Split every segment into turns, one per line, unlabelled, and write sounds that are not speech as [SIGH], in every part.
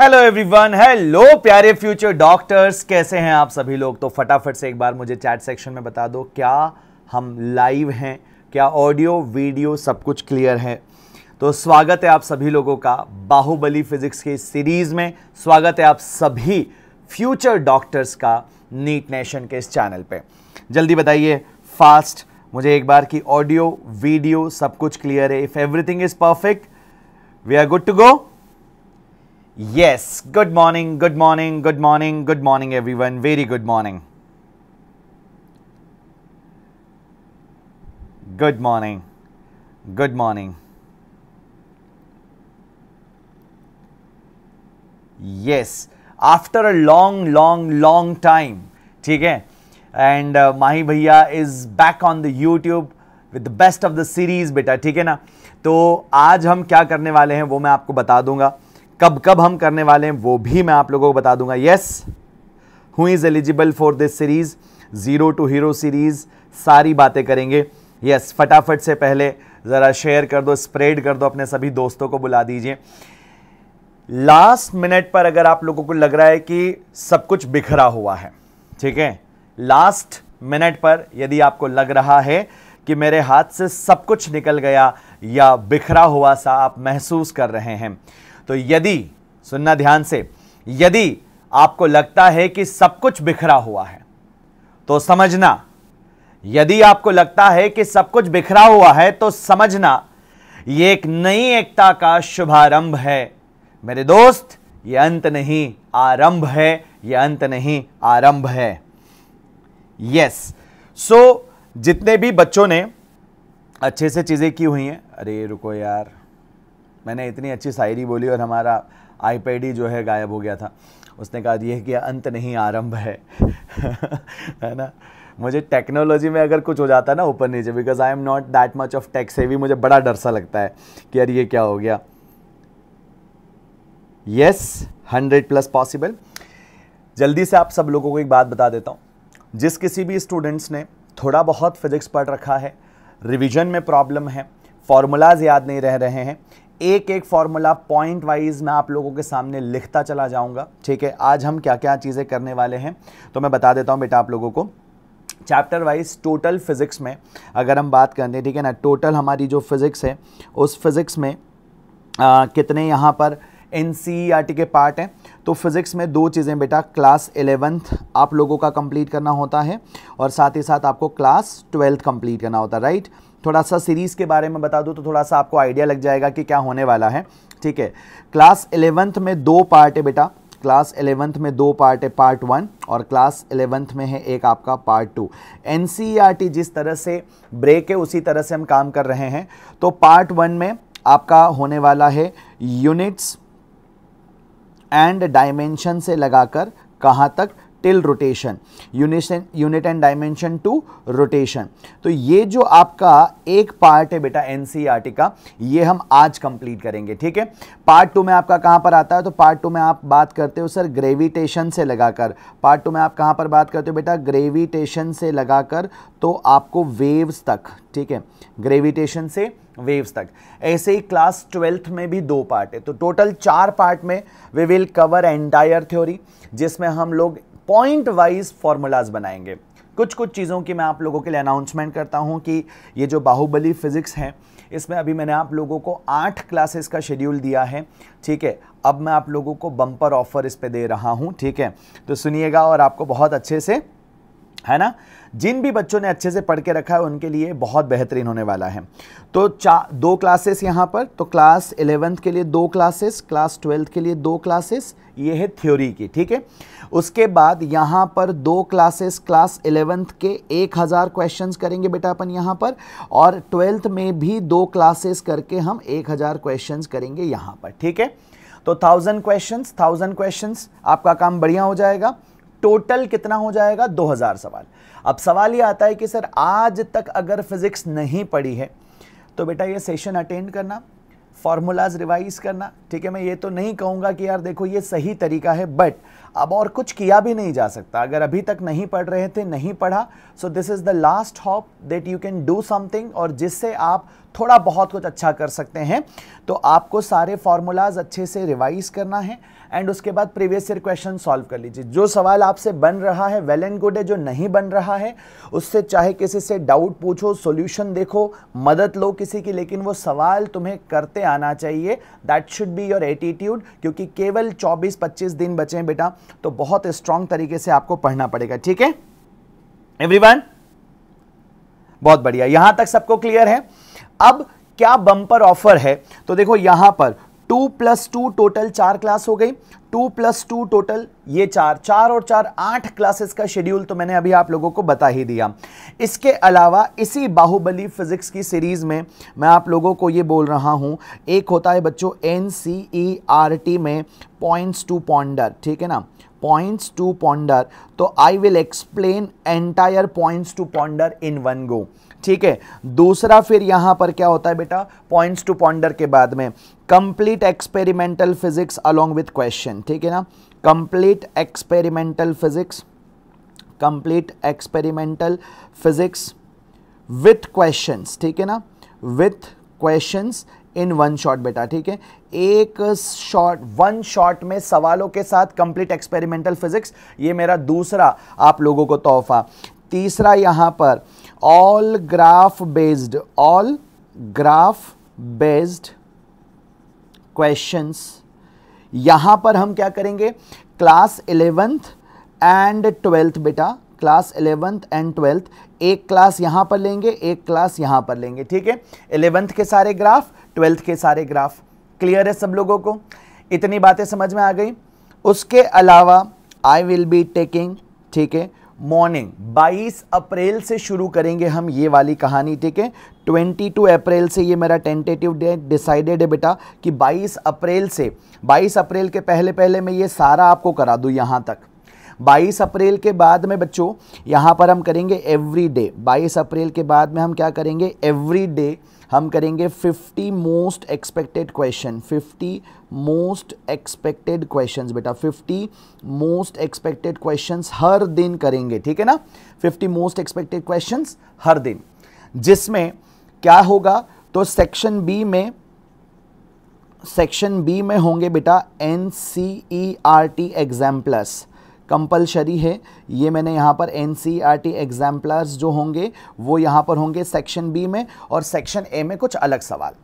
Hello everyone hello प्यारे future doctors कैसे हैं आप सभी लोग तो फटाफट से एक बार मुझे चैट सेक्शन में बता दो क्या हम लाइव हैं क्या ऑडियो वीडियो सब कुछ क्लियर है तो स्वागत है आप सभी लोगों का बाहुबली फिजिक्स की सीरीज में स्वागत है आप सभी फ्यूचर डॉक्टर्स का नीट नेशन के इस चैनल पे जल्दी बताइए फास्ट मुझे एक बार की ऑडियो वीडियो सब कुछ क्लियर है if everything is perfect we are good to go Yes, good morning, good morning, good morning, good morning everyone, very good morning. Good morning, good morning. Yes, after a long, long, long time, ठीक And uh, Mahi Bhaiya is back on the YouTube with the best of the series, beta, ठीक है ना तो आज हम क्या करने वाले हैं वो मैं आपको बता दूंगा कब कब हम करने वाले हैं वो भी मैं आप लोगों को बता दूंगा yes who is eligible for this series zero to hero series सारी बातें करेंगे यस फटाफट से पहले ज़रा शेयर कर दो स्प्रेड कर दो अपने सभी दोस्तों को बुला दीजिए लास्ट मिनट पर अगर आप लोगों को लग रहा है कि सब कुछ बिखरा हुआ है ठीक है लास्ट मिनट पर यदि आपको लग रहा है कि मेरे हाथ से सब कुछ निकल गया या बिखरा हुआ सा आप महसूस कर रहे हैं तो यदि सुनना ध्यान से यदि आपको लगता है कि सब कुछ बिखरा हुआ है तो समझना यदि आपको लगता है कि सब कुछ बिखरा हुआ है तो समझना यह एक नई एकता का शुभारंभ है मेरे दोस्त ये अंत नहीं आरंभ है यह अंत नहीं आरंभ है यस सो so, जितने भी बच्चों ने अच्छे से चीज़ें की हुई हैं अरे रुको यार मैंने इतनी अच्छी शायरी बोली और हमारा आईपैड ही जो है गायब हो गया था उसने कहा यह कि अंत नहीं आरंभ है [LAUGHS] है ना मुझे टेक्नोलॉजी में अगर कुछ हो जाता है ना ऊपर नीचे because I am not that much of tech से भी मुझे बड़ा डर सा लगता है कि यार ये क्या हो गया यस हंड्रेड प्लस पॉसिबल जल्दी से आप सब लोगों को एक बात बता देता हूँ जिस किसी भी स्टूडेंट्स ने थोड़ा बहुत फिजिक्स पढ़ रखा है रिविजन में प्रॉब्लम है फॉर्मूलाज याद नहीं रह रहे हैं एक एक फार्मूला पॉइंट वाइज मैं आप लोगों के सामने लिखता चला जाऊंगा ठीक है आज हम क्या क्या चीज़ें करने वाले हैं तो मैं बता देता हूँ बेटा आप लोगों को चैप्टर वाइज टोटल फिज़िक्स में अगर हम बात करते हैं ठीक है ना टोटल हमारी जो फिज़िक्स है उस फिज़िक्स में आ, कितने यहाँ पर एन e के पार्ट हैं तो फिज़िक्स में दो चीज़ें बेटा क्लास एलेवंथ आप लोगों का कंप्लीट करना होता है और साथ ही साथ आपको क्लास ट्वेल्थ कंप्लीट करना होता है राइट थोड़ा सा सीरीज़ के बारे में बता दूँ तो थोड़ा सा आपको आइडिया लग जाएगा कि क्या होने वाला है ठीक है क्लास एलेवंथ में दो पार्ट है बेटा क्लास एलेवंथ में दो पार्ट है पार्ट वन और क्लास एलेवंथ में है एक आपका पार्ट टू एन जिस तरह से ब्रेक है उसी तरह से हम काम कर रहे हैं तो पार्ट वन में आपका होने वाला है यूनिट्स एंड डायमेंशन से लगाकर कहाँ तक टिल रोटेशन यूनिशन unit and dimension to rotation तो ये जो आपका एक पार्ट है बेटा एन e का ये हम आज कंप्लीट करेंगे ठीक है पार्ट टू में आपका कहाँ पर आता है तो पार्ट टू में आप बात करते हो सर ग्रेविटेशन से लगाकर पार्ट टू में आप कहाँ पर बात करते हो बेटा ग्रेविटेशन से लगाकर तो आपको वेव्स तक ठीक है ग्रेविटेशन से वेव्स तक ऐसे ही क्लास ट्वेल्थ में भी दो पार्ट है तो टोटल चार पार्ट में we will cover entire theory जिसमें हम लोग पॉइंट वाइज फार्मूलाज बनाएंगे कुछ कुछ चीज़ों की मैं आप लोगों के लिए अनाउंसमेंट करता हूँ कि ये जो बाहुबली फिज़िक्स है इसमें अभी मैंने आप लोगों को आठ क्लासेस का शेड्यूल दिया है ठीक है अब मैं आप लोगों को बम्पर ऑफर इस पे दे रहा हूँ ठीक है तो सुनिएगा और आपको बहुत अच्छे से है ना जिन भी बच्चों ने अच्छे से पढ़ के रखा है उनके लिए बहुत बेहतरीन होने वाला है तो चा दो क्लासेस यहाँ पर तो क्लास एलेवेंथ के लिए दो क्लासेस क्लास ट्वेल्थ के लिए दो क्लासेस ये है थ्योरी की ठीक है उसके बाद यहाँ पर दो क्लासेस क्लास इलेवेंथ के एक हज़ार क्वेश्चन करेंगे बेटा अपन यहाँ पर और ट्वेल्थ में भी दो क्लासेस करके हम एक हज़ार क्वेश्चन करेंगे यहाँ पर ठीक है तो थाउजेंड क्वेश्चन थाउजेंड क्वेश्चन आपका काम बढ़िया हो जाएगा टोटल कितना हो जाएगा दो हजार सवाल अब सवाल ये आता है कि सर आज तक अगर फिजिक्स नहीं पढ़ी है तो बेटा ये सेशन अटेंड करना फॉर्मूलाज रिवाइज करना ठीक है मैं ये तो नहीं कहूँगा कि यार देखो ये सही तरीका है बट अब और कुछ किया भी नहीं जा सकता अगर अभी तक नहीं पढ़ रहे थे नहीं पढ़ा so this is the last hope that you can do something और जिससे आप थोड़ा बहुत कुछ अच्छा कर सकते हैं तो आपको सारे फार्मूलाज अच्छे से रिवाइज़ करना है एंड उसके बाद प्रीवियस ईयर क्वेश्चन सॉल्व कर लीजिए जो सवाल आपसे बन रहा है वेल एंड गुड है जो नहीं बन रहा है उससे चाहे किसी से डाउट पूछो सोल्यूशन देखो मदद लो किसी की लेकिन वो सवाल तुम्हें करते आना चाहिए that should be your attitude क्योंकि केवल 24-25 दिन बचे हैं बेटा तो बहुत स्ट्रांग तरीके से आपको पढ़ना पड़ेगा ठीक है एवरी बहुत बढ़िया यहां तक सबको क्लियर है अब क्या बम्पर ऑफर है तो देखो यहां पर टू प्लस टू टोटल चार क्लास हो गई टू प्लस टू टोटल ये चार चार और चार आठ क्लासेस का शेड्यूल तो मैंने अभी आप लोगों को बता ही दिया इसके अलावा इसी बाहुबली फिजिक्स की सीरीज़ में मैं आप लोगों को ये बोल रहा हूँ एक होता है बच्चों N C E R T में पॉइंट्स टू पॉन्डर ठीक है ना पॉइंट्स टू पॉन्डर तो I will explain entire points to ponder in one go ठीक है दूसरा फिर यहां पर क्या होता है बेटा पॉइंट्स टू पॉन्डर के बाद में complete experimental physics along with question ठीक है ना complete experimental physics complete experimental physics with question ठीक है ना with question in one shot बेटा ठीक है एक शॉट वन शॉट में सवालों के साथ कंप्लीट एक्सपेरिमेंटल फिजिक्स ये मेरा दूसरा आप लोगों को तोहफा तीसरा यहाँ पर all graph based all graph based questions यहां पर हम क्या करेंगे क्लास इलेवेंथ एंड ट्वेल्थ बेटा क्लास इलेवेंथ एंड ट्वेल्थ एक क्लास यहां पर लेंगे एक क्लास यहां पर लेंगे ठीक है इलेवेंथ के सारे ग्राफ ट्वेल्थ के सारे ग्राफ क्लियर है सब लोगों को इतनी बातें समझ में आ गई उसके अलावा आई विल बी टेकिंग ठीक है मॉर्निंग 22 अप्रैल से शुरू करेंगे हम ये वाली कहानी ठीक है 22 अप्रैल से ये मेरा टेंटेटिव डेट डिसाइडेड है बेटा कि 22 अप्रैल से 22 अप्रैल के पहले पहले मैं ये सारा आपको करा दूँ यहाँ तक 22 अप्रैल के बाद में बच्चों यहाँ पर हम करेंगे एवरी डे बाईस अप्रैल के बाद में हम क्या करेंगे एवरी डे हम करेंगे 50 most expected question 50 most expected questions बेटा 50 मोस्ट एक्सपेक्टेड क्वेश्चंस हर दिन करेंगे ठीक है ना 50 मोस्ट एक्सपेक्टेड क्वेश्चंस हर दिन जिसमें क्या होगा तो सेक्शन बी में सेक्शन बी में होंगे बेटा N C E R T exam plus compulsory है ये मैंने यहाँ पर N C R T exemplars जो होंगे वो यहाँ पर होंगे सेक्शन बी में और सेक्शन ए में कुछ अलग सवाल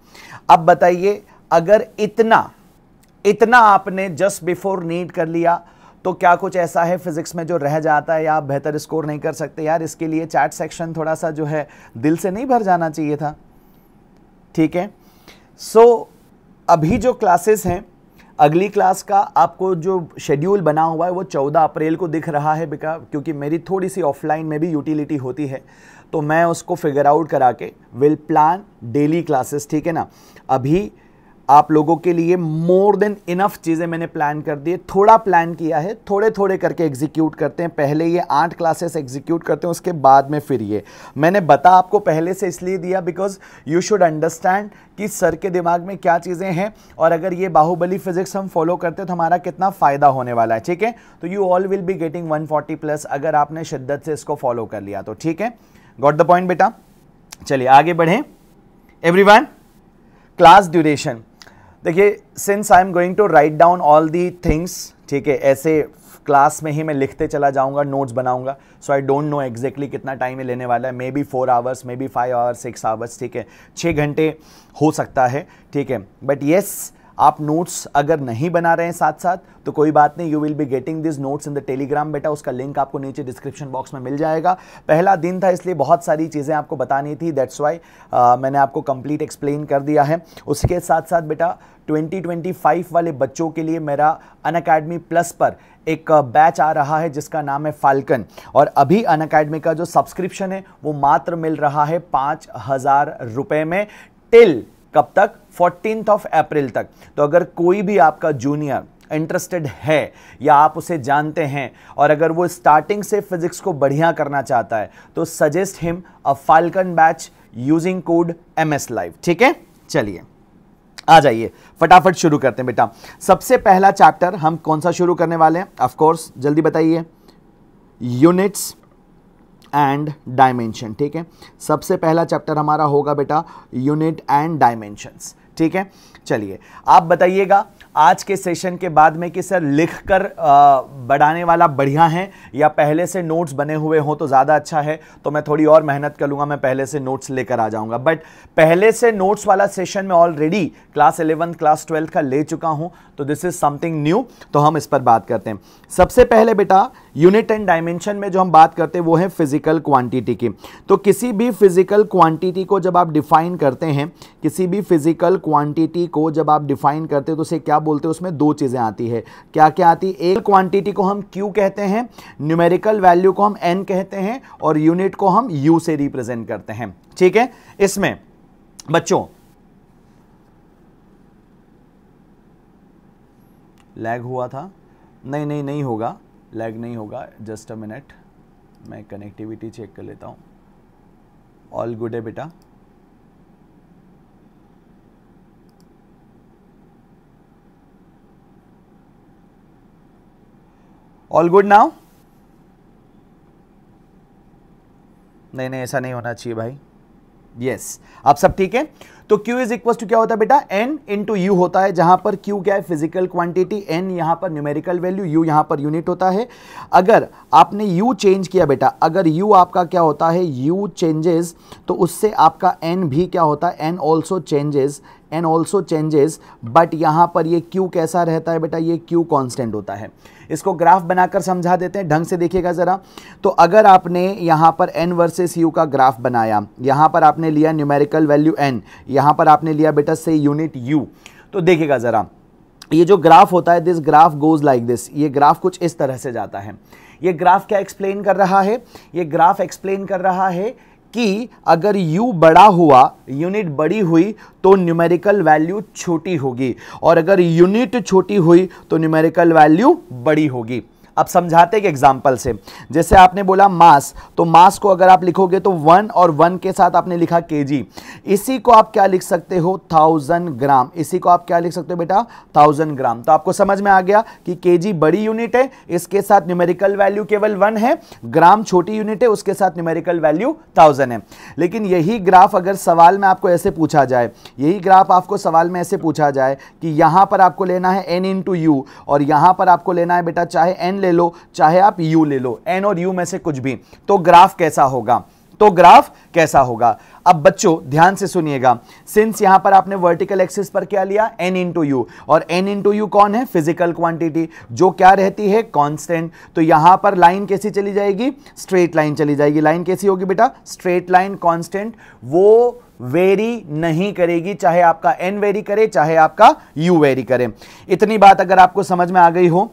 अब बताइए अगर इतना इतना आपने जस्ट बिफोर नीट कर लिया तो क्या कुछ ऐसा है फिजिक्स में जो रह जाता है या आप बेहतर स्कोर नहीं कर सकते यार इसके लिए चैट सेक्शन थोड़ा सा जो है दिल से नहीं भर जाना चाहिए था ठीक है सो so, अभी जो क्लासेस हैं अगली क्लास का आपको जो शेड्यूल बना हुआ है वो 14 अप्रैल को दिख रहा है बिका क्योंकि मेरी थोड़ी सी ऑफलाइन में भी यूटिलिटी होती है तो मैं उसको फिगर आउट करा के विल प्लान डेली क्लासेस ठीक है ना अभी आप लोगों के लिए मोर देन इनफ चीज़ें मैंने प्लान कर दी है थोड़ा प्लान किया है थोड़े थोड़े करके एग्जीक्यूट करते हैं पहले ये आठ क्लासेस एग्जीक्यूट करते हैं उसके बाद में फिर ये मैंने बता आपको पहले से इसलिए दिया बिकॉज यू शुड अंडरस्टैंड कि सर के दिमाग में क्या चीज़ें हैं और अगर ये बाहुबली फिजिक्स हम फॉलो करते तो हमारा कितना फ़ायदा होने वाला है ठीक है तो you all will be getting one plus अगर आपने शिद्दत से इसको फॉलो कर लिया तो ठीक है गॉट द पॉइंट बेटा चलिए आगे बढ़ें एवरी क्लास ड्यूरेशन देखिए since I am going to write down all the things ठीक है ऐसे क्लास में ही मैं लिखते चला जाऊंगा नोट्स बनाऊंगा so I don't know exactly कितना टाइम लेने वाला है maybe four hours maybe five hours six hours ठीक है छः घंटे हो सकता है ठीक है बट येस आप नोट्स अगर नहीं बना रहे हैं साथ साथ तो कोई बात नहीं you will be getting this notes in the Telegram बेटा उसका लिंक आपको नीचे डिस्क्रिप्शन बॉक्स में मिल जाएगा पहला दिन था इसलिए बहुत सारी चीज़ें आपको बतानी थी दैट्स वाई मैंने आपको कंप्लीट एक्सप्लेन कर दिया है उसके साथ साथ बेटा 2025 वाले बच्चों के लिए मेरा अन अकेडमी प्लस पर एक बैच आ रहा है जिसका नाम है फाल्कन और अभी अन अकेडमी का जो सब्सक्रिप्शन है वो मात्र मिल रहा है पाँच हज़ार रुपये में टिल कब तक फोर्टीन ऑफ अप्रैल तक तो अगर कोई भी आपका जूनियर इंटरेस्टेड है या आप उसे जानते हैं और अगर वो स्टार्टिंग से फिजिक्स को बढ़िया करना चाहता है तो suggest him a Falcon batch using code M S live ठीक है चलिए आ जाइए फटाफट शुरू करते हैं बेटा सबसे पहला चैप्टर हम कौन सा शुरू करने वाले हैं ऑफकोर्स जल्दी बताइए यूनिट्स एंड डायमेंशन ठीक है सबसे पहला चैप्टर हमारा होगा बेटा यूनिट एंड डायमेंशंस ठीक है चलिए आप बताइएगा आज के सेशन के बाद में कि सर लिख कर आ, बढ़ाने वाला बढ़िया है या पहले से नोट्स बने हुए हों तो ज़्यादा अच्छा है तो मैं थोड़ी और मेहनत कर लूँगा मैं पहले से नोट्स लेकर आ जाऊँगा बट पहले से नोट्स वाला सेशन मैं already class eleventh class twelfth का ले चुका हूँ तो दिस इज़ समथिंग न्यू तो हम इस पर बात करते हैं सबसे पहले बेटा यूनिट एंड डायमेंशन में जो हम बात करते हैं वो है फिजिकल क्वांटिटी की तो किसी भी फिजिकल क्वांटिटी को जब आप डिफाइन करते हैं किसी भी फिजिकल क्वांटिटी को जब आप डिफाइन करते हैं तो उसे क्या बोलते हैं उसमें दो चीज़ें आती है क्या क्या आती है एक क्वांटिटी को हम क्यू कहते हैं न्यूमेरिकल वैल्यू को हम एन कहते हैं और यूनिट को हम यू से रिप्रेजेंट करते हैं ठीक है इसमें बच्चों लैग हुआ था नहीं नहीं नहीं होगा लैग नहीं होगा जस्ट अ मिनट मैं कनेक्टिविटी चेक कर लेता हूँ ऑल गुड है बेटा ऑल गुड नाउ नहीं नहीं ऐसा नहीं होना चाहिए भाई यस yes. आप सब ठीक है तो Q इज इक्वल टू क्या होता है बेटा N इंटू यू होता है जहां पर Q क्या है फिजिकल क्वांटिटी N यहां पर न्यूमेरिकल वैल्यू U यहां पर यूनिट होता है अगर आपने U चेंज किया बेटा अगर U आपका क्या होता है U चेंजेस तो उससे आपका N भी क्या होता है N also changes and also changes but यहाँ पर ये क्यू कैसा रहता है बेटा ये क्यू कॉन्स्टेंट होता है इसको ग्राफ बनाकर समझा देते हैं ढंग से देखिएगा ज़रा तो अगर आपने यहाँ पर एन वर्सेस यू का ग्राफ बनाया यहाँ पर आपने लिया न्यूमेरिकल वैल्यू एन यहाँ पर आपने लिया बेटा से यूनिट यू तो देखिएगा ज़रा ये जो ग्राफ होता है this graph goes like this ये ग्राफ कुछ इस तरह से जाता है ये ग्राफ क्या एक्सप्लेन कर रहा है ये ग्राफ एक्सप्लेन कर रहा है कि अगर u बड़ा हुआ यूनिट बड़ी हुई तो न्यूमेरिकल वैल्यू छोटी होगी और अगर यूनिट छोटी हुई तो न्यूमेरिकल वैल्यू बड़ी होगी अब समझाते एक एग्जाम्पल से जैसे आपने बोला मास तो मास को अगर आप लिखोगे तो वन और वन के साथ आपने लिखा के इसी को आप क्या लिख सकते हो थाउजेंड ग्राम इसी को आप क्या लिख सकते हो बेटा थाउजेंड ग्राम तो आपको समझ में आ गया कि के बड़ी यूनिट है इसके साथ न्यूमेरिकल वैल्यू केवल वन है ग्राम छोटी यूनिट है उसके साथ न्यूमेरिकल वैल्यू थाउजेंड है लेकिन यही ग्राफ अगर सवाल में आपको ऐसे पूछा जाए यही ग्राफ आपको सवाल में ऐसे पूछा जाए कि यहां पर आपको लेना है एन इंटू और यहां पर आपको लेना है बेटा चाहे एन ले लो चाहे आप यू ले लो एन और यू में से कुछ भी तो ग्राफ कैसा होगा तो ग्राफ कैसा होगा अब बच्चों ध्यान से सुनिएगा सिंस यहां पर आपने वर्टिकल एक्सिस पर क्या लिया n इंटू यू और n इंटू यू कौन है फिजिकल क्वांटिटी जो क्या रहती है कांस्टेंट तो यहां पर लाइन कैसी चली जाएगी स्ट्रेट लाइन चली जाएगी लाइन कैसी होगी बेटा स्ट्रेट लाइन कांस्टेंट वो वेरी नहीं करेगी चाहे आपका एन वेरी करे चाहे आपका यू वेरी करे इतनी बात अगर आपको समझ में आ गई हो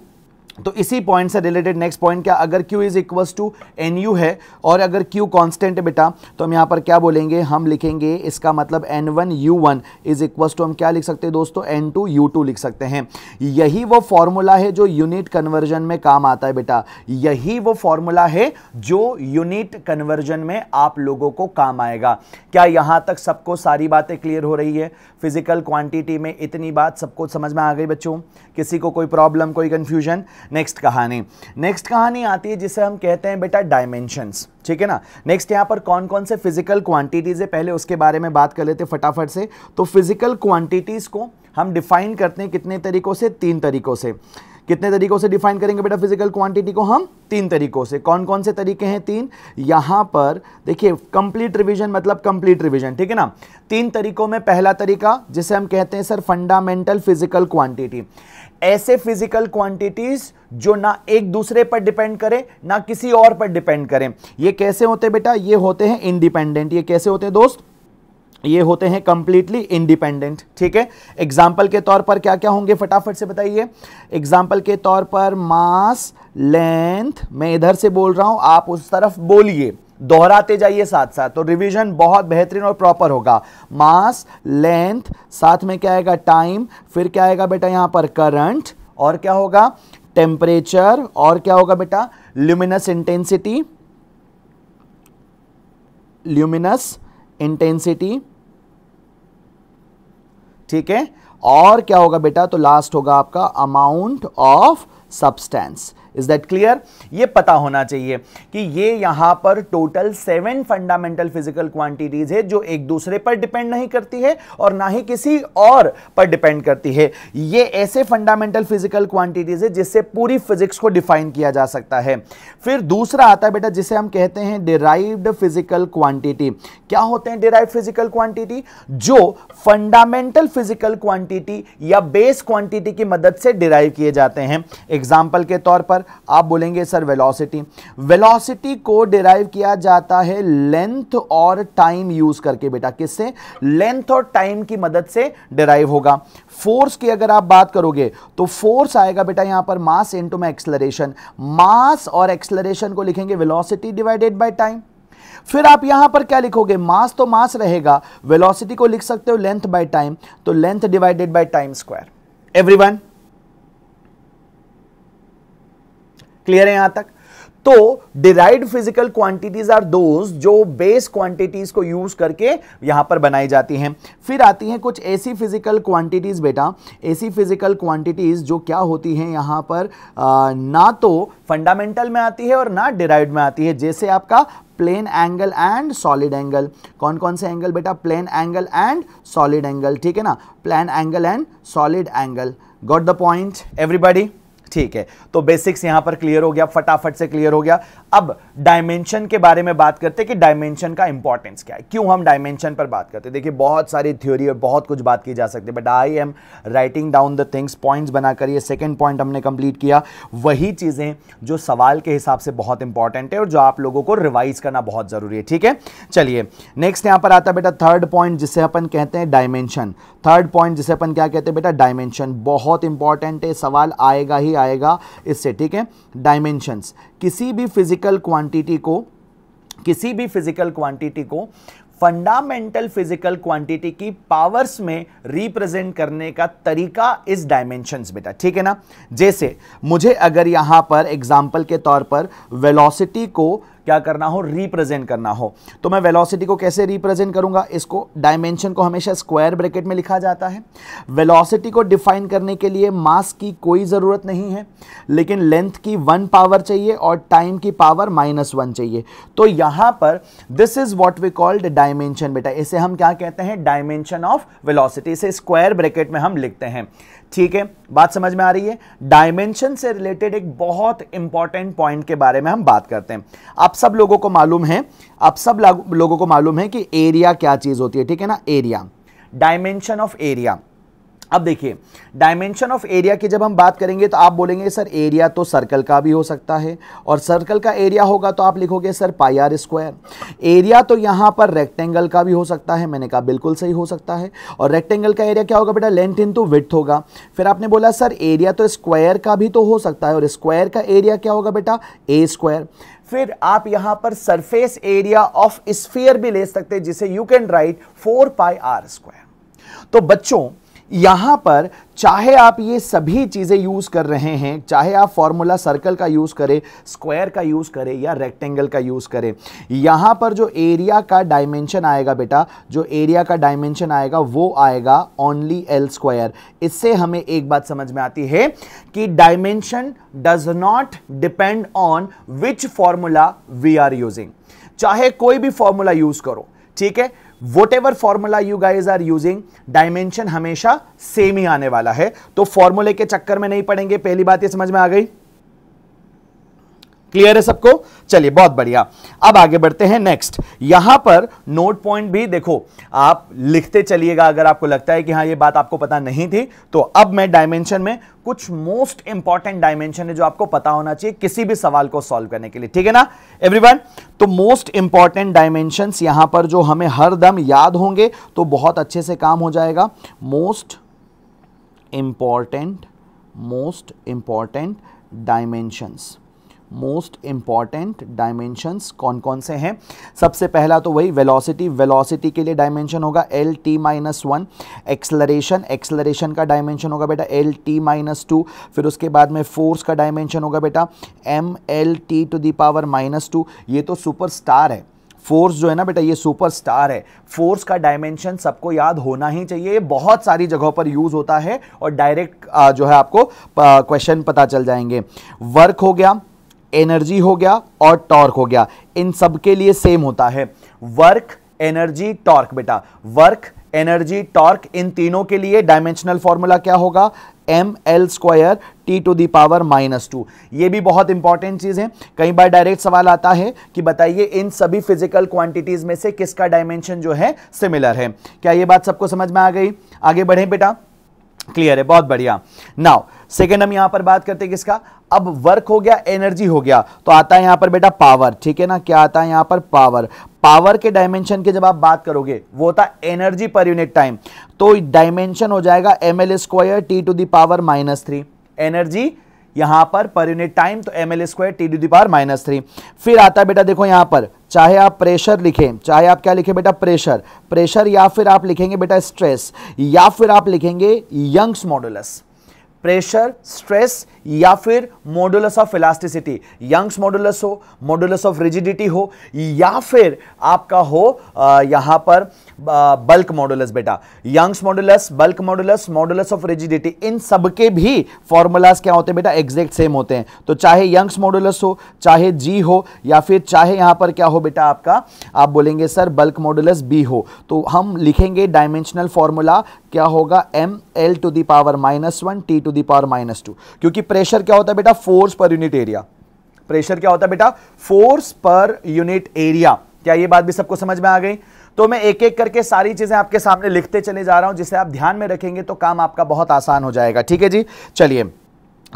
तो इसी पॉइंट से रिलेटेड नेक्स्ट पॉइंट क्या अगर Q is equal to N U है और अगर Q कांस्टेंट है बेटा तो हम यहाँ पर क्या बोलेंगे हम लिखेंगे इसका मतलब N one U one is equal to हम क्या लिख सकते हैं दोस्तों एन टू यू टू लिख सकते हैं यही वो फॉर्मूला है जो यूनिट कन्वर्जन में काम आता है बेटा यही वो फॉर्मूला है जो यूनिट कन्वर्जन में आप लोगों को काम आएगा क्या यहाँ तक सबको सारी बातें क्लियर हो रही है फिजिकल क्वांटिटी में इतनी बात सबको समझ में आ गई बच्चों किसी को कोई प्रॉब्लम कोई कन्फ्यूजन नेक्स्ट कहानी नेक्स्ट कहानी आती है जिसे हम कहते हैं बेटा डायमेंशंस ठीक है ना नेक्स्ट यहाँ पर कौन कौन से फिजिकल क्वांटिटीज़ है पहले उसके बारे में बात कर लेते फटाफट से तो फिजिकल क्वांटिटीज़ को हम डिफाइन करते हैं कितने तरीकों से तीन तरीकों से कितने तरीकों से डिफाइन करेंगे बेटा फिजिकल क्वांटिटी को हम तीन तरीकों से कौन कौन से तरीके हैं तीन यहां पर देखिए कंप्लीट रिवीजन मतलब कंप्लीट रिवीजन ठीक है ना तीन तरीकों में पहला तरीका जिसे हम कहते हैं सर फंडामेंटल फिजिकल क्वांटिटी ऐसे फिजिकल क्वांटिटीज जो ना एक दूसरे पर डिपेंड करें ना किसी और पर डिपेंड करें ये कैसे होते बेटा ये होते हैं इंडिपेंडेंट ये कैसे होते दोस्त ये होते हैं कंप्लीटली इंडिपेंडेंट ठीक है एग्जाम्पल के तौर पर क्या क्या होंगे फटाफट से बताइए एग्जाम्पल के तौर पर मास लेंथ मैं इधर से बोल रहा हूं आप उस तरफ बोलिए दोहराते जाइए साथ साथ तो रिवीजन बहुत बेहतरीन और प्रॉपर होगा मास लेंथ साथ में क्या आएगा टाइम फिर क्या आएगा बेटा यहां पर करंट और क्या होगा टेम्परेचर और क्या होगा बेटा ल्यूमिनस इंटेंसिटी ल्यूमिनस इंटेंसिटी ठीक है और क्या होगा बेटा तो लास्ट होगा आपका amount of substance is that clear ये पता होना चाहिए कि ये यहां पर total seven fundamental physical quantities है जो एक दूसरे पर डिपेंड नहीं करती है और ना ही किसी और पर डिपेंड करती है ये ऐसे फंडामेंटल फिजिकल क्वांटिटीज है जिससे पूरी फिजिक्स को डिफाइन किया जा सकता है फिर दूसरा आता है बेटा जिसे हम कहते हैं डिराइव्ड फिजिकल क्वांटिटी क्या होते हैं डिराइव फिजिकल क्वांटिटी जो फंडामेंटल फिजिकल क्वांटिटी या बेस क्वांटिटी की मदद से डिराइव किए जाते हैं एग्जाम्पल के तौर पर आप बोलेंगे सर वेलोसिटी वेलोसिटी को डिराइव किया जाता है लेंथ और टाइम यूज करके बेटा किससे लेंथ और टाइम की मदद से डिराइव होगा फोर्स की अगर आप बात करोगे तो फोर्स आएगा बेटा यहां पर मास इनटू में एक्सलरेशन मास और एक्सलरेशन को लिखेंगे वेलोसिटी डिवाइडेड बाय टाइम फिर आप यहां पर क्या लिखोगे मास तो मास रहेगा वेलोसिटी को लिख सकते हो लेंथ बाय टाइम तो length divided by time square everyone clear है यहां तक तो derived physical quantities are those जो बेस क्वांटिटीज को यूज करके यहां पर बनाई जाती हैं फिर आती हैं कुछ ऐसी फिजिकल क्वांटिटीज बेटा ऐसी फिजिकल क्वांटिटीज जो क्या होती हैं यहां पर आ, ना तो फंडामेंटल में आती है और ना डिराइड में आती है जैसे आपका plane angle and solid angle कौन कौन से एंगल बेटा plane angle and solid angle ठीक है ना plane angle and solid angle got the point everybody ठीक है तो बेसिक्स यहां पर क्लियर हो गया फटाफट से क्लियर हो गया अब डायमेंशन के बारे में बात करते हैं कि डायमेंशन का इंपॉर्टेंस क्या है क्यों हम डायमेंशन पर बात करते हैं देखिए बहुत सारी थ्योरी और बहुत कुछ बात की जा सकती है but I am writing down the things points बनाकर ये सेकेंड पॉइंट हमने कंप्लीट किया वही चीज़ें जो सवाल के हिसाब से बहुत इंपॉर्टेंट है और जो आप लोगों को रिवाइज करना बहुत ज़रूरी है ठीक है चलिए नेक्स्ट यहाँ पर आता है बेटा थर्ड पॉइंट जिसे अपन कहते हैं डायमेंशन थर्ड पॉइंट जिसे अपन क्या कहते हैं बेटा डायमेंशन बहुत इंपॉर्टेंट है सवाल आएगा ही आएगा इससे ठीक है डायमेंशंस किसी भी फिजिकल क्वांटिटी को किसी भी फिजिकल क्वांटिटी को फंडामेंटल फिजिकल क्वांटिटी की पावर्स में रिप्रेजेंट करने का तरीका इस डायमेंशन बेटा ठीक है ना जैसे मुझे अगर यहां पर एग्जाम्पल के तौर पर वेलोसिटी को क्या करना हो रिप्रेजेंट करना हो तो मैं वेलोसिटी को कैसे रिप्रेजेंट करूंगा इसको डायमेंशन को हमेशा स्क्वायर ब्रैकेट में लिखा जाता है वेलोसिटी को डिफाइन करने के लिए मास की कोई ज़रूरत नहीं है लेकिन लेंथ की वन पावर चाहिए और टाइम की पावर माइनस वन चाहिए तो यहाँ पर this is what we called dimension बेटा इसे हम क्या कहते हैं डायमेंशन ऑफ वेलॉसिटी इसे स्क्वायर ब्रैकेट में हम लिखते हैं ठीक है बात समझ में आ रही है डायमेंशन से रिलेटेड एक बहुत इंपॉर्टेंट पॉइंट के बारे में हम बात करते हैं आप सब लोगों को मालूम है आप सब लोगों को मालूम है कि एरिया क्या चीज़ होती है ठीक है ना एरिया डायमेंशन ऑफ एरिया अब देखिए डायमेंशन ऑफ एरिया की जब हम बात करेंगे तो आप बोलेंगे सर एरिया तो सर्कल का भी हो सकता है और सर्कल का एरिया होगा तो आप लिखोगे sir pi R square area तो यहाँ पर रेक्टेंगल का भी हो सकता है मैंने कहा बिल्कुल सही हो सकता है और रेक्टेंगल का एरिया क्या होगा बेटा लेंथ इन टू विथ होगा फिर आपने बोला सर एरिया तो स्क्वायर का भी तो हो सकता है और स्क्वायर का एरिया क्या होगा बेटा ए स्क्वायर फिर आप यहां पर सरफेस एरिया ऑफ स्फीयर भी ले सकते हैं जिसे you can write four pi R square तो बच्चों यहां पर चाहे आप ये सभी चीज़ें यूज़ कर रहे हैं चाहे आप फॉर्मूला सर्कल का यूज़ करें स्क्वायर का यूज़ करें या रेक्टेंगल का यूज़ करें यहां पर जो एरिया का डायमेंशन आएगा बेटा जो एरिया का डायमेंशन आएगा वो आएगा ओनली एल स्क्वायर इससे हमें एक बात समझ में आती है कि dimension does not depend on which formula we are using चाहे कोई भी फॉर्मूला यूज़ करो ठीक है whatever formula you guys are using dimension हमेशा सेम ही आने वाला है तो फॉर्मूले के चक्कर में नहीं पड़ेंगे पहली बात ये समझ में आ गई क्लियर है सबको चलिए बहुत बढ़िया अब आगे बढ़ते हैं नेक्स्ट यहां पर नोट पॉइंट भी देखो आप लिखते चलिएगा अगर आपको लगता है कि हाँ ये बात आपको पता नहीं थी तो अब मैं डायमेंशन में कुछ मोस्ट इंपॉर्टेंट डायमेंशन है जो आपको पता होना चाहिए किसी भी सवाल को सॉल्व करने के लिए ठीक है ना एवरीवन तो मोस्ट इंपॉर्टेंट डायमेंशन यहां पर जो हमें हर दम याद होंगे तो बहुत अच्छे से काम हो जाएगा most important most important dimensions most important dimensions कौन कौन से हैं सबसे पहला तो वही वेलोसिटी वेलोसिटी के लिए डायमेंशन होगा L T minus one acceleration acceleration का डायमेंशन होगा बेटा एल टी माइनस टू फिर उसके बाद में फोर्स का डायमेंशन होगा बेटा M L T to the power minus two ये तो सुपर स्टार है फोर्स जो है ना बेटा ये सुपर स्टार है फोर्स का डायमेंशन सबको याद होना ही चाहिए ये बहुत सारी जगहों पर यूज़ होता है और डायरेक्ट जो है आपको क्वेश्चन पता चल जाएंगे वर्क हो गया एनर्जी हो गया और टॉर्क हो गया इन सब के लिए सेम होता है वर्क एनर्जी टॉर्क बेटा वर्क एनर्जी टॉर्क इन तीनों के लिए डायमेंशनल फॉर्मूला क्या होगा M L square T to the power minus two ये भी बहुत इंपॉर्टेंट चीज़ है कई बार डायरेक्ट सवाल आता है कि बताइए इन सभी फिजिकल क्वांटिटीज में से किसका डायमेंशन जो है सिमिलर है क्या ये बात सबको समझ में आ गई आगे बढ़े बेटा क्लियर है बहुत बढ़िया नाउ सेकेंड हम यहां पर बात करते हैं किसका अब वर्क हो गया एनर्जी हो गया तो आता है यहां पर बेटा पावर ठीक है ना क्या आता है यहां पर पावर पावर के डायमेंशन की जब आप बात करोगे वो होता है एनर्जी पर यूनिट टाइम तो डायमेंशन हो जाएगा M L square T to the power minus three energy यहां पर पर यूनिट टाइम तो M L square T the power minus three फिर आता है बेटा देखो यहां पर चाहे आप प्रेशर लिखें चाहे आप क्या लिखें बेटा प्रेशर प्रेशर या फिर आप लिखेंगे बेटा स्ट्रेस या फिर आप लिखेंगे यंग्स मॉडुलस प्रेशर स्ट्रेस या फिर modulus of elasticity Young's modulus हो मॉडुलस ऑफ रिजिडिटी हो या फिर आपका हो यहां पर बल्क मॉडुलस बेटा Young's modulus bulk modulus modulus of rigidity इन सबके भी फॉर्मूलाज क्या होते हैं बेटा एग्जैक्ट सेम होते हैं तो चाहे यंग्स मॉडुलस हो चाहे जी हो या फिर चाहे यहां पर क्या हो बेटा आपका आप बोलेंगे सर बल्क मॉडुलस बी हो तो हम लिखेंगे डायमेंशनल फॉर्मूला क्या होगा M L to the power minus one T to the power minus two क्योंकि प्रेशर क्या होता है बेटा फोर्स पर यूनिट एरिया प्रेशर क्या होता है बेटा फोर्स पर यूनिट एरिया क्या ये बात भी सबको समझ में आ गई तो मैं एक एक करके सारी चीज़ें आपके सामने लिखते चले जा रहा हूं जिसे आप ध्यान में रखेंगे तो काम आपका बहुत आसान हो जाएगा ठीक है जी चलिए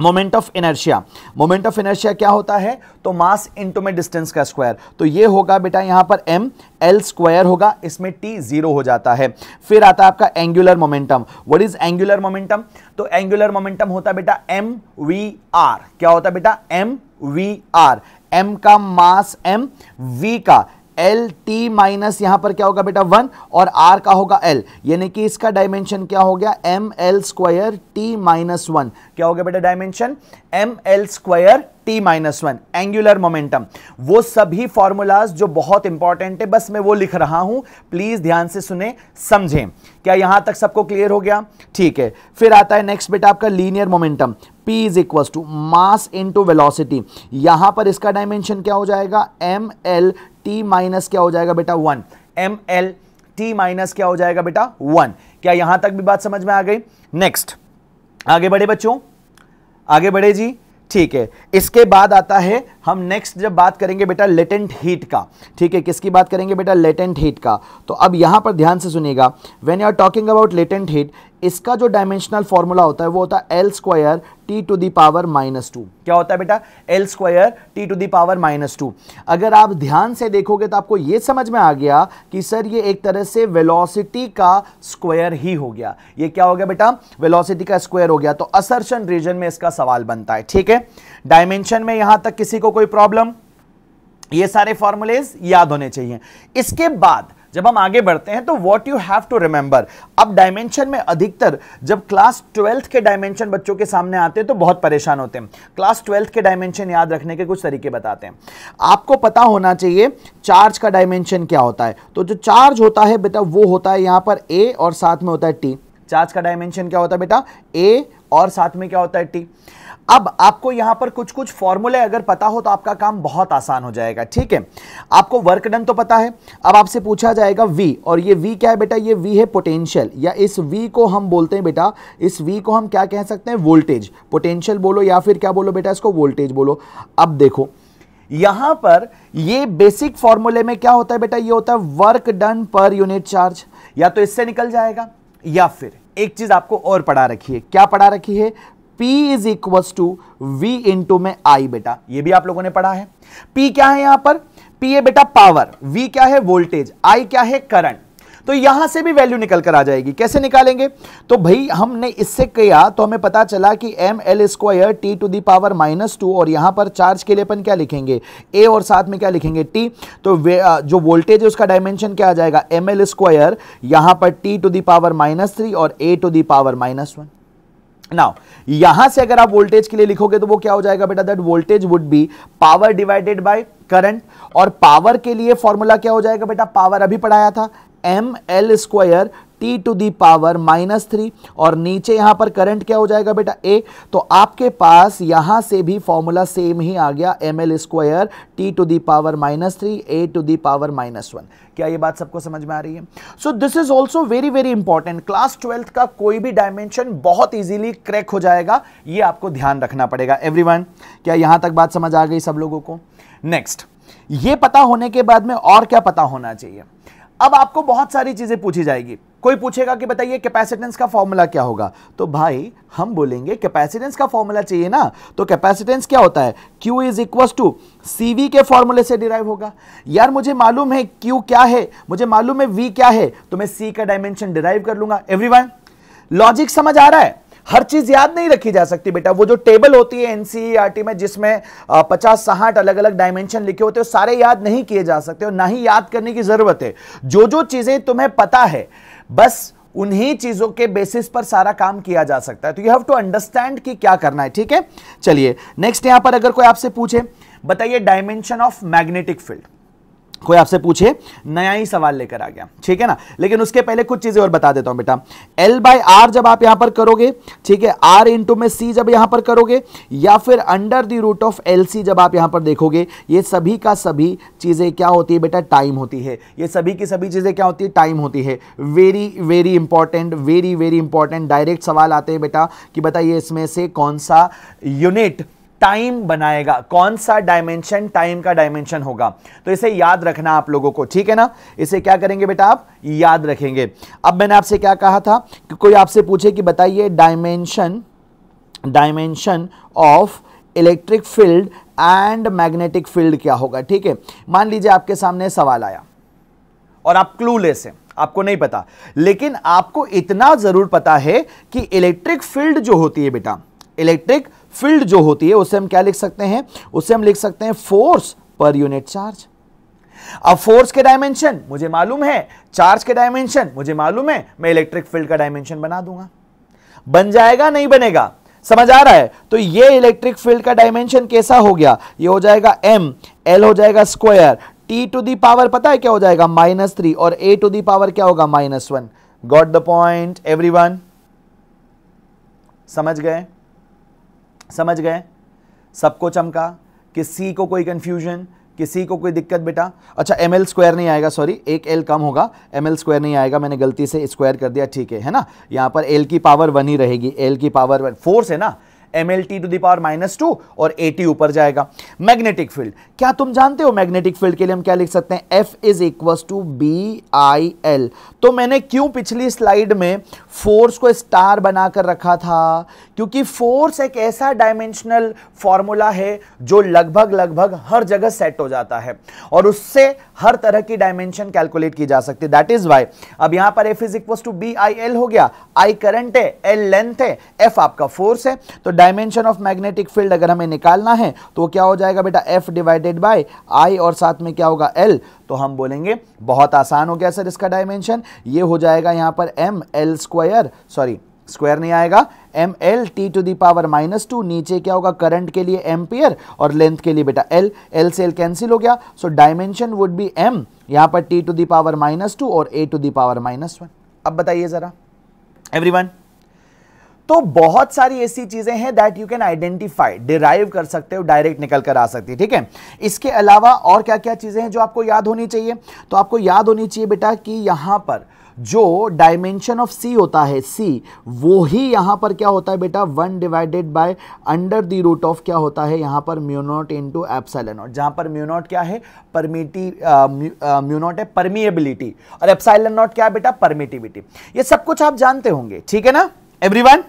moment of inertia moment of inertia क्या होता है तो मास इनटू में डिस्टेंस का स्क्वायर तो ये होगा बेटा यहाँ पर एम एल स्क्वायर होगा इसमें टी जीरो हो जाता है फिर आता है आपका angular momentum what is angular momentum तो एंगुलर मोमेंटम होता बेटा एम वी आर क्या होता बेटा एम वी आर एम का मास एम वी का एल टी माइनस यहां पर क्या होगा बेटा वन और आर का होगा एल यानी कि इसका डायमेंशन क्या हो गया M L square T minus one क्या हो गया बेटा dimension M L square T minus one angular momentum वो सभी फॉर्मूलाज जो बहुत इंपॉर्टेंट है बस मैं वो लिख रहा हूं प्लीज ध्यान से सुने समझें क्या यहां तक सबको क्लियर हो गया ठीक है फिर आता है नेक्स्ट बेटा आपका linear momentum P is equal to mass into velocity यहां पर इसका डायमेंशन क्या हो जाएगा एम एल टी माइनस क्या हो जाएगा बेटा one M L T minus क्या हो जाएगा बेटा वन क्या यहां तक भी बात समझ में आ गई नेक्स्ट आगे बढ़े बच्चों आगे बढ़े जी ठीक है इसके बाद आता है हम नेक्स्ट जब बात करेंगे बेटा लेटेंट हीट का ठीक है किसकी बात करेंगे बेटा लेटेंट हीट का तो अब यहां पर ध्यान से सुनिएगा when you are talking about latent heat इसका जो डायमेंशनल फॉर्मूला होता है वो होता है L square T to the power minus two क्या होता है बेटा L square T to the power minus two अगर आप ध्यान से देखोगे तो आपको ये समझ में आ गया कि सर ये एक तरह से वेलोसिटी का स्क्वायर ही हो गया ये क्या हो गया बेटा वेलोसिटी का स्क्वायर हो गया तो असर्शन रीजन में इसका सवाल बनता है ठीक है डायमेंशन में यहां तक किसी को कोई प्रॉब्लम ये सारे फॉर्मूलेज याद होने चाहिए इसके बाद जब हम आगे बढ़ते हैं तो what you have to remember अब डायमेंशन में अधिकतर जब क्लास ट्वेल्थ के डायमेंशन बच्चों के सामने आते हैं तो बहुत परेशान होते हैं क्लास ट्वेल्थ के डायमेंशन याद रखने के कुछ तरीके बताते हैं आपको पता होना चाहिए चार्ज का डायमेंशन क्या होता है तो जो चार्ज होता है बेटा वो होता है यहाँ पर ए और साथ में होता है टी चार्ज का डायमेंशन क्या होता है बेटा ए और साथ में क्या होता है टी अब आपको यहां पर कुछ कुछ फॉर्मूले अगर पता हो तो आपका काम बहुत आसान हो जाएगा ठीक है आपको वर्क डन तो पता है अब आपसे पूछा जाएगा वी और ये वी क्या है बेटा ये वी है पोटेंशियल या इस वी को हम बोलते हैं बेटा इस वी को हम क्या कह सकते हैं वोल्टेज पोटेंशियल बोलो या फिर क्या बोलो बेटा इसको वोल्टेज बोलो अब देखो यहां पर ये बेसिक फॉर्मूले में क्या होता है बेटा ये होता है work done per unit charge या तो इससे निकल जाएगा या फिर एक चीज आपको और पढ़ा रखी है क्या पढ़ा रखी है P is equal to V into में I बेटा ये भी आप लोगों ने पढ़ा है P क्या है यहां पर P है बेटा पावर V क्या है वोल्टेज I क्या है करंट तो यहां से भी वैल्यू निकल कर आ जाएगी कैसे निकालेंगे तो भाई हमने इससे किया तो हमें पता चला कि M L square T to the power minus two और यहां पर चार्ज के लिए अपन क्या लिखेंगे ए और साथ में क्या लिखेंगे टी तो जो वोल्टेज है उसका डायमेंशन क्या आ जाएगा एम एल स्क्वायर यहां पर T to the power minus three और A to the power minus one now यहां से अगर आप वोल्टेज के लिए लिखोगे तो वो क्या हो जाएगा बेटा that voltage would be power divided by current और पावर के लिए फॉर्मूला क्या हो जाएगा बेटा पावर अभी पढ़ाया था M L square T to the power minus three और नीचे यहां पर करंट क्या हो जाएगा बेटा ए तो आपके पास यहां से भी फॉर्मूला सेम ही आ गया M L square T to the power minus three A to the power minus one क्या ये बात सबको समझ में आ रही है so this is also very very important class twelfth का कोई भी डायमेंशन बहुत ईजिली क्रैक हो जाएगा ये आपको ध्यान रखना पड़ेगा एवरी क्या यहां तक बात समझ आ गई सब लोगों को नेक्स्ट ये पता होने के बाद में और क्या पता होना चाहिए अब आपको बहुत सारी चीज़ें पूछी जाएगी कोई पूछेगा कि बताइए कैपेसिटेंस का फॉर्मूला क्या होगा तो भाई हम बोलेंगे कैपेसिटेंस का फॉर्मूला चाहिए ना तो कैपेसिटेंस क्या होता है Q is equals to C के फॉर्मूले से डिराइव होगा यार मुझे मालूम है Q क्या है मुझे मालूम है V क्या है तो मैं C का डायमेंशन डिराइव कर लूंगा एवरी लॉजिक समझ आ रहा है हर चीज याद नहीं रखी जा सकती बेटा वो जो टेबल होती है एनसीईआरटी e e में जिसमें पचास साहठ अलग अलग डायमेंशन लिखे होते हैं सारे याद नहीं किए जा सकते और ना ही याद करने की जरूरत है जो जो चीजें तुम्हें पता है बस उन्हीं चीजों के बेसिस पर सारा काम किया जा सकता है तो यू हैव टू अंडरस्टैंड कि क्या करना है ठीक है चलिए नेक्स्ट यहां पर अगर कोई आपसे पूछे बताइए डायमेंशन ऑफ मैग्नेटिक फील्ड कोई आपसे पूछे नया ही सवाल लेकर आ गया ठीक है ना लेकिन उसके पहले कुछ चीजें और बता देता हूं बेटा L बाई आर जब आप यहां पर करोगे ठीक है R इंटू में C जब यहां पर करोगे या फिर under the root of L C जब आप यहां पर देखोगे ये सभी का सभी चीजें क्या होती है बेटा टाइम होती है ये सभी की सभी चीजें क्या होती है टाइम होती है very very important very very important direct सवाल आते हैं बेटा कि बताइए इसमें से कौन सा यूनिट टाइम बनाएगा कौन सा डायमेंशन टाइम का डायमेंशन होगा तो इसे याद रखना आप लोगों को ठीक है ना इसे क्या करेंगे बेटा आप याद रखेंगे अब मैंने आपसे क्या कहा था कि कोई आपसे पूछे कि बताइए dimension dimension of electric field and magnetic field क्या होगा ठीक है मान लीजिए आपके सामने सवाल आया और आप क्लूलेस हैं आपको नहीं पता लेकिन आपको इतना जरूर पता है कि इलेक्ट्रिक फील्ड जो होती है बेटा इलेक्ट्रिक फील्ड जो होती है उसे हम क्या लिख सकते हैं उसे हम लिख सकते हैं फोर्स पर यूनिट चार्ज अब फोर्स के डायमेंशन मुझे मालूम है चार्ज के डायमेंशन मुझे मालूम है मैं इलेक्ट्रिक फील्ड का डायमेंशन बना दूंगा बन जाएगा नहीं बनेगा समझ आ रहा है तो ये इलेक्ट्रिक फील्ड का डायमेंशन कैसा हो गया ये हो जाएगा एम एल हो जाएगा square T to the power पता है क्या हो जाएगा माइनस थ्री और ए टू दी पावर क्या होगा minus one got the point every समझ गए समझ गए सबको चमका किसी को कोई कंफ्यूजन किसी को कोई दिक्कत बेटा अच्छा एम एल स्क्वायर नहीं आएगा सॉरी एक एल कम होगा एम एल स्क्वायर नहीं आएगा मैंने गलती से स्क्वायर कर दिया ठीक है है ना यहाँ पर एल की पावर वन ही रहेगी एल की पावर वन फोर्स है ना M L T to the power minus two और ए टी ऊपर जाएगा मैग्नेटिक फील्ड क्या तुम जानते हो मैग्नेटिक फील्ड के लिए हम क्या लिख सकते हैं F is equal to B I L तो मैंने क्यों पिछली स्लाइड में फोर्स को स्टार बनाकर रखा था क्योंकि फोर्स एक ऐसा डायमेंशनल फॉर्मूला है जो लगभग लगभग हर जगह सेट हो जाता है और उससे हर तरह की डायमेंशन कैलकुलेट की जा सकती है दैट इज वाई अब यहां पर F is equal to B I L हो गया आई करंट है एल लेंथ है एफ आपका फोर्स है तो डायमेंशन ऑफ मैग्नेटिक फील्ड अगर हमें निकालना है तो वो क्या हो जाएगा बेटा एफ डिवाइडेड बाई आई और साथ में क्या होगा एल तो हम बोलेंगे बहुत आसान हो गया सर इसका डायमेंशन ये हो जाएगा यहाँ पर M L square sorry square नहीं आएगा M L T to the power minus two नीचे क्या होगा करंट के लिए एम्पियर और लेंथ के लिए बेटा एल एल से एल कैंसिल हो गया so dimension would be M यहाँ पर T to the power minus two और A to the power minus one अब बताइए ज़रा एवरी वन तो बहुत सारी ऐसी चीजें हैं that you can identify derive कर सकते हो डायरेक्ट निकल कर आ सकती है ठीक है इसके अलावा और क्या क्या चीजें हैं जो आपको याद होनी चाहिए तो आपको याद होनी चाहिए बेटा कि यहां पर जो डायमेंशन ऑफ सी होता है सी वो ही यहां पर क्या होता है बेटा one divided by under the root of क्या होता है यहां पर म्यूनोट इन टू एप्साइलनॉट जहां पर म्यूनोट क्या है परमिटी म्यूनोट है परमिएबिलिटी और एप्साइलनॉट क्या है बेटा परमिटिविटी ये सब कुछ आप जानते होंगे ठीक है ना एवरीवन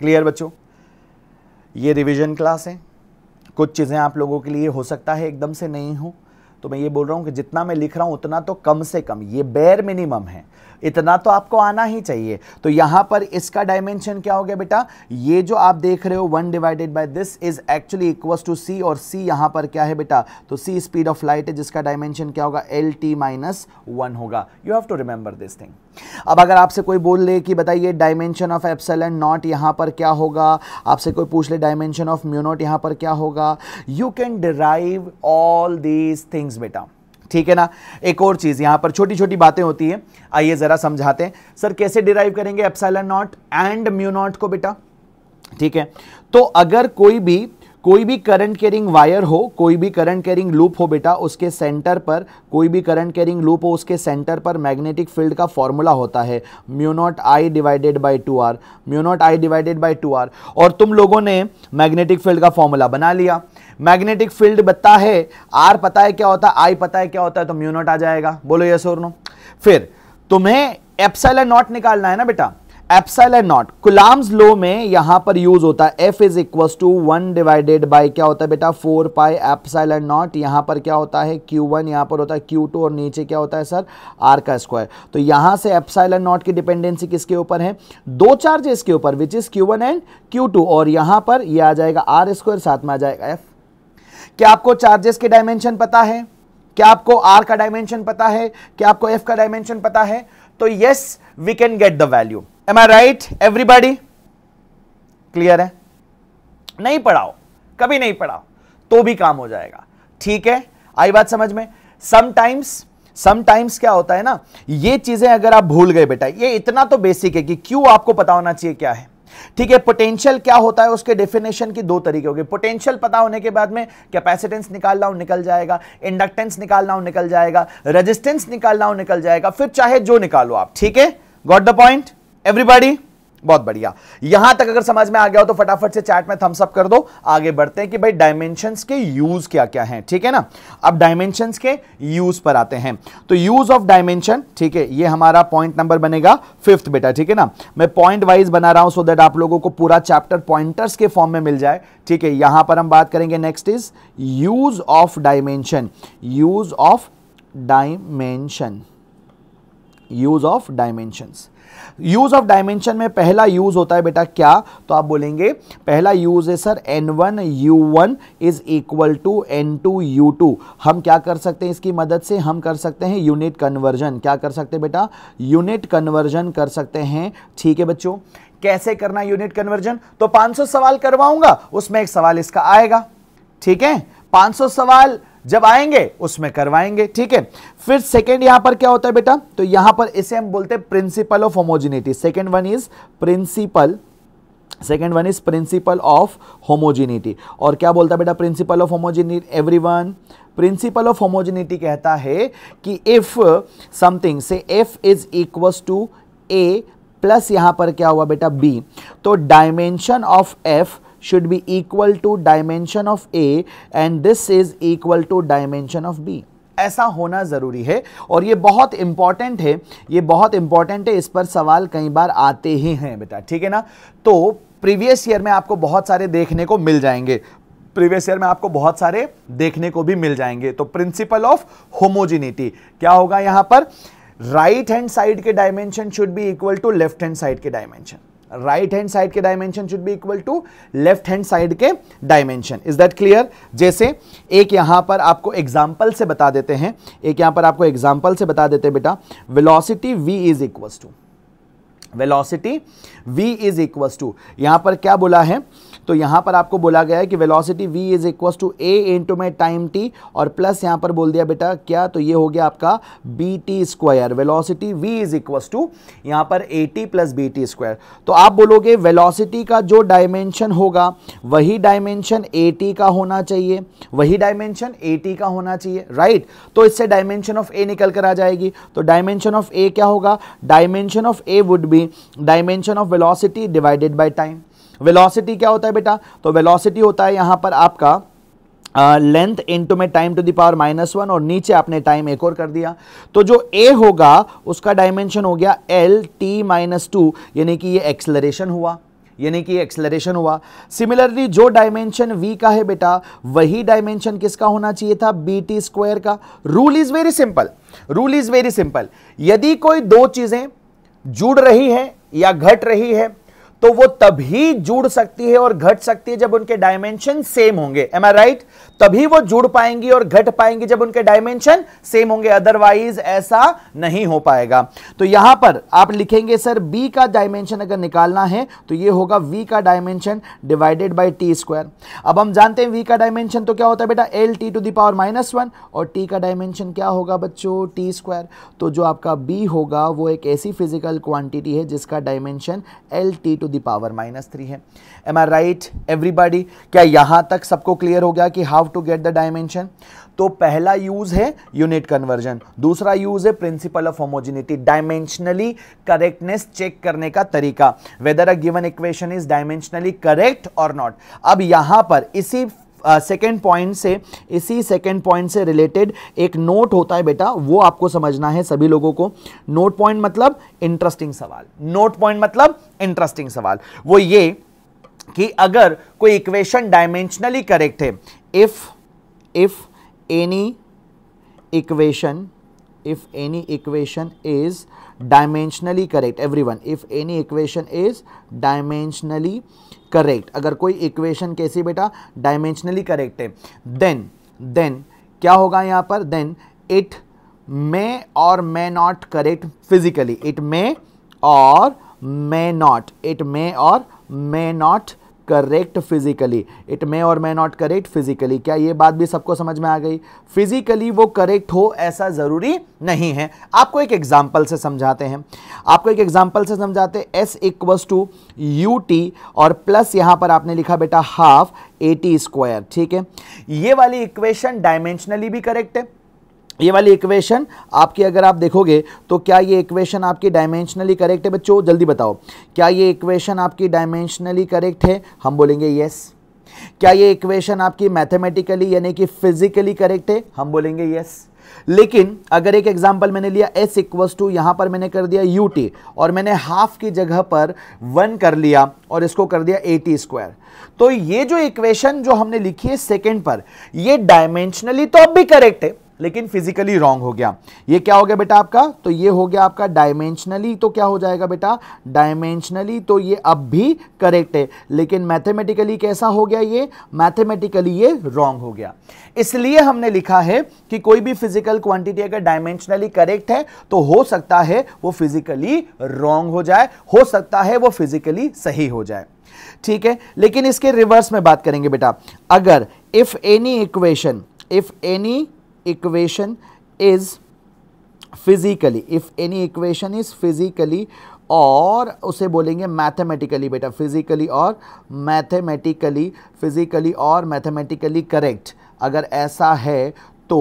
क्लियर बच्चों ये रिवीजन क्लास है कुछ चीज़ें आप लोगों के लिए हो सकता है एकदम से नहीं हो तो मैं ये बोल रहा हूँ कि जितना मैं लिख रहा हूँ उतना तो कम से कम ये बैर मिनिमम है इतना तो आपको आना ही चाहिए तो यहाँ पर इसका डायमेंशन क्या हो गया बेटा ये जो आप देख रहे हो one divided by this is actually equal to C और सी यहाँ पर क्या है बेटा तो सी स्पीड ऑफ लाइट है जिसका डायमेंशन क्या होगा एल टी माइनस वन होगा you have to remember this thing अब अगर आपसे कोई बोल ले कि बताइए dimension of epsilon and not यहाँ पर क्या होगा आपसे कोई पूछ ले डायमेंशन ऑफ म्यूनोट यहाँ पर क्या होगा you can derive all these things बेटा ठीक है ना एक और चीज़ यहां पर छोटी छोटी बातें होती है आइए ज़रा समझाते हैं सर कैसे डिराइव करेंगे epsilon not and mu not को बेटा ठीक है तो अगर कोई भी कोई भी करंट कैरिंग वायर हो कोई भी करंट कैरिंग लूप हो बेटा उसके सेंटर पर कोई भी करंट कैरिंग लूप हो उसके सेंटर पर मैग्नेटिक फील्ड का फॉर्मूला होता है mu not I divided by two R mu not I divided by two R और तुम लोगों ने मैग्नेटिक फील्ड का फॉर्मूला बना लिया मैग्नेटिक फील्ड बता है आर पता है क्या होता है आई पता है क्या होता है तो म्यू नॉट आ जाएगा बोलो यस और नो फिर तुम्हें एप्सल नॉट निकालना है ना बेटा एप्सल नॉट कुलाम्स लो में यहां पर यूज होता है F is equal to one divided by क्या होता है बेटा फोर पाई एप्सल नॉट यहां पर क्या होता है क्यू वन यहां पर होता है क्यू टू और नीचे क्या होता है सर आर का स्क्वायर तो यहां से एप्सल नॉट की डिपेंडेंसी किसके ऊपर है दो चार्जेस के ऊपर which is Q one and Q two और यहां पर यह आ जाएगा आर स्क्वायर साथ में आ जाएगा एफ क्या आपको चार्जेस के डायमेंशन पता है क्या आपको आर का डायमेंशन पता है क्या आपको एफ का डायमेंशन पता है तो yes we can get the value am I right everybody clear है नहीं पढ़ाओ कभी नहीं पढ़ाओ तो भी काम हो जाएगा ठीक है आई बात समझ में समटाइम्स समटाइम्स क्या होता है ना ये चीजें अगर आप भूल गए बेटा ये इतना तो बेसिक है कि क्यों आपको पता होना चाहिए क्या है ठीक है पोटेंशियल क्या होता है उसके डेफिनेशन की दो तरीके होगी पोटेंशियल पता होने के बाद में कैपेसिटेंस निकालना हो निकल जाएगा इंडक्टेंस निकालना हो निकल जाएगा रजिस्टेंस निकालना हो निकल जाएगा फिर चाहे जो निकालो आप ठीक है गॉट द पॉइंट एवरीबॉडी बहुत बढ़िया यहां तक अगर समझ में आ गया हो तो फटाफट से चैट में थम्सअप कर दो आगे बढ़ते हैं कि भाई डायमेंशन के यूज क्या क्या है ठीक है ना अब डायमेंशन के यूज पर आते हैं तो यूज ऑफ डायमेंशन ठीक है ये हमारा पॉइंट नंबर बनेगा फिफ्थ बेटा ठीक है ना मैं पॉइंट वाइज बना रहा हूं सो देट आप लोगों को पूरा चैप्टर पॉइंटर्स के फॉर्म में मिल जाए ठीक है यहां पर हम बात करेंगे next is use of dimension use of dimension use of dimensions use of dimension में पहला यूज होता है बेटा क्या तो आप बोलेंगे पहला यूज है sir N one U one is equal to N two you two हम क्या कर सकते हैं इसकी मदद से हम कर सकते हैं यूनिट कन्वर्जन क्या कर सकते हैं बेटा यूनिट कन्वर्जन कर सकते हैं ठीक है बच्चों कैसे करना यूनिट कन्वर्जन तो 500 सवाल करवाऊंगा उसमें एक सवाल इसका आएगा ठीक है 500 सवाल जब आएंगे उसमें करवाएंगे ठीक है फिर सेकेंड यहां पर क्या होता है बेटा तो यहां पर इसे हम बोलते हैं principle of homogeneity second one is principle second one is principle of homogeneity और क्या बोलता है बेटा principle of homogeneity one principle of homogeneity कहता है कि if something say F is equals to A plus यहां पर क्या हुआ बेटा बी तो dimension of F should be equal to dimension of A and this is equal to dimension of B. ऐसा होना ज़रूरी है और ये बहुत इंपॉर्टेंट है ये बहुत इंपॉर्टेंट है इस पर सवाल कई बार आते ही हैं बेटा ठीक है ना तो प्रीवियस ईयर में आपको बहुत सारे देखने को मिल जाएंगे प्रीवियस ईयर में आपको बहुत सारे देखने को भी मिल जाएंगे तो प्रिंसिपल ऑफ होमोजिनिटी क्या होगा यहाँ पर राइट हैंड साइड के dimension should be equal to left hand side के डायमेंशन राइट हैंड साइड के dimension should be equal to left hand side के डायमेंशन इज दैट क्लियर जैसे एक यहां पर आपको एग्जाम्पल से बता देते हैं एक यहां पर आपको एग्जाम्पल से बता देते हैं बेटा velocity we is equal to velocity we is equal to यहां पर क्या बोला है तो यहाँ पर आपको बोला गया है कि velocity we is equal to A to में टाइम टी और प्लस यहाँ पर बोल दिया बेटा क्या तो ये हो गया आपका B T square velocity V is equal to यहाँ पर ए T plus B T square तो आप बोलोगे वेलॉसिटी का जो डायमेंशन होगा वही डायमेंशन ए टी का होना चाहिए वही डायमेंशन ए टी का होना चाहिए राइट तो इससे डायमेंशन ऑफ ए निकल कर आ जाएगी तो डायमेंशन ऑफ ए क्या होगा dimension of A would be dimension of velocity divided by time velocity क्या होता है बेटा तो वेलोसिटी होता है यहां पर आपका लेंथ इनटू में time to the power minus one और नीचे आपने टाइम एक और कर दिया तो जो ए होगा उसका डायमेंशन हो गया एल टी माइनस टू यानी कि ये एक्सलरेशन हुआ यानी कि एक्सलरेशन हुआ सिमिलरली जो डायमेंशन वी का है बेटा वही डायमेंशन किसका होना चाहिए था बी टी स्क्वायर का rule is very simple rule is very simple यदि कोई दो चीजें जुड़ रही है या घट रही है तो वो तभी जुड़ सकती है और घट सकती है जब उनके डायमेंशन सेम होंगे एम आई राइट तभी वो जुड़ पाएंगी और घट पाएंगी जब उनके डायमेंशन सेम होंगे अदरवाइज ऐसा नहीं हो पाएगा तो यहां पर आप लिखेंगे सर बी का डायमेंशन अगर निकालना है तो ये होगा वी का dimension divided by T square अब हम जानते हैं वी का डायमेंशन तो क्या होता है बेटा L T to the power minus one और टी का डायमेंशन क्या होगा बच्चों टी स्क्वायर तो जो आपका बी होगा वो एक ऐसी फिजिकल क्वांटिटी है जिसका dimension L T two to the power minus three है एम आर राइट एवरीबॉडी क्या यहां तक सबको क्लियर हो गया कि how to get the dimension तो पहला यूज है यूनिट कन्वर्जन दूसरा यूज है principle of homogeneity dimensionally correctness check करने का तरीका whether a given equation is dimensionally correct और नॉट अब यहां पर इसी सेकेंड पॉइंट से इसी सेकेंड पॉइंट से रिलेटेड एक नोट होता है बेटा वो आपको समझना है सभी लोगों को नोट पॉइंट मतलब इंटरेस्टिंग सवाल नोट पॉइंट मतलब इंटरेस्टिंग सवाल वो ये कि अगर कोई इक्वेशन डायमेंशनली करेक्ट है if if any equation if any equation is dimensionally correct everyone if any equation is dimensionally correct अगर कोई इक्वेशन कैसी बेटा डायमेंशनली करेक्ट है देन देन क्या होगा यहाँ पर then it may or may not correct physically it may or may not it may or may not correct physically it may or may not correct physically क्या ये बात भी सबको समझ में आ गई फिजिकली वो करेक्ट हो ऐसा ज़रूरी नहीं है आपको एक एग्जाम्पल से समझाते हैं आपको एक एग्जाम्पल से समझाते हैं S equals to U T और प्लस यहाँ पर आपने लिखा बेटा हाफ ए टी स्क्वायर ठीक है ये वाली इक्वेशन डायमेंशनली भी करेक्ट है ये वाली इक्वेशन आपकी अगर आप देखोगे तो क्या ये इक्वेशन आपकी डायमेंशनली करेक्ट है बच्चों जल्दी बताओ क्या ये इक्वेशन आपकी डायमेंशनली करेक्ट है हम बोलेंगे येस क्या ये इक्वेशन आपकी मैथमेटिकली यानी कि फिजिकली करेक्ट है हम बोलेंगे यस लेकिन अगर एक एग्जाम्पल मैंने लिया एस इक्वस टू यहाँ पर मैंने कर दिया यू टी और मैंने हाफ की जगह पर वन कर लिया और इसको कर दिया ए टी स्क्वायर तो ये जो इक्वेशन जो हमने लिखी है सेकेंड पर ये डायमेंशनली तो अब भी करेक्ट है लेकिन फिजिकली रॉन्ग हो गया ये क्या हो गया बेटा आपका तो ये हो गया आपका डायमेंशनली तो क्या हो जाएगा बेटा डायमेंशनली तो ये अब भी करेक्ट है लेकिन मैथमेटिकली कैसा हो गया ये मैथमेटिकली ये रॉन्ग हो गया इसलिए हमने लिखा है कि कोई भी फिजिकल क्वांटिटी अगर डायमेंशनली करेक्ट है तो हो सकता है वो फिजिकली रॉन्ग हो जाए हो सकता है वो फिजिकली सही हो जाए ठीक है लेकिन इसके रिवर्स में बात करेंगे बेटा अगर if any equation if any equation is physically if any equation is physically और उसे बोलेंगे मैथमेटिकली बेटा फिज़िकली और मैथमेटिकली फिज़िकली और मैथमेटिकली करेक्ट अगर ऐसा है तो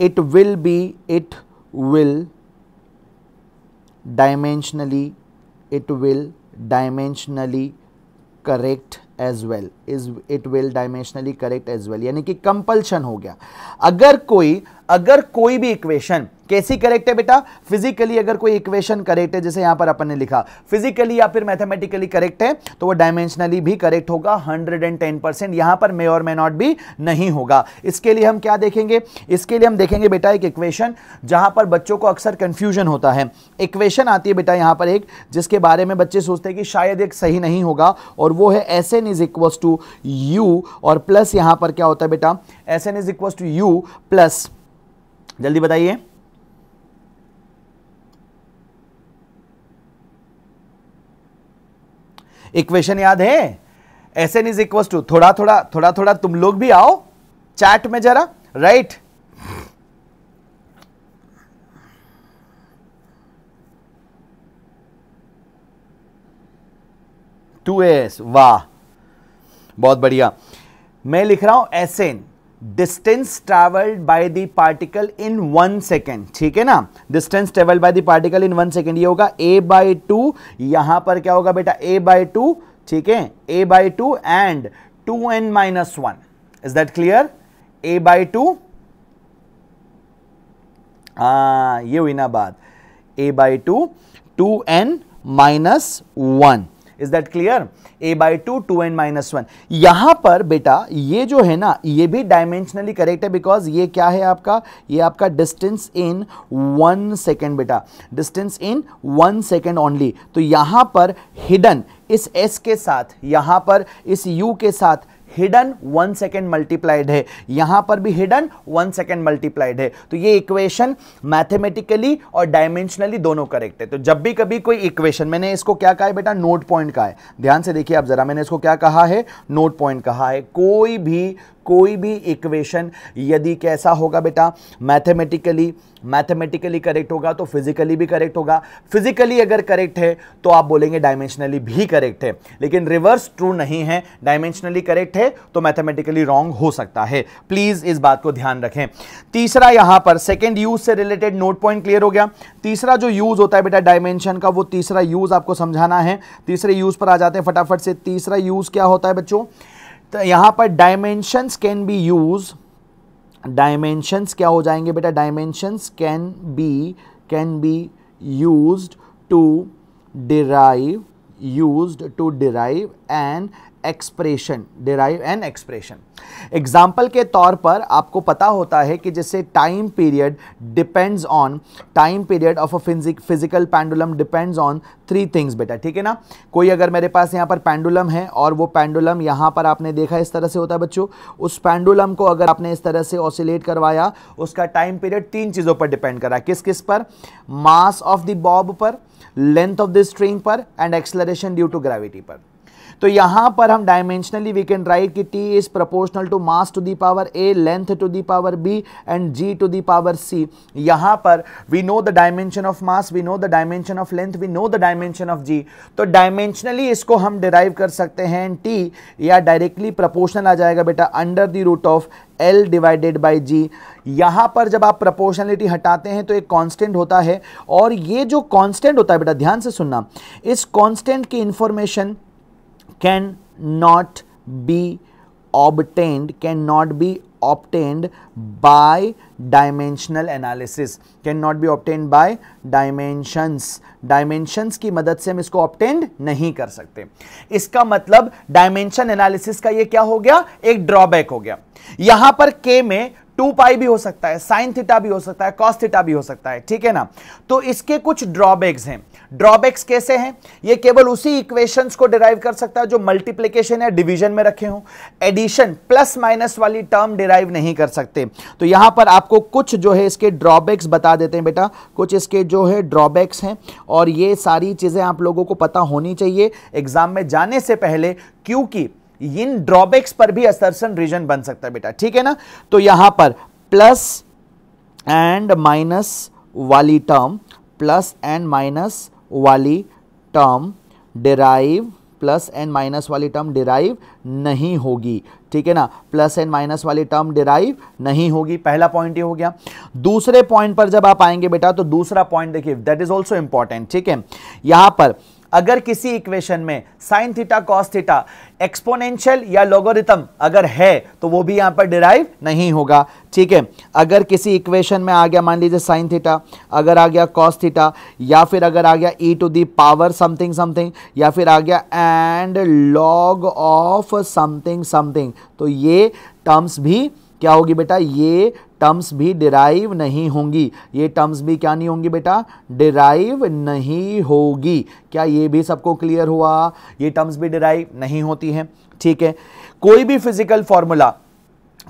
it will be it will dimensionally it will dimensionally correct as well is it will dimensionally correct as well यानी कि कंपल्शन हो गया अगर कोई अगर कोई भी इक्वेशन कैसी करेक्ट है बेटा फिजिकली अगर कोई इक्वेशन करेक्ट है जैसे यहां पर अपन ने लिखा फिजिकली या फिर मैथमेटिकली करेक्ट है तो वो डायमेंशनली भी करेक्ट होगा 110 परसेंट यहां पर मे और मे नॉट भी नहीं होगा इसके लिए हम क्या देखेंगे इसके लिए हम देखेंगे बेटा एक इक्वेशन जहां पर बच्चों को अक्सर कंफ्यूजन होता है इक्वेशन आती है बेटा यहां पर एक जिसके बारे में बच्चे सोचते हैं कि शायद एक सही नहीं होगा और वो है S N is equals to you और प्लस यहां पर क्या होता है बेटा S N is equals to you plus जल्दी बताइए इक्वेशन याद है S N is equal to थोड़ा थोड़ा थोड़ा थोड़ा तुम लोग भी आओ चैट में जरा राइट टू एस वाह बहुत बढ़िया मैं लिख रहा हूं S N distance travelled by the particle in one second ठीक है ना distance travelled by the particle in one second ये होगा ए बाय टू यहां पर क्या होगा बेटा ए बाई टू ठीक है A by two and two N minus one is that clear A by two ये हुई ना बात A by two two N minus one is that clear A by two two N minus one यहां पर बेटा ये जो है ना ये भी डायमेंशनली करेक्ट है बिकॉज ये क्या है आपका ये आपका डिस्टेंस इन वन सेकेंड बेटा distance in one second only तो यहां पर हिडन इस एस के साथ यहां पर इस यू के साथ हिडन वन सेकेंड मल्टीप्लाइड है यहाँ पर भी हिडन वन सेकेंड मल्टीप्लाइड है तो ये इक्वेशन मैथमेटिकली और डायमेंशनली दोनों करेक्ट है तो जब भी कभी कोई इक्वेशन मैंने इसको क्या कहा है बेटा नोट पॉइंट कहा है ध्यान से देखिए आप ज़रा मैंने इसको क्या कहा है नोट पॉइंट कहा है कोई भी कोई भी इक्वेशन यदि कैसा होगा बेटा मैथमेटिकली मैथमेटिकली करेक्ट होगा तो फिजिकली भी करेक्ट होगा फिजिकली अगर करेक्ट है तो आप बोलेंगे डायमेंशनली भी करेक्ट है लेकिन रिवर्स ट्रू नहीं है डायमेंशनली करेक्ट है तो मैथमेटिकली रॉन्ग हो सकता है प्लीज इस बात को ध्यान रखें तीसरा यहां पर सेकेंड यूज से रिलेटेड नोट पॉइंट क्लियर हो गया तीसरा जो यूज होता है बेटा डायमेंशन का वो तीसरा यूज आपको समझाना है तीसरे यूज पर आ जाते हैं फटाफट से तीसरा यूज क्या होता है बच्चों तो यहां पर dimensions can be use dimensions क्या हो जाएंगे बेटा dimensions can be can be used to derive used to derive an expression derive an expression example के तौर पर आपको पता होता है कि जैसे time period depends on time period of a physical pendulum depends on three things बेटा ठीक है ना कोई अगर मेरे पास यहाँ पर पैंडुलम है और वो पैंडुलम यहाँ पर आपने देखा इस तरह से होता है बच्चों उस पैंडुलम को अगर आपने इस तरह से ऑसिलेट करवाया उसका टाइम पीरियड तीन चीज़ों पर डिपेंड करा किस किस पर मास ऑफ द बॉब पर length of this string per and acceleration due to gravity per तो यहां पर हम डायमेंशनली वी कैन राइट कि T is proportional to mass to the power A length to the power B and G to the power C यहां पर we know the dimension of mass we know the dimension of length we know the dimension of G तो dimensionally इसको हम derive कर सकते हैं and T या directly proportional आ जाएगा बेटा under the root of L divided by जी यहां पर जब आप प्रपोर्शनलिटी हटाते हैं तो एक कॉन्स्टेंट होता है और ये जो कॉन्स्टेंट होता है बेटा ध्यान से सुनना इस कॉन्स्टेंट की information can not be obtained can not be obtained by dimensional analysis can not be obtained by dimensions dimensions की मदद से हम इसको ऑप्टेंड नहीं कर सकते इसका मतलब डायमेंशन एनालिसिस का यह क्या हो गया एक ड्रॉबैक हो गया यहां पर के में टू पाई भी हो सकता है साइन थीटा भी हो सकता है कॉस थीटा भी हो सकता है ठीक है ना तो इसके कुछ ड्रॉबैक्स हैं ड्रॉबैक्स कैसे हैं ये केवल उसी इक्वेशंस को डिराइव कर सकता है जो मल्टीप्लीकेशन या डिवीजन में रखे हों एडिशन प्लस माइनस वाली टर्म डिराइव नहीं कर सकते तो यहां पर आपको कुछ जो है इसके ड्रॉबैक्स बता देते हैं बेटा कुछ इसके जो है ड्रॉबैक्स हैं और ये सारी चीज़ें आप लोगों को पता होनी चाहिए एग्जाम में जाने से पहले क्योंकि इन ड्रॉबैक्स पर भी असरसन रीजन बन सकता है बेटा ठीक है ना तो यहां पर प्लस एंड माइनस वाली टर्म प्लस एंड माइनस वाली term derive plus and minus वाली टर्म डिराइव नहीं होगी ठीक है ना प्लस एंड माइनस वाली टर्म डिराइव नहीं होगी पहला पॉइंट ये हो गया दूसरे पॉइंट पर जब आप आएंगे बेटा तो दूसरा पॉइंट देखिए दैट इज ऑल्सो इंपॉर्टेंट ठीक है यहां पर अगर किसी इक्वेशन में sine theta cos theta exponential या लोगोरिथम अगर है तो वो भी यहां पर डिराइव नहीं होगा ठीक है अगर किसी इक्वेशन में आ गया मान लीजिए साइन थीटा अगर आ गया कॉस थीटा या फिर अगर आ गया e to the power something something या फिर आ गया and log of something something तो ये टर्म्स भी क्या होगी बेटा ये टर्म्स भी डिराइव नहीं होंगी ये टर्म्स भी क्या नहीं होंगी बेटा डिराइव नहीं होगी क्या ये भी सबको क्लियर हुआ ये टर्म्स भी डिराइव नहीं होती हैं ठीक है कोई भी फिजिकल फॉर्मूला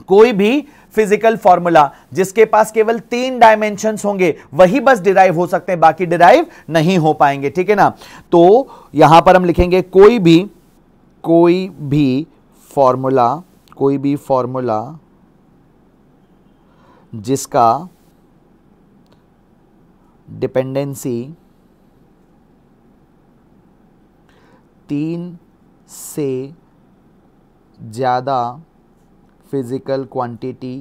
कोई भी फिजिकल फॉर्मूला जिसके पास केवल तीन डायमेंशन होंगे वही बस डिराइव हो सकते हैं बाकी डिराइव नहीं हो पाएंगे ठीक है ना तो यहां पर हम लिखेंगे कोई भी कोई भी फॉर्मूला कोई भी फॉर्मूला जिसका डिपेंडेंसी तीन से ज़्यादा फिज़िकल क्वांटिटी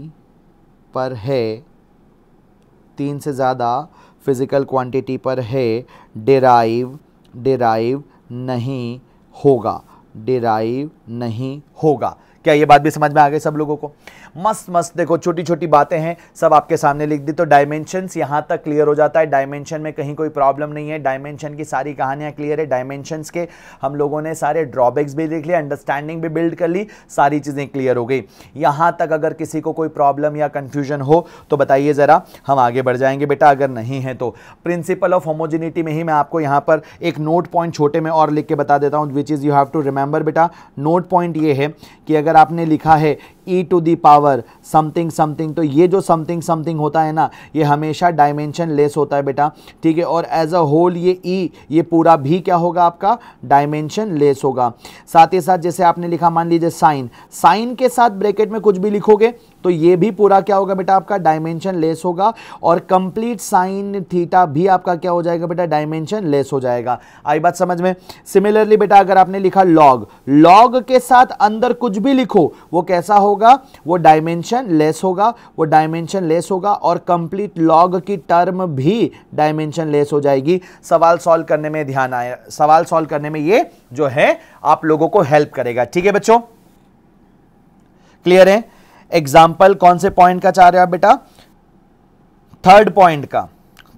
पर है तीन से ज़्यादा फिज़िकल क्वांटिटी पर है डेराइव डेराइव नहीं होगा डेराइव नहीं होगा क्या ये बात भी समझ में आ गई सब लोगों को मस्त मस्त देखो छोटी छोटी बातें हैं सब आपके सामने लिख दी तो डायमेंशंस यहाँ तक क्लियर हो जाता है डायमेंशन में कहीं कोई प्रॉब्लम नहीं है डायमेंशन की सारी कहानियाँ क्लियर है डायमेंशन के हम लोगों ने सारे ड्रॉबैक्स भी लिख लिए अंडरस्टैंडिंग भी बिल्ड कर ली सारी चीज़ें क्लियर हो गई यहाँ तक अगर किसी को कोई प्रॉब्लम या कन्फ्यूजन हो तो बताइए ज़रा हम आगे बढ़ जाएंगे बेटा अगर नहीं है तो प्रिंसिपल ऑफ होमोजिनिटी में ही मैं आपको यहाँ पर एक नोट पॉइंट छोटे में और लिख के बता देता हूँ which is you have to remember बेटा नोट पॉइंट ये है कि अगर आपने लिखा है e to the power something something तो ये जो समथिंग समथिंग होता है ना ये हमेशा डायमेंशन लेस होता है बेटा ठीक है और एज अ होल ये ई e, ये पूरा भी क्या होगा आपका डायमेंशन लेस होगा साथ ही साथ जैसे आपने लिखा मान लीजिए साइन साइन के साथ ब्रेकेट में कुछ भी लिखोगे तो ये भी पूरा क्या होगा बेटा आपका डायमेंशन लेस होगा और कंप्लीट साइन थीटा भी आपका क्या हो जाएगा बेटा डायमेंशन लेस हो जाएगा आई बात समझ में सिमिलरली बेटा अगर आपने लिखा लॉग लॉग के साथ अंदर कुछ भी लिखो वो कैसा होगा वो डायमेंशन डायमेंशन लेस होगा वो डायमेंशन लेस होगा और कंप्लीट लॉग की टर्म भी डायमेंशन लेस हो जाएगी सवाल सॉल्व करने में ध्यान आए सवाल सॉल्व करने में ये जो है आप लोगों को हेल्प करेगा ठीक है बच्चों क्लियर है एग्जाम्पल कौन से पॉइंट का चाह रहे हो आप बेटा थर्ड पॉइंट का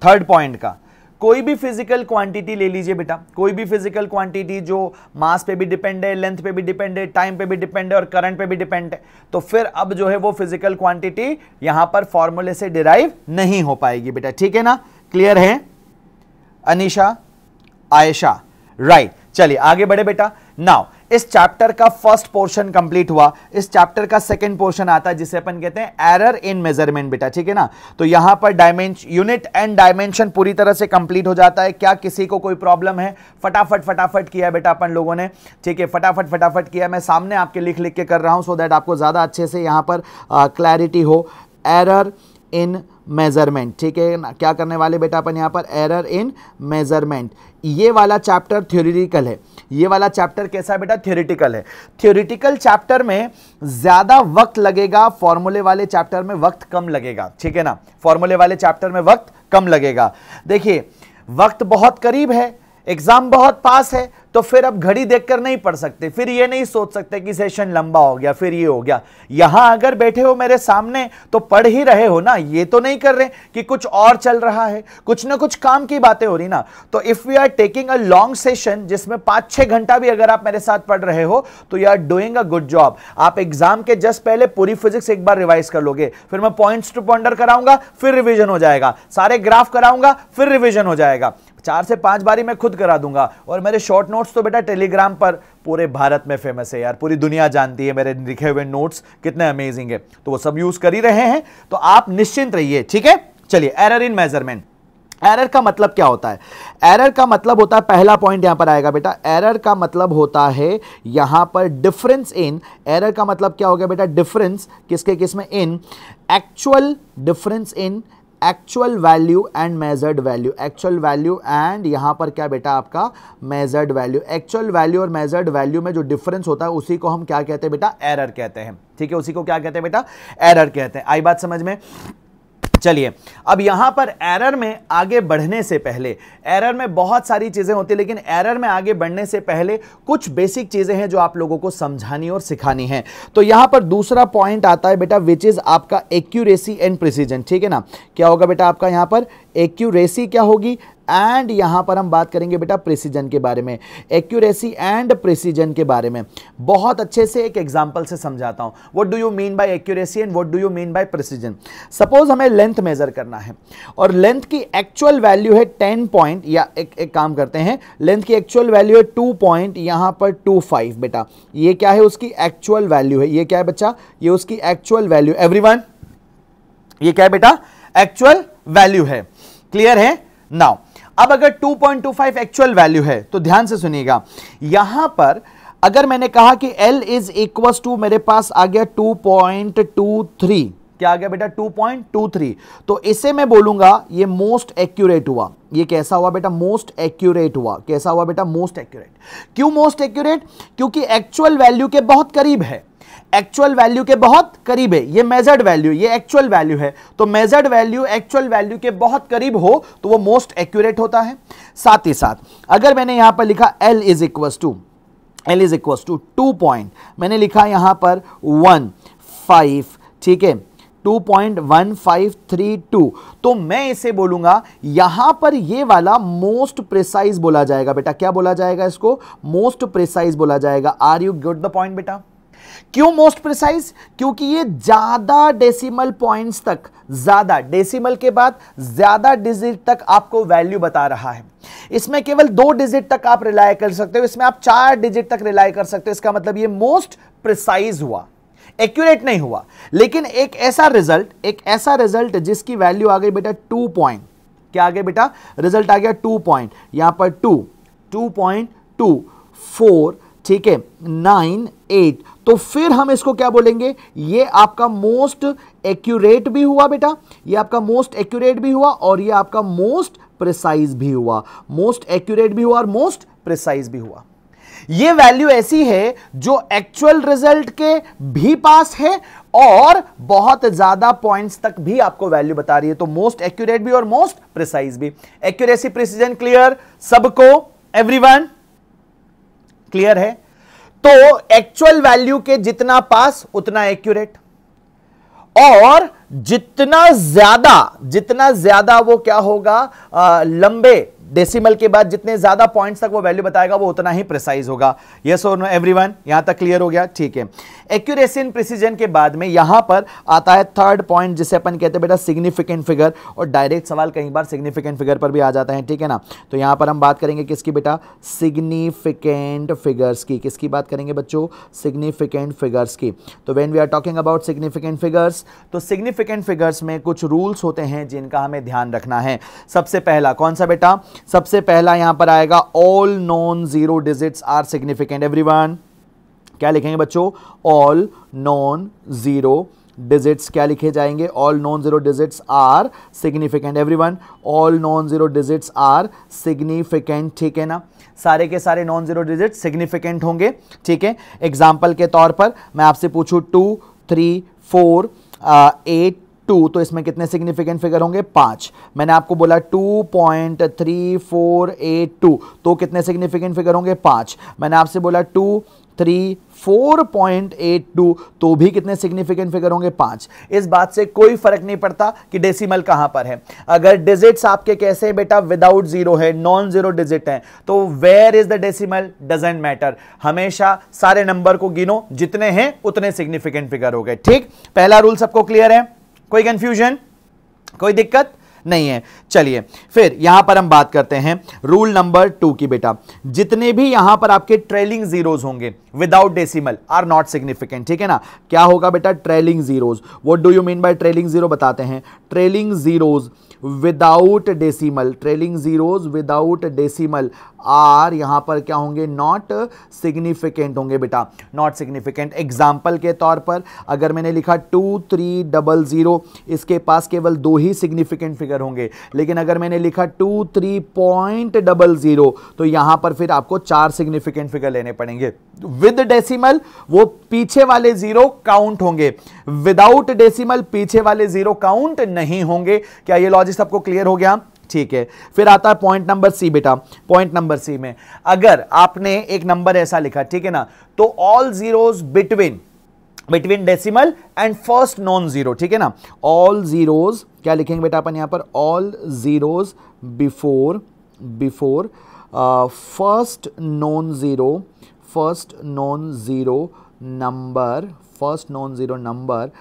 थर्ड पॉइंट का कोई भी फिजिकल क्वांटिटी ले लीजिए बेटा कोई भी फिजिकल क्वांटिटी जो मास पे भी डिपेंड है लेंथ पे भी डिपेंड है टाइम पे भी डिपेंड है और करंट पे भी डिपेंड है तो फिर अब जो है वो फिजिकल क्वांटिटी यहां पर फॉर्मूले से डिराइव नहीं हो पाएगी बेटा ठीक है ना क्लियर है अनिशा आयशा राइट चलिए आगे बढ़े बेटा नाउ इस चैप्टर का फर्स्ट पोर्शन कंप्लीट हुआ इस चैप्टर का सेकंड पोर्शन आता है जिसे अपन कहते हैं एरर इन मेजरमेंट बेटा ठीक है ना तो यहां पर डायमेंशन यूनिट एंड डायमेंशन पूरी तरह से कंप्लीट हो जाता है क्या किसी को कोई प्रॉब्लम है फटाफट फटाफट किया बेटा अपन लोगों ने ठीक है फटाफट फटाफट किया मैं सामने आपके लिख लिख के कर रहा हूँ सो दैट आपको ज़्यादा अच्छे से यहाँ पर क्लैरिटी हो एरर इन मेज़रमेंट ठीक है ना क्या करने वाले बेटा अपन यहाँ पर एरर इन मेज़रमेंट ये वाला चैप्टर थ्योरिटिकल है ये वाला चैप्टर कैसा बेटा थ्योरिटिकल है थ्योरिटिकल चैप्टर में ज़्यादा वक्त लगेगा फॉर्मूले वाले चैप्टर में वक्त कम लगेगा ठीक है ना फॉर्मूले वाले चैप्टर में वक्त कम लगेगा देखिए वक्त बहुत करीब है एग्जाम बहुत पास है तो फिर अब घड़ी देखकर नहीं पढ़ सकते फिर ये नहीं सोच सकते कि सेशन लंबा हो गया फिर ये हो गया यहां अगर बैठे हो मेरे सामने तो पढ़ ही रहे हो ना ये तो नहीं कर रहे कि कुछ और चल रहा है कुछ ना कुछ काम की बातें हो रही ना तो if you are taking a long session जिसमें पाँच छह घंटा भी अगर आप मेरे साथ पढ़ रहे हो तो you are doing a good job आप एग्जाम के जस्ट पहले पूरी फिजिक्स एक बार रिवाइज कर लोगे फिर मैं पॉइंट्स टू पॉइंटर कराऊंगा फिर रिविजन हो जाएगा सारे ग्राफ कराऊंगा फिर रिविजन हो जाएगा चार से पांच बारी मैं खुद करा दूंगा और मेरे शॉर्ट नोट्स तो बेटा टेलीग्राम पर पूरे भारत में फेमस है यार पूरी दुनिया जानती है मेरे लिखे हुए नोट्स कितने अमेजिंग है तो वो सब यूज़ कर ही रहे हैं तो आप निश्चिंत रहिए ठीक है चलिए एरर इन मेजरमेंट एरर का मतलब क्या होता है एरर का मतलब होता है पहला पॉइंट यहां पर आएगा बेटा एरर का मतलब होता है यहां पर डिफरेंस इन एरर का मतलब क्या हो गया बेटा डिफरेंस किसके किस में in actual difference in actual value and measured value actual value and यहां पर क्या बेटा आपका मेजर्ड वैल्यू एक्चुअल वैल्यू और मेजर्ड वैल्यू में जो डिफरेंस होता है उसी को हम क्या कहते हैं बेटा एरर कहते हैं ठीक है उसी को क्या कहते हैं बेटा एरर कहते हैं आई बात समझ में चलिए अब यहां पर एरर में आगे बढ़ने से पहले एरर में बहुत सारी चीज़ें होती है लेकिन एरर में आगे बढ़ने से पहले कुछ बेसिक चीज़ें हैं जो आप लोगों को समझानी और सिखानी है तो यहां पर दूसरा पॉइंट आता है बेटा विच इज़ आपका एक्यूरेसी एंड प्रिसीजन ठीक है ना क्या होगा बेटा आपका यहाँ पर एक्यूरेसी क्या होगी एंड यहां पर हम बात करेंगे बेटा प्रेसिजन के बारे में एक्यूरेसी एंड प्रेसिजन के बारे में बहुत अच्छे से एक एग्जांपल से समझाता हूं what do you mean by accuracy and what do you mean by precision suppose हमें लेंथ मेजर करना है और लेंथ की एक्चुअल वैल्यू है टेन पॉइंट या एक, एक काम करते हैं लेंथ की एक्चुअल वैल्यू है टू पॉइंट यहां पर टू फाइव बेटा ये क्या है उसकी एक्चुअल वैल्यू है ये क्या है बच्चा ये उसकी एक्चुअल वैल्यू एवरी ये क्या है बेटा एक्चुअल वैल्यू है क्लियर है नाउ अब अगर 2.25 एक्चुअल वैल्यू है तो ध्यान से सुनिएगा यहां पर अगर मैंने कहा कि L इज इक्वस टू मेरे पास आ गया 2.23 क्या आ गया बेटा 2.23 तो इसे मैं बोलूंगा ये मोस्ट एक्यूरेट हुआ ये कैसा हुआ बेटा मोस्ट एक्यूरेट हुआ कैसा हुआ बेटा मोस्ट एक्यूरेट क्यों मोस्ट एक्यूरेट क्योंकि एक्चुअल वैल्यू के बहुत करीब है एक्चुअल वैल्यू के बहुत करीब है ये मेजर्ड वैल्यू ये एक्चुअल वैल्यू है तो मेजर्ड वैल्यू एक्चुअल वैल्यू के बहुत करीब हो तो वो मोस्ट एक्यूरेट होता है साथ ही साथ अगर मैंने यहां पर लिखा L is equals to L is equal to two point मैंने लिखा यहां पर वन फाइव ठीक है 2.1532 तो मैं इसे बोलूंगा यहां पर ये वाला मोस्ट प्रिसाइज बोला जाएगा बेटा क्या बोला जाएगा इसको मोस्ट प्रिसाइज बोला जाएगा are you good the point बेटा क्यों मोस्ट प्रिसाइज क्योंकि ये ज्यादा डेसिमल पॉइंट्स तक ज्यादा डेसिमल के बाद ज्यादा डिजिट तक आपको वैल्यू बता रहा है इसमें केवल दो डिजिट तक आप रिलाई कर सकते हो इसमें आप चार डिजिट तक रिलाई कर सकते हो इसका मतलब ये मोस्ट प्रिसाइज हुआ एक्यूरेट नहीं हुआ लेकिन एक ऐसा रिजल्ट एक ऐसा रिजल्ट जिसकी वैल्यू आ गई बेटा टू पॉइंट क्या आ गया बेटा रिजल्ट आ गया टू पॉइंट यहां पर two two point two four ठीक है नाइन एट तो फिर हम इसको क्या बोलेंगे ये आपका मोस्ट एक्यूरेट भी हुआ बेटा ये आपका मोस्ट एक्यूरेट भी हुआ और ये आपका मोस्ट प्रिसाइज भी हुआ मोस्ट एक्यूरेट भी हुआ और मोस्ट प्रिसाइज भी हुआ ये वैल्यू ऐसी है जो एक्चुअल रिजल्ट के भी पास है और बहुत ज्यादा पॉइंट्स तक भी आपको वैल्यू बता रही है तो मोस्ट एक्यूरेट भी और मोस्ट प्रिसाइज भी एक्यूरेसी प्रिसीजन क्लियर सबको एवरीवन क्लियर है तो एक्चुअल वैल्यू के जितना पास उतना एक्यूरेट और जितना ज्यादा जितना ज्यादा वो क्या होगा आ, लंबे डेसिमल के बाद जितने ज्यादा पॉइंट्स तक वो वैल्यू बताएगा वो उतना ही प्रिसाइज होगा यस और नो एवरीवन यहां तक क्लियर हो गया ठीक है एक्यूरेसी इन प्रिसीजन के बाद में यहां पर आता है थर्ड पॉइंट जिसे अपन कहते हैं बेटा सिग्निफिकेंट फिगर और डायरेक्ट सवाल कई बार सिग्निफिकेंट फिगर पर भी आ जाता है ठीक है ना तो यहां पर हम बात करेंगे किसकी बेटा सिग्निफिकेंट फिगर्स की किसकी बात करेंगे बच्चों सिग्निफिकेंट फिगर्स की तो when we are talking about significant figures तो सिग्निफिकेंट फिगर्स में कुछ रूल्स होते हैं जिनका हमें ध्यान रखना है सबसे पहला कौन सा बेटा सबसे पहला यहाँ पर आएगा all non zero digits are significant everyone क्या लिखेंगे बच्चों ऑल नॉन ज़ीरो डिजिट्स क्या लिखे जाएंगे all non zero digits are significant everyone all non zero digits are significant ठीक है ना सारे के सारे नॉन जीरो डिजिट सिग्निफिकेंट होंगे ठीक है एग्जाम्पल के तौर पर मैं आपसे पूछू two three four eight two तो इसमें कितने सिग्निफिकेंट फिगर होंगे पाँच मैंने आपको बोला two point three four eight two तो कितने सिग्निफिकेंट फिगर होंगे पाँच मैंने आपसे बोला two three four point eight two तो भी कितने सिग्निफिकेंट फिगर होंगे पांच इस बात से कोई फर्क नहीं पड़ता कि डेसिमल कहां पर है अगर डिजिट्स आपके कैसे बेटा विदाउट जीरो है नॉन जीरो डिजिट है तो where is the decimal doesn't matter हमेशा सारे नंबर को गिनो जितने हैं उतने सिग्निफिकेंट फिगर हो गए ठीक पहला रूल सबको क्लियर है कोई कंफ्यूजन कोई दिक्कत नहीं है चलिए फिर यहां पर हम बात करते हैं रूल नंबर टू की बेटा जितने भी यहां पर आपके ट्रेलिंग जीरोज होंगे without decimal are not significant ठीक है ना क्या होगा बेटा trailing zeros what do you mean by trailing zero बताते हैं trailing zeros without decimal trailing zeros without decimal are यहाँ पर क्या होंगे नॉट सिग्निफिकेंट होंगे बेटा नॉट सिग्निफिकेंट एग्जाम्पल के तौर पर अगर मैंने लिखा टू थ्री डबल ज़ीरो इसके पास केवल दो ही सिग्निफिकेंट फिगर होंगे लेकिन अगर मैंने लिखा two three point double zero तो यहाँ पर फिर आपको चार सिग्निफिकेंट फिगर लेने पड़ेंगे विद डेसीमल वो पीछे वाले ज़ीरो काउंट होंगे विदाउट डेसीमल पीछे वाले ज़ीरो काउंट नहीं होंगे क्या ये लॉजिक जी सबको क्लियर हो गया ठीक है फिर आता है पॉइंट नंबर सी बेटा पॉइंट नंबर सी में अगर आपने एक नंबर ऐसा लिखा ठीक है ना तो all zeros between between decimal and first non zero ठीक है ना ऑल जीरोज क्या लिखेंगे बेटा अपन यहां पर all zeros before before first non zero first non zero number first non zero number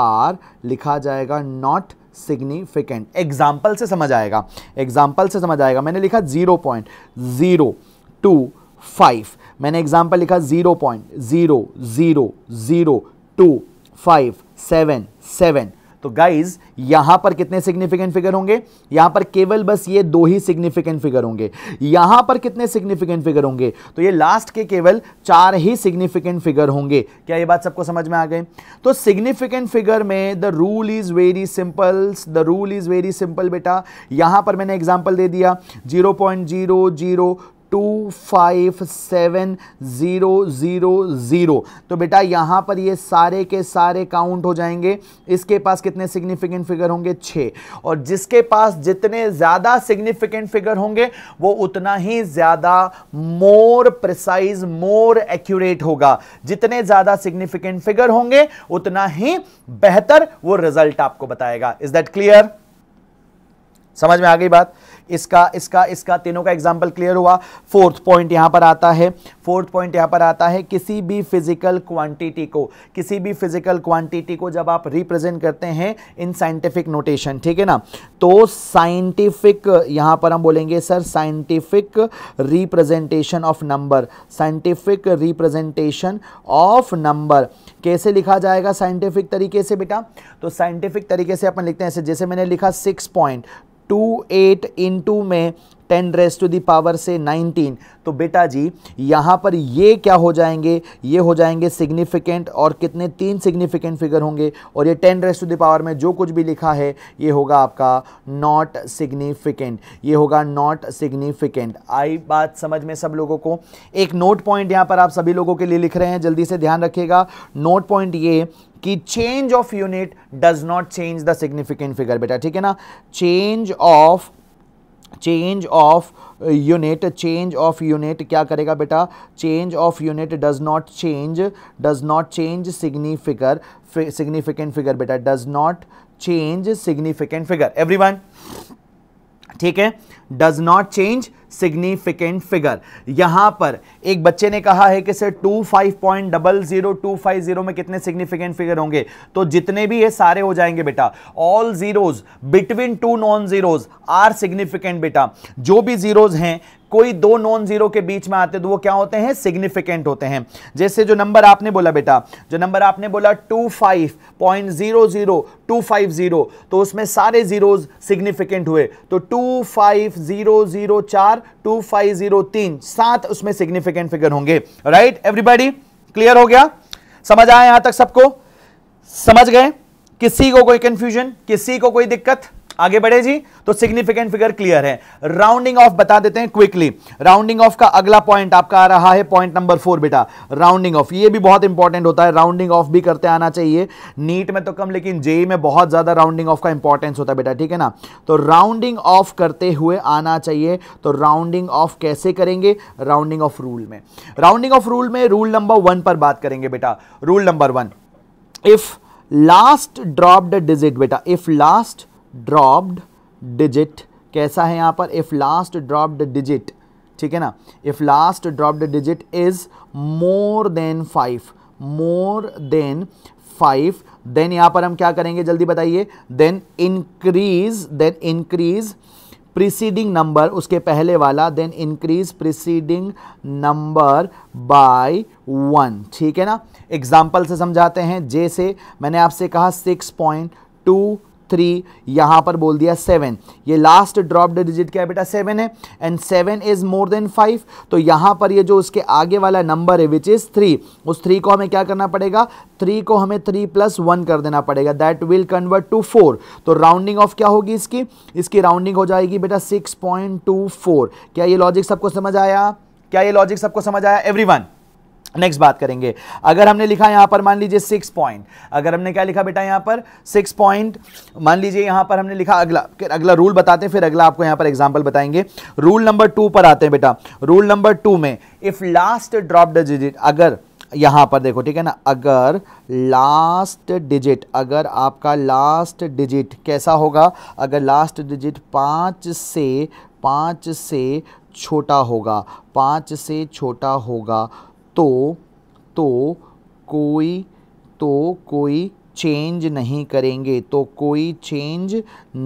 are लिखा जाएगा नॉट सिग्निफिकेंट एग्जाम्पल से समझ आएगा एग्जाम्पल से समझ आएगा मैंने लिखा zero point zero two five मैंने एग्जाम्पल लिखा zero point zero zero zero two five seven seven तो गाइज यहां पर कितने सिग्निफिकेंट फिगर होंगे यहां पर केवल बस ये दो ही सिग्निफिकेंट फिगर होंगे यहां पर कितने सिग्निफिकेंट फिगर होंगे तो ये लास्ट के केवल चार ही सिग्निफिकेंट फिगर होंगे क्या ये बात सबको समझ में आ गए तो सिग्निफिकेंट फिगर में the rule is very simple the rule is very simple बेटा यहां पर मैंने एग्जाम्पल दे दिया zero point zero zero two five seven zero zero zero तो बेटा यहाँ पर ये सारे के सारे काउंट हो जाएंगे इसके पास कितने सिग्निफिकेंट फिगर होंगे छः और जिसके पास जितने ज़्यादा सिग्निफिकेंट फिगर होंगे वो उतना ही ज़्यादा मोर प्रिसाइज मोर एक्यूरेट होगा जितने ज़्यादा सिग्निफिकेंट फिगर होंगे उतना ही बेहतर वो रिजल्ट आपको बताएगा इज दैट क्लियर समझ में आ गई बात इसका इसका इसका तीनों का एग्जाम्पल क्लियर हुआ फोर्थ पॉइंट यहां पर आता है फोर्थ पॉइंट यहां पर आता है किसी भी फिजिकल क्वांटिटी को किसी भी फिजिकल क्वांटिटी को जब आप रिप्रेजेंट करते हैं इन साइंटिफिक नोटेशन ठीक है ना तो साइंटिफिक यहां पर हम बोलेंगे sir scientific representation of number scientific representation of number कैसे लिखा जाएगा साइंटिफिक तरीके से बेटा तो साइंटिफिक तरीके से अपन लिखते हैं ऐसे जैसे मैंने लिखा six point two eight into में टेन रेस टू दावर से नाइनटीन तो बेटा जी यहाँ पर ये क्या हो जाएंगे ये हो जाएंगे सिग्निफिकेंट और कितने तीन सिग्निफिकेंट फिगर होंगे और ये टेन रेस टू दावर में जो कुछ भी लिखा है ये होगा आपका नॉट सिग्निफिकेंट ये होगा नॉट सिग्निफिकेंट आई बात समझ में सब लोगों को एक नोट पॉइंट यहाँ पर आप सभी लोगों के लिए लिख रहे हैं जल्दी से ध्यान रखिएगा नोट पॉइंट ये कि change of unit does not change the significant figure बेटा ठीक है ना change of change of unit change of unit क्या करेगा बेटा change of unit does not change does not change significant significant figure बेटा does not change significant figure one ठीक है does not change significant figure यहां पर एक बच्चे ने कहा है कि sir two five point double zero two five zero में कितने सिग्निफिकेंट फिगर होंगे तो जितने भी है सारे हो जाएंगे बेटा all zeros between two non zeros are significant बेटा जो भी जीरोज हैं कोई दो नॉन जीरो के बीच में आते तो वो क्या होते हैं सिग्निफिकेंट होते हैं जैसे जो नंबर आपने बोला बेटा जो नंबर आपने बोला two five point zero zero two five zero तो उसमें सारे जीरोज सिग्निफिकेंट हुए तो टू फाइव जीरो जीरो चार टू फाइव जीरो तीन सात उसमें सिग्निफिकेंट फिगर होंगे राइट एवरीबॉडी क्लियर हो गया समझ आया यहां तक सबको समझ गए किसी को कोई कंफ्यूजन किसी को कोई दिक्कत आगे बढ़े जी तो सिग्निफिकेंट फिगर क्लियर है राउंडिंग ऑफ बता देते हैं क्विकली राउंडिंग ऑफ का अगला पॉइंट आपका आ रहा है पॉइंट नंबर फोर बेटा राउंडिंग ऑफ ये भी बहुत इंपॉर्टेंट होता है राउंडिंग ऑफ भी करते आना चाहिए नीट में तो कम लेकिन जेई में बहुत ज्यादा राउंडिंग ऑफ का इंपॉर्टेंस होता है बेटा ठीक है ना तो राउंडिंग ऑफ करते हुए आना चाहिए तो राउंडिंग ऑफ कैसे करेंगे राउंडिंग ऑफ रूल में राउंडिंग ऑफ रूल में रूल नंबर वन पर बात करेंगे बेटा rule number one if last dropped digit बेटा इफ लास्ट ड्रॉप्ड डिजिट कैसा है यहाँ पर इफ़ लास्ट ड्रॉप्ड डिजिट ठीक है ना if last dropped digit is more than five more than five then यहाँ पर हम क्या करेंगे जल्दी बताइए then increase then increase preceding number उसके पहले वाला then increase preceding number by one ठीक है ना एग्जाम्पल से समझाते हैं जैसे मैंने आपसे कहा सिक्स पॉइंट टू थ्री यहाँ पर बोल दिया सेवन ये लास्ट ड्रॉप डिजिट क्या बेटा सेवन है and seven is more than five तो यहाँ पर ये जो उसके आगे वाला नंबर है विच इज़ थ्री उस थ्री को हमें क्या करना पड़ेगा थ्री को हमें थ्री प्लस वन कर देना पड़ेगा that will convert to four तो राउंडिंग ऑफ क्या होगी इसकी इसकी राउंडिंग हो जाएगी बेटा सिक्स पॉइंट टू फोर क्या ये लॉजिक सबको समझ आया क्या ये लॉजिक सबको समझ आया एवरी नेक्स्ट बात करेंगे अगर हमने लिखा यहाँ पर मान लीजिए सिक्स पॉइंट अगर हमने क्या लिखा बेटा यहाँ पर सिक्स पॉइंट मान लीजिए यहाँ पर हमने लिखा अगला फिर अगला रूल बताते हैं फिर अगला आपको यहाँ पर एग्जाम्पल बताएंगे रूल नंबर टू पर आते हैं बेटा रूल नंबर टू में if last drop the digit अगर यहाँ पर देखो ठीक है ना अगर लास्ट डिजिट अगर आपका लास्ट डिजिट कैसा होगा अगर लास्ट डिजिट पाँच से पाँच से छोटा होगा पाँच से छोटा होगा तो तो कोई तो कोई चेंज नहीं करेंगे तो कोई चेंज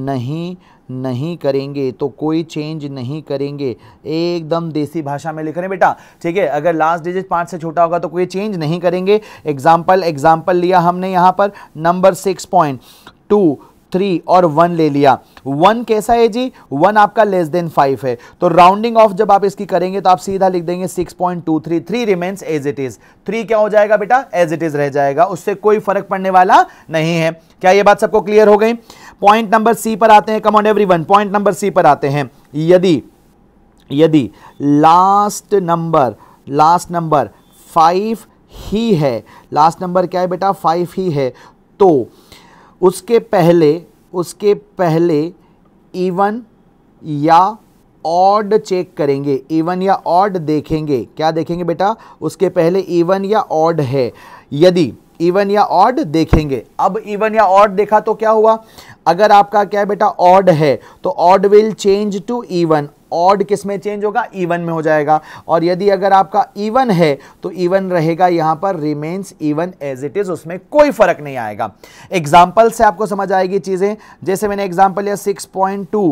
नहीं नहीं करेंगे तो कोई चेंज नहीं करेंगे एकदम देसी भाषा में लिख रहे हैं बेटा ठीक है अगर लास्ट डिजिट पाँच से छोटा होगा तो कोई चेंज नहीं करेंगे एग्जाम्पल एग्जाम्पल लिया हमने यहाँ पर number six point two three और वन ले लिया वन कैसा है जी वन आपका लेस देन फाइव है तो राउंडिंग ऑफ जब आप इसकी करेंगे तो आप सीधा लिख देंगे six point two three three remains as it is three क्या हो जाएगा बेटा एज इट इज रह जाएगा उससे कोई फर्क पड़ने वाला नहीं है क्या ये बात सबको क्लियर हो गई पॉइंट नंबर सी पर आते हैं come on everyone point number C पर आते हैं यदि यदि last number last number five ही है लास्ट नंबर क्या है बेटा फाइव ही है तो उसके पहले उसके पहले इवन या ऑड चेक करेंगे इवन या ऑड देखेंगे क्या देखेंगे बेटा उसके पहले इवन या ऑड है यदि इवन या ऑड देखेंगे अब इवन या ऑड देखा तो क्या हुआ अगर आपका क्या है बेटा ऑड है तो odd will change to even odd किस में चेंज होगा ईवन में हो जाएगा और यदि अगर आपका इवन है तो ईवन रहेगा यहां पर remains even as it is उसमें कोई फ़र्क नहीं आएगा एग्जाम्पल से आपको समझ आएगी चीज़ें जैसे मैंने एग्जाम्पल लिया सिक्स पॉइंट टू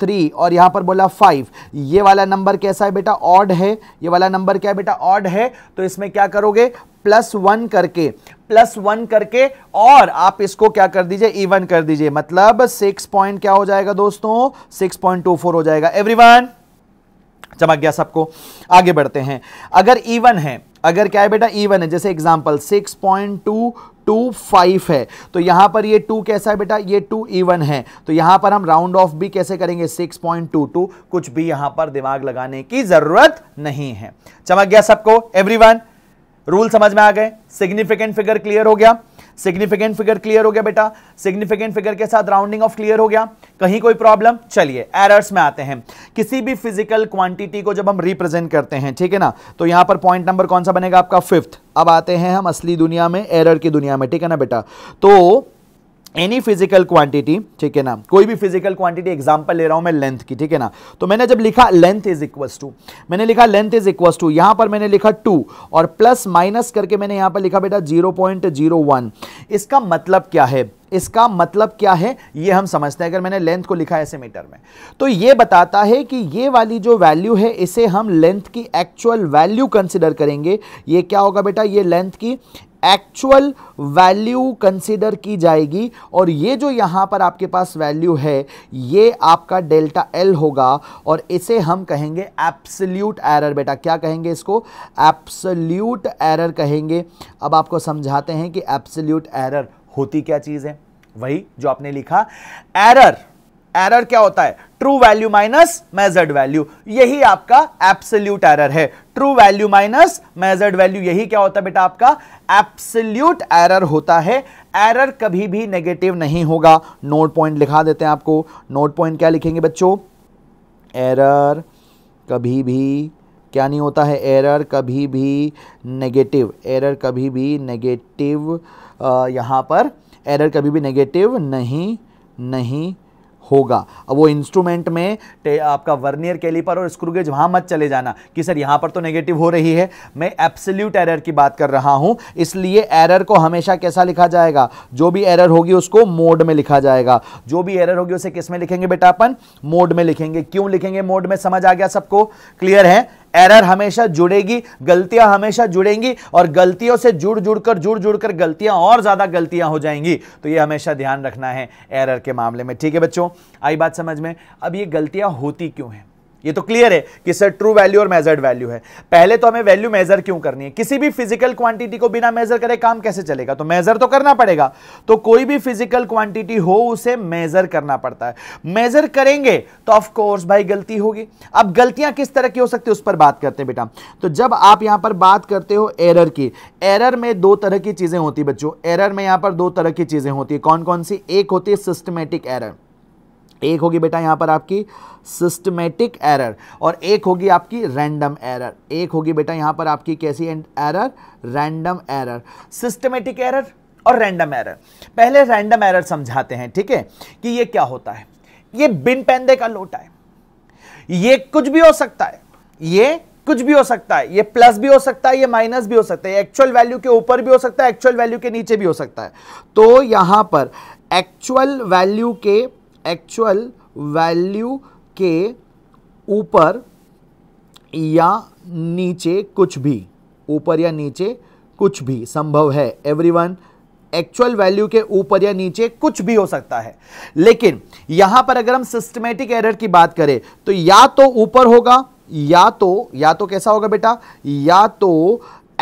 थ्री और यहां पर बोला फाइव ये वाला नंबर कैसा है बेटा ऑड है ये वाला नंबर क्या है बेटा ऑड है तो इसमें क्या करोगे प्लस वन करके प्लस वन करके और आप इसको क्या कर दीजिए इवन कर दीजिए मतलब सिक्स पॉइंट क्या हो जाएगा दोस्तों सिक्स पॉइंट टू फोर हो जाएगा एवरीवन चमक गया सबको आगे बढ़ते हैं अगर इवन है अगर क्या है बेटा इवन है जैसे example six point two two five है तो यहां पर ये टू कैसा है बेटा ये टू इवन है तो यहां पर हम राउंड ऑफ भी कैसे करेंगे सिक्स पॉइंट टू टू कुछ भी यहां पर दिमाग लगाने की ज़रूरत नहीं है चमक गया सबको एवरीवन रूल समझ में आ गए सिग्निफिकेंट फिगर क्लियर हो गया सिग्निफिकेंट फिगर क्लियर हो गया बेटा सिग्निफिकेंट फिगर के साथ राउंडिंग ऑफ क्लियर हो गया कहीं कोई प्रॉब्लम चलिए एरर्स में आते हैं किसी भी फिजिकल क्वांटिटी को जब हम रिप्रेजेंट करते हैं ठीक है ना तो यहां पर पॉइंट नंबर कौन सा बनेगा आपका फिफ्थ अब आते हैं हम असली दुनिया में एरर की दुनिया में ठीक है ना बेटा तो एनी फिजिकल क्वांटिटी ठीक है ना कोई भी फिजिकल क्वांटिटी एग्जांपल ले रहा हूं मैं लेंथ की ठीक है ना तो मैंने जब लिखा लेंथ इज इक्वल टू मैंने लिखा लेंथ इज इक्वल टू यहां पर मैंने लिखा टू और प्लस माइनस करके मैंने यहां पर लिखा बेटा जीरो पॉइंट जीरो वन इसका मतलब क्या है इसका मतलब क्या है ये हम समझते हैं अगर मैंने लेंथ को लिखा है ऐसे मीटर में तो ये बताता है कि ये वाली जो वैल्यू है इसे हम लेंथ की एक्चुअल वैल्यू कंसिडर करेंगे ये क्या होगा बेटा ये लेंथ की एक्चुअल वैल्यू कंसिडर की जाएगी और ये जो यहाँ पर आपके पास वैल्यू है ये आपका डेल्टा एल होगा और इसे हम कहेंगे एप्सल्यूट एरर बेटा क्या कहेंगे इसको एप्सल्यूट एरर कहेंगे अब आपको समझाते हैं कि एप्सल्यूट एरर होती क्या चीज है वही जो आपने लिखा एरर एरर क्या होता है true value minus measured value यही आपका एप्सल्यूट एरर है true value minus measured value यही क्या होता है बेटा आपका एप्सल्यूट एरर होता है एरर कभी भी नेगेटिव नहीं होगा नोट पॉइंट लिखा देते हैं आपको नोट पॉइंट क्या लिखेंगे बच्चों एरर कभी भी क्या नहीं होता है एरर कभी भी नेगेटिव एरर कभी भी नेगेटिव यहाँ पर एरर कभी भी नेगेटिव नहीं नहीं होगा अब वो इंस्ट्रूमेंट में आपका वर्नियर कैलिपर और स्क्रूगेज वहाँ मत चले जाना कि सर यहाँ पर तो नेगेटिव हो रही है मैं एब्सोल्यूट एरर की बात कर रहा हूँ इसलिए एरर को हमेशा कैसा लिखा जाएगा जो भी एरर होगी उसको मोड में लिखा जाएगा जो भी एरर होगी उसे किस में लिखेंगे बेटा अपन मोड में लिखेंगे क्यों लिखेंगे मोड में समझ आ गया सबको क्लियर है एरर हमेशा जुड़ेगी गलतियां हमेशा जुड़ेंगी और गलतियों से जुड़ जुड़ कर जुड़ जुड़ कर गलतियां और ज़्यादा गलतियां हो जाएंगी तो ये हमेशा ध्यान रखना है एरर के मामले में ठीक है बच्चों आई बात समझ में अब ये गलतियां होती क्यों हैं ये तो क्लियर है कि सर ट्रू वैल्यू और मेजर्ड वैल्यू है पहले तो हमें वैल्यू मेजर क्यों करनी है किसी भी फिजिकल क्वांटिटी को बिना मेजर करे काम कैसे चलेगा तो मेजर तो करना पड़ेगा तो कोई भी फिजिकल क्वांटिटी हो उसे मेजर करना पड़ता है मेजर करेंगे तो ऑफकोर्स भाई गलती होगी अब गलतियां किस तरह की हो सकती है उस पर बात करते हैं बेटा तो जब आप यहां पर बात करते हो एरर की एरर में दो तरह की चीजें होती बच्चों एरर में यहां पर दो तरह की चीजें होती है कौन कौन सी एक होती है सिस्टमेटिक एरर एक होगी बेटा यहाँ पर आपकी सिस्टमेटिक एरर और एक होगी आपकी रैंडम एरर एक होगी बेटा यहाँ पर आपकी कैसी error random error systematic error और रैंडम एरर पहले रैंडम एरर समझाते हैं ठीक है कि ये क्या होता है ये बिन पैंदे का लोटा है ये कुछ भी हो सकता है ये कुछ भी हो सकता है ये प्लस भी हो सकता है ये माइनस भी हो सकता है एक्चुअल वैल्यू के ऊपर भी हो सकता है एक्चुअल वैल्यू के नीचे भी हो सकता है तो यहां पर एक्चुअल वैल्यू के एक्चुअल वैल्यू के ऊपर या नीचे कुछ भी ऊपर या नीचे कुछ भी संभव है एवरीवन एक्चुअल वैल्यू के ऊपर या नीचे कुछ भी हो सकता है लेकिन यहां पर अगर हम सिस्टमेटिक एरर की बात करें तो या तो ऊपर होगा या तो या तो कैसा होगा बेटा या तो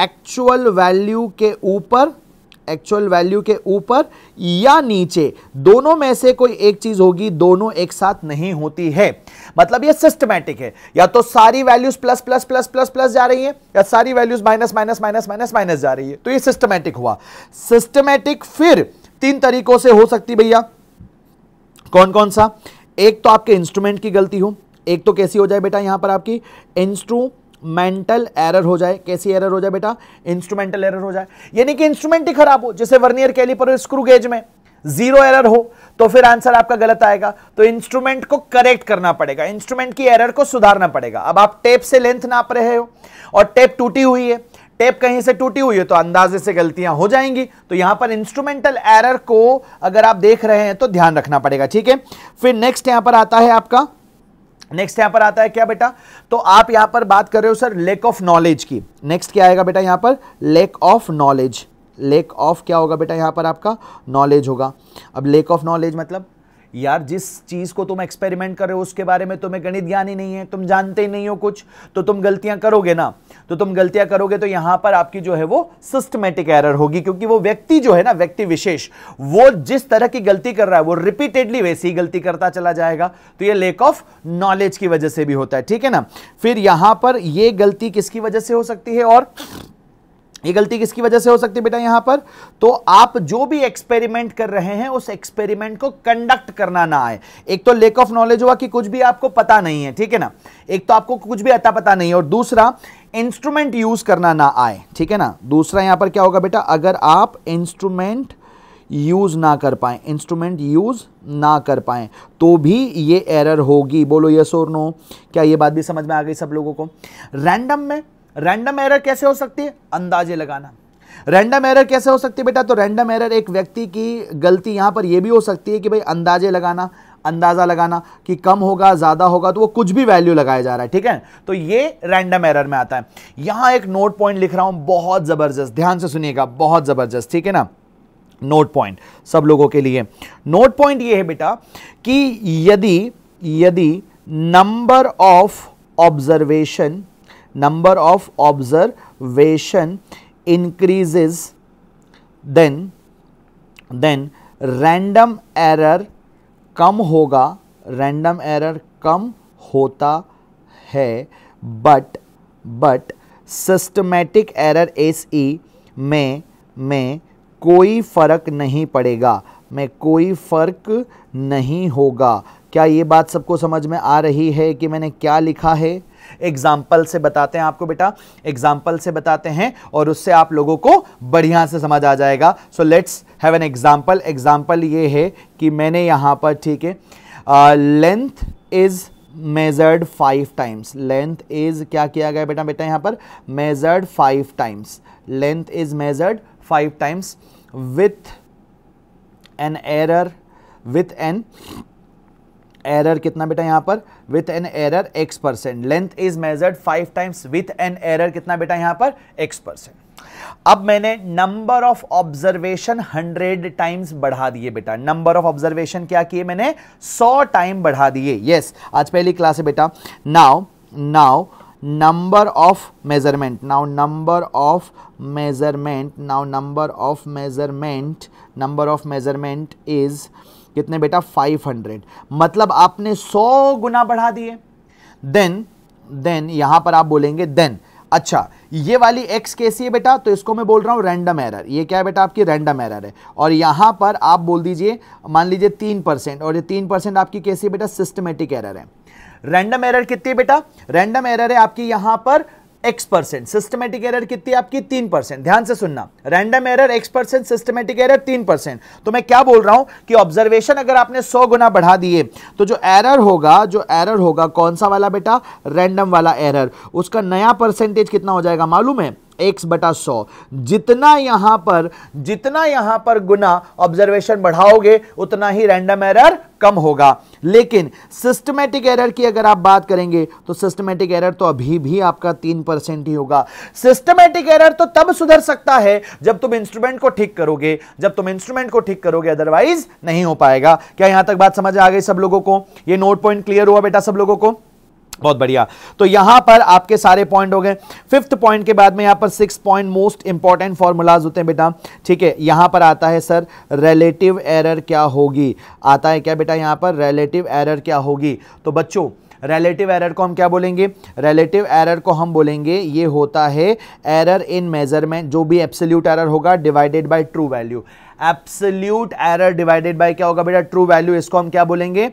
एक्चुअल वैल्यू के ऊपर एक्चुअल वैल्यू के ऊपर या नीचे दोनों में से कोई एक चीज होगी दोनों एक साथ नहीं होती है मतलब ये सिस्टमैटिक है या तो सारी values plus plus plus plus plus जा रही है या सारी values minus minus minus minus minus जा रही है तो ये सिस्टमैटिक हुआ सिस्टमैटिक फिर तीन तरीकों से हो सकती भैया कौन कौन सा एक तो आपके इंस्ट्रूमेंट की गलती हो एक तो कैसी हो जाए बेटा यहां पर आपकी इंस्ट्रूमेंट इंस्ट्रूमेंटल एरर हो जाए कैसी एरर हो जाए बेटा इंस्ट्रूमेंटल एरर हो जाए यानी कि इंस्ट्रूमेंट ही खराब हो जैसे वर्नियर कैलिपर स्क्रू गेज में जीरो एरर हो तो फिर आंसर आपका गलत आएगा तो इंस्ट्रूमेंट को करेक्ट करना पड़ेगा इंस्ट्रूमेंट की एरर को सुधारना पड़ेगा अब आप टेप से लेंथ नाप रहे हो और टेप टूटी हुई है टेप कहीं से टूटी हुई है तो अंदाजे से गलतियां हो जाएंगी तो यहां पर इंस्ट्रूमेंटल एरर को अगर आप देख रहे हैं तो ध्यान रखना पड़ेगा ठीक है फिर नेक्स्ट यहां पर आता है आपका नेक्स्ट यहां पर आता है क्या बेटा तो आप यहां पर बात कर रहे हो सर लेक ऑफ नॉलेज की नेक्स्ट क्या आएगा बेटा यहां पर lack of knowledge lack of क्या होगा बेटा यहां पर आपका नॉलेज होगा अब लेक ऑफ नॉलेज मतलब यार जिस चीज़ को तुम एक्सपेरिमेंट कर रहे हो उसके बारे में तुम्हें गणित ज्ञान ही नहीं है तुम जानते ही नहीं हो कुछ तो तुम गलतियां करोगे ना तो तुम गलतियां करोगे तो यहां पर आपकी जो है वो सिस्टमेटिक एरर होगी क्योंकि वो व्यक्ति जो है ना व्यक्ति विशेष वो जिस तरह की गलती कर रहा है वो रिपीटेडली वैसी ही गलती करता चला जाएगा तो ये लेक ऑफ नॉलेज की वजह से भी होता है ठीक है ना फिर यहां पर यह गलती किसकी वजह से हो सकती है और ये गलती किसकी वजह से हो सकती है बेटा यहां पर तो आप जो भी एक्सपेरिमेंट कर रहे हैं उस एक्सपेरिमेंट को कंडक्ट करना ना आए एक तो लेक ऑफ नॉलेज हुआ कि कुछ भी आपको पता नहीं है ठीक है ना एक तो आपको कुछ भी अता पता नहीं है और दूसरा इंस्ट्रूमेंट यूज करना ना आए ठीक है ना दूसरा यहां पर क्या होगा बेटा अगर आप इंस्ट्रूमेंट यूज ना कर पाए इंस्ट्रूमेंट यूज ना कर पाए तो भी ये एरर होगी बोलो यस और नो क्या ये बात भी समझ में आ गई सब लोगों को रैंडम में रैंडम एरर कैसे हो सकती है अंदाजे लगाना रैंडम एरर कैसे हो सकती है बेटा तो रैंडम एरर एक व्यक्ति की गलती यहां पर यह भी हो सकती है कि भाई अंदाजे लगाना अंदाज़ा लगाना कि कम होगा ज़्यादा होगा तो वो कुछ भी वैल्यू लगाया जा रहा है ठीक है तो ये रैंडम एरर में आता है यहां एक नोट पॉइंट लिख रहा हूं बहुत ज़बरदस्त ध्यान से सुनिएगा बहुत ज़बरदस्त ठीक है ना नोट पॉइंट सब लोगों के लिए नोट पॉइंट ये है बेटा कि यदि यदि number of observation number of observation increases then then random error कम होगा random error कम होता है but but systematic error SE में में कोई फ़र्क नहीं पड़ेगा में कोई फ़र्क नहीं होगा क्या ये बात सबको समझ में आ रही है कि मैंने क्या लिखा है एग्जाम्पल से बताते हैं आपको बेटा एग्जाम्पल से बताते हैं और उससे आप लोगों को बढ़िया से समझ आ जाएगा so let's have an example example ये है कि मैंने यहाँ पर ठीक है length is measured five times length is क्या किया गया बेटा बेटा यहाँ पर measured five times length is measured five times with an error with an error कितना बेटा यहाँ पर with an error x percent length is measured five times with an error कितना बेटा यहाँ पर एक्स परसेंट अब मैंने number of observation hundred times बढ़ा दिए बेटा नंबर ऑफ ऑब्जर्वेशन क्या किए मैंने सौ टाइम बढ़ा दिए यस yes, आज पहली क्लास है बेटा now now number of measurement now number of measurement now number of measurement number of measurement is कितने बेटा 500 मतलब आपने 100 गुना बढ़ा दिए देन देन यहां पर आप बोलेंगे देन अच्छा ये वाली एक्स कैसी है बेटा तो इसको मैं बोल रहा हूँ रैंडम एरर ये क्या है बेटा आपकी रैंडम एरर है और यहाँ पर आप बोल दीजिए मान लीजिए तीन परसेंट और ये तीन परसेंट आपकी कैसी है बेटा सिस्टमेटिक एरर है रैंडम एरर कितनी है बेटा रैंडम एरर है आपकी यहाँ पर एक्स परसेंट सिस्टमेटिक एरर कितनी आपकी तीन परसेंट ध्यान से सुनना random error x percent systematic error तीन परसेंट तो मैं क्या बोल रहा हूं कि ऑब्जर्वेशन अगर आपने सौ गुना बढ़ा दिए तो जो एरर होगा जो एरर होगा कौन सा वाला बेटा रैंडम वाला एरर उसका नया परसेंटेज कितना हो जाएगा मालूम है एक्स बटा सौ जितना यहां पर जितना यहां पर गुना ऑब्जर्वेशन बढ़ाओगे उतना ही रैंडम एरर कम होगा लेकिन सिस्टमेटिक एरर की अगर आप बात करेंगे तो सिस्टमेटिक एरर तो अभी भी आपका तीन परसेंट ही होगा सिस्टमेटिक एरर तो तब सुधर सकता है जब तुम इंस्ट्रूमेंट को ठीक करोगे जब तुम इंस्ट्रूमेंट को ठीक करोगे अदरवाइज नहीं हो पाएगा क्या यहां तक बात समझ आ गई सब लोगों को यह नोट पॉइंट क्लियर हुआ बेटा सब लोगों को बहुत बढ़िया तो यहां पर आपके सारे पॉइंट हो गए फिफ्थ पॉइंट के बाद में यहां पर six point most important formulas होते हैं बेटा ठीक है यहां पर आता है सर रिलेटिव एरर क्या होगी आता है क्या बेटा यहां पर रिलेटिव एरर क्या होगी तो बच्चों रिलेटिव एरर को हम क्या बोलेंगे रिलेटिव एरर को हम बोलेंगे ये होता है एरर इन मेजरमेंट जो भी एब्सोल्यूट एरर होगा divided by true value absolute error divided by क्या होगा बेटा ट्रू वैल्यू इसको हम क्या बोलेंगे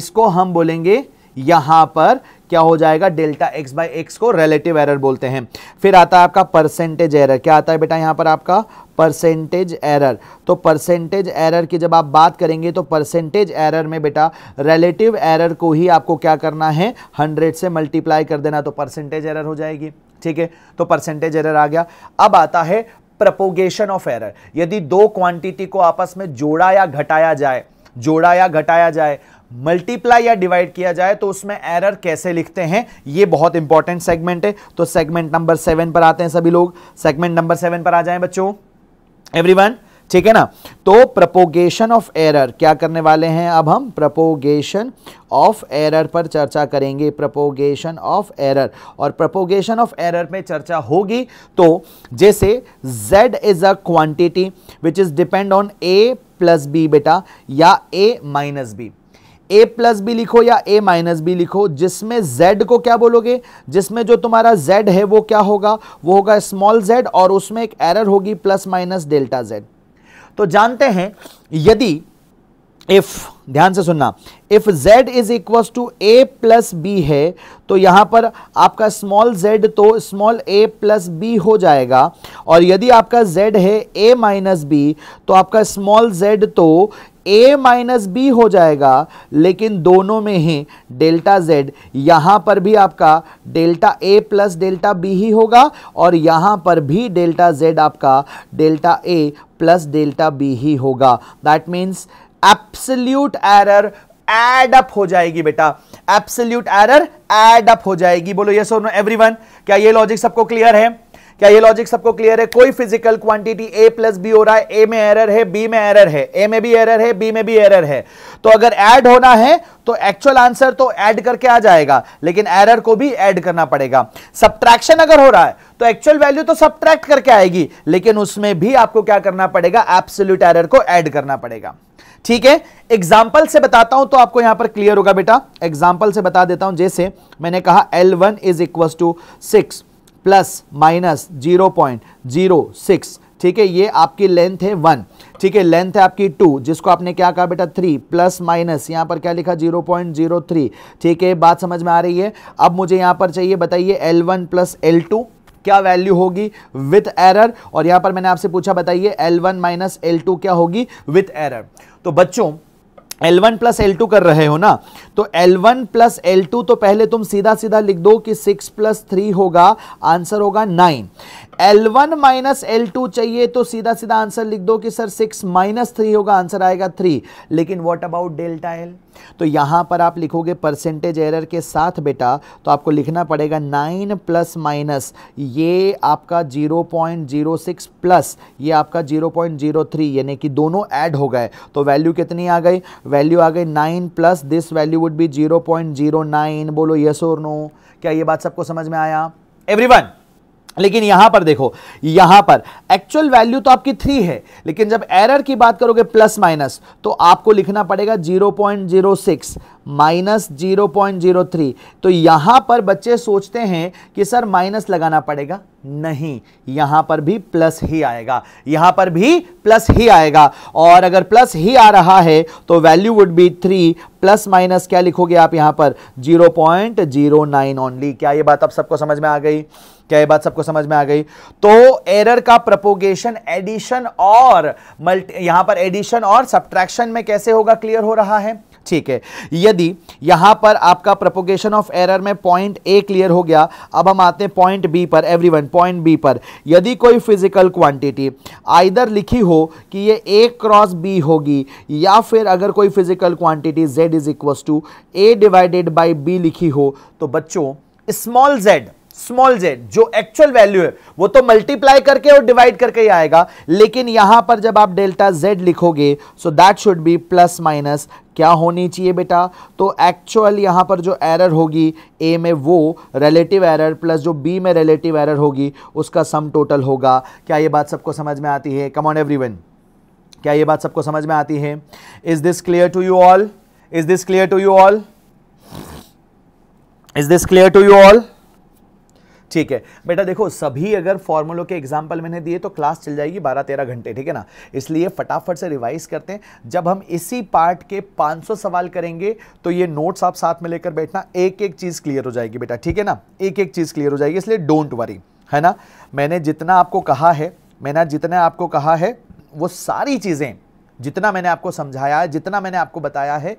इसको हम बोलेंगे यहां पर क्या हो जाएगा डेल्टा एक्स बाई एक्स को रिलेटिव एरर बोलते हैं फिर आता है आपका परसेंटेज एरर क्या आता है बेटा यहाँ पर आपका परसेंटेज एरर तो परसेंटेज एरर की जब आप बात करेंगे तो परसेंटेज एरर में बेटा रिलेटिव एरर को ही आपको क्या करना है हंड्रेड से मल्टीप्लाई कर देना तो परसेंटेज एरर हो जाएगी ठीक है तो परसेंटेज एरर आ गया अब आता है प्रपोगेशन ऑफ एरर यदि दो क्वांटिटी को आपस में जोड़ा या घटाया जाए जोड़ा या घटाया जाए मल्टीप्लाई या डिवाइड किया जाए तो उसमें एरर कैसे लिखते हैं ये बहुत इंपॉर्टेंट सेगमेंट है तो सेगमेंट नंबर सेवन पर आते हैं सभी लोग सेगमेंट नंबर सेवन पर आ जाए बच्चों एवरीवन ठीक है ना तो प्रपोगेशन ऑफ एरर क्या करने वाले हैं अब हम प्रपोगेशन ऑफ एरर पर चर्चा करेंगे प्रपोगेशन ऑफ एरर और प्रपोगेशन ऑफ एरर में चर्चा होगी तो जैसे z is a quantity which is depend on a plus b बेटा या a minus b a plus b लिखो या ए माइनस बी लिखो जिसमें z को क्या बोलोगे जिसमें जो तुम्हारा z है वो क्या होगा वो होगा स्मॉल z और उसमें एक एरर होगी प्लस माइनस डेल्टा z तो जानते हैं यदि इफ ध्यान से सुनना if z is equal to A plus b है तो यहां पर आपका स्मॉल z तो स्मॉल a प्लस बी हो जाएगा और यदि आपका z है a माइनस बी तो आपका स्मॉल z तो ए माइनस बी हो जाएगा लेकिन दोनों में ही डेल्टा जेड यहाँ पर भी आपका delta a plus delta b ही होगा और यहाँ पर भी डेल्टा जेड आपका delta a plus delta b ही होगा that means absolute error add up हो जाएगी बेटा एप्सल्यूट एरर एड अप हो जाएगी बोलो यस और नो एवरीवन क्या ये लॉजिक सबको क्लियर है क्या ये लॉजिक सबको क्लियर है कोई physical quantity a plus b हो रहा है ए में एरर है बी में एरर है ए में भी एरर है बी में भी एरर है तो अगर ऐड होना है तो एक्चुअल आंसर तो ऐड करके आ जाएगा लेकिन एरर को भी ऐड करना पड़ेगा सब्ट्रैक्शन अगर हो रहा है तो एक्चुअल वैल्यू तो सब्ट्रैक्ट करके आएगी लेकिन उसमें भी आपको क्या करना पड़ेगा एप्सोल्यूट एरर को ऐड करना पड़ेगा ठीक है एग्जाम्पल से बताता हूं तो आपको यहां पर क्लियर होगा बेटा एग्जाम्पल से बता देता हूं जैसे मैंने कहा L1 one is equal to six plus minus zero point zero six ठीक है ये आपकी लेंथ है वन ठीक है लेंथ है आपकी टू जिसको आपने क्या कहा बेटा थ्री प्लस माइनस यहाँ पर क्या लिखा जीरो पॉइंट जीरो थ्री ठीक है बात समझ में आ रही है अब मुझे यहाँ पर चाहिए बताइए L one plus L two क्या वैल्यू होगी विथ एरर और यहाँ पर मैंने आपसे पूछा बताइए L one minus L two क्या होगी विथ एरर तो बच्चों L1 वन प्लस एल कर रहे हो ना तो L1 वन प्लस एल तो पहले तुम सीधा सीधा लिख दो कि 6 प्लस थ्री होगा आंसर होगा nine L1 one minus L चाहिए तो सीधा सीधा आंसर लिख दो कि सर सिक्स माइनस थ्री होगा आंसर आएगा थ्री लेकिन व्हाट अबाउट डेल्टा एल तो यहां पर आप लिखोगे परसेंटेज एरर के साथ बेटा तो आपको लिखना पड़ेगा नाइन प्लस माइनस ये आपका zero point zero six plus ये आपका जीरो पॉइंट जीरो थ्री यानी कि दोनों ऐड हो गए तो वैल्यू कितनी आ गई वैल्यू आ गई nine plus this value would be zero point zero nine बोलो यस और नो क्या ये बात सबको समझ में आया वन लेकिन यहां पर देखो यहां पर एक्चुअल वैल्यू तो आपकी थ्री है लेकिन जब एरर की बात करोगे प्लस माइनस तो आपको लिखना पड़ेगा zero point zero six minus zero point zero three तो यहां पर बच्चे सोचते हैं कि सर माइनस लगाना पड़ेगा नहीं यहां पर भी प्लस ही आएगा यहां पर भी प्लस ही आएगा और अगर प्लस ही आ रहा है तो value would be three plus minus क्या लिखोगे आप यहां पर zero point zero nine only क्या ये बात आप सबको समझ में आ गई क्या ये बात सबको समझ में आ गई तो एरर का प्रपोगेशन एडिशन और मल्टी यहां पर एडिशन और सब्ट्रैक्शन में कैसे होगा क्लियर हो रहा है ठीक है यदि यहां पर आपका प्रपोगेशन ऑफ एरर में पॉइंट ए क्लियर हो गया अब हम आते हैं पॉइंट बी पर एवरीवन पॉइंट बी पर यदि कोई फिजिकल क्वांटिटी आइदर लिखी हो कि ये ए क्रॉस बी होगी या फिर अगर कोई physical quantity z is equals to a divided by b लिखी हो तो बच्चों स्मॉल जेड स्मॉल जेड जो एक्चुअल वैल्यू है वो तो मल्टीप्लाई करके और डिवाइड करके ही आएगा लेकिन यहां पर जब आप डेल्टा जेड लिखोगे so that should be plus minus क्या होनी चाहिए बेटा तो एक्चुअल यहां पर जो एरर होगी ए में वो रिलेटिव एरर प्लस जो बी में रिलेटिव एरर होगी उसका सम टोटल होगा क्या ये बात सबको समझ में आती है कम ऑन वन क्या ये बात सबको समझ में आती है is this clear to you all is this clear to you all is this clear to you all ठीक है बेटा देखो सभी अगर फॉर्मूलों के एग्जाम्पल मैंने दिए तो क्लास चल जाएगी बारह तेरह घंटे ठीक है ना इसलिए फटाफट से रिवाइज करते हैं जब हम इसी पार्ट के 500 सवाल करेंगे तो ये नोट्स आप साथ में लेकर बैठना एक एक चीज़ क्लियर हो जाएगी बेटा ठीक है ना एक एक चीज़ क्लियर हो जाएगी इसलिए डोंट वरी है ना मैंने जितना आपको कहा है मैंने जितना आपको कहा है वो सारी चीज़ें जितना मैंने आपको समझाया है जितना मैंने आपको बताया है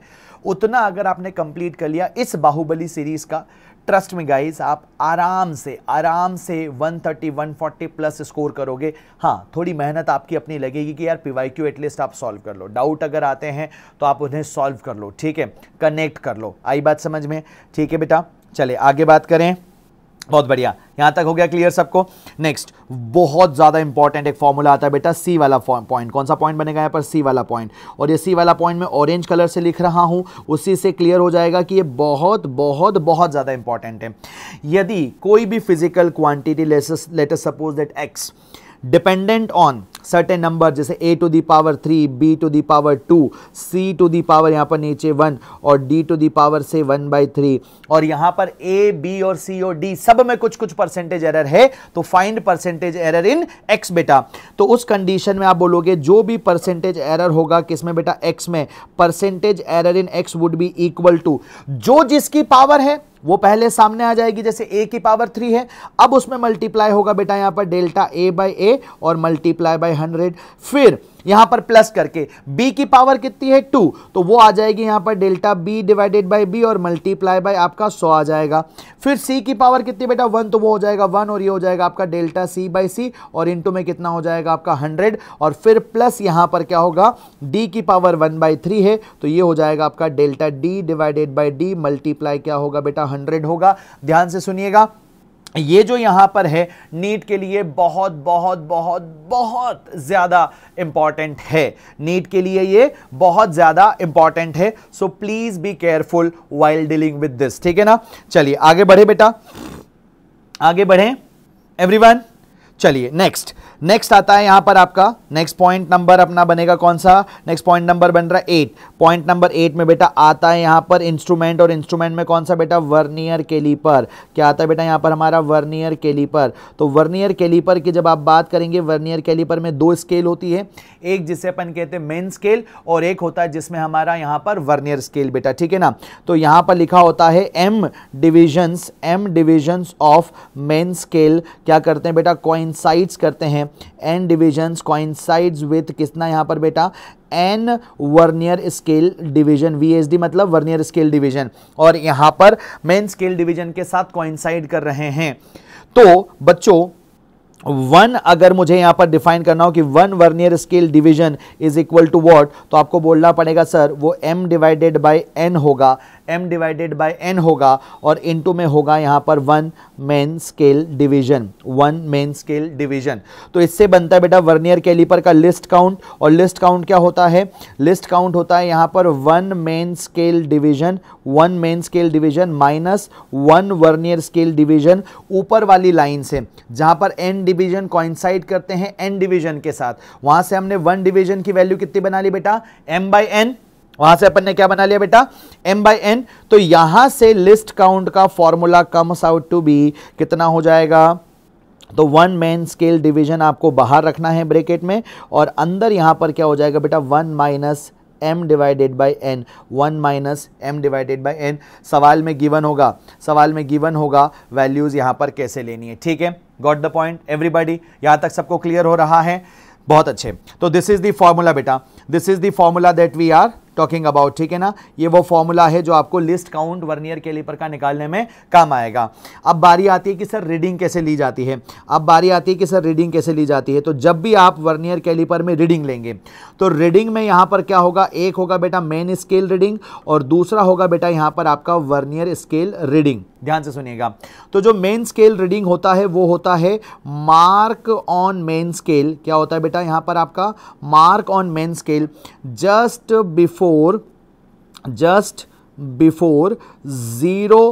उतना अगर आपने कंप्लीट कर लिया इस बाहुबली सीरीज़ का ट्रस्ट में गाइज आप आराम से आराम से 130 140 प्लस स्कोर करोगे हाँ थोड़ी मेहनत आपकी अपनी लगेगी कि यार पी वाई क्यू एटलीस्ट आप सॉल्व कर लो डाउट अगर आते हैं तो आप उन्हें सॉल्व कर लो ठीक है कनेक्ट कर लो आई बात समझ में ठीक है बेटा चले आगे बात करें बहुत बढ़िया यहाँ तक हो गया क्लियर सबको नेक्स्ट बहुत ज़्यादा इंपॉर्टेंट एक फॉर्मूला आता है बेटा सी वाला पॉइंट कौन सा पॉइंट बनेगा यहाँ पर सी वाला पॉइंट और ये सी वाला पॉइंट मैं ऑरेंज कलर से लिख रहा हूँ उसी से क्लियर हो जाएगा कि ये बहुत बहुत बहुत ज़्यादा इंपॉर्टेंट है यदि कोई भी physical quantity let suppose that x dependent on certain number जैसे a to the power three b to the power two c to the power यहाँ पर नीचे वन और डी टू दी पावर से वन बाई थ्री और यहाँ पर ए B और सी और डी सब में कुछ कुछ परसेंटेज एरर है तो find percentage error in x बेटा तो उस कंडीशन में आप बोलोगे जो भी परसेंटेज एरर होगा किस में बेटा एक्स में percentage error in x would be equal to जो जिसकी पावर है वो पहले सामने आ जाएगी जैसे ए की पावर थ्री है अब उसमें मल्टीप्लाई होगा बेटा यहाँ पर डेल्टा ए बाई ए और मल्टीप्लाई बाई हंड्रेड फिर यहां पर प्लस करके बी की पावर कितनी है टू तो वो आ जाएगी यहां पर delta b divided by b और मल्टीप्लाई बाई आपका सो आ जाएगा फिर सी की पावर कितनी बेटा वन तो वो हो जाएगा वन और ये हो जाएगा आपका डेल्टा सी बाई सी और इंटू में कितना हो जाएगा आपका हंड्रेड और फिर प्लस यहां पर क्या होगा डी की पावर वन बाई थ्री है तो ये हो जाएगा आपका delta D divided by D multiply क्या होगा बेटा हंड्रेड होगा ध्यान से सुनिएगा ये जो यहाँ पर है नीट के लिए बहुत बहुत बहुत बहुत ज़्यादा इम्पॉर्टेंट है नीट के लिए ये बहुत ज़्यादा इम्पॉर्टेंट है so please be careful while dealing with this ठीक है ना चलिए आगे बढ़े बेटा आगे बढ़ें एवरीवन चलिए नेक्स्ट नेक्स्ट आता है यहां पर आपका नेक्स्ट पॉइंट नंबर अपना बनेगा कौन सा नेक्स्ट पॉइंट नंबर बन रहा है एट पॉइंट नंबर एट में बेटा आता है यहां पर इंस्ट्रूमेंट और इंस्ट्रूमेंट में कौन सा बेटा वर्नियर कैलीपर क्या आता है बेटा यहां पर हमारा वर्नियर कैलीपर तो वर्नियर कैलीपर की जब आप बात करेंगे वर्नियर कैलीपर में दो स्केल होती है एक जिसे अपन कहते हैं मेन स्केल और एक होता है जिसमें हमारा यहाँ पर वर्नियर स्केल बेटा ठीक है ना तो यहां पर लिखा होता है M divisions M divisions of main scale क्या करते हैं बेटा कॉइनसाइड्स करते हैं है एन डिविजन्स कॉइंसाइड्स विथ कितना यहाँ पर बेटा N vernier scale division VSD मतलब वर्नियर स्केल डिवीजन और यहाँ पर मेन स्केल डिवीजन के साथ कॉइंसाइड कर रहे हैं तो बच्चों वन अगर मुझे यहां पर डिफाइन करना हो कि one vernier scale division is equal to what तो आपको बोलना पड़ेगा सर वो एम डिवाइडेड बाय एन होगा एम डिवाइडेड बाय एन होगा और इनटू में होगा यहाँ पर one main scale division one main scale division तो इससे बनता है बेटा वर्नियर कैलिपर का लिस्ट काउंट और लिस्ट काउंट क्या होता है लिस्ट काउंट होता है यहाँ पर one main scale division one main scale division minus one vernier scale division ऊपर वाली लाइन से जहाँ पर एन डिवीजन कॉइंसाइड करते हैं एन डिवीजन के साथ वहाँ से हमने वन डिवीजन की वैल्यू कितनी बना ली बेटा एम बाई एन वहां से अपन ने क्या बना लिया बेटा m बाई एन तो यहां से लिस्ट काउंट का formula comes out to be कितना हो जाएगा तो वन मेन स्केल डिवीजन आपको बाहर रखना है ब्रेकेट में और अंदर यहाँ पर क्या हो जाएगा बेटा one minus M divided by N one minus M divided by N सवाल में गिवन होगा सवाल में गिवन होगा वैल्यूज़ यहाँ पर कैसे लेनी है ठीक है गॉट द पॉइंट एवरीबॉडी यहां तक सबको क्लियर हो रहा है बहुत अच्छे तो दिस इज़ दी फॉर्मूला बेटा this is the formula that we are talking about ठीक है ना ये वो फॉर्मूला है जो आपको लिस्ट काउंट वर्नियर के लिए का निकालने में काम आएगा अब बारी आती है कि सर रीडिंग कैसे ली जाती है अब बारी आती है कि सर रीडिंग कैसे ली जाती है तो जब भी आप वर्नियर कैलिपर में रीडिंग लेंगे तो रीडिंग में यहाँ पर क्या होगा एक होगा बेटा मेन स्केल रीडिंग और दूसरा होगा बेटा यहाँ पर आपका वर्नियर स्केल रीडिंग ध्यान से सुनिएगा तो जो मेन स्केल रीडिंग होता है वो होता है मार्क ऑन मेन स्केल क्या होता है बेटा यहाँ पर आपका mark on main scale scale just before just before zero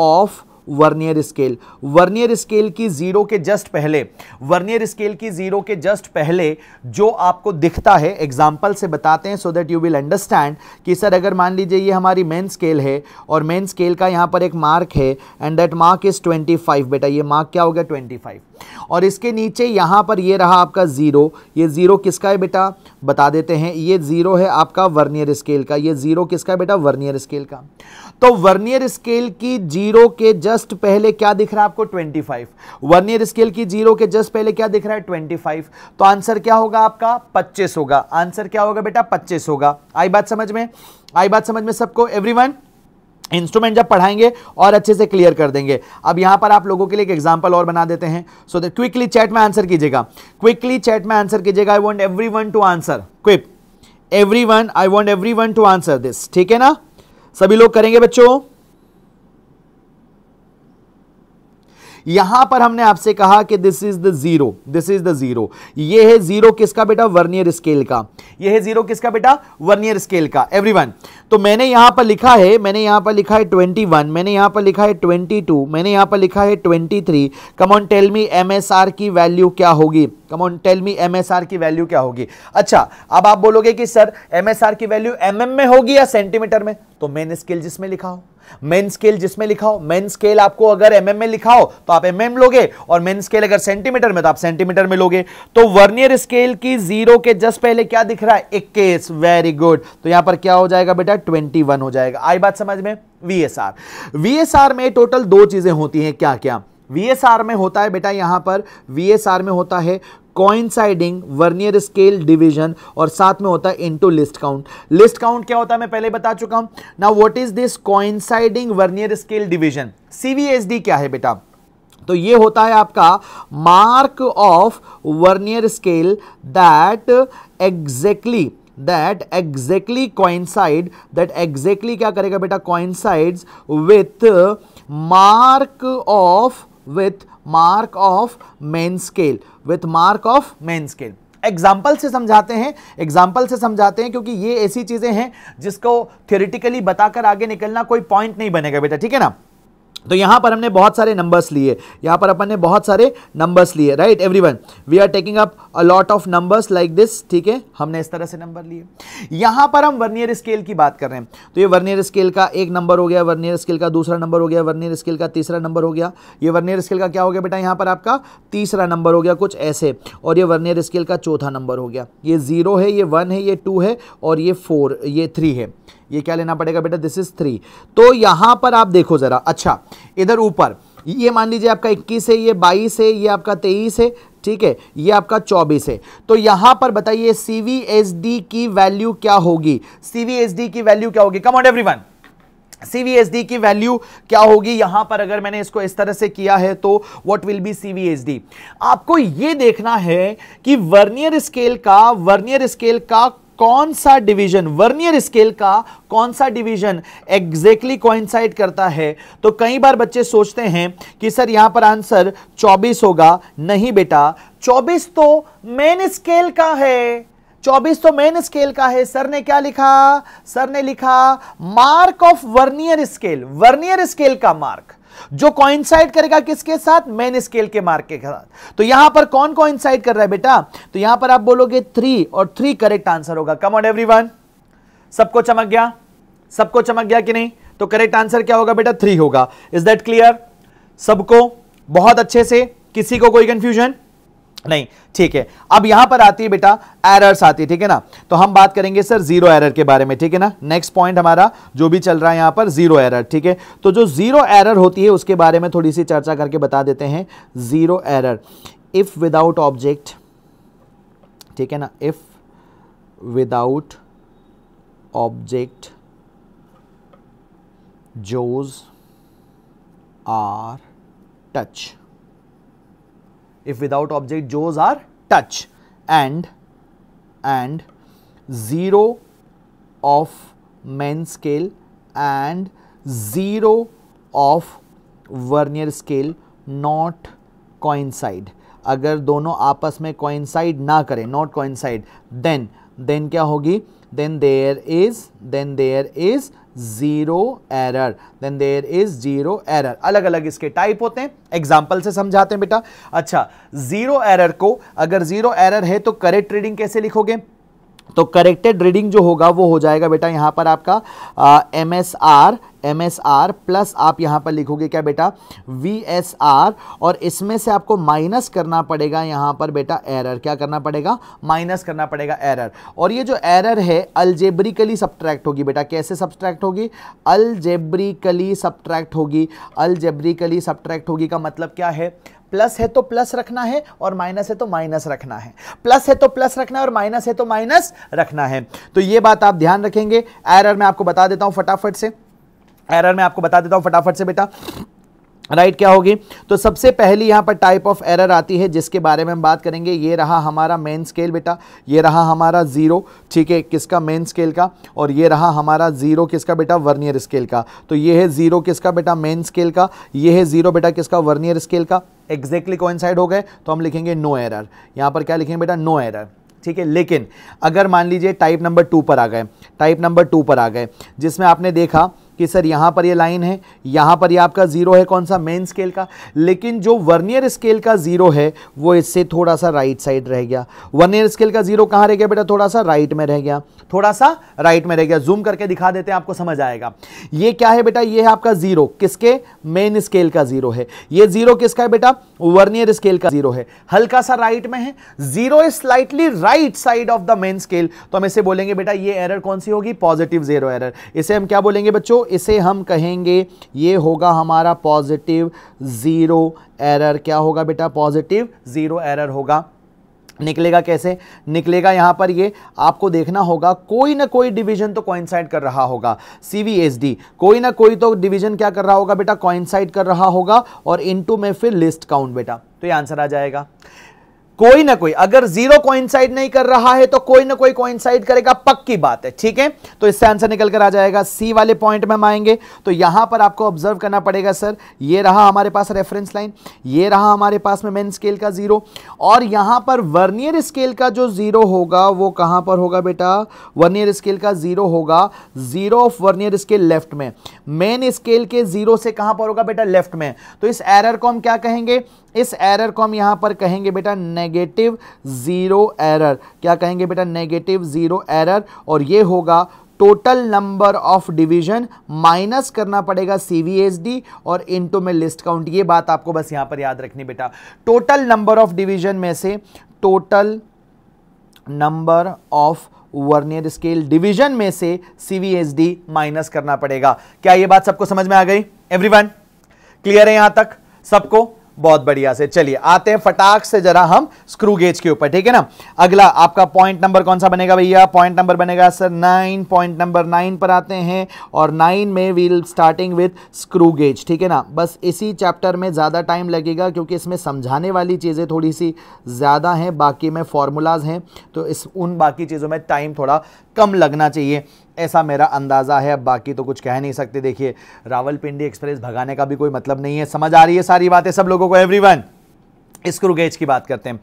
of vernier scale vernier scale की ज़ीरो के जस्ट पहले वर्नियर स्केल की ज़ीरो के जस्ट पहले जो आपको दिखता है एग्जाम्पल से बताते हैं so that you will understand कि सर अगर मान लीजिए ये हमारी मेन स्केल है और मेन स्केल का यहाँ पर एक मार्क है and that mark is twenty five बेटा ये मार्क क्या हो गया ट्वेंटी फाइव और इसके नीचे यहाँ पर ये रहा आपका ज़ीरो ये ज़ीरो किसका है बेटा बता देते हैं ये ज़ीरो है आपका वर्नियर स्केल का ये ज़ीरो किसका है बेटा वर्नियर स्केल का तो वर्नियर स्केल की जीरो के जस्ट पहले क्या दिख रहा है आपको 25 वर्नियर स्केल की जीरो के जस्ट पहले क्या दिख रहा है 25 तो आंसर क्या होगा आपका 25 होगा आंसर क्या होगा बेटा 25 होगा आई बात समझ में आई बात समझ में सबको एवरीवन इंस्ट्रूमेंट जब पढ़ाएंगे और अच्छे से क्लियर कर देंगे अब यहां पर आप लोगों के लिए एक एग्जाम्पल और बना देते हैं सो दैट क्विकली चैट में आंसर कीजिएगा क्विकली चैट में आंसर कीजिएगा I want everyone to answer quip everyone I want everyone to answer this ठीक है ना सभी लोग करेंगे बच्चों यहां पर हमने आपसे कहा कि this is the zero this is the zero ये है जीरो किसका बेटा वर्नियर स्केल का ये है जीरो किसका बेटा वर्नियर स्केल का एवरीवन तो मैंने यहां पर लिखा है मैंने यहां पर लिखा है 21 मैंने यहां पर लिखा है ट्वेंटी मैंने यहां पर लिखा है three come on tell me M S R की वैल्यू क्या होगी come on tell me M S R की वैल्यू क्या होगी अच्छा अब आप बोलोगे कि सर एमएसआर की वैल्यू एम एम में होगी या सेंटीमीटर में तो मेन स्केल जिसमें लिखा हो मेन स्केल जिसमें लिखा हो मेन स्केल आपको अगर एमएम में लिखा हो तो आप एमएम लोगे और मेन स्केल अगर सेंटीमीटर में तो आप सेंटीमीटर में लोगे तो वर्नियर स्केल की जीरो के जस्ट पहले क्या दिख रहा है इक्कीस वेरी गुड तो यहां पर क्या हो जाएगा बेटा ट्वेंटी हो जाएगा आई बात समझ में वीएसआर वीएसआर में टोटल दो चीजें होती हैं क्या क्या वीएसआर में होता है बेटा यहाँ पर वीएसआर में होता है कॉइंसाइडिंग वर्नियर स्केल डिवीजन और साथ में होता है into least count least count क्या होता है मैं पहले बता चुका हूं ना what is this coinciding vernier scale division CVSD क्या है बेटा तो ये होता है आपका mark of vernier scale that exactly that exactly coincide that exactly क्या करेगा बेटा coincides with mark of with mark of main scale with mark of main scale example से समझाते हैं एग्जाम्पल से समझाते हैं क्योंकि ये ऐसी चीज़ें हैं जिसको थियोरिटिकली बताकर आगे निकलना कोई पॉइंट नहीं बनेगा बेटा ठीक है ना तो यहाँ पर हमने बहुत सारे नंबर्स लिए यहाँ पर अपन ने बहुत सारे नंबर्स लिए right everyone we are taking up a lot of numbers like this ठीक है हमने इस तरह से नंबर लिए यहाँ पर हम वर्नियर स्केल की बात कर रहे हैं तो ये वर्नियर स्केल का एक नंबर हो गया वर्नियर स्केल का दूसरा नंबर हो गया वर्नियर स्केल का तीसरा नंबर हो गया ये वर्नियर स्केल का क्या हो गया बेटा यहाँ पर आपका तीसरा नंबर हो गया कुछ ऐसे और ये वर्नियर स्केल का चौथा नंबर हो गया ये ज़ीरो है ये वन है ये टू है और ये फोर ये थ्री है ये क्या लेना पड़ेगा बेटा दिस इज थ्री तो यहां पर आप देखो ज़रा अच्छा इधर ऊपर ये मान लीजिए आपका 21 है ये 22 है ये आपका 23 है ठीक है ये आपका 24 है तो यहां पर बताइए सीवीएसडी की वैल्यू क्या होगी सीवीएसडी की वैल्यू क्या होगी कम ऑन एवरी CVSD की वैल्यू क्या होगी यहां पर अगर मैंने इसको इस तरह से किया है तो व्हाट विल बी CVSD आपको यह देखना है कि वर्नियर स्केल का वर्नियर स्केल का कौन सा डिवीजन वर्नियर स्केल का कौन सा डिवीजन एग्जैक्टली कोइंसाइड करता है तो कई बार बच्चे सोचते हैं कि सर यहां पर आंसर 24 होगा नहीं बेटा 24 तो मेन स्केल का है 24 तो मेन स्केल का है सर ने क्या लिखा सर ने लिखा mark of vernier scale vernier scale का मार्क जो कॉइंसाइड करेगा किसके साथ मेन स्केल के मार्क के साथ तो यहां पर कौन कॉइंसाइड कर रहा है बेटा तो यहां पर आप बोलोगे थ्री और थ्री करेक्ट आंसर होगा कम ऑन एवरीवन सबको चमक गया सबको चमक गया कि नहीं तो करेक्ट आंसर क्या होगा बेटा थ्री होगा इज दैट क्लियर सबको बहुत अच्छे से किसी को कोई कंफ्यूजन नहीं ठीक है अब यहां पर आती है बेटा एरर्स आती है ठीक है ना तो हम बात करेंगे सर जीरो एरर के बारे में ठीक है ना नेक्स्ट पॉइंट हमारा जो भी चल रहा है यहां पर जीरो एरर ठीक है तो जो जीरो एरर होती है उसके बारे में थोड़ी सी चर्चा करके बता देते हैं zero error if without object ठीक है ना if without object jaws are touch if without object jaws are touch and and zero of main scale and zero of vernier scale not coincide अगर दोनों आपस में कोइंसाइड ना करें not coincide then then क्या होगी then there is then there is zero error then there is zero error अलग अलग इसके टाइप होते हैं एग्जाम्पल से समझाते हैं बेटा अच्छा ज़ीरो एरर को अगर ज़ीरो एरर है तो करेक्ट रीडिंग कैसे लिखोगे तो करेक्टेड रीडिंग जो होगा वो हो जाएगा बेटा यहां पर आपका M S R M S R plus आप यहाँ पर लिखोगे क्या बेटा वी एस आर और इसमें से आपको माइनस करना पड़ेगा यहाँ पर बेटा एरर क्या करना पड़ेगा माइनस करना पड़ेगा एरर और ये जो एरर है अलजेब्रिकली सब्ट्रैक्ट होगी बेटा कैसे सब्ट्रैक्ट होगी अलजेब्रिकली सब्ट्रैक्ट होगी अलजेब्रिकली सब्ट्रैक्ट होगी का मतलब क्या है प्लस है तो प्लस रखना है और माइनस है तो माइनस रखना है प्लस है तो प्लस रखना है और माइनस है तो माइनस रखना है तो ये बात आप ध्यान रखेंगे एरर मैं आपको बता देता हूँ फटाफट से एरर मैं आपको बता देता हूँ फटाफट से बेटा राइट right, क्या होगी तो सबसे पहली यहाँ पर टाइप ऑफ एरर आती है जिसके बारे में हम बात करेंगे ये रहा हमारा मेन स्केल बेटा ये रहा हमारा ज़ीरो ठीक है किसका मेन स्केल का और ये रहा हमारा ज़ीरो किसका बेटा वर्नियर स्केल का तो ये है ज़ीरो किसका बेटा मेन स्केल का ये है ज़ीरो बेटा किसका वर्नियर स्केल का एग्जैक्टली कोइंसाइड हो गए तो हम लिखेंगे नो एरर यहाँ पर क्या लिखेंगे बेटा नो एरर ठीक है लेकिन अगर मान लीजिए टाइप नंबर टू पर आ गए टाइप नंबर टू पर आ गए जिसमें आपने देखा कि सर यहाँ पर ये यह लाइन है यहाँ पर ये आपका ज़ीरो है कौन सा मेन स्केल का लेकिन जो वर्नियर स्केल का ज़ीरो है वो इससे थोड़ा सा राइट साइड रह गया वर्नियर स्केल का ज़ीरो कहाँ रह गया बेटा थोड़ा सा राइट में रह गया थोड़ा सा राइट में रह गया जूम करके दिखा देते हैं आपको समझ आएगा ये क्या है बेटा ये है आपका ज़ीरो किसके मेन स्केल का ज़ीरो है ये ज़ीरो किसका है बेटा वर्नियर स्केल का ज़ीरो है हल्का सा राइट में है zero is slightly right side of the main scale तो हम इसे बोलेंगे बेटा ये एरर कौन सी होगी पॉजिटिव जीरो एरर इसे हम क्या बोलेंगे बच्चों इसे हम कहेंगे ये होगा हमारा पॉजिटिव ज़ीरो एरर क्या होगा बेटा पॉजिटिव ज़ीरो एरर होगा निकलेगा कैसे निकलेगा यहाँ पर ये आपको देखना होगा कोई ना कोई डिवीजन तो कॉइनसाइड कर रहा होगा सी कोई ना कोई तो डिवीजन क्या कर रहा होगा बेटा कॉइनसाइड कर रहा होगा और इनटू में फिर लिस्ट काउंट बेटा तो ये आंसर आ जाएगा कोई ना कोई अगर जीरो कोइंसाइड नहीं कर रहा है तो कोई ना कोई कोइंसाइड करेगा पक्की बात है ठीक है तो इससे आंसर निकल कर आ जाएगा सी वाले पॉइंट में हम आएंगे तो यहां पर आपको ऑब्जर्व करना पड़ेगा सर ये रहा हमारे पास रेफरेंस लाइन ये रहा हमारे पास में मेन स्केल का जीरो और यहां पर वर्नियर स्केल का जो जीरो होगा वो कहां पर होगा बेटा वर्नियर स्केल का जीरो होगा zero of vernier scale left में मेन स्केल के जीरो से कहां पर होगा बेटा लेफ्ट में तो इस एरर को हम क्या कहेंगे इस एरर को हम यहाँ पर कहेंगे बेटा नेगेटिव ज़ीरो एरर क्या कहेंगे बेटा नेगेटिव ज़ीरो एरर और ये होगा total number of division minus करना पड़ेगा सी और इनटू में लिस्ट काउंट ये बात आपको बस यहाँ पर याद रखनी बेटा टोटल नंबर ऑफ डिवीजन में से total number of vernier scale division में से सी माइनस करना पड़ेगा क्या ये बात सबको समझ में आ गई एवरीवन क्लियर है यहाँ तक सबको बहुत बढ़िया से चलिए आते हैं फटाक से जरा हम स्क्रू गेज के ऊपर ठीक है ना अगला आपका पॉइंट नंबर कौन सा बनेगा भैया पॉइंट नंबर बनेगा sir nine point number nine पर आते हैं और नाइन में we'll starting with screw gauge ठीक है ना बस इसी चैप्टर में ज़्यादा टाइम लगेगा क्योंकि इसमें समझाने वाली चीज़ें थोड़ी सी ज़्यादा हैं बाकी में फॉर्मूलाज हैं तो इस उन बाकी चीज़ों में टाइम थोड़ा कम लगना चाहिए ऐसा मेरा अंदाज़ा है अब बाकी तो कुछ कह नहीं सकते देखिए रावलपिंडी एक्सप्रेस भगाने का भी कोई मतलब नहीं है समझ आ रही है सारी बातें सब लोगों को एवरीवन स्क्रू गेज की बात करते हैं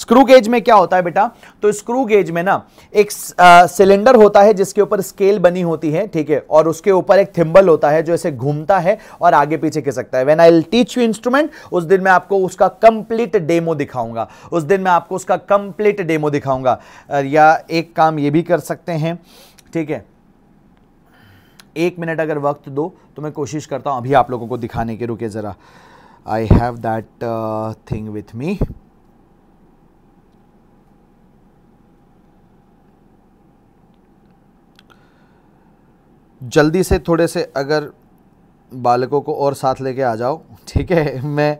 स्क्रू गेज में क्या होता है बेटा तो स्क्रू गेज में ना एक सिलेंडर होता है जिसके ऊपर स्केल बनी होती है ठीक है और उसके ऊपर एक थिम्बल होता है जो ऐसे घूमता है और आगे पीछे खिसकता है when I teach you instrument उस दिन मैं आपको उसका कंप्लीट डेमो दिखाऊंगा उस दिन मैं आपको उसका कंप्लीट डेमो दिखाऊंगा या एक काम ये भी कर सकते हैं ठीक है एक मिनट अगर वक्त दो तो मैं कोशिश करता हूँ अभी आप लोगों को दिखाने के रुके ज़रा I have that thing with me जल्दी से थोड़े से अगर बालकों को और साथ लेके आ जाओ ठीक है [LAUGHS] मैं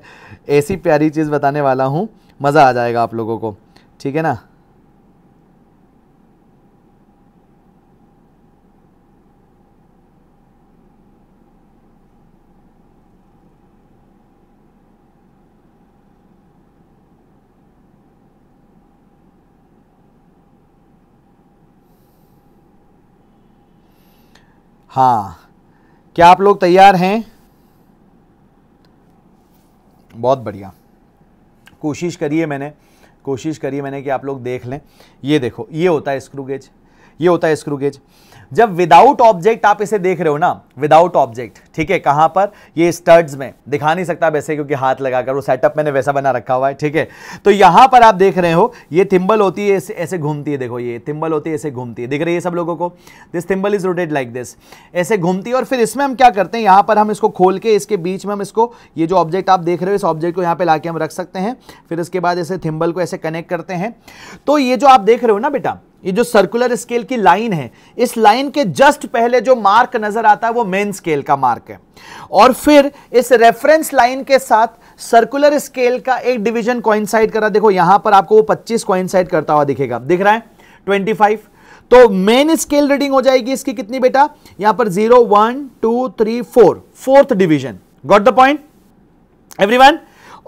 ऐसी प्यारी चीज़ बताने वाला हूँ मज़ा आ जाएगा आप लोगों को ठीक है ना हाँ क्या आप लोग तैयार हैं बहुत बढ़िया कोशिश करिए मैंने कोशिश करिए मैंने कि आप लोग देख लें ये देखो ये होता है स्क्रू गेज ये होता है स्क्रू गेज जब विदाउट ऑब्जेक्ट आप इसे देख रहे हो ना विदाउट ऑब्जेक्ट ठीक है कहां पर ये स्टड्स में दिखा नहीं सकता वैसे क्योंकि हाथ लगाकर वो सेटअप मैंने वैसा बना रखा हुआ है ठीक है तो यहां पर आप देख रहे हो ये थिम्बल होती है ऐसे घूमती है देखो ये थिम्बल होती है ऐसे घूमती है दिख रही है सब लोगों को this thimble is rotated like this ऐसे घूमती है और फिर इसमें हम क्या करते हैं यहां पर हम इसको खोल के इसके बीच में हम इसको ये जो ऑब्जेक्ट आप देख रहे हो इस ऑब्जेक्ट को यहाँ पे ला हम रख सकते हैं फिर इसके बाद इसे थिम्बल को ऐसे कनेक्ट करते हैं तो ये जो आप देख रहे हो ना बेटा ये जो सर्कुलर स्केल की लाइन है इस लाइन के जस्ट पहले जो मार्क नजर आता है वो मेन स्केल का मार्क है और फिर इस रेफरेंस लाइन के साथ सर्कुलर स्केल का एक डिवीजन रहा है देखो यहां पर आपको वो 25 कॉइनसाइड करता हुआ दिखेगा दिख रहा है 25 तो मेन स्केल रीडिंग हो जाएगी इसकी कितनी बेटा यहां पर zero one two three four fourth division got the point every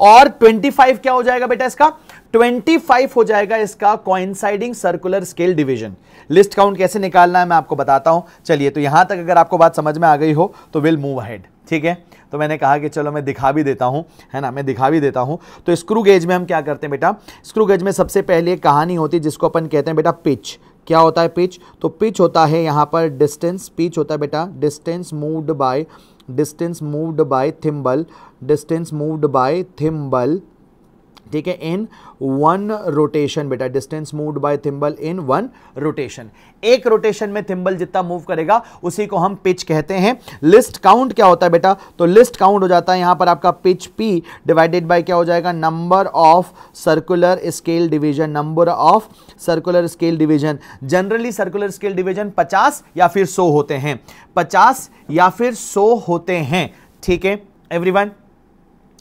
और 25 क्या हो जाएगा बेटा इसका 25 हो जाएगा इसका coinciding circular scale division least count कैसे निकालना है मैं आपको बताता हूं चलिए तो यहां तक अगर आपको बात समझ में आ गई हो तो विल मूव अहेड ठीक है तो मैंने कहा कि चलो मैं दिखा भी देता हूँ है ना मैं दिखा भी देता हूँ तो स्क्रू गेज में हम क्या करते हैं बेटा स्क्रू गेज में सबसे पहले एक कहानी होती है जिसको अपन कहते हैं बेटा पिच क्या होता है पिच तो पिच होता है यहाँ पर डिस्टेंस पिच होता है बेटा distance moved by distance moved by thimble distance moved by thimble ठीक है इन वन रोटेशन बेटा distance move by thimble in one rotation एक रोटेशन में थिम्बल जितना मूव करेगा उसी को हम पिच कहते हैं लिस्ट काउंट क्या होता है बेटा तो लिस्ट काउंट हो जाता है यहां पर आपका पिच पी डिवाइडेड बाय क्या हो जाएगा number of circular scale division number of circular scale division generally circular scale division 50 या फिर 100 होते हैं 50 या फिर 100 होते हैं ठीक है एवरीवन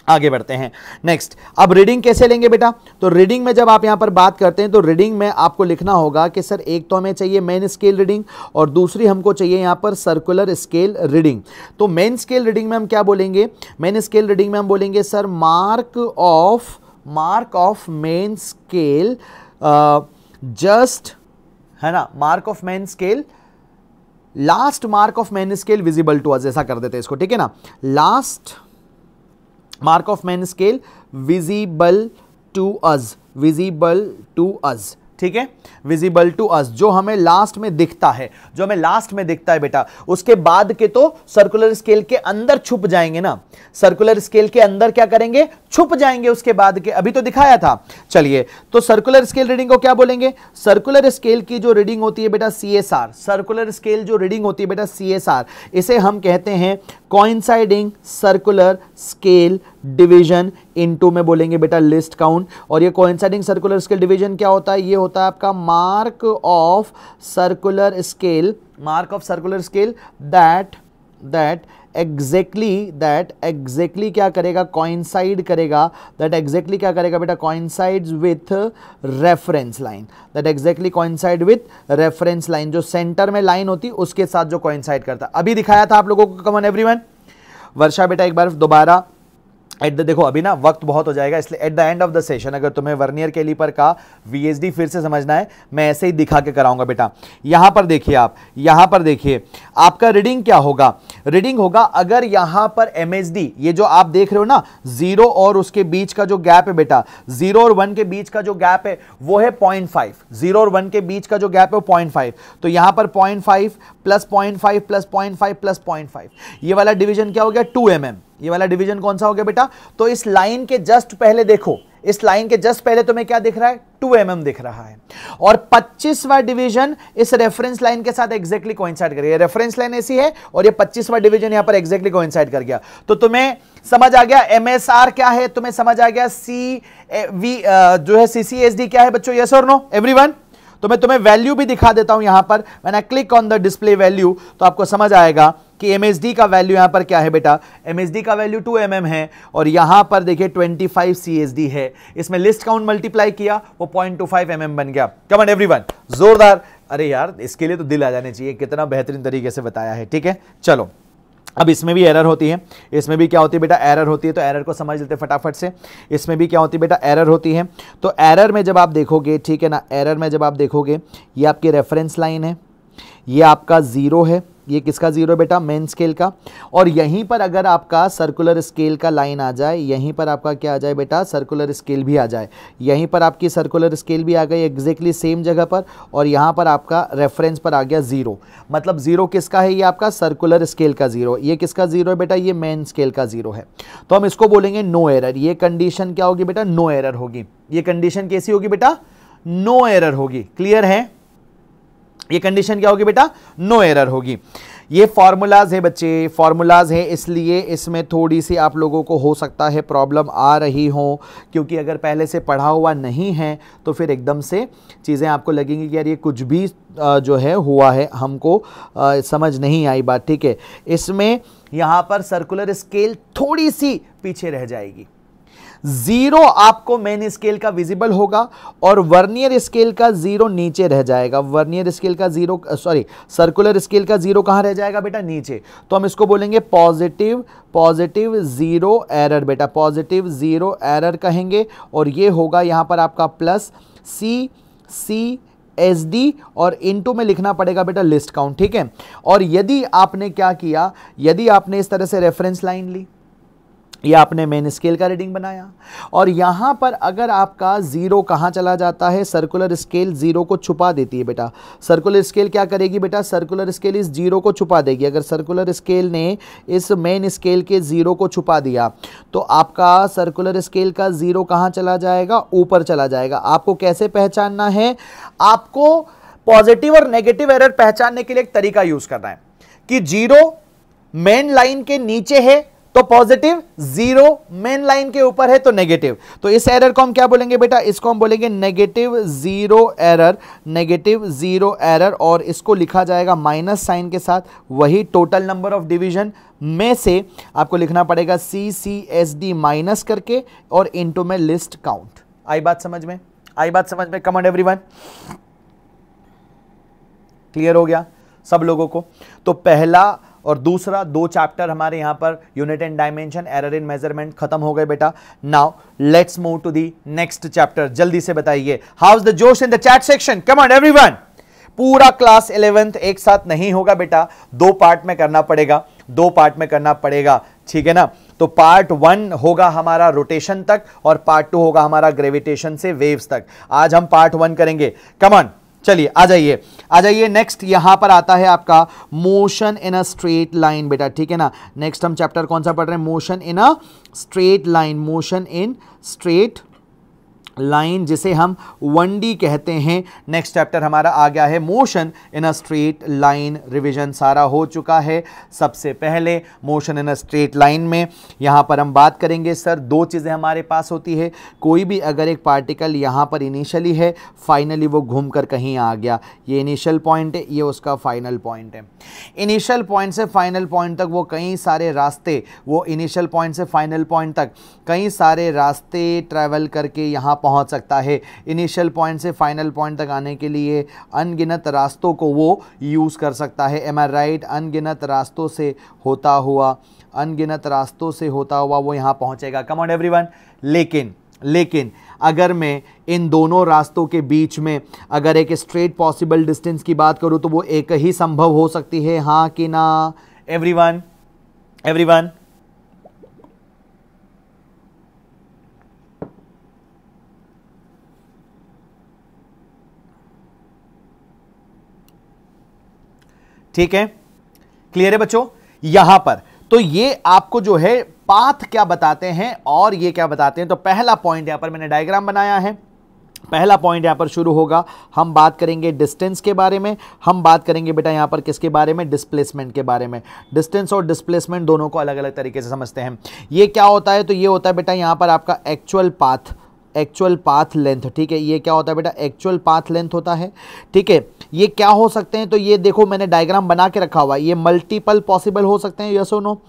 आगे बढ़ते हैं नेक्स्ट अब रीडिंग कैसे लेंगे बेटा तो रीडिंग में जब आप यहाँ पर बात करते हैं तो रीडिंग में आपको लिखना होगा कि सर एक तो हमें चाहिए मेन स्केल रीडिंग और दूसरी हमको चाहिए यहाँ पर सर्कुलर स्केल रीडिंग तो मेन स्केल रीडिंग में हम क्या बोलेंगे मेन स्केल रीडिंग में हम बोलेंगे sir mark of mark of main scale just है ना mark of main scale last mark of main scale visible to us ऐसा कर देते हैं इसको ठीक है ना last mark of man scale visible to us visible to us ठीक है विजिबल टू अस जो हमें लास्ट में दिखता है जो हमें लास्ट में दिखता है बेटा उसके बाद के तो सर्कुलर स्केल के अंदर छुप जाएंगे ना सर्कुलर स्केल के अंदर क्या करेंगे छुप जाएंगे उसके बाद के अभी तो दिखाया था चलिए तो सर्कुलर स्केल रीडिंग को क्या बोलेंगे सर्कुलर स्केल की जो रीडिंग होती है बेटा सी सर्कुलर स्केल जो रीडिंग होती है बेटा सी इसे हम कहते हैं coinciding circular scale division into में बोलेंगे बेटा लिस्ट काउंट और ये कॉइनसाइडिंग सर्कुलर स्केल डिवीजन क्या होता है ये होता है आपका mark of circular scale mark of circular scale that that exactly that exactly क्या करेगा कॉइनसाइड करेगा दैट एग्जैक्टली क्या करेगा बेटा coincide with reference line that exactly coincide with reference line जो सेंटर में लाइन होती उसके साथ जो कॉइनसाइड करता अभी दिखाया था आप लोगों को कमन एवरी वर्षा बेटा एक बार दोबारा एट द देखो अभी ना वक्त बहुत हो जाएगा इसलिए at the end of the session अगर तुम्हें वर्नियर कैलीपर का वीएसडी फिर से समझना है मैं ऐसे ही दिखा के कराऊंगा बेटा यहाँ पर देखिए आप यहाँ पर देखिए आपका रीडिंग क्या होगा रीडिंग होगा अगर यहाँ पर एम ये जो आप देख रहे हो ना जीरो और उसके बीच का जो गैप है बेटा जीरो और वन के बीच का जो गैप है वो है पॉइंट फाइव जीरो और वन के बीच का जो गैप है वो पॉइंट फाइव तो यहाँ पर point five plus point five plus point five plus point five ये वाला डिवीजन क्या हो गया टू एम mm. ये वाला डिवीजन कौन सा हो गया बेटा तो इस लाइन के जस्ट पहले देखो इस लाइन के जस्ट पहले तुम्हें क्या दिख रहा है टू एम mm दिख रहा है और पच्चीसवा डिवीजन इस रेफरेंस लाइन के साथ एग्जैक्टली कोइंसाइड कर गया रेफरेंस लाइन ऐसी है और ये पच्चीसवा डिवीजन यहां पर एग्जैक्टली कोइंसाइड कर गया तो तुम्हें समझ आ गया एमएसआर क्या है तुम्हें समझ आ गया सी वी जो है सीसीएसडी क्या है बच्चों यस और नो एवरीवन तो मैं तुम्हें वैल्यू भी दिखा देता हूं यहां पर मैंने click on the display value तो आपको समझ आएगा कि एम का वैल्यू यहां पर क्या है बेटा एम का वैल्यू 2 एम mm है और यहां पर देखिए 25 फाइव है इसमें लिस्ट काउंट मल्टीप्लाई किया वो पॉइंट टू फाइव mm बन गया कमन एवरी जोरदार अरे यार इसके लिए तो दिल आ जाने चाहिए कितना बेहतरीन तरीके से बताया है ठीक है चलो अब इसमें भी एरर होती है इसमें भी क्या होती है बेटा एरर होती है तो एरर को समझ लेते हैं फटाफट से इसमें भी क्या होती है बेटा एरर होती है तो एरर में जब आप देखोगे ठीक है ना एरर में जब आप देखोगे ये आपकी रेफरेंस लाइन है ये आपका ज़ीरो है ये किसका ज़ीरो बेटा मेन स्केल का और यहीं पर अगर आपका सर्कुलर स्केल का लाइन आ जाए यहीं पर आपका क्या आ जाए बेटा सर्कुलर स्केल भी आ जाए यहीं पर आपकी सर्कुलर स्केल भी आ गई एग्जैक्टली सेम जगह पर और यहाँ पर आपका रेफरेंस पर आ गया ज़ीरो मतलब ज़ीरो किसका है ये आपका सर्कुलर स्केल का ज़ीरो ये किसका ज़ीरो है बेटा ये मेन स्केल का ज़ीरो है तो हम इसको बोलेंगे नो एरर ये कंडीशन क्या होगी बेटा नो एरर होगी ये कंडीशन कैसी होगी बेटा नो एरर होगी क्लियर है ये कंडीशन क्या होगी बेटा नो एरर होगी ये फार्मूलाज है बच्चे फार्मूलाज है इसलिए इसमें थोड़ी सी आप लोगों को हो सकता है प्रॉब्लम आ रही हो क्योंकि अगर पहले से पढ़ा हुआ नहीं है तो फिर एकदम से चीज़ें आपको लगेंगी कि यार ये कुछ भी जो है हुआ है हमको समझ नहीं आई बात ठीक है इसमें यहाँ पर सर्कुलर स्केल थोड़ी सी पीछे रह जाएगी जीरो आपको मेन स्केल का विजिबल होगा और वर्नियर स्केल का जीरो नीचे रह जाएगा वर्नियर स्केल का जीरो सॉरी सर्कुलर स्केल का जीरो कहाँ रह जाएगा बेटा नीचे तो हम इसको बोलेंगे पॉजिटिव पॉजिटिव जीरो एरर बेटा पॉजिटिव जीरो एरर कहेंगे और ये होगा यहाँ पर आपका plus C C S D और इनटू में लिखना पड़ेगा बेटा लिस्ट काउंट ठीक है और यदि आपने क्या किया यदि आपने इस तरह से रेफरेंस लाइन ली ये आपने मेन स्केल का रीडिंग बनाया और यहाँ पर अगर आपका ज़ीरो कहाँ चला जाता है सर्कुलर स्केल ज़ीरो को छुपा देती है बेटा सर्कुलर स्केल क्या करेगी बेटा सर्कुलर स्केल इस ज़ीरो को छुपा देगी अगर सर्कुलर स्केल ने इस मेन स्केल के ज़ीरो को छुपा दिया तो आपका सर्कुलर स्केल का ज़ीरो कहाँ चला जाएगा ऊपर चला जाएगा आपको कैसे पहचानना है आपको पॉजिटिव और नेगेटिव एरर पहचानने के लिए एक तरीका यूज़ करना है कि जीरो मेन लाइन के नीचे है तो पॉजिटिव जीरो मेन लाइन के ऊपर है तो नेगेटिव तो इस एरर को हम क्या बोलेंगे बेटा इसको हम बोलेंगे negative zero error negative zero error और इसको लिखा जाएगा माइनस साइन के साथ वही टोटल नंबर ऑफ डिवीजन में से आपको लिखना पड़ेगा C C S D minus करके और इनटू में लिस्ट काउंट आई बात समझ में आई बात समझ में एवरी वन क्लियर हो गया सब लोगों को तो पहला और दूसरा दो चैप्टर हमारे यहां पर unit and dimension error in measurement खत्म हो गए बेटा now let's move to the next chapter जल्दी से बताइए हाउ इज द जोश in the chat section come on everyone पूरा क्लास इलेवेंथ एक साथ नहीं होगा बेटा दो पार्ट में करना पड़ेगा दो पार्ट में करना पड़ेगा ठीक है ना तो पार्ट वन होगा हमारा रोटेशन तक और पार्ट टू होगा हमारा ग्रेविटेशन से वेव्स तक आज हम पार्ट वन करेंगे कमन चलिए आ जाइए आ जाइए नेक्स्ट यहां पर आता है आपका motion in a straight line बेटा ठीक है ना नेक्स्ट हम चैप्टर कौन सा पढ़ रहे हैं motion in a straight line motion in straight line जिसे हम वन डी कहते हैं नेक्स्ट चैप्टर हमारा आ गया है motion in a straight line revision सारा हो चुका है सबसे पहले motion in a straight line में यहाँ पर हम बात करेंगे सर दो चीज़ें हमारे पास होती है कोई भी अगर एक पार्टिकल यहाँ पर इनिशियली है फाइनली वो घूम कर कहीं आ गया ये इनिशियल पॉइंट है ये उसका फाइनल पॉइंट है इनिशियल पॉइंट से फाइनल पॉइंट तक वो कई सारे रास्ते वो इनिशियल पॉइंट से फाइनल पॉइंट तक कई सारे रास्ते ट्रैवल करके यहाँ पहुंच सकता है इनिशियल पॉइंट से फाइनल पॉइंट तक आने के लिए अनगिनत रास्तों को वो यूज़ कर सकता है एम आर राइट अनगिनत रास्तों से होता हुआ अनगिनत रास्तों से होता हुआ वो यहाँ पहुँचेगा कम ऑन वन लेकिन लेकिन अगर मैं इन दोनों रास्तों के बीच में अगर एक स्ट्रेट पॉसिबल डिस्टेंस की बात करूँ तो वो एक ही संभव हो सकती है हाँ कि ना एवरी वन एवरी वन ठीक है क्लियर है बच्चों यहां पर तो ये आपको जो है पाथ क्या बताते हैं और ये क्या बताते हैं तो पहला पॉइंट यहां पर मैंने डायग्राम बनाया है पहला पॉइंट यहां पर शुरू होगा हम बात करेंगे डिस्टेंस के बारे में हम बात करेंगे बेटा यहां पर किसके बारे में डिस्प्लेसमेंट के बारे में डिस्टेंस और डिस्प्लेसमेंट दोनों को अलग अलग तरीके से समझते हैं ये क्या होता है तो ये होता है बेटा यहां पर आपका actual path actual path length ठीक है ये क्या होता है बेटा एक्चुअल पाथ लेंथ होता है ठीक है ये क्या हो सकते हैं तो ये देखो मैंने डायग्राम बना के रखा हुआ है ये मल्टीपल पॉसिबल हो सकते हैं yes or no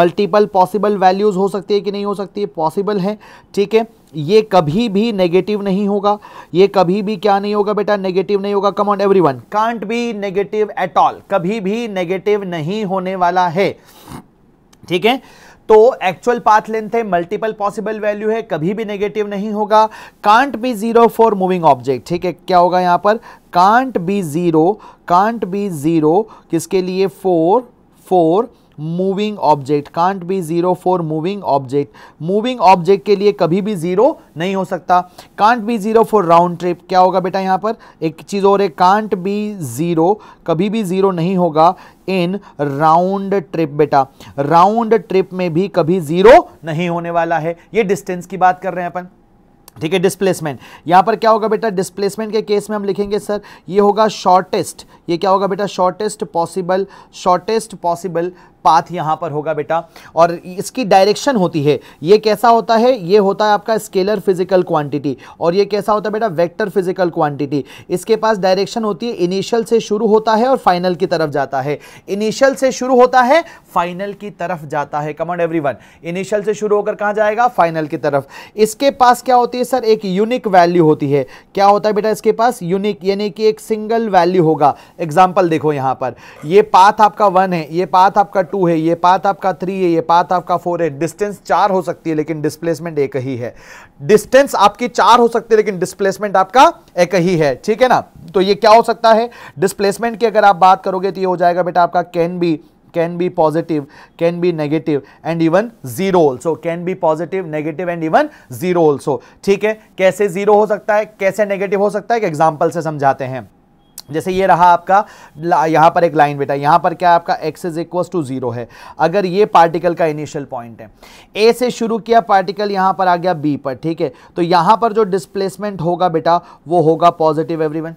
multiple possible values हो सकती है कि नहीं हो सकती है पॉसिबल है ठीक है ये कभी भी नेगेटिव नहीं होगा ये कभी भी क्या नहीं होगा बेटा नेगेटिव नहीं होगा come on everyone can't be negative at all कभी भी नेगेटिव नहीं होने वाला है ठीक है तो एक्चुअल पाथ लेंथ है मल्टीपल पॉसिबल वैल्यू है कभी भी नेगेटिव नहीं होगा can't be zero for moving object ठीक है क्या होगा यहां पर can't be zero can't be zero किसके लिए for for moving object can't be zero for moving object moving object के लिए कभी भी जीरो नहीं हो सकता can't be zero for round trip क्या होगा बेटा यहां पर एक चीज़ और है कांट बी जीरो कभी भी जीरो नहीं होगा इन राउंड ट्रिप बेटा राउंड ट्रिप में भी कभी जीरो नहीं होने वाला है ये डिस्टेंस की बात कर रहे हैं अपन ठीक है डिस्प्लेसमेंट यहां पर क्या होगा बेटा डिस्प्लेसमेंट के केस में हम लिखेंगे सर ये होगा शॉर्टेस्ट ये क्या होगा बेटा shortest possible shortest possible path यहां पर होगा बेटा और इसकी डायरेक्शन होती है ये कैसा होता है ये होता है आपका स्केलर फिजिकल क्वांटिटी और ये कैसा होता है बेटा वेक्टर फिजिकल क्वांटिटी इसके पास डायरेक्शन होती है इनिशियल से शुरू होता है और फाइनल की तरफ जाता है इनिशियल से शुरू होता है फाइनल की तरफ जाता है कमांड एवरी इनिशियल से शुरू होकर कहाँ जाएगा फाइनल की तरफ इसके पास क्या होती है सर एक यूनिक वैल्यू होती है क्या होता है बेटा इसके पास यूनिक यानी कि एक सिंगल वैल्यू होगा एग्जाम्पल देखो यहाँ पर यह पाथ आपका वन है ये पाथ आपका टू है ये पाथ आपका थ्री है ये पाथ आपका फोर है डिस्टेंस चार हो सकती है लेकिन डिस्प्लेसमेंट एक ही है डिस्टेंस आपकी चार हो सकती है लेकिन डिस्प्लेसमेंट आपका एक ही है ठीक है ना तो ये क्या हो सकता है डिस्प्लेसमेंट की अगर आप बात करोगे तो ये हो जाएगा बेटा आपका can be can be positive can be negative and even zero also can be positive negative and even zero also ठीक है कैसे जीरो हो सकता है कैसे नेगेटिव हो सकता है एग्जाम्पल से समझाते हैं जैसे ये रहा आपका यहाँ पर एक लाइन बेटा यहाँ पर क्या आपका x is equals to zero है अगर ये पार्टिकल का इनिशियल पॉइंट है ए से शुरू किया पार्टिकल यहाँ पर आ गया बी पर ठीक है तो यहाँ पर जो डिस्प्लेसमेंट होगा बेटा वो होगा पॉजिटिव एवरीवन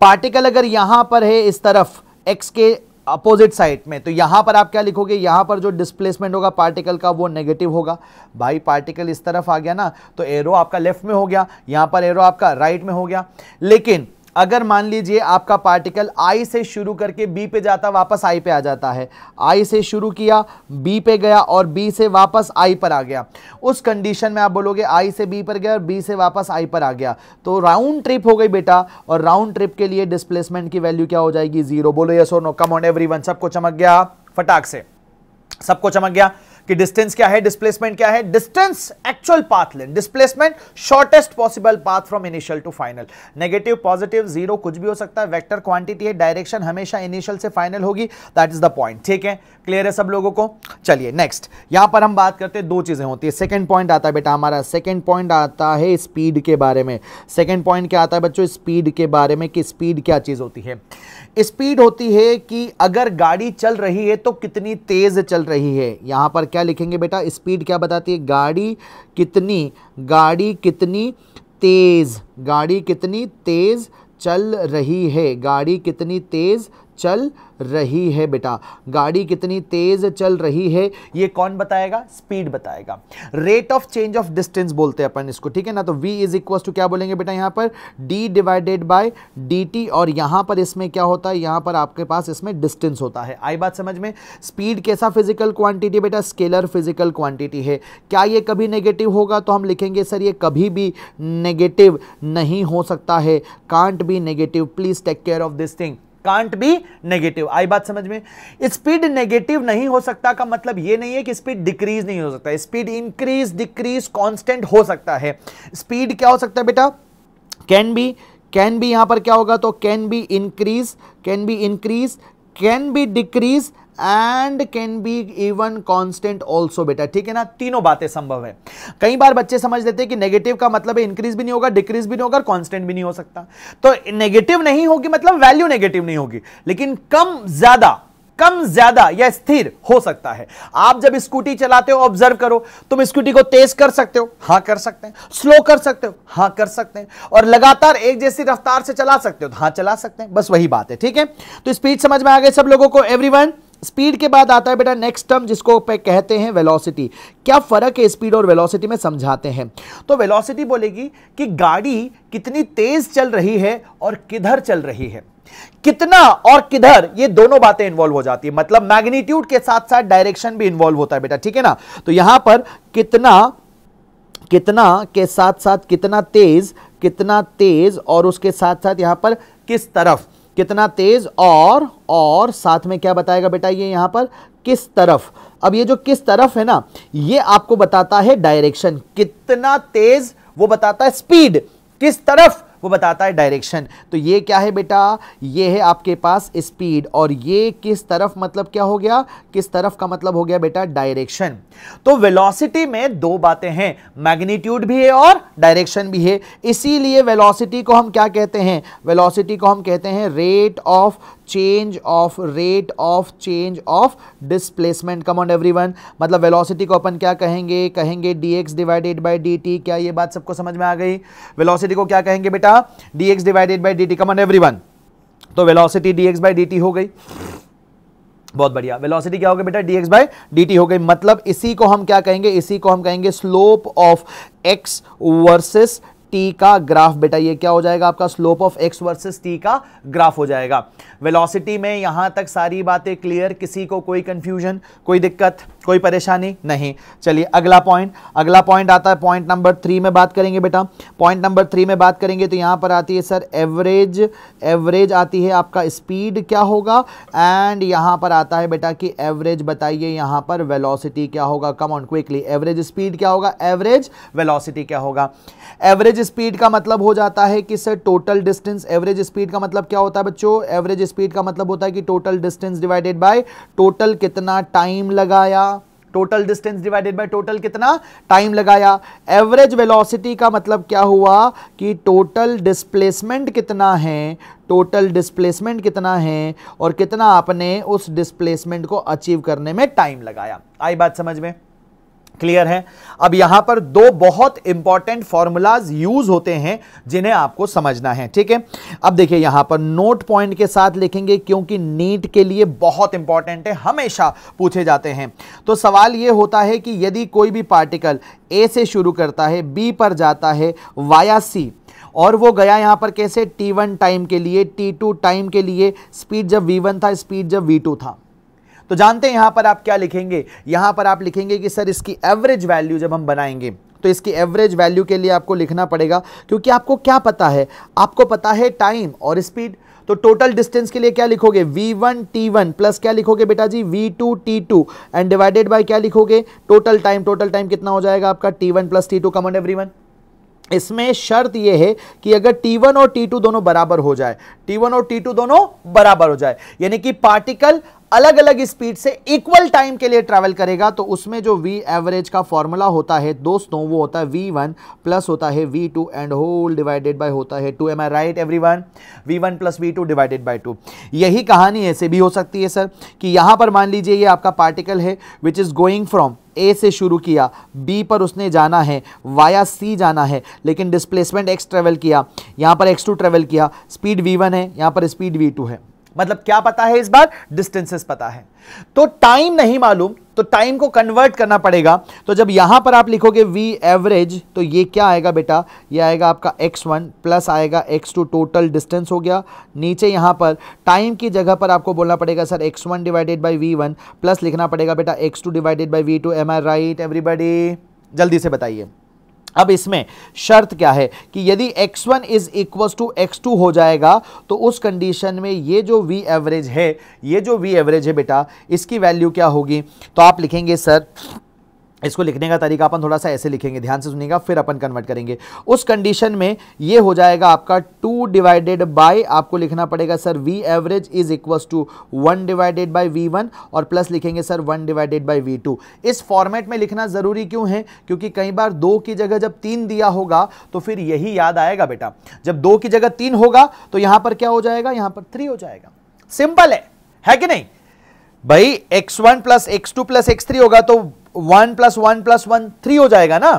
पार्टिकल अगर यहाँ पर है इस तरफ एक्स के अपोजिट साइड में तो यहाँ पर आप क्या लिखोगे यहाँ पर जो डिस्प्लेसमेंट होगा पार्टिकल का वो नेगेटिव होगा भाई पार्टिकल इस तरफ आ गया ना तो एरो आपका लेफ्ट में हो गया यहाँ पर एरो आपका राइट में हो गया लेकिन अगर मान लीजिए आपका पार्टिकल आई से शुरू करके बी पे जाता वापस आई पे आ जाता है आई से शुरू किया बी पे गया और बी से वापस आई पर आ गया उस कंडीशन में आप बोलोगे आई से बी पर गया और बी से वापस आई पर आ गया तो राउंड ट्रिप हो गई बेटा और राउंड ट्रिप के लिए डिस्प्लेसमेंट की वैल्यू क्या हो जाएगी जीरो बोलो यस और नो कम ऑन एवरी सबको चमक गया फटाक से सबको चमक गया कि डिस्टेंस क्या है डिस्प्लेसमेंट क्या है distance actual path length displacement shortest possible path from initial to final negative positive zero कुछ भी हो सकता है वेक्टर क्वांटिटी है डायरेक्शन हमेशा इनिशियल से फाइनल होगी दैट इज द पॉइंट ठीक है क्लियर है सब लोगों को चलिए नेक्स्ट यहां पर हम बात करते हैं दो चीजें होती है सेकेंड पॉइंट आता है बेटा हमारा सेकेंड पॉइंट आता है स्पीड के बारे में सेकेंड पॉइंट क्या आता है बच्चों स्पीड के बारे में कि स्पीड क्या चीज होती है स्पीड होती है कि अगर गाड़ी चल रही है तो कितनी तेज चल रही है यहां पर क्या क्या लिखेंगे बेटा स्पीड क्या बताती है गाड़ी कितनी गाड़ी कितनी तेज़ गाड़ी कितनी तेज़ चल रही है गाड़ी कितनी तेज़ चल रही है बेटा गाड़ी कितनी तेज़ चल रही है ये कौन बताएगा स्पीड बताएगा rate of change of distance बोलते हैं अपन इसको ठीक है ना तो v इज इक्व टू क्या बोलेंगे बेटा यहाँ पर d डिवाइडेड बाय dt और यहाँ पर इसमें क्या होता है यहाँ पर आपके पास इसमें डिस्टेंस होता है आई बात समझ में स्पीड कैसा फिजिकल क्वांटिटी बेटा स्केलर फिजिकल क्वांटिटी है क्या ये कभी नेगेटिव होगा तो हम लिखेंगे सर ये कभी भी नेगेटिव नहीं हो सकता है can't be negative please take care of this thing can't be negative आई बात समझ में स्पीड नेगेटिव नहीं हो सकता का मतलब ये नहीं है कि स्पीड डिक्रीज नहीं हो सकता स्पीड इंक्रीज डिक्रीज कांस्टेंट हो सकता है स्पीड क्या हो सकता है बेटा कैन बी कैन बी यहां पर क्या होगा तो can be increase can be increase can be decrease and can be even constant also बेटा ठीक है ना तीनों बातें संभव है कई बार बच्चे समझ लेते हैं कि नेगेटिव का मतलब है इंक्रीज भी नहीं होगा डिक्रीज भी नहीं होगा कॉन्स्टेंट भी नहीं हो सकता तो नेगेटिव नहीं होगी मतलब वैल्यू नेगेटिव नहीं होगी लेकिन कम ज्यादा कम ज्यादा या स्थिर हो सकता है आप जब स्कूटी चलाते हो ऑब्जर्व करो तुम स्कूटी को तेज कर सकते हो हाँ कर सकते हैं स्लो कर सकते हो हाँ कर सकते हैं और लगातार एक जैसी रफ्तार से चला सकते हो तो हाँ चला सकते हैं बस वही बात है ठीक है तो स्पीच समझ में आ गए सब लोगों को एवरीवन स्पीड के बाद आता है बेटा नेक्स्ट टर्म जिसको पे कहते हैं वेलोसिटी क्या फ़र्क है स्पीड और वेलोसिटी में समझाते हैं तो वेलोसिटी बोलेगी कि गाड़ी कितनी तेज़ चल रही है और किधर चल रही है कितना और किधर ये दोनों बातें इन्वॉल्व हो जाती है मतलब मैग्नीट्यूड के साथ साथ डायरेक्शन भी इन्वॉल्व होता है बेटा ठीक है ना तो यहां पर कितना कितना के साथ साथ कितना तेज कितना तेज और उसके साथ साथ यहां पर किस तरफ कितना तेज और और साथ में क्या बताएगा बेटा ये यहां पर किस तरफ अब ये जो किस तरफ है ना ये आपको बताता है डायरेक्शन कितना तेज वो बताता है स्पीड किस तरफ वो बताता है डायरेक्शन तो ये क्या है बेटा ये है आपके पास स्पीड और ये किस तरफ मतलब क्या हो गया किस तरफ का मतलब हो गया बेटा डायरेक्शन तो वेलोसिटी में दो बातें हैं मैग्नीट्यूड भी है और डायरेक्शन भी है इसीलिए वेलोसिटी को हम क्या कहते हैं वेलोसिटी को हम कहते हैं rate of change of rate of change of displacement come on everyone मतलब वेलोसिटी को अपन क्या कहेंगे कहेंगे d x divided by D T क्या ये बात सबको समझ में आ गई वेलोसिटी को क्या कहेंगे बेटा d x divided by D t come on everyone तो velocity d x by D t हो गई बहुत बढ़िया वेलोसिटी क्या होगी बेटा d x by D t हो गई मतलब इसी को हम क्या कहेंगे इसी को हम कहेंगे slope of x versus t का ग्राफ बेटा ये क्या हो जाएगा आपका slope of x versus t का ग्राफ हो जाएगा वेलोसिटी में यहां तक सारी बातें क्लियर किसी को कोई कंफ्यूजन कोई दिक्कत कोई परेशानी नहीं चलिए अगला पॉइंट अगला पॉइंट आता है पॉइंट नंबर थ्री में बात करेंगे बेटा पॉइंट नंबर थ्री में बात करेंगे तो यहाँ पर आती है सर एवरेज एवरेज आती है आपका स्पीड क्या होगा एंड यहाँ पर आता है बेटा कि एवरेज बताइए यहाँ पर वेलोसिटी क्या होगा come on quickly average speed क्या होगा एवरेज वेलोसिटी क्या होगा एवरेज स्पीड का मतलब हो जाता है कि sir total distance average speed का मतलब क्या होता है बच्चों एवरेज स्पीड का मतलब होता है कि total distance divided by total कितना टाइम लगाया total distance divided by total कितना टाइम लगाया एवरेज वेलोसिटी का मतलब क्या हुआ कि टोटल डिस्प्लेसमेंट कितना है टोटल डिस्प्लेसमेंट कितना है और कितना आपने उस डिस्प्लेसमेंट को अचीव करने में टाइम लगाया आई बात समझ में क्लियर है अब यहां पर दो बहुत इंपॉर्टेंट फॉर्मूलाज यूज होते हैं जिन्हें आपको समझना है ठीक है अब देखिए यहां पर नोट पॉइंट के साथ लिखेंगे क्योंकि नीट के लिए बहुत इंपॉर्टेंट है हमेशा पूछे जाते हैं तो सवाल ये होता है कि यदि कोई भी पार्टिकल ए से शुरू करता है बी पर जाता है वाया सी और वो गया यहाँ पर कैसे टी वन टाइम के लिए टी टू टाइम के लिए स्पीड जब वी वन था स्पीड जब वी टू था तो जानते हैं यहां पर आप क्या लिखेंगे यहां पर आप लिखेंगे कि सर इसकी एवरेज वैल्यू जब हम बनाएंगे तो इसकी एवरेज वैल्यू के लिए आपको लिखना पड़ेगा क्योंकि आपको क्या पता है आपको पता है टाइम और स्पीड तो टोटल डिस्टेंस के लिए क्या लिखोगे v1 t1 प्लस क्या लिखोगे बेटा जी v2 t2 and divided by क्या लिखोगे टोटल टाइम टोटल टाइम कितना हो जाएगा आपका t1 one plus T two come on everyone इसमें शर्त यह है कि अगर T1 और T2 दोनों बराबर हो जाए T1 और T2 दोनों बराबर हो जाए यानी कि पार्टिकल अलग अलग स्पीड से इक्वल टाइम के लिए ट्रैवल करेगा तो उसमें जो वी एवरेज का फॉर्मूला होता है दोस्तों वो होता है वी वन प्लस होता है v two and whole divided by होता है two am I right everyone we one plus v two divided by two यही कहानी ऐसे भी हो सकती है सर कि यहाँ पर मान लीजिए ये आपका पार्टिकल है which is going from A से शुरू किया बी पर उसने जाना है वाया सी जाना है लेकिन डिस्प्लेसमेंट एक्स ट्रेवल किया यहाँ पर एक्स टू ट्रेवल किया स्पीड वी वन है यहाँ पर स्पीड वी टू है मतलब क्या पता है इस बार डिस्टेंसेस पता है तो टाइम नहीं मालूम तो टाइम को कन्वर्ट करना पड़ेगा तो जब यहां पर आप लिखोगे वी एवरेज तो ये क्या आएगा बेटा ये आएगा आपका एक्स वन प्लस आएगा एक्स टू टोटल डिस्टेंस हो गया नीचे यहां पर टाइम की जगह पर आपको बोलना पड़ेगा sir x one divided by v plus लिखना पड़ेगा बेटा x two divided by v two am I right everybody जल्दी से बताइए अब इसमें शर्त क्या है कि यदि x one is equal to x two हो जाएगा तो उस कंडीशन में ये जो वी एवरेज है ये जो वी एवरेज है बेटा इसकी वैल्यू क्या होगी तो आप लिखेंगे सर इसको लिखने का तरीका अपन थोड़ा सा ऐसे लिखेंगे ध्यान से सुनिएगा फिर अपन कन्वर्ट करेंगे उस कंडीशन में ये हो जाएगा आपका टू डिवाइडेड बाय आपको लिखना पड़ेगा sir v average is equals to one divided by v one और प्लस लिखेंगे sir one divided by v two इस फॉर्मेट में लिखना ज़रूरी क्यों है क्योंकि कई बार दो की जगह जब तीन दिया होगा तो फिर यही याद आएगा बेटा जब दो की जगह तीन होगा तो यहां पर क्या हो जाएगा यहां पर थ्री हो जाएगा सिंपल है है कि नहीं भाई x1 one plus x two plus x three होगा तो one plus one plus one three हो जाएगा ना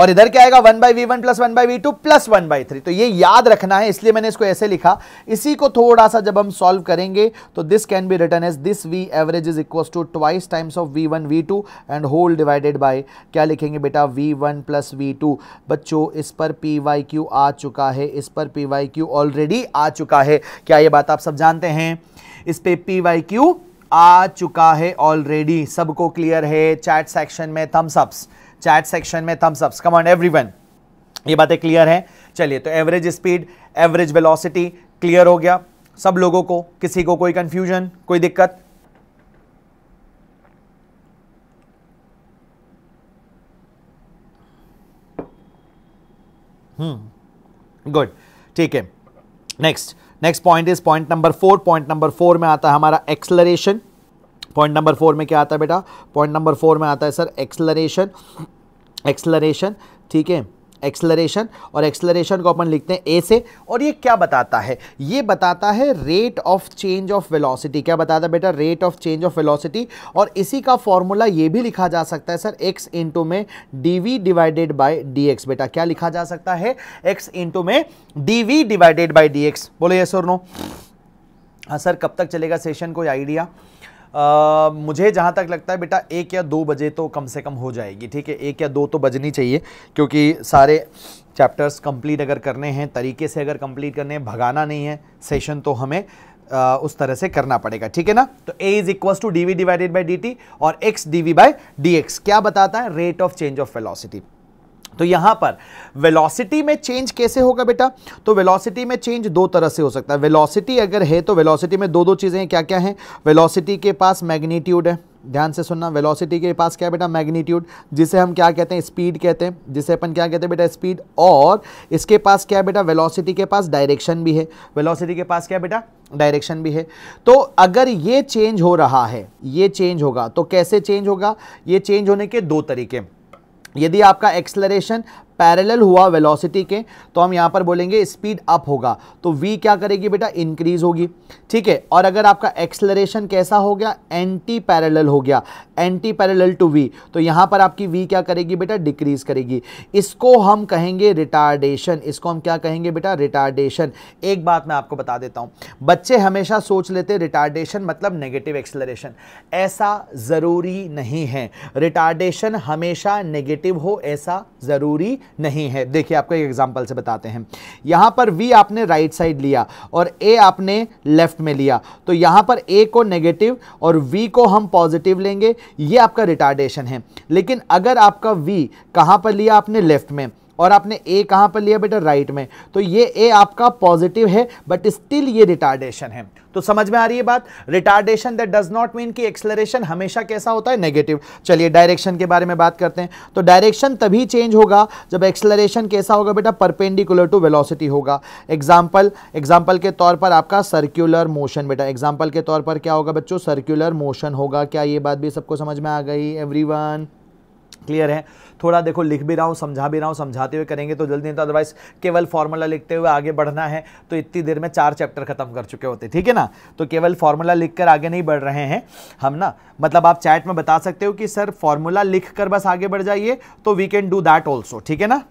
और इधर क्या आएगा one by v one plus one by v two plus one by three तो ये याद रखना है इसलिए मैंने इसको ऐसे लिखा इसी को थोड़ा सा जब हम सॉल्व करेंगे तो this can be written as this v average is equal to twice times of v one v two and whole divided by क्या लिखेंगे बेटा v one plus v two बच्चों इस पर पी वाई क्यू आ चुका है इस पर पी वाई क्यू ऑलरेडी आ चुका है क्या ये बात आप सब जानते हैं इस पर पी वाई क्यू आ चुका है ऑलरेडी सबको क्लियर है चैट सेक्शन में अप्स चैट सेक्शन में कम ऑन एवरीवन ये बातें क्लियर हैं चलिए तो average speed average velocity clear हो गया सब लोगों को किसी को कोई कंफ्यूजन कोई दिक्कत हम्म गुड ठीक है next next point is point number four point number four में आता है हमारा एक्सलरेशन पॉइंट नंबर फोर में क्या आता है बेटा पॉइंट नंबर फोर में आता है सर एक्सलरेशन एक्सलरेशन ठीक है एक्सलरेशन और एक्सलरेशन को अपन लिखते हैं ए से और ये क्या बताता है ये बताता है rate of change of velocity क्या बताता है बेटा rate of change of velocity और इसी का फॉर्मूला ये भी लिखा जा सकता है सर एक्स इंटू में D we divided by d x बेटा क्या लिखा जा सकता है एक्स इंटू में D we divided by d x बोलो ये सर नो हाँ सर कब तक चलेगा सेशन कोई आइडिया मुझे जहाँ तक लगता है बेटा एक या दो बजे तो कम से कम हो जाएगी ठीक है एक या दो तो बजनी चाहिए क्योंकि सारे चैप्टर्स कंप्लीट अगर करने हैं तरीके से अगर कंप्लीट करने हैं भगाना नहीं है सेशन तो हमें आ, उस तरह से करना पड़ेगा ठीक है ना तो a is equal to d we divided by D T और x d v d x क्या बताता है rate of change of velocity तो यहां पर वेलोसिटी में चेंज कैसे होगा बेटा तो वेलोसिटी में चेंज दो तरह से हो सकता है वेलोसिटी अगर है तो वेलोसिटी में दो दो चीज़ें क्या क्या हैं वेलोसिटी के पास मैग्नीट्यूड है ध्यान से सुनना वेलोसिटी के पास क्या बेटा मैग्नीट्यूड जिसे हम क्या कहते हैं स्पीड कहते हैं जिसे अपन क्या कहते हैं बेटा स्पीड और इसके पास क्या बेटा वेलोसिटी के पास डायरेक्शन भी है वेलोसिटी के पास क्या बेटा डायरेक्शन भी है तो अगर ये चेंज हो रहा है ये चेंज होगा तो कैसे चेंज होगा ये चेंज होने के दो तरीके यदि आपका एक्सलरेशन पैरेलल हुआ वेलोसिटी के तो हम यहाँ पर बोलेंगे स्पीड अप होगा तो वी क्या करेगी बेटा इंक्रीज होगी ठीक है और अगर आपका एक्सलरेशन कैसा हो गया एंटी पैरेलल हो गया एंटी पैरेलल टू वी तो यहाँ पर आपकी वी क्या करेगी बेटा डिक्रीज करेगी इसको हम कहेंगे रिटार्डेशन इसको हम क्या कहेंगे बेटा रिटार्डेशन एक बात मैं आपको बता देता हूँ बच्चे हमेशा सोच लेते रिटार्डेशन मतलब नेगेटिव एक्सलरेशन ऐसा ज़रूरी नहीं है रिटार्डेशन हमेशा नेगेटिव हो ऐसा ज़रूरी नहीं है देखिए आपको एक एग्जाम्पल से बताते हैं यहां पर वी आपने राइट साइड लिया और ए आपने लेफ्ट में लिया तो यहां पर ए को नेगेटिव और वी को हम पॉजिटिव लेंगे ये आपका रिटार्डेशन है लेकिन अगर आपका वी कहां पर लिया आपने लेफ्ट में और आपने ए कहाँ पर लिया बेटा राइट में तो ये ए आपका पॉजिटिव है बट स्टिल ये रिटार्डेशन है तो समझ में आ रही है बात retardation that does not mean कि एक्सलरेशन हमेशा कैसा होता है नेगेटिव चलिए डायरेक्शन के बारे में बात करते हैं तो डायरेक्शन तभी चेंज होगा जब एक्सलरेशन कैसा होगा बेटा परपेंडिकुलर टू वेलोसिटी होगा एग्जाम्पल एग्जाम्पल के तौर पर आपका सर्क्यूलर मोशन बेटा एग्जाम्पल के तौर पर क्या होगा बच्चों सर्क्यूलर मोशन होगा क्या ये बात भी सबको समझ में आ गई एवरी क्लियर है थोड़ा देखो लिख भी रहा हूँ समझा भी रहा हूँ समझाते हुए करेंगे तो जल्दी नहीं तो अदरवाइज केवल फॉर्मूला लिखते हुए आगे बढ़ना है तो इतनी देर में चार चैप्टर खत्म कर चुके होते ठीक है ना तो केवल फॉर्मूला लिख कर आगे नहीं बढ़ रहे हैं हम ना मतलब आप चैट में बता सकते हो कि सर फॉर्मूला लिख कर बस आगे बढ़ जाइए तो we can do that also ठीक है ना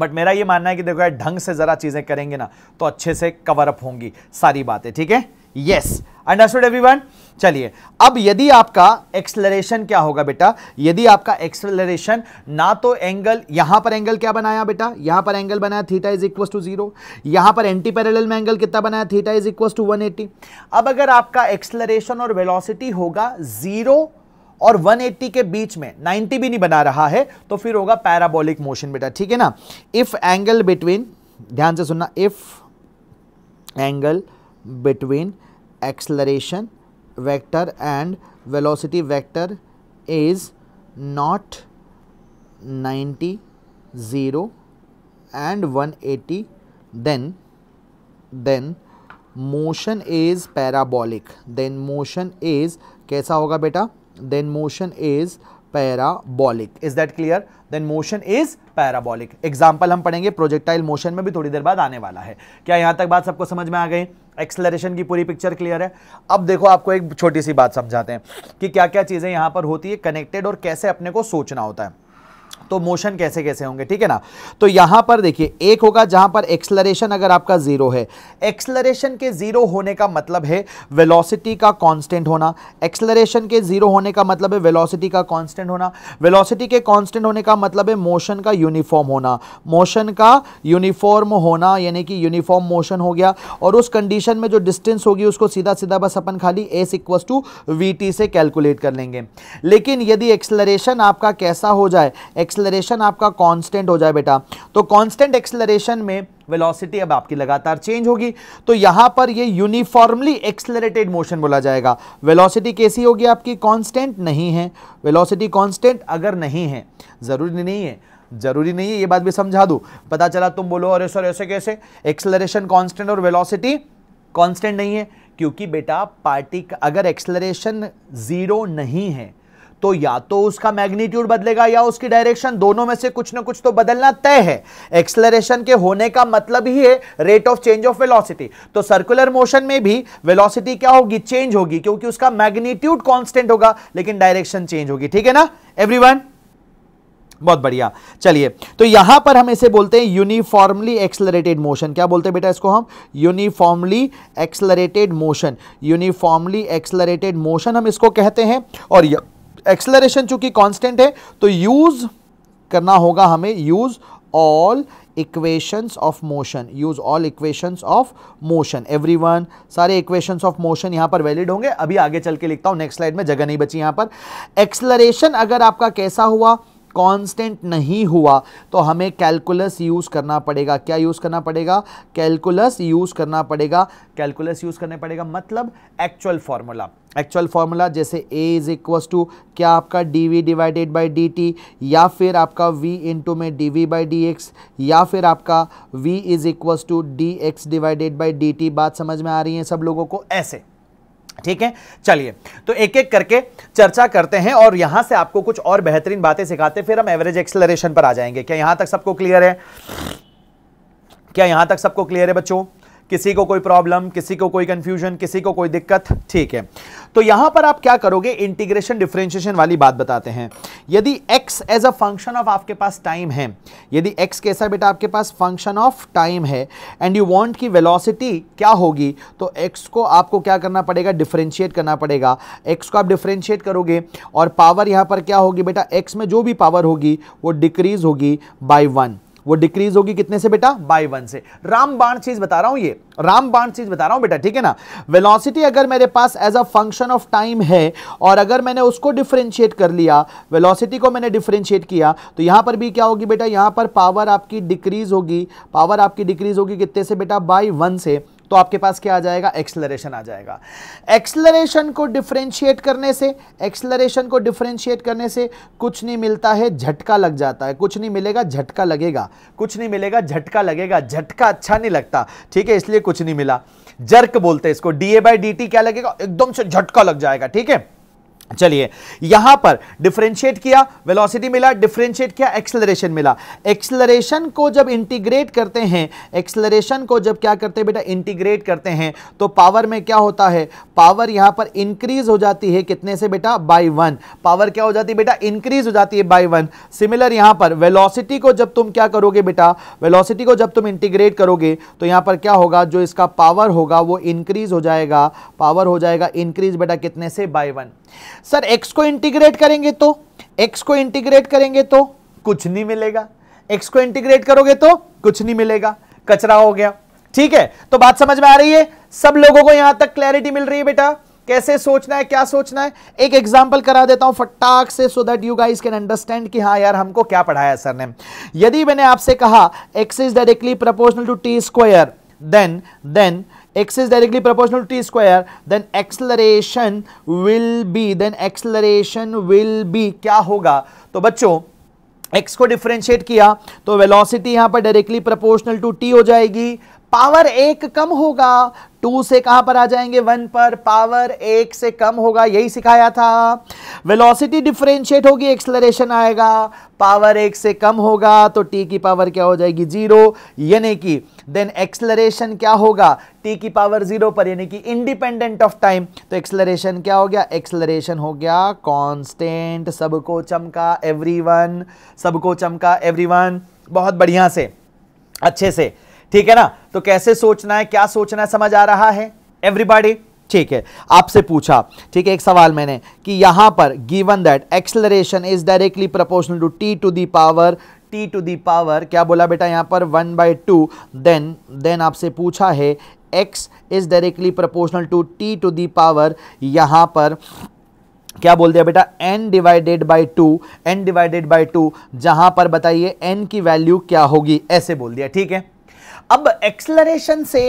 बट मेरा ये मानना है कि देखो यार ढंग से ज़रा चीज़ें करेंगे ना तो अच्छे से कवर अप होंगी सारी बातें ठीक है यस अंडरस्टूड एवरीवन चलिए अब यदि आपका एक्सलरेशन क्या होगा बेटा यदि आपका एक्सलरेशन ना तो एंगल यहां पर एंगल क्या बनाया बेटा यहां पर एंगल बनाया theta is equal to zero यहां पर एंटी पैरेलल में एंगल कितना बनाया थीटा इज इक्वल टू 180 अब अगर आपका एक्सलरेशन और वेलोसिटी होगा जीरो और 180 के बीच में 90 भी नहीं बना रहा है तो फिर होगा पैराबोलिक मोशन बेटा ठीक है ना इफ एंगल बिटवीन ध्यान से सुनना if angle between acceleration vector and velocity vector is not 90 0 and 180 then then motion is parabolic then motion is कैसा होगा बेटा then motion is parabolic is that clear then motion is parabolic example हम पढ़ेंगे projectile motion में भी थोड़ी देर बाद आने वाला है क्या यहाँ तक बात सबको समझ में आ गई एक्सलरेशन की पूरी पिक्चर क्लियर है अब देखो आपको एक छोटी सी बात समझाते हैं कि क्या क्या चीज़ें यहाँ पर होती है कनेक्टेड और कैसे अपने को सोचना होता है तो मोशन कैसे कैसे होंगे ठीक है ना तो यहां पर देखिए एक होगा जहां पर एक्सलरेशन अगर आपका ज़ीरो है एक्सलरेशन के ज़ीरो होने का मतलब है वेलोसिटी का कांस्टेंट होना एक्सलरेशन के ज़ीरो होने का मतलब है वेलोसिटी का कांस्टेंट होना वेलोसिटी के कांस्टेंट होने का मतलब है मोशन का यूनिफॉर्म होना मोशन का यूनिफॉर्म होना यानी कि यूनिफॉर्म मोशन हो गया और उस कंडीशन में जो डिस्टेंस होगी उसको सीधा सीधा बस अपन खाली एस इक्वस टू वी से कैलकुलेट कर लेंगे लेकिन यदि एक्सलरेशन आपका कैसा हो जाए एक्सलरेशन आपका कांस्टेंट हो जाए बेटा तो कांस्टेंट एक्सलरेशन में वेलोसिटी अब आपकी लगातार चेंज होगी तो यहां पर ये यूनिफॉर्मली एक्सलरेटेड मोशन बोला जाएगा वेलोसिटी कैसी होगी आपकी कांस्टेंट नहीं है वेलोसिटी कांस्टेंट अगर नहीं है ज़रूरी नहीं है ज़रूरी नहीं है ये बात भी समझा दू पता चला तुम बोलो अरे सर ऐसे कैसे एक्सलरेशन कॉन्स्टेंट और वेलॉसिटी कॉन्स्टेंट नहीं है क्योंकि बेटा पार्टी अगर एक्सलरेशन ज़ीरो नहीं है तो या तो उसका मैग्नीट्यूड बदलेगा या उसकी डायरेक्शन दोनों में से कुछ ना कुछ तो बदलना तय है एक्सलरेशन के होने का मतलब ही है rate of change of velocity तो सर्कुलर मोशन में भी वेलोसिटी क्या होगी चेंज होगी क्योंकि उसका मैग्नीट्यूड कॉन्स्टेंट होगा लेकिन डायरेक्शन चेंज होगी ठीक है ना एवरी बहुत बढ़िया चलिए तो यहां पर हम इसे बोलते हैं यूनिफॉर्मली एक्सलरेटेड मोशन क्या बोलते हैं बेटा इसको हम uniformly accelerated motion uniformly accelerated motion हम इसको कहते हैं और य... एक्सलरेशन चूंकि कांस्टेंट है तो यूज करना होगा हमें use all equations of motion use all equations of motion everyone सारे इक्वेशंस ऑफ मोशन यहां पर वैलिड होंगे अभी आगे चल के लिखता हूं नेक्स्ट स्लाइड में जगह नहीं बची यहां पर एक्सलरेशन अगर आपका कैसा हुआ कांस्टेंट नहीं हुआ तो हमें कैलकुलस यूज़ करना पड़ेगा क्या यूज़ करना पड़ेगा कैलकुलस यूज़ करना पड़ेगा कैलकुलस यूज़ करने पड़ेगा मतलब एक्चुअल फार्मूला एक्चुअल फार्मूला जैसे ए इज़ इक्वस टू क्या आपका D we divided by D t या फिर आपका v इंटू में D we by d x या फिर आपका v is equals to d x divided by D t बात समझ में आ रही है सब लोगों को ऐसे ठीक है चलिए तो एक एक करके चर्चा करते हैं और यहां से आपको कुछ और बेहतरीन बातें सिखाते फिर हम एवरेज एक्सलरेशन पर आ जाएंगे क्या यहां तक सबको क्लियर है क्या यहां तक सबको क्लियर है बच्चों किसी को कोई प्रॉब्लम किसी को कोई कन्फ्यूजन किसी को कोई दिक्कत ठीक है तो यहां पर आप क्या करोगे इंटीग्रेशन डिफ्रेंशिएशन वाली बात बताते हैं यदि x as a function of आपके पास टाइम है यदि x कैसा बेटा आपके पास फंक्शन ऑफ टाइम है एंड यू वांट की वेलोसिटी क्या होगी तो x को आपको क्या करना पड़ेगा डिफ्रेंशिएट करना पड़ेगा x को आप डिफ्रेंशिएट करोगे और पावर यहाँ पर क्या होगी बेटा x में जो भी पावर होगी वो डिक्रीज होगी बाई वन वो डिक्रीज होगी कितने से बेटा बाई वन से राम बाण चीज बता रहा हूं ये राम बाण चीज बता रहा हूं बेटा ठीक है ना वेलोसिटी अगर मेरे पास as a function of time है और अगर मैंने उसको डिफ्रेंशिएट कर लिया वेलोसिटी को मैंने डिफ्रेंशिएट किया तो यहां पर भी क्या होगी बेटा यहां पर पावर आपकी डिक्रीज होगी पावर आपकी डिक्रीज होगी कितने से बेटा बाई वन से तो आपके पास क्या आ जाएगा एक्सलरेशन आ जाएगा एक्सलरेशन को डिफ्रेंशिएट करने से एक्सलरेशन को डिफ्रेंशिएट करने से कुछ नहीं मिलता है झटका लग जाता है कुछ नहीं मिलेगा झटका लगेगा कुछ नहीं मिलेगा झटका लगेगा झटका अच्छा नहीं लगता ठीक है इसलिए कुछ नहीं मिला जर्क बोलते हैं इसको d a by D T क्या लगेगा एकदम से झटका लग जाएगा ठीक है चलिए यहां पर डिफ्रेंशिएट किया वेलोसिटी मिला डिफ्रेंशिएट किया एक्सेलरेशन मिला एक्सेलरेशन को जब इंटीग्रेट करते हैं एक्सेलरेशन को जब क्या करते हैं बेटा इंटीग्रेट करते हैं तो पावर में क्या होता है पावर यहां पर इंक्रीज हो जाती है कितने से बेटा बाय वन पावर क्या हो जाती है बेटा इंक्रीज हो जाती है बाई वन सिमिलर यहां पर वेलॉसिटी को जब तुम क्या करोगे बेटा वेलॉसिटी को जब तुम इंटीग्रेट करोगे तो यहां पर क्या होगा जो इसका पावर होगा वो इंक्रीज हो जाएगा पावर हो जाएगा इंक्रीज बेटा कितने से बाई वन सर एक्स को इंटीग्रेट करेंगे तो एक्स को इंटीग्रेट करेंगे तो कुछ नहीं मिलेगा एक्स को इंटीग्रेट करोगे तो कुछ नहीं मिलेगा कचरा हो गया ठीक है तो बात समझ में आ रही है सब लोगों को यहां तक क्लैरिटी मिल रही है बेटा कैसे सोचना है क्या सोचना है एक एग्जाम्पल करा देता हूं फटाक से so that you guys can understand कि हाँ यार हमको क्या पढ़ाया सर ने यदि मैंने आपसे कहा x is directly proportional to t square then then x is directly proportional to t square then acceleration will be then acceleration will be क्या होगा तो बच्चों x को डिफ्रेंशिएट किया तो वेलोसिटी यहाँ पर डायरेक्टली प्रोपोर्शनल टू t हो जाएगी पावर एक कम होगा टू से कहां पर आ जाएंगे वन पर पावर एक से कम होगा यही सिखाया था वेलोसिटी डिफरेंशिएट होगी एक्सलरेशन आएगा पावर एक से कम होगा तो टी की पावर क्या हो जाएगी जीरो यानी कि देन एक्सलरेशन क्या होगा टी की पावर जीरो पर यानी कि इंडिपेंडेंट ऑफ टाइम तो एक्सलरेशन क्या हो गया एक्सलरेशन हो गया कॉन्स्टेंट सबको चमका एवरी सबको चमका एवरी बहुत बढ़िया से अच्छे से ठीक है ना तो कैसे सोचना है क्या सोचना है समझ आ रहा है एवरीबॉडी ठीक है आपसे पूछा ठीक है एक सवाल मैंने कि यहां पर given that acceleration is directly proportional to T to the power t to the power क्या बोला बेटा यहां पर one by two then then आपसे पूछा है x is directly proportional to T to the power यहां पर क्या बोल दिया बेटा n divided by two n divided by two जहां पर बताइए n की वैल्यू क्या होगी ऐसे बोल दिया ठीक है अब एक्सलरेशन से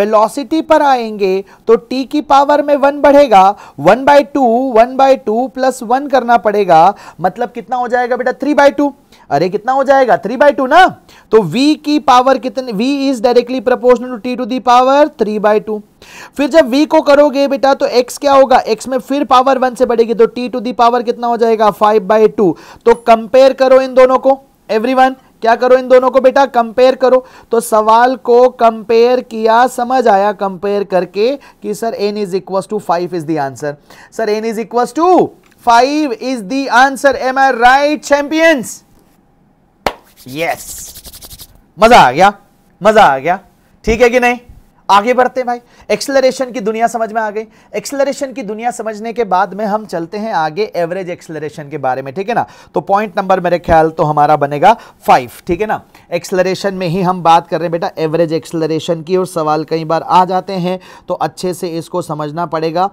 वेलोसिटी पर आएंगे तो टी की पावर में वन बढ़ेगा one by two one by two plus one करना पड़ेगा मतलब कितना हो जाएगा बेटा थ्री बाई टू अरे कितना हो जाएगा थ्री बाई टू ना तो v की पावर कितनी v is directly proportional to t to the power three by two फिर जब v को करोगे बेटा तो x क्या होगा x में फिर पावर वन से बढ़ेगी तो t टू दी पावर कितना हो जाएगा फाइव बाई टू तो कंपेयर करो इन दोनों को एवरी वन क्या करो इन दोनों को बेटा कंपेयर करो तो सवाल को कंपेयर किया समझ आया कंपेयर करके कि sir n is equal to five is the answer sir n is equal to five is the answer am I right champions yes मजा आ गया मजा आ गया ठीक है कि नहीं आगे बढ़ते हैं भाई एक्सलरेशन की दुनिया समझ में आ गई एक्सलरेशन की दुनिया समझने के बाद में हम चलते हैं आगे एवरेज एक्सलरेशन के बारे में ठीक है ना तो पॉइंट नंबर मेरे ख्याल तो हमारा बनेगा फाइव ठीक है ना एक्सलरेशन में ही हम बात कर रहे हैं बेटा एवरेज एक्सलरेशन की और सवाल कई बार आ जाते हैं तो अच्छे से इसको समझना पड़ेगा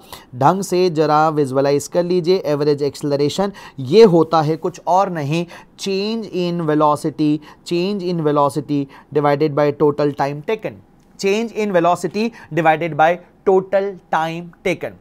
ढंग से जरा विजुअलाइज कर लीजिए एवरेज एक्सलरेशन ये होता है कुछ और नहीं change in velocity change in velocity divided by total time taken change in velocity divided by total time taken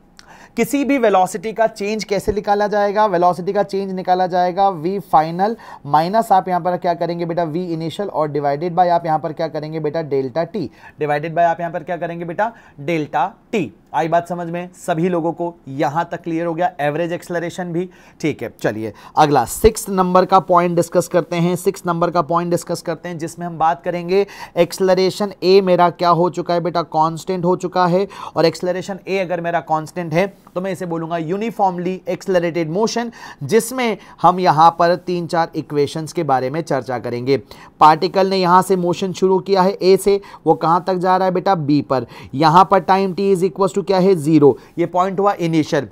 किसी भी वेलोसिटी का चेंज कैसे निकाला जाएगा वेलोसिटी का चेंज निकाला जाएगा वी फाइनल माइनस आप यहां पर क्या करेंगे बेटा वी इनिशियल और डिवाइडेड बाय आप यहां पर क्या करेंगे बेटा डेल्टा टी डिवाइडेड बाय आप यहां पर क्या करेंगे बेटा डेल्टा टी आई बात समझ में सभी लोगों को यहां तक क्लियर हो गया एवरेज एक्सलरेशन भी ठीक है चलिए अगला सिक्स नंबर का पॉइंट डिस्कस करते हैं सिक्स नंबर का पॉइंट डिस्कस करते हैं जिसमें हम बात करेंगे एक्सलरेशन ए मेरा क्या हो चुका है बेटा कांस्टेंट हो चुका है और एक्सलरेशन ए अगर मेरा कांस्टेंट है तो मैं इसे बोलूंगा यूनिफॉर्मली एक्सलरेटेड मोशन जिसमें हम यहां पर तीन चार इक्वेशन के बारे में चर्चा करेंगे पार्टिकल ने यहां से मोशन शुरू किया है ए से वो कहां तक जा रहा है बेटा बी पर यहां पर time t is equal to क्या है ज़ीरो ये पॉइंट हुआ इनिशियल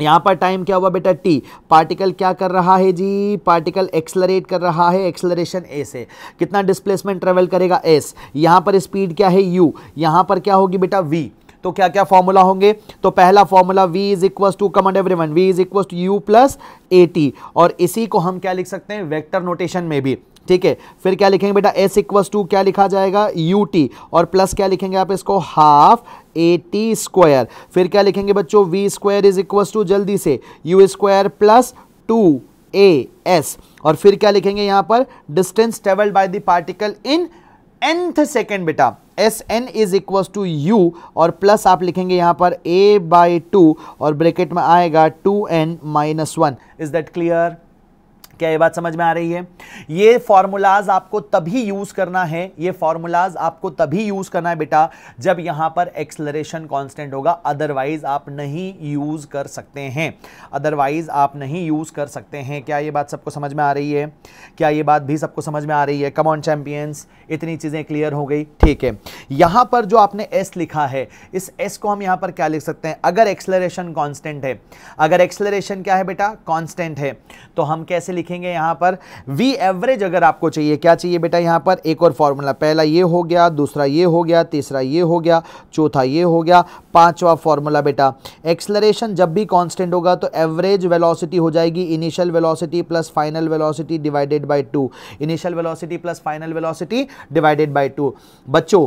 यहाँ पर टाइम क्या हुआ बेटा टी पार्टिकल क्या कर रहा है जी पार्टिकल एक्सलरेट कर रहा है एक्सलरेशन ए से कितना डिस्प्लेसमेंट ट्रेवल करेगा एस यहाँ पर स्पीड क्या है यू यहाँ पर क्या होगी बेटा वी तो क्या क्या फॉर्मूला होंगे तो पहला formula v is equal to come on everyone v is equal to you plus a और इसी को हम क्या लिख सकते हैं वेक्टर नोटेशन में भी ठीक है फिर क्या लिखेंगे बेटा एस इक्वस टू क्या लिखा जाएगा यू टी और प्लस क्या लिखेंगे आप इसको हाफ ए टी स्क्वायर फिर क्या लिखेंगे बच्चों v square is equals to जल्दी से u square plus two a s और फिर क्या लिखेंगे यहां पर distance travelled by the particle in nth second बेटा S N is equals to you और प्लस आप लिखेंगे यहां पर ए बाई टू और ब्रेकेट में आएगा two N minus one is that clear क्या ये बात समझ में आ रही है ये फॉर्मूलाज आपको तभी यूज करना है ये फॉर्मूलाज आपको तभी यूज करना है बेटा जब यहां पर एक्सलरेशन कांस्टेंट होगा अदरवाइज आप नहीं यूज कर सकते हैं अदरवाइज आप नहीं यूज कर सकते हैं क्या ये बात सबको समझ में आ रही है क्या ये बात भी सबको समझ में आ रही है कम ऑन चैंपियंस इतनी चीजें क्लियर हो गई ठीक है यहां पर जो आपने एस लिखा है इस एस को हम यहां पर क्या लिख सकते हैं अगर एक्सलरेशन कॉन्स्टेंट है अगर एक्सलरेशन क्या है बेटा कॉन्स्टेंट है तो हम कैसे लिख लिखेंगे यहां पर वी एवरेज अगर आपको चाहिए क्या चाहिए बेटा यहां पर एक और फॉर्मूला पहला ये हो गया दूसरा ये हो गया तीसरा ये हो गया चौथा ये हो गया पांचवा फॉर्मूला बेटा एक्सलरेशन जब भी कांस्टेंट होगा तो एवरेज वेलोसिटी हो जाएगी initial velocity plus final velocity divided by two initial velocity plus final velocity divided by two बच्चों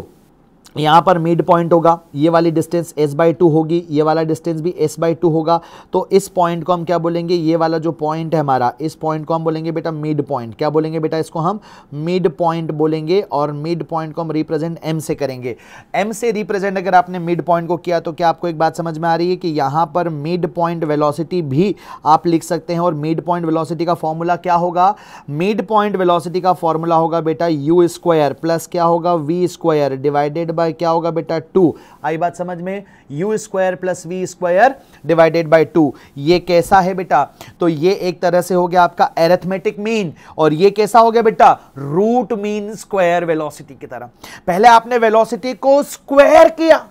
तो यहाँ पर मिड पॉइंट होगा ये वाली डिस्टेंस s बाई टू होगी ये वाला डिस्टेंस भी s बाई टू होगा तो इस पॉइंट को हम क्या बोलेंगे ये वाला जो पॉइंट है हमारा इस पॉइंट को हम बोलेंगे बेटा मिड पॉइंट क्या बोलेंगे बेटा इसको हम मिड पॉइंट बोलेंगे और मिड पॉइंट को हम रिप्रेजेंट m से करेंगे m से रिप्रेजेंट अगर आपने मिड पॉइंट को किया तो क्या आपको एक बात समझ में आ रही है कि यहाँ पर मिड पॉइंट वेलोसिटी भी आप लिख सकते हैं और मिड पॉइंट वेलोसिटी का फॉर्मूला क्या होगा मिड पॉइंट वेलोसिटी का फॉर्मूला होगा बेटा यू स्क्वायर प्लस क्या होगा वी स्क्वायर डिवाइडेड बाई होगा क्या होगा बेटा टू आई बात समझ में u square plus v square divided by two ये कैसा है बेटा तो ये एक तरह से हो गया आपका एरेथमेटिक मीन और ये कैसा हो गया बेटा रूट मीन स्क्वायर वेलोसिटी की तरह पहले आपने वेलोसिटी को स्क्वायर किया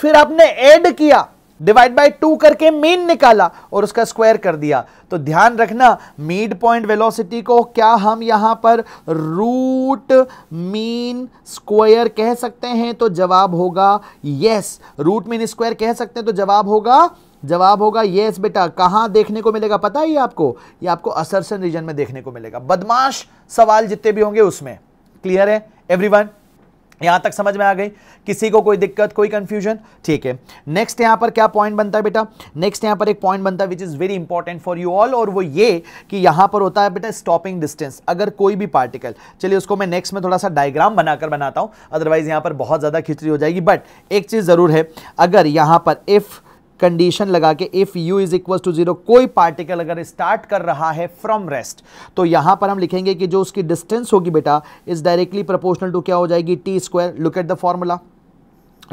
फिर आपने एड किया डिवाइड बाय टू करके मीन निकाला और उसका स्क्वायर कर दिया तो ध्यान रखना मीड पॉइंट वेलोसिटी को क्या हम यहां पर रूट मीन स्क्वायर कह सकते हैं तो जवाब होगा यस रूट मीन स्क्वायर कह सकते हैं तो जवाब होगा जवाब होगा यस बेटा कहां देखने को मिलेगा पता ही आपको ये आपको असरसन रीजन में देखने को मिलेगा बदमाश सवाल जितने भी होंगे उसमें क्लियर है एवरी यहां तक समझ में आ गई किसी को कोई दिक्कत कोई कंफ्यूजन ठीक है नेक्स्ट यहां पर क्या पॉइंट बनता है बेटा नेक्स्ट यहां पर एक पॉइंट बनता है which is very important for you all और वो ये कि यहां पर होता है बेटा स्टॉपिंग डिस्टेंस अगर कोई भी पार्टिकल चलिए उसको मैं नेक्स्ट में थोड़ा सा डायग्राम बनाकर बनाता हूं अदरवाइज यहां पर बहुत ज्यादा खिचड़ी हो जाएगी बट एक चीज जरूर है अगर यहां पर इफ कंडीशन लगा के if u is equal to zero कोई पार्टिकल अगर स्टार्ट कर रहा है फ्रॉम रेस्ट तो यहां पर हम लिखेंगे कि जो उसकी डिस्टेंस होगी बेटा इज डायरेक्टली प्रपोर्शनल टू क्या हो जाएगी t square look at the formula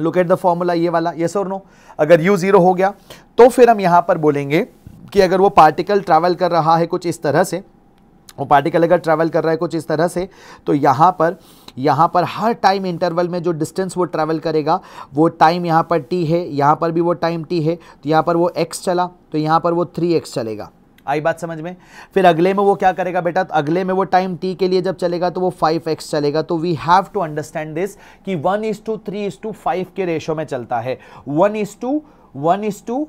look at the formula ये वाला येस और नो अगर यू जीरो हो गया तो फिर हम यहाँ पर बोलेंगे कि अगर वो पार्टिकल ट्रैवल कर रहा है कुछ इस तरह से वो पार्टिकल अगर ट्रैवल कर रहा है कुछ इस तरह से तो यहां पर यहाँ पर हर टाइम इंटरवल में जो डिस्टेंस वो ट्रैवल करेगा वो टाइम यहाँ पर टी है यहाँ पर भी वो टाइम टी है तो यहाँ पर वो एक्स चला तो यहाँ पर वो थ्री एक्स चलेगा आई बात समझ में फिर अगले में वो क्या करेगा बेटा तो अगले में वो टाइम टी के लिए जब चलेगा तो वो फाइव एक्स चलेगा तो we have to understand this कि one is to three is to five के रेशो में चलता है one is to one is to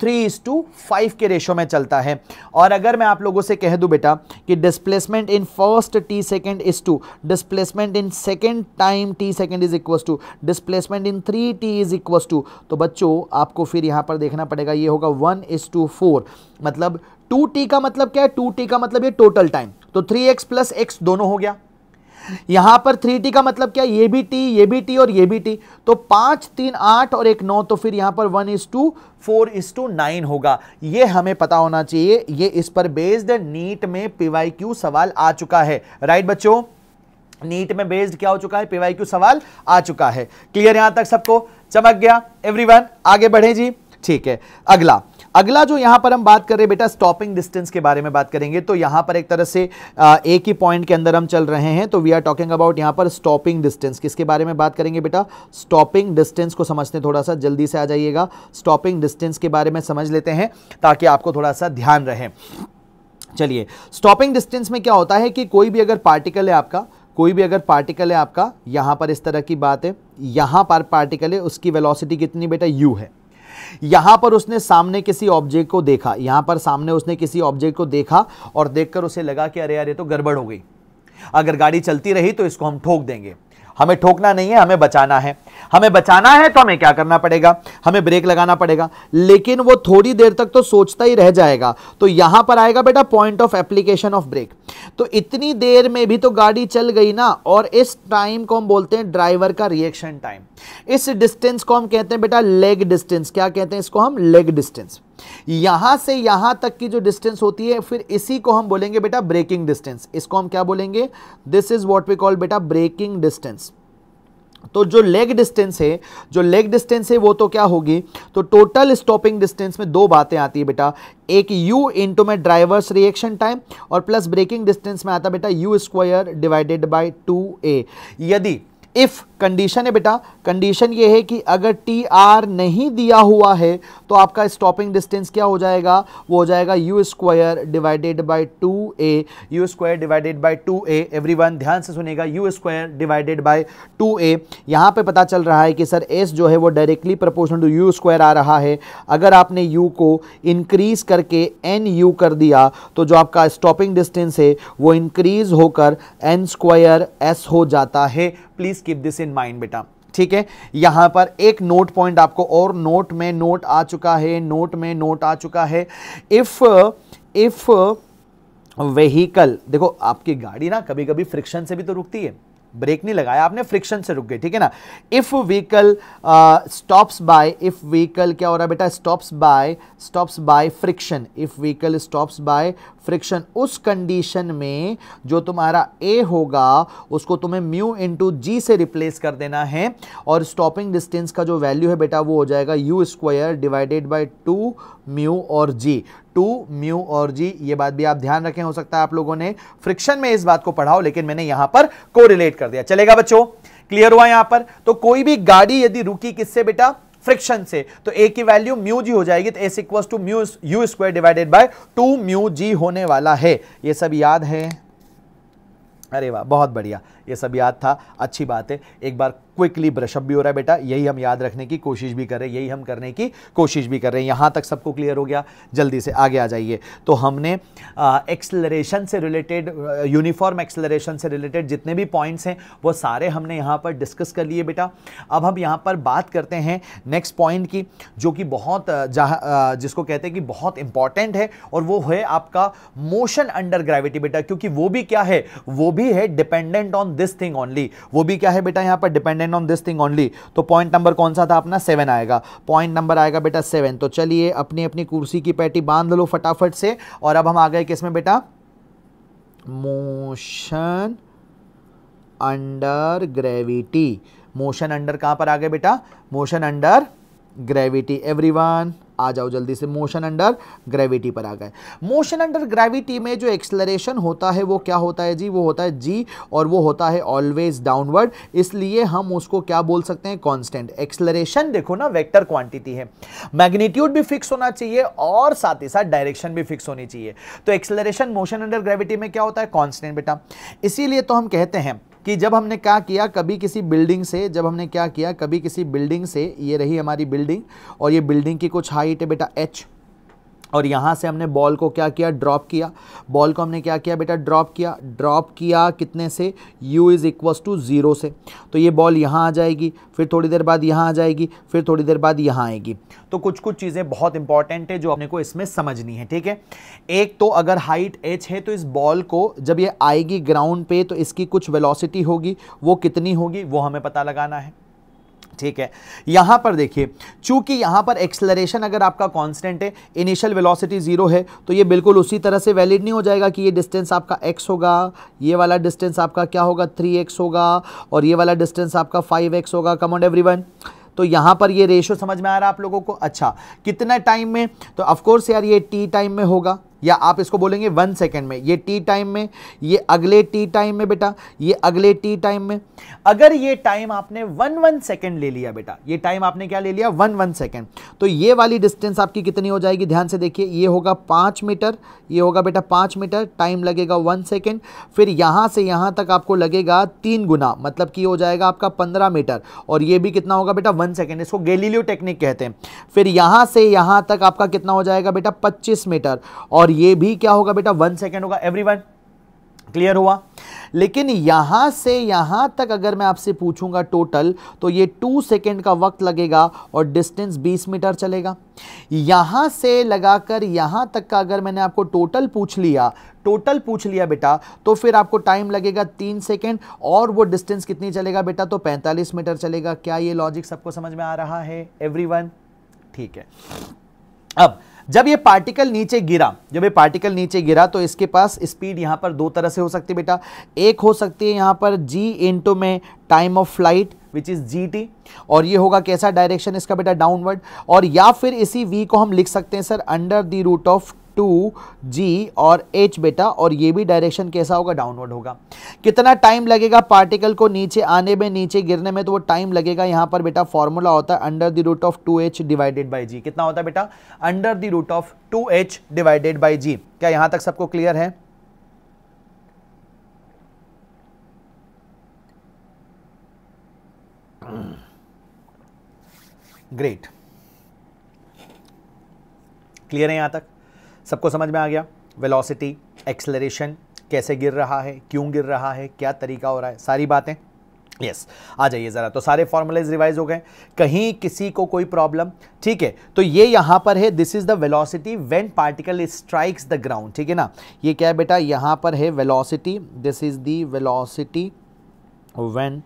three is to five के रेशो में चलता है और अगर मैं आप लोगों से कह दूं बेटा कि displacement in first t second is to displacement in second time t second is equals to displacement in three t is equals to तो बच्चों आपको फिर यहाँ पर देखना पड़ेगा ये होगा वन इज टू फोर मतलब टू टी का मतलब क्या है टू टी का मतलब ये टोटल टाइम तो थ्री एक्स प्लस एक्स दोनों हो गया यहां पर थ्री टी का मतलब क्या ये भी टी ये भी टी और ये भी टी तो पांच तीन आठ और एक नौ तो फिर यहां पर one is to four is to nine होगा ये हमें पता होना चाहिए ये इस पर बेस्ड नीट में पीवाई क्यू सवाल आ चुका है राइट बच्चों नीट में बेस्ड क्या हो चुका है पीवाई क्यू सवाल आ चुका है क्लियर यहां तक सबको चमक गया वन आगे बढ़े जी ठीक है अगला अगला जो यहां पर हम बात कर रहे हैं बेटा स्टॉपिंग डिस्टेंस के बारे में बात करेंगे तो यहां पर एक तरह से एक ही पॉइंट के अंदर हम चल रहे हैं तो वी आर टॉकिंग अबाउट यहां पर स्टॉपिंग डिस्टेंस किसके बारे में बात करेंगे बेटा स्टॉपिंग डिस्टेंस को समझते हैं थोड़ा सा जल्दी से आ जाइएगा स्टॉपिंग डिस्टेंस के बारे में समझ लेते हैं ताकि आपको थोड़ा सा ध्यान रहे चलिए स्टॉपिंग डिस्टेंस में क्या होता है कि कोई भी अगर पार्टिकल है आपका कोई भी अगर पार्टिकल है आपका यहाँ पर इस तरह की बात है यहाँ पर पार्टिकल है उसकी वेलोसिटी कितनी बेटा यू है यहां पर उसने सामने किसी ऑब्जेक्ट को देखा यहां पर सामने उसने किसी ऑब्जेक्ट को देखा और देखकर उसे लगा कि अरे अरे तो गड़बड़ हो गई अगर गाड़ी चलती रही तो इसको हम ठोक देंगे हमें ठोकना नहीं है हमें बचाना है हमें बचाना है तो हमें क्या करना पड़ेगा हमें ब्रेक लगाना पड़ेगा लेकिन वो थोड़ी देर तक तो सोचता ही रह जाएगा तो यहां पर आएगा बेटा point of application of brake तो इतनी देर में भी तो गाड़ी चल गई ना और इस टाइम को हम बोलते हैं ड्राइवर का रिएक्शन टाइम इस डिस्टेंस को हम कहते हैं बेटा लेग डिस्टेंस क्या कहते हैं इसको हम लेग डिस्टेंस यहां से यहां तक की जो डिस्टेंस होती है फिर इसी को हम बोलेंगे बेटा ब्रेकिंग डिस्टेंस इसको हम क्या बोलेंगे this is what we call बेटा ब्रेकिंग डिस्टेंस तो जो लेग डिस्टेंस है जो लेग डिस्टेंस है वो तो क्या होगी तो टोटल स्टॉपिंग डिस्टेंस में दो बातें आती है बेटा एक u इंटू में ड्राइवर्स रिएक्शन टाइम और प्लस ब्रेकिंग डिस्टेंस में आता बेटा u square divided by two a यदि इफ़ कंडीशन है बेटा कंडीशन ये है कि अगर टी आर नहीं दिया हुआ है तो आपका स्टॉपिंग डिस्टेंस क्या हो जाएगा वो हो जाएगा u square divided by two a u square divided by two a every one ध्यान से सुनेगा u square divided by two a यहाँ पर पता चल रहा है कि सर एस जो है वो directly proportional to u square आ रहा है अगर आपने यू को इंक्रीज करके एन यू कर दिया तो जो आपका स्टॉपिंग डिस्टेंस है वो इंक्रीज होकर एन स्क्वायर एस हो जाता है please please keep this in mind बेटा ठीक है यहां पर एक नोट पॉइंट आपको और नोट में नोट आ चुका है नोट में नोट आ चुका है इफ़ इफ़ व्हीकल देखो आपकी गाड़ी ना कभी कभी फ्रिक्शन से भी तो रुकती है ब्रेक नहीं लगाया आपने फ्रिक्शन से रुक गए ठीक है ना if vehicle stops by if vehicle क्या हो रहा है बेटा stops by stops by friction if vehicle stops by friction उस कंडीशन में जो तुम्हारा ए होगा उसको तुम्हें म्यू इनटू जी से रिप्लेस कर देना है और स्टॉपिंग डिस्टेंस का जो वैल्यू है बेटा वो हो जाएगा u square divided by two mu और जी टू म्यू और जी ये बात भी आप ध्यान रखें हो सकता है आप लोगों ने फ्रिक्शन में इस बात को पढ़ाओ लेकिन मैंने यहां पर को रिलेट कर दिया चलेगा बच्चों क्लियर हुआ यहां पर तो कोई भी गाड़ी यदि रुकी किससे बेटा फ्रिक्शन से तो ए की वैल्यू म्यू जी हो जाएगी तो s equal to mu u square divided by two mu g होने वाला है ये सब याद है अरे वाह बहुत बढ़िया ये सब याद था अच्छी बात है एक बार क्विकली ब्रशअप भी हो रहा है बेटा यही हम याद रखने की कोशिश भी कर रहे हैं यही हम करने की कोशिश भी कर रहे हैं यहाँ तक सबको क्लियर हो गया जल्दी से आगे आ जाइए तो हमने एक्सलरेशन से रिलेटेड यूनिफॉर्म एक्सलरेशन से रिलेटेड जितने भी पॉइंट्स हैं वो सारे हमने यहाँ पर डिस्कस कर लिए बेटा अब हम यहाँ पर बात करते हैं नेक्स्ट पॉइंट की जो कि बहुत जिसको कहते हैं कि बहुत इंपॉर्टेंट है और वो है आपका मोशन अंडर ग्रेविटी बेटा क्योंकि वो भी क्या है वो भी है dependent on this thing only वो भी क्या है बेटा यहाँ पर dependent depend on this thing only तो पॉइंट नंबर कौन सा था अपना सेवन आएगा पॉइंट नंबर आएगा बेटा सेवन तो चलिए अपनी अपनी कुर्सी की पैटी बांध लो फटाफट से और अब हम आ गए किसमें बेटा motion under gravity motion under कहां पर आ गए बेटा मोशन अंडर ग्रेविटी एवरीवन आ जाओ जल्दी से मोशन अंडर ग्रेविटी पर आ गए मोशन अंडर ग्रेविटी में जो एक्सलरेशन होता है वो क्या होता है जी वो होता है जी और वो होता है ऑलवेज डाउनवर्ड इसलिए हम उसको क्या बोल सकते हैं कॉन्स्टेंट एक्सलरेशन देखो ना वेक्टर क्वांटिटी है मैग्नीट्यूड भी फिक्स होना चाहिए और साथ ही साथ डायरेक्शन भी फिक्स होनी चाहिए तो एक्सलरेशन मोशन अंडर ग्रेविटी में क्या होता है कॉन्स्टेंट बेटा इसीलिए तो हम कहते हैं कि जब हमने क्या किया कभी किसी बिल्डिंग से जब हमने क्या किया कभी किसी बिल्डिंग से ये रही हमारी बिल्डिंग और ये बिल्डिंग की कुछ हाइट है बेटा एच और यहाँ से हमने बॉल को क्या किया ड्रॉप किया बॉल को हमने क्या किया बेटा ड्रॉप किया ड्रॉप किया कितने से u is equals to zero से तो ये बॉल यहाँ आ जाएगी फिर थोड़ी देर बाद यहाँ आ जाएगी फिर थोड़ी देर बाद यहाँ आएगी तो कुछ कुछ चीज़ें बहुत इंपॉर्टेंट है जो अपने को इसमें समझनी है ठीक है एक तो अगर हाइट एच है तो इस बॉल को जब ये आएगी ग्राउंड पर तो इसकी कुछ वेलोसिटी होगी वो कितनी होगी वो हमें पता लगाना है ठीक है यहां पर देखिए चूंकि यहां पर एक्सलरेशन अगर आपका कांस्टेंट है इनिशियल वेलोसिटी जीरो है तो ये बिल्कुल उसी तरह से वैलिड नहीं हो जाएगा कि ये डिस्टेंस आपका एक्स होगा ये वाला डिस्टेंस आपका क्या होगा थ्री एक्स होगा और ये वाला डिस्टेंस आपका फाइव एक्स होगा कमॉन्ड एवरी वन तो यहां पर ये रेशो समझ में आ रहा है आप लोगों को अच्छा कितना टाइम में तो ऑफकोर्स यार ये टी टाइम में होगा या आप इसको बोलेंगे वन सेकेंड में ये टी टाइम में ये अगले टी टाइम में बेटा ये अगले टी टाइम में अगर ये टाइम आपने वन वन सेकेंड ले लिया बेटा ये टाइम आपने क्या ले लिया वन वन सेकेंड तो ये वाली डिस्टेंस आपकी कितनी हो जाएगी ध्यान से देखिए ये होगा पाँच मीटर ये होगा बेटा पाँच मीटर टाइम लगेगा वन सेकेंड फिर यहाँ से यहाँ तक आपको लगेगा तीन गुना मतलब कि हो जाएगा आपका पंद्रह मीटर और ये भी कितना होगा बेटा वन सेकेंड इसको गेलीलियो टेक्निक कहते हैं फिर यहाँ से यहाँ तक आपका कितना हो जाएगा बेटा पच्चीस मीटर और और ये भी क्या होगा बेटा वन सेकेंड होगा एवरी क्लियर हुआ लेकिन यहां से यहां तक अगर मैं आपसे पूछूंगा टोटल तो ये टू सेकेंड का वक्त लगेगा और डिस्टेंस बीस मीटर चलेगा यहां से लगाकर यहां तक का अगर मैंने आपको टोटल पूछ लिया टोटल पूछ लिया बेटा तो फिर आपको टाइम लगेगा तीन सेकेंड और वो डिस्टेंस कितनी चलेगा बेटा तो पैंतालीस मीटर चलेगा क्या ये लॉजिक सबको समझ में आ रहा है एवरी ठीक है अब जब ये पार्टिकल नीचे गिरा जब ये पार्टिकल नीचे गिरा तो इसके पास स्पीड यहाँ पर दो तरह से हो सकती है बेटा एक हो सकती है यहाँ पर जी इंटू में time of flight which is g t और ये होगा कैसा डायरेक्शन इसका बेटा डाउनवर्ड और या फिर इसी वी को हम लिख सकते हैं sir under the root of two g और एच बेटा और ये भी डायरेक्शन कैसा होगा डाउनवर्ड होगा कितना टाइम लगेगा पार्टिकल को नीचे आने में नीचे गिरने में तो वो टाइम लगेगा यहाँ पर बेटा फॉर्मूला होता है under the root of two H divided by g कितना होता है बेटा under the root of two H divided by जी क्या यहाँ तक सबको क्लियर है ग्रेट क्लियर है यहां तक सबको समझ में आ गया वेलोसिटी एक्सलरेशन कैसे गिर रहा है क्यों गिर रहा है क्या तरीका हो रहा है सारी बातें यस yes, आ जाइए ज़रा तो सारे फॉर्मुलेज रिवाइज हो गए कहीं किसी को कोई प्रॉब्लम ठीक है तो ये यहाँ पर है this is the velocity when particle strikes the ground ठीक है ना ये क्या है बेटा यहाँ पर है velocity this is the velocity when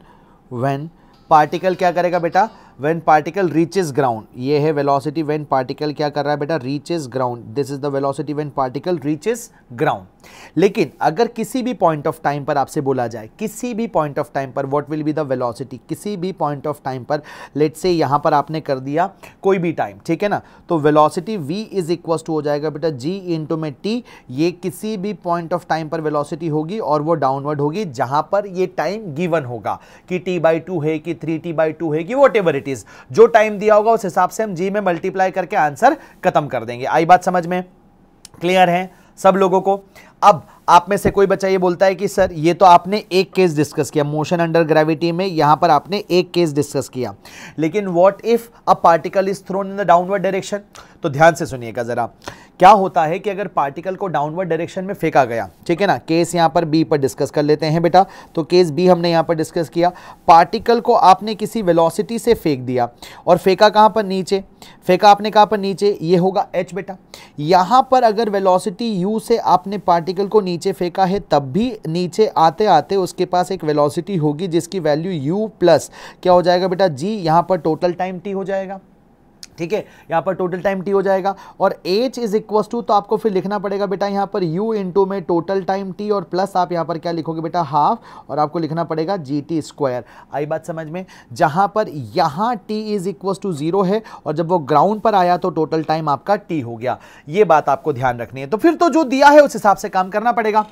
when particle क्या करेगा बेटा व्हेन पार्टिकल रीचेस ग्राउंड ये है वेलोसिटी व्हेन पार्टिकल क्या कर रहा है बेटा reaches ground this is the velocity when particle reaches ground लेकिन अगर किसी भी पॉइंट ऑफ टाइम पर आपसे बोला जाए किसी भी पॉइंट ऑफ टाइम पर what will be the velocity किसी भी पॉइंट ऑफ टाइम पर लेट से यहां पर आपने कर दिया कोई भी टाइम ठीक है ना तो velocity we is equal to हो जाएगा बेटा g इंटू में टी ये किसी भी पॉइंट ऑफ टाइम पर वेलोसिटी होगी और वो डाउनवर्ड होगी जहां पर ये टाइम गिवन होगा कि टी बाई टू है कि थ्री टी बाई टू है कि वॉट एवर इट एक्टिविटीज जो टाइम दिया होगा उस हिसाब से हम जी में मल्टीप्लाई करके आंसर खत्म कर देंगे आई बात समझ में क्लियर है सब लोगों को अब आप में से कोई बच्चा ये बोलता है कि सर ये तो आपने एक केस डिस्कस किया मोशन अंडर ग्रेविटी में यहां पर आपने एक केस डिस्कस किया लेकिन what if a particle is thrown in the downward direction तो ध्यान से सुनिएगा ज़रा क्या होता है कि अगर पार्टिकल को डाउनवर्ड डायरेक्शन में फेंका गया ठीक है ना केस यहां पर बी पर डिस्कस कर लेते हैं बेटा तो केस बी हमने यहां पर डिस्कस किया पार्टिकल को आपने किसी वेलोसिटी से फेंक दिया और फेंका कहां पर नीचे फेंका आपने कहां पर नीचे ये होगा एच बेटा यहां पर अगर वेलोसिटी यू से आपने पार्टिकल पार्टिकल को नीचे फेंका है तब भी नीचे आते आते उसके पास एक वेलोसिटी होगी जिसकी वैल्यू यू प्लस क्या हो जाएगा बेटा जी यहाँ पर टोटल टाइम टी हो जाएगा ठीक है यहाँ पर टोटल टाइम टी हो जाएगा और एच इज इक्वस टू तो आपको फिर लिखना पड़ेगा बेटा यहाँ पर यू इंटू में टोटल टाइम टी और प्लस आप यहाँ पर क्या लिखोगे बेटा हाफ और आपको लिखना पड़ेगा जी टी स्क्वायर आई बात समझ में जहाँ पर यहाँ t is equals to zero है और जब वो ग्राउंड पर आया तो टोटल टाइम आपका टी हो गया ये बात आपको ध्यान रखनी है तो फिर तो जो दिया है उस हिसाब से काम करना पड़ेगा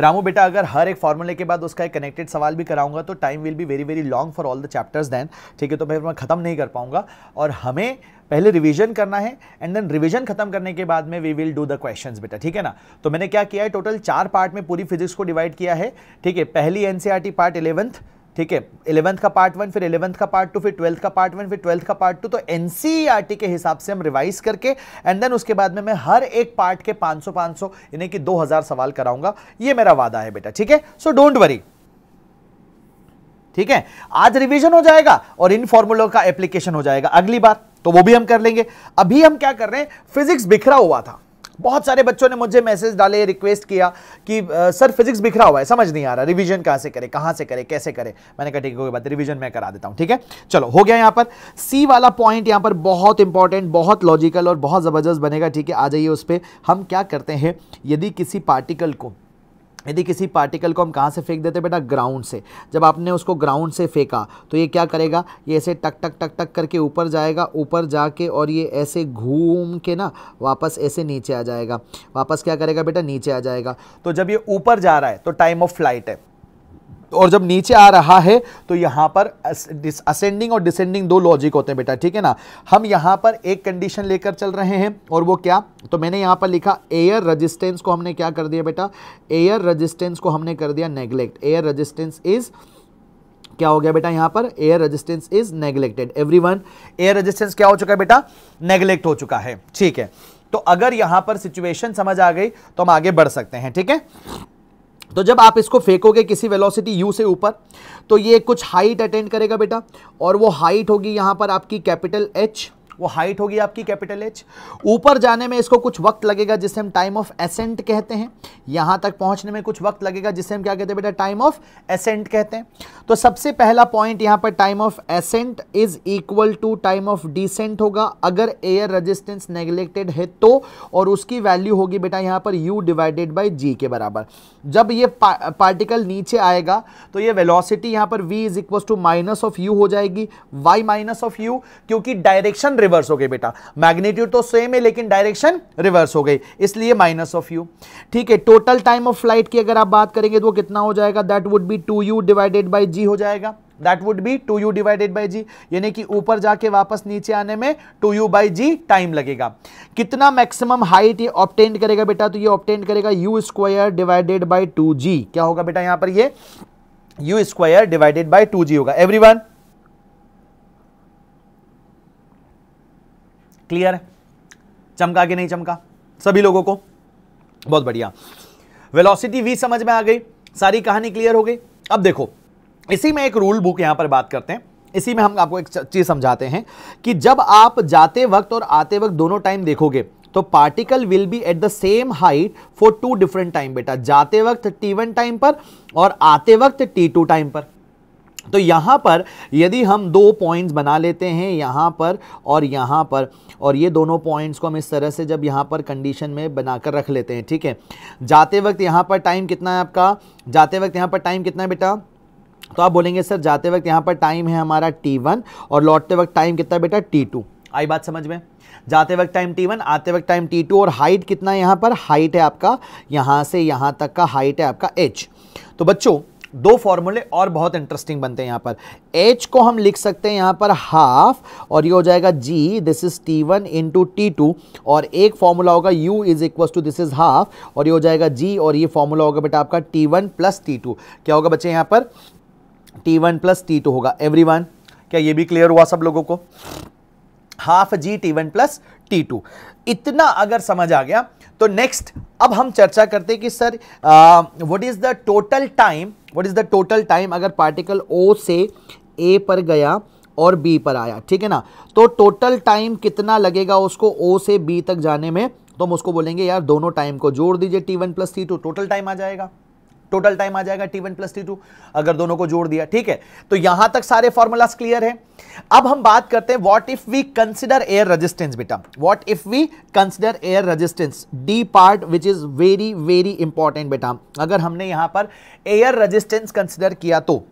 रामू बेटा अगर हर एक फॉर्मूले के बाद उसका एक कनेक्टेड सवाल भी कराऊंगा तो time will be very very long for all the chapters then ठीक है तो फिर मैं ख़त्म नहीं कर पाऊंगा और हमें पहले रिवीजन करना है एंड देन रिवीजन खत्म करने के बाद में we will do the questions बेटा ठीक है ना तो मैंने क्या किया है टोटल चार पार्ट में पूरी फिजिक्स को डिवाइड किया है ठीक है पहली एनसीईआरटी पार्ट इलेवंथ ठीक है इलेवंथ का पार्ट वन फिर इलेवंथ का पार्ट टू फिर ट्वेल्थ का पार्ट वन फिर ट्वेल्थ का पार्ट टू तो एनसीईआरटी e के हिसाब से हम रिवाइज करके एंड देन उसके बाद में मैं हर एक पार्ट के 500 500 यानी कि 2000 सवाल कराऊंगा ये मेरा वादा है बेटा ठीक है सो डोंट वरी ठीक है आज रिवीजन हो जाएगा और इन फॉर्मुलों का एप्लीकेशन हो जाएगा अगली बार तो वो भी हम कर लेंगे अभी हम क्या कर रहे हैं फिजिक्स बिखरा हुआ था बहुत सारे बच्चों ने मुझे मैसेज डाले रिक्वेस्ट किया कि सर फिजिक्स बिखरा हुआ है समझ नहीं आ रहा रिविजन कहाँ से करें कहाँ से करें कैसे करें मैंने कहा ठीक है कोई बात रिविजन मैं करा देता हूँ ठीक है चलो हो गया यहाँ पर सी वाला पॉइंट यहाँ पर बहुत इंपॉर्टेंट बहुत लॉजिकल और बहुत ज़बरदस्त बनेगा ठीक है आ जाइए उस पर हम क्या करते हैं यदि किसी पार्टिकल को यदि किसी पार्टिकल को हम कहाँ से फेंक देते बेटा ग्राउंड से जब आपने उसको ग्राउंड से फेंका तो ये क्या करेगा ये ऐसे टक टक टक टक करके ऊपर जाएगा ऊपर जाके और ये ऐसे घूम के ना वापस ऐसे नीचे आ जाएगा वापस क्या करेगा बेटा नीचे आ जाएगा तो जब ये ऊपर जा रहा है तो टाइम ऑफ फ्लाइट है और जब नीचे आ रहा है तो यहां पर असेंडिंग और डिसेंडिंग दो लॉजिक होते हैं बेटा ठीक है ना हम यहां पर एक कंडीशन लेकर चल रहे हैं और वो क्या तो मैंने यहां पर लिखा एयर रजिस्टेंस को हमने क्या कर दिया बेटा एयर रजिस्टेंस को हमने कर दिया नेग्लेक्ट एयर रजिस्टेंस इज़ क्या हो गया बेटा यहां पर air resistance is neglected every one air resistance क्या हो चुका है बेटा नेग्लेक्ट हो चुका है ठीक है तो अगर यहां पर सिचुएशन समझ आ गई तो हम आगे बढ़ सकते हैं ठीक है तो जब आप इसको फेंकोगे किसी वेलोसिटी यू से ऊपर तो ये कुछ हाइट अटेंड करेगा बेटा और वो हाइट होगी यहाँ पर आपकी कैपिटल एच वो हाइट होगी आपकी कैपिटल एच ऊपर जाने में इसको कुछ वक्त लगेगा जिसे हम टाइम ऑफ एसेंट कहते हैं यहां तक पहुंचने में कुछ वक्त लगेगा जिसे हम क्या कहते हैं बेटा टाइम ऑफ एसेंट कहते हैं तो सबसे पहला पॉइंट यहां पर time of ascent is equal to time of descent होगा अगर एयर रजिस्टेंस नेग्लेक्टेड है तो और उसकी वैल्यू होगी बेटा यहां पर यू डिवाइडेड बाई जी के बराबर जब ये पा, पार्टिकल नीचे आएगा तो ये वेलोसिटी यहां पर v is equal to minus of u हो जाएगी y माइनस ऑफ यू क्योंकि डायरेक्शन रिवर्स हो गई बेटा मैग्नीट्यूड तो सेम है लेकिन डायरेक्शन रिवर्स हो गई इसलिए माइनस ऑफ यू ठीक है टोटल टाइम ऑफ फ्लाइट की अगर आप बात करेंगे तो कितना हो जाएगा that would be two u divided by g हो जाएगा That would be two u divided by g यानी कि ऊपर जाके वापस नीचे आने में two u by g time लगेगा कितना मैक्सिमम हाइट ये ऑप्टेंड करेगा बेटा तो ये ऑप्टेंड करेगा u square divided by two g क्या होगा बेटा यहां पर ये u square divided by two g होगा एवरी वन क्लियर है चमका कि नहीं चमका सभी लोगों को बहुत बढ़िया वेलोसिटी वी समझ में आ गई सारी कहानी क्लियर हो गई अब देखो इसी में एक रूल बुक यहां पर बात करते हैं इसी में हम आपको एक चीज़ समझाते हैं कि जब आप जाते वक्त और आते वक्त दोनों टाइम देखोगे तो particle will be at the same height for two different time बेटा जाते वक्त टी वन टाइम पर और आते वक्त टी टू टाइम पर तो यहाँ पर यदि हम दो पॉइंट्स बना लेते हैं यहाँ पर और यहाँ पर और ये दोनों पॉइंट्स को हम इस तरह से जब यहाँ पर कंडीशन में बनाकर रख लेते हैं ठीक है जाते वक्त यहाँ पर टाइम कितना है आपका जाते वक्त यहाँ पर टाइम कितना है बेटा तो आप बोलेंगे सर जाते वक्त यहाँ पर टाइम है हमारा टी वन और लौटते वक्त टाइम कितना है बेटा टी टू आई बात समझ में जाते वक्त टाइम टी वन आते वक्त टाइम टी टू और हाइट कितना है यहाँ पर हाइट है आपका यहाँ से यहाँ तक का हाइट है आपका एच तो बच्चों दो फॉर्मूले और बहुत इंटरेस्टिंग बनते हैं यहाँ पर एच को हम लिख सकते हैं यहाँ पर हाफ और ये हो जाएगा g this is T one into T two और एक फॉर्मूला होगा u is equal to this is half और ये हो जाएगा जी और ये फॉर्मूला होगा बेटा आपका T one plus T two क्या होगा बच्चे यहाँ पर t one plus T two होगा एवरी वन क्या ये भी क्लियर हुआ सब लोगों को half g t one plus T two इतना अगर समझ आ गया तो नेक्स्ट अब हम चर्चा करते हैं कि sir what is the total time what is the total time अगर पार्टिकल ओ से ए पर गया और बी पर आया ठीक है ना तो टोटल टाइम कितना लगेगा उसको ओ से बी तक जाने में तो हम उसको बोलेंगे यार दोनों टाइम को जोड़ दीजिए t one plus T two total time आ जाएगा टोटल टाइम आ जाएगा t one plus T two अगर दोनों को जोड़ दिया ठीक है तो यहां तक सारे फॉर्मूलाज क्लियर है अब हम बात करते हैं what if we consider air resistance बेटा what if we consider air resistance the part which is very very important बेटा अगर हमने यहां पर एयर रजिस्टेंस कंसिडर किया तो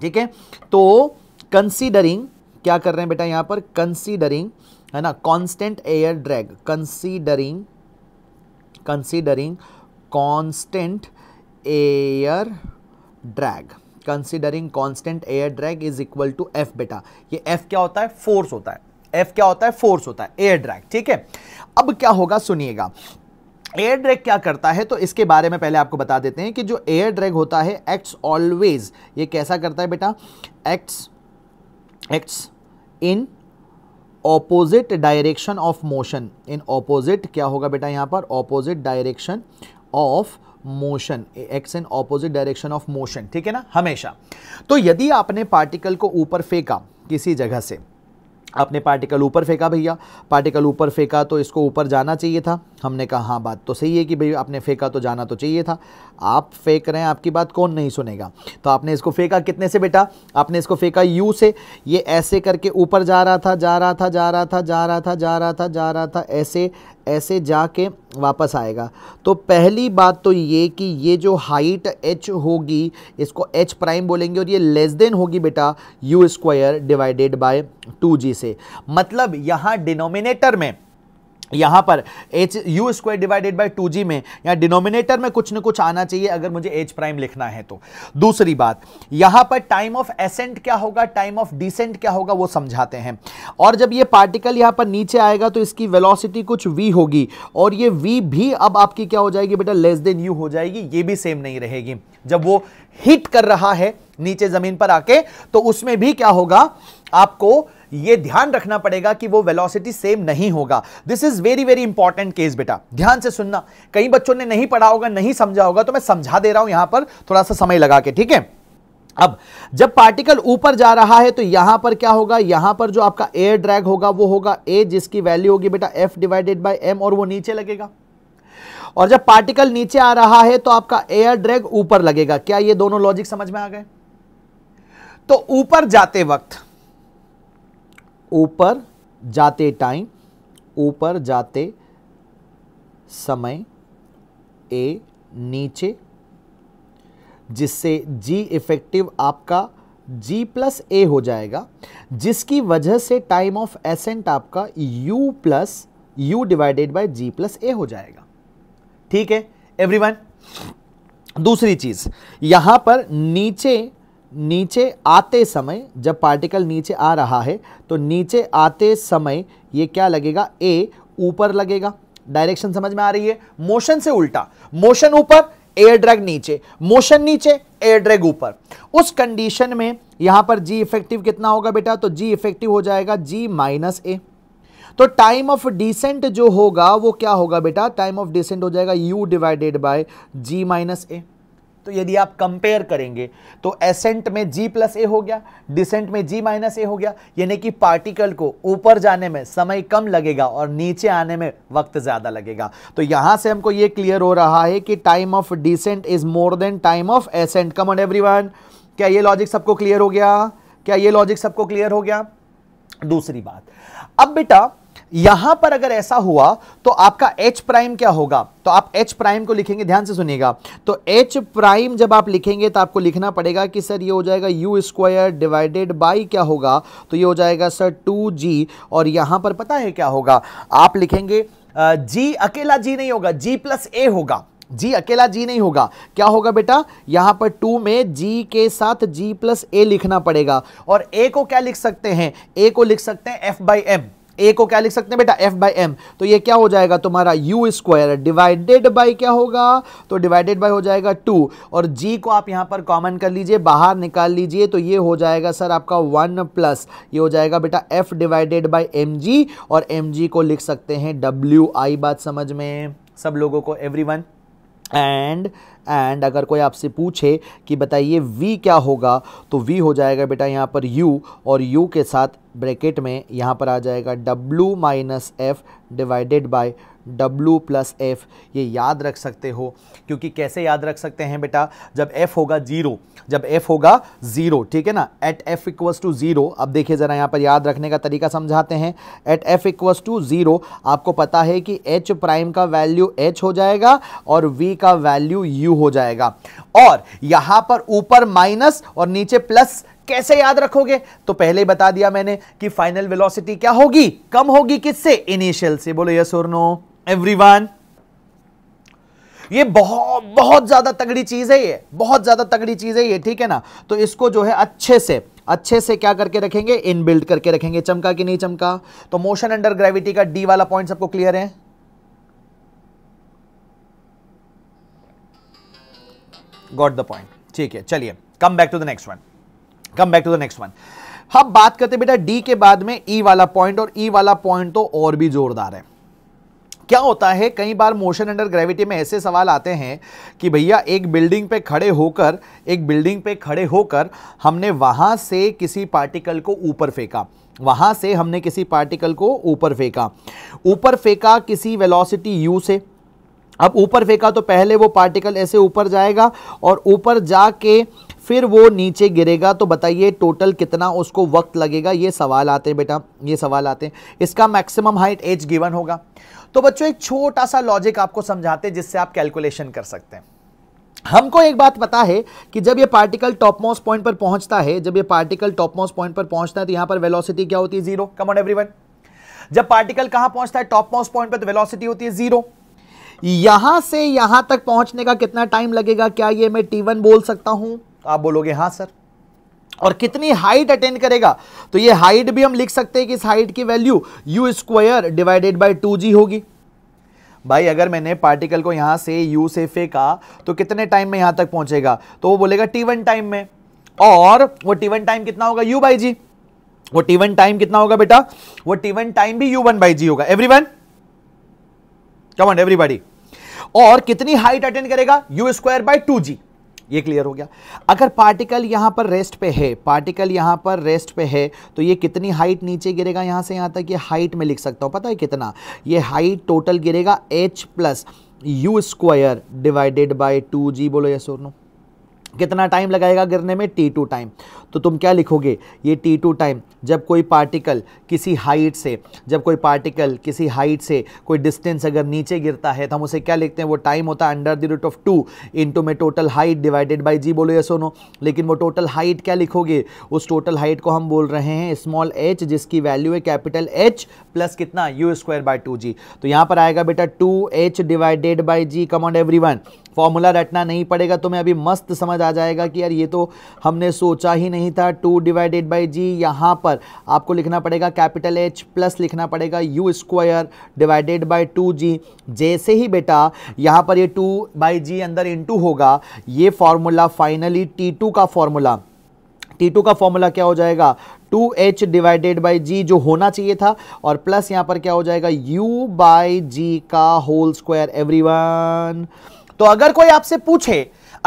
ठीक है तो कंसिडरिंग क्या कर रहे हैं बेटा यहां पर कंसिडरिंग है ना constant air drag considering considering constant air drag considering constant air drag is equal to f बेटा ये एफ क्या होता है फोर्स होता है एफ क्या होता है फोर्स होता है एयर ड्रैग ठीक है अब क्या होगा सुनिएगा एयर ड्रैग क्या करता है तो इसके बारे में पहले आपको बता देते हैं कि जो एयर ड्रैग होता है एक्ट्स ऑलवेज ये कैसा करता है बेटा acts acts in opposite direction of motion in opposite क्या होगा बेटा यहां पर opposite direction of motion x and opposite direction of motion ठीक है ना हमेशा तो यदि आपने पार्टिकल को ऊपर फेंका किसी जगह से आपने पार्टिकल ऊपर फेंका भैया पार्टिकल ऊपर फेंका तो इसको ऊपर जाना चाहिए था हमने कहा हाँ बात तो सही है कि भाई आपने फेंका तो जाना तो चाहिए था आप फेंक रहे हैं आपकी बात कौन नहीं सुनेगा तो आपने इसको फेंका कितने से बेटा आपने इसको फेंका यू से ये ऐसे करके ऊपर जा रहा था जा रहा था जा रहा था जा रहा था जा रहा था जा रहा था ऐसे ऐसे जाके वापस आएगा तो पहली बात तो ये कि ये जो हाइट एच होगी इसको एच प्राइम बोलेंगे और ये लेस देन होगी बेटा u square divided by two g से मतलब यहाँ डिनोमिनेटर में यहाँ पर h u square divided by two g में या डिनोमिनेटर में कुछ ना कुछ आना चाहिए अगर मुझे एच प्राइम लिखना है तो दूसरी बात यहाँ पर टाइम ऑफ एसेंट क्या होगा टाइम ऑफ डिसेंट क्या होगा वो समझाते हैं और जब ये पार्टिकल यहाँ पर नीचे आएगा तो इसकी वेलोसिटी कुछ वी होगी और ये वी भी अब आपकी क्या हो जाएगी बेटा लेस देन यू हो जाएगी ये भी सेम नहीं रहेगी जब वो हिट कर रहा है नीचे ज़मीन पर आके तो उसमें भी क्या होगा आपको ये ध्यान रखना पड़ेगा कि वो वेलोसिटी सेम नहीं होगा this is very very important case बेटा ध्यान से सुनना कई बच्चों ने नहीं पढ़ा होगा नहीं समझा होगा तो मैं समझा दे रहा हूं यहां पर थोड़ा सा समय लगा के ठीक है अब जब पार्टिकल ऊपर जा रहा है तो यहां पर क्या होगा यहां पर जो आपका एयर ड्रैग होगा वो होगा ए जिसकी वैल्यू होगी बेटा एफ डिवाइडेड बाई एम और वो नीचे लगेगा और जब पार्टिकल नीचे आ रहा है तो आपका एयर ड्रैग ऊपर लगेगा क्या ये दोनों लॉजिक समझ में आ गए तो ऊपर जाते वक्त ऊपर जाते टाइम ऊपर जाते समय ए नीचे जिससे जी इफेक्टिव आपका जी प्लस ए हो जाएगा जिसकी वजह से टाइम ऑफ एसेंट आपका u plus u divided by g plus a हो जाएगा ठीक है एवरीवन दूसरी चीज यहां पर नीचे नीचे आते समय जब पार्टिकल नीचे आ रहा है तो नीचे आते समय ये क्या लगेगा ए ऊपर लगेगा डायरेक्शन समझ में आ रही है मोशन से उल्टा मोशन ऊपर एयर ड्रैग नीचे मोशन नीचे एयर ड्रैग ऊपर उस कंडीशन में यहां पर जी इफेक्टिव कितना होगा बेटा तो जी इफेक्टिव हो जाएगा जी माइनस ए तो टाइम ऑफ डिसेंट जो होगा वो क्या होगा बेटा टाइम ऑफ डिसेंट हो जाएगा u divided by g minus a तो यदि आप कंपेयर करेंगे तो एसेंट में जी प्लस ए हो गया डिसेंट में जी माइनस ए हो गया यानी कि पार्टिकल को ऊपर जाने में समय कम लगेगा और नीचे आने में वक्त ज़्यादा लगेगा तो यहां से हमको ये क्लियर हो रहा है कि time of descent is more than time of ascent come on every क्या ये लॉजिक सबको क्लियर हो गया क्या ये लॉजिक सबको क्लियर हो गया दूसरी बात अब बेटा यहां पर अगर ऐसा हुआ तो आपका H प्राइम क्या होगा तो आप H प्राइम को लिखेंगे ध्यान से सुनिएगा तो H प्राइम जब आप लिखेंगे तो आपको लिखना पड़ेगा कि सर ये हो जाएगा यू स्क्वायर डिवाइडेड बाई क्या होगा तो ये हो जाएगा सर टू जी और यहां पर पता है क्या होगा आप लिखेंगे जी अकेला जी नहीं होगा जी प्लस ए होगा जी अकेला जी नहीं होगा क्या होगा बेटा यहां पर टू में जी के साथ जी प्लस ए लिखना पड़ेगा और ए को क्या लिख सकते हैं ए को लिख सकते हैं एफ बाई एम ए को क्या लिख सकते हैं बेटा एफ बाई एम तो ये क्या हो जाएगा तुम्हारा यू स्क्वायर डिवाइडेड बाई क्या होगा तो डिवाइडेड बाई हो जाएगा टू और जी को आप यहाँ पर कॉमन कर लीजिए बाहर निकाल लीजिए तो ये हो जाएगा सर आपका वन प्लस ये हो जाएगा बेटा f divided by M G और एम जी को लिख सकते हैं डब्ल्यू आई बात समझ में सब लोगों को एवरी वन एंड एंड अगर कोई आपसे पूछे कि बताइए वी क्या होगा तो वी हो जाएगा बेटा यहाँ पर यू और यू के साथ ब्रैकेट में यहाँ पर आ जाएगा डब्लू minus f divided by W plus f ये याद रख सकते हो क्योंकि कैसे याद रख सकते हैं बेटा जब F होगा ज़ीरो जब F होगा ज़ीरो ठीक है ना at F equals to zero अब देखिए ज़रा यहाँ पर याद रखने का तरीका समझाते हैं at F equals to zero आपको पता है कि H प्राइम का वैल्यू H हो जाएगा और V का वैल्यू U हो जाएगा और यहाँ पर ऊपर माइनस और नीचे प्लस कैसे याद रखोगे तो पहले ही बता दिया मैंने कि फाइनल वेलोसिटी क्या होगी कम होगी किससे इनिशियल से बोलो यस और नो एवरीवन ये बहुत बहुत ज़्यादा तगड़ी चीज़ है ये बहुत ज़्यादा तगड़ी चीज़ है ये ठीक है ना तो इसको जो है अच्छे से अच्छे से क्या करके रखेंगे इनबिल्ड करके रखेंगे चमका कि नहीं चमका तो मोशन अंडर ग्रेविटी का डी वाला पॉइंट सबको क्लियर है गॉट द पॉइंट ठीक है चलिए come back to the next one come back to the next one हम बात करते बेटा डी के बाद में ई e वाला पॉइंट और ई e वाला पॉइंट तो और भी जोरदार है क्या होता है कई बार मोशन अंडर ग्रेविटी में ऐसे सवाल आते हैं कि भैया एक बिल्डिंग पे खड़े होकर एक बिल्डिंग पे खड़े होकर हमने वहाँ से किसी पार्टिकल को ऊपर फेंका वहाँ से हमने किसी पार्टिकल को ऊपर फेंका ऊपर फेंका किसी वेलोसिटी यू से अब ऊपर फेंका तो पहले वो पार्टिकल ऐसे ऊपर जाएगा और ऊपर जाके फिर वो नीचे गिरेगा तो बताइए टोटल कितना उसको वक्त लगेगा ये सवाल आते हैं बेटा ये सवाल आते हैं इसका मैक्सिमम हाइट एच गिवन होगा तो बच्चों एक छोटा सा लॉजिक आपको समझाते हैं जिससे आप कैलकुलेशन कर सकते हैं हमको एक बात पता है कि जब ये पार्टिकल टॉप मोस्ट पॉइंट पर पहुंचता है जब ये पार्टिकल टॉप मोस्ट पॉइंट पर पहुंचता है तो यहां पर वेलोसिटी क्या होती है जीरो कम ऑन एवरीवन जब पार्टिकल कहां पहुंचता है टॉप मोस्ट पॉइंट पर तो वेलोसिटी होती है जीरो यहां से यहां तक पहुंचने का कितना टाइम लगेगा क्या ये मैं टी बोल सकता हूं आप बोलोगे हाँ सर और कितनी हाइट अटेंड करेगा तो ये हाइट भी हम लिख सकते हैं कि इस हाइट की value u square divided by two g होगी भाई अगर मैंने पार्टिकल को यहां से यू से फेंका तो कितने टाइम में यहां तक पहुंचेगा तो वो बोलेगा टी वन टाइम में और वो टी वन टाइम कितना होगा यू बाई जी वो टी वन टाइम कितना होगा बेटा वो टी वन टाइम भी यू वन बाई जी होगा एवरी वन कमन एवरीबडी और कितनी हाइट अटेंड करेगा u square by two g ये क्लियर हो गया अगर पार्टिकल यहाँ पर रेस्ट पे है पार्टिकल यहाँ पर रेस्ट पे है तो ये कितनी हाइट नीचे गिरेगा यहाँ से यहाँ तक ये हाइट में लिख सकता हूँ पता है कितना ये हाइट टोटल गिरेगा h plus u square divided by two g बोलो ये सोनो नो कितना टाइम लगाएगा गिरने में टी टू टाइम तो तुम क्या लिखोगे ये टी टू टाइम जब कोई पार्टिकल किसी हाइट से जब कोई पार्टिकल किसी हाइट से कोई डिस्टेंस अगर नीचे गिरता है तो हम उसे क्या लिखते हैं वो टाइम होता है under the root of two into में total height divided by g बोलो या सोनो लेकिन वो टोटल हाइट क्या लिखोगे उस टोटल हाइट को हम बोल रहे हैं स्मॉल एच जिसकी वैल्यू है कैपिटल एच प्लस कितना u square by two g तो यहाँ पर आएगा बेटा two H divided by g on everyone formula रटना नहीं पड़ेगा तुम्हें अभी मस्त समझ आ जाएगा कि यार ये तो हमने सोचा ही नहीं नहीं था टू डिवाइडेड बाई जी यहाँ पर आपको लिखना पड़ेगा कैपिटल एच प्लस लिखना पड़ेगा u square divided by two g जैसे ही बेटा यहाँ पर ये टू बाई जी अंदर इंटू होगा ये फार्मूला फाइनली टी टू का फार्मूला टी टू का फॉर्मूला क्या हो जाएगा 2h डिवाइडेड बाई जी जो होना चाहिए था और प्लस यहाँ पर क्या हो जाएगा u बाई जी का होल स्क्वायर एवरीवन तो अगर कोई आपसे पूछे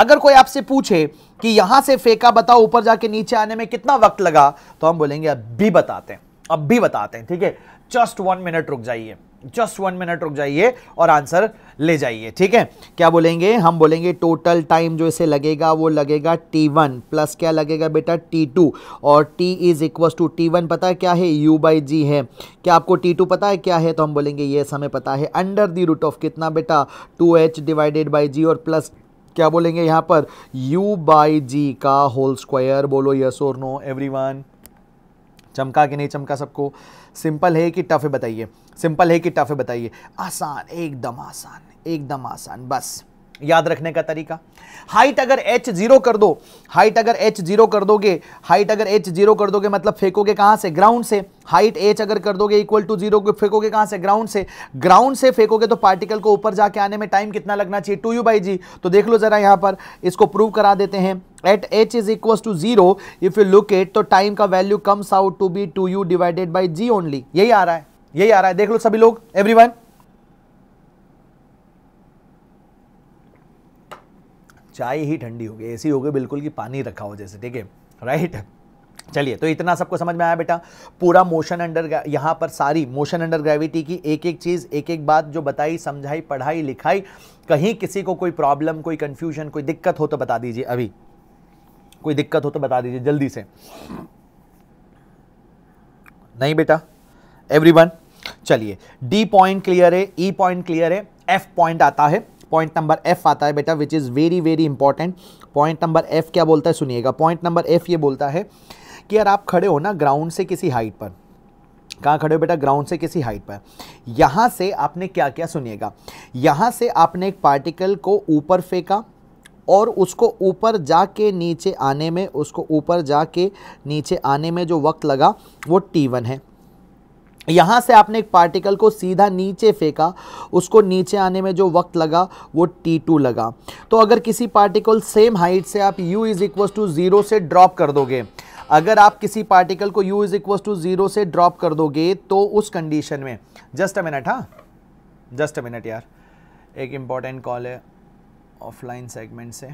अगर कोई आपसे पूछे कि यहां से फेंका बताओ ऊपर जाके नीचे आने में कितना वक्त लगा तो हम बोलेंगे अब भी बताते हैं अब भी बताते हैं ठीक है जस्ट वन मिनट रुक जाइए जस्ट वन मिनट रुक जाइए और आंसर ले जाइए ठीक है क्या बोलेंगे हम बोलेंगे टोटल टाइम जो इसे लगेगा वो लगेगा टी वन प्लस क्या लगेगा बेटा टी टू और t is equal to T one पता है क्या है यू बाई जी है क्या आपको टी टू पता है क्या है तो हम बोलेंगे ये समय पता है अंडर द रूट ऑफ कितना बेटा two H divided by g और प्लस क्या बोलेंगे यहां पर u बाई जी का होल स्क्वायर बोलो यस और नो एवरीवन चमका कि नहीं चमका सबको सिंपल है कि टफ है बताइए सिंपल है कि टफ है बताइए आसान एकदम आसान एकदम आसान बस याद रखने का तरीका हाइट अगर एच जीरो कर दो हाइट अगर एच जीरो कर दोगे हाइट अगर एच जीरो कर दोगे मतलब फेंकोगे कहाँ से ग्राउंड से हाइट एच अगर कर दोगे इक्वल टू जीरो फेंकोगे कहाँ से ग्राउंड से ग्राउंड से फेंकोगे तो पार्टिकल को ऊपर जाके आने में टाइम कितना लगना चाहिए टू यू बाई जी तो देख लो जरा यहाँ पर इसको प्रूव करा देते हैं at h is equal to zero if you look at तो टाइम का value comes out to be two u divided by g only यही आ रहा है यही आ रहा है देख लो सभी लोग एवरी वन चाय ही ठंडी होगी ऐसी होगी बिल्कुल कि पानी रखा हो जैसे ठीक है राइट चलिए तो इतना सबको समझ में आया बेटा पूरा मोशन अंडर यहाँ पर सारी मोशन अंडर ग्रेविटी की एक एक चीज़ एक एक बात जो बताई समझाई पढ़ाई लिखाई कहीं किसी को कोई प्रॉब्लम कोई कंफ्यूजन कोई दिक्कत हो तो बता दीजिए अभी कोई दिक्कत हो तो बता दीजिए जल्दी से नहीं बेटा एवरीवन चलिए डी पॉइंट क्लियर है ई पॉइंट क्लियर है एफ पॉइंट आता है पॉइंट नंबर एफ आता है बेटा which is very very important point number F क्या बोलता है सुनिएगा पॉइंट नंबर एफ ये बोलता है कि यार आप खड़े हो ना ग्राउंड से किसी हाइट पर कहाँ खड़े हो बेटा ग्राउंड से किसी हाइट पर यहाँ से आपने क्या क्या सुनिएगा यहाँ से आपने एक पार्टिकल को ऊपर फेंका और उसको ऊपर जा के नीचे आने में उसको ऊपर जा के नीचे आने में जो वक्त लगा वो टी वन है यहाँ से आपने एक पार्टिकल को सीधा नीचे फेंका उसको नीचे आने में जो वक्त लगा वो T2 लगा तो अगर किसी पार्टिकल सेम हाइट से आप U is equal to zero से ड्रॉप कर दोगे अगर आप किसी पार्टिकल को U is equal to zero से ड्रॉप कर दोगे तो उस कंडीशन में जस्ट अ मिनट हाँ जस्ट अ मिनट यार एक इम्पॉर्टेंट कॉल है ऑफलाइन सेगमेंट से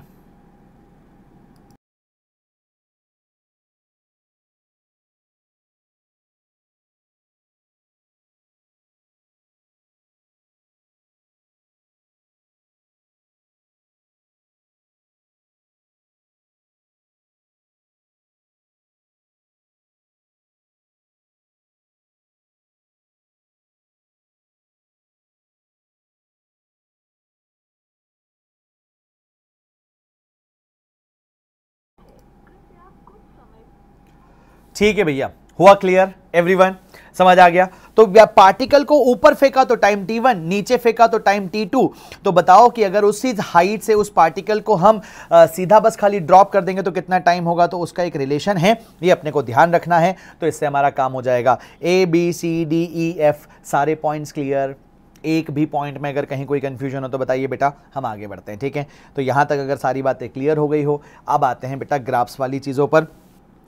ठीक है भैया हुआ क्लियर एवरीवन समझ आ गया तो पार्टिकल को ऊपर फेंका तो टाइम टी वन नीचे फेंका तो टाइम टी टू तो बताओ कि अगर उसी हाइट से उस पार्टिकल को हम आ, सीधा बस खाली ड्रॉप कर देंगे तो कितना टाइम होगा तो उसका एक रिलेशन है ये अपने को ध्यान रखना है तो इससे हमारा काम हो जाएगा A B C D E F सारे पॉइंट्स क्लियर एक भी पॉइंट में अगर कहीं कोई कंफ्यूजन हो तो बताइए बेटा हम आगे बढ़ते हैं ठीक है तो यहां तक अगर सारी बातें क्लियर हो गई हो अब आते हैं बेटा ग्राफ्स वाली चीज़ों पर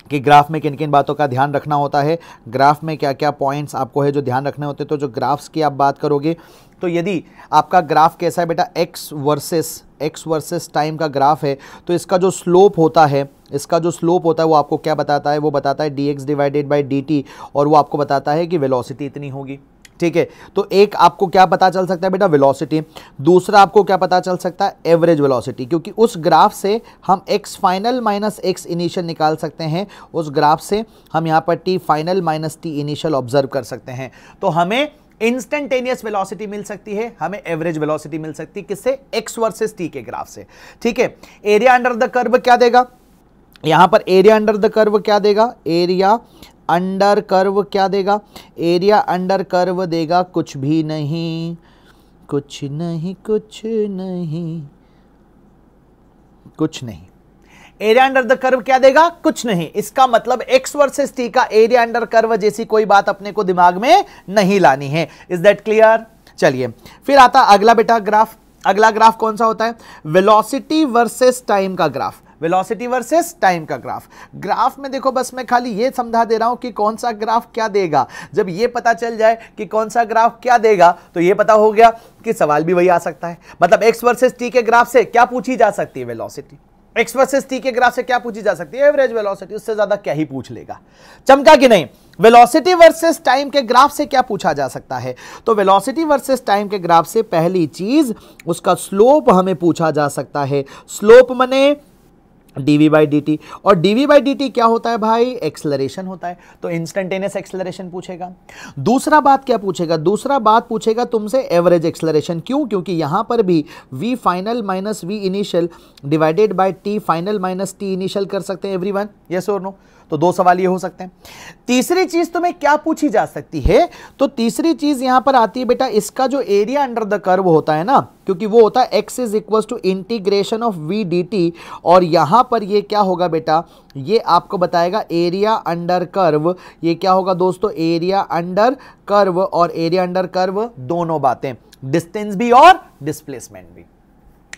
कि ग्राफ में किन किन बातों का ध्यान रखना होता है ग्राफ में क्या क्या पॉइंट्स आपको है जो ध्यान रखने होते हैं तो जो ग्राफ्स की आप बात करोगे तो यदि आपका ग्राफ कैसा है बेटा x versus x versus time का ग्राफ है तो इसका जो स्लोप होता है इसका जो स्लोप होता है वो आपको क्या बताता है वो बताता है d x divided by D T और वो आपको बताता है कि वेलोसिटी इतनी होगी ठीक है तो एक आपको क्या पता चल सकता है बेटा वेलोसिटी दूसरा आपको क्या पता चल सकता है एवरेज वेलोसिटी क्योंकि उस ग्राफ से हम x final minus x initial निकाल सकते हैं उस ग्राफ से हम यहां पर t final minus t initial observe कर सकते हैं तो हमें इंस्टेंटेनियस वेलोसिटी मिल सकती है हमें एवरेज वेलोसिटी मिल सकती है किससे एक्स वर्सेस टी के ग्राफ से ठीक है एरिया अंडर द कर्व क्या देगा यहां पर एरिया अंडर द कर्व क्या देगा एरिया अंडर कर्व क्या देगा एरिया अंडर कर्व देगा कुछ भी नहीं कुछ नहीं कुछ नहीं कुछ नहीं एरिया अंडर द कर्व क्या देगा कुछ नहीं इसका मतलब x वर्सेस t का एरिया अंडर कर्व जैसी कोई बात अपने को दिमाग में नहीं लानी है इज दैट क्लियर चलिए फिर आता अगला बेटा ग्राफ अगला ग्राफ कौन सा होता है वेलोसिटी वर्सेस टाइम का ग्राफ वेलोसिटी वर्सेस टाइम का ग्राफ ग्राफ में देखो बस मैं खाली ये समझा दे रहा हूँ कि कौन सा ग्राफ क्या देगा जब ये पता चल जाए कि कौन सा ग्राफ क्या देगा तो ये पता हो गया कि सवाल भी वही आ सकता है मतलब एक्स वर्सेस टी के ग्राफ से क्या पूछी जा सकती है वेलोसिटी एक्स वर्सेस टी के ग्राफ से क्या पूछी जा सकती है एवरेज वेलोसिटी उससे ज्यादा क्या ही पूछ लेगा चमका कि नहीं वेलोसिटी वर्सेस टाइम के ग्राफ से क्या पूछा जा सकता है तो वेलोसिटी वर्सेस टाइम के ग्राफ से पहली चीज उसका स्लोप हमें पूछा जा सकता है स्लोप मने d we by D T और d we by D T क्या होता है भाई एक्सलरेशन होता है तो इंस्टेंटेनियस एक्सलरेशन पूछेगा दूसरा बात क्या पूछेगा दूसरा बात पूछेगा तुमसे एवरेज एक्सलरेशन क्यों क्योंकि यहाँ पर भी v final minus v initial divided by t final minus t initial कर सकते हैं एवरी वन यस और नो तो दो सवाल ये हो सकते हैं तीसरी चीज तुम्हें क्या पूछी जा सकती है तो तीसरी चीज यहां पर आती है बेटा इसका जो एरिया अंडर द कर्व होता है ना क्योंकि वो होता है x is equal to integration of v d T और यहां पर ये क्या होगा बेटा ये आपको बताएगा एरिया अंडर कर्व ये क्या होगा दोस्तों एरिया अंडर कर्व और एरिया अंडर कर्व दोनों बातें डिस्टेंस भी और डिस्प्लेसमेंट भी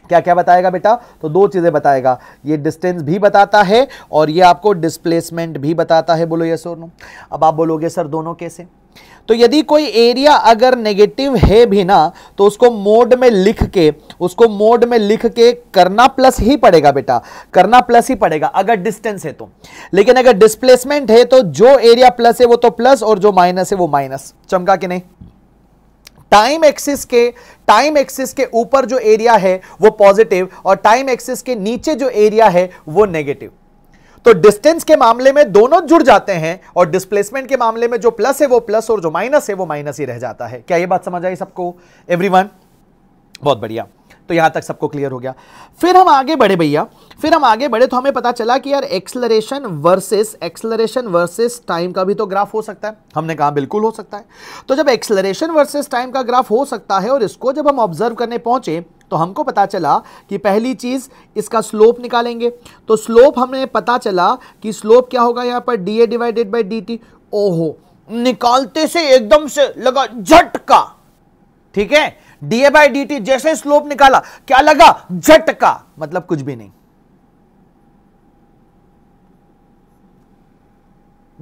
क्या क्या बताएगा बेटा तो दो चीज़ें बताएगा ये डिस्टेंस भी बताता है और ये आपको डिस्प्लेसमेंट भी बताता है बोलो यस और नो अब आप बोलोगे सर दोनों कैसे तो यदि कोई एरिया अगर नेगेटिव है भी ना तो उसको मोड में लिख के उसको मोड में लिख के करना प्लस ही पड़ेगा बेटा करना प्लस ही पड़ेगा अगर डिस्टेंस है तो लेकिन अगर डिस्प्लेसमेंट है तो जो एरिया प्लस है वो तो प्लस और जो माइनस है वो माइनस चमका कि नहीं टाइम एक्सिस के टाइम एक्सिस के ऊपर जो एरिया है वो पॉजिटिव और टाइम एक्सिस के नीचे जो एरिया है वो नेगेटिव तो डिस्टेंस के मामले में दोनों जुड़ जाते हैं और डिस्प्लेसमेंट के मामले में जो प्लस है वो प्लस और जो माइनस है वो माइनस ही रह जाता है क्या ये बात समझ आई सबको एवरीवन बहुत बढ़िया तो यहां तक सबको क्लियर हो गया फिर हम आगे बढ़े भैया फिर हम आगे बढ़े तो हमें पता चला कि यार acceleration versus acceleration versus time का भी तो ग्राफ हो सकता है हमने कहा बिल्कुल हो सकता है तो जब एक्सलरेशन वर्सेस टाइम का ग्राफ हो सकता है और इसको जब हम ऑब्जर्व करने पहुंचे तो हमको पता चला कि पहली चीज़ इसका स्लोप निकालेंगे तो स्लोप हमें पता चला कि स्लोप क्या होगा यहां पर d a divided by D t ओहो निकालते से एकदम से लगा झटका ठीक है डीए बाई डी जैसे स्लोप निकाला क्या लगा झटका मतलब कुछ भी नहीं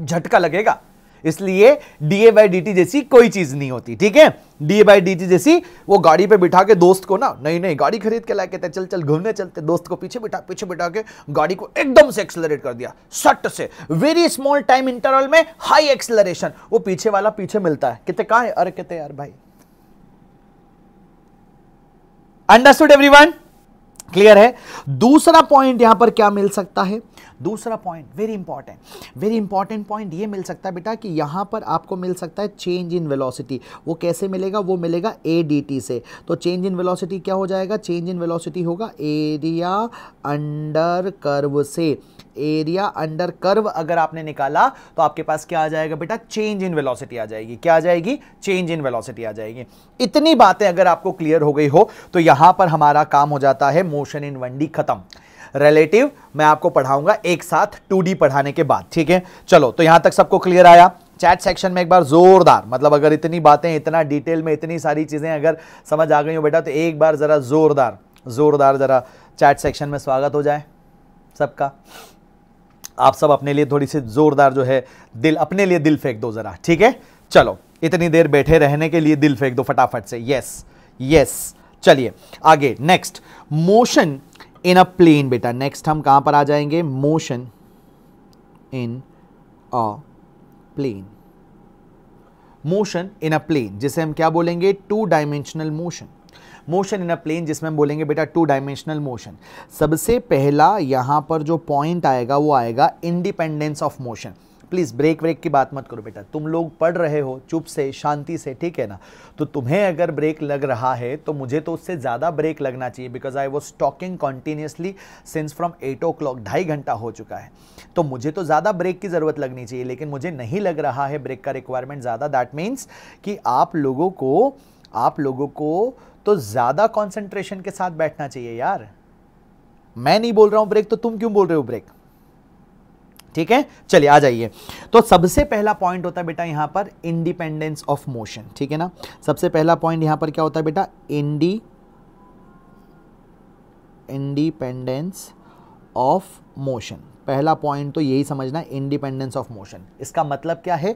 झटका लगेगा इसलिए डीए बाई डी जैसी कोई चीज नहीं होती ठीक है डीए बाई डी जैसी वो गाड़ी पे बिठा के दोस्त को ना नहीं नहीं गाड़ी खरीद के लाके चल चल घूमने चलते दोस्त को पीछे बिठा पीछे बिठा के गाड़ी को एकदम से एक्सलरेट कर दिया सट से वेरी स्मॉल टाइम इंटरवल में हाई एक्सलरेशन वो पीछे वाला पीछे मिलता है कितने कहा है अरे कहते यार भाई अंडरस्टूड एवरीवन क्लियर है दूसरा पॉइंट यहां पर क्या मिल सकता है दूसरा point very important very important point ये मिल सकता है बेटा कि यहाँ पर आपको मिल सकता है चेंज इन वेलोसिटी वो कैसे मिलेगा वो मिलेगा ए से तो चेंज इन वेलोसिटी क्या हो जाएगा चेंज इन वेलोसिटी होगा एरिया अंडर कर्व से एरिया अंडर कर्व अगर आपने निकाला तो आपके पास क्या आ जाएगा बेटा चेंज इन वेलोसिटी आ जाएगी क्या आ जाएगी चेंज इन वेलोसिटी आ जाएगी इतनी बातें अगर आपको क्लियर हो गई हो तो यहां पर हमारा काम हो जाता है मोशन इन वनडी खत्म रिलेटिव मैं आपको पढ़ाऊंगा एक साथ टू पढ़ाने के बाद ठीक है चलो तो यहां तक सबको क्लियर आया चैट सेक्शन में एक बार जोरदार मतलब अगर इतनी बातें इतना डिटेल में इतनी सारी चीज़ें अगर समझ आ गई हो बेटा तो एक बार ज़रा जोरदार जोरदार ज़रा चैट सेक्शन में स्वागत हो जाए सबका आप सब अपने लिए थोड़ी सी जोरदार जो है दिल अपने लिए दिल फेंक दो ज़रा ठीक है चलो इतनी देर बैठे रहने के लिए दिल फेंक दो फटाफट से यस यस चलिए आगे next motion in a plane बेटा नेक्स्ट हम कहां पर आ जाएंगे motion in a plane motion in a plane जिसे हम क्या बोलेंगे two dimensional motion motion in a plane जिसमें हम बोलेंगे बेटा टू डायमेंशनल मोशन सबसे पहला यहां पर जो पॉइंट आएगा वो आएगा independence of motion please break break की बात मत करो बेटा तुम लोग पढ़ रहे हो चुप से शांति से ठीक है ना तो तुम्हें अगर ब्रेक लग रहा है तो मुझे तो उससे ज़्यादा ब्रेक लगना चाहिए because I was talking continuously since from eight o'clock ढाई घंटा हो चुका है तो मुझे तो ज़्यादा ब्रेक की ज़रूरत लगनी चाहिए लेकिन मुझे नहीं लग रहा है ब्रेक का रिक्वायरमेंट ज़्यादा दैट मीन्स कि आप लोगों को आप लोगों को तो ज़्यादा कॉन्सेंट्रेशन के साथ बैठना चाहिए यार मैं नहीं बोल रहा हूँ ब्रेक तो तुम क्यों बोल रहे हो ब्रेक ठीक है चलिए आ जाइए तो सबसे पहला पॉइंट होता है बेटा यहां पर इंडिपेंडेंस ऑफ मोशन ठीक है ना सबसे पहला पॉइंट यहां पर क्या होता है बेटा इंडी इंडिपेंडेंस ऑफ मोशन पहला पॉइंट तो यही समझना इंडिपेंडेंस ऑफ मोशन इसका मतलब क्या है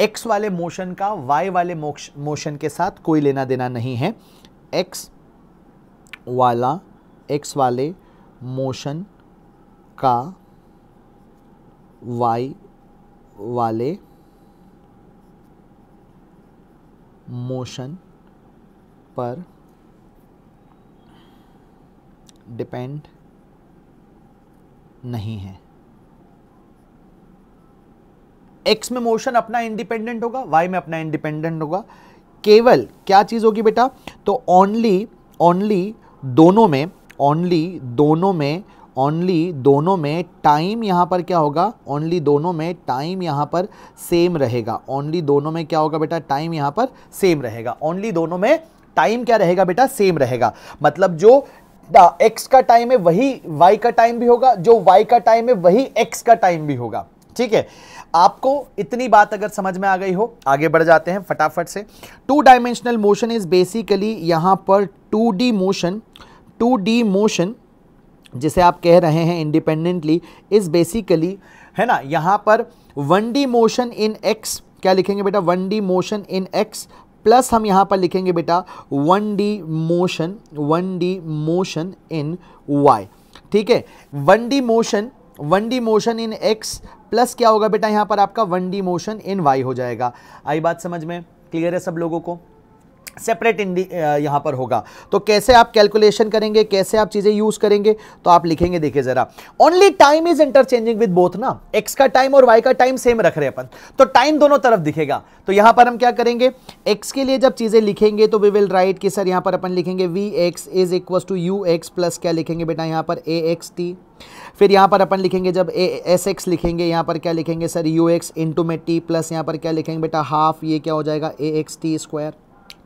एक्स वाले मोशन का वाई वाले मोशन के साथ कोई लेना देना नहीं है एक्स वाला एक्स वाले मोशन का वाई वाले मोशन पर डिपेंड नहीं है एक्स में मोशन अपना इंडिपेंडेंट होगा वाई में अपना इंडिपेंडेंट होगा केवल क्या चीज़ होगी बेटा तो ओनली ओनली दोनों में ओनली दोनों में ओनली दोनों में टाइम यहाँ पर क्या होगा ओनली दोनों में टाइम यहाँ पर सेम रहेगा ओनली दोनों में क्या होगा बेटा टाइम यहाँ पर सेम रहेगा ओनली दोनों में टाइम क्या रहेगा बेटा सेम रहेगा मतलब जो एक्स का टाइम है वही वाई का टाइम भी होगा जो वाई का टाइम है वही एक्स का टाइम भी होगा ठीक है आपको इतनी बात अगर समझ में आ गई हो आगे बढ़ जाते हैं फटाफट से two dimensional motion is basically यहाँ पर two D motion two D motion जिसे आप कह रहे हैं इंडिपेंडेंटली इज़ बेसिकली है ना यहाँ पर one D motion in x क्या लिखेंगे बेटा one D motion in x plus हम यहाँ पर लिखेंगे बेटा one D motion one D motion in y ठीक है one D motion one D motion in x plus क्या होगा बेटा यहाँ पर आपका one D motion in y हो जाएगा आई बात समझ में क्लियर है सब लोगों को सेपरेट यहाँ पर होगा तो कैसे आप कैलकुलेशन करेंगे कैसे आप चीज़ें यूज़ करेंगे तो आप लिखेंगे देखिए ज़रा only time is interchanging with both ना एक्स का टाइम और वाई का टाइम सेम रख रहे अपन तो टाइम दोनों तरफ दिखेगा तो यहाँ पर हम क्या करेंगे एक्स के लिए जब चीज़ें लिखेंगे तो वी विल राइट कि सर यहाँ पर अपन लिखेंगे v x is equal to u x plus क्या लिखेंगे बेटा यहाँ पर ए एक्स टी फिर यहाँ पर अपन लिखेंगे जब ए एस एक्स लिखेंगे यहाँ पर क्या लिखेंगे सर यू एक्स इंटू में टी प्लस यहाँ पर क्या लिखेंगे बेटा हाफ ये क्या हो जाएगा ए एक्स टी स्क्वायर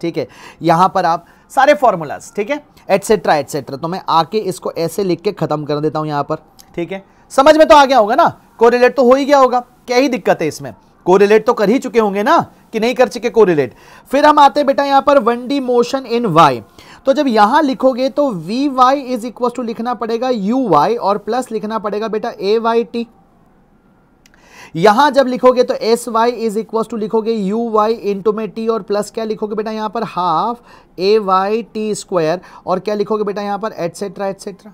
ठीक है यहाँ पर आप सारे फॉर्मूलाज ठीक है एटसेट्रा एटसेट्रा तो मैं आके इसको ऐसे लिख के ख़त्म कर देता हूँ यहाँ पर ठीक है समझ में तो आ गया होगा ना कोरिलेट तो हो ही गया होगा क्या ही दिक्कत है इसमें कोरिलेट तो कर ही चुके होंगे ना कि नहीं कर चुके कोरिलेट फिर हम आते बेटा यहाँ पर one D motion in y तो जब यहाँ लिखोगे तो v Y is equal to लिखना पड़ेगा यू वाई और प्लस लिखना पड़ेगा बेटा ए वाई टी यहां जब लिखोगे तो s y is equal to लिखोगे यू वाई इंटू में टी और प्लस क्या लिखोगे बेटा यहां पर half a y t square और क्या लिखोगे बेटा यहां पर एटसेट्रा एटसेट्रा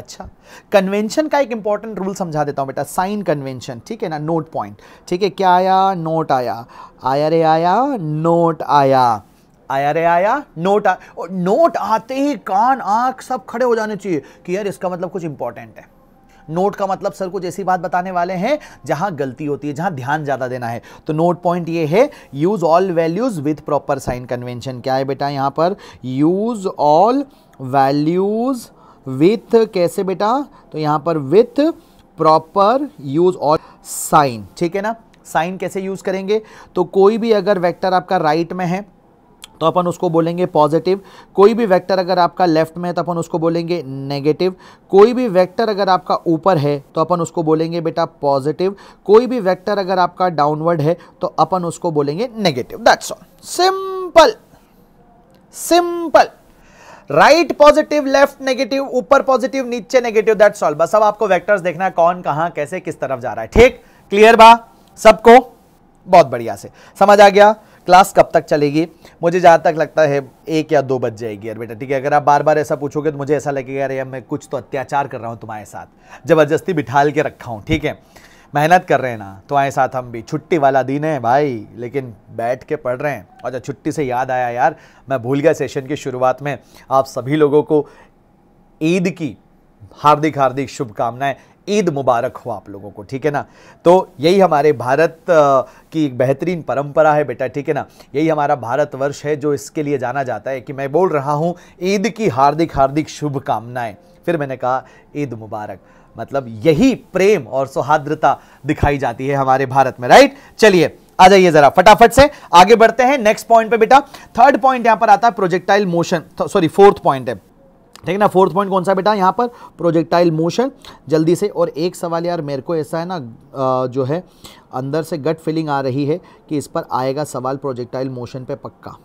अच्छा कन्वेंशन का एक इंपॉर्टेंट रूल समझा देता हूं बेटा साइन कन्वेंशन ठीक है ना नोट पॉइंट ठीक है क्या आया नोट आया आया रे आया नोट आया आया रे आया नोट आ और नोट आते ही कान आंख सब खड़े हो जाने चाहिए कि यार इसका मतलब कुछ इंपॉर्टेंट है नोट का मतलब सर कुछ ऐसी बात बताने वाले हैं जहां गलती होती है जहां ध्यान ज़्यादा देना है तो नोट पॉइंट ये है use all values with proper sign convention क्या है बेटा यहां पर यूज़ ऑल वैल्यूज़ विथ कैसे बेटा तो यहां पर with proper use all sign ठीक है ना साइन कैसे यूज़ करेंगे तो कोई भी अगर वेक्टर आपका राइट में है तो अपन उसको बोलेंगे पॉजिटिव कोई भी वेक्टर अगर आपका लेफ्ट में है तो अपन उसको बोलेंगे नेगेटिव कोई भी वेक्टर अगर आपका ऊपर है तो अपन उसको बोलेंगे बेटा पॉजिटिव कोई भी वेक्टर अगर आपका डाउनवर्ड है तो अपन उसको बोलेंगे negative that's all simple simple right positive left negative ऊपर पॉजिटिव नीचे नेगेटिव दैट्स ऑल बस अब आपको वेक्टर्स देखना है कौन कहां कैसे किस तरफ जा रहा है ठीक क्लियर बा सबको बहुत बढ़िया से समझ आ गया क्लास कब तक चलेगी मुझे जहाँ तक लगता है एक या दो बज जाएगी यार बेटा ठीक है अगर आप बार बार ऐसा पूछोगे तो मुझे ऐसा लगेगा अरे मैं कुछ तो अत्याचार कर रहा हूँ तुम्हारे साथ ज़बरदस्ती बिठाल के रखा हूँ ठीक है मेहनत कर रहे हैं ना तो आए साथ हम भी छुट्टी वाला दिन है भाई लेकिन बैठ के पढ़ रहे हैं और जब छुट्टी से याद आया यार मैं भूल गया सेशन की शुरुआत में आप सभी लोगों को ईद की हार्दिक हार्दिक शुभकामनाएं ईद मुबारक हो आप लोगों को ठीक है ना तो यही हमारे भारत की एक बेहतरीन परंपरा है बेटा ठीक है ना यही हमारा भारतवर्ष है जो इसके लिए जाना जाता है कि मैं बोल रहा हूँ ईद की हार्दिक हार्दिक शुभकामनाएँ फिर मैंने कहा ईद मुबारक मतलब यही प्रेम और सौहार्द्रता दिखाई जाती है हमारे भारत में राइट चलिए आ जाइए जरा फटाफट से आगे बढ़ते हैं नेक्स्ट पॉइंट पे बेटा थर्ड पॉइंट यहां पर आता है projectile motion sorry fourth point है ठीक है ना फोर्थ पॉइंट कौन सा बेटा यहाँ पर प्रोजेक्टाइल मोशन जल्दी से और एक सवाल यार मेरे को ऐसा है ना जो है अंदर से गट फीलिंग आ रही है कि इस पर आएगा सवाल प्रोजेक्टाइल मोशन पे पक्का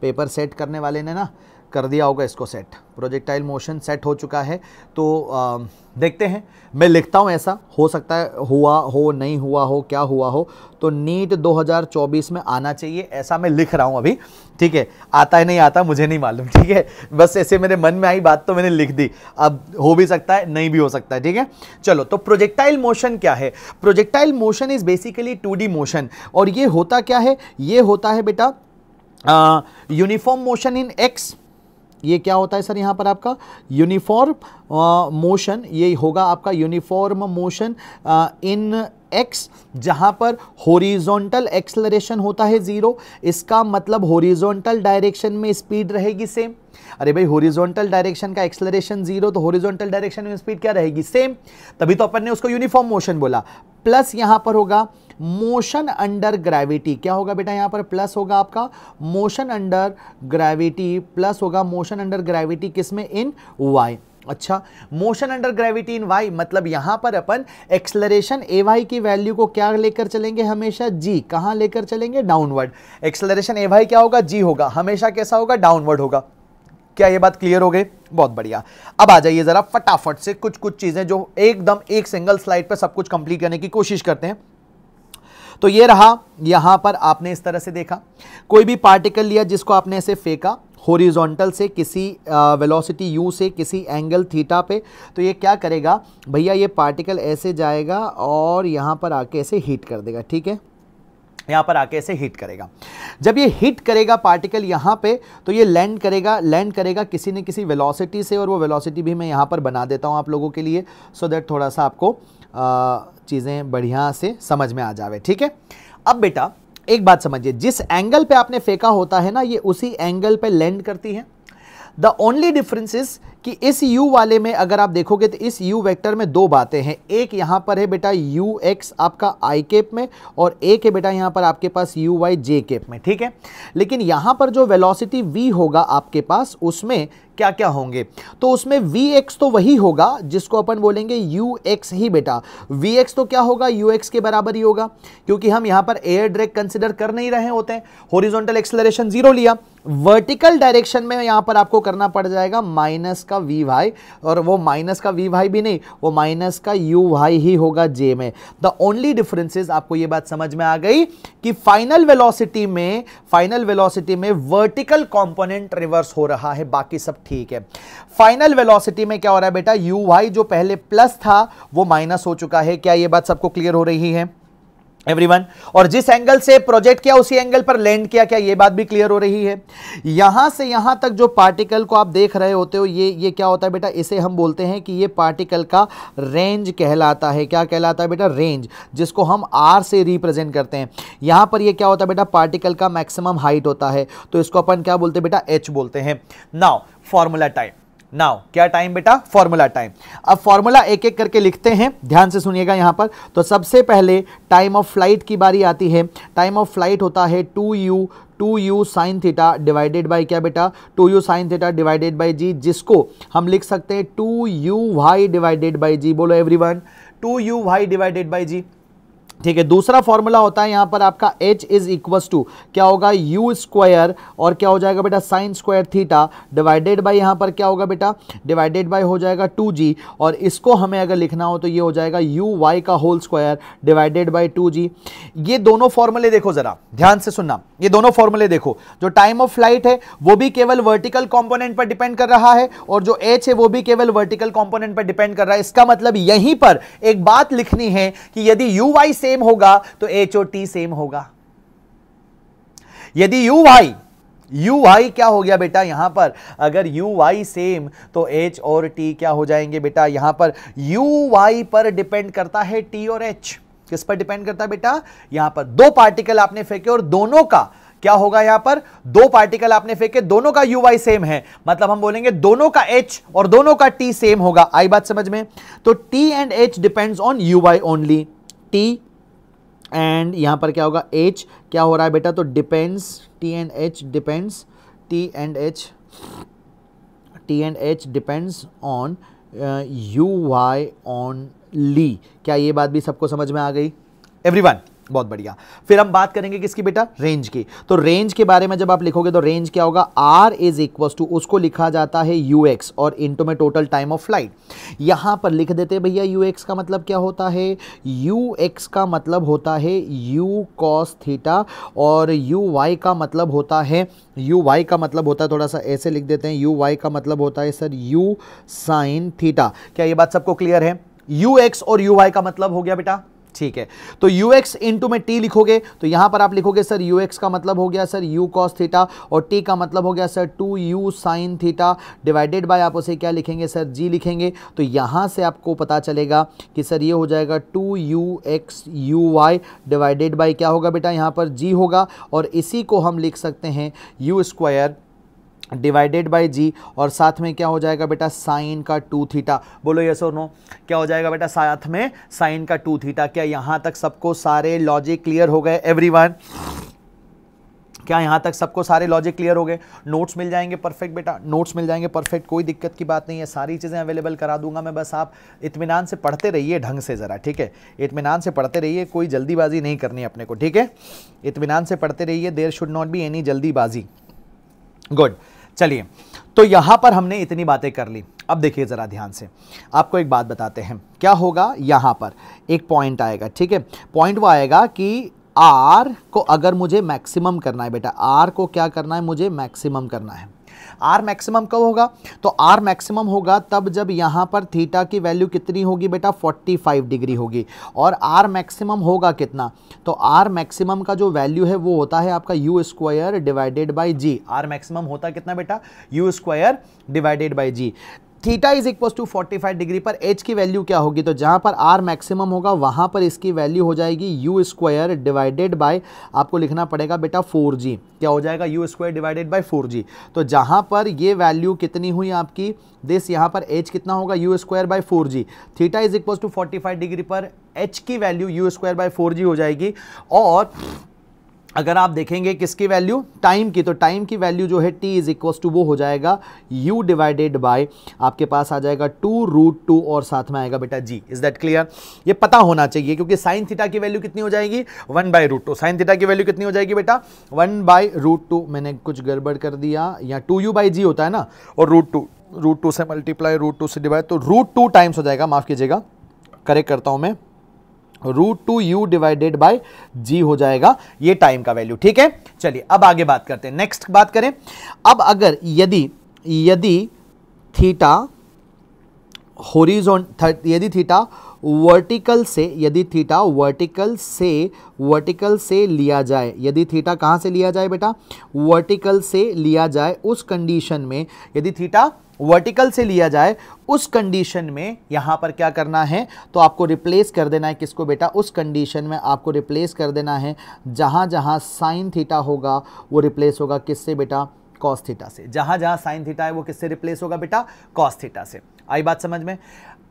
पेपर सेट करने वाले ने ना कर दिया होगा इसको सेट प्रोजेक्टाइल मोशन सेट हो चुका है तो आ, देखते हैं मैं लिखता हूं ऐसा हो सकता है हुआ हो नहीं हुआ हो क्या हुआ हो तो नीट 2024 में आना चाहिए ऐसा मैं लिख रहा हूँ अभी ठीक है आता है नहीं आता मुझे नहीं मालूम ठीक है बस ऐसे मेरे मन में आई बात तो मैंने लिख दी अब हो भी सकता है नहीं भी हो सकता है ठीक है चलो तो प्रोजेक्टाइल मोशन क्या है projectile motion is basically two motion और ये होता क्या है ये होता है बेटा यूनिफॉर्म मोशन इन एक्स ये क्या होता है सर यहाँ पर आपका यूनिफॉर्म मोशन uh, ये होगा आपका यूनिफॉर्म मोशन इन एक्स जहाँ पर होरिजोनटल एक्सलरेशन होता है ज़ीरो इसका मतलब होरिजोनटल डायरेक्शन में स्पीड रहेगी सेम अरे भाई होरिजोनटल डायरेक्शन का एक्सलरेशन जीरो तो होरिजोनटल डायरेक्शन में स्पीड क्या रहेगी सेम तभी तो अपन ने उसको यूनिफॉर्म मोशन बोला प्लस यहाँ पर होगा मोशन अंडर ग्रेविटी क्या होगा बेटा यहां पर प्लस होगा आपका मोशन अंडर ग्रेविटी प्लस होगा मोशन अंडर ग्रेविटी किसमें इन वाई अच्छा motion under gravity in y मतलब यहां पर अपन एक्सलरेशन ए वाई की वैल्यू को क्या लेकर चलेंगे हमेशा जी कहां लेकर चलेंगे डाउनवर्ड एक्सलरेशन ए वाई क्या होगा जी होगा हमेशा कैसा होगा डाउनवर्ड होगा क्या ये बात क्लियर हो गई बहुत बढ़िया अब आ जाइए ज़रा फटाफट से कुछ कुछ चीज़ें जो एकदम एक सिंगल स्लाइड पर सब कुछ कंप्लीट करने की कोशिश करते हैं तो ये रहा यहाँ पर आपने इस तरह से देखा कोई भी पार्टिकल लिया जिसको आपने ऐसे फेंका होरिजोंटल से किसी वेलोसिटी यू से किसी एंगल थीटा पे तो ये क्या करेगा भैया ये पार्टिकल ऐसे जाएगा और यहाँ पर आके ऐसे हीट कर देगा ठीक है यहाँ पर आके ऐसे हिट करेगा जब ये हिट करेगा पार्टिकल यहाँ पे तो ये लैंड करेगा लैंड करेगा किसी न किसी वेलोसिटी से और वो वेलोसिटी भी मैं यहाँ पर बना देता हूँ आप लोगों के लिए सो so दैट थोड़ा सा आपको आ, चीज़ें बढ़िया से समझ में आ जावे ठीक है अब बेटा एक बात समझिए जिस एंगल पे आपने फेंका होता है ना ये उसी एंगल पे लैंड करती है द ओनली डिफरेंस इज कि इस u वाले में अगर आप देखोगे तो इस u वेक्टर में दो बातें हैं एक यहाँ पर है बेटा यू एक्स आपका आई केप में और एक है बेटा यहाँ पर आपके पास यू वाई जे केप में ठीक है लेकिन यहाँ पर जो वेलोसिटी v होगा आपके पास उसमें क्या क्या होंगे तो उसमें वी एक्स तो वही होगा जिसको अपन बोलेंगे यू एक्स ही बेटा वी एक्स तो क्या होगा यू एक्स के बराबर ही होगा क्योंकि हम यहां पर एयर ड्रैग कंसिडर कर नहीं रहे होते हैं होरिजोनटल एक्सलरेशन जीरो लिया वर्टिकल डायरेक्शन में यहां पर आपको करना पड़ जाएगा माइनस का वी वाई और वो माइनस का वी वाई भी नहीं वो माइनस का यू वाई ही होगा जे में द ओनली डिफरेंसेस आपको ये बात समझ में आ गई कि फाइनल वेलोसिटी में फाइनल वेलोसिटी में वर्टिकल कंपोनेंट रिवर्स हो रहा है बाकी सब ठीक है फाइनल वेलोसिटी में क्या हो रहा है बेटा यू वाई जो पहले प्लस था वो माइनस हो चुका है क्या ये बात सबको क्लियर हो रही है एवरीवन और जिस एंगल से प्रोजेक्ट किया उसी एंगल पर लैंड किया क्या ये बात भी क्लियर हो रही है यहां से यहां तक जो पार्टिकल को आप देख रहे होते हो ये ये क्या होता है बेटा इसे हम बोलते हैं कि ये पार्टिकल का रेंज कहलाता है क्या कहलाता है बेटा रेंज जिसको हम आर से रिप्रेजेंट करते हैं यहां पर ये क्या होता है बेटा पार्टिकल का मैक्सिमम हाइट होता है तो इसको अपन क्या बोलते हैं बेटा एच बोलते हैं नाउ फॉर्मूला टाइप नाउ क्या टाइम बेटा फॉर्मूला टाइम अब फॉर्मूला एक एक करके लिखते हैं ध्यान से सुनिएगा यहाँ पर तो सबसे पहले टाइम ऑफ फ्लाइट की बारी आती है टाइम ऑफ फ्लाइट होता है two you two you sine theta divided by क्या बेटा two you sine theta divided by g जिसको हम लिख सकते हैं two you y divided by g बोलो everyone two you y divided by g ठीक है दूसरा फॉर्मूला होता है यहां पर आपका एच इज इक्वस टू क्या होगा यू स्क्वायर और क्या हो जाएगा बेटा sine square theta divided by यहां पर क्या होगा बेटा डिवाइडेड बाय हो जाएगा टू जी और इसको हमें अगर लिखना हो तो ये हो जाएगा यू वाई का whole square divided by g ये दोनों फॉर्मूले देखो ज़रा ध्यान से सुनना ये दोनों फॉर्मूले देखो जो टाइम ऑफ फ्लाइट है वो भी केवल वर्टिकल कॉम्पोनेंट पर डिपेंड कर रहा है और जो एच है वो भी केवल वर्टिकल कॉम्पोनेंट पर डिपेंड कर रहा है इसका मतलब यहीं पर एक बात लिखनी है कि यदि यू वाई सेम होगा तो एच और टी सेम होगा यदि यू वाई यू वाई क्या हो गया बेटा यहां पर अगर यू वाई सेम तो एच और टी क्या हो जाएंगे बेटा यहां पर यू वाई पर डिपेंड करता है टी और एच किस पर डिपेंड करता है बेटा यहां पर दो पार्टिकल आपने फेंके और दोनों का क्या होगा यहां पर दो पार्टिकल आपने फेंके दोनों का यू वाई सेम है मतलब हम बोलेंगे दोनों का एच और दोनों का टी सेम होगा आई बात समझ में तो T and H depends on u y only T and यहाँ पर क्या होगा एच क्या हो रहा है बेटा तो depends T and H depends T and H T and H depends on u y only क्या ये बात भी सबको समझ में आ गई एवरी वन बहुत बढ़िया फिर हम बात करेंगे किसकी बेटा रेंज की तो रेंज के बारे में जब आप लिखोगे तो रेंज क्या होगा आर इज इक्वल टू उसको लिखा जाता है यू एक्स और इंटू में टोटल टाइम ऑफ फ्लाइट यहां पर लिख देते भैया यू एक्स का मतलब क्या होता है यू एक्स का मतलब होता है यू कॉस थीटा और यू वाई का मतलब होता है यू वाई का मतलब होता है थोड़ा सा ऐसे लिख देते हैं यू वाई का मतलब होता है सर यू साइन थीटा क्या ये बात सबको क्लियर है यू एक्स और यू वाई का मतलब हो गया बेटा ठीक है तो यू एक्स इंटू में टी लिखोगे तो यहाँ पर आप लिखोगे सर यू एक्स का मतलब हो गया सर यू कॉस थीटा और टी का मतलब हो गया sir two you sine theta divided by आप उसे क्या लिखेंगे सर जी लिखेंगे तो यहाँ से आपको पता चलेगा कि सर ये हो जाएगा two u x u y divided by क्या होगा बेटा यहाँ पर जी होगा और इसी को हम लिख सकते हैं u square divided by g और साथ में क्या हो जाएगा बेटा साइन का टू थीटा बोलो यस और नो क्या हो जाएगा बेटा साथ में साइन का टू थीटा क्या यहाँ तक सबको सारे लॉजिक क्लियर हो गए एवरीवन क्या यहाँ तक सबको सारे लॉजिक क्लियर हो गए नोट्स मिल जाएंगे परफेक्ट बेटा नोट्स मिल जाएंगे परफेक्ट कोई दिक्कत की बात नहीं है सारी चीज़ें अवेलेबल करा दूंगा मैं बस आप इतमान से पढ़ते रहिए ढंग से ज़रा ठीक है इतमान से पढ़ते रहिए कोई जल्दीबाजी नहीं करनी अपने को ठीक है इतमान से पढ़ते रहिए there should not be any जल्दीबाजी गुड चलिए तो यहाँ पर हमने इतनी बातें कर ली अब देखिए ज़रा ध्यान से आपको एक बात बताते हैं क्या होगा यहाँ पर एक पॉइंट आएगा ठीक है पॉइंट वो आएगा कि आर को अगर मुझे मैक्सिमम करना है बेटा आर को क्या करना है मुझे मैक्सिमम करना है आर मैक्सिमम कब होगा तो आर मैक्सिमम होगा तब जब यहाँ पर थीटा की वैल्यू कितनी होगी बेटा 45 डिग्री होगी और आर मैक्सिमम होगा कितना तो आर मैक्सिमम का जो वैल्यू है वो होता है आपका u square divided by g R maximum होता कितना बेटा u square divided by g theta is equal to 45 degree पर एच की वैल्यू क्या होगी तो जहाँ पर आर मैक्सिमम होगा वहाँ पर इसकी वैल्यू हो जाएगी यू स्क्वायर डिवाइडेड बाय आपको लिखना पड़ेगा बेटा 4g क्या हो जाएगा u square divided bye 4g तो जहाँ पर ये वैल्यू कितनी हुई आपकी दिस यहाँ पर एच कितना होगा u square by four g theta is equal to forty degree पर एच की value u square by four हो जाएगी और अगर आप देखेंगे किसकी वैल्यू टाइम की तो टाइम की वैल्यू जो है टी इज इक्व टू वो हो जाएगा यू डिवाइडेड बाय आपके पास आ जाएगा टू रूट टू और साथ में आएगा बेटा जी इज दैट क्लियर ये पता होना चाहिए क्योंकि साइन थीटा की वैल्यू कितनी हो जाएगी one by root two sine theta की वैल्यू कितनी हो जाएगी बेटा वन बाय रूट टू मैंने कुछ गड़बड़ कर दिया या टू यू बाई जी होता है ना और रूट टू रूट टू से मल्टीप्लाई रूट टू से डिवाइड तो रूट टू टाइम्स हो जाएगा माफ़ कीजिएगा करेक्ट करता हूँ मैं root two u divided by g हो जाएगा ये टाइम का वैल्यू ठीक है चलिए अब आगे बात करते हैं नेक्स्ट बात करें अब अगर यदि यदि थीटा होरिजोन यदि थीटा वर्टिकल से यदि थीटा वर्टिकल से वर्टिकल से लिया जाए यदि थीटा कहाँ से लिया जाए बेटा वर्टिकल से लिया जाए उस कंडीशन में यदि थीटा वर्टिकल से लिया जाए उस कंडीशन में यहाँ पर क्या करना है तो आपको रिप्लेस कर देना है किसको बेटा उस कंडीशन में आपको रिप्लेस कर देना है जहाँ जहाँ साइन थीटा होगा वो रिप्लेस होगा किससे बेटा कॉस थीटा से जहाँ जहाँ साइन थीटा है वो किससे रिप्लेस होगा बेटा कॉस थीटा से आई बात समझ में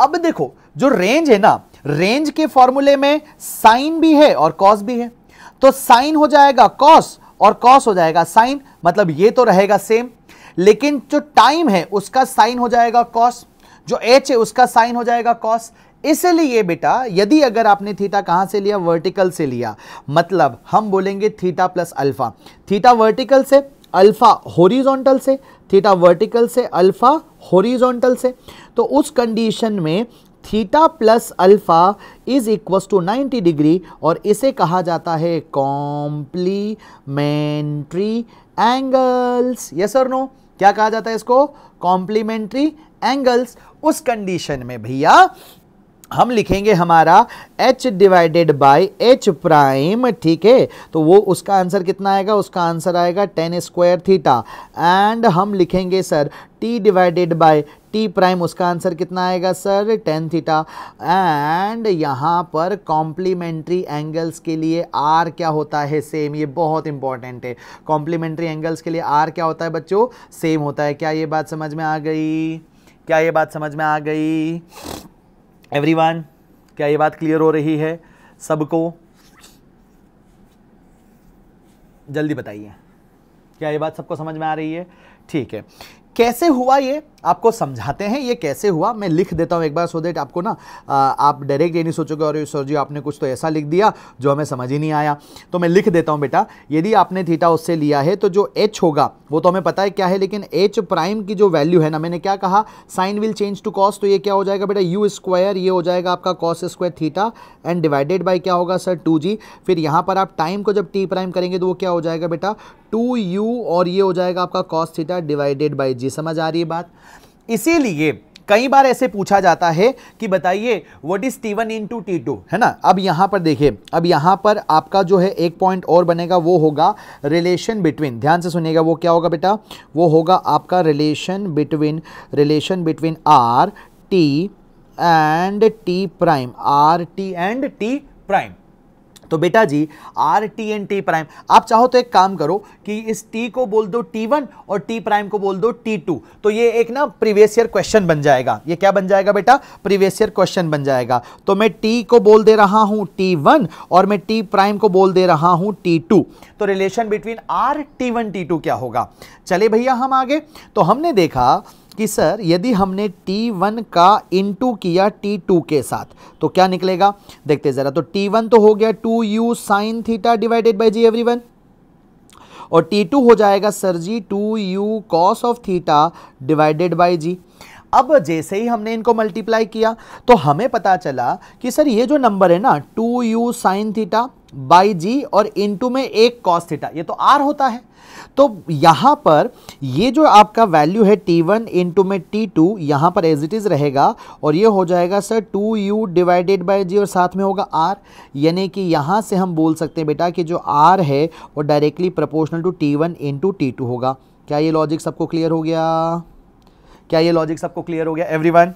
अब देखो जो रेंज है ना रेंज के फॉर्मूले में साइन भी है और कॉस भी है तो साइन हो जाएगा कॉस और कॉस हो जाएगा साइन मतलब ये तो रहेगा सेम लेकिन जो टाइम है उसका साइन हो जाएगा कॉस जो एच है उसका साइन हो जाएगा कॉस इसलिए बेटा यदि अगर आपने थीटा कहां से लिया वर्टिकल से लिया मतलब हम बोलेंगे theta plus alpha theta vertical से अल्फ़ा होरिजोंटल से थीटा वर्टिकल से अल्फ़ा होरिजोंटल से तो उस कंडीशन में theta plus alpha is equals to 90 degree और इसे कहा जाता है कॉम्प्लीमेंट्री एंगल्स यस और नो क्या कहा जाता है इसको कॉम्प्लीमेंट्री एंगल्स उस कंडीशन में भैया हम लिखेंगे हमारा h divided by h prime ठीक है तो वो उसका आंसर कितना आएगा उसका आंसर आएगा टेन स्क्वायर थीटा एंड हम लिखेंगे sir t divided by T prime उसका आंसर कितना आएगा सर टेन थीटा एंड यहाँ पर कॉम्प्लीमेंट्री एंगल्स के लिए आर क्या होता है सेम ये बहुत इंपॉर्टेंट है कॉम्प्लीमेंट्री एंगल्स के लिए आर क्या होता है बच्चों सेम होता है क्या ये बात समझ में आ गई क्या ये बात समझ में आ गई एवरीवन क्या ये बात क्लियर हो रही है सबको जल्दी बताइए क्या ये बात सबको समझ में आ रही है ठीक है कैसे हुआ ये आपको समझाते हैं ये कैसे हुआ मैं लिख देता हूँ एक बार सो देट आपको ना आप डायरेक्ट ये नहीं सोचोगे और सर जी आपने कुछ तो ऐसा लिख दिया जो हमें समझ ही नहीं आया तो मैं लिख देता हूँ बेटा यदि आपने थीटा उससे लिया है तो जो एच होगा वो तो हमें पता है क्या है लेकिन एच प्राइम की जो वैल्यू है ना मैंने क्या कहा sine will change to cos तो ये क्या हो जाएगा बेटा यू स्क्वायर ये हो जाएगा आपका cos square theta and divided by क्या होगा सर टू जी फिर यहाँ पर आप टाइम को जब टी प्राइम करेंगे तो वो क्या हो जाएगा बेटा टू यू और ये हो जाएगा आपका cos theta divided by g समझ आ रही है बात इसीलिए कई बार ऐसे पूछा जाता है कि बताइए what is T one into T two है ना अब यहाँ पर देखिए अब यहाँ पर आपका जो है एक पॉइंट और बनेगा वो होगा रिलेशन बिटवीन ध्यान से सुनिएगा वो क्या होगा बेटा वो होगा आपका relation between relation between R T and T prime R T and T prime तो बेटा जी R T and T prime आप चाहो तो एक काम करो कि इस टी को बोल दो टी वन और टी प्राइम को बोल दो टी टू तो ये एक ना प्रीवियसियर क्वेश्चन बन जाएगा ये क्या बन जाएगा बेटा प्रीवियसियर क्वेश्चन बन जाएगा तो मैं टी को बोल दे रहा हूँ टी वन और मैं टी प्राइम को बोल दे रहा हूँ टी टू तो relation between R T one T two क्या होगा चले भैया हम आगे तो हमने देखा कि सर यदि हमने T1 का इन किया T2 के साथ तो क्या निकलेगा देखते ज़रा तो T1 तो हो गया 2u u sine theta divided by g every और T2 हो जाएगा सर जी 2u u cos of theta divided by g अब जैसे ही हमने इनको मल्टीप्लाई किया तो हमें पता चला कि सर ये जो नंबर है ना 2u u sine theta by g और इनटू में एक कॉस थीटा ये तो आर होता है तो यहां पर ये जो आपका वैल्यू है टी वन इंटू में टी टू यहां पर एज इट इज़ रहेगा और ये हो जाएगा sir two u divided by g और साथ में होगा आर यानी कि यहां से हम बोल सकते हैं बेटा कि जो आर है वो directly proportional to T one into T two होगा क्या ये लॉजिक सबको क्लियर हो गया क्या ये लॉजिक सबको क्लियर हो गया वन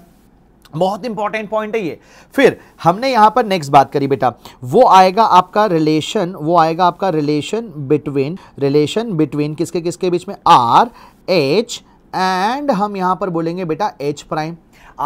बहुत इंपॉर्टेंट पॉइंट है ये फिर हमने यहां पर नेक्स्ट बात करी बेटा वो आएगा आपका रिलेशन वो आएगा आपका रिलेशन बिटवीन रिलेशन बिटवीन किसके किसके बीच में आर एच एंड हम यहां पर बोलेंगे बेटा H prime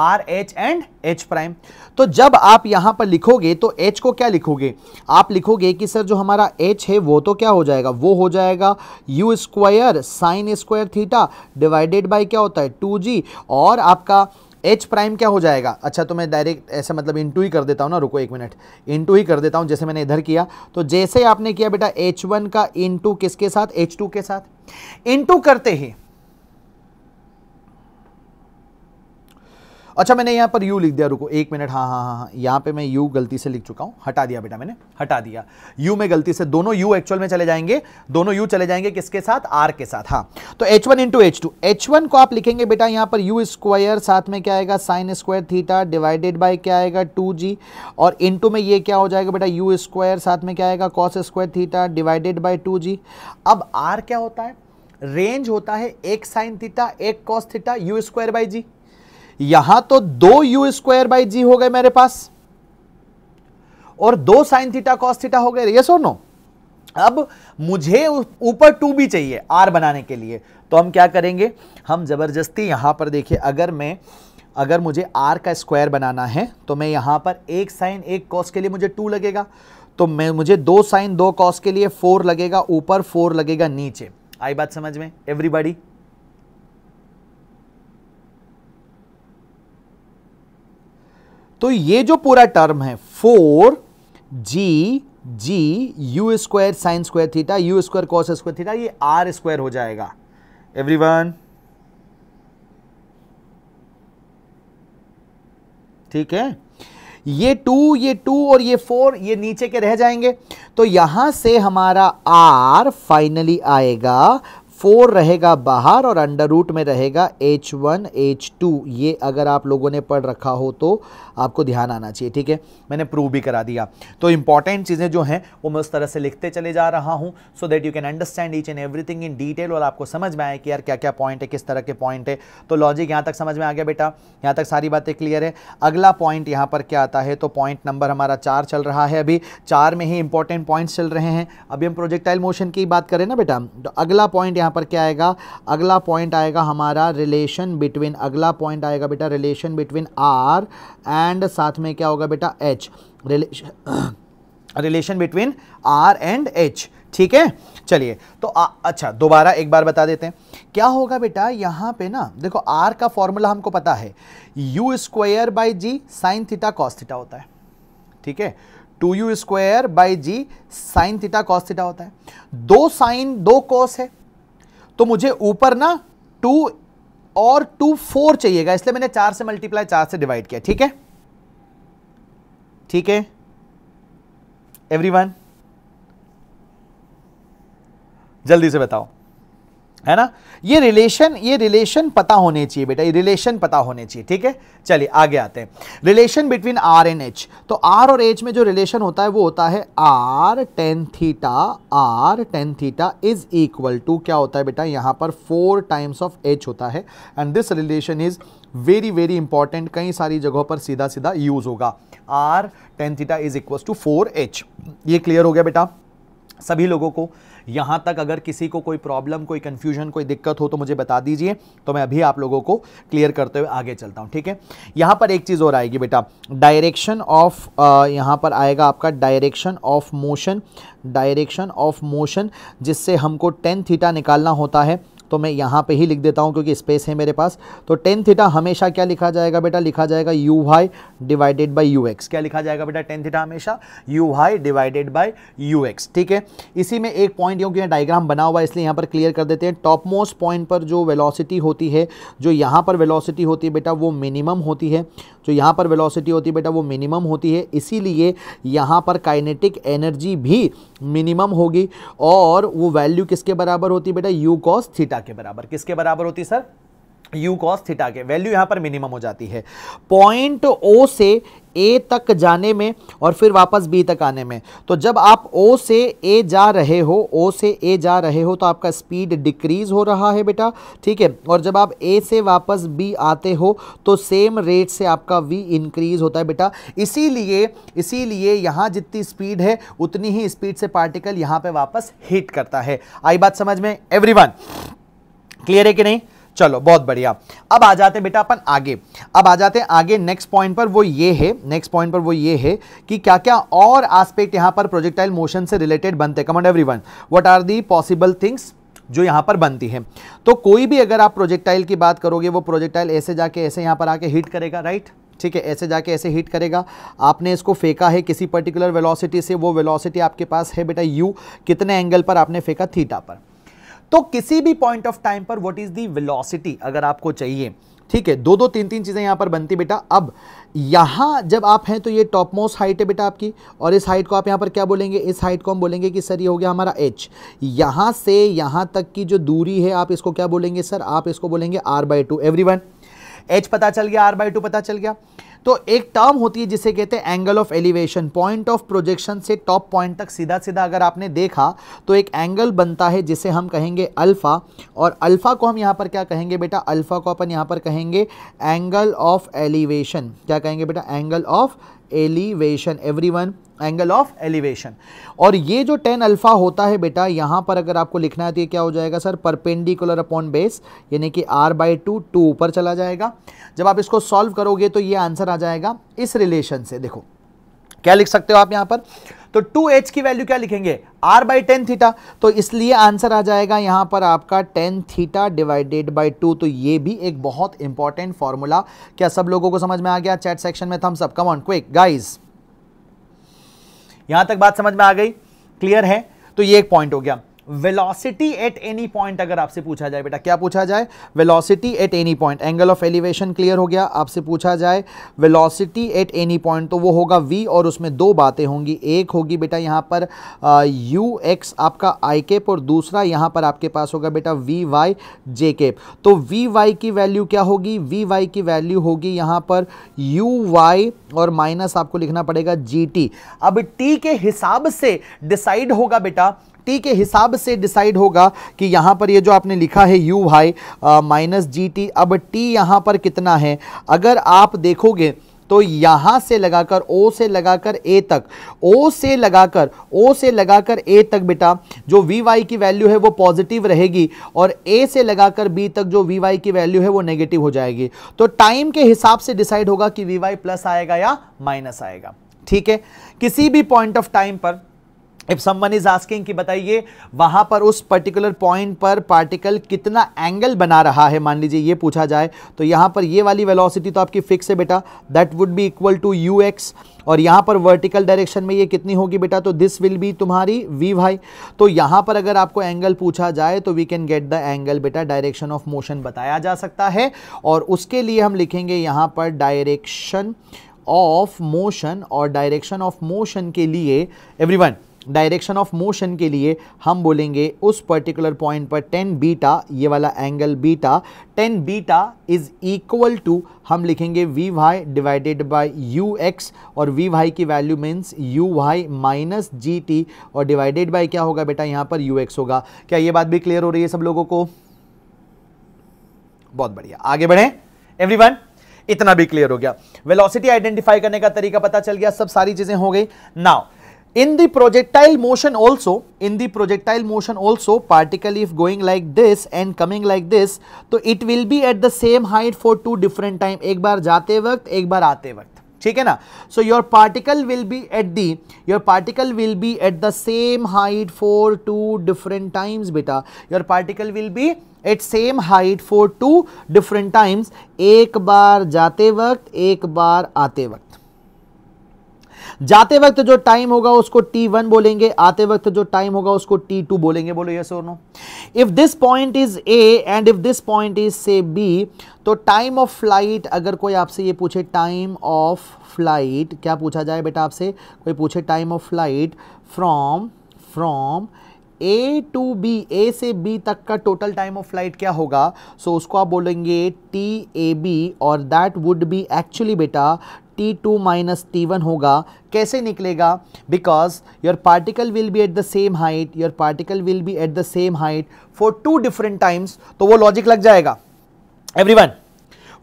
R H and H prime तो जब आप यहां पर लिखोगे तो एच को क्या लिखोगे आप लिखोगे कि सर जो हमारा एच है वो तो क्या हो जाएगा वो हो जाएगा u square sine square theta divided by क्या होता है टू जी और आपका एच प्राइम क्या हो जाएगा अच्छा तो मैं डायरेक्ट ऐसे मतलब इंटू ही कर देता हूँ ना रुको एक मिनट इंटू ही कर देता हूँ जैसे मैंने इधर किया तो जैसे आपने किया बेटा एच वन का इंटू किसके साथ एच टू के साथ इंटू करते ही अच्छा मैंने यहाँ पर यू लिख दिया रुको एक मिनट हाँ हाँ हाँ हाँ यहाँ पे मैं यू गलती से लिख चुका हूँ हटा दिया बेटा मैंने हटा दिया यू में गलती से दोनों यू एक्चुअल में चले जाएंगे दोनों यू चले जाएंगे किसके साथ आर के साथ हाँ तो H one into H two H one को आप लिखेंगे बेटा यहाँ पर यू स्क्वायर साथ में क्या आएगा sine square theta divided by क्या आएगा टू जी और इंटू में ये क्या हो जाएगा बेटा यू स्क्वायर साथ में क्या आएगा cos square theta divided by two g अब आर क्या होता है रेंज होता है एक साइन थीटा एक cos theta u square by जी यहां तो दो यू स्क्वायर बाई जी हो गए मेरे पास और दो साइन थीटा कॉस थीटा हो गए ये सो नो अब मुझे ऊपर टू भी चाहिए आर बनाने के लिए तो हम क्या करेंगे हम ज़बरदस्ती यहां पर देखिए अगर मैं अगर मुझे आर का स्क्वायर बनाना है तो मैं यहां पर एक साइन एक कॉस के लिए मुझे टू लगेगा तो मैं मुझे दो साइन दो कॉस के लिए फोर लगेगा ऊपर फोर लगेगा नीचे आई बात समझ में एवरीबॉडी तो ये जो पूरा टर्म है four g g u square sine square theta u square cos square theta ये आर स्क्वायर हो जाएगा एवरीवन ठीक है ये टू ये टू और ये फोर ये नीचे के रह जाएंगे तो यहां से हमारा आर फाइनली आएगा फोर रहेगा बाहर और अंडर रूट में रहेगा एच वन एच टू ये अगर आप लोगों ने पढ़ रखा हो तो आपको ध्यान आना चाहिए ठीक है मैंने प्रूव भी करा दिया तो इंपॉर्टेंट चीज़ें जो हैं वो मैं उस तरह से लिखते चले जा रहा हूँ so that you can understand each and everything in detail और आपको समझ में आए कि यार क्या क्या पॉइंट है किस तरह के पॉइंट है तो लॉजिक यहाँ तक समझ में आ गया बेटा यहाँ तक सारी बातें क्लियर है अगला पॉइंट यहाँ पर क्या आता है तो पॉइंट नंबर हमारा चार चल रहा है अभी चार में ही इंपॉर्टेंट पॉइंट्स चल रहे हैं अभी हम प्रोजेक्टाइल मोशन की बात करें ना बेटा तो अगला पॉइंट यहाँ यहाँ पर क्या आएगा अगला पॉइंट आएगा हमारा रिलेशन बिटवीन अगला पॉइंट आएगा बेटा रिलेशन बिटवीन आर एंड साथ में क्या होगा बेटा H relation relation between R and H ठीक है चलिए तो आ, अच्छा दोबारा एक बार बता देते हैं क्या होगा बेटा यहाँ पे ना देखो आर का फॉर्मूला हमको पता है you square by g sine theta cos theta होता है ठीक है two u square by g sine theta cos theta होता है दो साइन दो कॉस है तो मुझे ऊपर ना टू और टू फोर चाहिएगा इसलिए मैंने चार से मल्टीप्लाई चार से डिवाइड किया ठीक है ठीक है एवरीवन जल्दी से बताओ है ना ये रिलेशन ये रिलेशन पता होने चाहिए बेटा ये रिलेशन पता होने चाहिए ठीक है चलिए आगे आते हैं relation between R and H तो आर और एच में जो रिलेशन होता है वो होता है R tan theta R tan theta is equal to क्या होता है बेटा यहाँ पर फोर टाइम्स ऑफ एच होता है and this relation is very very important कई सारी जगहों पर सीधा सीधा यूज होगा R tan theta is equal to four H ये क्लियर हो गया बेटा सभी लोगों को यहाँ तक अगर किसी को कोई प्रॉब्लम कोई कन्फ्यूजन कोई दिक्कत हो तो मुझे बता दीजिए तो मैं अभी आप लोगों को क्लियर करते हुए आगे चलता हूँ ठीक है यहाँ पर एक चीज़ और आएगी बेटा डायरेक्शन ऑफ यहाँ पर आएगा आपका direction of motion direction of motion जिससे हमको टेन थीटा निकालना होता है तो मैं यहाँ पे ही लिख देता हूँ क्योंकि स्पेस है मेरे पास तो टेन थीटा हमेशा क्या लिखा जाएगा बेटा लिखा जाएगा u y divided by u x क्या लिखा जाएगा बेटा टेन थीटा हमेशा u y divided by u x ठीक है इसी में एक पॉइंट क्योंकि डायग्राम बना हुआ है इसलिए यहाँ पर क्लियर कर देते हैं टॉप मोस्ट पॉइंट पर जो वेलॉसिटी होती है जो यहाँ पर वेलॉसिटी होती है बेटा वो मिनिमम होती है जो यहाँ पर वेलॉसिटी होती है बेटा वो मिनिमम होती है इसीलिए यहाँ पर काइनेटिक एनर्जी भी मिनिमम होगी और वो वैल्यू किसके बराबर होती है बेटा यू कॉस थीटा थीटा के बराबर किसके बराबर होती सर यू कॉस थीटा के वैल्यू यहाँ पर मिनिमम हो जाती है पॉइंट ओ से ए तक जाने में और फिर वापस बी तक आने में तो जब आप ओ से ए जा रहे हो ओ से ए जा रहे हो तो आपका स्पीड डिक्रीज हो रहा है बेटा ठीक है और जब आप ए से वापस बी आते हो तो सेम रेट से आपका वी इंक्रीज होता है बेटा इसीलिए इसीलिए यहाँ जितनी स्पीड है उतनी ही स्पीड से पार्टिकल यहाँ पर वापस हिट करता है आई बात समझ में एवरी क्लियर है कि नहीं चलो बहुत बढ़िया अब आ जाते बेटा अपन आगे अब आ जाते हैं आगे नेक्स्ट पॉइंट पर वो ये है नेक्स्ट पॉइंट पर वो ये है कि क्या क्या और आस्पेक्ट यहाँ पर प्रोजेक्टाइल मोशन से रिलेटेड बनते command everyone what are the possible things जो यहाँ पर बनती है तो कोई भी अगर आप प्रोजेक्टाइल की बात करोगे वो प्रोजेक्टाइल ऐसे जाके ऐसे यहाँ पर आके हिट करेगा राइट ठीक है ऐसे जाके ऐसे हिट करेगा आपने इसको फेंका है किसी पर्टिकुलर वेलोसिटी से वो वेलोसिटी आपके पास है बेटा यू कितने एंगल पर आपने फेंका थीटा पर तो किसी भी पॉइंट ऑफ टाइम पर व्हाट इज दी वेलोसिटी अगर आपको चाहिए ठीक है दो दो तीन तीन चीज़ें यहाँ पर बनती बेटा अब यहाँ जब आप हैं तो ये टॉप मोस्ट हाइट है बेटा आपकी और इस हाइट को आप यहाँ पर क्या बोलेंगे इस हाइट को हम बोलेंगे कि सर ये हो गया हमारा एच यहाँ से यहाँ तक की जो दूरी है आप इसको क्या बोलेंगे सर आप इसको बोलेंगे R by two everyone H पता चल गया आर बाई टू पता चल गया तो एक टर्म होती है जिसे कहते हैं angle of elevation point of projection से टॉप पॉइंट तक सीधा सीधा अगर आपने देखा तो एक एंगल बनता है जिसे हम कहेंगे अल्फ़ा और अल्फ़ा को हम यहाँ पर क्या कहेंगे बेटा अल्फ़ा को अपन यहाँ पर कहेंगे एंगल ऑफ एलिवेशन क्या कहेंगे बेटा angle of elevation everyone angle of elevation और ये जो टेन अल्फ़ा होता है बेटा यहाँ पर अगर आपको लिखना है तो ये क्या हो जाएगा सर परपेंडिकुलर अपॉन बेस यानी कि आर बाई टू टू ऊपर चला जाएगा जब आप इसको सॉल्व करोगे तो ये आंसर आ जाएगा इस रिलेशन से देखो क्या लिख सकते हो आप यहाँ पर तो 2h की वैल्यू क्या लिखेंगे r बाई टेन थीटा तो इसलिए आंसर आ जाएगा यहां पर आपका tan theta divided by two तो ये भी एक बहुत इंपॉर्टेंट फॉर्मूला क्या सब लोगों को समझ में आ गया चैट सेक्शन में थम सब कम ऑन क्विक गाइज यहां तक बात समझ में आ गई क्लियर है तो ये एक पॉइंट हो गया वेलोसिटी एट एनी पॉइंट अगर आपसे पूछा जाए बेटा क्या पूछा जाए velocity at any point angle of elevation clear हो गया आपसे पूछा जाए वेलोसिटी एट एनी पॉइंट तो वो होगा वी और उसमें दो बातें होंगी एक होगी बेटा यहाँ पर यू एक्स आपका आई केप और दूसरा यहां पर आपके पास होगा बेटा वी वाई जे केप तो वी वाई की वैल्यू क्या होगी वी वाई की वैल्यू होगी यहाँ पर यू वाई और माइनस आपको लिखना पड़ेगा जी टी अब टी के हिसाब से डिसाइड होगा बेटा टी के हिसाब से डिसाइड होगा कि यहाँ पर ये जो आपने लिखा है u y minus g t अब टी यहाँ पर कितना है अगर आप देखोगे तो यहाँ से लगाकर ओ से लगाकर ए तक ओ से लगाकर ओ से लगाकर ए तक बेटा जो वी वाई की वैल्यू है वो पॉजिटिव रहेगी और ए से लगाकर बी तक जो वी वाई की वैल्यू है वो नेगेटिव हो जाएगी तो टाइम के हिसाब से डिसाइड होगा कि वी वाई प्लस आएगा या माइनस आएगा ठीक है किसी भी पॉइंट ऑफ टाइम पर इफ समवन इज आस्किंग कि बताइए वहां पर उस पर्टिकुलर पॉइंट पर पार्टिकल कितना एंगल बना रहा है मान लीजिए ये पूछा जाए तो यहाँ पर ये वाली वेलोसिटी तो आपकी फिक्स है बेटा that would be equal to u x और यहाँ पर वर्टिकल डायरेक्शन में ये कितनी होगी बेटा तो दिस विल बी तुम्हारी वी वाई तो यहाँ पर अगर आपको एंगल पूछा जाए तो we can get the angle बेटा डायरेक्शन ऑफ मोशन बताया जा सकता है और उसके लिए हम लिखेंगे यहाँ पर डायरेक्शन ऑफ मोशन और डायरेक्शन ऑफ मोशन के लिए वन डायरेक्शन ऑफ मोशन के लिए हम बोलेंगे उस पर्टिकुलर पॉइंट पर टेन बीटा ये वाला angle beta tan beta is equal to हम लिखेंगे v y divided by u x और वी वाई की value means u y minus g t और डिवाइडेड बाय क्या होगा बेटा यहाँ पर यू एक्स होगा क्या ये बात भी क्लियर हो रही है सब लोगों को बहुत बढ़िया आगे बढ़े वन इतना भी क्लियर हो गया वेलोसिटी आइडेंटिफाई करने का तरीका पता चल गया सब सारी चीजें हो गई now in the projectile motion also in the projectile motion also particle if going like this and coming like this तो it will be at the same height for two different time ek bar jaate waqt ek bar aate waqt theek hai na so your particle will be at the your particle will be at the same height for two different times beta your particle will be at same height for two different times एक बार जाते वक्त एक बार आते वक्त जाते वक्त जो टाइम होगा उसको टी वन बोलेंगे आते वक्त जो टाइम होगा उसको टी टू बोलेंगे बोलो यस और no if this point is A and if this point is से बी तो टाइम ऑफ फ्लाइट अगर कोई आपसे ये पूछे टाइम ऑफ फ्लाइट क्या पूछा जाए बेटा आपसे कोई पूछे time of flight from from A to B A से बी तक का टोटल टाइम ऑफ फ्लाइट क्या होगा सो so, उसको आप बोलेंगे टी ए बी और दैट वुड बी एक्चुअली बेटा T two minus T one होगा कैसे निकलेगा because your particle will be at the same height your particle will be at the same height for two different times तो वो logic लग जाएगा one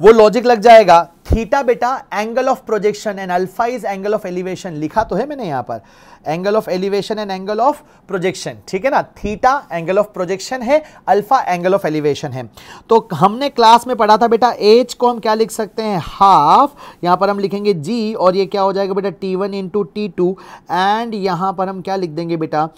वो logic लग जाएगा थीटा बेटा angle of projection and alpha is angle of elevation लिखा तो है मैंने यहाँ पर angle of elevation and angle of projection ठीक है ना थीटा एंगल ऑफ प्रोजेक्शन है अल्फा एंगल ऑफ एलिवेशन है तो हमने क्लास में पढ़ा था बेटा एच को हम क्या लिख सकते हैं हाफ यहाँ पर हम लिखेंगे जी और ये क्या हो जाएगा बेटा T one into T two and यहाँ पर हम क्या लिख देंगे बेटा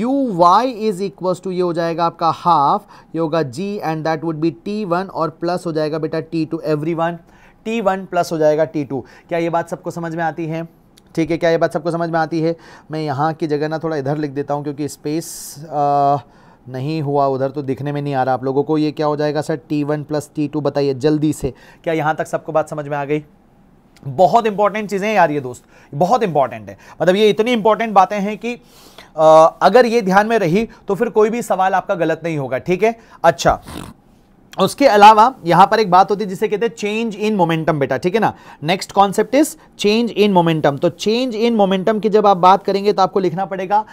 U Y is equal to ये हो जाएगा आपका हाफ ये होगा G and that would be T one और प्लस हो जाएगा बेटा T two everyone T one plus हो जाएगा टी टू क्या ये बात सबको समझ में आती है ठीक है क्या ये बात सबको समझ में आती है मैं यहाँ की जगह ना थोड़ा इधर लिख देता हूँ क्योंकि स्पेस नहीं हुआ उधर तो दिखने में नहीं आ रहा आप लोगों को ये क्या हो जाएगा sir T one plus T two बताइए जल्दी से क्या यहाँ तक सबको बात समझ में आ गई बहुत इंपॉर्टेंट चीज़ें हैं यार ये दोस्त बहुत इंपॉर्टेंट है मतलब ये इतनी इंपॉर्टेंट बातें हैं कि आ, अगर ये ध्यान में रही तो फिर कोई भी सवाल आपका गलत नहीं होगा ठीक है अच्छा उसके अलावा यहां पर एक बात होती है जिसे कहते हैं चेंज इन मोमेंटम बेटा ठीक है ना next concept is change in momentum तो चेंज इन मोमेंटम की जब आप बात करेंगे तो आपको लिखना पड़ेगा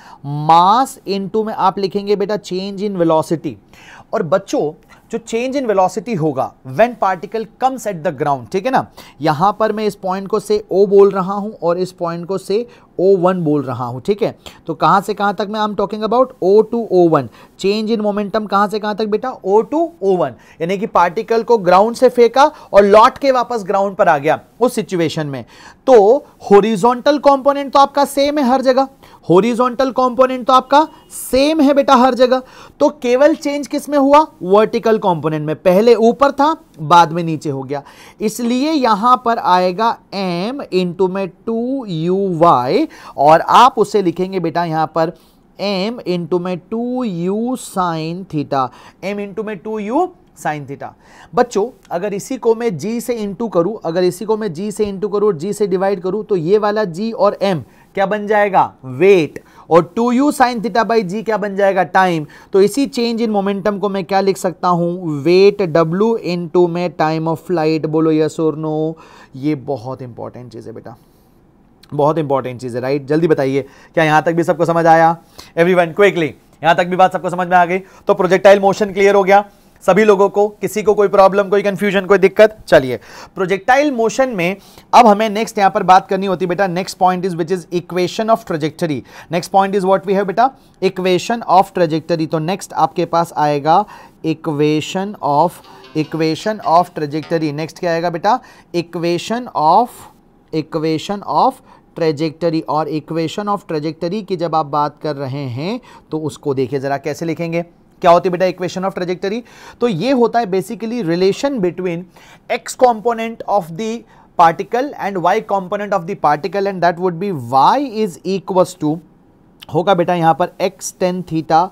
मास इनटू में आप लिखेंगे बेटा चेंज इन वेलोसिटी और बच्चों जो चेंज इन वेलोसिटी होगा when particle comes at the ground ठीक है ना यहां पर मैं इस पॉइंट को से ओ बोल रहा हूं और इस पॉइंट को से ओ वन बोल रहा हूं ठीक है तो कहां से कहां तक मैं I am talking about O to O one change in momentum कहां से कहां तक बेटा ओ टू ओ वन यानी कि पार्टिकल को ग्राउंड से फेंका और लौट के वापस ग्राउंड पर आ गया उस सिचुएशन में तो होरिजोंटल कॉम्पोनेंट तो आपका सेम है हर जगह होरिजोनटल कॉम्पोनेंट तो आपका सेम है बेटा हर जगह तो केवल चेंज किस में हुआ वर्टिकल कंपोनेंट में पहले ऊपर था बाद में नीचे हो गया इसलिए यहां पर आएगा m इंटू में टू यू वाई और आप उसे लिखेंगे बेटा यहां पर m इंटू में two you sine theta m into में टू यू साइन थीटा बच्चों अगर इसी को मैं g से इंटू करूं अगर इसी को मैं g से इंटू करूं और g से डिवाइड करूं तो ये वाला g और m क्या बन जाएगा वेट और two you sine theta by जी क्या बन जाएगा टाइम तो इसी चेंज इन मोमेंटम को मैं क्या लिख सकता हूं वेट डब्ल्यू इन टू में टाइम ऑफ फ्लाइट बोलो यस और नो ये बहुत इंपॉर्टेंट चीज़ है बेटा बहुत इंपॉर्टेंट चीज़ है राइट जल्दी बताइए क्या यहां तक भी सबको समझ आया एवरी वन क्विकली यहां तक भी बात सबको समझ में आ गई तो प्रोजेक्टाइल मोशन क्लियर हो गया सभी लोगों को किसी को कोई प्रॉब्लम कोई कंफ्यूजन कोई दिक्कत चलिए प्रोजेक्टाइल मोशन में अब हमें नेक्स्ट यहां पर बात करनी होती बेटा next point is which is equation of trajectory next point is what we है बेटा इक्वेशन ऑफ ट्रोजेक्टरी तो नेक्स्ट आपके पास आएगा equation of equation of trajectory next क्या आएगा बेटा equation of equation of trajectory और इक्वेशन ऑफ ट्रेजेक्टरी की जब आप बात कर रहे हैं तो उसको देखिए ज़रा कैसे लिखेंगे क्या होती है बेटा इक्वेशन ऑफ ट्रेजेक्टरी तो ये होता है basically relation between X component of the particle and Y component of the particle and that would be Y is equals to होगा बेटा यहाँ पर x टेन थीटा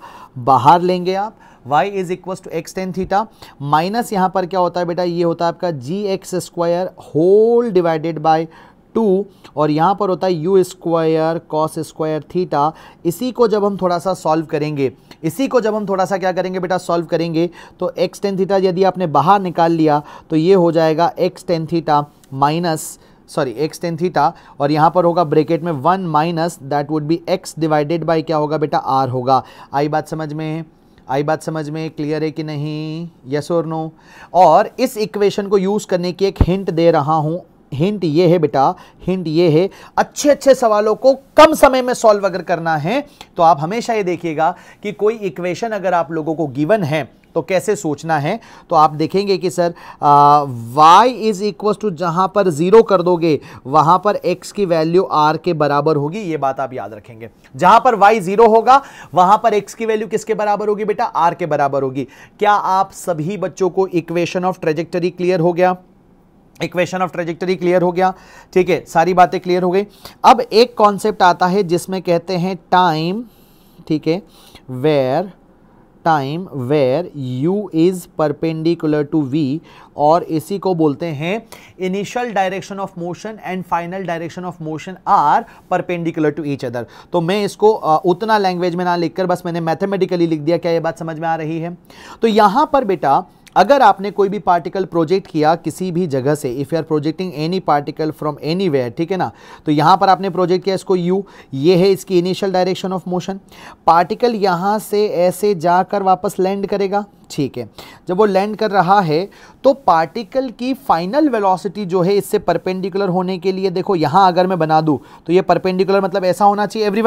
बाहर लेंगे आप y is equal to X tan theta minus यहाँ पर क्या होता है बेटा ये होता है आपका G X square whole divided by two और यहाँ पर होता है you square cos square theta इसी को जब हम थोड़ा सा सॉल्व करेंगे इसी को जब हम थोड़ा सा क्या करेंगे बेटा सॉल्व करेंगे तो एक्स टेन थीटा यदि आपने बाहर निकाल लिया तो ये हो जाएगा X tan theta minus sorry X tan theta और यहाँ पर होगा ब्रेकेट में one minus that would be X divided by क्या होगा बेटा आर होगा आई बात समझ में आई बात समझ में क्लियर है कि नहीं यस और नो और इस इक्वेशन को यूज़ करने की एक हिंट दे रहा हूँ हिंट ये है बेटा हिंट ये है अच्छे अच्छे सवालों को कम समय में सॉल्व अगर करना है तो आप हमेशा ये देखिएगा कि कोई इक्वेशन अगर आप लोगों को गिवन है तो कैसे सोचना है तो आप देखेंगे कि sir y is equal to जहां पर ज़ीरो कर दोगे वहां पर x की वैल्यू r के बराबर होगी ये बात आप याद रखेंगे जहां पर y ज़ीरो होगा वहां पर x की वैल्यू किसके बराबर होगी बेटा r के बराबर होगी क्या आप सभी बच्चों को इक्वेशन ऑफ ट्रेजेक्टरी क्लियर हो गया इक्वेशन ऑफ ट्रेजेक्टरी क्लियर हो गया ठीक है सारी बातें क्लियर हो गई अब एक कॉन्सेप्ट आता है जिसमें कहते हैं टाइम ठीक है where time where U is perpendicular to V और इसी को बोलते हैं initial direction of motion and final direction of motion are perpendicular to each other तो मैं इसको उतना लैंग्वेज में ना लिखकर बस मैंने मैथमेटिकली लिख दिया क्या ये बात समझ में आ रही है तो यहाँ पर बेटा अगर आपने कोई भी पार्टिकल प्रोजेक्ट किया किसी भी जगह से if you are projecting any particle from anywhere ठीक है ना तो यहाँ पर आपने प्रोजेक्ट किया इसको यू ये है इसकी initial direction of motion particle यहाँ से ऐसे जाकर वापस लैंड करेगा ठीक है जब वो लैंड कर रहा है तो पार्टिकल की फाइनल वेलोसिटी जो है इससे परपेंडिकुलर होने के लिए देखो यहाँ अगर मैं बना दूँ तो ये परपेंडिकुलर मतलब ऐसा होना चाहिए एवरी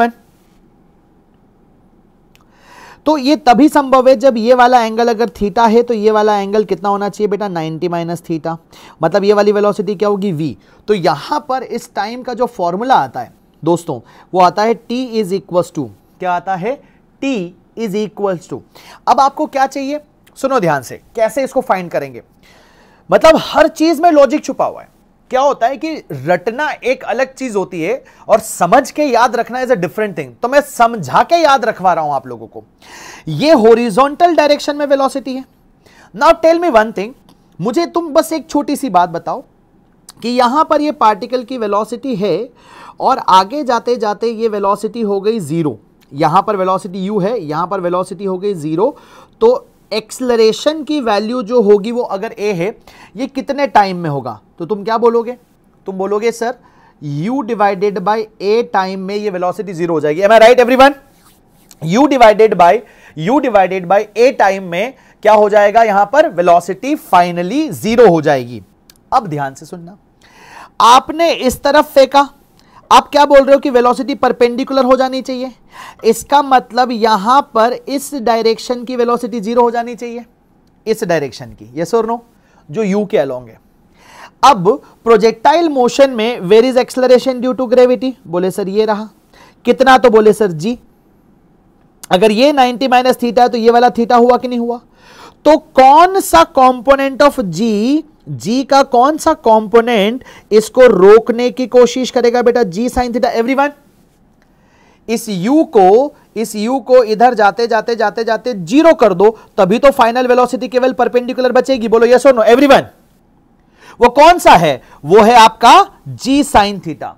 तो ये तभी संभव है जब ये वाला एंगल अगर थीटा है तो ये वाला एंगल कितना होना चाहिए बेटा 90 माइनस थीटा मतलब ये वाली वेलोसिटी क्या होगी v तो यहां पर इस टाइम का जो फॉर्मूला आता है दोस्तों वो आता है t इज इक्वल्स टू क्या आता है t इज इक्वल टू अब आपको क्या चाहिए सुनो ध्यान से कैसे इसको फाइंड करेंगे मतलब हर चीज में लॉजिक छुपा हुआ है क्या होता है कि रटना एक अलग चीज होती है और समझ के याद रखना इज अ डिफरेंट थिंग तो मैं समझा के याद रखवा रहा हूं आप लोगों को ये होरिजोनटल डायरेक्शन में वेलोसिटी है now tell me one thing मुझे तुम बस एक छोटी सी बात बताओ कि यहां पर ये पार्टिकल की वेलोसिटी है और आगे जाते जाते ये वेलोसिटी हो गई ज़ीरो यहां पर वेलोसिटी यू है यहां पर वेलोसिटी हो गई ज़ीरो तो एक्सलरेशन की वैल्यू जो होगी वो अगर ए है ये कितने टाइम में होगा तो तुम क्या बोलोगे तुम बोलोगे sir u divided by a time में ये वेलोसिटी जीरो हो जाएगी am I right everyone u divided by u divided by a time में क्या हो जाएगा यहां पर वेलोसिटी फाइनली जीरो हो जाएगी अब ध्यान से सुनना आपने इस तरफ फेंका आप क्या बोल रहे हो कि वेलोसिटी परपेंडिकुलर हो जानी चाहिए इसका मतलब यहां पर इस डायरेक्शन की वेलोसिटी जीरो हो जानी चाहिए इस डायरेक्शन की यस और नो जो यू के अलोंग है अब प्रोजेक्टाइल मोशन में where is acceleration due to gravity बोले सर ये रहा कितना तो बोले सर जी अगर ये 90 माइनस थीटा है तो ये वाला थीटा हुआ कि नहीं हुआ तो कौन सा कंपोनेंट ऑफ जी जी का कौन सा कंपोनेंट इसको रोकने की कोशिश करेगा बेटा जी साइन थीटा एवरीवन इस u को इस u को इधर जाते जाते जाते जाते जीरो कर दो तभी तो फाइनल वेलोसिटी केवल परपेंडिकुलर बचेगी बोलो यस और नो एवरीवन वो कौन सा है वो है आपका जी साइन थीटा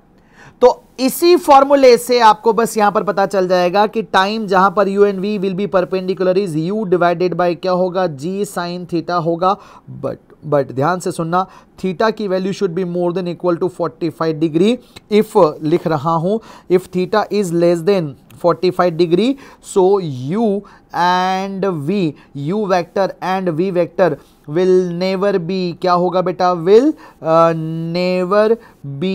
तो इसी फॉर्मूले से आपको बस यहां पर पता चल जाएगा कि टाइम जहां पर U and V will be perpendicular is U divided by क्या होगा जी साइन थीटा होगा बट बट ध्यान से सुनना थीटा की value should be more than equal to 45 degree if लिख रहा हूं if theta is less than 45 degree so u and v u vector and v vector will never be क्या होगा बेटा will uh, never be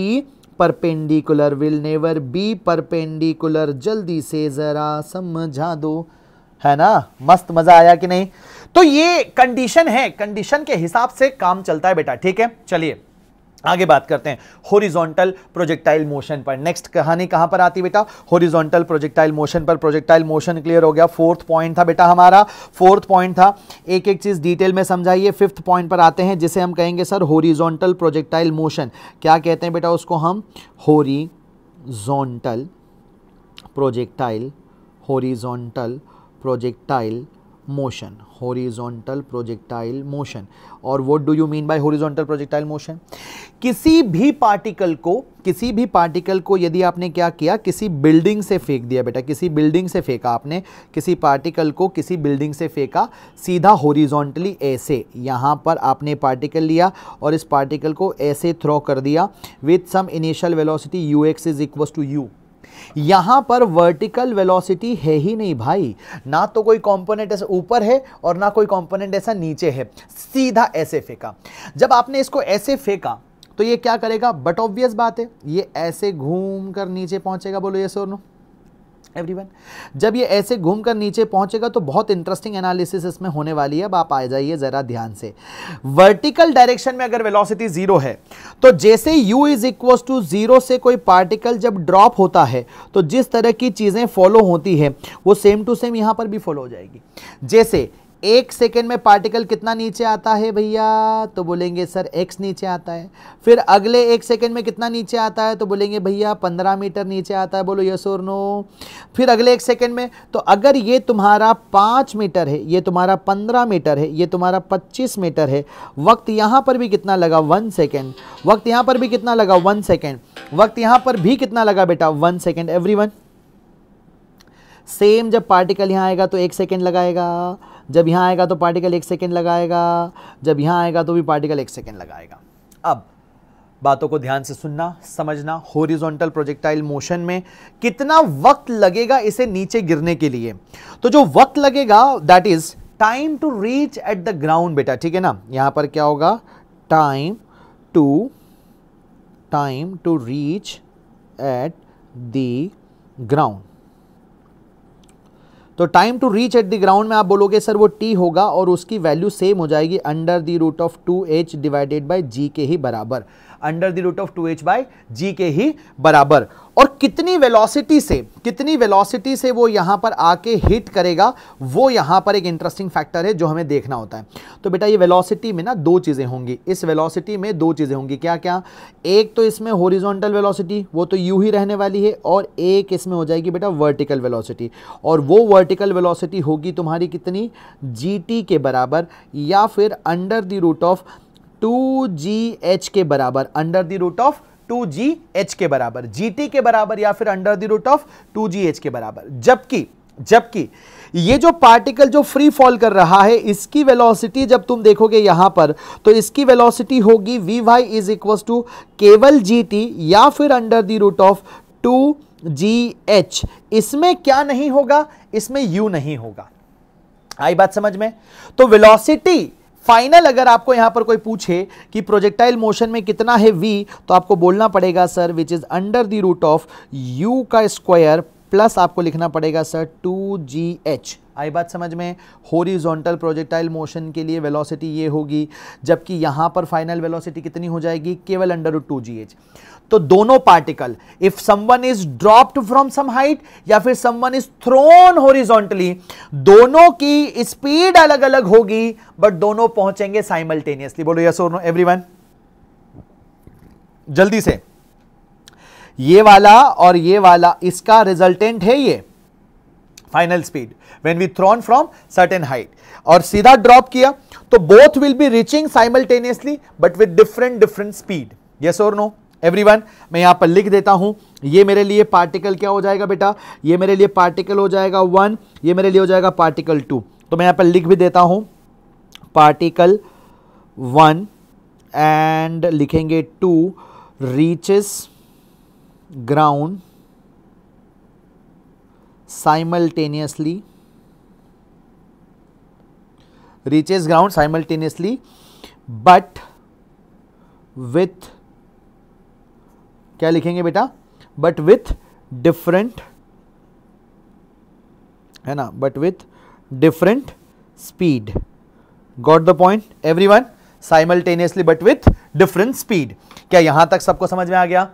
perpendicular will never be perpendicular जल्दी से ज़रा समझा दो है ना मस्त मज़ा आया कि नहीं तो ये कंडीशन है कंडीशन के हिसाब से काम चलता है बेटा ठीक है चलिए आगे बात करते हैं होरिजोनटल प्रोजेक्टाइल मोशन पर नेक्स्ट कहानी कहां पर आती बेटा होरिजोंटल प्रोजेक्टाइल मोशन पर प्रोजेक्टाइल मोशन क्लियर हो गया फोर्थ पॉइंट था बेटा हमारा फोर्थ पॉइंट था एक एक चीज डिटेल में समझाइए फिफ्थ पॉइंट पर आते हैं जिसे हम कहेंगे सर होरिजोंटल प्रोजेक्टाइल मोशन क्या कहते हैं बेटा उसको हम horizontal projectile horizontal projectile motion horizontal projectile motion और what do you mean by horizontal projectile motion किसी भी पार्टिकल को किसी भी पार्टिकल को यदि आपने क्या किया किसी बिल्डिंग से फेंक दिया बेटा किसी बिल्डिंग से फेंका आपने किसी पार्टिकल को किसी बिल्डिंग से फेंका सीधा हॉरिजॉन्टली ऐसे यहाँ पर आपने पार्टिकल लिया और इस पार्टिकल को ऐसे थ्रो कर दिया with some initial velocity U X is equal to U यहां पर वर्टिकल वेलोसिटी है ही नहीं भाई ना तो कोई कंपोनेंट ऐसा ऊपर है और ना कोई कंपोनेंट ऐसा नीचे है सीधा ऐसे फेंका जब आपने इसको ऐसे फेंका तो ये क्या करेगा बट ऑब्वियस बात है ये ऐसे घूम कर नीचे पहुंचेगा बोलो ये सोनो एवरीवन जब ये ऐसे घूमकर नीचे पहुंचेगा तो बहुत इंटरेस्टिंग एनालिसिस इसमें होने वाली है अब आप आ जाइए ज़रा ध्यान से वर्टिकल डायरेक्शन में अगर वेलोसिटी जीरो है तो जैसे u is equal to zero से कोई पार्टिकल जब ड्रॉप होता है तो जिस तरह की चीज़ें फॉलो होती है वो सेम टू सेम यहां पर भी फॉलो हो जाएगी जैसे एक सेकेंड में पार्टिकल कितना नीचे आता है भैया तो बोलेंगे सर एक्स नीचे आता है फिर अगले एक सेकेंड में कितना नीचे आता है तो बोलेंगे भैया पंद्रह मीटर नीचे आता है बोलो यस और नो फिर अगले एक सेकेंड में तो अगर ये तुम्हारा पाँच मीटर है ये तुम्हारा पंद्रह मीटर है ये तुम्हारा पच्चीस मीटर है वक्त यहाँ पर भी कितना लगा वन सेकेंड वक्त यहाँ पर भी कितना लगा वन सेकेंड वक्त यहाँ पर भी कितना लगा बेटा वन सेकेंड एवरी सेम जब पार्टिकल यहाँ आएगा तो एक सेकेंड लगाएगा जब यहाँ आएगा तो पार्टिकल एक सेकेंड लगाएगा जब यहाँ आएगा तो भी पार्टिकल एक सेकेंड लगाएगा अब बातों को ध्यान से सुनना समझना होरिजोनटल प्रोजेक्टाइल मोशन में कितना वक्त लगेगा इसे नीचे गिरने के लिए तो जो वक्त लगेगा that is time to reach at the ground बेटा ठीक है ना यहां पर क्या होगा time to time to reach at the ground तो time to reach at the ground में आप बोलोगे सर वो टी होगा और उसकी वैल्यू सेम हो जाएगी under the root of two H divided by G के ही बराबर under the root of two H by G के ही बराबर और कितनी वेलोसिटी से कितनी वेलोसिटी से वो यहाँ पर आके हिट करेगा वो यहाँ पर एक इंटरेस्टिंग फैक्टर है जो हमें देखना होता है तो बेटा ये वेलोसिटी में ना दो चीज़ें होंगी इस वेलोसिटी में दो चीज़ें होंगी क्या क्या एक तो इसमें होरिजोनटल वेलोसिटी वो तो यू ही रहने वाली है और एक इसमें हो जाएगी बेटा वर्टिकल वेलोसिटी और वो वर्टिकल वेलोसिटी होगी तुम्हारी कितनी जी के बराबर या फिर under the root of two G H के बराबर under the root of two G H के बराबर जी टी के बराबर या फिर under the root of two G H के बराबर जबकि जबकि ये जो पार्टिकल जो फ्री फॉल कर रहा है इसकी वेलोसिटी जब तुम देखोगे यहां पर तो इसकी वेलोसिटी होगी V Y is equal to केवल जी टी या फिर under the root of two G H इसमें क्या नहीं होगा इसमें यू नहीं होगा आई बात समझ में तो वेलोसिटी फाइनल अगर आपको यहाँ पर कोई पूछे कि प्रोजेक्टाइल मोशन में कितना है वी तो आपको बोलना पड़ेगा sir which is under the root of U का स्क्वायर प्लस आपको लिखना पड़ेगा सर टू जी एच आई बात समझ में होरिजोंटल प्रोजेक्टाइल मोशन के लिए वेलोसिटी ये होगी जबकि यहां पर फाइनल वेलोसिटी कितनी हो जाएगी केवल under root two G H तो दोनों particle if someone is dropped from some height या फिर समवन इज थ्रोन होरिजोंटली दोनों की स्पीड अलग अलग होगी बट दोनों पहुंचेंगे साइमल्टेनियसली बोलो यस और नो एवरीवन जल्दी से ये वाला और ये वाला इसका रिजल्टेंट है ये final speed when we thrown from certain height और सीधा ड्रॉप किया तो both will be reaching simultaneously but with different different speed yes or no everyone मैं यहाँ पर लिख देता हूँ ये मेरे लिए पार्टिकल क्या हो जाएगा बेटा ये मेरे लिए पार्टिकल हो जाएगा वन ये मेरे लिए हो जाएगा पार्टिकल टू तो मैं यहाँ पर लिख भी देता हूँ पार्टिकल वन एंड लिखेंगे two reaches ground simultaneously reaches ground simultaneously but with क्या लिखेंगे बेटा बट विथ डिफरेंट है ना but with different speed got the point everyone simultaneously but with different speed क्या यहां तक सबको समझ में आ गया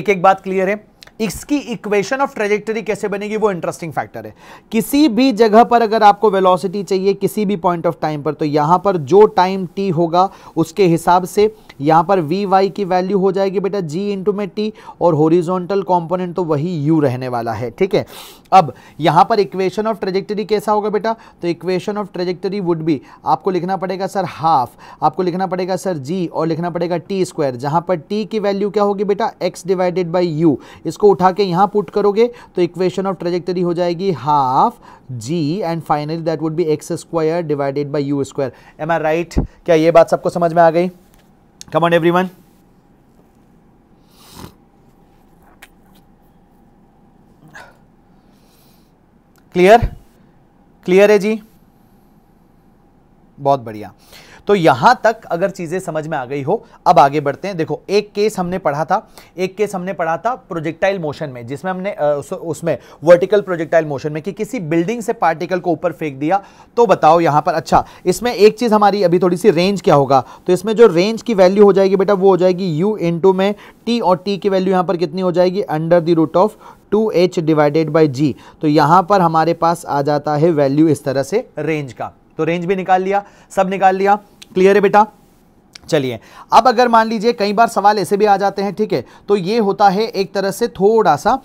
एक एक बात क्लियर है इसकी इक्वेशन ऑफ ट्रेजेक्टरी कैसे बनेगी वो इंटरेस्टिंग फैक्टर है किसी भी जगह पर अगर आपको वेलोसिटी चाहिए किसी भी पॉइंट ऑफ टाइम पर तो यहां पर जो टाइम टी होगा उसके हिसाब से यहां पर वी वाई की वैल्यू हो जाएगी बेटा जी इंटू में टी और होरिजोनटल कॉम्पोनेंट तो वही यू रहने वाला है ठीक है अब यहां पर इक्वेशन ऑफ ट्रेजेक्टरी कैसा होगा बेटा तो equation of trajectory would be आपको लिखना पड़ेगा सर हाफ आपको लिखना पड़ेगा सर जी और लिखना पड़ेगा टी स्क्वायर जहां पर टी की वैल्यू क्या होगी बेटा एक्स डिवाइडेड बाई यू इसको उठा के यहाँ पुट करोगे तो इक्वेशन ऑफ ट्रेजेक्टरी हो जाएगी half G and finally that would be x square divided by U square am I right क्या ये बात सबको समझ में आ गई come on everyone clear clear है जी बहुत बढ़िया तो यहां तक अगर चीजें समझ में आ गई हो अब आगे बढ़ते हैं देखो एक केस हमने पढ़ा था एक केस हमने पढ़ा था प्रोजेक्टाइल मोशन में जिसमें हमने उस, उसमें वर्टिकल प्रोजेक्टाइल मोशन में कि किसी बिल्डिंग से पार्टिकल को ऊपर फेंक दिया तो बताओ यहां पर अच्छा इसमें एक चीज हमारी अभी थोड़ी सी रेंज क्या होगा तो इसमें जो रेंज की वैल्यू हो जाएगी बेटा वो हो जाएगी यू इन में टी और टी की वैल्यू यहां पर कितनी हो जाएगी under the root of two H divided by G तो यहां पर हमारे पास आ जाता है वैल्यू इस तरह से रेंज का तो रेंज भी निकाल लिया सब निकाल लिया क्लियर है बेटा चलिए अब अगर मान लीजिए कई बार सवाल ऐसे भी आ जाते हैं ठीक है तो ये होता है एक तरह से थोड़ा सा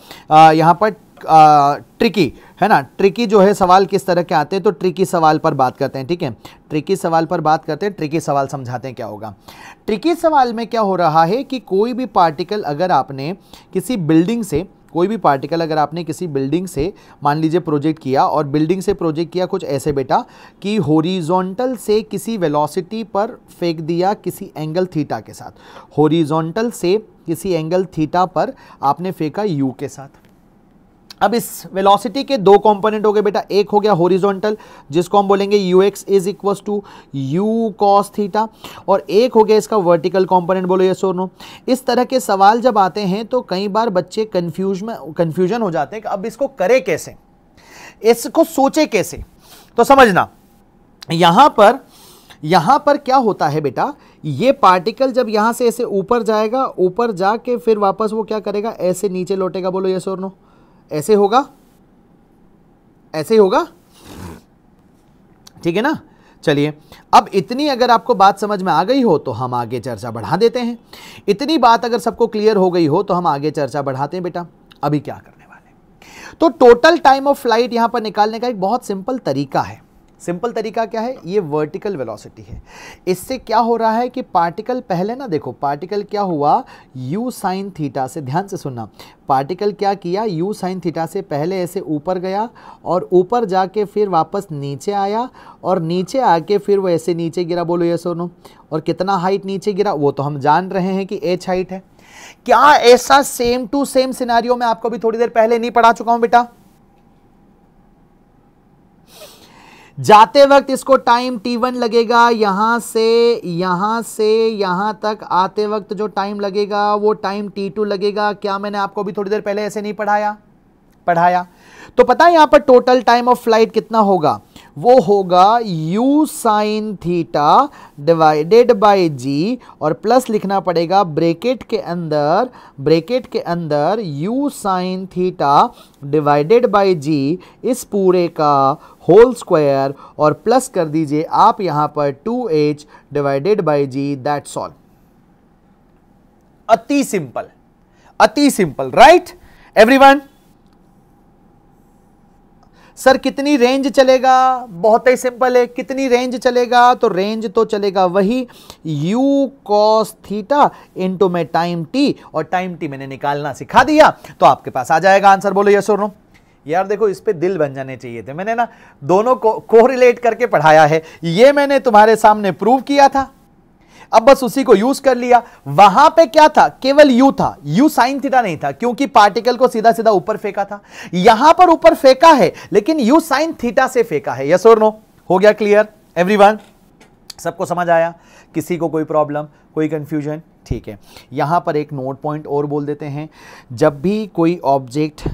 यहाँ पर आ, ट्रिकी है ना ट्रिकी जो है सवाल किस तरह के आते हैं तो ट्रिकी सवाल पर बात करते हैं ठीक है ट्रिकी सवाल पर बात करते हैं ट्रिकी सवाल समझाते हैं क्या होगा ट्रिकी सवाल में क्या हो रहा है कि कोई भी पार्टिकल अगर आपने किसी बिल्डिंग से कोई भी पार्टिकल अगर आपने किसी बिल्डिंग से मान लीजिए प्रोजेक्ट किया और बिल्डिंग से प्रोजेक्ट किया कुछ ऐसे बेटा कि होरिजोंटल से किसी वेलोसिटी पर फेंक दिया किसी एंगल थीटा के साथ होरिजोंटल से किसी एंगल थीटा पर आपने फेंका यू के साथ अब इस वेलोसिटी के दो कंपोनेंट हो गए बेटा एक हो गया होरिजोनटल जिसको हम बोलेंगे U X is equal to you cos theta और एक हो गया इसका वर्टिकल कंपोनेंट बोलो ये सोनो इस तरह के सवाल जब आते हैं तो कई बार बच्चे कन्फ्यूज में कन्फ्यूजन हो जाते हैं कि अब इसको करे कैसे इसको सोचे कैसे तो समझना यहां पर यहां पर क्या होता है बेटा ये पार्टिकल जब यहां से ऐसे ऊपर जाएगा ऊपर जाके फिर वापस वो क्या करेगा ऐसे नीचे लौटेगा बोलो ये सोनो ऐसे होगा ऐसे ही होगा ठीक है ना चलिए अब इतनी अगर आपको बात समझ में आ गई हो तो हम आगे चर्चा बढ़ा देते हैं इतनी बात अगर सबको क्लियर हो गई हो तो हम आगे चर्चा बढ़ाते हैं बेटा अभी क्या करने वाले तो टोटल टाइम ऑफ फ्लाइट यहां पर निकालने का एक बहुत सिंपल तरीका है सिंपल तरीका क्या है ये वर्टिकल वेलोसिटी है इससे क्या हो रहा है कि पार्टिकल पहले ना देखो पार्टिकल क्या हुआ यू साइन थीटा से ध्यान से सुनना पार्टिकल क्या किया यू साइन थीटा से पहले ऐसे ऊपर गया और ऊपर जाके फिर वापस नीचे आया और नीचे आके फिर वो ऐसे नीचे गिरा बोलो ये सोनो और कितना हाइट नीचे गिरा वो तो हम जान रहे हैं कि एच हाइट है क्या ऐसा सेम टू सेम सिनारियों में आपको भी थोड़ी देर पहले नहीं पढ़ा चुका हूँ बेटा जाते वक्त इसको टाइम टी वन लगेगा यहां से यहां से यहां तक आते वक्त जो टाइम लगेगा वो टाइम टी टू लगेगा क्या मैंने आपको भी थोड़ी देर पहले ऐसे नहीं पढ़ाया पढ़ाया तो पता है यहां पर टोटल टाइम ऑफ फ्लाइट कितना होगा वो होगा u sine theta divided by g और प्लस लिखना पड़ेगा ब्रेकेट के अंदर ब्रेकेट के अंदर u sine theta divided by g इस पूरे का होल स्क्वायर और प्लस कर दीजिए आप यहां पर 2h divided by g that's all अति सिंपल अति सिंपल राइट एवरीवन सर कितनी रेंज चलेगा बहुत ही सिंपल है कितनी रेंज चलेगा तो रेंज तो चलेगा वही u cos थीटा इंटू में टाइम t और टाइम t मैंने निकालना सिखा दिया तो आपके पास आ जाएगा आंसर बोलो यस और नो यार देखो इस पर दिल बन जाने चाहिए थे मैंने ना दोनों को कोरिलेट करके पढ़ाया है ये मैंने तुम्हारे सामने प्रूव किया था अब बस उसी को यूज कर लिया वहां पे क्या था केवल यू था यू साइन थीटा नहीं था क्योंकि पार्टिकल को सीधा सीधा ऊपर फेंका था यहां पर ऊपर फेंका है लेकिन यू साइन थीटा से फेंका है यस और नो हो गया क्लियर एवरीवन सबको समझ आया किसी को कोई प्रॉब्लम कोई कंफ्यूजन ठीक है यहां पर एक नोट पॉइंट और बोल देते हैं जब भी कोई ऑब्जेक्ट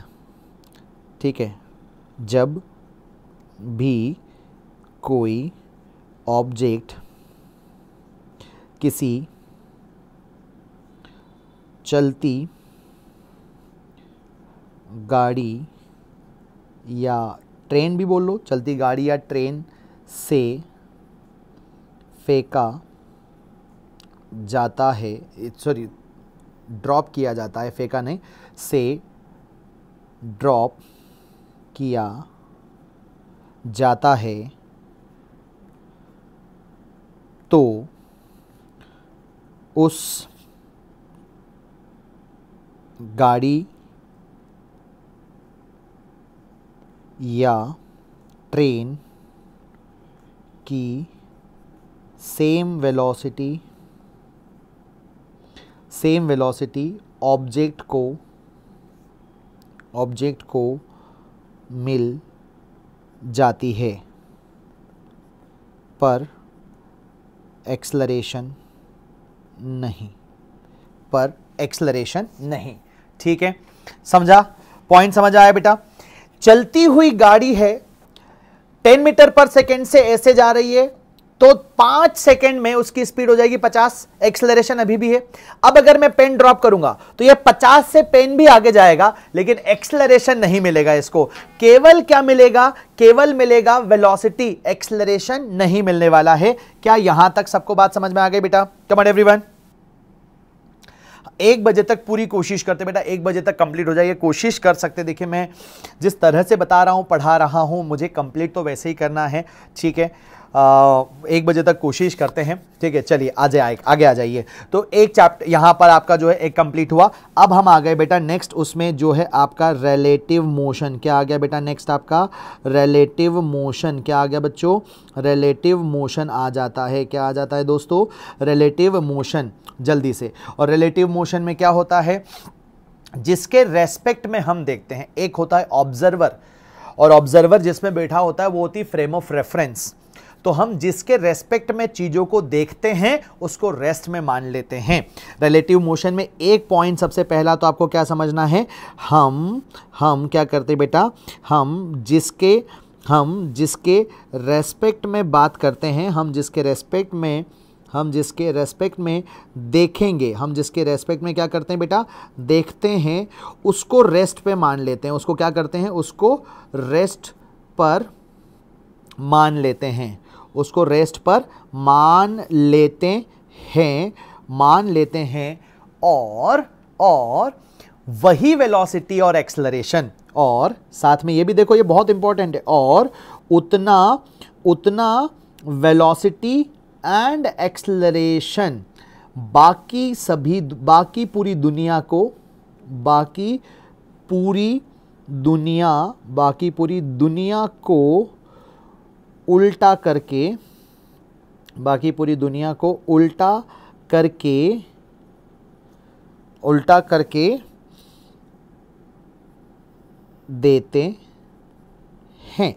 ठीक है जब भी कोई ऑब्जेक्ट किसी चलती गाड़ी या ट्रेन भी बोल लो चलती गाड़ी या ट्रेन से फेंका जाता है सॉरी ड्रॉप किया जाता है फेंका नहीं से ड्रॉप किया जाता है तो उस गाड़ी या ट्रेन की same velocity same velocity object को ऑब्जेक्ट को मिल जाती है पर एक्सलरेशन नहीं पर एक्सलरेशन नहीं ठीक है समझा पॉइंट समझ आया बेटा चलती हुई गाड़ी है 10 मीटर पर सेकेंड से ऐसे जा रही है तो पांच सेकेंड में उसकी स्पीड हो जाएगी पचास एक्सलरेशन अभी भी है अब अगर मैं पेन ड्रॉप करूंगा तो ये पचास से पेन भी आगे जाएगा लेकिन एक्सलरेशन नहीं मिलेगा इसको केवल क्या मिलेगा केवल मिलेगा वेलोसिटी एक्सलरेशन नहीं मिलने वाला है क्या यहां तक सबको बात समझ में आ गई बेटा कमर एवरी एक बजे तक पूरी कोशिश करते बेटा एक बजे तक कंप्लीट हो जाए कोशिश कर सकते देखिए मैं जिस तरह से बता रहा हूं पढ़ा रहा हूं मुझे कंप्लीट तो वैसे ही करना है ठीक है एक बजे तक कोशिश करते हैं ठीक है चलिए आ जाए आगे आ जाइए तो एक चैप्टर यहाँ पर आपका जो है एक कंप्लीट हुआ अब हम आ गए बेटा नेक्स्ट उसमें जो है आपका रिलेटिव मोशन क्या आ गया बेटा नेक्स्ट आपका रिलेटिव मोशन क्या आ गया बच्चों रिलेटिव मोशन आ जाता है क्या आ जाता है दोस्तों रिलेटिव मोशन जल्दी से और रिलेटिव मोशन में क्या होता है जिसके रेस्पेक्ट में हम देखते हैं एक होता है ऑब्जर्वर और ऑब्जर्वर जिसमें बैठा होता है वो होती फ्रेम ऑफ रेफरेंस तो हम जिसके रेस्पेक्ट में चीज़ों को देखते हैं उसको रेस्ट में मान लेते हैं रिलेटिव मोशन में एक पॉइंट सबसे पहला तो आपको क्या समझना है हम हम क्या करते बेटा हम जिसके हम जिसके रेस्पेक्ट में बात करते हैं हम जिसके रेस्पेक्ट में हम जिसके रेस्पेक्ट में देखेंगे हम जिसके रेस्पेक्ट में क्या करते हैं बेटा देखते हैं उसको रेस्ट पे मान लेते हैं उसको क्या करते हैं उसको रेस्ट पर मान लेते हैं उसको रेस्ट पर मान लेते हैं मान लेते हैं और और वही वेलोसिटी और एक्सलरेशन और साथ में ये भी देखो ये बहुत इंपॉर्टेंट है और उतना उतना वेलोसिटी एंड एक्सलरेशन बाकी सभी बाकी पूरी दुनिया को बाकी पूरी दुनिया बाकी पूरी दुनिया को उल्टा करके बाकी पूरी दुनिया को उल्टा करके उल्टा करके देते हैं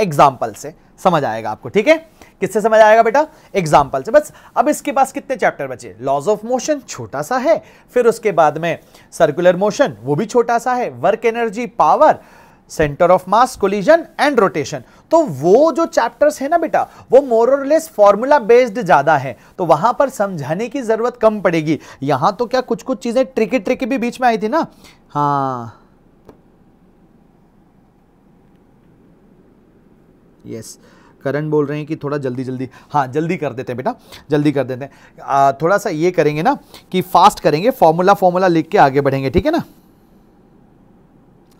एग्जाम्पल से समझ आएगा आपको ठीक है किससे समझ आएगा बेटा एग्जाम्पल से बस अब इसके पास कितने चैप्टर बचे लॉज ऑफ मोशन छोटा सा है फिर उसके बाद में सर्कुलर मोशन वो भी छोटा सा है work energy power centre of mass collision and rotation तो वो जो चैप्टर्स है ना बेटा वो मोरलेस फॉर्मूला बेस्ड ज्यादा है तो वहां पर समझाने की जरूरत कम पड़ेगी यहां तो क्या कुछ कुछ चीजें ट्रिकी ट्रिकी भी बीच में आई थी ना हाँ यस करण बोल रहे हैं कि थोड़ा जल्दी जल्दी हाँ जल्दी कर देते हैं बेटा जल्दी कर देते हैं थोड़ा सा ये करेंगे ना कि फास्ट करेंगे फॉर्मूला फॉर्मूला लिख के आगे बढ़ेंगे ठीक है ना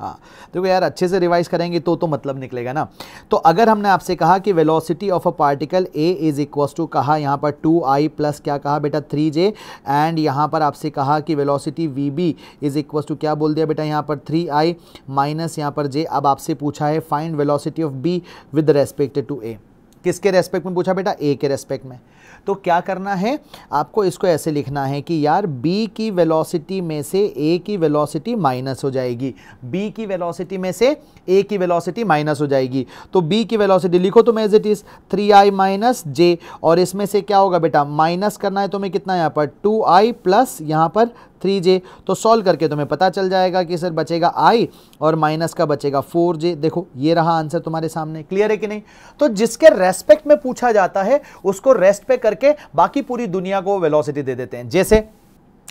हाँ देखो यार अच्छे से रिवाइज करेंगे तो तो मतलब निकलेगा ना तो अगर हमने आपसे कहा कि velocity of a particle A is equals to कहा यहाँ पर टू आई प्लस क्या कहा बेटा थ्री जे एंड यहाँ पर आपसे कहा कि velocity V B is equals to क्या बोल दिया बेटा यहाँ पर थ्री आई माइनस यहाँ पर जे अब आपसे पूछा है find velocity of B with respect to A किसके रेस्पेक्ट में पूछा बेटा ए के रेस्पेक्ट में तो क्या करना है आपको इसको ऐसे लिखना है कि यार बी की वेलोसिटी में से ए की वेलोसिटी माइनस हो जाएगी बी की वेलोसिटी में से ए की वेलोसिटी माइनस हो जाएगी तो बी की वेलोसिटी लिखो तो मैं as it is three i minus j और इसमें से क्या होगा बेटा माइनस करना है तुम्हें कितना यहाँ पर टू आई प्लस यहाँ पर थ्री जे तो सॉल्व करके तुम्हें पता चल जाएगा कि सर बचेगा आई और माइनस का बचेगा फोर जे देखो ये रहा आंसर तुम्हारे सामने क्लियर है कि नहीं तो जिसके रेस्पेक्ट में पूछा जाता है उसको रेस्ट पे करके बाकी पूरी दुनिया को वेलोसिटी दे देते हैं जैसे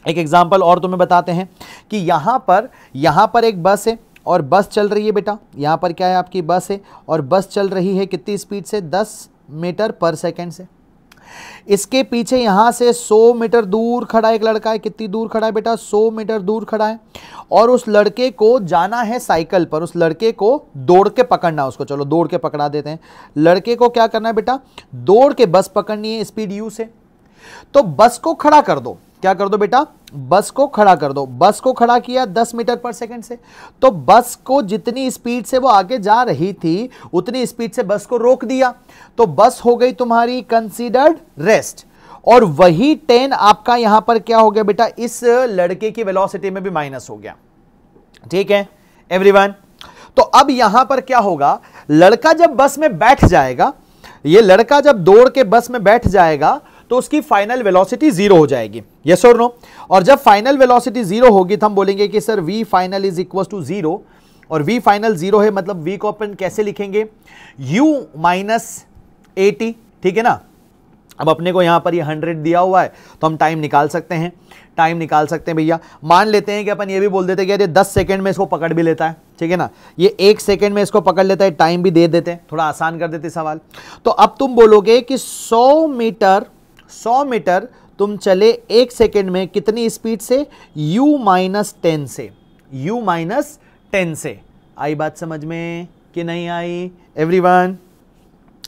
एक एग्जाम्पल और तुम्हें बताते हैं कि यहाँ पर यहाँ पर एक बस है और बस चल रही है बेटा यहाँ पर क्या है आपकी बस है और बस चल रही है कितनी स्पीड से दस मीटर पर सेकेंड से इसके पीछे यहाँ से 100 मीटर दूर खड़ा एक लड़का है कितनी दूर खड़ा है बेटा 100 मीटर दूर खड़ा है और उस लड़के को जाना है साइकिल पर उस लड़के को दौड़ के पकड़ना उसको चलो दौड़ के पकड़ा देते हैं लड़के को क्या करना है बेटा दौड़ के बस पकड़नी है स्पीड यू से तो बस को खड़ा कर दो क्या कर दो बेटा बस को खड़ा कर दो बस को खड़ा किया 10 मीटर पर सेकंड से तो बस को जितनी स्पीड से वो आगे जा रही थी उतनी स्पीड से बस को रोक दिया तो बस हो गई तुम्हारी कंसीडर्ड रेस्ट और वही टेन आपका यहां पर क्या हो गया बेटा इस लड़के की वेलोसिटी में भी माइनस हो गया ठीक है एवरीवन तो अब यहां पर क्या होगा लड़का जब बस में बैठ जाएगा ये लड़का जब दौड़ के बस में बैठ जाएगा तो उसकी फाइनल वेलोसिटी जीरो हो जाएगी यस और नो और जब फाइनल वेलोसिटी जीरो होगी तो हम बोलेंगे कि sir v final is equal to zero और वी फाइनल जीरो है मतलब वी को अपन कैसे लिखेंगे यू माइनस एटी ठीक है ना अब अपने को यहां पर ये यह हंड्रेड दिया हुआ है तो हम टाइम निकाल सकते हैं टाइम निकाल सकते हैं भैया मान लेते हैं कि अपन ये भी बोल देते हैं कि अरे दस सेकेंड में इसको पकड़ भी लेता है ठीक है ना ये एक सेकेंड में इसको पकड़ लेता है टाइम भी दे देते हैं थोड़ा आसान कर देते सवाल तो अब तुम बोलोगे कि सौ मीटर सौ मीटर तुम चले एक सेकेंड में कितनी स्पीड से u माइनस टेन से u माइनस टेन से आई बात समझ में कि नहीं आई एवरीवन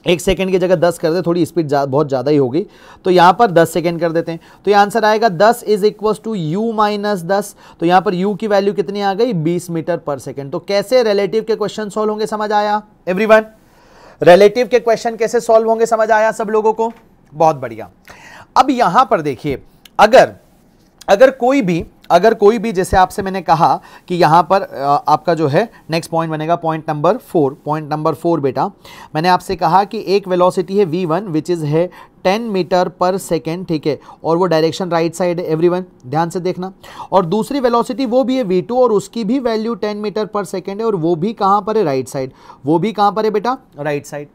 एक सेकेंड की जगह दस कर दे थोड़ी स्पीड जा, बहुत ज़्यादा ही होगी तो यहाँ पर दस सेकेंड कर देते हैं तो ये आंसर आएगा दस is equal to u minus दस तो यहाँ पर यू की वैल्यू कितनी आ गई बीस मीटर पर सेकेंड तो कैसे रिलेटिव के क्वेश्चन सॉल्व होंगे समझ आया वन रिलेटिव के क्वेश्चन कैसे सॉल्व होंगे समझ आया सब लोगों को बहुत बढ़िया अब यहां पर देखिए अगर अगर कोई भी अगर कोई भी जैसे आपसे मैंने कहा कि यहां पर आपका जो है नेक्स्ट पॉइंट बनेगा point number four point number four बेटा मैंने आपसे कहा कि एक वेलोसिटी है वी वन विच इज़ है टेन मीटर पर सेकेंड ठीक है और वो डायरेक्शन राइट साइड है एवरीवन ध्यान से देखना और दूसरी वेलोसिटी वो भी है वी टू और उसकी भी value ten metre per second है और वो भी कहां पर है राइट right साइड वो भी कहां पर है बेटा राइट right साइड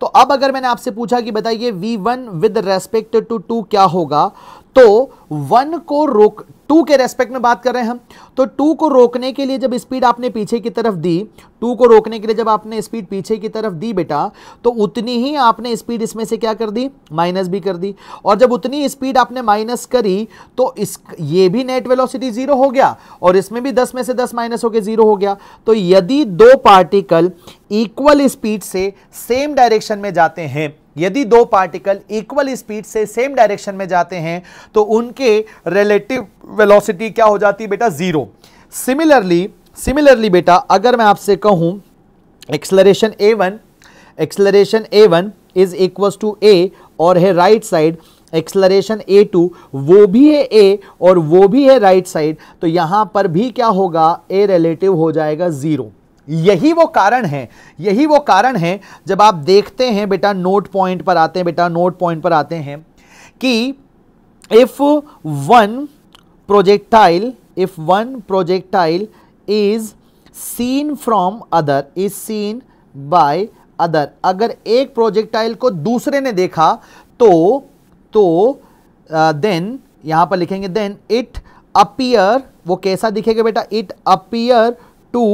तो अब अगर मैंने आपसे पूछा कि बताइए v one with respect to two क्या होगा तो वन को रोक टू के रेस्पेक्ट में बात कर रहे हैं हम तो टू को रोकने के लिए जब स्पीड आपने पीछे की तरफ दी टू को रोकने के लिए जब आपने स्पीड पीछे की तरफ दी बेटा तो उतनी ही आपने स्पीड इसमें से क्या कर दी माइनस भी कर दी और जब उतनी स्पीड आपने माइनस करी तो इस ये भी नेट वेलोसिटी जीरो हो गया और इसमें भी दस में से दस माइनस होकर जीरो हो गया तो यदि दो पार्टिकल इक्वल स्पीड से सेम डायरेक्शन में जाते हैं यदि दो पार्टिकल इक्वल स्पीड से सेम डायरेक्शन में जाते हैं तो उनके रिलेटिव वेलोसिटी क्या हो जाती है बेटा ज़ीरो सिमिलरली सिमिलरली बेटा अगर मैं आपसे कहूँ acceleration a one acceleration a one is equals to ए और है राइट साइड एक्सलरेशन ए टू वो भी है ए और वो भी है राइट right साइड तो यहाँ पर भी क्या होगा ए रिलेटिव हो जाएगा ज़ीरो यही वो कारण है यही वो कारण है जब आप देखते हैं बेटा नोट पॉइंट पर आते हैं बेटा नोट पॉइंट पर आते हैं कि if one projectile if one projectile is seen from other is seen by other अगर एक प्रोजेक्टाइल को दूसरे ने देखा तो तो देन uh, यहां पर लिखेंगे देन इट अपियर वो कैसा दिखेगा बेटा it appear to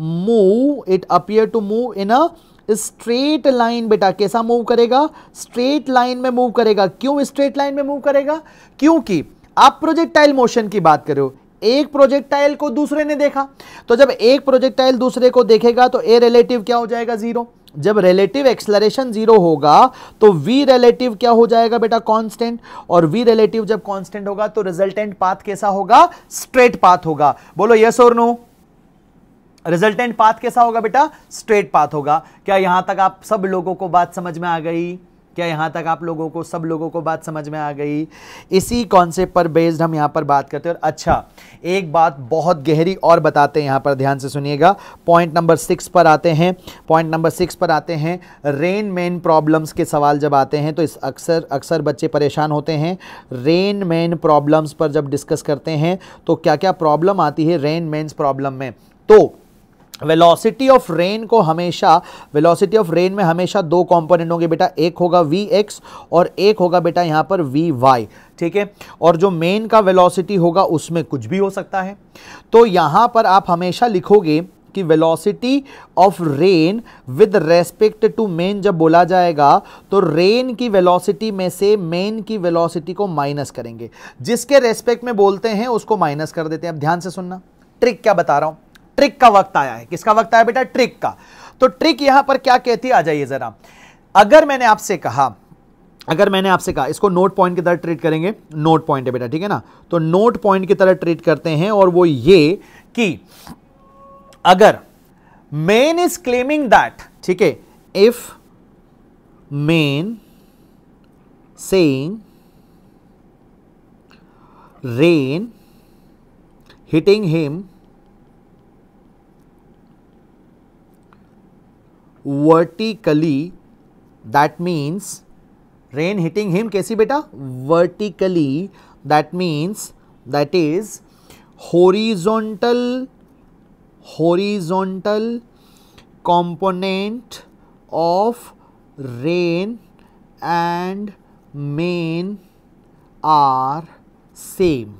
move it appear to move in a straight line बेटा कैसा मूव करेगा स्ट्रेट लाइन में मूव करेगा क्यों स्ट्रेट लाइन में मूव करेगा क्योंकि आप प्रोजेक्टाइल मोशन की बात करो एक प्रोजेक्टाइल को दूसरे ने देखा तो जब एक प्रोजेक्टाइल दूसरे को देखेगा तो ए रिलेटिव क्या हो जाएगा जीरो जब रिलेटिव एक्सलरेशन जीरो होगा तो वी रिलेटिव क्या हो जाएगा बेटा कांस्टेंट और वी रिलेटिव जब कांस्टेंट होगा तो रिजल्टेंट पाथ कैसा होगा स्ट्रेट पाथ होगा बोलो यस और नो रिजल्टेंट पाथ कैसा होगा बेटा स्ट्रेट पाथ होगा क्या यहाँ तक आप सब लोगों को बात समझ में आ गई क्या यहाँ तक आप लोगों को सब लोगों को बात समझ में आ गई इसी कॉन्सेप्ट पर बेस्ड हम यहाँ पर बात करते हैं और अच्छा एक बात बहुत गहरी और बताते हैं यहाँ पर ध्यान से सुनिएगा पॉइंट नंबर सिक्स पर आते हैं पॉइंट नंबर सिक्स पर आते हैं रेन मैन प्रॉब्लम्स के सवाल जब आते हैं तो इस अक्सर अक्सर बच्चे परेशान होते हैं रेन मैन प्रॉब्लम्स पर जब डिस्कस करते हैं तो क्या क्या प्रॉब्लम आती है रेन मैंस प्रॉब्लम में तो वेलोसिटी ऑफ रेन को हमेशा वेलोसिटी ऑफ रेन में हमेशा दो कंपोनेंट होंगे बेटा एक होगा वी एक्स और एक होगा बेटा यहाँ पर वी वाई ठीक है और जो मेन का वेलोसिटी होगा उसमें कुछ भी हो सकता है तो यहाँ पर आप हमेशा लिखोगे कि velocity of rain with respect to man जब बोला जाएगा तो रेन की वेलोसिटी में से मेन की वेलोसिटी को माइनस करेंगे जिसके रेस्पेक्ट में बोलते हैं उसको माइनस कर देते हैं अब ध्यान से सुनना ट्रिक क्या बता रहा हूँ ट्रिक का वक्त आया है किसका वक्त आया बेटा ट्रिक का तो ट्रिक यहां पर क्या कहती है आ जाइए जरा अगर मैंने आपसे कहा अगर मैंने आपसे कहा इसको नोट पॉइंट की तरह ट्रीट करेंगे नोट पॉइंट है बेटा ठीक है ना तो नोट पॉइंट की तरह ट्रीट करते हैं और वो ये कि अगर मेन इज क्लेमिंग दैट ठीक है if man saying rain hitting him vertically that means rain hitting him कैसी बेटा vertically that means that is horizontal horizontal component of rain and man are same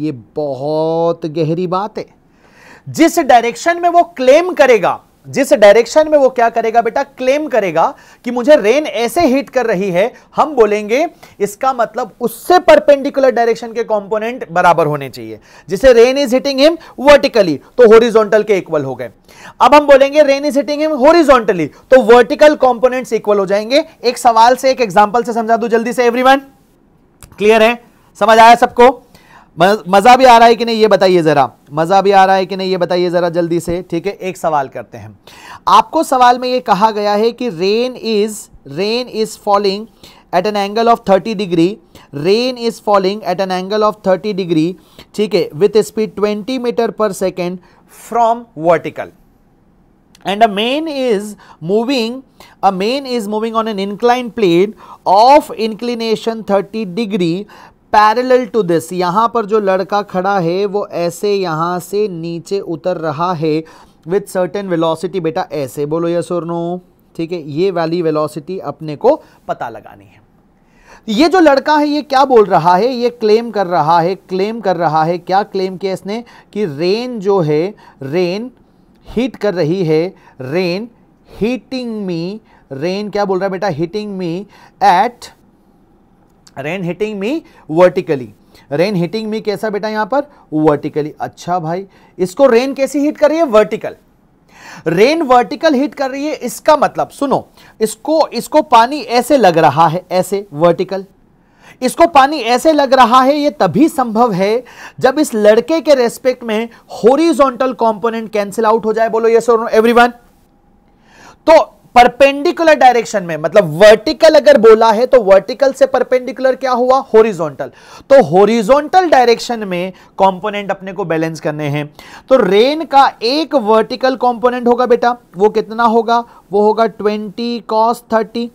ये बहुत गहरी बात है जिस डायरेक्शन में वो क्लेम करेगा जिस डायरेक्शन में वो क्या करेगा बेटा क्लेम करेगा कि मुझे रेन ऐसे हिट कर रही है हम बोलेंगे इसका मतलब उससे परपेंडिकुलर डायरेक्शन के कंपोनेंट बराबर होने चाहिए जिसे rain is hitting him vertically तो होरिजोनटल के इक्वल हो गए अब हम बोलेंगे rain is hitting him horizontally तो वर्टिकल कॉम्पोनेंट इक्वल हो जाएंगे एक सवाल से एक एग्जाम्पल से समझा दू जल्दी से एवरी क्लियर है समझ आया सबको मज़ा भी आ रहा है कि नहीं ये बताइए ज़रा मज़ा भी आ रहा है कि नहीं ये बताइए ज़रा जल्दी से ठीक है एक सवाल करते हैं आपको सवाल में ये कहा गया है कि rain is rain is falling at an angle of 30 degree rain is falling at an angle of 30 degree ठीक है with speed 20 metre per second from vertical and a man is moving a man is moving on an incline plane of inclination 30 degree parallel to this यहाँ पर जो लड़का खड़ा है वो ऐसे यहाँ से नीचे उतर रहा है विथ सर्टेन वेलोसिटी बेटा ऐसे बोलो यस और नो ठीक है ये वाली वेलोसिटी अपने को पता लगानी है ये जो लड़का है ये क्या बोल रहा है ये क्लेम कर रहा है क्लेम कर रहा है क्या क्लेम किया इसने कि रेन जो है रेन हीट कर रही है रेन हीटिंग मी रेन क्या बोल रहा है बेटा hitting me at rain hitting me vertically rain hitting me कैसा बेटा यहां पर वर्टिकली अच्छा भाई इसको रेन कैसी हिट कर रही है वर्टिकल रेन वर्टिकल हिट कर रही है इसका मतलब सुनो इसको इसको पानी ऐसे लग रहा है ऐसे वर्टिकल इसको पानी ऐसे लग रहा है ये तभी संभव है जब इस लड़के के रेस्पेक्ट में होरिजोंटल कंपोनेंट कैंसिल आउट हो जाए बोलो ये सो एवरीवन तो परपेंडिकुलर डायरेक्शन में मतलब वर्टिकल अगर बोला है तो वर्टिकल से परपेंडिकुलर क्या हुआ होरिजोनटल तो होरिजोनटल डायरेक्शन में कंपोनेंट अपने को बैलेंस करने हैं तो रेन का एक वर्टिकल कंपोनेंट होगा बेटा वो कितना होगा वो होगा 20 cos 30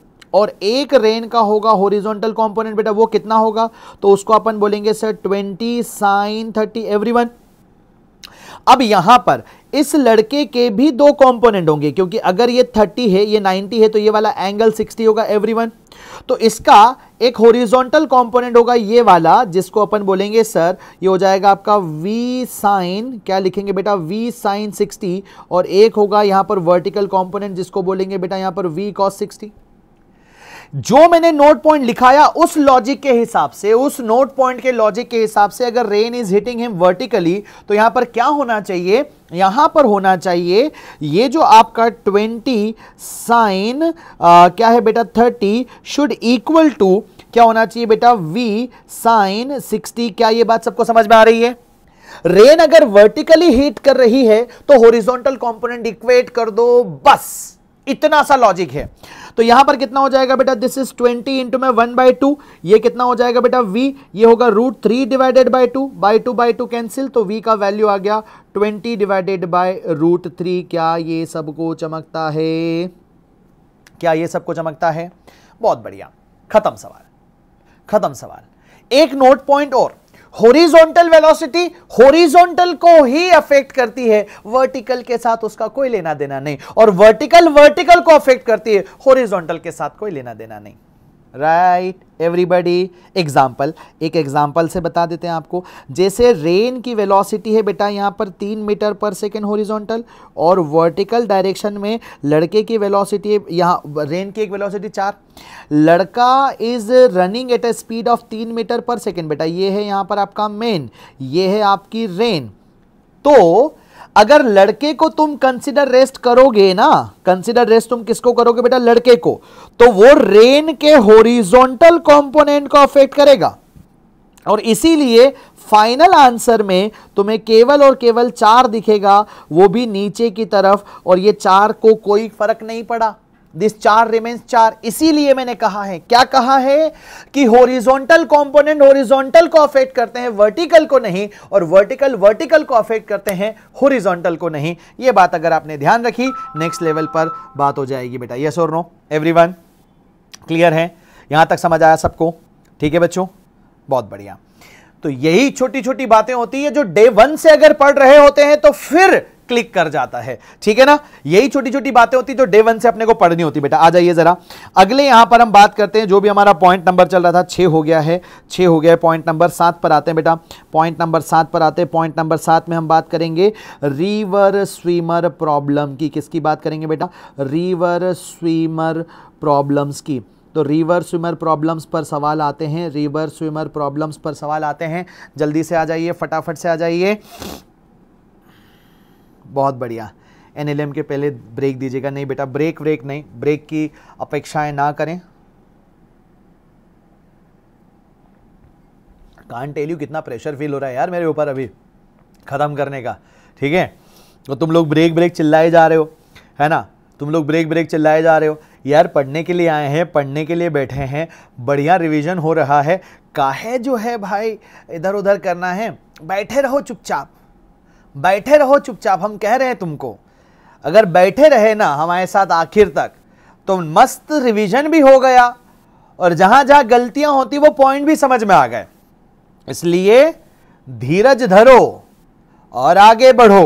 और एक रेन का होगा होरिजोनटल कंपोनेंट बेटा वो कितना होगा तो उसको अपन बोलेंगे sir twenty sine thirty every अब यहां पर इस लड़के के भी दो कंपोनेंट होंगे क्योंकि अगर ये 30 है ये 90 है तो ये वाला एंगल 60 होगा एवरीवन तो इसका एक होरिजोनटल कंपोनेंट होगा ये वाला जिसको अपन बोलेंगे सर ये हो जाएगा आपका वी साइन क्या लिखेंगे बेटा वी साइन 60 और एक होगा यहां पर वर्टिकल कंपोनेंट जिसको बोलेंगे बेटा यहां पर वी कॉस सिक्सटी जो मैंने नोट पॉइंट लिखाया उस लॉजिक के हिसाब से उस नोट पॉइंट के लॉजिक के हिसाब से अगर rain is hitting him vertically तो यहां पर क्या होना चाहिए यहां पर होना चाहिए ये जो आपका 20 साइन क्या है बेटा 30 शुड इक्वल टू क्या होना चाहिए बेटा v साइन 60 क्या ये बात सबको समझ में आ रही है रेन अगर वर्टिकली हीट कर रही है तो होरिजोनटल कॉम्पोनेंट इक्वेट कर दो बस इतना सा लॉजिक है तो यहां पर कितना हो जाएगा बेटा दिस इज ट्वेंटी इंटू में वन बाई टू ये कितना हो जाएगा बेटा वी ये होगा root three divided by two by two by two cancel तो वी का वैल्यू आ गया twenty divided by root three क्या ये सबको चमकता है क्या ये सबको चमकता है बहुत बढ़िया खत्म सवाल खत्म सवाल एक नोट पॉइंट और होरिजोंटल वेलोसिटी होरिजोंटल को ही अफेक्ट करती है वर्टिकल के साथ उसका कोई लेना देना नहीं और वर्टिकल वर्टिकल को अफेक्ट करती है होरिजोंटल के साथ कोई लेना देना नहीं राइट एवरीबडी एग्जाम्पल एक एग्जाम्पल से बता देते हैं आपको जैसे रेन की वेलोसिटी है बेटा यहाँ पर तीन मीटर पर सेकेंड होरिजोनटल और वर्टिकल डायरेक्शन में लड़के की वेलोसिटी यहाँ रेन की एक वेलोसिटी चार लड़का is running at a speed of तीन मीटर पर सेकेंड बेटा ये है यहाँ पर आपका मेन ये है आपकी रेन तो अगर लड़के को तुम कंसिडर रेस्ट करोगे ना कंसिडर रेस्ट तुम किसको करोगे बेटा लड़के को तो वो रेन के होरिजोनटल कंपोनेंट को अफेक्ट करेगा और इसीलिए फाइनल आंसर में तुम्हें केवल और केवल चार दिखेगा वो भी नीचे की तरफ और ये चार को कोई फर्क नहीं पड़ा दिस चार रिमेन्स चार इसीलिए मैंने कहा है क्या कहा है कि होरिजोंटल कंपोनेंट होरिजोंटल को अफेक्ट करते हैं वर्टिकल को नहीं और वर्टिकल वर्टिकल को अफेक्ट करते हैं होरिजोंटल को नहीं ये बात अगर आपने ध्यान रखी नेक्स्ट लेवल पर बात हो जाएगी बेटा यस और नो एवरीवन क्लियर है यहां तक समझ आया सबको ठीक है बच्चों बहुत बढ़िया तो यही छोटी छोटी बातें होती है जो डे वन से अगर पढ़ रहे होते हैं तो फिर क्लिक कर जाता है ठीक है ना यही छोटी छोटी बातें होती जो डे वन से अपने को पढ़नी होती बेटा आ जाइए जरा अगले यहां पर हम बात करते हैं जो भी हमारा पॉइंट नंबर चल रहा था छः हो गया है छः हो गया है पॉइंट नंबर सात पर आते हैं बेटा पॉइंट नंबर सात पर आते हैं पॉइंट नंबर सात में हम बात करेंगे रिवर स्विमर प्रॉब्लम की किसकी बात करेंगे बेटा रिवर स्विमर प्रॉब्लम्स की तो रिवर स्विमर प्रॉब्लम्स पर सवाल आते हैं रिवर स्विमर प्रॉब्लम्स पर सवाल आते हैं जल्दी से आ जाइए फटाफट से आ जाइए बहुत बढ़िया एन के पहले ब्रेक दीजिएगा नहीं बेटा ब्रेक ब्रेक नहीं ब्रेक की अपेक्षाएं ना करें कान टेल यू कितना प्रेशर फील हो रहा है यार मेरे ऊपर अभी ख़त्म करने का ठीक है तो तुम लोग ब्रेक ब्रेक चिल्लाए जा रहे हो है ना तुम लोग ब्रेक ब्रेक चिल्लाए जा रहे हो यार पढ़ने के लिए आए हैं पढ़ने के लिए बैठे हैं बढ़िया रिवीजन हो रहा है काहे जो है भाई इधर उधर करना है बैठे रहो चुपचाप बैठे रहो चुपचाप हम कह रहे हैं तुमको अगर बैठे रहे ना हमारे साथ आखिर तक तो मस्त रिवीजन भी हो गया और जहां जहां गलतियां होती वो पॉइंट भी समझ में आ गए इसलिए धीरज धरो और आगे बढ़ो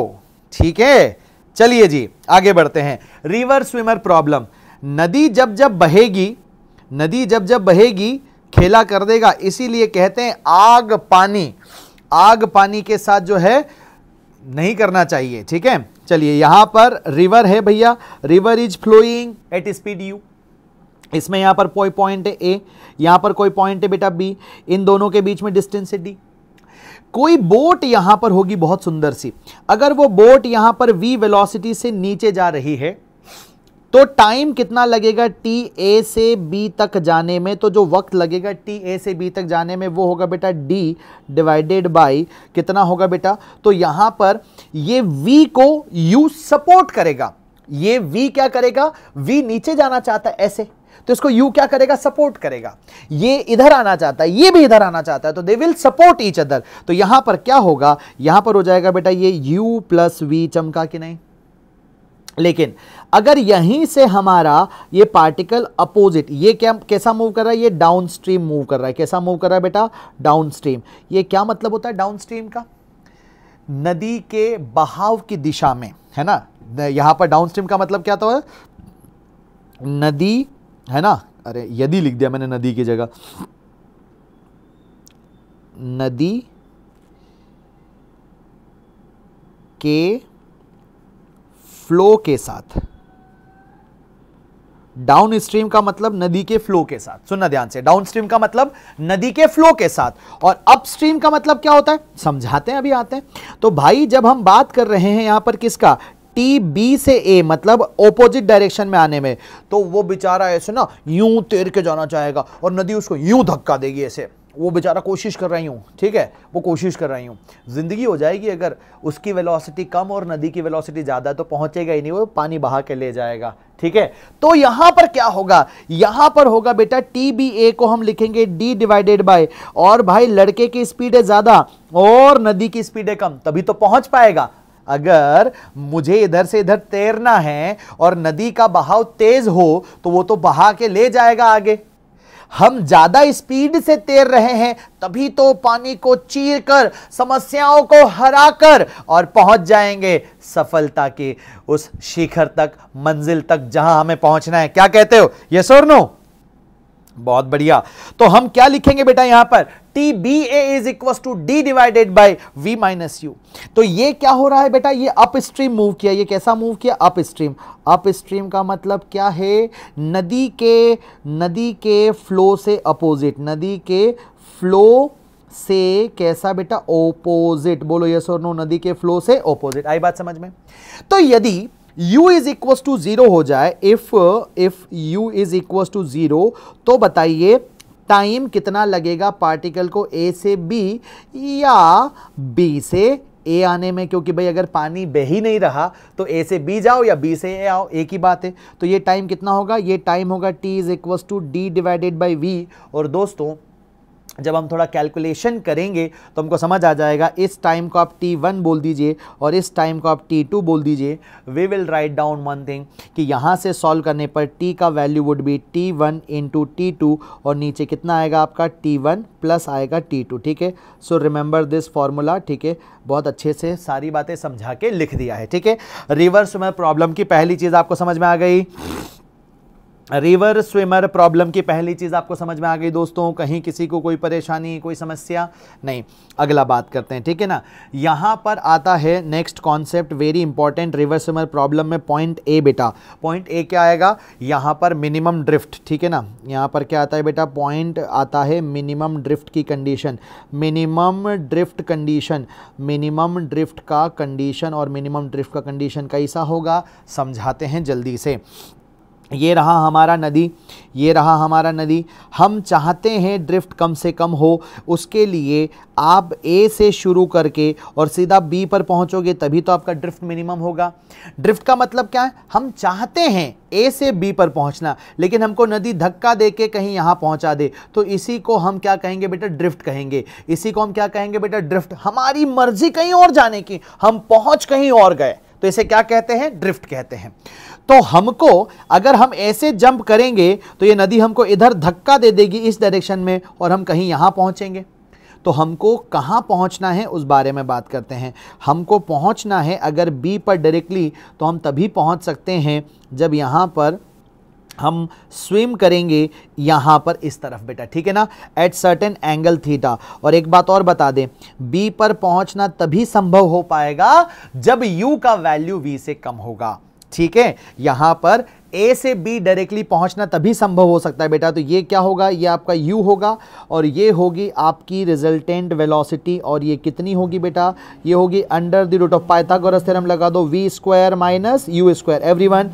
ठीक है चलिए जी आगे बढ़ते हैं रिवर स्विमर प्रॉब्लम नदी जब जब बहेगी नदी जब जब बहेगी खेला कर देगा इसीलिए कहते हैं आग पानी आग पानी के साथ जो है नहीं करना चाहिए ठीक है चलिए यहां पर रिवर है भैया river is flowing at speed u इसमें यहाँ पर कोई पॉइंट है ए यहां पर कोई पॉइंट है बेटा बी इन दोनों के बीच में डिस्टेंस है डी कोई बोट यहां पर होगी बहुत सुंदर सी अगर वो बोट यहां पर वी वेलोसिटी से नीचे जा रही है तो टाइम कितना लगेगा टी ए से बी तक जाने में तो जो वक्त लगेगा टी ए से बी तक जाने में वो होगा बेटा डी डिवाइडेड बाई कितना होगा बेटा तो यहां पर ये वी को यू सपोर्ट करेगा ये वी क्या करेगा वी नीचे जाना चाहता है ऐसे तो इसको यू क्या करेगा सपोर्ट करेगा ये इधर आना चाहता है ये भी इधर आना चाहता है तो they will support each other तो यहां पर क्या होगा यहां पर हो जाएगा बेटा ये यू प्लस वी चमका कि नहीं लेकिन अगर यहीं से हमारा ये पार्टिकल अपोजिट ये क्या कैसा मूव कर रहा है ये डाउन स्ट्रीम मूव कर रहा है कैसा मूव कर रहा है बेटा डाउन स्ट्रीम ये क्या मतलब होता है डाउन स्ट्रीम का नदी के बहाव की दिशा में है ना यहां पर डाउन स्ट्रीम का मतलब क्या तो है नदी है ना अरे यदि लिख दिया मैंने नदी की जगह नदी के फ्लो के साथ डाउन स्ट्रीम का मतलब नदी के फ्लो के साथ सुनना ध्यान से डाउन स्ट्रीम का मतलब नदी के फ्लो के साथ और अप स्ट्रीम का मतलब क्या होता है समझाते हैं अभी आते हैं तो भाई जब हम बात कर रहे हैं यहां पर किसका टी बी से ए मतलब ओपोजिट डायरेक्शन में आने में तो वो बेचारा ऐसे ना यूं तैर के जाना चाहेगा और नदी उसको यूं धक्का देगी ऐसे वो बेचारा कोशिश कर रही हूँ ठीक है वो कोशिश कर रही हूँ ज़िंदगी हो जाएगी अगर उसकी वेलोसिटी कम और नदी की वेलोसिटी ज़्यादा है तो पहुँचेगा ही नहीं वो पानी बहा के ले जाएगा ठीक है तो यहाँ पर क्या होगा यहाँ पर होगा बेटा टी बी ए को हम लिखेंगे डी डिवाइडेड बाय और भाई लड़के की स्पीड है ज़्यादा और नदी की स्पीड है कम तभी तो पहुँच पाएगा अगर मुझे इधर से इधर तैरना है और नदी का बहाव तेज़ हो तो वो तो बहा के ले जाएगा आगे हम ज्यादा स्पीड से तैर रहे हैं तभी तो पानी को चीर कर समस्याओं को हरा कर और पहुंच जाएंगे सफलता के उस शिखर तक मंजिल तक जहां हमें पहुंचना है क्या कहते हो ये सोर नो बहुत बढ़िया तो हम क्या लिखेंगे बेटा यहां पर t b a is equal to d divided by v minus u तो ये क्या हो रहा है बेटा ये अप स्ट्रीम मूव किया ये कैसा मूव किया अप स्ट्रीम अप स्ट्रीम का मतलब क्या है नदी के नदी के फ्लो से अपोजिट नदी के फ्लो से कैसा बेटा ओपोजिट बोलो यस और नो नदी के फ्लो से ओपोजिट आई बात समझ में तो यदि u is equals to zero हो जाए if if u is equals to zero तो बताइए टाइम कितना लगेगा पार्टिकल को a से b या b से ए आने में क्योंकि भाई अगर पानी बह ही नहीं रहा तो ए से बी जाओ या बी से ए आओ एक ही बात है तो ये टाइम कितना होगा ये टाइम होगा t is equals to d divided by v और दोस्तों जब हम थोड़ा कैलकुलेशन करेंगे तो हमको समझ आ जाएगा इस टाइम को आप T1 बोल दीजिए और इस टाइम को आप T2 बोल दीजिए we will write down one thing कि यहाँ से सॉल्व करने पर T का value would be T1 one into t और नीचे कितना आएगा आपका T1 प्लस आएगा T2 ठीक है सो रिमेंबर दिस फॉर्मूला ठीक है बहुत अच्छे से सारी बातें समझा के लिख दिया है ठीक है रिवर्स में प्रॉब्लम की पहली चीज़ आपको समझ में आ गई रिवर स्विमर प्रॉब्लम की पहली चीज़ आपको समझ में आ गई दोस्तों कहीं किसी को कोई परेशानी कोई समस्या नहीं अगला बात करते हैं ठीक है ना यहाँ पर आता है next concept very important river swimmer problem में पॉइंट ए बेटा पॉइंट ए क्या आएगा यहाँ पर मिनिमम ड्रिफ्ट ठीक है ना यहाँ पर क्या आता है बेटा पॉइंट आता है मिनिमम ड्रिफ्ट की condition minimum drift condition minimum drift का कंडीशन और मिनिमम ड्रिफ्ट का कंडीशन कैसा होगा समझाते हैं जल्दी से ये रहा हमारा नदी ये रहा हमारा नदी हम चाहते हैं ड्रिफ्ट कम से कम हो उसके लिए आप ए से शुरू करके और सीधा बी पर पहुंचोगे तभी तो आपका ड्रिफ्ट मिनिमम होगा ड्रिफ्ट का मतलब क्या है हम चाहते हैं ए से बी पर पहुंचना लेकिन हमको नदी धक्का दे के कहीं यहाँ पहुंचा दे तो इसी को हम क्या कहेंगे बेटा ड्रिफ्ट कहेंगे इसी को हम क्या कहेंगे बेटा ड्रिफ्ट हमारी मर्जी कहीं और जाने की हम पहुँच कहीं और गए तो इसे क्या कहते हैं ड्रिफ्ट कहते हैं तो हमको अगर हम ऐसे जंप करेंगे तो ये नदी हमको इधर धक्का दे देगी इस डायरेक्शन में और हम कहीं यहाँ पहुँचेंगे तो हमको कहाँ पहुँचना है उस बारे में बात करते हैं हमको पहुँचना है अगर बी पर डायरेक्टली तो हम तभी पहुँच सकते हैं जब यहाँ पर हम स्विम करेंगे यहाँ पर इस तरफ बेटा ठीक है ना एट सर्टेन एंगल थीटा और एक बात और बता दें बी पर पहुँचना तभी संभव हो पाएगा जब यू का वैल्यू वी से कम होगा ठीक है यहां पर ए से बी डायरेक्टली पहुंचना तभी संभव हो सकता है बेटा तो ये क्या होगा ये आपका यू होगा और ये होगी आपकी रिजल्टेंट वेलोसिटी और ये कितनी होगी बेटा ये होगी under the root of Pythagoras theorem लगा दो v square minus u square everyone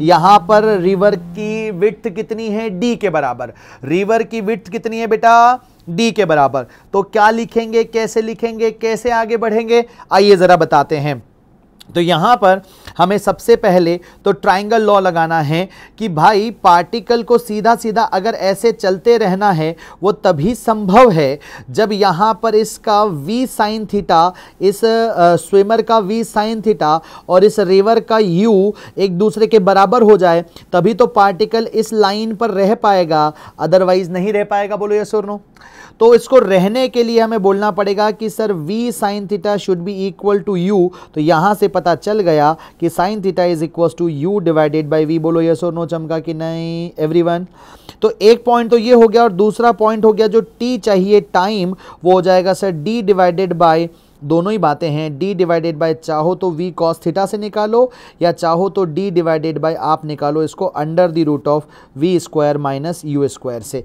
यहां पर रिवर की विथ कितनी है डी के बराबर रिवर की विथ कितनी है बेटा डी के बराबर तो क्या लिखेंगे कैसे लिखेंगे कैसे आगे बढ़ेंगे आइए ज़रा बताते हैं तो यहां पर हमें सबसे पहले तो ट्राइंगल लॉ लगाना है कि भाई पार्टिकल को सीधा सीधा अगर ऐसे चलते रहना है वो तभी संभव है जब यहाँ पर इसका वी साइन थीटा इस स्विमर का वी साइन थीटा और इस रिवर का यू एक दूसरे के बराबर हो जाए तभी तो पार्टिकल इस लाइन पर रह पाएगा अदरवाइज नहीं रह पाएगा बोलो यस और नो तो इसको रहने के लिए हमें बोलना पड़ेगा कि sir v sine theta should be equal to u तो यहां से पता चल गया कि sine theta is equal to u divided by v बोलो यस और नो चमका कि नहीं एवरीवन तो एक पॉइंट तो ये हो गया और दूसरा पॉइंट हो गया जो t चाहिए टाइम वो हो जाएगा सर d डिवाइडेड बाई दोनों ही बातें हैं डी डिवाइडेड बाय चाहो तो वी कॉस थीटा से निकालो या चाहो तो डी डिवाइडेड बाय आप निकालो इसको under the root of v square minus u square से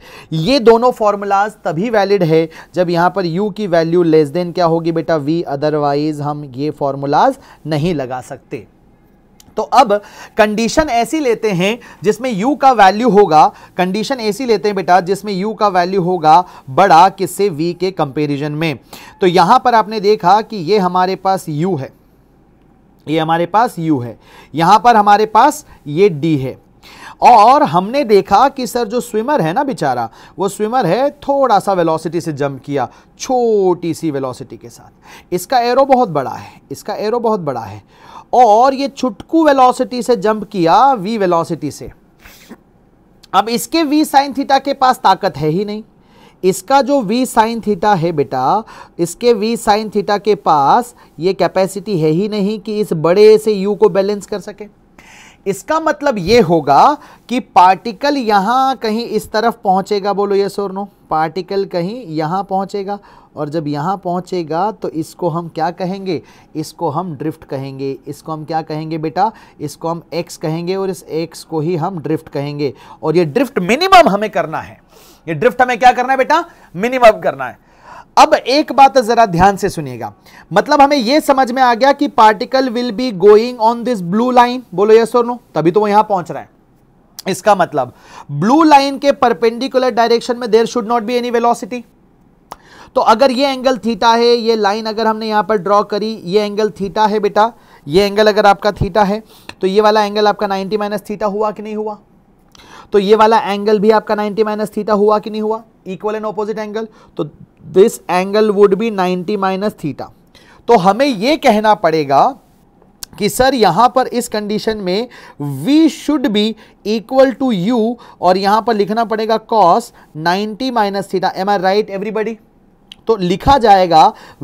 ये दोनों फॉर्मूलाज तभी वैलिड है जब यहाँ पर यू की वैल्यू लेस देन क्या होगी बेटा वी अदरवाइज हम ये फॉर्मूलाज नहीं लगा सकते तो अब कंडीशन ऐसी लेते हैं जिसमें यू का वैल्यू होगा कंडीशन ऐसी लेते हैं बेटा जिसमें यू का वैल्यू होगा बड़ा किससे वी के कंपेरिजन में तो यहां पर आपने देखा कि ये हमारे पास यू है ये हमारे पास u है यहां पर हमारे पास ये d है और हमने देखा कि सर जो स्विमर है ना बेचारा वो स्विमर है थोड़ा सा वेलोसिटी से जंप किया छोटी सी वेलोसिटी के साथ इसका एरो बहुत बड़ा है इसका एरो बहुत बड़ा है और ये छुटकू वेलोसिटी से जंप किया वी वेलोसिटी से अब इसके वी साइन थीटा के पास ताकत है ही नहीं इसका जो वी साइन थीटा है बेटा इसके वी साइन थीटा के पास ये कैपेसिटी है ही नहीं कि इस बड़े से यू को बैलेंस कर सके इसका मतलब ये होगा कि पार्टिकल यहाँ कहीं इस तरफ पहुँचेगा बोलो ये सोर पार्टिकल कहीं यहाँ पहुँचेगा और जब यहाँ पहुँचेगा तो इसको हम क्या कहेंगे इसको हम ड्रिफ्ट कहेंगे इसको हम क्या कहेंगे बेटा इसको हम एक्स कहेंगे और इस एक्स को ही हम ड्रिफ्ट कहेंगे और ये ड्रिफ्ट मिनिमम हमें करना है ये ड्रिफ्ट हमें क्या करना है बेटा मिनिमम करना है अब एक बात जरा ध्यान से सुनिएगा मतलब हमें यह समझ में आ गया कि particle will be going on this blue line बोलो यस और नो तभी तो वो यहां पहुंच रहा है इसका मतलब ब्लू लाइन के परपेंडिकुलर डायरेक्शन में there should not be any velocity तो अगर ये एंगल थीटा है ये लाइन अगर हमने यहां पर ड्रॉ करी ये एंगल थीटा है बेटा ये एंगल अगर आपका थीटा है तो ये वाला एंगल आपका 90 माइनस थीटा हुआ कि नहीं हुआ तो ये वाला एंगल भी आपका 90 माइनस थीटा हुआ कि नहीं हुआ इक्वल एंड ऑपोजिट एंगल तो this angle would be 90 minus theta तो हमें यह कहना पड़ेगा कि सर यहां पर इस कंडीशन में v should be equal to you और यहां पर लिखना पड़ेगा cos 90 minus theta am I right everybody तो लिखा जाएगा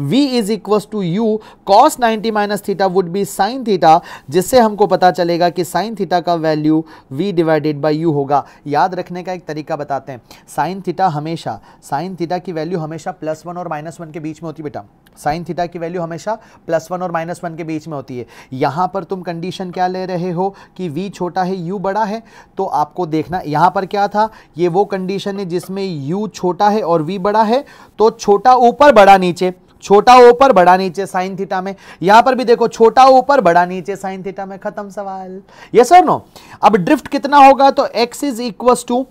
v is equals to you cos ninety minus theta would be sine theta जिससे हमको पता चलेगा कि साइन थीटा का value v divided by u होगा याद रखने का एक तरीका बताते हैं साइन थीटा हमेशा साइन थीटा की वैल्यू हमेशा प्लस वन और माइनस वन के बीच में होती बेटा साइन थीटा की वैल्यू हमेशा प्लस वन और माइनस वन के बीच में होती है यहाँ पर तुम कंडीशन क्या ले रहे हो कि v छोटा है u बड़ा है तो आपको देखना यहाँ पर क्या था ये वो कंडीशन है जिसमें u छोटा है और v बड़ा है तो छोटा ऊपर बड़ा नीचे छोटा ऊपर बड़ा नीचे साइन थीटा में यहां पर भी देखो छोटा ऊपर बड़ा नीचे साइन थीटा में खत्म सवाल यस सर नो अब ड्रिफ्ट कितना होगा तो x is equals to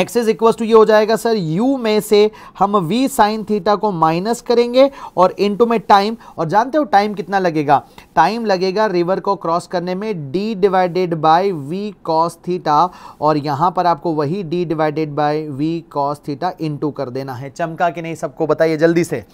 x is equal to ये हो जाएगा सर u में से हम v साइन थीटा को माइनस करेंगे और इनटू में टाइम और जानते हो टाइम कितना लगेगा टाइम लगेगा रिवर को क्रॉस करने में d divided by v cos theta और यहाँ पर आपको वही d divided by v cos theta into कर देना है चमका कि नहीं सबको बताइए जल्दी से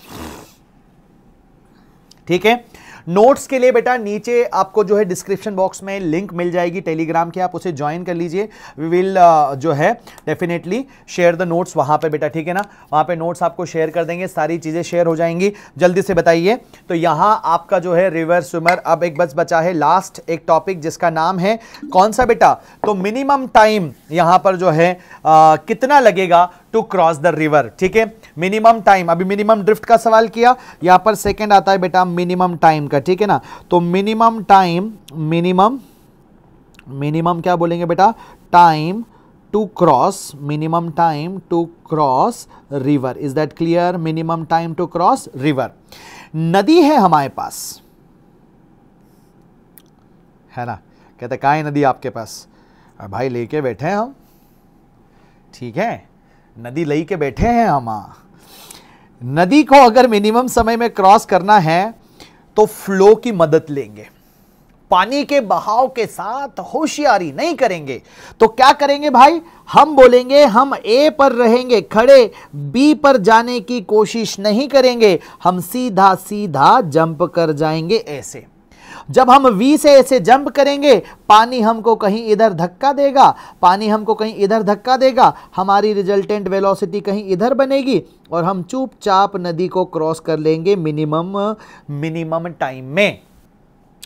ठीक है नोट्स के लिए बेटा नीचे आपको जो है डिस्क्रिप्शन बॉक्स में लिंक मिल जाएगी टेलीग्राम के आप उसे ज्वाइन कर लीजिए वी विल uh, जो है डेफिनेटली शेयर द नोट्स वहाँ पर बेटा ठीक है ना वहाँ पर नोट्स आपको शेयर कर देंगे सारी चीज़ें शेयर हो जाएंगी जल्दी से बताइए तो यहाँ आपका जो है रिवर स्विमर अब एक बस बचा है लास्ट एक टॉपिक जिसका नाम है कौन सा बेटा तो मिनिमम टाइम यहाँ पर जो है आ, uh, कितना लगेगा टू क्रॉस द रिवर ठीक है मिनिमम टाइम अभी मिनिमम ड्रिफ्ट का सवाल किया यहां पर सेकेंड आता है बेटा मिनिमम टाइम का ठीक है ना तो मिनिमम टाइम मिनिमम मिनिमम क्या बोलेंगे बेटा time to cross minimum time to cross river is that clear minimum time to cross river नदी है हमारे पास है ना कहते का है नदी आपके पास भाई लेके बैठे हम ठीक है नदी लई के बैठे हैं हम हाँ। नदी को अगर मिनिमम समय में क्रॉस करना है तो फ्लो की मदद लेंगे पानी के बहाव के साथ होशियारी नहीं करेंगे तो क्या करेंगे भाई हम बोलेंगे हम ए पर रहेंगे खड़े बी पर जाने की कोशिश नहीं करेंगे हम सीधा सीधा जंप कर जाएंगे ऐसे जब हम वी से ऐसे जंप करेंगे पानी हमको कहीं इधर धक्का देगा पानी हमको कहीं इधर धक्का देगा हमारी रिजल्टेंट वेलोसिटी कहीं इधर बनेगी और हम चुपचाप नदी को क्रॉस कर लेंगे मिनिमम मिनिमम टाइम में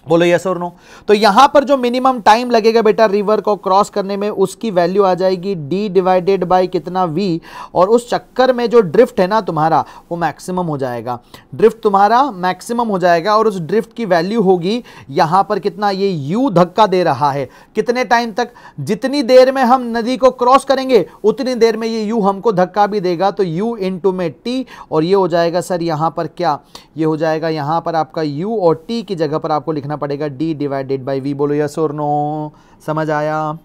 बोलो यस और नो तो यहां पर जो मिनिमम टाइम लगेगा बेटा रिवर को क्रॉस करने में उसकी वैल्यू आ जाएगी डी डिवाइडेड बाई कितना वी और उस चक्कर में जो ड्रिफ्ट है ना तुम्हारा वो मैक्सिमम हो जाएगा ड्रिफ्ट तुम्हारा मैक्सिमम हो जाएगा और उस ड्रिफ्ट की वैल्यू होगी यहां पर कितना ये यू धक्का दे रहा है कितने टाइम तक जितनी देर में हम नदी को क्रॉस करेंगे उतनी देर में ये यू हमको धक्का भी देगा तो यू इन में टी और ये हो जाएगा सर यहां पर क्या ये हो जाएगा यहां पर आपका यू और टी की जगह पर आपको लिखना करना पड़ेगा डी डिवाइडेड बाई वी बोलो यस और नो समझ आया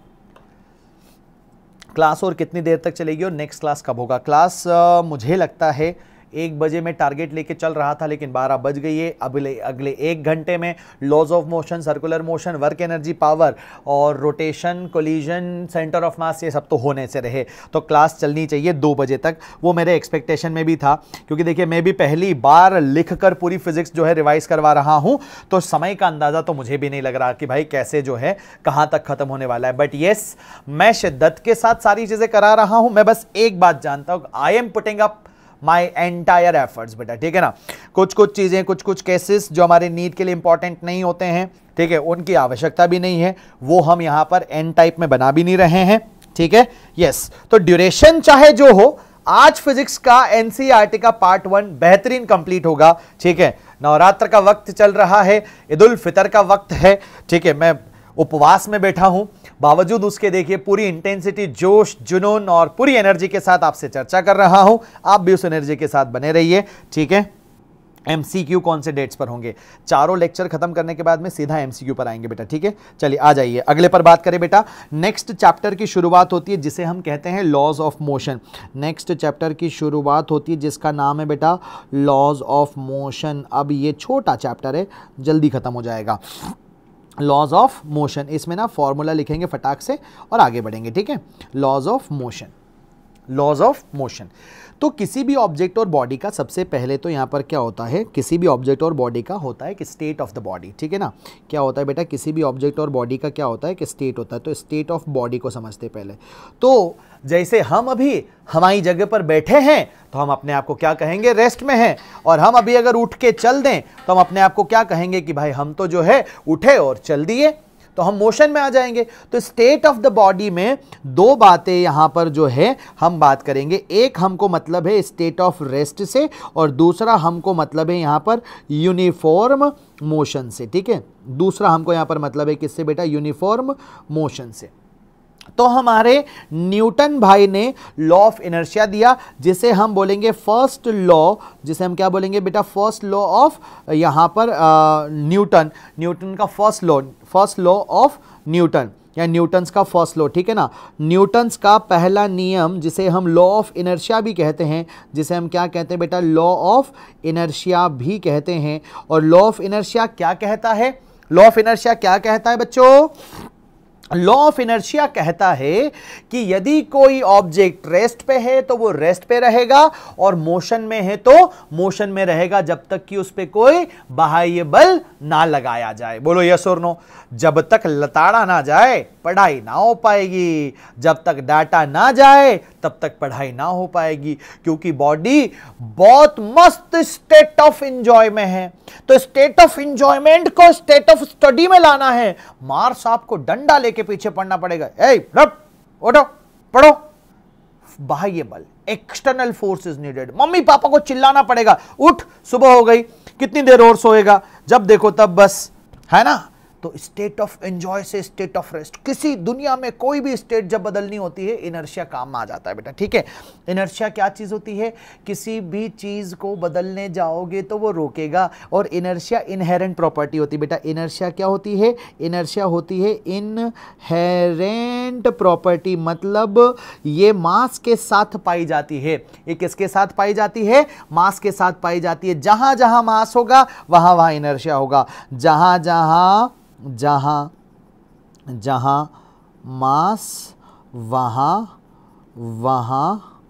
क्लास और कितनी देर तक चलेगी और नेक्स्ट क्लास कब होगा क्लास मुझे लगता है एक बजे में टारगेट लेके चल रहा था लेकिन बारह बज गई है अगले अगले एक घंटे में laws of motion circular motion work energy power और rotation collision centre of mass ये सब तो होने से रहे तो क्लास चलनी चाहिए दो बजे तक वो मेरे एक्सपेक्टेशन में भी था क्योंकि देखिए मैं भी पहली बार लिख कर पूरी फिजिक्स जो है रिवाइज करवा रहा हूँ तो समय का अंदाज़ा तो मुझे भी नहीं लग रहा कि भाई कैसे जो है कहाँ तक ख़त्म होने वाला है बट येस मैं शिद्दत के साथ सारी चीज़ें करा रहा हूँ मैं बस एक बात जानता हूँ I am putting up my entire efforts बेटा ठीक है ना कुछ कुछ चीज़ें कुछ कुछ केसेस जो हमारे नीट के लिए इंपॉर्टेंट नहीं होते हैं ठीक है उनकी आवश्यकता भी नहीं है वो हम यहाँ पर एन टाइप में बना भी नहीं रहे हैं ठीक है यस तो ड्यूरेशन चाहे जो हो आज फिजिक्स का एनसीईआरटी e का पार्ट वन बेहतरीन कंप्लीट होगा ठीक है नवरात्र का वक्त चल रहा है ईद उल फितर का वक्त है ठीक है मैं उपवास में बैठा हूं बावजूद उसके देखिए पूरी इंटेंसिटी जोश जुनून और पूरी एनर्जी के साथ आपसे चर्चा कर रहा हूं आप भी उस एनर्जी के साथ बने रहिए ठीक है एम कौन से डेट्स पर होंगे चारों लेक्चर खत्म करने के बाद में सीधा एम पर आएंगे बेटा ठीक है चलिए आ जाइए अगले पर बात करें बेटा नेक्स्ट चैप्टर की शुरुआत होती है जिसे हम कहते हैं laws of motion next chapter की शुरुआत होती है जिसका नाम है बेटा लॉज ऑफ मोशन अब ये छोटा चैप्टर है जल्दी खत्म हो जाएगा लॉज ऑफ मोशन इसमें ना फॉर्मूला लिखेंगे फटाक से और आगे बढ़ेंगे ठीक है laws of motion laws of motion तो किसी भी ऑब्जेक्ट और बॉडी का सबसे पहले तो यहाँ पर क्या होता है किसी भी ऑब्जेक्ट और बॉडी का होता है कि स्टेट ऑफ द बॉडी ठीक है ना क्या होता है बेटा किसी भी ऑब्जेक्ट और बॉडी का क्या होता है कि स्टेट होता है तो स्टेट ऑफ बॉडी को समझते पहले तो जैसे हम अभी हमारी जगह पर बैठे हैं तो हम अपने आप को क्या कहेंगे रेस्ट में हैं और हम अभी अगर उठ के चल दें तो हम अपने आप को क्या कहेंगे कि भाई हम तो जो है उठे और चल दिए तो हम मोशन में आ जाएंगे तो स्टेट ऑफ द बॉडी में दो बातें यहाँ पर जो है हम बात करेंगे एक हमको मतलब है स्टेट ऑफ रेस्ट से और दूसरा हमको मतलब है यहाँ पर यूनिफॉर्म मोशन से ठीक है दूसरा हमको यहाँ पर मतलब है किससे बेटा यूनिफॉर्म मोशन से तो हमारे न्यूटन भाई ने लॉ ऑफ इनर्शिया दिया जिसे हम बोलेंगे फर्स्ट लॉ जिसे हम क्या बोलेंगे बेटा फर्स्ट लॉ ऑफ यहाँ पर न्यूटन न्यूटन का first law first law of Newton या न्यूटन्स का फर्स्ट लॉ ठीक है ना न्यूटन्स का पहला नियम जिसे हम लॉ ऑफ इनर्शिया भी कहते हैं जिसे हम क्या कहते हैं बेटा लॉ ऑफ इनर्शिया भी कहते हैं और लॉ ऑफ इनर्शिया क्या कहता है लॉ ऑफ इनर्शिया क्या कहता है बच्चों लॉ ऑफ इनर्शिया कहता है कि यदि कोई ऑब्जेक्ट रेस्ट पे है तो वो रेस्ट पे रहेगा और मोशन में है तो मोशन में रहेगा जब तक कि उस पर कोई बाह्य बल ना लगाया जाए बोलो यस और नो जब तक लताड़ा ना जाए पढ़ाई ना हो पाएगी जब तक डाटा ना जाए तब तक पढ़ाई ना हो पाएगी क्योंकि बॉडी बहुत मस्त स्टेट ऑफ इंजॉय में है तो स्टेट ऑफ इंजॉयमेंट को स्टेट ऑफ स्टडी में लाना है मार्स आपको डंडा लेके पीछे पढ़ना पड़ेगा ए उठो पढ़ो बाह्य बल external force is needed mummy papa को चिल्लाना पड़ेगा उठ सुबह हो गई कितनी देर और सोएगा जब देखो तब बस है ना तो स्टेट ऑफ एंजॉय से स्टेट ऑफ रेस्ट किसी दुनिया में कोई भी स्टेट जब बदलनी होती है इनर्शिया काम आ जाता है बेटा ठीक है इनर्शिया क्या चीज़ होती है किसी भी चीज़ को बदलने जाओगे तो वो रोकेगा और इनर्शिया इनहेरेंट प्रॉपर्टी होती है बेटा इनर्शिया क्या होती है इनर्शिया होती है इनहेरेंट प्रॉपर्टी मतलब ये मास के साथ पाई जाती है ये किसके साथ पाई जाती है मास के साथ पाई जाती है जहां जहां मास होगा वहां वहां इनर्शिया होगा जहां जहां जहाँ जहाँ मास वहाँ वहाँ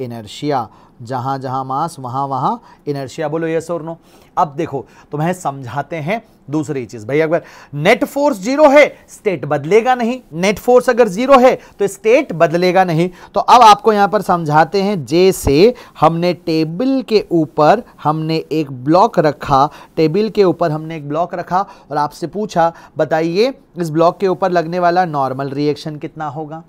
इनर्शिया जहाँ जहाँ मास वहाँ वहाँ इनर्शिया बोलो यस और नो अब देखो तुम्हें समझाते हैं दूसरी चीज भाई अगर नेट फोर्स जीरो है स्टेट बदलेगा नहीं नेट फोर्स अगर जीरो है तो स्टेट बदलेगा नहीं तो अब आपको यहां पर समझाते हैं जैसे हमने टेबल के ऊपर हमने एक ब्लॉक रखा टेबल के ऊपर हमने एक ब्लॉक रखा और आपसे पूछा बताइए इस ब्लॉक के ऊपर लगने वाला नॉर्मल रिएक्शन कितना होगा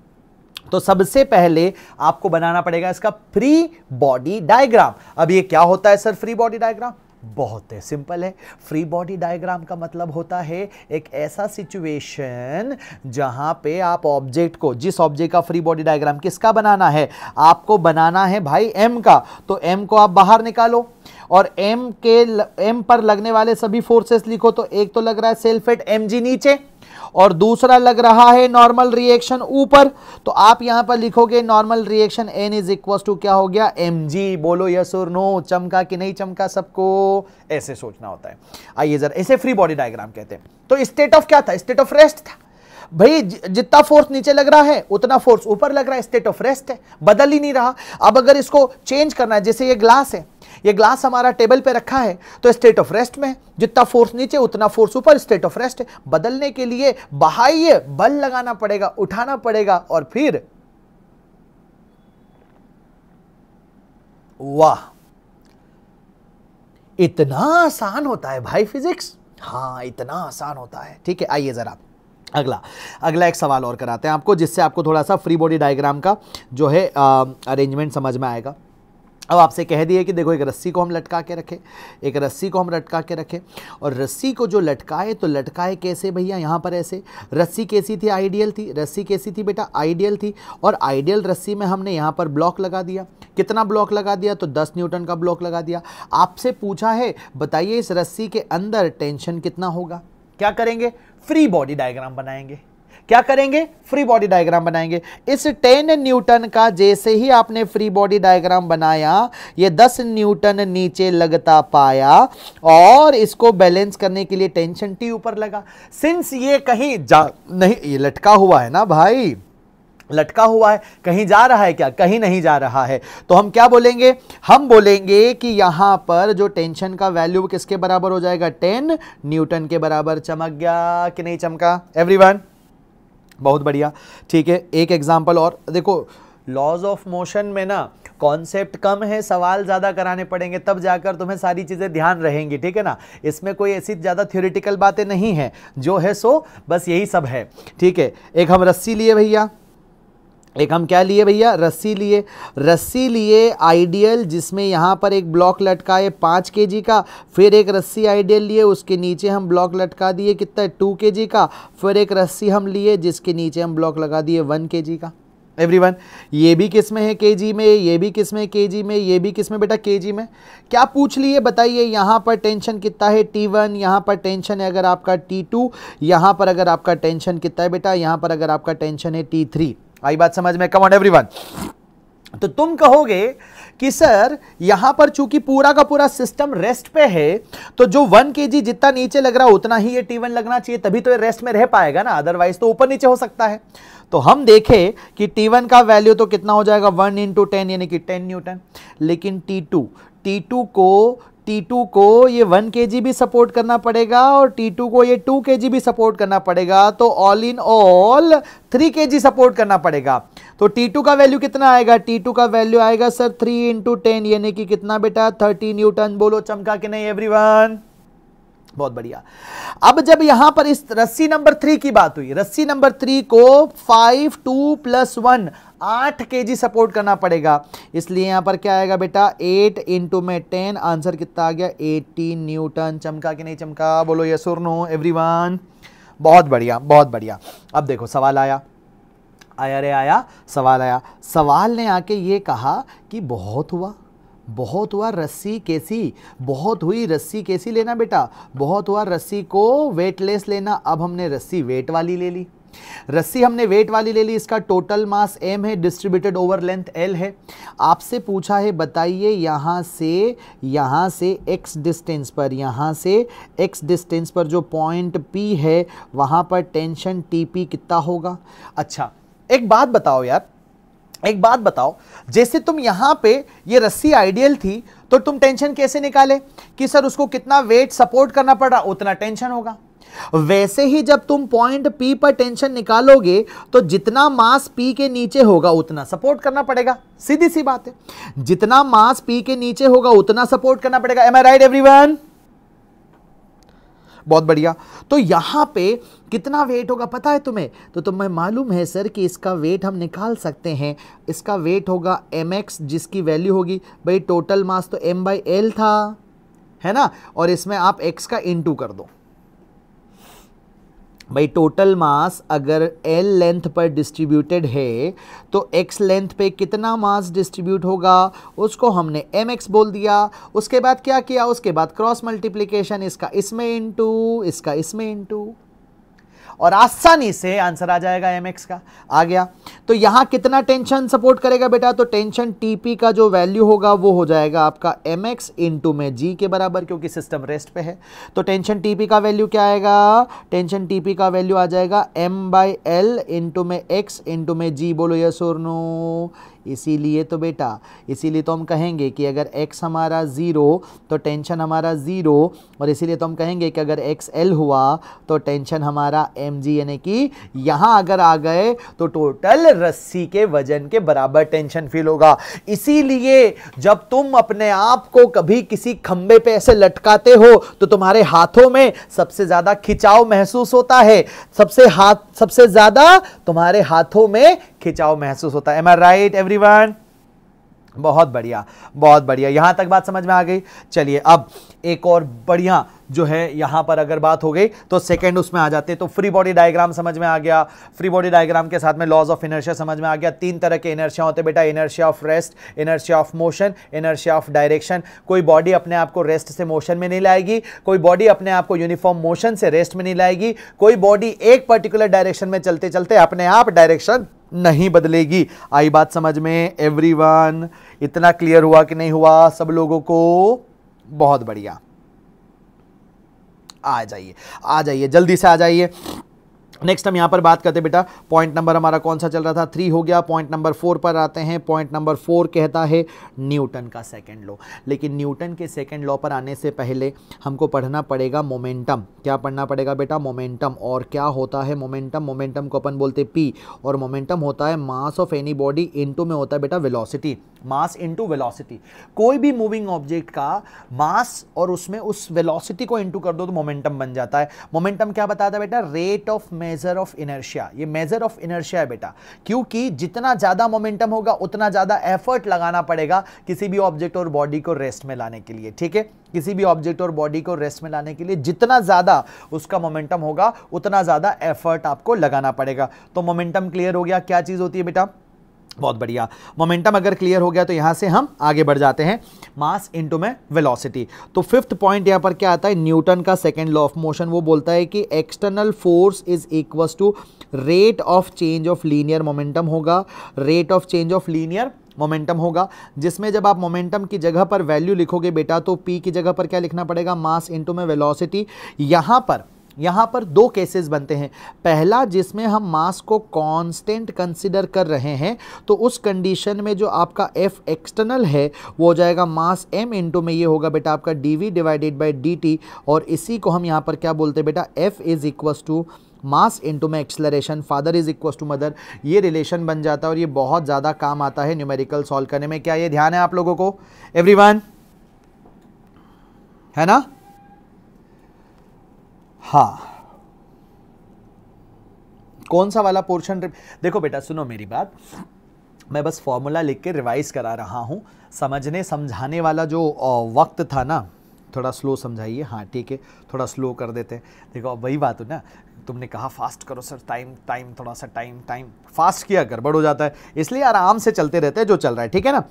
तो सबसे पहले आपको बनाना पड़ेगा इसका फ्री बॉडी डायग्राम अब ये क्या होता है सर फ्री बॉडी डायग्राम बहुत है सिंपल है फ्री बॉडी डायग्राम का मतलब होता है एक ऐसा सिचुएशन जहां पे आप ऑब्जेक्ट को जिस ऑब्जेक्ट का फ्री बॉडी डायग्राम किसका बनाना है आपको बनाना है भाई एम का तो एम को आप बाहर निकालो और एम के एम पर लगने वाले सभी फोर्सेस लिखो तो एक तो लग रहा है सेल्फ एट एम नीचे और दूसरा लग रहा है नॉर्मल रिएक्शन ऊपर तो आप यहां पर लिखोगे normal reaction N is equal to क्या हो गया एम जी बोलो यस और नो चमका कि नहीं चमका सबको ऐसे सोचना होता है आइए जरा ऐसे फ्री बॉडी डायग्राम कहते हैं तो स्टेट ऑफ क्या था स्टेट ऑफ रेस्ट था भाई जितना फोर्स नीचे लग रहा है उतना फोर्स ऊपर लग रहा है स्टेट ऑफ रेस्ट है बदल ही नहीं रहा अब अगर इसको चेंज करना है जैसे ये ग्लास है ये ग्लास हमारा टेबल पे रखा है तो स्टेट ऑफ रेस्ट में जितना फोर्स नीचे उतना फोर्स ऊपर स्टेट ऑफ रेस्ट बदलने के लिए बाह्य बल लगाना पड़ेगा उठाना पड़ेगा और फिर वाह इतना आसान होता है भाई फिजिक्स हाँ इतना आसान होता है ठीक है आइए ज़रा अगला अगला एक सवाल और कराते हैं आपको जिससे आपको थोड़ा सा फ्री बॉडी डायग्राम का जो है अरेंजमेंट समझ में आएगा अब आपसे कह दिए कि देखो एक रस्सी को हम लटका के रखें एक रस्सी को हम लटका के रखें और रस्सी को जो लटकाए तो लटकाए कैसे भैया यहाँ पर ऐसे रस्सी कैसी थी आइडियल थी रस्सी कैसी थी बेटा आइडियल थी और आइडियल रस्सी में हमने यहाँ पर ब्लॉक लगा दिया कितना ब्लॉक लगा दिया तो 10 न्यूटन का ब्लॉक लगा दिया आपसे पूछा है बताइए इस रस्सी के अंदर टेंशन कितना होगा क्या करेंगे फ्री बॉडी डायग्राम बनाएंगे क्या करेंगे फ्री बॉडी डायग्राम बनाएंगे इस 10 न्यूटन का जैसे ही आपने फ्री बॉडी डायग्राम बनाया ये 10 न्यूटन नीचे लगता पाया और इसको बैलेंस करने के लिए टेंशन टी ऊपर लगा सिंस ये कहीं जा नहीं ये लटका हुआ है ना भाई लटका हुआ है कहीं जा रहा है क्या कहीं नहीं जा रहा है तो हम क्या बोलेंगे हम बोलेंगे कि यहां पर जो टेंशन का वैल्यू किसके बराबर हो जाएगा टेन न्यूटन के बराबर चमक गया कि नहीं चमका एवरीवन बहुत बढ़िया ठीक है एक एग्जाम्पल और देखो लॉज ऑफ मोशन में ना कॉन्सेप्ट कम है सवाल ज़्यादा कराने पड़ेंगे तब जाकर तुम्हें सारी चीज़ें ध्यान रहेंगी ठीक है ना इसमें कोई ऐसी ज़्यादा थ्योरेटिकल बातें नहीं हैं जो है सो बस यही सब है ठीक है एक हम रस्सी लिए भैया एक हम क्या लिए भैया रस्सी लिए रस्सी लिए आइडियल जिसमें यहाँ पर एक ब्लॉक लटका है पाँच के जी का फिर एक रस्सी आइडियल लिए उसके नीचे हम ब्लॉक लटका दिए कितना है टू के जी का फिर एक रस्सी हम लिए जिसके नीचे हम ब्लॉक लगा दिए वन के जी का एवरीवन ये भी किस में है जी में ये भी किस में जी में ये भी किस में बेटा जी में क्या पूछ लिए बताइए यहाँ पर टेंशन कितना है टी वन यहाँ पर टेंशन है अगर आपका टी टू यहाँ पर अगर आपका टेंशन कितना है बेटा यहाँ पर अगर आपका टेंशन है टी थ्री आई बात समझ में कम ऑन एवरीवन तो तुम कहोगे कि सर यहां पर चूंकि पूरा का पूरा सिस्टम रेस्ट पे है तो जो वन के जी जितना नीचे लग रहा उतना ही ये टी वन लगना चाहिए तभी तो ये रेस्ट में रह पाएगा ना अदरवाइज तो ऊपर नीचे हो सकता है तो हम देखें कि टी वन का वैल्यू तो कितना हो जाएगा वन इंटू टेन यानी कि टेन न्यूटन लेकिन टी टू टी टू को T2 को ये 1 kg भी सपोर्ट करना पड़ेगा और T2 को ये 2 kg भी सपोर्ट करना पड़ेगा तो all in all 3 kg support करना पड़ेगा तो T2 का वैल्यू कितना आएगा T2 का वैल्यू आएगा सर 3 इंटू टेन यानी कि कितना बेटा 30 न्यूटन बोलो चमका कि नहीं एवरीवन बहुत बढ़िया अब जब यहां पर इस रस्सी नंबर थ्री की बात हुई रस्सी नंबर थ्री को फाइव टू प्लस वन आठ के जी सपोर्ट करना पड़ेगा इसलिए यहां पर क्या आएगा बेटा एट इंटू में टेन आंसर कितना आ गया एटीन न्यूटन चमका कि नहीं चमका बोलो ये सुर नो एवरी बहुत बढ़िया बहुत बढ़िया अब देखो सवाल आया आया रे आया सवाल आया सवाल ने आके ये कहा कि बहुत हुआ बहुत हुआ रस्सी कैसी बहुत हुई रस्सी कैसी लेना बेटा बहुत हुआ रस्सी को वेटलेस लेना अब हमने रस्सी वेट वाली ले ली रस्सी हमने वेट वाली ले ली इसका टोटल मास एम है डिस्ट्रीब्यूटेड ओवर लेंथ एल है आपसे पूछा है बताइए यहाँ से यहाँ से एक्स डिस्टेंस पर यहाँ से एक्स डिस्टेंस पर जो पॉइंट पी है वहाँ पर टेंशन टी पी कितना होगा अच्छा एक बात बताओ यार एक बात बताओ जैसे तुम यहां पे ये रस्सी आइडियल थी तो तुम टेंशन कैसे निकाले कि सर उसको कितना वेट सपोर्ट करना पड़ रहा उतना टेंशन होगा वैसे ही जब तुम पॉइंट पी पर टेंशन निकालोगे तो जितना मास पी के नीचे होगा उतना सपोर्ट करना पड़ेगा सीधी सी बात है जितना मास पी के नीचे होगा उतना सपोर्ट करना पड़ेगा एम आई राइट एवरीवन बहुत बढ़िया तो यहाँ पे कितना वेट होगा पता है तुम्हें तो तुम्हें मालूम है सर कि इसका वेट हम निकाल सकते हैं इसका वेट होगा एम एक्स जिसकी वैल्यू होगी भाई टोटल मास तो एम बाई एल था है ना और इसमें आप एक्स का इंटू कर दो भाई टोटल मास अगर एल लेंथ पर डिस्ट्रीब्यूटेड है तो एक्स लेंथ पे कितना मास डिस्ट्रीब्यूट होगा उसको हमने एम एक्स बोल दिया उसके बाद क्या किया उसके बाद क्रॉस मल्टीप्लिकेशन इसका इसमें इंटू इसका इसमें इंटू और आसानी से आंसर आ जाएगा एम एक्स का आ गया तो यहाँ कितना टेंशन सपोर्ट करेगा बेटा तो टेंशन टीपी का जो वैल्यू होगा वो हो जाएगा आपका एम एक्स इंटू में जी के बराबर क्योंकि सिस्टम रेस्ट पे है तो टेंशन टीपी का वैल्यू क्या आएगा टेंशन टीपी का वैल्यू आ जाएगा एम बाई एल इंटू में एक्स इंटू में जी बोलो यस और नो इसीलिए तो बेटा इसीलिए तो हम कहेंगे कि अगर x हमारा ज़ीरो तो टेंशन हमारा ज़ीरो और इसीलिए तो हम कहेंगे कि अगर x l हुआ तो टेंशन हमारा एम जी यानी कि यहाँ अगर आ गए तो टोटल रस्सी के वजन के बराबर टेंशन फील होगा इसीलिए जब तुम अपने आप को कभी किसी खंबे पे ऐसे लटकाते हो तो तुम्हारे हाथों में सबसे ज़्यादा खिंचाव महसूस होता है सबसे हाथ सबसे ज़्यादा तुम्हारे हाथों में खिंचाव महसूस होता है एम आर राइट एवरी बहुत बढ़िया बहुत बढ़िया यहां तक बात समझ में आ गई चलिए अब एक और बढ़िया जो है यहां पर अगर बात हो गई तो सेकंड उसमें आ जाते हैं तो फ्री बॉडी डायग्राम समझ में आ गया फ्री बॉडी डायग्राम के साथ में लॉज ऑफ इनर्शिया समझ में आ गया तीन तरह के इनर्शिया होते हैं बेटा inertia of rest inertia of motion inertia of direction कोई बॉडी अपने आप को रेस्ट से मोशन में नहीं लाएगी कोई बॉडी अपने आप को यूनिफॉर्म मोशन से रेस्ट में नहीं लाएगी कोई बॉडी एक पर्टिकुलर डायरेक्शन में चलते चलते अपने आप डायरेक्शन नहीं बदलेगी आई बात समझ में एवरीवन इतना क्लियर हुआ कि नहीं हुआ सब लोगों को बहुत बढ़िया आ जाइए आ जाइए जल्दी से आ जाइए नेक्स्ट हम यहाँ पर बात करते बेटा पॉइंट नंबर हमारा कौन सा चल रहा था थ्री हो गया पॉइंट नंबर फोर पर आते हैं पॉइंट नंबर फोर कहता है न्यूटन का सेकेंड लॉ लेकिन न्यूटन के सेकेंड लॉ पर आने से पहले हमको पढ़ना पड़ेगा मोमेंटम क्या पढ़ना पड़ेगा बेटा मोमेंटम और क्या होता है मोमेंटम मोमेंटम को अपन बोलते पी और मोमेंटम होता है mass of any body in में होता है बेटा वेलोसिटी मास इनटू वेलोसिटी कोई भी मूविंग ऑब्जेक्ट का मास और उसमें उस वेलोसिटी को इनटू कर दो तो मोमेंटम बन जाता है मोमेंटम क्या बताता है बेटा rate of measure of inertia ये मेजर ऑफ इनर्शिया है बेटा क्योंकि जितना ज़्यादा मोमेंटम होगा उतना ज़्यादा एफर्ट लगाना पड़ेगा किसी भी ऑब्जेक्ट और बॉडी को रेस्ट में लाने के लिए ठीक है किसी भी ऑब्जेक्ट और बॉडी को रेस्ट में लाने के लिए जितना ज़्यादा उसका मोमेंटम होगा उतना ज़्यादा एफर्ट आपको लगाना पड़ेगा तो मोमेंटम क्लियर हो गया क्या चीज़ होती है बेटा बहुत बढ़िया मोमेंटम अगर क्लियर हो गया तो यहां से हम आगे बढ़ जाते हैं मास इंटू में वेलोसिटी तो फिफ्थ पॉइंट यहाँ पर क्या आता है न्यूटन का सेकेंड लॉ ऑफ मोशन वो बोलता है कि external force is equals to rate of change of linear momentum होगा rate of change of linear momentum होगा जिसमें जब आप मोमेंटम की जगह पर वैल्यू लिखोगे बेटा तो पी की जगह पर क्या लिखना पड़ेगा मास इंटू में वेलोसिटी यहाँ पर यहाँ पर दो केसेस बनते हैं पहला जिसमें हम मास को कांस्टेंट कंसिडर कर रहे हैं तो उस कंडीशन में जो आपका एफ एक्सटर्नल है वो हो जाएगा मास एम इंटू में ये होगा बेटा आपका D we divided by D T और इसी को हम यहाँ पर क्या बोलते हैं बेटा F is equals to mass into में acceleration father is equals to mother ये रिलेशन बन जाता है और ये बहुत ज़्यादा काम आता है न्यूमेरिकल सॉल्व करने में क्या ये ध्यान है आप लोगों को वन है ना हाँ कौन सा वाला पोर्शन देखो बेटा सुनो मेरी बात मैं बस फॉर्मूला लिख के रिवाइज करा रहा हूँ समझने समझाने वाला जो वक्त था ना थोड़ा स्लो समझाइए हाँ ठीक है थोड़ा स्लो कर देते हैं देखो अब वही बात हो ना तुमने कहा फास्ट करो सर टाइम टाइम थोड़ा सा टाइम टाइम फास्ट किया गड़बड़ हो जाता है इसलिए आराम से चलते रहते हैं जो चल रहा है ठीक है ना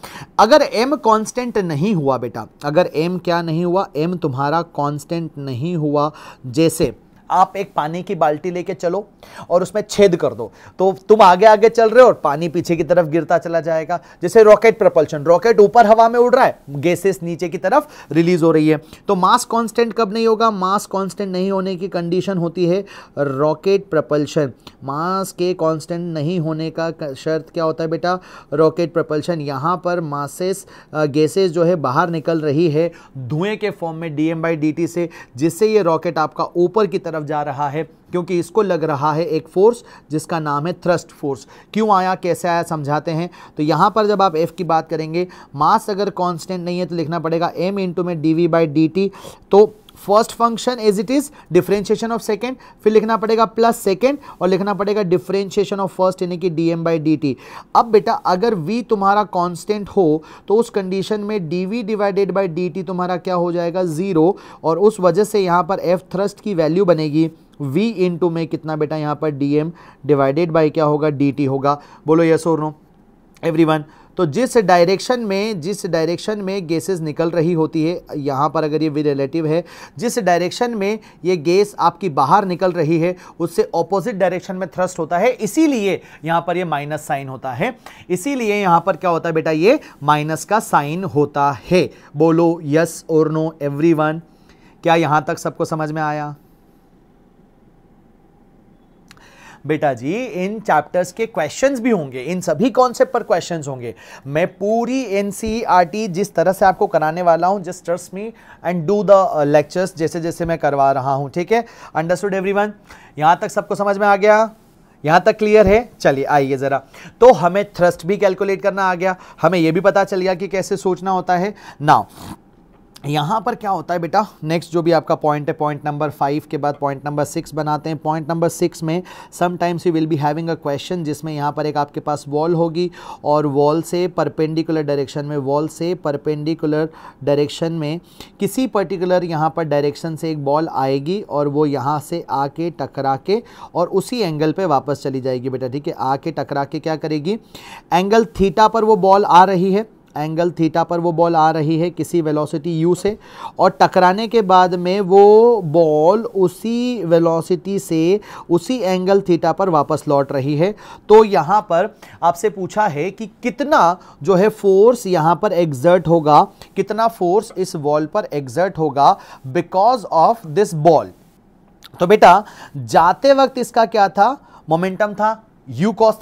अगर एम कांस्टेंट नहीं हुआ बेटा अगर एम क्या नहीं हुआ एम तुम्हारा कांस्टेंट नहीं हुआ जैसे आप एक पानी की बाल्टी लेके चलो और उसमें छेद कर दो तो तुम आगे आगे चल रहे हो और पानी पीछे की तरफ गिरता चला जाएगा जैसे रॉकेट प्रपल्शन रॉकेट ऊपर हवा में उड़ रहा है गैसेस नीचे की तरफ रिलीज हो रही है तो मास कांस्टेंट कब नहीं होगा मास कांस्टेंट नहीं होने की कंडीशन होती है रॉकेट प्रपल्शन मास के कॉन्स्टेंट नहीं होने का शर्त क्या होता है बेटा रॉकेट प्रपल्शन यहाँ पर मासेस गैसेस जो है बाहर निकल रही है धुएं के फॉर्म में डी एम से जिससे ये रॉकेट आपका ऊपर की तरफ तरफ जा रहा है क्योंकि इसको लग रहा है एक फोर्स जिसका नाम है थ्रस्ट फोर्स क्यों आया कैसे आया समझाते हैं तो यहाँ पर जब आप एफ की बात करेंगे मास अगर कांस्टेंट नहीं है तो लिखना पड़ेगा एम इंटू में D we by D T तो first function as it is differentiation of second फिर लिखना पड़ेगा प्लस सेकेंड और लिखना पड़ेगा डिफ्रेंशिएशन ऑफ फर्स्ट यानी कि D M by D T अब बेटा अगर वी तुम्हारा कॉन्स्टेंट हो तो उस कंडीशन में D we divided by D T तुम्हारा क्या हो जाएगा जीरो और उस वजह से यहाँ पर एफ थ्रस्ट की वैल्यू बनेगी v टू में कितना बेटा यहाँ पर dm डिवाइडेड बाई क्या होगा dt होगा बोलो यस और नो वन तो जिस डायरेक्शन में जिस डायरेक्शन में गैसेस निकल रही होती है यहाँ पर अगर ये वी रिलेटिव है जिस डायरेक्शन में ये गैस आपकी बाहर निकल रही है उससे ऑपोजिट डायरेक्शन में थ्रस्ट होता है इसीलिए यहाँ पर ये माइनस साइन होता है इसीलिए यहाँ पर क्या होता है बेटा ये माइनस का साइन होता है बोलो यस और नो एवरी क्या यहाँ तक सबको समझ में आया बेटा जी इन चैप्टर्स के क्वेश्चंस भी होंगे इन सभी कॉन्सेप्ट पर क्वेश्चंस होंगे मैं पूरी एन e जिस तरह से आपको कराने वाला हूँ just trust me and do the lectures जैसे जैसे मैं करवा रहा हूँ ठीक है अंडरस्टूड एवरी वन यहाँ तक सबको समझ में आ गया यहाँ तक क्लियर है चलिए आइए ज़रा तो हमें थ्रस्ट भी कैलकुलेट करना आ गया हमें यह भी पता चल गया कि कैसे सोचना होता है नाउ यहाँ पर क्या होता है बेटा नेक्स्ट जो भी आपका पॉइंट है पॉइंट नंबर फाइव के बाद पॉइंट नंबर सिक्स बनाते हैं पॉइंट नंबर सिक्स में sometimes you will be having a question जिसमें यहाँ पर एक आपके पास वॉल होगी और वॉल से परपेंडिकुलर डायरेक्शन में वॉल से परपेंडिकुलर डायरेक्शन में किसी पर्टिकुलर यहाँ पर डायरेक्शन से एक बॉल आएगी और वो यहाँ से आके टकरा के और उसी एंगल पर वापस चली जाएगी बेटा ठीक है आके टकरा के क्या करेगी एंगल थीटा पर वो बॉल आ रही है एंगल थीटा पर वो बॉल आ रही है किसी वेलोसिटी यू से और टकराने के बाद में वो बॉल उसी वेलोसिटी से उसी एंगल थीटा पर वापस लौट रही है तो यहाँ पर आपसे पूछा है कि कितना जो है फोर्स यहाँ पर एग्जर्ट होगा कितना फोर्स इस बॉल पर एग्जर्ट होगा बिकॉज ऑफ दिस बॉल तो बेटा जाते वक्त इसका क्या था मोमेंटम था यू कॉस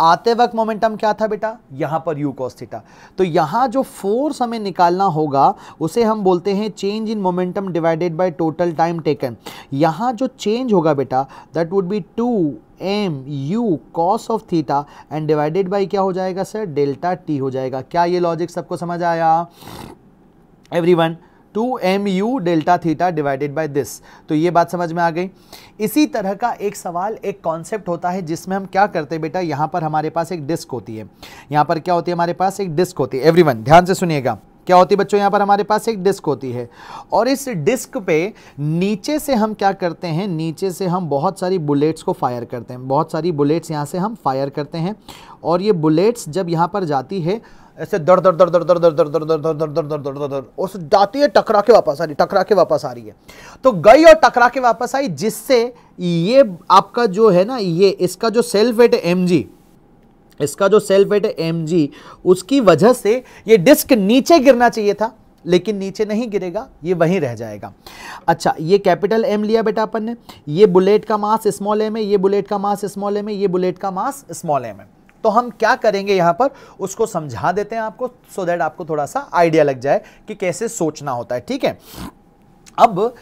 आते वक्त मोमेंटम क्या था बेटा यहां पर यू कॉस थीटा तो यहां जो फोर्स हमें निकालना होगा उसे हम बोलते हैं change in momentum divided by total time taken यहां जो चेंज होगा बेटा that would be two M U cos of theta and divided by क्या हो जाएगा सर डेल्टा टी हो जाएगा क्या ये लॉजिक सबको समझ आया every two M U delta theta divided by this तो ये बात समझ में आ गई इसी तरह का एक सवाल एक कॉन्सेप्ट होता है जिसमें हम क्या करते हैं बेटा यहाँ पर हमारे पास एक डिस्क होती है यहाँ पर क्या होती है हमारे पास एक डिस्क होती है वन ध्यान से सुनिएगा क्या होती है बच्चों यहाँ पर हमारे पास एक डिस्क होती है और इस डिस्क पे नीचे से हम क्या करते हैं नीचे से हम बहुत सारी बुलेट्स को फायर करते हैं बहुत सारी बुलेट्स यहाँ से हम फायर करते हैं और ये बुलेट्स जब यहाँ पर जाती है ऐसे दर दर दर दर दर दर दर दर दर दर दर दर दर दर दर उस जाती है टकरा के वापस आ रही टकरा के वापस आ रही है तो गई और टकरा के वापस आई जिससे ये आपका जो है ना ये इसका जो सेल्फ वेट एम जी इसका जो सेल्फ वेट एम जी उसकी वजह से ये डिस्क नीचे गिरना चाहिए था लेकिन नीचे नहीं गिरेगा ये वहीं रह जाएगा अच्छा ये कैपिटल एम लिया बेटा अपन ने ये बुलेट का मास स्मॉल एम है ये बुलेट का मास स्मॉल एम है ये बुलेट का मास स्मॉल एम है तो हम क्या करेंगे यहाँ पर उसको समझा देते हैं आपको सो so दैट आपको थोड़ा सा आइडिया लग जाए कि कैसे सोचना होता है ठीक है अब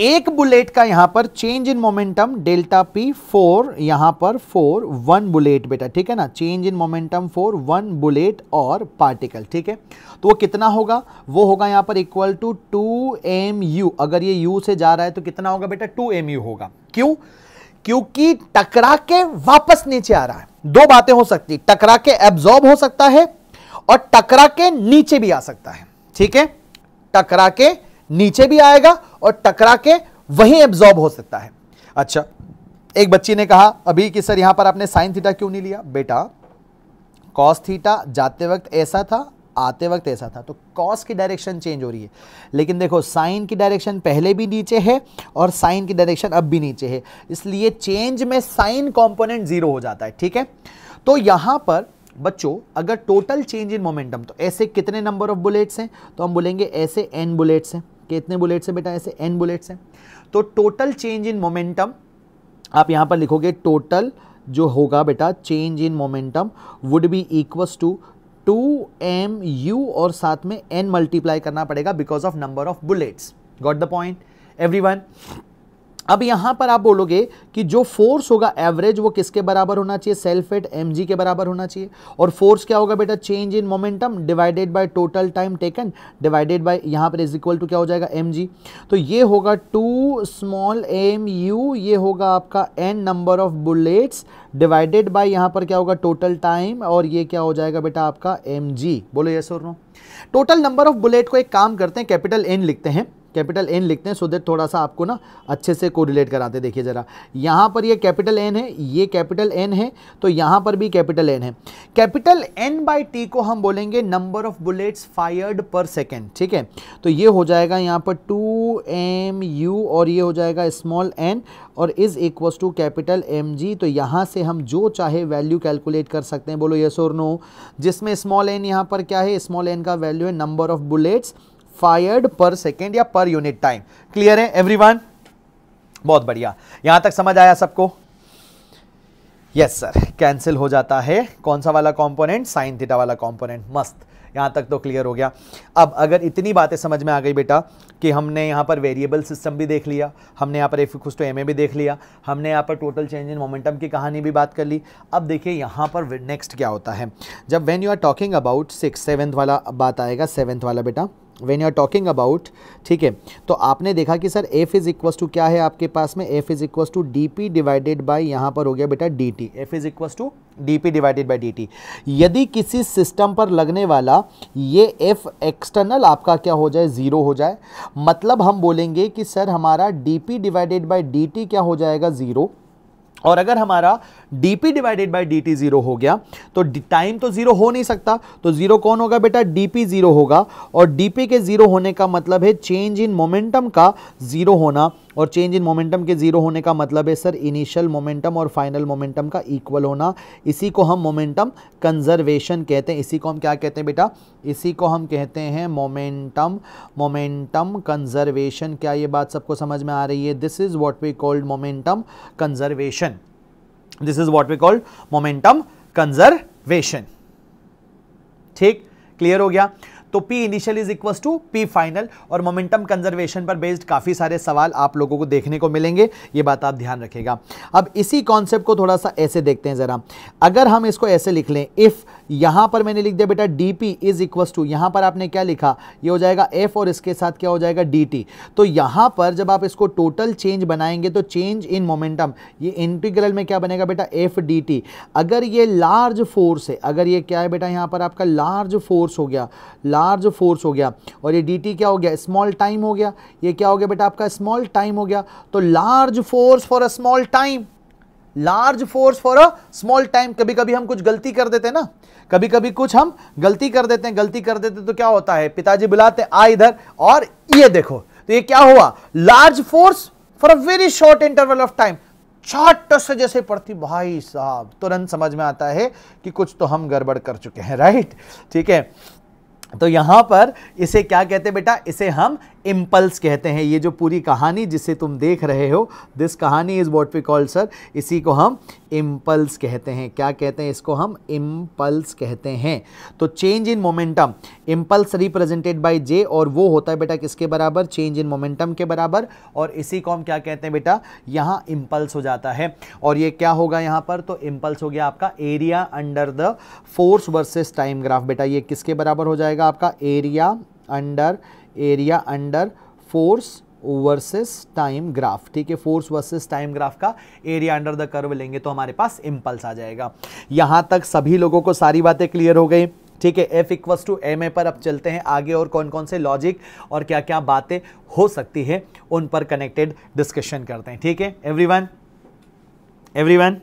एक बुलेट का यहां पर change in momentum delta P for यहां पर फोर वन बुलेट बेटा ठीक है ना change in momentum for one bullet और पार्टिकल ठीक है तो वो कितना होगा वो होगा यहां पर equal to two M U अगर ये यू से जा रहा है तो कितना होगा बेटा टू एम यू होगा क्यों क्योंकि टकरा के वापस नीचे आ रहा है दो बातें हो सकती टकरा के एब्जॉर्ब हो सकता है और टकरा के नीचे भी आ सकता है ठीक है टकरा के नीचे भी आएगा और टकरा के वहीं एब्जॉर्ब हो सकता है अच्छा एक बच्ची ने कहा अभी कि सर यहां पर आपने साइन थीटा क्यों नहीं लिया बेटा कॉस थीटा जाते वक्त ऐसा था आते वक्त ऐसा था तो कॉस की डायरेक्शन चेंज हो रही है लेकिन देखो साइन की डायरेक्शन पहले भी नीचे है और साइन की डायरेक्शन अब भी नीचे है इसलिए चेंज में साइन कॉम्पोनेंट ज़ीरो हो जाता है ठीक है तो यहां पर बच्चों अगर टोटल चेंज इन मोमेंटम तो ऐसे कितने नंबर ऑफ बुलेट्स हैं तो हम बोलेंगे ऐसे एन बुलेट्स हैं कितने बुलेट्स हैं बेटा ऐसे एन बुलेट्स हैं तो टोटल चेंज इन मोमेंटम आप यहां पर लिखोगे टोटल जो होगा बेटा change in momentum would be equals to two M U और साथ में एन मल्टीप्लाई करना पड़ेगा because of number of bullets got the point everyone अब यहां पर आप बोलोगे कि जो फोर्स होगा एवरेज वो किसके बराबर होना चाहिए सेल्फ एट एम के बराबर होना चाहिए और फोर्स क्या होगा बेटा change in momentum divided by total time taken divided by यहां पर इज इक्वल टू क्या हो जाएगा एम तो ये होगा टू स्मॉल एम यू ये होगा आपका N number of bullets divided by यहाँ पर क्या होगा टोटल टाइम और ये क्या हो जाएगा बेटा आपका एम बोलो ये और no total number of bullet को एक काम करते हैं कैपिटल एन लिखते हैं कैपिटल एन लिखते हैं सो देट थोड़ा सा आपको ना अच्छे से कोरिलेट कराते देखिए ज़रा यहाँ पर ये कैपिटल एन है ये कैपिटल एन है तो यहाँ पर भी कैपिटल एन है कैपिटल एन बाई टी को हम बोलेंगे number of bullets fired per second ठीक है तो ये हो जाएगा यहाँ पर टू एम यू और ये हो जाएगा स्मॉल एन और is equal to capital M जी तो यहाँ से हम जो चाहे वैल्यू कैलकुलेट कर सकते हैं बोलो येस और नो जिसमें स्मॉल एन यहाँ पर क्या है स्मॉल एन का वैल्यू है number of bullets fired per second या पर यूनिट टाइम क्लियर है एवरीवन बहुत बढ़िया यहां तक समझ आया सबको यस सर कैंसिल हो जाता है कौन सा वाला कॉम्पोनेंट साइन थीटा वाला कंपोनेंट मस्त यहां तक तो क्लियर हो गया अब अगर इतनी बातें समझ में आ गई बेटा कि हमने यहां पर वेरिएबल सिस्टम भी देख लिया हमने यहां पर एफ कुछ तो एम भी देख लिया हमने यहां पर टोटल चेंज इन मोमेंटम की कहानी भी बात कर ली अब देखिए यहां पर नेक्स्ट क्या होता है जब when you are talking about six seventh वाला बात आएगा सेवेंथ वाला बेटा when you are talking about ठीक है तो आपने देखा कि sir F is equals to क्या है आपके पास में F is equals to D P divided by यहाँ पर हो गया बेटा D T F is equals to D P divided by D T यदि किसी सिस्टम पर लगने वाला ये एफ एक्सटर्नल आपका क्या हो जाए ज़ीरो हो जाए मतलब हम बोलेंगे कि सर हमारा D P divided by D T क्या हो जाएगा ज़ीरो और अगर हमारा dp divided by dt zero हो गया तो टाइम तो जीरो हो नहीं सकता तो जीरो कौन होगा बेटा dp जीरो होगा और dp के जीरो होने का मतलब है चेंज इन मोमेंटम का जीरो होना और चेंज इन मोमेंटम के जीरो होने का मतलब है सर इनिशियल मोमेंटम और फाइनल मोमेंटम का इक्वल होना इसी को हम मोमेंटम कंजर्वेशन कहते हैं इसी को हम क्या कहते हैं बेटा इसी को हम कहते हैं मोमेंटम मोमेंटम कंजर्वेशन क्या ये बात सबको समझ में आ रही है this is what we called momentum conservation this is what we called momentum conservation ठीक क्लियर हो गया तो P initial is equal to P final और मोमेंटम कंजर्वेशन पर बेस्ड काफ़ी सारे सवाल आप लोगों को देखने को मिलेंगे ये बात आप ध्यान रखेगा अब इसी कॉन्सेप्ट को थोड़ा सा ऐसे देखते हैं ज़रा अगर हम इसको ऐसे लिख लें इफ़ यहां पर मैंने लिख दिया बेटा D P is equal to यहां पर आपने क्या लिखा ये हो जाएगा एफ और इसके साथ क्या हो जाएगा डी टी तो यहां पर जब आप इसको टोटल चेंज बनाएंगे तो चेंज इन मोमेंटम ये इंटीग्रल में क्या बनेगा बेटा एफ डी टी अगर ये लार्ज फोर्स है अगर ये क्या है बेटा यहां पर आपका लार्ज फोर्स हो गया लार्ज लार्ज फोर्स हो गया और ये डी क्या हो गया स्मॉल टाइम हो गया ये क्या हो गया बेटा आपका स्मॉल टाइम हो गया तो large force for a small time large force for a small time कभी कभी हम कुछ गलती कर देते हैं ना कभी कभी कुछ हम गलती कर देते हैं गलती कर देते तो क्या होता है पिताजी बुलाते आ इधर और ये देखो तो ये क्या हुआ large force for a very short interval of time छोट से जैसे पड़ती भाई साहब तुरंत समझ में आता है कि कुछ तो हम गड़बड़ कर चुके हैं राइट ठीक है तो यहां पर इसे क्या कहते हैं बेटा इसे हम इम्पल्स कहते हैं ये जो पूरी कहानी जिसे तुम देख रहे हो दिस कहानी is what we call sir इसी को हम इम्पल्स कहते हैं क्या कहते हैं इसको हम इम्पल्स कहते हैं तो change in momentum impulse represented by J और वो होता है बेटा किसके बराबर चेंज इन मोमेंटम के बराबर और इसी को हम क्या कहते हैं बेटा यहाँ इम्पल्स हो जाता है और ये क्या होगा यहाँ पर तो इम्पल्स हो गया आपका area under the force versus time graph बेटा ये किसके बराबर हो जाएगा आपका area under area under force versus time graph ठीक है फोर्स वर्सेस टाइम ग्राफ का एरिया अंडर द कर्व लेंगे तो हमारे पास इम्पल्स आ जाएगा यहाँ तक सभी लोगों को सारी बातें क्लियर हो गई ठीक है F equals to M A पर अब चलते हैं आगे और कौन कौन से लॉजिक और क्या क्या बातें हो सकती है उन पर कनेक्टेड डिस्कशन करते हैं ठीक है एवरी एवरी वन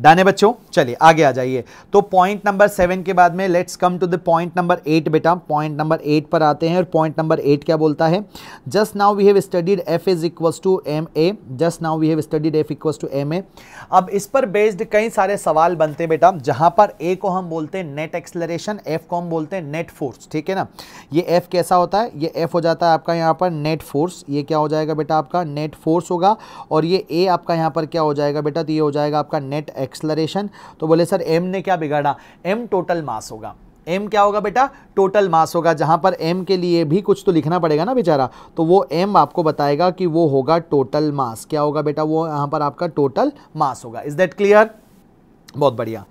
डन बच्चों चलिए आगे आ जाइए तो पॉइंट नंबर सेवन के बाद में let's come to the point number eight बेटा पॉइंट नंबर एट पर आते हैं और पॉइंट नंबर एट क्या बोलता है just now we have studied F is equals to M A just now we have studied F equals to M A अब इस पर बेस्ड कई सारे सवाल बनते हैं बेटा जहां पर ए को हम बोलते हैं नेट एक्सलरेशन एफ को हम बोलते हैं नेट फोर्स ठीक है ना ये एफ कैसा होता है ये एफ हो जाता है आपका यहाँ पर नेट फोर्स ये क्या हो जाएगा बेटा आपका नेट फोर्स होगा और ये ए आपका यहाँ पर क्या हो जाएगा बेटा तो ये हो जाएगा आपका नेट एक्सलरेशन तो बोले सर एम ने क्या बिगाड़ा एम टोटल मास होगा एम क्या होगा बेटा टोटल मास होगा जहां पर एम के लिए भी कुछ तो लिखना पड़ेगा ना बेचारा तो वो एम आपको बताएगा कि वो होगा टोटल मास क्या होगा बेटा वो यहां पर आपका टोटल मास होगा इज दैट क्लियर बहुत बढ़िया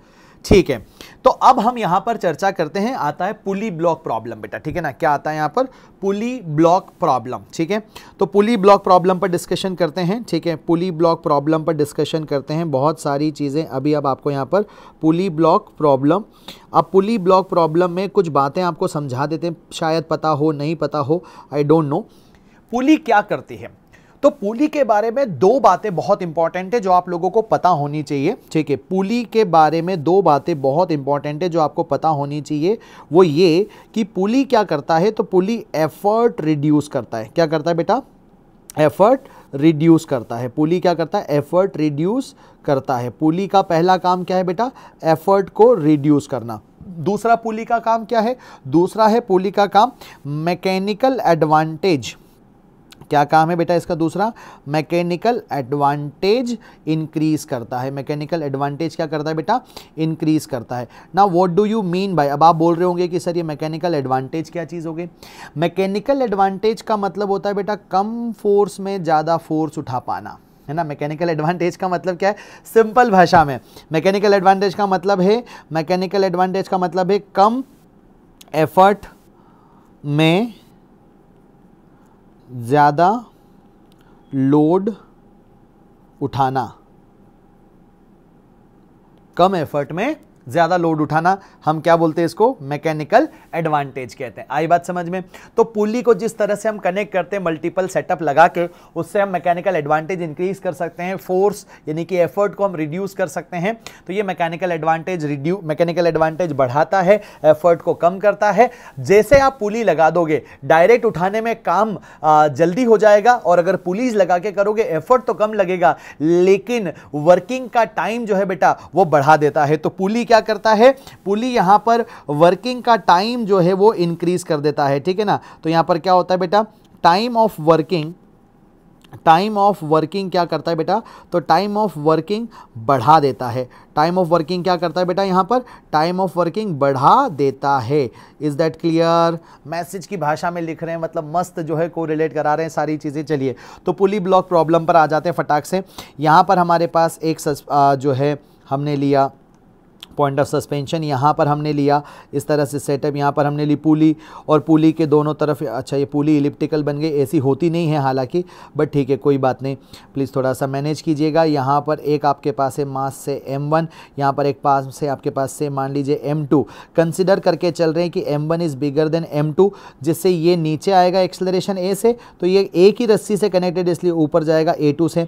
ठीक है तो अब हम यहाँ पर चर्चा करते हैं आता है पुली ब्लॉक प्रॉब्लम बेटा ठीक है ना क्या आता है यहाँ पर पुली ब्लॉक प्रॉब्लम ठीक है तो पुली ब्लॉक प्रॉब्लम पर डिस्कशन करते हैं ठीक है पुली ब्लॉक प्रॉब्लम पर डिस्कशन करते हैं बहुत सारी चीज़ें अभी अब आपको यहाँ पर पुली ब्लॉक प्रॉब्लम अब पुली ब्लॉक प्रॉब्लम में कुछ बातें आपको समझा देते हैं शायद पता हो नहीं पता हो आई डोंट नो पुली क्या करती है तो पुली के बारे में दो बातें बहुत इंपॉर्टेंट है जो आप लोगों को पता होनी चाहिए ठीक है पुली के बारे में दो बातें बहुत इंपॉर्टेंट है जो आपको पता होनी चाहिए वो ये कि पुली क्या करता है तो पुली एफर्ट रिड्यूस करता है क्या करता है बेटा एफर्ट रिड्यूस करता है पुली क्या करता है एफर्ट रिड्यूस करता है पुली का पहला काम क्या है बेटा एफर्ट को रिड्यूस करना दूसरा पुली का काम क्या है दूसरा है पुली का काम मैकेनिकल एडवांटेज क्या काम है बेटा इसका दूसरा मैकेनिकल एडवांटेज इंक्रीज करता है मैकेनिकल एडवांटेज क्या करता है बेटा इंक्रीज करता है ना what do you mean by अब आप बोल रहे होंगे कि सर ये मैकेनिकल एडवांटेज क्या चीज़ हो गई मैकेनिकल एडवांटेज का मतलब होता है बेटा कम फोर्स में ज़्यादा फोर्स उठा पाना है ना मैकेनिकल एडवांटेज का मतलब क्या है सिंपल भाषा में मैकेनिकल एडवांटेज का मतलब है मैकेनिकल एडवांटेज का मतलब है कम एफर्ट में ज़्यादा लोड उठाना कम एफर्ट में ज़्यादा लोड उठाना हम क्या बोलते हैं इसको मैकेनिकल एडवांटेज कहते हैं आई बात समझ में तो पुली को जिस तरह से हम कनेक्ट करते हैं मल्टीपल सेटअप लगा के उससे हम मैकेनिकल एडवांटेज इंक्रीज कर सकते हैं फोर्स यानी कि एफर्ट को हम रिड्यूस कर सकते हैं तो ये mechanical advantage reduce mechanical advantage बढ़ाता है एफर्ट को कम करता है जैसे आप पुली लगा दोगे डायरेक्ट उठाने में काम जल्दी हो जाएगा और अगर पुलिस लगा के करोगे एफर्ट तो कम लगेगा लेकिन वर्किंग का टाइम जो है बेटा वो बढ़ा देता है तो पुली क्या करता है पुली यहां पर वर्किंग का टाइम जो है वो इंक्रीज़ कर देता है ठीक है ना तो यहां पर क्या होता है बेटा time of working time of working क्या करता है बेटा तो टाइम ऑफ वर्किंग बढ़ा देता है टाइम ऑफ वर्किंग क्या करता है बेटा यहाँ पर टाइम ऑफ वर्किंग बढ़ा देता है इज़ दैट क्लियर मैसेज की भाषा में लिख रहे हैं मतलब मस्त जो है को रिलेट करा रहे हैं सारी चीज़ें चलिए तो पुली ब्लॉक प्रॉब्लम पर आ जाते हैं फटाक से यहाँ पर हमारे पास एक सस, आ, जो है हमने लिया पॉइंट ऑफ सस्पेंशन यहाँ पर हमने लिया इस तरह से सेटअप यहाँ पर हमने ली पुली और पुली के दोनों तरफ अच्छा ये पुली इलिप्टिकल बन गई ऐसी होती नहीं है हालांकि बट ठीक है कोई बात नहीं प्लीज़ थोड़ा सा मैनेज कीजिएगा यहाँ पर एक आपके पास है मास से एम वन यहाँ पर एक पास से आपके पास से मान लीजिए एम टू कंसिडर करके चल रहे हैं कि M one is bigger than M two जिससे ये नीचे आएगा एक्सलरेशन ए से तो ये एक ही रस्सी से कनेक्टेड इसलिए ऊपर जाएगा ए टू से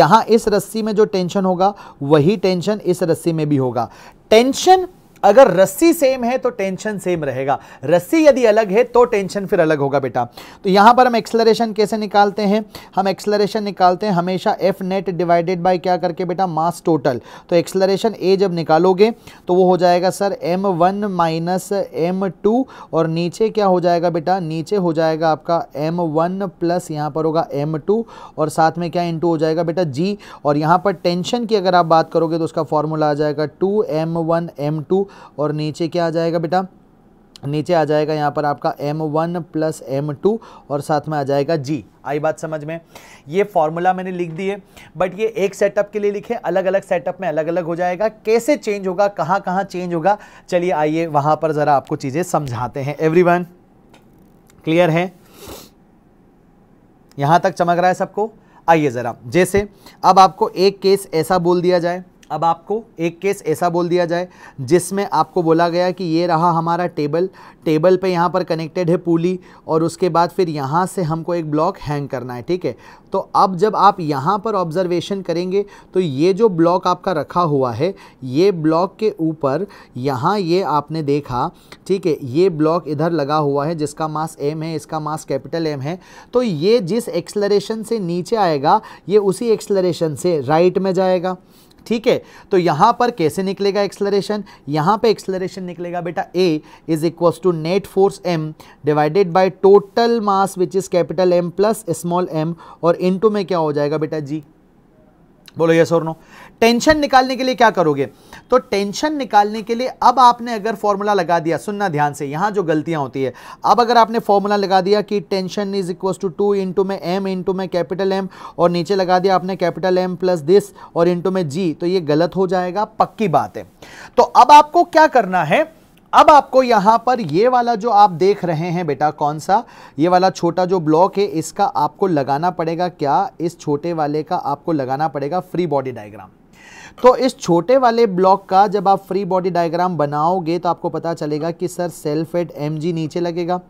यहाँ इस रस्सी में जो टेंशन होगा वही टेंशन इस रस्सी में भी होगा tension अगर रस्सी सेम है तो टेंशन सेम रहेगा रस्सी यदि अलग है तो टेंशन फिर अलग होगा बेटा तो यहां पर हम एक्सलरेशन कैसे निकालते हैं हम एक्सलरेशन निकालते हैं हमेशा एफ नेट डिवाइडेड बाई क्या करके बेटा मास टोटल तो एक्सलरेशन ए जब निकालोगे तो वो हो जाएगा sir M one minus M two और नीचे क्या हो जाएगा बेटा नीचे हो जाएगा आपका एम वन प्लस यहाँ पर होगा एम टू और साथ में क्या इंटू हो जाएगा बेटा जी और यहाँ पर टेंशन की अगर आप बात करोगे तो उसका फॉर्मूला आ जाएगा two M one M two और नीचे क्या आ जाएगा बेटा नीचे आ जाएगा यहाँ पर आपका एम वन प्लस एम और साथ में आ जाएगा जी आई बात समझ में ये फॉर्मूला मैंने लिख दिए बट ये एक सेटअप के लिए लिखे अलग अलग सेटअप में अलग अलग हो जाएगा कैसे चेंज होगा कहाँ कहाँ चेंज होगा चलिए आइए वहाँ पर ज़रा आपको चीज़ें समझाते हैं एवरीवन क्लियर है यहाँ तक चमक रहा है सबको आइए ज़रा जैसे अब आपको एक केस ऐसा बोल दिया जाए अब आपको एक केस ऐसा बोल दिया जाए जिसमें आपको बोला गया कि ये रहा हमारा टेबल टेबल पे यहाँ पर कनेक्टेड है पुली और उसके बाद फिर यहाँ से हमको एक ब्लॉक हैंग करना है ठीक है तो अब जब आप यहाँ पर ऑब्जर्वेशन करेंगे तो ये जो ब्लॉक आपका रखा हुआ है ये ब्लॉक के ऊपर यहाँ ये आपने देखा ठीक है ये ब्लॉक इधर लगा हुआ है जिसका मास एम है इसका मास कैपिटल एम है तो ये जिस एक्सलरेशन से नीचे आएगा ये उसी एक्सलरेशन से राइट में जाएगा ठीक है तो यहां पर कैसे निकलेगा एक्सलरेशन यहां पे एक्सलरेशन निकलेगा बेटा A is equal to net force M divided by total mass which is capital M plus small M और इनटू में क्या हो जाएगा बेटा जी बोलो यस और नो टेंशन निकालने के लिए क्या करोगे तो टेंशन निकालने के लिए अब आपने अगर फॉर्मूला लगा दिया सुनना ध्यान से यहां जो गलतियां होती है अब अगर आपने फॉर्मूला लगा दिया कि tension is equal to two into में एम इंटू में कैपिटल एम और नीचे लगा दिया आपने कैपिटल एम प्लस दिस और इंटू में जी तो ये गलत हो जाएगा पक्की बात है तो अब आपको क्या करना है अब आपको यहां पर ये वाला जो आप देख रहे हैं बेटा कौन सा ये वाला छोटा जो ब्लॉक है इसका आपको लगाना पड़ेगा क्या इस छोटे वाले का आपको लगाना पड़ेगा फ्री बॉडी डायग्राम तो इस छोटे वाले ब्लॉक का जब आप फ्री बॉडी डायग्राम बनाओगे तो आपको पता चलेगा कि सर सेल्फ एट एम नीचे लगेगा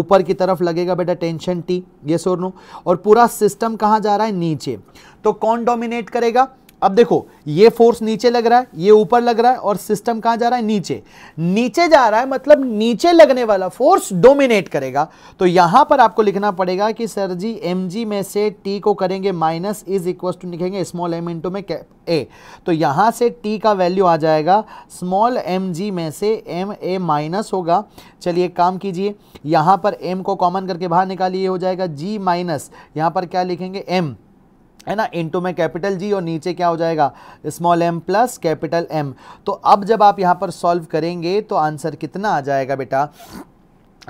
ऊपर की तरफ लगेगा बेटा टेंशन टी ये सोर नो और पूरा सिस्टम कहाँ जा रहा है नीचे तो कौन डोमिनेट करेगा अब देखो ये फोर्स नीचे लग रहा है ये ऊपर लग रहा है और सिस्टम कहाँ जा रहा है नीचे नीचे जा रहा है मतलब नीचे लगने वाला फोर्स डोमिनेट करेगा तो यहां पर आपको लिखना पड़ेगा कि सर जी एम जी में से टी को करेंगे माइनस इज इक्वल टू लिखेंगे स्मॉल एम इंटू में ए तो यहां से टी का वैल्यू आ जाएगा स्मॉल एम जी में से एम ए माइनस होगा चलिए काम कीजिए यहां पर एम को कॉमन करके बाहर निकालिए हो जाएगा जी माइनस यहां पर क्या लिखेंगे एम है ना इंटू में कैपिटल जी और नीचे क्या हो जाएगा small m plus capital M तो अब जब आप यहाँ पर सॉल्व करेंगे तो आंसर कितना आ जाएगा बेटा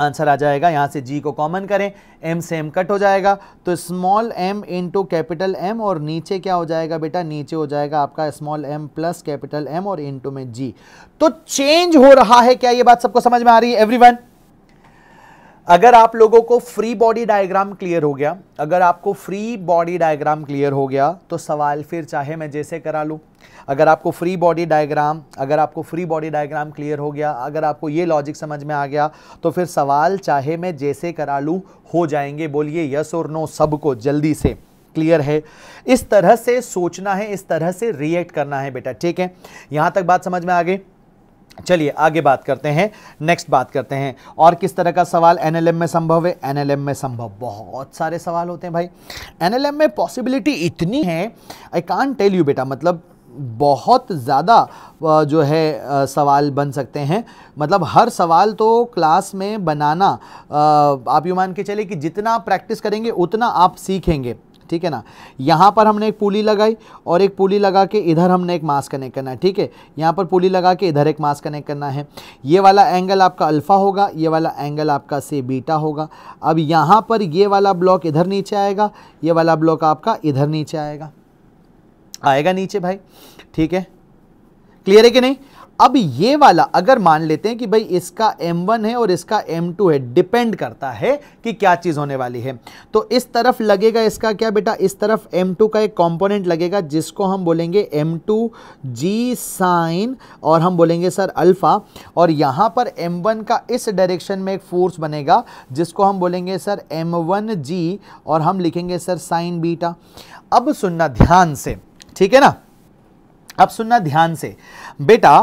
आंसर आ जाएगा यहाँ से जी को कॉमन करें एम से एम कट हो जाएगा तो small M into capital M और नीचे क्या हो जाएगा बेटा नीचे हो जाएगा आपका small m plus capital M और इंटू में जी तो चेंज हो रहा है क्या ये बात सबको समझ में आ रही है एवरी अगर आप लोगों को फ्री बॉडी डायग्राम क्लियर हो गया अगर आपको फ्री बॉडी डायग्राम क्लियर हो गया तो सवाल फिर चाहे मैं जैसे करा लूँ अगर आपको फ्री बॉडी डायग्राम अगर आपको फ्री बॉडी डायग्राम क्लियर हो गया अगर आपको ये लॉजिक समझ में आ गया तो फिर सवाल चाहे मैं जैसे करा लूँ हो जाएंगे बोलिए यस और नो सबको जल्दी से क्लियर है इस तरह से सोचना है इस तरह से रिएक्ट करना है बेटा ठीक है यहाँ तक बात समझ में आ गई चलिए आगे बात करते हैं नेक्स्ट बात करते हैं और किस तरह का सवाल एनएलएम में संभव है एनएलएम में संभव बहुत सारे सवाल होते हैं भाई एनएलएम में पॉसिबिलिटी इतनी है आई कान टेल यू बेटा मतलब बहुत ज़्यादा जो है सवाल बन सकते हैं मतलब हर सवाल तो क्लास में बनाना आप यू मान के चले कि जितना प्रैक्टिस करेंगे उतना आप सीखेंगे ठीक है ना यहाँ पर हमने एक पुली लगाई और एक पुली लगा के इधर हमने एक मास कनेक्ट करना है ठीक है यहाँ पर पुली लगा के इधर एक मास कनेक्ट करना है ये वाला एंगल आपका अल्फ़ा होगा ये वाला एंगल आपका से बीटा होगा अब यहाँ पर ये वाला ब्लॉक इधर नीचे आएगा ये वाला ब्लॉक आपका इधर नीचे आएगा आएगा नीचे भाई ठीक है क्लियर है कि नहीं अब ये वाला अगर मान लेते हैं कि भाई इसका M1 है और इसका M2 है डिपेंड करता है कि क्या चीज़ होने वाली है तो इस तरफ लगेगा इसका क्या बेटा इस तरफ M2 का एक कंपोनेंट लगेगा जिसको हम बोलेंगे M2 G साइन और हम बोलेंगे सर अल्फ़ा और यहां पर M1 का इस डायरेक्शन में एक फोर्स बनेगा जिसको हम बोलेंगे सर एम और हम लिखेंगे सर साइन बीटा अब सुनना ध्यान से ठीक है ना अब सुनना ध्यान से बेटा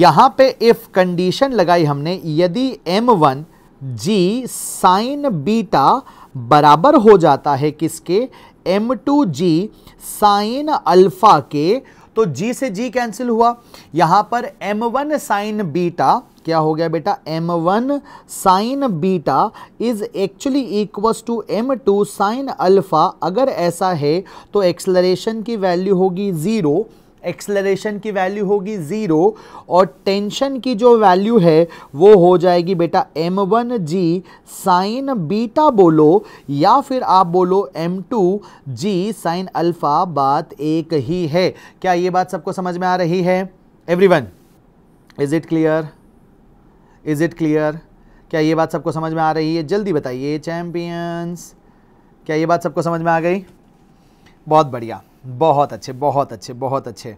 यहाँ पे इफ कंडीशन लगाई हमने यदि m one g sine beta बराबर हो जाता है किसके m two g sine alpha के तो जी से जी कैंसिल हुआ यहाँ पर एम वन साइन बीटा क्या हो गया बेटा M one sine beta is actually equals to m two sine alpha अगर ऐसा है तो एक्सलरेशन की वैल्यू होगी ज़ीरो एक्सलरेशन की वैल्यू होगी ज़ीरो और टेंशन की जो वैल्यू है वो हो जाएगी बेटा M one g sine beta बोलो या फिर आप बोलो m two g sine alpha बात एक ही है क्या ये बात सबको समझ में आ रही है everyone is it clear is it clear क्या ये बात सबको समझ में आ रही है जल्दी बताइए चैम्पियंस क्या ये बात सबको समझ में आ गई बहुत बढ़िया बहुत अच्छे बहुत अच्छे बहुत अच्छे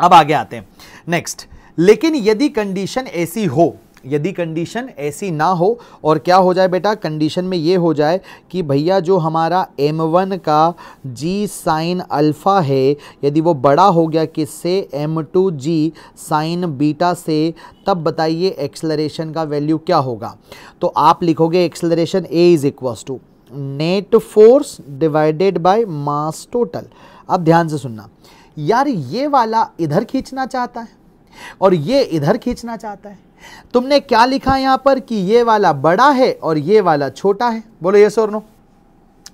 अब आगे आते हैं नेक्स्ट लेकिन यदि कंडीशन ऐसी हो यदि कंडीशन ऐसी ना हो और क्या हो जाए बेटा कंडीशन में ये हो जाए कि भैया जो हमारा M1 का G साइन अल्फ़ा है यदि वो बड़ा हो गया किससे M2 G साइन बीटा से तब बताइए एक्सलरेशन का वैल्यू क्या होगा तो आप लिखोगे acceleration A is equals to net force divided by mass total अब ध्यान से सुनना यार ये वाला इधर खींचना चाहता है और ये इधर खींचना चाहता है तुमने क्या लिखा यहां पर कि ये वाला बड़ा है और ये वाला छोटा है बोलो ये सर नो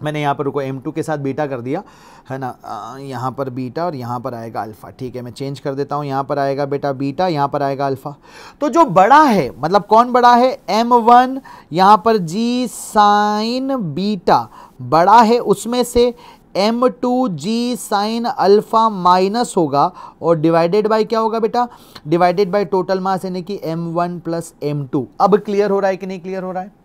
मैंने यहाँ पर रुको M2 के साथ बीटा कर दिया है ना यहाँ पर बीटा और यहाँ पर आएगा अल्फ़ा ठीक है मैं चेंज कर देता हूँ यहाँ पर आएगा बेटा बीटा यहाँ पर आएगा अल्फ़ा तो जो बड़ा है मतलब कौन बड़ा है M1 वन यहाँ पर जी साइन बीटा बड़ा है उसमें से m two g sine alpha minus होगा और डिवाइडेड बाई क्या होगा बेटा डिवाइडेड बाई टोटल मास यानी कि M one plus M two अब क्लियर हो रहा है कि नहीं क्लियर हो रहा है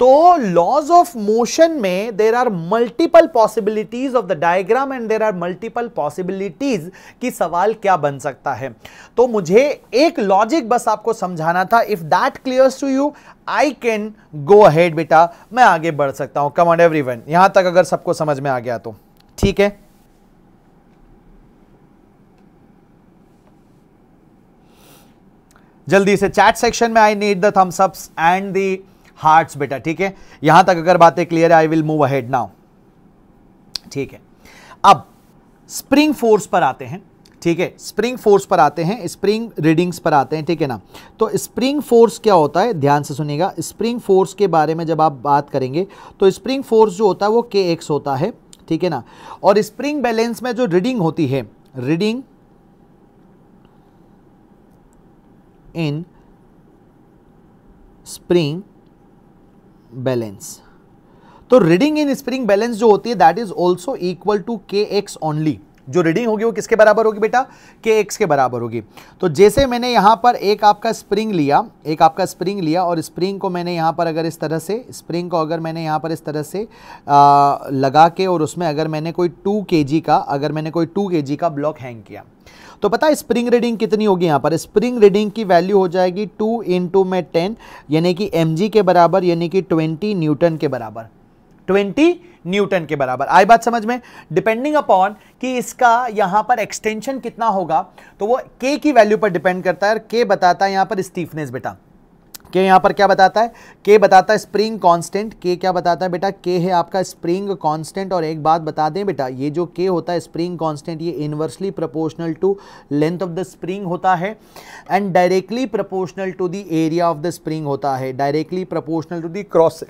तो लॉज ऑफ मोशन में there are multiple possibilities of the diagram and there are multiple possibilities की सवाल क्या बन सकता है तो मुझे एक लॉजिक बस आपको समझाना था if that clears to you I can go ahead बेटा मैं आगे बढ़ सकता हूं कम एवरी वन यहां तक अगर सबको समझ में आ गया तो ठीक है जल्दी से चैट सेक्शन में I need the thumbs ups and the hearts बेटा ठीक है यहां तक अगर बातें क्लियर है I will move ahead now ठीक है अब स्प्रिंग फोर्स पर आते हैं ठीक है स्प्रिंग फोर्स पर आते हैं स्प्रिंग रीडिंग्स पर आते हैं ठीक है ना तो स्प्रिंग फोर्स क्या होता है ध्यान से सुनिएगा स्प्रिंग फोर्स के बारे में जब आप बात करेंगे तो स्प्रिंग फोर्स जो होता है वो के एक्स होता है ठीक है ना और स्प्रिंग बैलेंस में जो रीडिंग होती है रीडिंग इन स्प्रिंग बैलेंस तो रीडिंग इन स्प्रिंग बैलेंस जो होती है that is also equal to k x only जो रीडिंग होगी वो किसके बराबर होगी बेटा के एक्स के बराबर होगी तो जैसे मैंने यहां पर एक आपका स्प्रिंग लिया एक आपका स्प्रिंग लिया और स्प्रिंग को मैंने यहां पर अगर इस तरह से स्प्रिंग को अगर मैंने यहां पर इस तरह से आ, लगा के और उसमें अगर मैंने कोई टू के का अगर मैंने कोई टू के का ब्लॉक हैंग किया तो पता है स्प्रिंग रीडिंग कितनी होगी यहाँ पर स्प्रिंग रीडिंग की वैल्यू हो जाएगी टू इंटू में टेन यानी कि एम के बराबर यानी कि ट्वेंटी न्यूटन के बराबर ट्वेंटी न्यूटन के बराबर आई बात समझ में डिपेंडिंग अपॉन कि इसका यहाँ पर एक्सटेंशन कितना होगा तो वो के की वैल्यू पर डिपेंड करता है और के बताता है यहाँ पर स्टीफनेस बेटा के यहाँ पर क्या बताता है के बताता है स्प्रिंग कांस्टेंट के क्या बताता है बेटा के है आपका स्प्रिंग कांस्टेंट और एक बात बता दें बेटा ये जो के होता है स्प्रिंग कांस्टेंट ये inversely proportional to length of the spring होता है and directly proportional to the area of the spring होता है directly proportional to the cross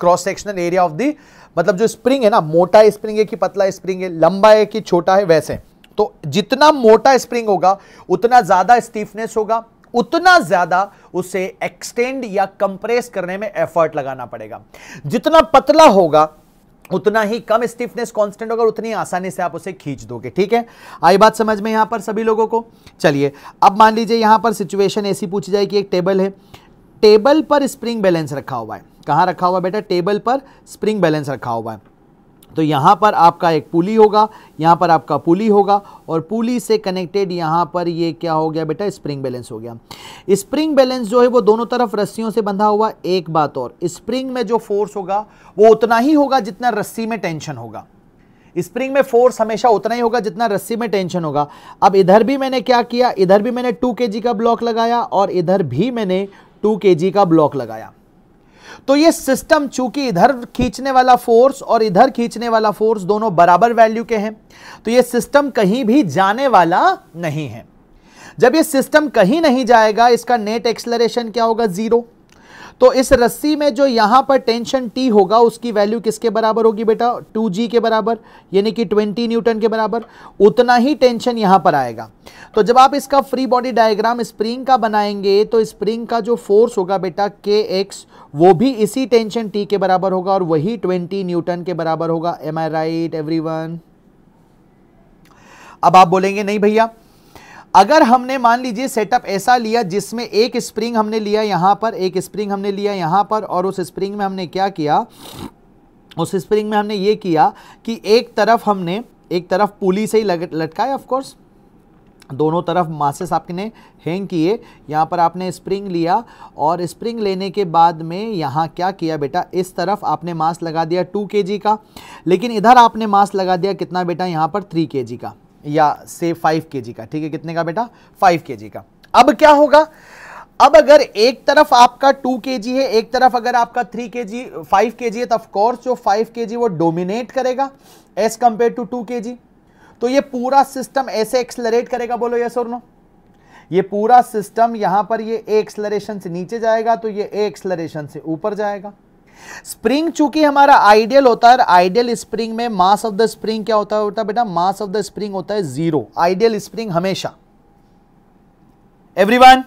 cross sectional area of the मतलब जो स्प्रिंग है ना मोटा स्प्रिंग है कि पतला स्प्रिंग है लंबा है कि छोटा है वैसे तो जितना मोटा स्प्रिंग होगा उतना ज़्यादा स्टीफनेस होगा उतना ज्यादा उसे एक्सटेंड या कंप्रेस करने में एफर्ट लगाना पड़ेगा जितना पतला होगा उतना ही कम स्टिफनेस कांस्टेंट होगा उतनी आसानी से आप उसे खींच दोगे ठीक है आई बात समझ में यहां पर सभी लोगों को चलिए अब मान लीजिए यहां पर सिचुएशन ऐसी पूछी जाए कि एक टेबल है टेबल पर स्प्रिंग बैलेंस रखा हुआ है कहां रखा हुआ बेटा टेबल पर स्प्रिंग बैलेंस रखा हुआ है तो यहाँ पर आपका एक पुली होगा यहाँ पर आपका पुली होगा और पुली से कनेक्टेड यहाँ पर ये क्या हो गया बेटा स्प्रिंग बैलेंस हो गया स्प्रिंग बैलेंस जो है वो दोनों तरफ रस्सियों से बंधा हुआ एक बात और स्प्रिंग में जो फोर्स होगा वो उतना ही होगा जितना रस्सी में टेंशन होगा स्प्रिंग में फोर्स हमेशा उतना ही होगा जितना रस्सी में टेंशन होगा अब इधर भी मैंने क्या किया इधर भी मैंने टू के का ब्लॉक लगाया और इधर भी मैंने टू के का ब्लॉक लगाया तो ये सिस्टम चूंकि इधर खींचने वाला फोर्स और इधर खींचने वाला फोर्स दोनों बराबर वैल्यू के हैं तो ये सिस्टम कहीं भी जाने वाला नहीं है जब ये सिस्टम कहीं नहीं जाएगा इसका नेट एक्सलरेशन क्या होगा जीरो तो इस रस्सी में जो यहां पर टेंशन टी होगा उसकी वैल्यू किसके बराबर होगी बेटा टू जी के बराबर यानी कि ट्वेंटी न्यूटन के बराबर उतना ही टेंशन यहां पर आएगा तो जब आप इसका फ्री बॉडी डायग्राम स्प्रिंग का बनाएंगे तो स्प्रिंग का जो फोर्स होगा बेटा के एक्स वो भी इसी टेंशन टी के बराबर होगा और वही ट्वेंटी न्यूटन के बराबर होगा am I right everyone अब आप बोलेंगे नहीं भैया अगर हमने मान लीजिए सेटअप ऐसा लिया जिसमें एक स्प्रिंग हमने लिया यहाँ पर एक स्प्रिंग हमने लिया यहाँ पर और उस स्प्रिंग में हमने क्या किया उस स्प्रिंग में हमने ये किया कि एक तरफ हमने एक तरफ पुली से ही लटकाया ऑफकोर्स दोनों तरफ मासेस आपने हैंग किए यहाँ पर आपने स्प्रिंग लिया और स्प्रिंग लेने के बाद में यहाँ क्या किया बेटा इस तरफ आपने मास लगा दिया टू के का लेकिन इधर आपने मास लगा दिया कितना बेटा यहाँ पर थ्री के का या से फाइव के का ठीक है कितने का बेटा फाइव के का अब क्या होगा अब अगर एक तरफ आपका टू के है एक तरफ अगर आपका थ्री के जी फाइव के जी है तो ऑफकोर्स जो फाइव के वो डोमिनेट करेगा एज कंपेयर टू टू के तो ये पूरा सिस्टम ऐसे एक्सलरेट करेगा बोलो यस और नो ये पूरा सिस्टम यहां पर ये एक्सलरेशन से नीचे जाएगा तो ये एक्सलरेशन से ऊपर जाएगा स्प्रिंग चूंकि हमारा आइडियल होता है आइडियल स्प्रिंग में मास ऑफ द स्प्रिंग क्या होता है बेटा मास ऑफ द स्प्रिंग होता है जीरो आइडियल स्प्रिंग हमेशा एवरीवन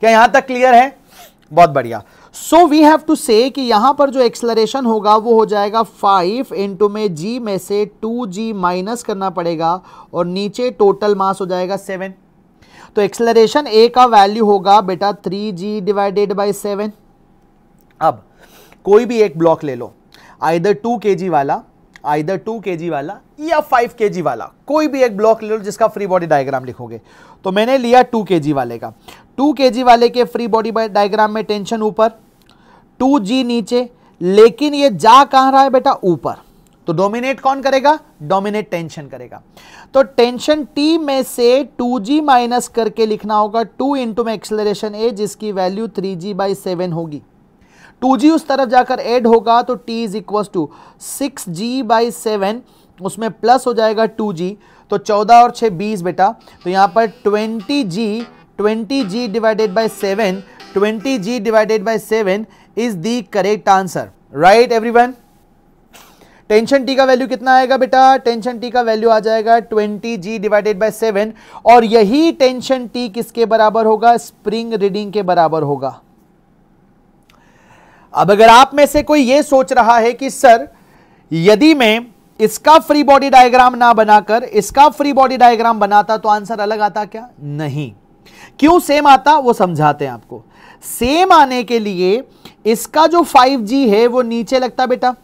क्या यहां तक क्लियर है बहुत बढ़िया सो वी हैव टू से कि यहां पर जो एक्सलरेशन होगा वो हो जाएगा फाइव इंटू में जी में से टू जी माइनस करना पड़ेगा और नीचे टोटल मास हो जाएगा सेवन तो एक्सलरेशन ए का वैल्यू होगा बेटा three g divided by seven अब कोई भी एक ब्लॉक ले लो आइधर टू के जी वाला आइधर टू के जी वाला या फाइव के जी वाला कोई भी एक ब्लॉक ले लो जिसका फ्री बॉडी डायग्राम लिखोगे तो मैंने लिया टू के जी वाले का टू के जी वाले के फ्री बॉडी डायग्राम में टेंशन ऊपर टू जी नीचे लेकिन ये जा कहाँ रहा है बेटा ऊपर तो डोमिनेट कौन करेगा डोमिनेट टेंशन करेगा तो टेंशन टी में से 2g माइनस करके लिखना होगा 2 इंटू में एक्सेलरेशन ए जिसकी value 3g g by seven होगी टू उस तरफ जाकर एड होगा तो T is equal to six g by seven उसमें प्लस हो जाएगा टू जी तो चौदह और छः बीस बेटा तो यहाँ पर twenty g twenty g divided by seven twenty g divided by seven is the correct answer right everyone tension T का वैल्यू कितना आएगा बेटा टेंशन टी का वैल्यू आ जाएगा 20 जी डिवाइडेड बाय सेवन और यही टेंशन टी किसके बराबर होगा स्प्रिंग रीडिंग के बराबर होगा अब अगर आप में से कोई ये सोच रहा है कि सर यदि मैं इसका फ्री बॉडी डायग्राम ना बनाकर इसका फ्री बॉडी डायग्राम बनाता तो आंसर अलग आता क्या नहीं क्यों सेम आता वो समझाते हैं आपको सेम आने के लिए इसका जो 5G है वो नीचे लगता बेटा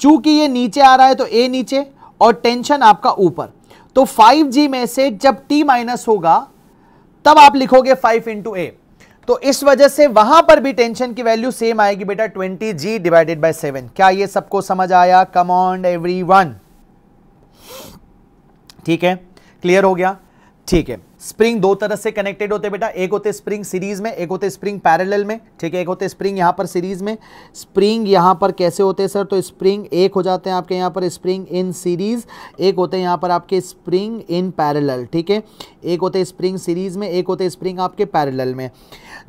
चूंकि ये नीचे आ रहा है तो ए नीचे और टेंशन आपका ऊपर तो 5G में से जब टी माइनस होगा तब आप लिखोगे 5 इंटू ए तो इस वजह से वहां पर भी टेंशन की वैल्यू सेम आएगी बेटा 20 जी डिवाइडेड बाय सेवन क्या ये सबको समझ आया कम ऑन एवरी ठीक है क्लियर हो गया ठीक है स्प्रिंग दो तरह से कनेक्टेड होते बेटा एक होते स्प्रिंग सीरीज में एक होते स्प्रिंग पैरेलल में ठीक है एक होते स्प्रिंग यहाँ पर सीरीज में स्प्रिंग यहाँ पर कैसे होते हैं सर तो स्प्रिंग एक हो जाते हैं आपके यहाँ पर स्प्रिंग इन सीरीज एक होते हैं यहाँ पर आपके स्प्रिंग इन पैरेलल ठीक है एक होते स्प्रिंग सीरीज में एक होते स्प्रिंग आपके पैरेलल में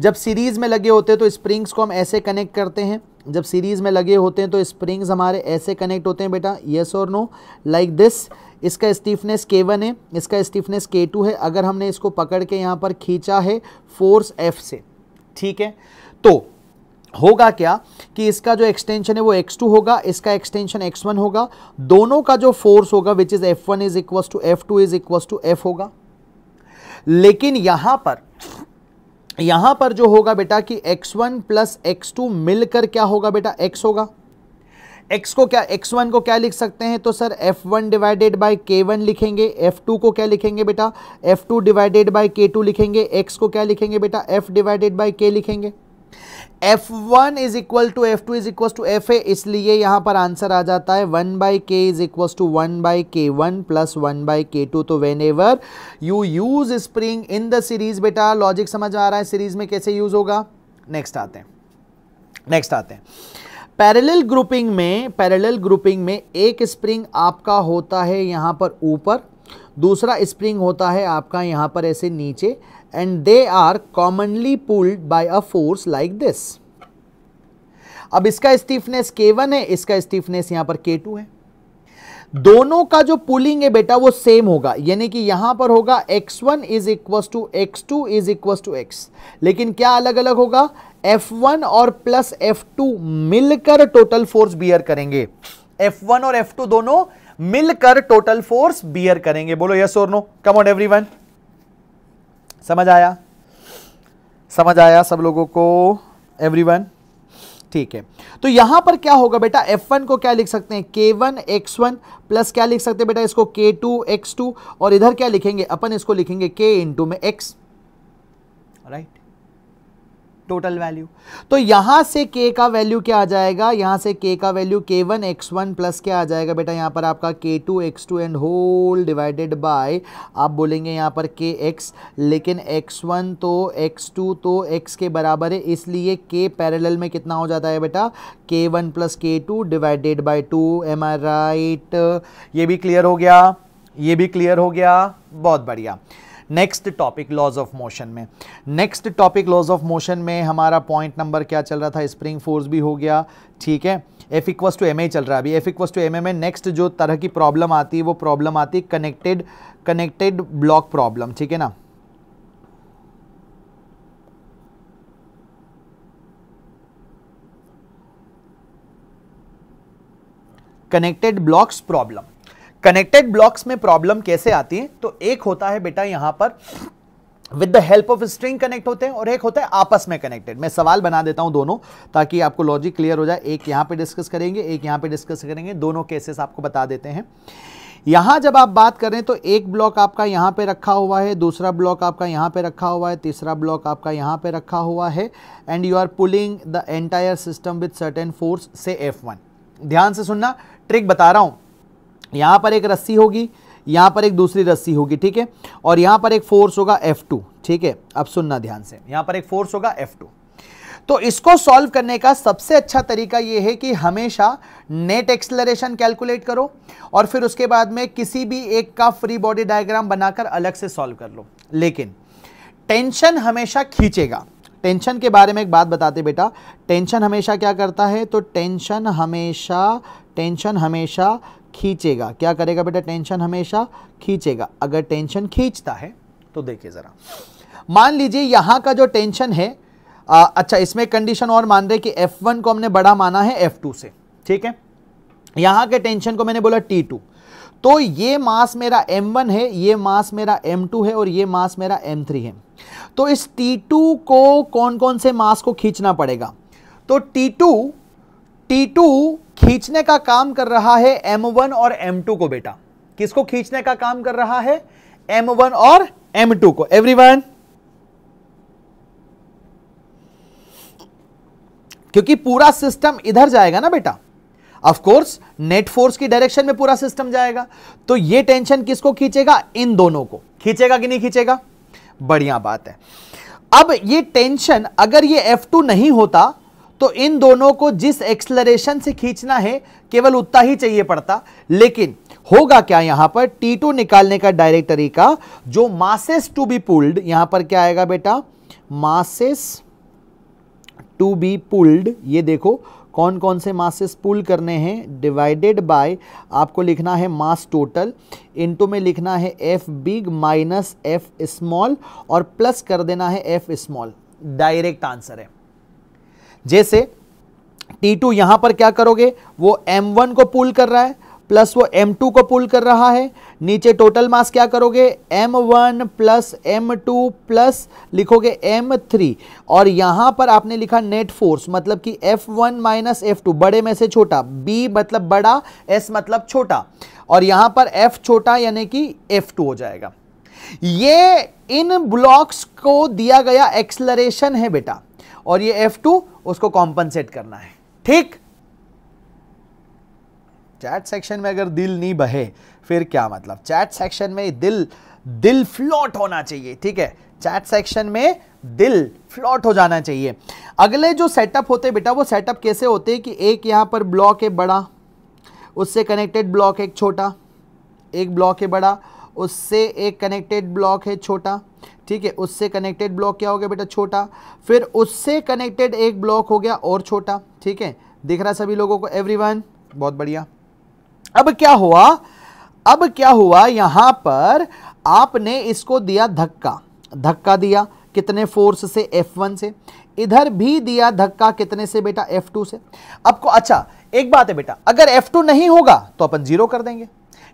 जब सीरीज में लगे होते हैं तो स्प्रिंग्स को हम ऐसे कनेक्ट करते हैं जब सीरीज में लगे होते हैं तो स्प्रिंग्स हमारे ऐसे कनेक्ट होते हैं बेटा येस और नो लाइक दिस इसका स्टीफनेस के वन है इसका स्टीफनेस के टू है अगर हमने इसको पकड़ के यहाँ पर खींचा है फोर्स एफ से ठीक है तो होगा क्या कि इसका जो एक्सटेंशन है वो x2 होगा इसका एक्सटेंशन x1 होगा दोनों का जो फोर्स होगा which is F1 one is equals to F two is equals to F होगा लेकिन यहाँ पर यहां पर जो होगा बेटा कि x1 वन प्लस एक्स मिलकर क्या होगा बेटा x होगा x को क्या x1 को क्या लिख सकते हैं तो sir f1 divided by k1 लिखेंगे f2 को क्या लिखेंगे बेटा f2 डिवाइडेड बाय k2 लिखेंगे x को क्या लिखेंगे बेटा f डिवाइडेड बाय k लिखेंगे F1 is equal to F two is equal to F a इसलिए यहां पर आंसर आ जाता है one by k is equal to one by k one plus one by k two तो whenever you use spring in the series बेटा logic समझ आ रहा है सीरीज में कैसे यूज होगा नेक्स्ट आते हैं नेक्स्ट आते हैं पैरेलल ग्रुपिंग में पैरेलल ग्रुपिंग में एक स्प्रिंग आपका होता है यहाँ पर ऊपर दूसरा स्प्रिंग होता है आपका यहाँ पर ऐसे नीचे and they are commonly pulled by a force like this अब इसका स्टीफनेस के वन है इसका स्टीफनेस यहाँ पर के टू है दोनों का जो पुलिंग है बेटा वो सेम होगा यानी कि यहां पर होगा x1 one is equals to x two is equals to x लेकिन क्या अलग अलग होगा F1 और प्लस F2 मिलकर टोटल फोर्स बियर करेंगे F1 और F2 दोनों मिलकर टोटल फोर्स बियर करेंगे बोलो यस और नो कम ऑन एवरीवन समझ आया समझ आया सब लोगों को एवरीवन ठीक है तो यहां पर क्या होगा बेटा F1 को क्या लिख सकते हैं K1 X1 प्लस क्या लिख सकते हैं बेटा इसको K2 X2 और इधर क्या लिखेंगे अपन इसको लिखेंगे K इंटू में X राइट टोटल वैल्यू तो यहां से के का वैल्यू क्या आ जाएगा यहां से के का वैल्यू के वन एक्स वन प्लस क्या आ जाएगा बेटा यहां पर आपका x two and whole divided by आप बोलेंगे यहां पर एक्स लेकिन वन तो टू तो एक्स के बराबर है इसलिए के पैरेलल में कितना हो जाता है बेटा k one plus k two divided by two am I right ये भी क्लियर हो गया ये भी क्लियर हो गया बहुत बढ़िया next topic laws of motion में next topic laws of motion में हमारा पॉइंट नंबर क्या चल रहा था स्प्रिंग फोर्स भी हो गया ठीक है F equals to M a चल रहा है अभी एफ इक्वस टू एम में नेक्स्ट जो तरह की प्रॉब्लम आती है वो प्रॉब्लम आती है कनेक्टेड कनेक्टेड ब्लॉक प्रॉब्लम ठीक है ना connected blocks problem connected blocks में प्रॉब्लम कैसे आती है तो एक होता है बेटा यहाँ पर with the help of string connect होते हैं और एक होता है आपस में कनेक्टेड मैं सवाल बना देता हूं दोनों ताकि आपको लॉजिक क्लियर हो जाए एक यहाँ पे डिस्कस करेंगे एक यहां पे डिस्कस करेंगे दोनों केसेस आपको बता देते हैं यहां जब आप बात करें तो एक ब्लॉक आपका यहाँ पे रखा हुआ है दूसरा ब्लॉक आपका यहाँ पे रखा हुआ है तीसरा ब्लॉक आपका यहाँ पे रखा हुआ है and you are pulling the entire system with certain force से एफ ध्यान से सुनना ट्रिक बता रहा हूं यहाँ पर एक रस्सी होगी यहाँ पर एक दूसरी रस्सी होगी ठीक है और यहाँ पर एक फोर्स होगा F2 ठीक है अब सुनना ध्यान से यहाँ पर एक फोर्स होगा F2 तो इसको सॉल्व करने का सबसे अच्छा तरीका यह है कि हमेशा नेट एक्सलरेशन कैलकुलेट करो और फिर उसके बाद में किसी भी एक का फ्री बॉडी डायग्राम बनाकर अलग से सॉल्व कर लो लेकिन टेंशन हमेशा खींचेगा टेंशन के बारे में एक बात बताते बेटा टेंशन हमेशा क्या करता है तो टेंशन हमेशा टेंशन हमेशा खींचेगा क्या करेगा बेटा टेंशन हमेशा खींचेगा अगर टेंशन खींचता है तो देखिए ज़रा मान लीजिए यहां का जो टेंशन है आ, अच्छा इसमें कंडीशन और मान रहे कि F1 को हमने बड़ा माना है F2 से ठीक है यहां के टेंशन को मैंने बोला T2 तो ये मास मेरा M1 है ये मास मेरा M2 है और ये मास मेरा M3 है तो इस T2 को कौन कौन से मास को खींचना पड़ेगा तो T2 T2 खींचने का काम कर रहा है M1 और M2 को बेटा किसको खींचने का काम कर रहा है M1 और M2 को एवरीवन क्योंकि पूरा सिस्टम इधर जाएगा ना बेटा ऑफ कोर्स नेट फोर्स की डायरेक्शन में पूरा सिस्टम जाएगा तो ये टेंशन किसको खींचेगा इन दोनों को खींचेगा कि नहीं खींचेगा बढ़िया बात है अब ये टेंशन अगर ये F2 नहीं होता तो इन दोनों को जिस एक्सलरेशन से खींचना है केवल उतना ही चाहिए पड़ता लेकिन होगा क्या यहां पर टी टू निकालने का डायरेक्ट तरीका जो मासेस टू बी पुल्ड यहां पर क्या आएगा बेटा मासेस टू बी पुल्ड ये देखो कौन कौन से मासेस पुल करने हैं डिवाइडेड बाय आपको लिखना है मास टोटल इनटू में लिखना है F big minus F small और प्लस कर देना है एफ स्मॉल डायरेक्ट आंसर है जैसे T2 टू यहाँ पर क्या करोगे वो M1 को पुल कर रहा है प्लस वो M2 को पुल कर रहा है नीचे टोटल मास क्या करोगे M1 one plus M plus लिखोगे M3 और यहाँ पर आपने लिखा नेट फोर्स मतलब कि F1 वन माइनस एफ बड़े में से छोटा B मतलब बड़ा S मतलब छोटा और यहाँ पर F छोटा यानी कि F2 हो जाएगा ये इन ब्लॉक्स को दिया गया एक्सलरेशन है बेटा और ये F2 उसको कॉम्पनसेट करना है ठीक चैट सेक्शन में अगर दिल नहीं बहे फिर क्या मतलब चैट सेक्शन में दिल दिल फ्लॉट होना चाहिए ठीक है चैट सेक्शन में दिल फ्लॉट हो जाना चाहिए अगले जो सेटअप होते बेटा वो सेटअप कैसे होते कि एक यहां पर ब्लॉक है बड़ा उससे कनेक्टेड ब्लॉक एक छोटा एक ब्लॉक है बड़ा उससे एक कनेक्टेड ब्लॉक है छोटा ठीक है उससे कनेक्टेड ब्लॉक क्या हो गया बेटा छोटा फिर उससे कनेक्टेड एक ब्लॉक हो गया और छोटा ठीक है दिख रहा सभी लोगों को एवरीवन बहुत बढ़िया अब क्या हुआ अब क्या हुआ यहां पर आपने इसको दिया धक्का धक्का दिया कितने फोर्स से F1 से इधर भी दिया धक्का कितने से बेटा F2 से आपको अच्छा एक बात है बेटा अगर F2 नहीं होगा तो अपन जीरो कर देंगे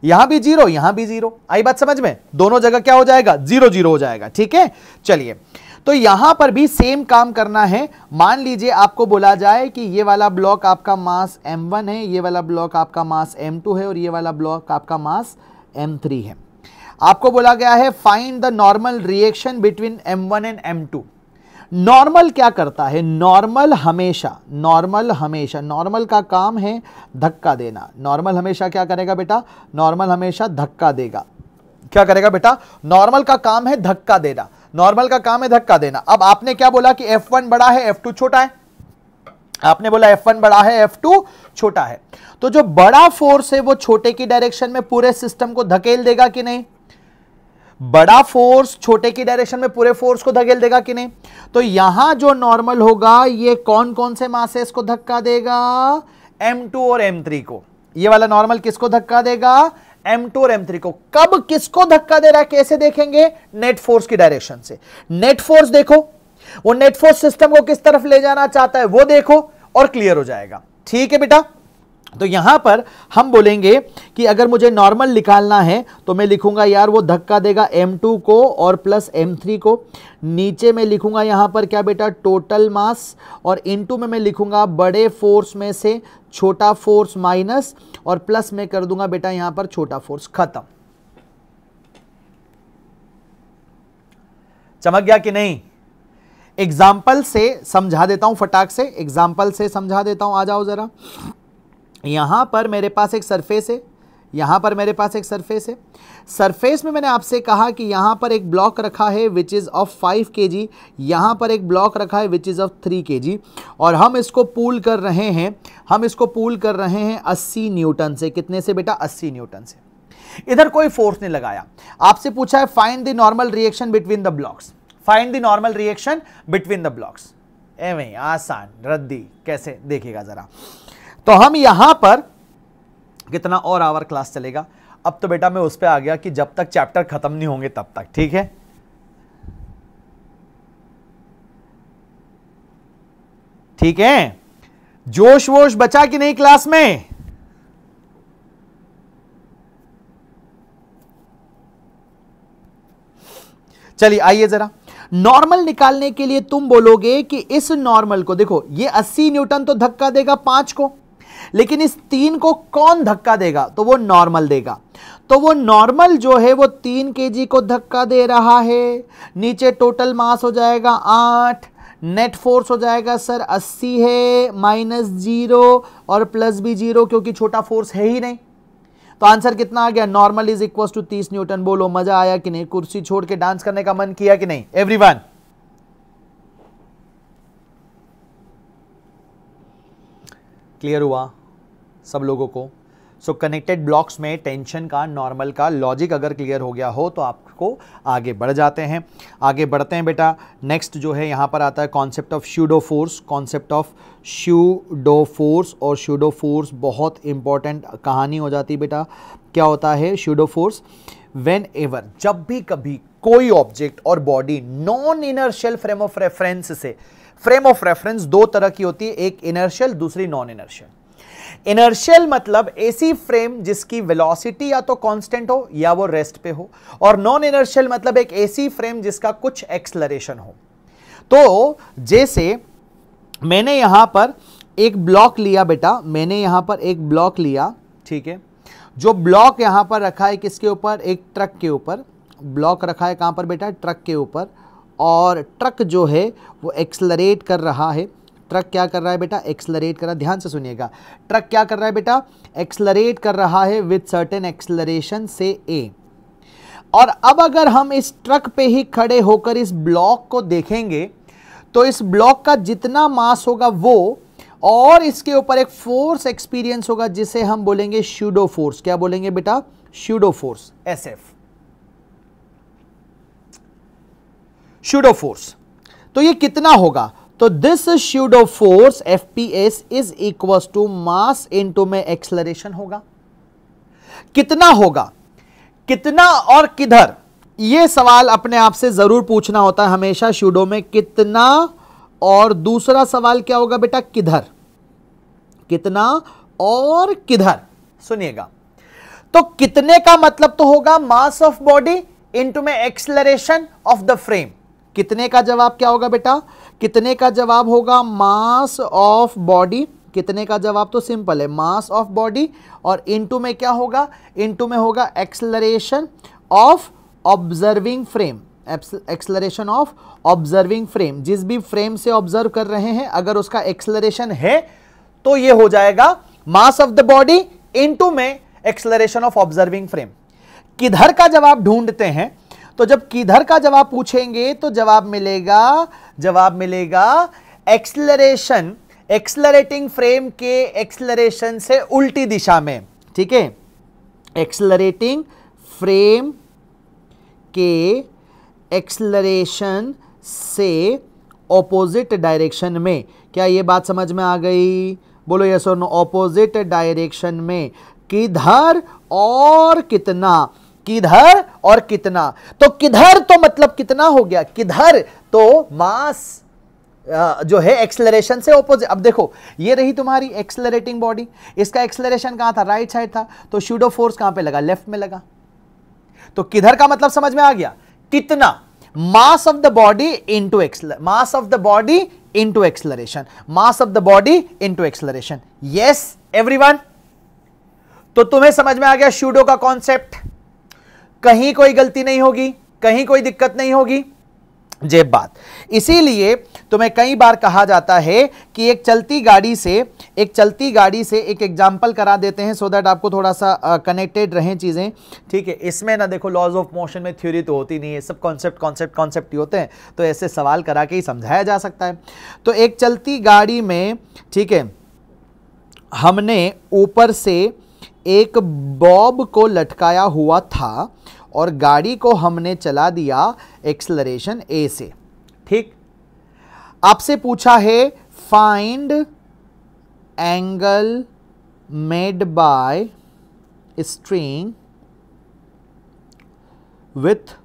यहां भी जीरो यहां भी जीरो आई बात समझ में दोनों जगह क्या हो जाएगा जीरो जीरो हो जाएगा ठीक है चलिए तो यहां पर भी सेम काम करना है मान लीजिए आपको बोला जाए कि ये वाला ब्लॉक आपका मास M1 है ये वाला ब्लॉक आपका मास M2 है और ये वाला ब्लॉक आपका मास M3 है आपको बोला गया है find the normal reaction between M1 and M2 normal क्या करता है नॉर्मल हमेशा नॉर्मल हमेशा नॉर्मल का काम है धक्का देना नॉर्मल हमेशा क्या करेगा बेटा नॉर्मल हमेशा धक्का देगा क्या करेगा बेटा नॉर्मल का काम है धक्का देना नॉर्मल का काम है धक्का देना अब आपने क्या बोला कि F1 बड़ा है F2 छोटा है आपने बोला F1 बड़ा है F2 छोटा है तो जो बड़ा फोर्स है वो छोटे की डायरेक्शन में पूरे सिस्टम को धकेल देगा कि नहीं बड़ा फोर्स छोटे की डायरेक्शन में पूरे फोर्स को धकेल देगा कि नहीं तो यहां जो नॉर्मल होगा ये कौन कौन से मासेस को धक्का देगा M2 और M3 को ये वाला नॉर्मल किसको धक्का देगा M2 और M3 को कब किसको धक्का दे रहा है कैसे देखेंगे नेट फोर्स की डायरेक्शन से नेट फोर्स देखो वो नेट फोर्स सिस्टम को किस तरफ ले जाना चाहता है वो देखो और क्लियर हो जाएगा ठीक है बेटा तो यहां पर हम बोलेंगे कि अगर मुझे नॉर्मल निकालना है तो मैं लिखूंगा यार वो धक्का देगा M2 को और प्लस M3 को नीचे मैं लिखूंगा यहां पर क्या बेटा टोटल मास और इनटू में मैं लिखूंगा बड़े फोर्स में से छोटा फोर्स माइनस और प्लस में कर दूंगा बेटा यहां पर छोटा फोर्स खत्म चमक गया कि नहीं एग्जाम्पल से समझा देता हूं फटाक से एग्जाम्पल से समझा देता हूं आ जाओ ज़रा यहाँ पर मेरे पास एक सरफेस है यहाँ पर मेरे पास एक सरफेस है सरफेस में मैंने आपसे कहा कि यहाँ पर एक ब्लॉक रखा है विच इज़ ऑफ फाइव के जी यहाँ पर एक ब्लॉक रखा है विच इज़ ऑफ थ्री के जी और हम इसको पूल कर रहे हैं हम इसको पूल कर रहे हैं अस्सी न्यूटन से कितने से बेटा अस्सी न्यूटन से इधर कोई फोर्स नहीं लगाया आपसे पूछा है find the normal reaction between the blocks find the normal reaction between the blocks एवं आसान रद्दी कैसे देखिएगा ज़रा तो हम यहां पर कितना और आवर क्लास चलेगा अब तो बेटा मैं उस पर आ गया कि जब तक चैप्टर खत्म नहीं होंगे तब तक ठीक है ठीक है जोश वोश बचा कि नहीं क्लास में चलिए आइए जरा नॉर्मल निकालने के लिए तुम बोलोगे कि इस नॉर्मल को देखो ये 80 न्यूटन तो धक्का देगा पांच को लेकिन इस तीन को कौन धक्का देगा तो वो नॉर्मल देगा तो वो नॉर्मल जो है वो तीन के को धक्का दे रहा है नीचे टोटल मास हो जाएगा आठ नेट फोर्स हो जाएगा सर अस्सी है माइनस जीरो और प्लस भी जीरो क्योंकि छोटा फोर्स है ही नहीं तो आंसर कितना आ गया नॉर्मल इज इक्वल टू तीस न्यूटन बोलो मजा आया कि नहीं कुर्सी छोड़ के डांस करने का मन किया कि नहीं एवरी वन क्लियर हुआ सब लोगों को सो कनेक्टेड ब्लॉक्स में टेंशन का नॉर्मल का लॉजिक अगर क्लियर हो गया हो तो आपको आगे बढ़ जाते हैं आगे बढ़ते हैं बेटा नेक्स्ट जो है यहाँ पर आता है concept of pseudo force concept of pseudo force और शूडो फोर्स बहुत इंपॉर्टेंट कहानी हो जाती बेटा क्या होता है शूडो फोर्स वेन एवर जब भी कभी कोई ऑब्जेक्ट और body non inertial frame of reference से फ्रेम ऑफ रेफरेंस दो तरह की होती है एक इनर्शियल दूसरी नॉन इनर्शियल इनर्शियल मतलब ऐसी फ्रेम जिसकी वेलोसिटी या तो कांस्टेंट हो या वो रेस्ट पे हो और नॉन इनर्शियल मतलब एक ऐसी फ्रेम जिसका कुछ एक्सलरेशन हो तो जैसे मैंने यहां पर एक ब्लॉक लिया बेटा मैंने यहां पर एक ब्लॉक लिया ठीक है जो ब्लॉक यहां पर रखा है किसके ऊपर एक ट्रक के ऊपर ब्लॉक रखा है कहां पर बेटा ट्रक के ऊपर और ट्रक जो है वो एक्सलरेट कर रहा है ट्रक क्या कर रहा है बेटा एक्सलरेट कर रहा है ध्यान से सुनिएगा ट्रक क्या कर रहा है बेटा एक्सलरेट कर रहा है विद सर्टेन एक्सलरेशन से ए और अब अगर हम इस ट्रक पे ही खड़े होकर इस ब्लॉक को देखेंगे तो इस ब्लॉक का जितना मास होगा वो और इसके ऊपर एक फोर्स एक्सपीरियंस होगा जिसे हम बोलेंगे श्यूडो फोर्स क्या बोलेंगे बेटा pseudo force S F pseudo force तो ये कितना होगा तो this pseudo force F P S is equal to mass into में एक्सलरेशन होगा कितना होगा कितना और किधर ये सवाल अपने आप से जरूर पूछना होता है हमेशा शूडो में कितना और दूसरा सवाल क्या होगा बेटा किधर कितना और किधर सुनिएगा तो कितने का मतलब तो होगा मास ऑफ बॉडी इनटू में एक्सलरेशन ऑफ द फ्रेम कितने का जवाब क्या होगा बेटा कितने का जवाब होगा मास ऑफ बॉडी कितने का जवाब तो सिंपल है मास ऑफ बॉडी और इनटू में क्या होगा इनटू में होगा acceleration of observing frame acceleration of observing frame जिस भी फ्रेम से ऑब्जर्व कर रहे हैं अगर उसका एक्सलरेशन है तो ये हो जाएगा mass of the body into में एक्सलरेशन ऑफ ऑब्जर्विंग फ्रेम किधर का जवाब ढूंढते हैं तो जब किधर का जवाब पूछेंगे तो जवाब मिलेगा जवाब मिलेगा एक्सलरेशन एक्सलरेटिंग फ्रेम के एक्सलरेशन से उल्टी दिशा में ठीक है एक्सलरेटिंग फ्रेम के एक्सलरेशन से ऑपोजिट डायरेक्शन में क्या ये बात समझ में आ गई बोलो यस और नो ऑपोजिट डायरेक्शन में किधर और कितना किधर और कितना तो किधर तो मतलब कितना हो गया किधर तो मास जो है एक्सलरेशन से ऑपोजिट अब देखो ये रही तुम्हारी एक्सलरेटिंग बॉडी इसका एक्सलरेशन कहां था राइट साइड था तो शूडो फोर्स कहां पे लगा लेफ्ट में लगा तो किधर का मतलब समझ में आ गया कितना mass of the body into mass of the body into acceleration mass of the body into acceleration yes every तो तुम्हें समझ में आ गया शूडो का कॉन्सेप्ट कहीं कोई गलती नहीं होगी कहीं कोई दिक्कत नहीं होगी जेब बात इसीलिए तुम्हें कई बार कहा जाता है कि एक चलती गाड़ी से एक चलती गाड़ी से एक एग्जाम्पल करा देते हैं सो so दैट आपको थोड़ा सा कनेक्टेड uh, रहें चीज़ें ठीक है इसमें ना देखो लॉज ऑफ मोशन में थ्योरी तो होती नहीं है सब कॉन्सेप्ट कॉन्सेप्ट कॉन्सेप्ट ही होते हैं तो ऐसे सवाल करा के ही समझाया जा सकता है तो एक चलती गाड़ी में ठीक है हमने ऊपर से एक बॉब को लटकाया हुआ था और गाड़ी को हमने चला दिया एक्सलरेशन ए से ठीक आपसे पूछा है find angle made by string with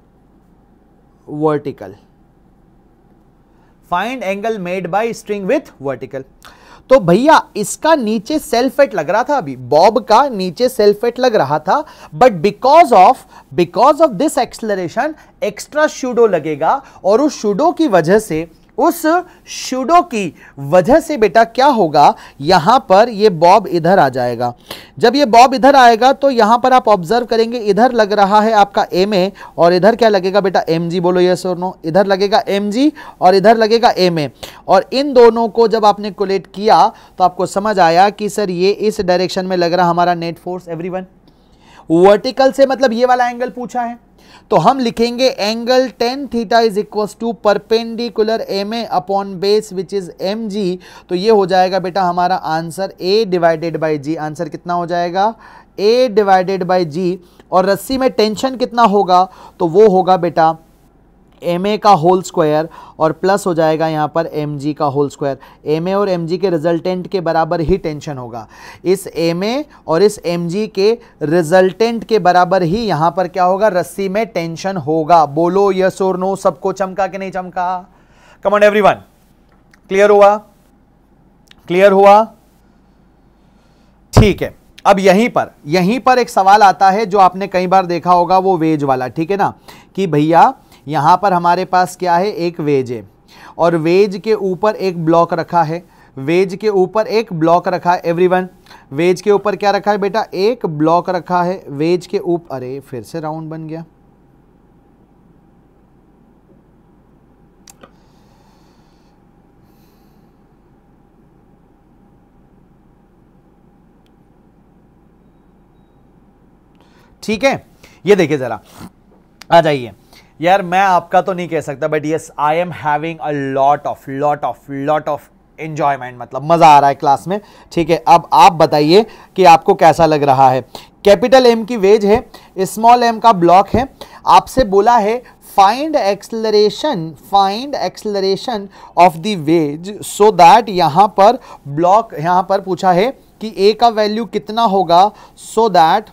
vertical find angle made by string with vertical तो भैया इसका नीचे सेल्फेट लग रहा था अभी बॉब का नीचे सेल्फेट लग रहा था but because of because of this acceleration extra pseudo लगेगा और उस शूडो की वजह से उस शूडो की वजह से बेटा क्या होगा यहां पर ये बॉब इधर आ जाएगा जब ये बॉब इधर आएगा तो यहां पर आप ऑब्जर्व करेंगे इधर लग रहा है आपका एम ए और इधर क्या लगेगा बेटा एम जी बोलो यस और नो इधर लगेगा एम जी और इधर लगेगा एम ए और इन दोनों को जब आपने कोलेट किया तो आपको समझ आया कि सर ये इस डायरेक्शन में लग रहा हमारा नेट फोर्स एवरी वर्टिकल से मतलब ये वाला एंगल पूछा है तो हम लिखेंगे angle tan theta is equal to perpendicular m a upon base which is M G तो ये हो जाएगा बेटा हमारा answer a divided by g answer कितना हो जाएगा ए डिवाइडेड बाई जी और रस्सी में टेंशन कितना होगा तो वो होगा बेटा एम का होल स्क्वायर और प्लस हो जाएगा यहाँ पर एम जी का होल स्क्वायर एम और एम के रिजल्टेंट के बराबर ही टेंशन होगा इस एम और इस एम के रिजल्टेंट के बराबर ही यहाँ पर क्या होगा रस्सी में टेंशन होगा बोलो यस और नो सबको चमका कि नहीं चमका कमॉन एवरीवन क्लियर हुआ क्लियर हुआ ठीक है अब यहीं पर यहीं पर एक सवाल आता है जो आपने कई बार देखा होगा वो वेज वाला ठीक है ना कि भैया यहाँ पर हमारे पास क्या है एक वेज है और वेज के ऊपर एक ब्लॉक रखा है वेज के ऊपर एक ब्लॉक रखा है एवरीवन वेज के ऊपर क्या रखा है बेटा एक ब्लॉक रखा है वेज के ऊपर अरे फिर से राउंड बन गया ठीक है ये देखिए ज़रा आ जाइए यार मैं आपका तो नहीं कह सकता but yes I am having a lot of lot of lot of enjoyment मतलब मज़ा आ रहा है क्लास में ठीक है अब आप बताइए कि आपको कैसा लग रहा है कैपिटल एम की वेज है स्मॉल एम का ब्लॉक है आपसे बोला है find acceleration find acceleration of the wedge so that यहां पर ब्लॉक यहां पर पूछा है कि ए का वैल्यू कितना होगा so that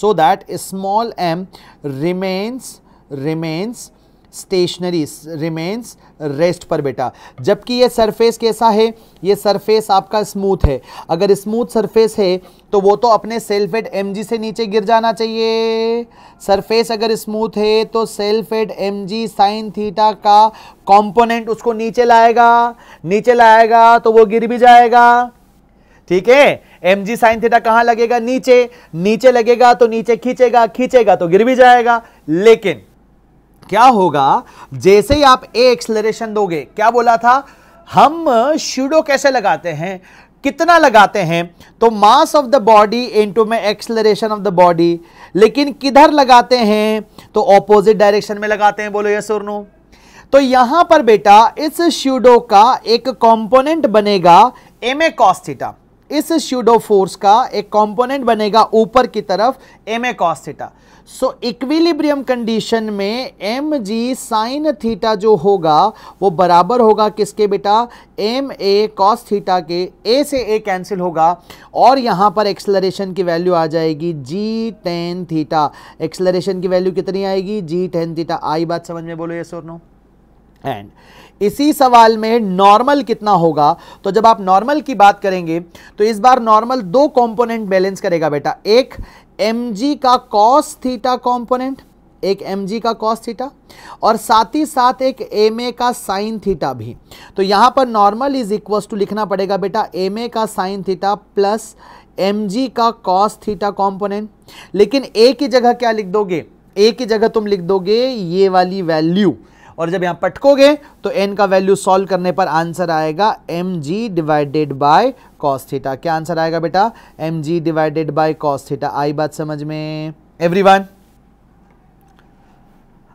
so that small M remains remains stationary remains rest पर बेटा जबकि ये सरफेस कैसा है ये सरफेस आपका स्मूथ है अगर स्मूथ सरफेस है तो वो तो अपने सेल्फ एड एम से नीचे गिर जाना चाहिए सरफेस अगर स्मूथ है तो सेल्फ एड एम जी साइन थीटा का कंपोनेंट उसको नीचे लाएगा नीचे लाएगा तो वो गिर भी जाएगा ठीक है एम जी साइन थीटा कहाँ लगेगा नीचे नीचे लगेगा तो नीचे खींचेगा खींचेगा तो गिर भी जाएगा लेकिन क्या होगा जैसे ही आप ए एक्सलरेशन दोगे क्या बोला था हम शूडो कैसे लगाते हैं कितना लगाते हैं तो mass of the body into में एक्सलरेशन ऑफ द बॉडी लेकिन किधर लगाते हैं तो ऑपोजिट डायरेक्शन में लगाते हैं बोलो ये और तो यहां पर बेटा इस शूडो का एक कंपोनेंट बनेगा एम ए कॉस्थीटा इस शूडो फोर्स का एक कंपोनेंट बनेगा ऊपर की तरफ M A cos theta so equilibrium condition में एम जी साइन थीटा जो होगा वो बराबर होगा किसके बेटा एम ए कॉस थीटा के ए से ए कैंसिल होगा और यहाँ पर एक्सलरेशन की वैल्यू आ जाएगी जी टेन थीटा एक्सलरेशन की वैल्यू कितनी आएगी जी टेन थीटा आई बात समझ में बोलो ये सोर नो एंड इसी सवाल में नॉर्मल कितना होगा तो जब आप नॉर्मल की बात करेंगे तो इस बार नॉर्मल दो कंपोनेंट बैलेंस करेगा बेटा एक एम का कॉस थीटा कॉम्पोनेंट एक एम का कॉस थीटा और साथ ही साथ एक एम का साइन थीटा भी तो यहां पर नॉर्मल इज इक्वल टू लिखना पड़ेगा बेटा एम का साइन थीटा प्लस एम का कॉस थीटा कॉम्पोनेंट लेकिन ए की जगह क्या लिख दोगे ए की जगह तुम लिख दोगे ये वाली वैल्यू और जब यहाँ पटकोगे तो एन का वैल्यू सॉल्व करने पर आंसर आएगा M G divided by cos theta क्या आंसर आएगा बेटा M G divided by cos theta आई बात समझ में वन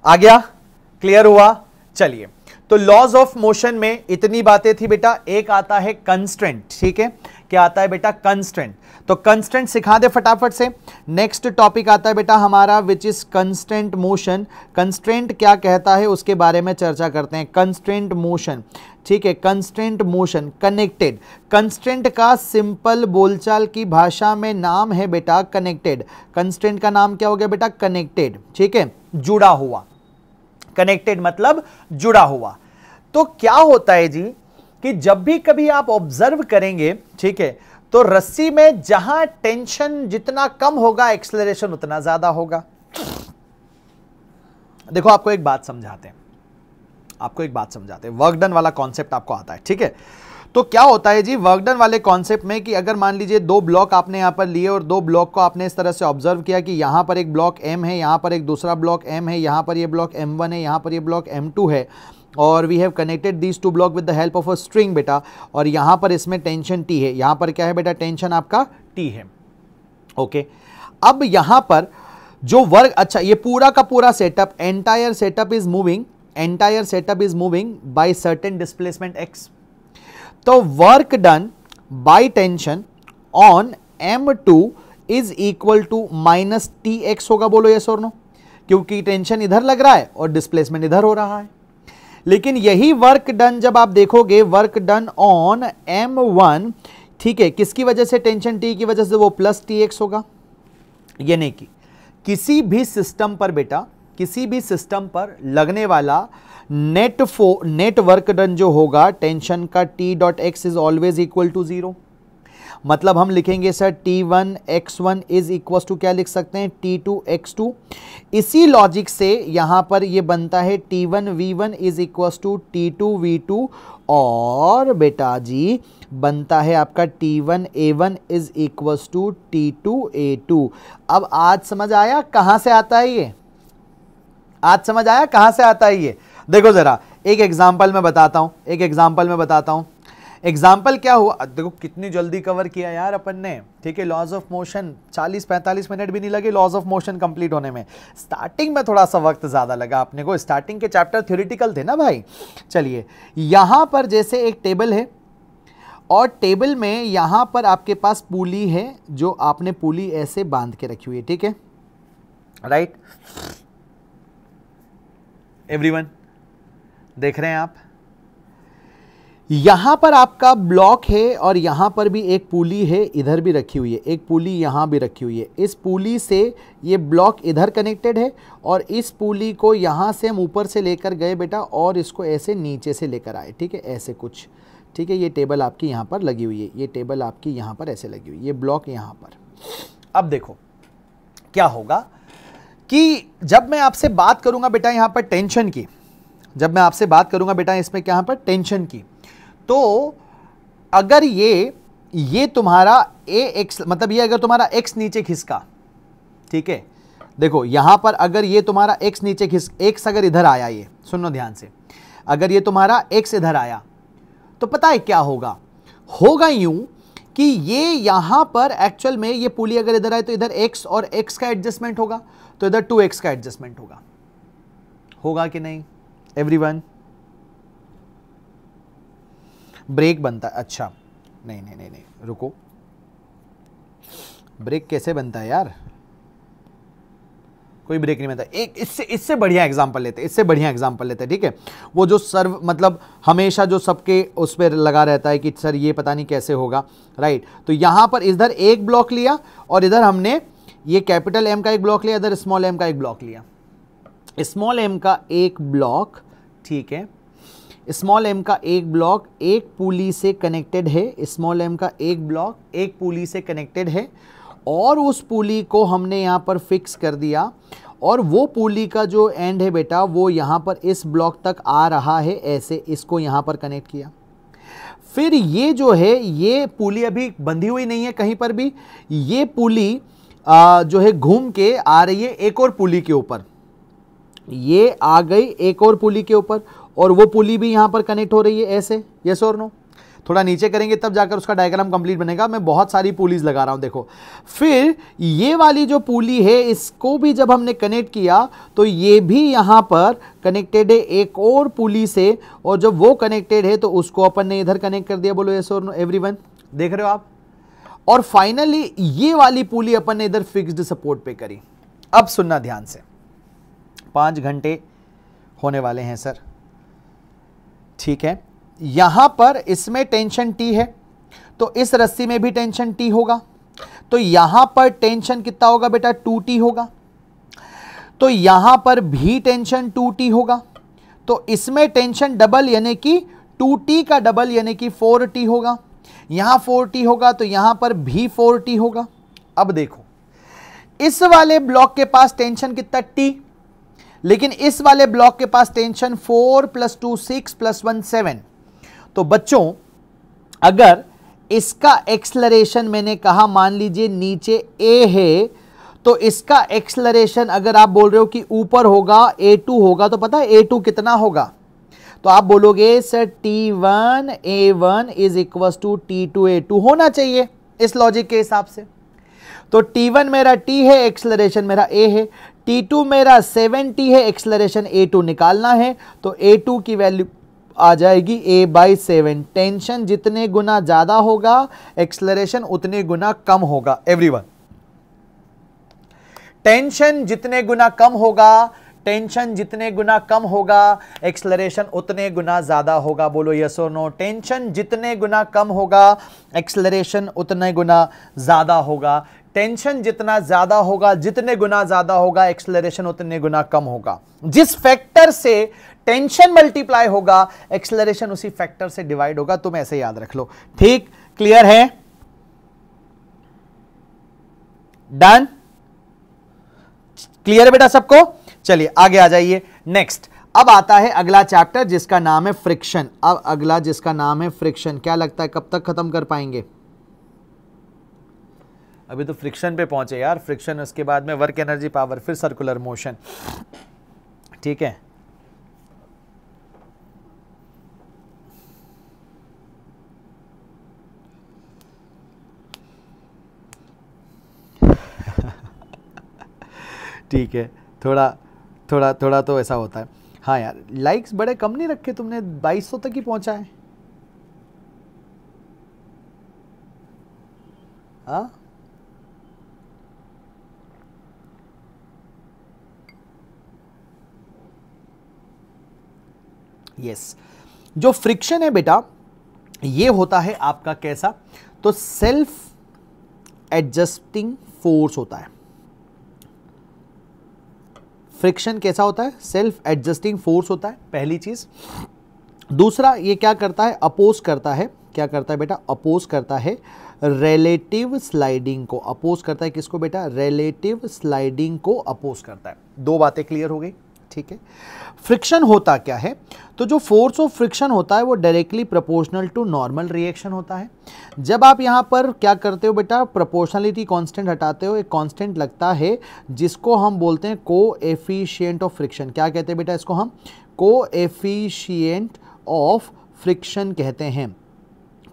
आ गया क्लियर हुआ चलिए तो लॉज ऑफ मोशन में इतनी बातें थी बेटा एक आता है कंस्टेंट ठीक है क्या आता है बेटा कंस्टेंट तो कंस्टेंट सिखा दे फटाफट से नेक्स्ट टॉपिक आता है बेटा हमारा which is constant motion constant क्या कहता है उसके बारे में चर्चा करते हैं कंस्टेंट मोशन ठीक है कंस्टेंट मोशन कनेक्टेड कंस्टेंट का सिंपल बोलचाल की भाषा में नाम है बेटा कनेक्टेड कंस्टेंट का नाम क्या हो गया बेटा कनेक्टेड ठीक है जुड़ा हुआ कनेक्टेड मतलब जुड़ा हुआ तो क्या होता है जी कि जब भी कभी आप ऑब्जर्व करेंगे ठीक है तो रस्सी में जहां टेंशन जितना कम होगा एक्सलरेशन उतना ज्यादा होगा देखो आपको एक बात समझाते हैं आपको एक बात समझाते हैं वर्क डन वाला कॉन्सेप्ट आपको आता है ठीक है तो क्या होता है जी वर्क डन वाले कॉन्सेप्ट में कि अगर मान लीजिए दो ब्लॉक आपने यहां पर लिए और दो ब्लॉक को आपने इस तरह से ऑब्जर्व किया कि यहां पर एक ब्लॉक एम है यहां पर एक दूसरा ब्लॉक एम है यहां पर ये ब्लॉक एम वन है यहां पर ये ब्लॉक एम टू है और we have connected these two block with the help of a string बेटा और यहाँ पर इसमें टेंशन टी है यहाँ पर क्या है बेटा टेंशन आपका टी है ओके okay. अब यहाँ पर जो वर्क अच्छा ये पूरा का पूरा setup entire setup is moving entire setup is moving by certain displacement X तो work done by tension on M two is equal to minus T X होगा बोलो ये और नो क्योंकि टेंशन इधर लग रहा है और डिस्प्लेसमेंट इधर हो रहा है लेकिन यही वर्क डन जब आप देखोगे work done on M one ठीक है किसकी वजह से टेंशन टी की वजह से वो प्लस टी एक्स होगा यानी कि किसी भी सिस्टम पर बेटा किसी भी सिस्टम पर लगने वाला नेट फो नेट वर्क डन जो होगा टेंशन का T dot X is always equal to zero मतलब हम लिखेंगे sir T one X one is equal to क्या लिख सकते हैं टी टू एक्स टू इसी लॉजिक से यहां पर ये बनता है T one we one is equal to T two V two और बेटा जी बनता है आपका T one A one is equal to T two A two अब आज समझ आया कहां से आता है ये आज समझ आया कहां से आता है ये देखो ज़रा एक एग्जाम्पल में बताता हूं एक एग्जाम्पल में बताता हूं एग्जाम्पल क्या हुआ देखो कितनी जल्दी कवर किया यार अपन ने ठीक है लॉज ऑफ मोशन 40-45 मिनट भी नहीं लगे लॉज ऑफ मोशन कंप्लीट होने में स्टार्टिंग में थोड़ा सा वक्त ज़्यादा लगा अपने को स्टार्टिंग के चैप्टर थ्योरिटिकल थे ना भाई चलिए यहां पर जैसे एक टेबल है और टेबल में यहां पर आपके पास पुली है जो आपने पुली ऐसे बांध के रखी हुई है ठीक है राइट एवरी देख रहे हैं आप यहाँ पर आपका ब्लॉक है और यहाँ पर भी एक पुली है इधर भी रखी हुई है एक पुली यहाँ भी रखी हुई है इस पुली से ये ब्लॉक इधर कनेक्टेड है और इस पुली को यहाँ से हम ऊपर से लेकर गए बेटा और इसको ऐसे नीचे से लेकर आए ठीक है ऐसे कुछ ठीक है ये टेबल आपकी यहाँ पर लगी हुई है ये टेबल आपकी यहाँ पर ऐसे लगी हुई है ये ब्लॉक यहाँ पर अब देखो क्या होगा कि जब मैं आपसे बात करूँगा बेटा यहाँ पर टेंशन की जब मैं आपसे बात करूँगा बेटा इसमें क्या यहाँ पर टेंशन की तो अगर ये ये तुम्हारा ए एक्स मतलब ये अगर तुम्हारा एक्स नीचे खिसका ठीक है देखो यहां पर अगर ये तुम्हारा एक्स नीचे खिस एक्स अगर इधर आया ये सुनो ध्यान से अगर ये तुम्हारा एक्स इधर आया तो पता है क्या होगा होगा यूं कि ये यहां पर एक्चुअल में ये पुली अगर इधर आए तो इधर एक्स और एक्स का एडजस्टमेंट होगा तो इधर टू एक्स का एडजस्टमेंट होगा होगा कि नहीं वन ब्रेक बनता है अच्छा नहीं नहीं नहीं नहीं रुको ब्रेक कैसे बनता है यार कोई ब्रेक नहीं बनता एक इससे इससे बढ़िया एग्जाम्पल लेते हैं इससे बढ़िया एग्जाम्पल लेते हैं ठीक है वो जो सर्व मतलब हमेशा जो सबके उस पर लगा रहता है कि सर ये पता नहीं कैसे होगा राइट तो यहां पर इधर एक ब्लॉक लिया और इधर हमने ये कैपिटल एम का एक ब्लॉक लिया इधर स्मॉल एम का एक ब्लॉक लिया स्मॉल एम का एक ब्लॉक ठीक है स्मॉल एम का एक ब्लॉक एक पुली से कनेक्टेड है स्मॉल एम का एक ब्लॉक एक पुली से कनेक्टेड है और उस पुली को हमने यहाँ पर फिक्स कर दिया और वो पुली का जो एंड है बेटा वो यहाँ पर इस ब्लॉक तक आ रहा है ऐसे इसको यहाँ पर कनेक्ट किया फिर ये जो है ये पुली अभी बंधी हुई नहीं है कहीं पर भी ये पुली जो है घूम के आ रही है एक और पुली के ऊपर ये आ गई एक और पुली के ऊपर और वो पुली भी यहाँ पर कनेक्ट हो रही है ऐसे येस और नो थोड़ा नीचे करेंगे तब जाकर उसका डायग्राम कंप्लीट बनेगा मैं बहुत सारी पुलीज लगा रहा हूँ देखो फिर ये वाली जो पुली है इसको भी जब हमने कनेक्ट किया तो ये भी यहाँ पर कनेक्टेड है एक और पुली से और जब वो कनेक्टेड है तो उसको अपन ने इधर कनेक्ट कर दिया बोलो ये और नो एवरी देख रहे हो आप और फाइनली ये वाली पुली अपन ने इधर फिक्स्ड सपोर्ट पे करी अब सुनना ध्यान से पांच घंटे होने वाले हैं सर ठीक है यहां पर इसमें टेंशन टी है तो इस रस्सी में भी टेंशन टी होगा तो यहां पर टेंशन कितना होगा बेटा टू टी होगा तो यहां पर भी टेंशन टू टी होगा तो इसमें टेंशन डबल यानी कि टू टी का डबल यानी कि फोर टी होगा यहां फोर टी होगा तो यहां पर भी फोर टी होगा अब देखो इस वाले ब्लॉक के पास टेंशन कितना टी लेकिन इस वाले ब्लॉक के पास tension four plus two six plus one seven तो बच्चों अगर इसका एक्सलरेशन मैंने कहा मान लीजिए नीचे ए है तो इसका एक्सलरेशन अगर आप बोल रहे हो कि ऊपर होगा ए टू होगा तो पता है ए टू कितना होगा तो आप बोलोगे sir T one A one is equal to T two A two होना चाहिए इस लॉजिक के हिसाब से तो टी वन मेरा टी है एक्सलरेशन मेरा ए है T2 टू मेरा सेवन टी है एक्सलरेशन ए टू निकालना है तो ए टू की वैल्यू आ जाएगी ए बाई सेवन टेंशन जितने गुना ज़्यादा होगा एक्सलरेशन उतने गुना कम होगा एवरीवन टेंशन जितने गुना कम होगा टेंशन जितने गुना कम होगा एक्सलरेशन उतने गुना ज़्यादा होगा बोलो यस और नो टेंशन जितने गुना कम होगा एक्सलरेशन उतने गुना ज़्यादा होगा टेंशन जितना ज्यादा होगा जितने गुना ज्यादा होगा एक्सलरेशन उतने गुना कम होगा जिस फैक्टर से टेंशन मल्टीप्लाई होगा एक्सलरेशन उसी फैक्टर से डिवाइड होगा तुम ऐसे याद रख लो ठीक क्लियर है डन क्लियर है बेटा सबको चलिए आगे आ जाइए नेक्स्ट अब आता है अगला चैप्टर जिसका नाम है फ्रिक्शन अब अगला जिसका नाम है फ्रिक्शन क्या लगता है कब तक खत्म कर पाएंगे अभी तो फ्रिक्शन पे पहुंचे यार फ्रिक्शन उसके बाद में वर्क एनर्जी पावर फिर सर्कुलर मोशन ठीक है [LAUGHS] ठीक है थोड़ा थोड़ा थोड़ा तो ऐसा होता है हाँ यार लाइक्स बड़े कम नहीं रखे तुमने 2200 तक ही पहुंचा है हाँ यस जो फ्रिक्शन है बेटा ये होता है आपका कैसा तो सेल्फ एडजस्टिंग फोर्स होता है फ्रिक्शन कैसा होता है सेल्फ एडजस्टिंग फोर्स होता है पहली चीज़ दूसरा ये क्या करता है अपोज करता है क्या करता है बेटा अपोज करता है रिलेटिव स्लाइडिंग को अपोज करता है किसको बेटा रिलेटिव स्लाइडिंग को अपोज करता है दो बातें क्लियर हो गई ठीक है फ्रिक्शन होता क्या है तो जो फोर्स ऑफ फ्रिक्शन होता है वो directly proportional to normal reaction होता है जब आप यहाँ पर क्या करते हो बेटा प्रोपोर्शनलिटी कांस्टेंट हटाते हो एक कांस्टेंट लगता है जिसको हम बोलते हैं को एफिशियंट ऑफ फ्रिक्शन क्या कहते हैं बेटा इसको हम को एफिशियंट ऑफ फ्रिक्शन कहते हैं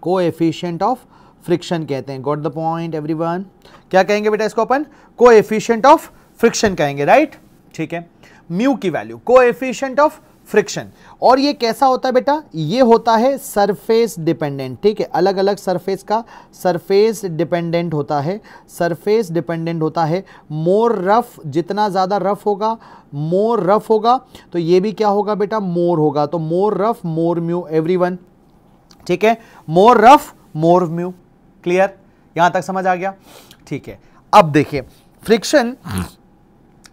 को एफिशियंट ऑफ फ्रिक्शन कहते हैं गॉट द पॉइंट एवरी क्या कहेंगे बेटा इसको अपन को एफिशियंट ऑफ फ्रिक्शन कहेंगे राइट ठीक है म्यू की वैल्यू को एफिशियंट ऑफ फ्रिक्शन और ये कैसा होता है बेटा ये होता है सरफेस डिपेंडेंट ठीक है अलग अलग सरफेस का सरफेस डिपेंडेंट होता है सरफेस डिपेंडेंट होता है मोर रफ जितना ज़्यादा रफ होगा मोर रफ होगा तो ये भी क्या होगा बेटा मोर होगा तो more rough more mu everyone ठीक है more rough more mu clear यहाँ तक समझ आ गया ठीक है अब देखिए फ्रिक्शन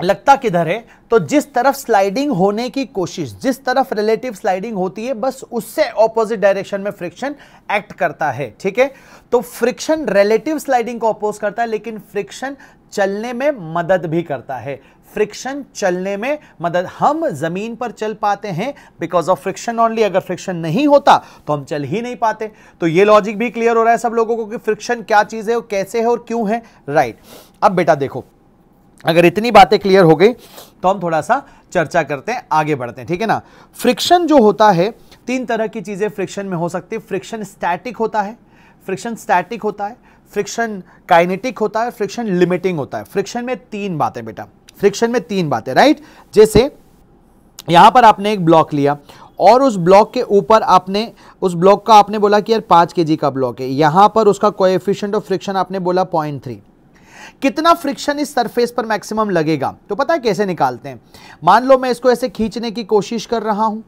लगता किधर है तो जिस तरफ स्लाइडिंग होने की कोशिश जिस तरफ रिलेटिव स्लाइडिंग होती है बस उससे ऑपोजिट डायरेक्शन में फ्रिक्शन एक्ट करता है ठीक है तो फ्रिक्शन रिलेटिव स्लाइडिंग को अपोज करता है लेकिन फ्रिक्शन चलने में मदद भी करता है फ्रिक्शन चलने में मदद हम ज़मीन पर चल पाते हैं बिकॉज ऑफ फ्रिक्शन ऑनली अगर फ्रिक्शन नहीं होता तो हम चल ही नहीं पाते तो ये लॉजिक भी क्लियर हो रहा है सब लोगों को कि फ्रिक्शन क्या चीज़ है और कैसे है और क्यों है राइट right. अब बेटा देखो अगर इतनी बातें क्लियर हो गई तो हम थोड़ा सा चर्चा करते हैं आगे बढ़ते हैं ठीक है ना फ्रिक्शन जो होता है तीन तरह की चीज़ें फ्रिक्शन में हो सकती है फ्रिक्शन स्टैटिक होता है फ्रिक्शन स्टैटिक होता है फ्रिक्शन काइनेटिक होता है फ्रिक्शन लिमिटिंग होता है फ्रिक्शन में तीन बातें बेटा फ्रिक्शन में तीन बातें राइट जैसे यहाँ पर आपने एक ब्लॉक लिया और उस ब्लॉक के ऊपर आपने उस ब्लॉक का आपने बोला कि यार पाँच के का ब्लॉक है यहाँ पर उसका कोएफिशिएंट ऑफ फ्रिक्शन आपने बोला पॉइंट थ्री कितना फ्रिक्शन इस सरफेस पर मैक्सिमम लगेगा तो पता है कैसे निकालते हैं मान लो मैं इसको ऐसे खींचने की कोशिश कर रहा हूं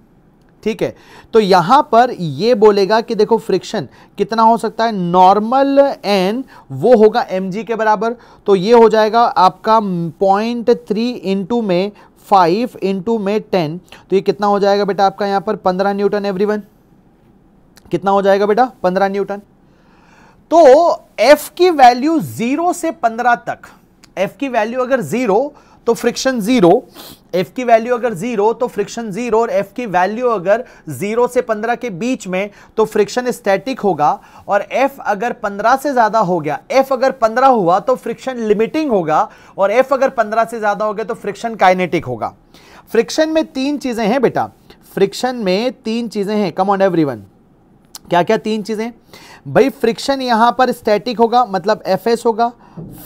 ठीक है तो यहां पर ये बोलेगा कि देखो फ्रिक्शन कितना हो सकता है नॉर्मल एन वो होगा एम के बराबर तो ये हो जाएगा आपका पॉइंट थ्री में फाइव इंटू में टेन तो ये कितना हो जाएगा बेटा आपका यहां पर पंद्रह न्यूटन एवरीवन कितना हो जाएगा बेटा पंद्रह न्यूटन तो एफ की वैल्यू जीरो से पंद्रह तक एफ की वैल्यू अगर जीरो तो फ्रिक्शन जीरो एफ की वैल्यू अगर जीरो तो फ्रिक्शन जीरो और एफ की वैल्यू अगर जीरो से पंद्रह के बीच में तो फ्रिक्शन स्टैटिक होगा और एफ अगर पंद्रह से ज्यादा हो गया एफ अगर पंद्रह हुआ तो फ्रिक्शन लिमिटिंग होगा और एफ अगर पंद्रह से ज्यादा हो गया तो फ्रिक्शन काइनेटिक होगा फ्रिक्शन में तीन चीजें हैं बेटा फ्रिक्शन में तीन चीजें हैं कम ऑन एवरी क्या क्या तीन चीज़ें भाई फ्रिक्शन यहाँ पर स्टैटिक होगा मतलब एफ होगा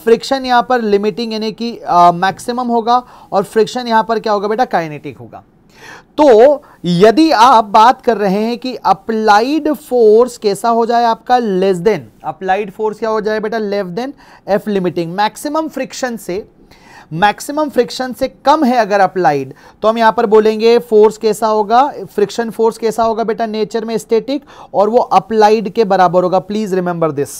फ्रिक्शन यहाँ पर लिमिटिंग यानी कि मैक्सिमम होगा और फ्रिक्शन यहाँ पर क्या होगा बेटा काइनेटिक होगा तो यदि आप बात कर रहे हैं कि अप्लाइड फोर्स कैसा हो जाए आपका लेस देन अप्लाइड फोर्स क्या हो जाए बेटा less than F limiting maximum friction से मैक्सिमम फ्रिक्शन से कम है अगर अप्लाइड तो हम यहां पर बोलेंगे फोर्स कैसा होगा फ्रिक्शन फोर्स कैसा होगा बेटा नेचर में स्टेटिक और वो अप्लाइड के बराबर होगा प्लीज रिमेंबर दिस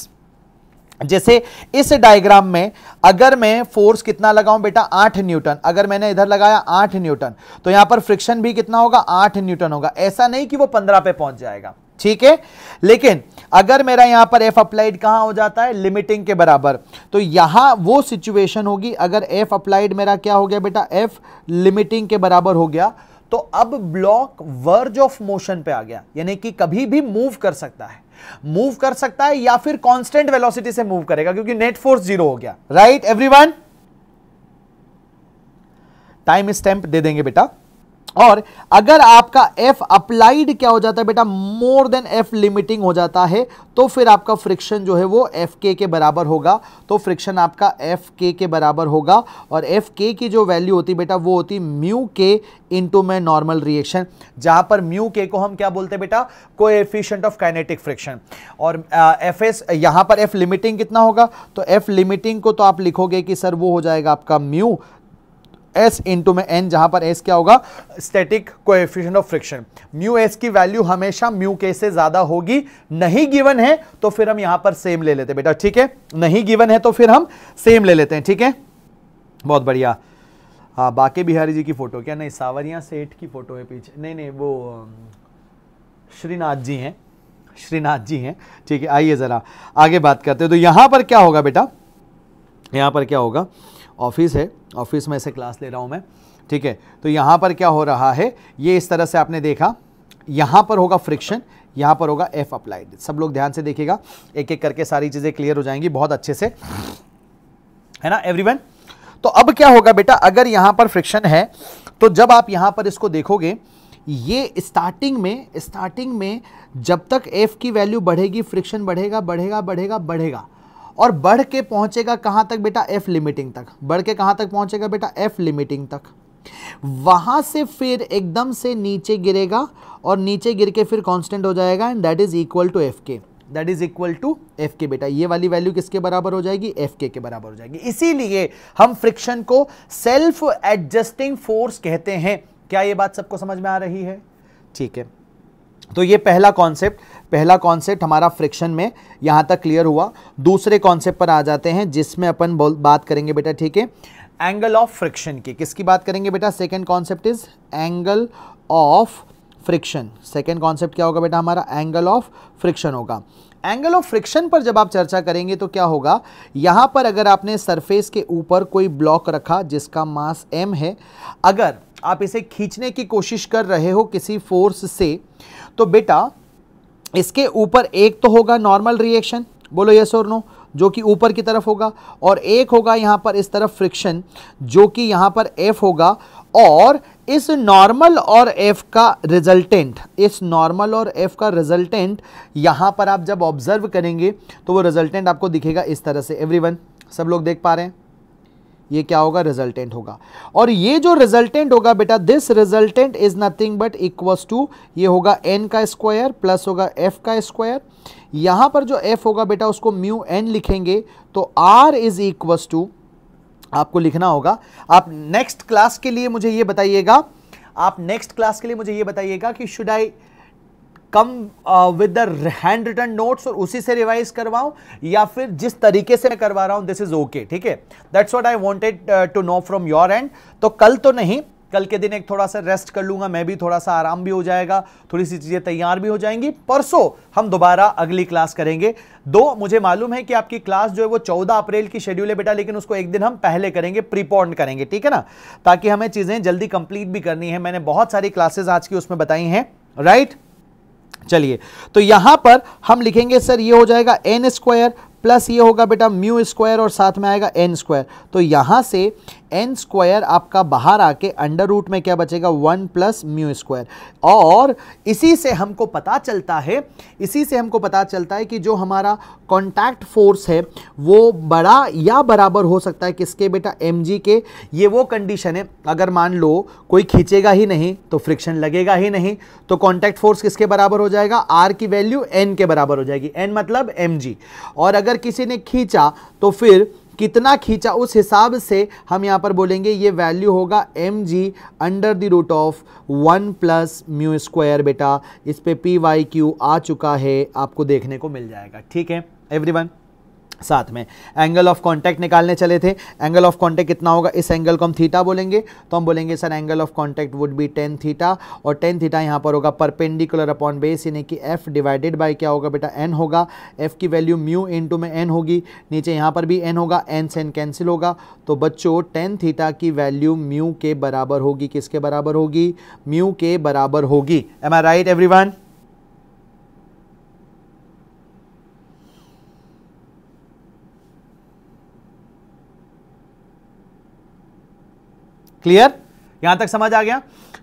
जैसे इस डायग्राम में अगर मैं फोर्स कितना लगाऊं बेटा आठ न्यूटन अगर मैंने इधर लगाया आठ न्यूटन तो यहां पर फ्रिक्शन भी कितना होगा आठ न्यूटन होगा ऐसा नहीं कि वो पंद्रह पे पहुंच जाएगा ठीक है लेकिन अगर मेरा यहां पर एफ अप्लाइड कहां हो जाता है लिमिटिंग के बराबर तो यहां वो सिचुएशन होगी अगर एफ अप्लाइड मेरा क्या हो गया बेटा एफ लिमिटिंग के बराबर हो गया तो अब ब्लॉक वर्ज ऑफ मोशन पे आ गया यानी कि कभी भी मूव कर सकता है मूव कर सकता है या फिर कांस्टेंट वेलोसिटी से मूव करेगा क्योंकि नेट फोर्स जीरो हो गया राइट एवरीवन टाइम स्टैंप दे देंगे बेटा और अगर आपका एफ अप्लाइड क्या हो जाता है बेटा मोर देन एफ लिमिटिंग हो जाता है तो फिर आपका फ्रिक्शन जो है वो एफ के के बराबर होगा तो फ्रिक्शन आपका एफ के के बराबर होगा और एफ के की जो वैल्यू होती बेटा वो होती म्यू के इंटू में नॉर्मल रिएक्शन जहां पर म्यू के को हम क्या बोलते हैं बेटा coefficient of kinetic friction और एफ एस यहां पर एफ लिमिटिंग कितना होगा तो एफ लिमिटिंग को तो आप लिखोगे कि सर वो हो जाएगा आपका म्यू एस इंटू में एन जहां पर एस क्या होगा static coefficient of friction mu S की वैल्यू हमेशा म्यू के से ज्यादा होगी नहीं गिवन है तो फिर हम यहां पर सेम ले लेते बेटा ठीक है नहीं गिवन है तो फिर हम सेम ले लेते हैं ठीक है बहुत बढ़िया हाँ बाके बिहारी जी की फोटो क्या नहीं सावरिया सेठ की फोटो है पीछे नहीं नहीं वो श्रीनाथ जी हैं श्रीनाथ जी हैं ठीक है आइए ज़रा आगे बात करते हैं तो यहां पर क्या होगा बेटा यहां पर क्या होगा ऑफिस है ऑफिस में से क्लास ले रहा हूँ मैं ठीक है तो यहाँ पर क्या हो रहा है ये इस तरह से आपने देखा यहाँ पर होगा फ्रिक्शन यहाँ पर होगा एफ अप्लाइड सब लोग ध्यान से देखिएगा एक एक करके सारी चीज़ें क्लियर हो जाएंगी बहुत अच्छे से है ना एवरी तो अब क्या होगा बेटा अगर यहाँ पर फ्रिक्शन है तो जब आप यहाँ पर इसको देखोगे ये स्टार्टिंग में स्टार्टिंग में जब तक एफ की वैल्यू बढ़ेगी फ्रिक्शन बढ़ेगा बढ़ेगा बढ़ेगा बढ़ेगा और बढ़ के पहुंचेगा कहां तक बेटा एफ लिमिटिंग तक बढ़ के कहां तक पहुंचेगा बेटा एफ लिमिटिंग तक वहां से फिर एकदम से नीचे गिरेगा और नीचे गिर के फिर कांस्टेंट हो जाएगा and that is equal to F K that is equal to F K बेटा ये वाली वैल्यू किसके बराबर हो जाएगी एफ के के बराबर हो जाएगी इसीलिए हम फ्रिक्शन को सेल्फ एडजस्टिंग फोर्स कहते हैं क्या ये बात सबको समझ में आ रही है ठीक है तो ये पहला कॉन्सेप्ट पहला कॉन्सेप्ट हमारा फ्रिक्शन में यहाँ तक क्लियर हुआ दूसरे कॉन्सेप्ट पर आ जाते हैं जिसमें अपन बात करेंगे बेटा ठीक है एंगल ऑफ फ्रिक्शन की किसकी बात करेंगे बेटा second concept is angle of friction second concept क्या होगा बेटा हमारा एंगल ऑफ फ्रिक्शन होगा एंगल ऑफ फ्रिक्शन पर जब आप चर्चा करेंगे तो क्या होगा यहाँ पर अगर आपने सरफेस के ऊपर कोई ब्लॉक रखा जिसका मास एम है अगर आप इसे खींचने की कोशिश कर रहे हो किसी फोर्स से तो बेटा इसके ऊपर एक तो होगा नॉर्मल रिएक्शन बोलो यस और नो जो कि ऊपर की तरफ होगा और एक होगा यहाँ पर इस तरफ फ्रिक्शन जो कि यहाँ पर एफ होगा और इस नॉर्मल और एफ का रिजल्टेंट इस नॉर्मल और एफ का रिजल्टेंट यहाँ पर आप जब ऑब्जर्व करेंगे तो वो रिजल्टेंट आपको दिखेगा इस तरह से एवरीवन सब लोग देख पा रहे हैं ये क्या होगा रिजल्टेंट होगा और ये जो रिजल्टेंट होगा बेटा this resultant is nothing but equals to ये होगा एन का स्क्वायर प्लस होगा एफ का स्क्वायर यहां पर जो एफ होगा बेटा उसको म्यू एन लिखेंगे तो आर इज इक्वस टू आपको लिखना होगा आप नेक्स्ट क्लास के लिए मुझे ये बताइएगा आप नेक्स्ट क्लास के लिए मुझे ये बताइएगा कि should I come with the handwritten notes और उसी से रिवाइज करवाऊं या फिर जिस तरीके से मैं करवा रहा हूं दिस इज ओके ठीक है that's what I wanted to know from your end तो कल तो नहीं कल के दिन एक थोड़ा सा रेस्ट कर लूंगा मैं भी थोड़ा सा आराम भी हो जाएगा थोड़ी सी चीज़ें तैयार भी हो जाएंगी परसों हम दोबारा अगली क्लास करेंगे दो मुझे मालूम है कि आपकी क्लास जो है वो 14 अप्रैल की शेड्यूल है बेटा लेकिन उसको एक दिन हम पहले करेंगे प्रीपॉन्ड करेंगे ठीक है ना ताकि हमें चीज़ें जल्दी कंप्लीट भी करनी है मैंने बहुत सारी क्लासेज आज की उसमें बताई हैं राइट right? चलिए तो यहां पर हम लिखेंगे सर ये हो जाएगा एन स्क्वायर प्लस ये होगा बेटा म्यू स्क्वायर और साथ में आएगा एन स्क्वायर तो यहां से एन स्क्वायर आपका बाहर आके अंडर रूट में क्या बचेगा वन प्लस म्यू स्क्वायर और इसी से हमको पता चलता है इसी से हमको पता चलता है कि जो हमारा कॉन्टैक्ट फोर्स है वो बड़ा या बराबर हो सकता है किसके बेटा एम के ये वो कंडीशन है अगर मान लो कोई खींचेगा ही नहीं तो फ्रिक्शन लगेगा ही नहीं तो कॉन्टैक्ट फोर्स किसके बराबर हो जाएगा आर की वैल्यू एन के बराबर हो जाएगी एन मतलब एम और अगर किसी ने खींचा तो फिर कितना खींचा उस हिसाब से हम यहाँ पर बोलेंगे ये वैल्यू होगा M G under the root of one plus mu square बेटा इस पर पी वाई क्यू आ चुका है आपको देखने को मिल जाएगा ठीक है एवरीवन साथ में एंगल ऑफ कांटेक्ट निकालने चले थे एंगल ऑफ कांटेक्ट कितना होगा इस एंगल को हम थीटा बोलेंगे तो हम बोलेंगे sir angle of contact would be tan theta और टेन थीटा यहाँ पर होगा परपेंडिकुलर अपॉन बेस यानी कि एफ डिवाइडेड बाय क्या होगा बेटा एन होगा एफ की वैल्यू म्यू इन में एन होगी नीचे यहाँ पर भी एन होगा एन से एन कैंसिल होगा तो बच्चों टेन थीटा की वैल्यू म्यू के बराबर होगी किसके बराबर होगी म्यू के बराबर होगी am I right every clear यहां तक समझ आ गया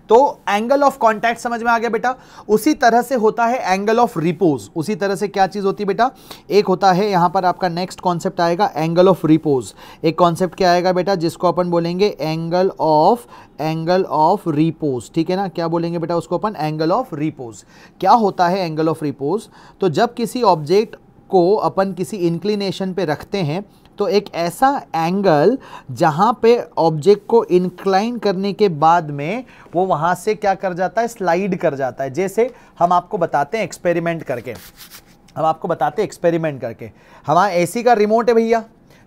तो एंगल ऑफ कॉन्टैक्ट समझ में आ गया बेटा उसी तरह से होता है एंगल ऑफ रिपोज उसी तरह से क्या चीज़ होती है बेटा एक होता है यहां पर आपका नेक्स्ट कॉन्सेप्ट आएगा एंगल ऑफ रिपोज एक कॉन्सेप्ट क्या आएगा बेटा जिसको अपन बोलेंगे angle of angle of repose ठीक है ना क्या बोलेंगे बेटा उसको अपन एंगल ऑफ रिपोज क्या होता है एंगल ऑफ रिपोज तो जब किसी ऑब्जेक्ट को अपन किसी इंक्लिनेशन पे रखते हैं तो एक ऐसा एंगल जहाँ पे ऑब्जेक्ट को इंक्लाइन करने के बाद में वो वहाँ से क्या कर जाता है स्लाइड कर जाता है जैसे हम आपको बताते हैं एक्सपेरिमेंट करके हम आपको बताते हैं एक्सपेरिमेंट करके हमारा हाँ, एसी का रिमोट है भैया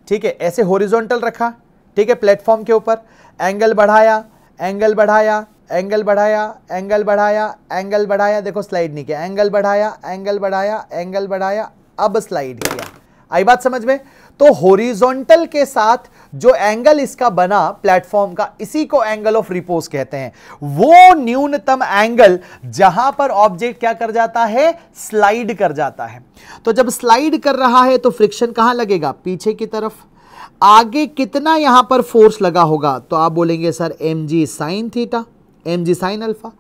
ठीक है ऐसे होरिजोनटल रखा ठीक है प्लेटफॉर्म के ऊपर एंगल बढ़ाया एंगल बढ़ाया एंगल बढ़ाया एंगल बढ़ाया एंगल बढ़ाया देखो स्लाइड नहीं किया एंगल बढ़ाया एंगल बढ़ाया एंगल बढ़ाया अब स्लाइड किया आई बात समझ में तो होरिजोंटल के साथ जो एंगल इसका बना प्लेटफॉर्म का इसी को एंगल ऑफ रिपोज कहते हैं वो न्यूनतम एंगल जहां पर ऑब्जेक्ट क्या कर जाता है स्लाइड कर जाता है तो जब स्लाइड कर रहा है तो फ्रिक्शन कहां लगेगा पीछे की तरफ आगे कितना यहां पर फोर्स लगा होगा तो आप बोलेंगे सर एम जी साइन थीटा एम जी साइन अल्फा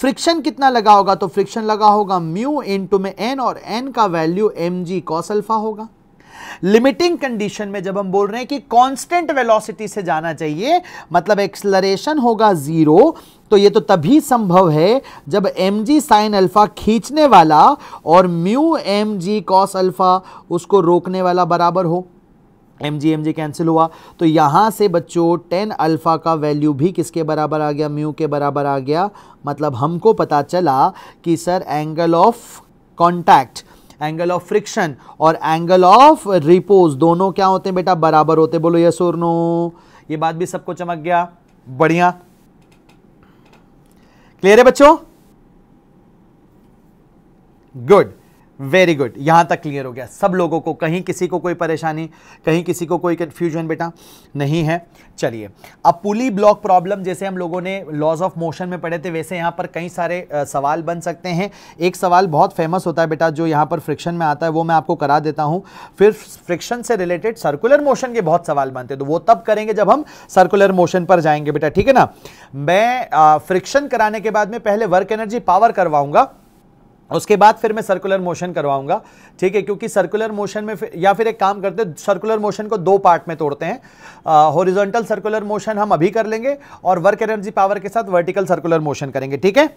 फ्रिक्शन कितना लगा होगा तो फ्रिक्शन लगा होगा म्यू इन टू में एन और एन का वैल्यू एम जी कॉस अल्फा होगा लिमिटिंग कंडीशन में जब हम बोल रहे हैं कि कांस्टेंट वेलोसिटी से जाना चाहिए मतलब एक्सलरेशन होगा जीरो तो ये तो तभी संभव है जब एम जी साइन अल्फा खींचने वाला और म्यू एम जी कॉस अल्फा उसको रोकने वाला बराबर हो एम जी एम जी कैंसिल हुआ तो यहाँ से बच्चों टेन अल्फ़ा का वैल्यू भी किसके बराबर आ गया म्यू के बराबर आ गया मतलब हमको पता चला कि sir angle of contact angle of friction और एंगल ऑफ रिपोज दोनों क्या होते हैं बेटा बराबर होते बोलो यस और नो ये बात भी सबको चमक गया बढ़िया क्लियर है बच्चों गुड वेरी गुड यहाँ तक क्लियर हो गया सब लोगों को कहीं किसी को कोई परेशानी कहीं किसी को कोई कन्फ्यूजन बेटा नहीं है चलिए अब पुली ब्लॉक प्रॉब्लम जैसे हम लोगों ने लॉज ऑफ मोशन में पढ़े थे वैसे यहाँ पर कई सारे सवाल बन सकते हैं एक सवाल बहुत फेमस होता है बेटा जो यहाँ पर फ्रिक्शन में आता है वो मैं आपको करा देता हूँ फिर फ्रिक्शन से रिलेटेड सर्कुलर मोशन के बहुत सवाल बनते हैं तो वो तब करेंगे जब हम सर्कुलर मोशन पर जाएंगे बेटा ठीक है ना मैं फ्रिक्शन कराने के बाद में पहले वर्क एनर्जी पावर करवाऊंगा उसके बाद फिर मैं सर्कुलर मोशन करवाऊंगा ठीक है क्योंकि सर्कुलर मोशन में फिर या फिर एक काम करते हैं सर्कुलर मोशन को दो पार्ट में तोड़ते हैं हॉरिजॉन्टल सर्कुलर मोशन हम अभी कर लेंगे और वर्क एनर्जी पावर के साथ वर्टिकल सर्कुलर मोशन करेंगे ठीक है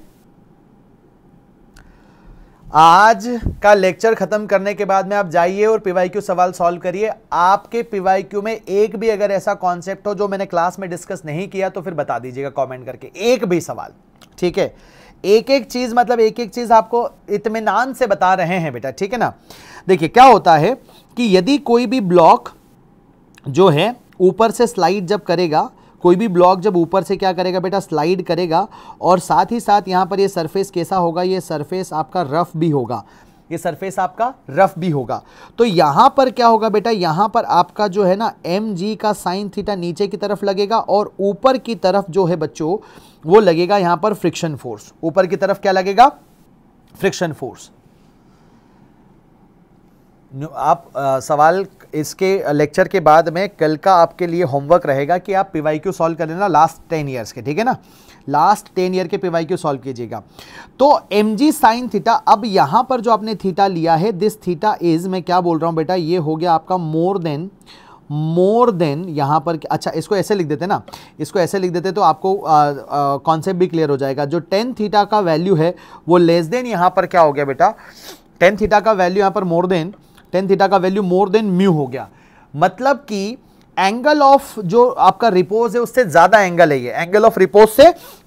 आज का लेक्चर खत्म करने के बाद में आप जाइए और पीवाईक्यू सवाल सॉल्व करिए आपके पीवाईक्यू में एक भी अगर ऐसा कॉन्सेप्ट हो जो मैंने क्लास में डिस्कस नहीं किया तो फिर बता दीजिएगा कॉमेंट करके एक भी सवाल ठीक है एक एक चीज़ मतलब एक एक चीज़ आपको इतमान से बता रहे हैं बेटा ठीक है ना देखिए क्या होता है कि यदि कोई भी ब्लॉक जो है ऊपर से स्लाइड जब करेगा कोई भी ब्लॉक जब ऊपर से क्या करेगा बेटा स्लाइड करेगा और साथ ही साथ यहां पर ये सरफेस कैसा होगा ये सरफेस आपका रफ़ भी होगा ये सरफेस आपका रफ भी होगा तो यहां पर क्या होगा बेटा यहां पर आपका जो है ना एम जी का साइन थीटा नीचे की तरफ लगेगा और ऊपर की तरफ जो है बच्चों वो लगेगा यहां पर फ्रिक्शन फोर्स ऊपर की तरफ क्या लगेगा फ्रिक्शन फोर्स आप आ, सवाल इसके लेक्चर के बाद में कल का आपके लिए होमवर्क रहेगा कि आप पीवाई क्यू सॉल्व कर लेना लास्ट टेन ईयर्स के ठीक है ना लास्ट टेन ईयर के पीवाई क्यू सॉल्व कीजिएगा तो एम जी साइन थीटा अब यहां पर जो आपने थीटा लिया है दिस थीटा इज मैं क्या बोल रहा हूं बेटा ये हो गया आपका मोर देन मोर देन यहाँ पर अच्छा इसको ऐसे लिख देते ना इसको ऐसे लिख देते तो आपको कॉन्सेप्ट भी क्लियर हो जाएगा जो टेन थीटा का वैल्यू है वो लेस देन यहाँ पर क्या हो गया बेटा टेन थीटा का वैल्यू यहाँ पर मोर देन टेन थीटा का वैल्यू मोर देन म्यू हो गया मतलब कि एंगल ऑफ जो आपका रिपोज है उससे ज़्यादा एंगल है ये एंगल ऑफ रिपोज से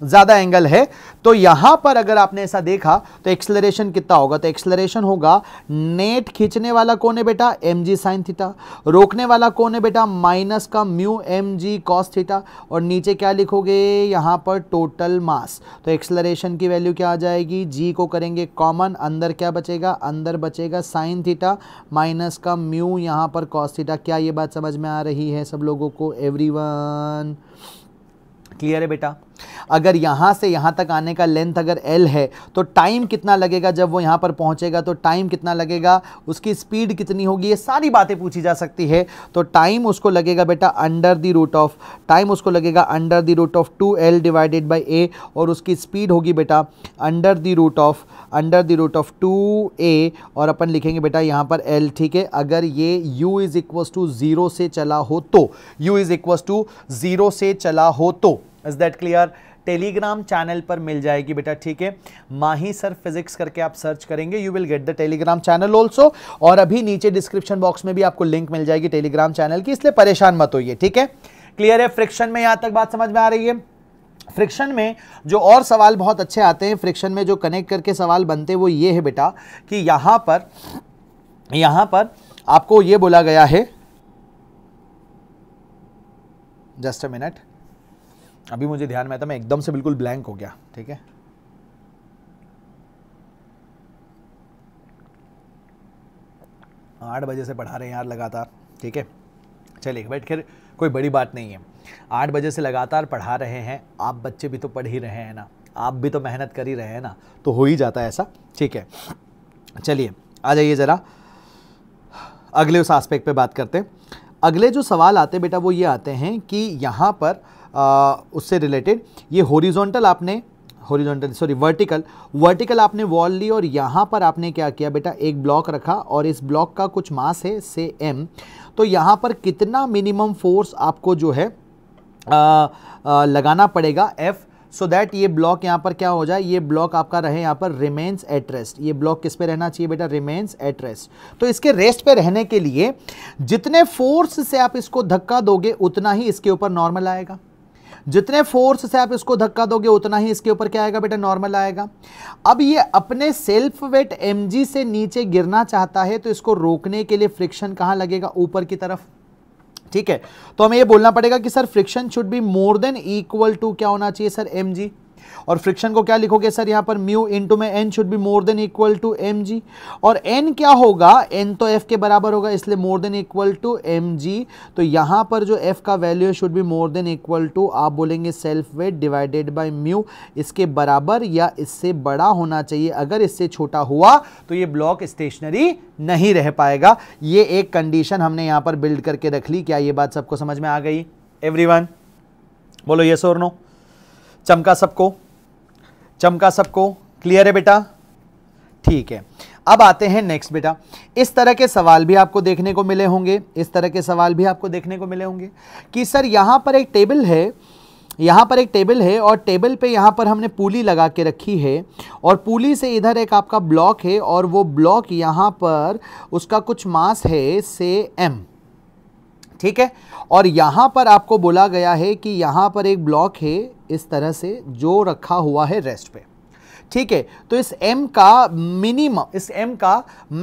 ज़्यादा एंगल है तो यहां पर अगर आपने ऐसा देखा तो एक्सलरेशन कितना होगा तो एक्सलरेशन होगा नेट खींचने वाला कौन है बेटा एम जी साइन थीटा रोकने वाला कौन है बेटा माइनस का म्यू एम जी कॉस थीटा और नीचे क्या लिखोगे यहां पर टोटल मास तो एक्सलरेशन की वैल्यू क्या आ जाएगी जी को करेंगे कॉमन अंदर क्या बचेगा अंदर बचेगा साइन थीटा माइनस का म्यू यहां पर कॉस थीटा क्या ये बात समझ में आ रही है हैं सब लोगों को एवरीवन क्लियर है बेटा अगर यहाँ से यहाँ तक आने का लेंथ अगर एल है तो टाइम कितना लगेगा जब वो यहाँ पर पहुँचेगा तो टाइम कितना लगेगा उसकी स्पीड कितनी होगी ये सारी बातें पूछी जा सकती है तो टाइम उसको लगेगा बेटा under the root of time उसको लगेगा under the root of two L divided by A और उसकी स्पीड होगी बेटा under the root of under the root of two ए और अपन लिखेंगे बेटा यहाँ पर एल ठीक है अगर ये U is equals to zero से चला हो तो U is equals to zero से चला हो तो is that clear Telegram channel पर मिल जाएगी बेटा ठीक है माही सर फिजिक्स करके आप सर्च करेंगे you will get the Telegram channel also और अभी नीचे डिस्क्रिप्शन बॉक्स में भी आपको लिंक मिल जाएगी टेलीग्राम चैनल की इसलिए परेशान मत होइए ठीक है क्लियर है फ्रिक्शन में यहाँ तक बात समझ में आ रही है फ्रिक्शन में जो और सवाल बहुत अच्छे आते हैं फ्रिक्शन में जो कनेक्ट करके सवाल बनते हैं वो ये है बेटा कि यहाँ पर यहाँ पर आपको ये बोला गया है जस्ट अ मिनट अभी मुझे ध्यान में आता मैं एकदम से बिल्कुल ब्लैंक हो गया ठीक है आठ बजे से पढ़ा रहे हैं यार लगातार ठीक है चलिए बैठ कर कोई बड़ी बात नहीं है आठ बजे से लगातार पढ़ा रहे हैं आप बच्चे भी तो पढ़ ही रहे हैं ना आप भी तो मेहनत कर ही रहे हैं ना तो हो ही जाता है ऐसा ठीक है चलिए आ जाइए ज़रा अगले उस आस्पेक्ट पे बात करते हैं अगले जो सवाल आते बेटा वो ये आते हैं कि यहाँ पर आ, उससे रिलेटेड ये होरिजोनटल आपने होरिजोनटल सॉरी वर्टिकल वर्टिकल आपने वॉल ली और यहाँ पर आपने क्या किया बेटा एक ब्लॉक रखा और इस ब्लॉक का कुछ मास है से एम तो यहाँ पर कितना मिनिमम फोर्स आपको जो है लगाना पड़ेगा एफ़ सो दैट ये ब्लॉक यहाँ पर क्या हो जाए ये ब्लॉक आपका रहे यहाँ पर रिमेन्स एट रेस्ट ये ब्लॉक किस पे रहना चाहिए बेटा रिमेन्स एट रेस्ट तो इसके रेस्ट पे रहने के लिए जितने फोर्स से आप इसको धक्का दोगे उतना ही इसके ऊपर नॉर्मल आएगा जितने फोर्स से आप इसको धक्का दोगे उतना ही इसके ऊपर क्या आएगा बेटा नॉर्मल आएगा अब ये अपने सेल्फ वेट एम से नीचे गिरना चाहता है तो इसको रोकने के लिए फ्रिक्शन कहाँ लगेगा ऊपर की तरफ ठीक है तो हमें ये बोलना पड़ेगा कि sir friction should be more than equal to क्या होना चाहिए सर एम जी और फ्रिक्शन को क्या लिखोगे सर यहाँ पर म्यू इंटू में N should be more than equal to M और एन क्या होगा एन तो एफ के बराबर होगा इसलिए more than equal to M तो यहाँ पर जो एफ का वैल्यू है should be more than equal to आप बोलेंगे self weight divided by mu इसके बराबर या इससे बड़ा होना चाहिए अगर इससे छोटा हुआ तो ये ब्लॉक स्टेशनरी नहीं रह पाएगा ये एक कंडीशन हमने यहाँ पर बिल्ड करके रख ली क्या ये बात सबको समझ में आ गई एवरीवन बोलो यस और नो चमका सबको चमका सबको क्लियर है बेटा ठीक है अब आते हैं नेक्स्ट बेटा इस तरह के सवाल भी आपको देखने को मिले होंगे इस तरह के सवाल भी आपको देखने को मिले होंगे कि सर यहाँ पर एक टेबल है यहाँ पर एक टेबल है और टेबल पे यहाँ पर हमने पुली लगा के रखी है और पुली से इधर एक आपका ब्लॉक है और वो ब्लॉक यहाँ पर उसका कुछ मास है से एम ठीक है और यहाँ पर आपको बोला गया है कि यहाँ पर एक ब्लॉक है इस तरह से जो रखा हुआ है रेस्ट पे ठीक है तो इस m का मिनिमम इस m का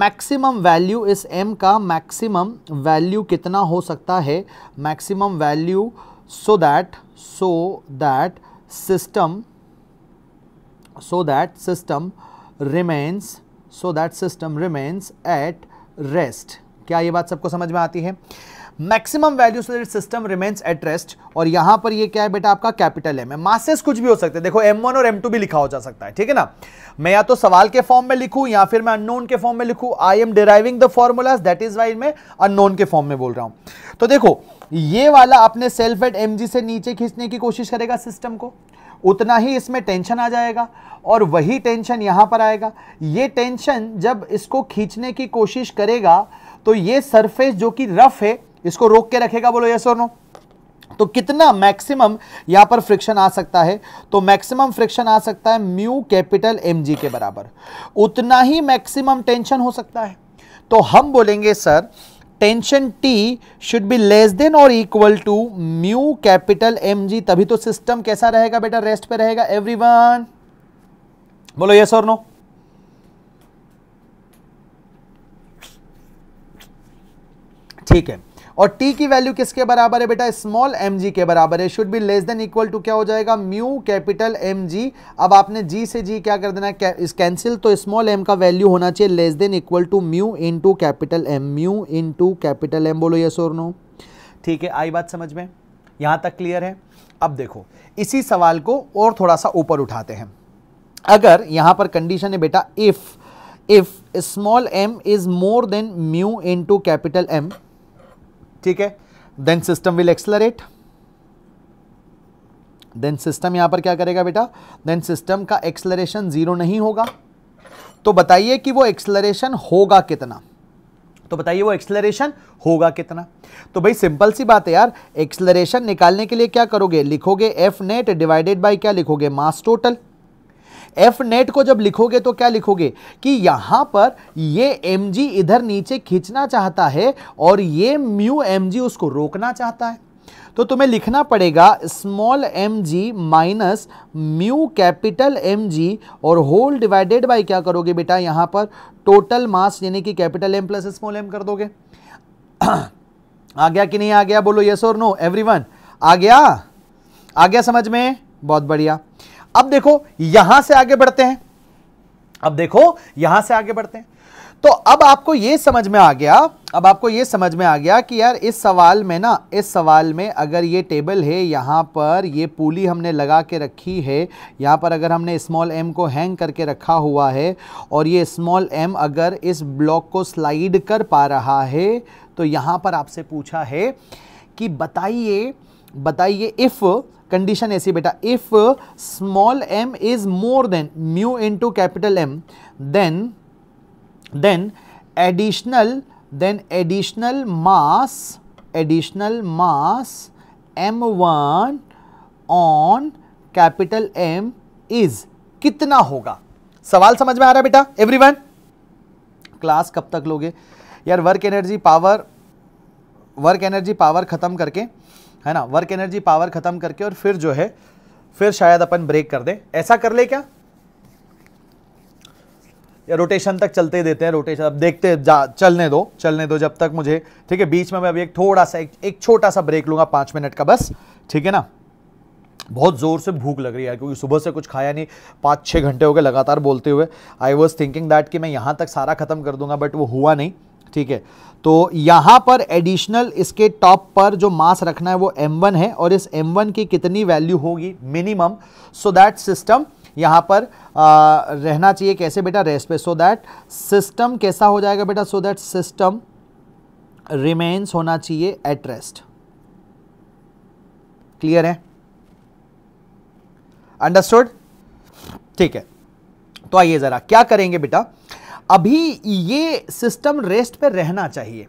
मैक्सिमम वैल्यू इस m का मैक्सिमम वैल्यू कितना हो सकता है maximum value so that so that system so that system remains so that system remains at rest क्या ये बात सबको समझ में आती है maximum value so that system remains at rest और यहां पर ये क्या है बेटा आपका कैपिटल एम है मासेस कुछ भी हो सकते हैं देखो एम वन और एम टू भी लिखा हो जा सकता है ठीक है ना मैं या तो सवाल के फॉर्म में लिखूं या फिर मैं अननोन के फॉर्म में लिखूं I am deriving the formulas that is why मैं अननोन के फॉर्म में बोल रहा हूं तो देखो ये वाला अपने सेल्फ एट एम से नीचे खींचने की कोशिश करेगा सिस्टम को उतना ही इसमें टेंशन आ जाएगा और वही टेंशन यहां पर आएगा ये टेंशन जब इसको खींचने की कोशिश करेगा तो ये सरफेस जो कि रफ है इसको रोक के रखेगा बोलो यस और नो तो कितना मैक्सिमम यहां पर फ्रिक्शन आ सकता है तो मैक्सिमम फ्रिक्शन आ सकता है म्यू कैपिटल एम के बराबर उतना ही मैक्सिमम टेंशन हो सकता है तो हम बोलेंगे sir tension T should be less than और equal to mu capital M तभी तो सिस्टम कैसा रहेगा बेटा रेस्ट पे रहेगा एवरीवन बोलो यस और नो ठीक है और t की वैल्यू किसके बराबर है बेटा स्मॉल एम के बराबर है should be less than equal to क्या हो जाएगा म्यू कैपिटल एम अब आपने g से g क्या कर देना है कैंसिल तो स्मॉल m का वैल्यू होना चाहिए less than equal to mu in capital M mu in capital M बोलो यस और नो ठीक है आई बात समझ में यहाँ तक क्लियर है अब देखो इसी सवाल को और थोड़ा सा ऊपर उठाते हैं अगर यहाँ पर कंडीशन है बेटा if if small m is more than mu in capital M ठीक है then system will accelerate then system यहां पर क्या करेगा बेटा देन सिस्टम का एक्सलरेशन ज़ीरो नहीं होगा तो बताइए कि वो एक्सलरेशन होगा कितना तो बताइए वो एक्सलरेशन होगा कितना तो भाई सिंपल सी बात है यार एक्सलरेशन निकालने के लिए क्या करोगे लिखोगे एफ नेट डिवाइडेड बाई क्या लिखोगे मास टोटल एफ नेट को जब लिखोगे तो क्या लिखोगे कि यहां पर ये एम इधर नीचे खींचना चाहता है और ये म्यू एम उसको रोकना चाहता है तो तुम्हें लिखना पड़ेगा small M g minus mu capital M जी और होल डिवाइडेड बाई क्या करोगे बेटा यहां पर टोटल मास यानी कि capital M plus small M कर दोगे [CLEARS THROAT] आ गया कि नहीं आ गया बोलो यस और नो एवरीवन आ गया आ गया समझ में बहुत बढ़िया अब देखो यहां से आगे बढ़ते हैं अब देखो यहां से आगे बढ़ते हैं तो अब आपको यह समझ में आ गया अब आपको यह समझ में आ गया कि यार इस सवाल में ना इस सवाल में अगर ये टेबल है यहाँ पर ये पुली हमने लगा के रखी है यहाँ पर अगर हमने स्मॉल एम को हैंग करके रखा हुआ है और ये स्मॉल एम अगर इस ब्लॉक को स्लाइड कर पा रहा है तो यहाँ पर आपसे पूछा है कि बताइए बताइए इफ़ कंडीशन ऐसी बेटा if small M is more than mu into capital M then then additional then additional mass additional mass M one on capital M is कितना होगा सवाल समझ में आ रहा है बेटा एवरीवन क्लास कब तक लोगे यार work energy power work energy power ख़त्म करके है ना वर्क एनर्जी पावर खत्म करके और फिर जो है फिर शायद अपन ब्रेक कर दें ऐसा कर ले क्या या रोटेशन तक चलते देते हैं रोटेशन अब देखते जा चलने दो चलने दो जब तक मुझे ठीक है बीच में मैं अभी एक थोड़ा सा एक, एक छोटा सा ब्रेक लूँगा पाँच मिनट का बस ठीक है ना बहुत ज़ोर से भूख लग रही है क्योंकि सुबह से कुछ खाया नहीं पाँच छः घंटे हो गए लगातार बोलते हुए आई वॉज थिंकिंग दैट कि मैं यहाँ तक सारा ख़त्म कर दूंगा बट वो हुआ नहीं ठीक है तो यहाँ पर एडिशनल इसके टॉप पर जो मास रखना है वो m1 है और इस m1 की कितनी वैल्यू होगी मिनिमम सो दैट सिस्टम यहाँ पर आ, रहना चाहिए कैसे बेटा रेस्ट पे सो दैट सिस्टम कैसा हो जाएगा बेटा सो दैट सिस्टम रिमेन्स होना चाहिए एट रेस्ट क्लियर है अंडरस्टूड ठीक है तो आइए ज़रा क्या करेंगे बेटा अभी ये सिस्टम रेस्ट पे रहना चाहिए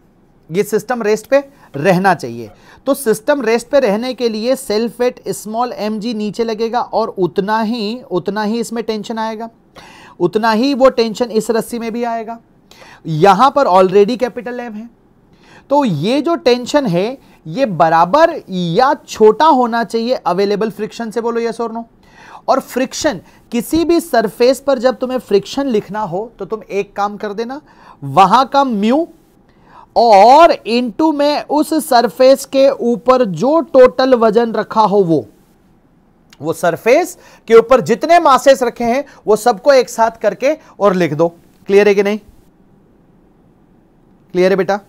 ये सिस्टम रेस्ट पे रहना चाहिए तो सिस्टम रेस्ट पे रहने के लिए सेल्फ वेट स्मॉल एम नीचे लगेगा और उतना ही उतना ही इसमें टेंशन आएगा उतना ही वो टेंशन इस रस्सी में भी आएगा यहां पर ऑलरेडी कैपिटल एम है तो ये जो टेंशन है ये बराबर या छोटा होना चाहिए अवेलेबल फ्रिक्शन से बोलो यस और नो और फ्रिक्शन किसी भी सरफेस पर जब तुम्हें फ्रिक्शन लिखना हो तो तुम एक काम कर देना वहां का म्यू और इनटू में उस सरफेस के ऊपर जो टोटल वजन रखा हो वो वो सरफेस के ऊपर जितने मासेस रखे हैं वो सबको एक साथ करके और लिख दो क्लियर है कि नहीं क्लियर है बेटा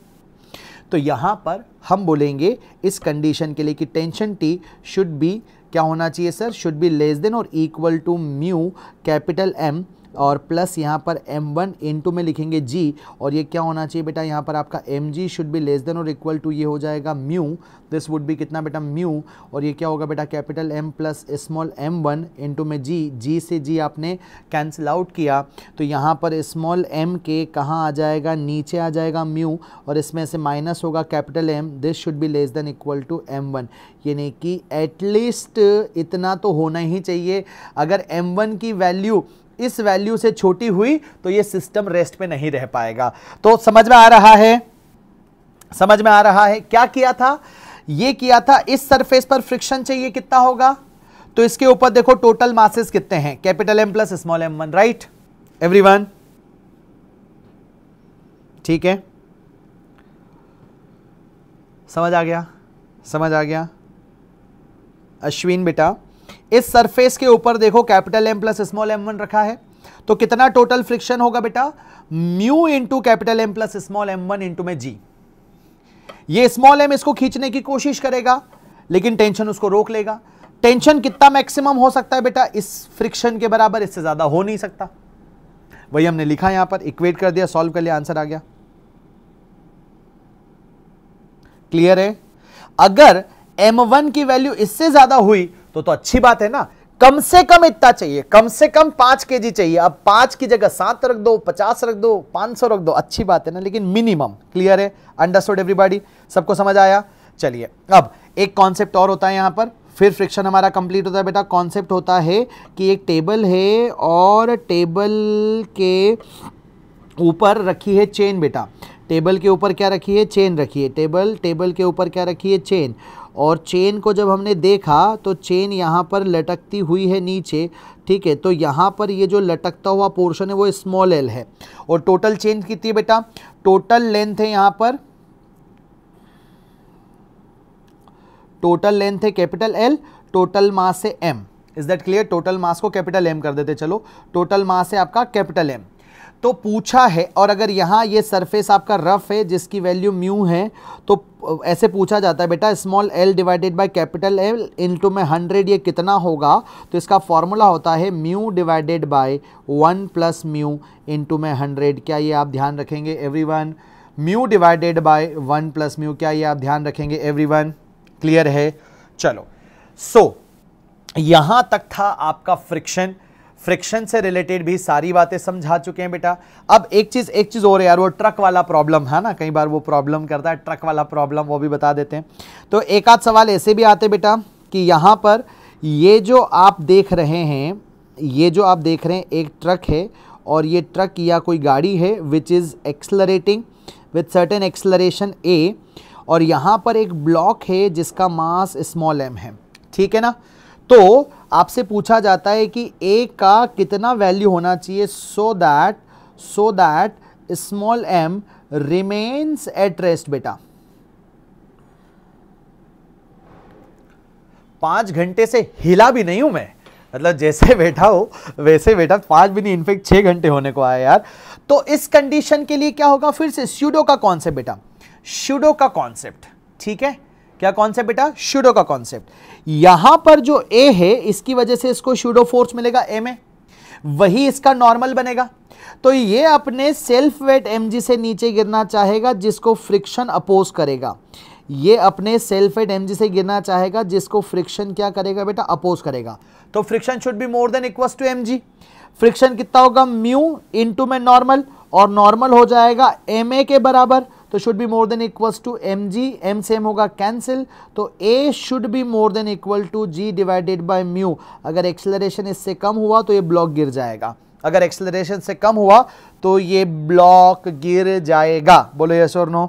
तो यहां पर हम बोलेंगे इस कंडीशन के लिए कि टेंशन टी शुड बी क्या होना चाहिए sir should be less than और equal to mu capital M और प्लस यहाँ पर एम वन इन टू में लिखेंगे जी और ये क्या होना चाहिए बेटा यहाँ पर आपका M g should be less than और इक्वल टू ये हो जाएगा म्यू दिस वुड भी कितना बेटा म्यू और ये क्या होगा बेटा capital M plus small M one two में जी जी से जी आपने कैंसिल आउट किया तो यहाँ पर स्मॉल एम के कहाँ आ जाएगा नीचे आ जाएगा म्यू और इसमें से माइनस होगा capital M this should be less than equal to M one यानी कि एटलीस्ट इतना तो होना ही चाहिए अगर एम वन की वैल्यू इस वैल्यू से छोटी हुई तो ये सिस्टम रेस्ट में नहीं रह पाएगा तो समझ में आ रहा है समझ में आ रहा है क्या किया था ये किया था इस सरफेस पर फ्रिक्शन चाहिए कितना होगा तो इसके ऊपर देखो टोटल मासेस कितने हैं capital M plus small M one right one ठीक है समझ आ गया समझ आ गया अश्विन बेटा इस सरफेस के ऊपर देखो capital M plus small M one रखा है तो कितना टोटल फ्रिक्शन होगा बेटा mu into capital M plus small M one into में जी ये स्मॉल एम इसको खींचने की कोशिश करेगा लेकिन टेंशन उसको रोक लेगा टेंशन कितना मैक्सिमम हो सकता है बेटा इस फ्रिक्शन के बराबर इससे ज़्यादा हो नहीं सकता वही हमने लिखा यहां पर इक्वेट कर दिया सॉल्व कर लिया आंसर आ गया क्लियर है अगर M1 की वैल्यू इससे ज़्यादा हुई तो तो अच्छी बात है ना कम से कम इतना चाहिए कम से कम पांच के जी चाहिए अब पांच की जगह सात रख दो पचास रख दो पांच सौ रख दो अच्छी बात है ना लेकिन मिनिमम क्लियर है अंडरस्टूड एवरीबॉडी सबको समझ आया चलिए अब एक कॉन्सेप्ट और होता है यहाँ पर फिर फ्रिक्शन हमारा कंप्लीट होता है बेटा कॉन्सेप्ट होता है कि एक टेबल है और टेबल के ऊपर रखी है चेन बेटा टेबल के ऊपर क्या रखी है चेन रखी है टेबल टेबल के ऊपर क्या रखी है चेन और चेन को जब हमने देखा तो चेन यहाँ पर लटकती हुई है नीचे ठीक है तो यहाँ पर ये जो लटकता हुआ पोर्शन है वो स्मॉल एल है और टोटल चेन कितनी है बेटा टोटल लेंथ है यहाँ पर टोटल लेंथ है कैपिटल एल टोटल मास है M is that clear total mass को कैपिटल एम कर देते चलो टोटल मास है आपका कैपिटल एम तो पूछा है और अगर यहाँ ये सरफेस आपका रफ है जिसकी वैल्यू म्यू है तो ऐसे पूछा जाता है बेटा small L divided by capital L into में हंड्रेड ये कितना होगा तो इसका फॉर्मूला होता है mu divided by one plus mu into में हंड्रेड क्या ये आप ध्यान रखेंगे everyone mu divided by one plus mu क्या ये आप ध्यान रखेंगे वन क्लियर है चलो सो so, यहाँ तक था आपका फ्रिक्शन फ्रिक्शन से रिलेटेड भी सारी बातें समझा चुके हैं बेटा अब एक चीज़ एक चीज़ और यार वो ट्रक वाला प्रॉब्लम है ना कई बार वो प्रॉब्लम करता है ट्रक वाला प्रॉब्लम वो भी बता देते हैं तो एक आध सवाल ऐसे भी आते बेटा कि यहाँ पर ये जो आप देख रहे हैं ये जो आप देख रहे हैं एक ट्रक है और ये ट्रक या कोई गाड़ी है which is accelerating with certain acceleration ए और यहाँ पर एक ब्लॉक है जिसका मास स्मॉल एम है ठीक है ना तो आपसे पूछा जाता है कि ए का कितना वैल्यू होना चाहिए so that so that small M remains at rest बेटा पांच घंटे से हिला भी नहीं हूं मैं मतलब जैसे [LAUGHS] बैठा हो वैसे बैठा पांच भी नहीं इनफेक्ट छह घंटे होने को आया यार तो इस कंडीशन के लिए क्या होगा फिर से स्यूडो का कॉन्सेप्ट बेटा स्यूडो का कॉन्सेप्ट ठीक है क्या कॉन्सेप्ट बेटा शूडो का कॉन्सेप्ट यहां पर जो ए है इसकी वजह से इसको शूडो फोर्स मिलेगा ए में वही इसका नॉर्मल बनेगा तो ये अपने सेल्फ वेट एम से नीचे गिरना चाहेगा जिसको फ्रिक्शन अपोज करेगा ये अपने सेल्फ वेट एम से गिरना चाहेगा जिसको फ्रिक्शन क्या करेगा बेटा अपोज करेगा तो friction should be more than equal to M friction कितना होगा म्यू इंटू में नॉर्मल और नॉर्मल हो जाएगा एम के बराबर तो should be more than equals to M G M same होगा कैंसिल तो A should be more than equal to g divided by mu अगर एक्सेलरेशन इससे कम हुआ तो ये ब्लॉक गिर जाएगा अगर एक्सेलरेशन से कम हुआ तो ये ब्लॉक गिर जाएगा बोलो यस और नो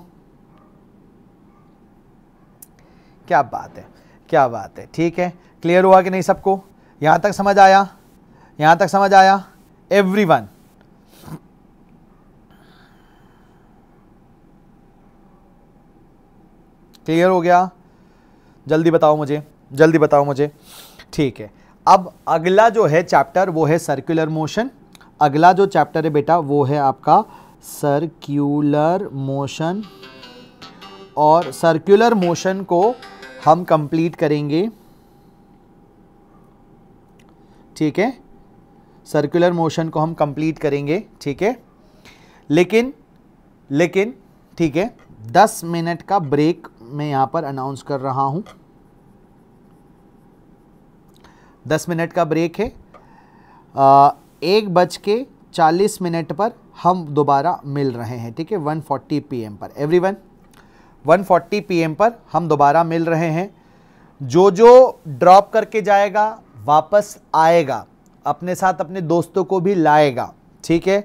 क्या बात है क्या बात है ठीक है क्लियर हुआ कि नहीं सबको यहां तक समझ आया यहां तक समझ आया एवरीवन क्लियर हो गया जल्दी बताओ मुझे जल्दी बताओ मुझे ठीक है अब अगला जो है चैप्टर वो है सर्कुलर मोशन अगला जो चैप्टर है बेटा वो है आपका सर्क्यूलर मोशन और सर्कुलर मोशन को हम कंप्लीट करेंगे ठीक है सर्कुलर मोशन को हम कंप्लीट करेंगे ठीक है लेकिन लेकिन ठीक है दस मिनट का ब्रेक मैं यहाँ पर अनाउंस कर रहा हूँ दस मिनट का ब्रेक है आ, एक बज के चालीस मिनट पर हम दोबारा मिल रहे हैं ठीक है वन फोर्टी पी एम पर everyone one forty P M पर हम दोबारा मिल रहे हैं जो जो ड्रॉप करके जाएगा वापस आएगा अपने साथ अपने दोस्तों को भी लाएगा ठीक है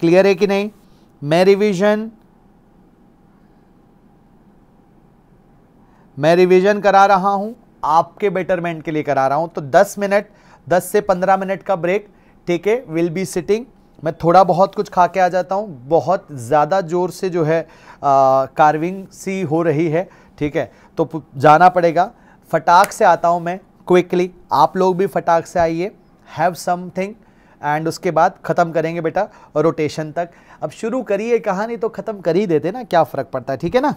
क्लियर है कि नहीं मैं रिविज़न मैं रिवीजन करा रहा हूँ आपके बेटरमेंट के लिए करा रहा हूँ तो 10 मिनट 10 से 15 मिनट का ब्रेक ठीक है विल बी सिटिंग मैं थोड़ा बहुत कुछ खा के आ जाता हूँ बहुत ज़्यादा ज़ोर से जो है आ, कार्विंग सी हो रही है ठीक है तो जाना पड़ेगा फटाक से आता हूँ मैं क्विकली आप लोग भी फटाक से आइए हैव समथिंग एंड उसके बाद ख़त्म करेंगे बेटा रोटेशन तक अब शुरू करिए कहानी तो ख़त्म कर ही देते ना क्या फ़र्क पड़ता है ठीक है ना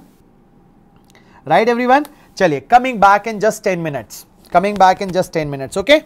right everyone chaliye coming back in just 10 minutes coming back in just 10 minutes okay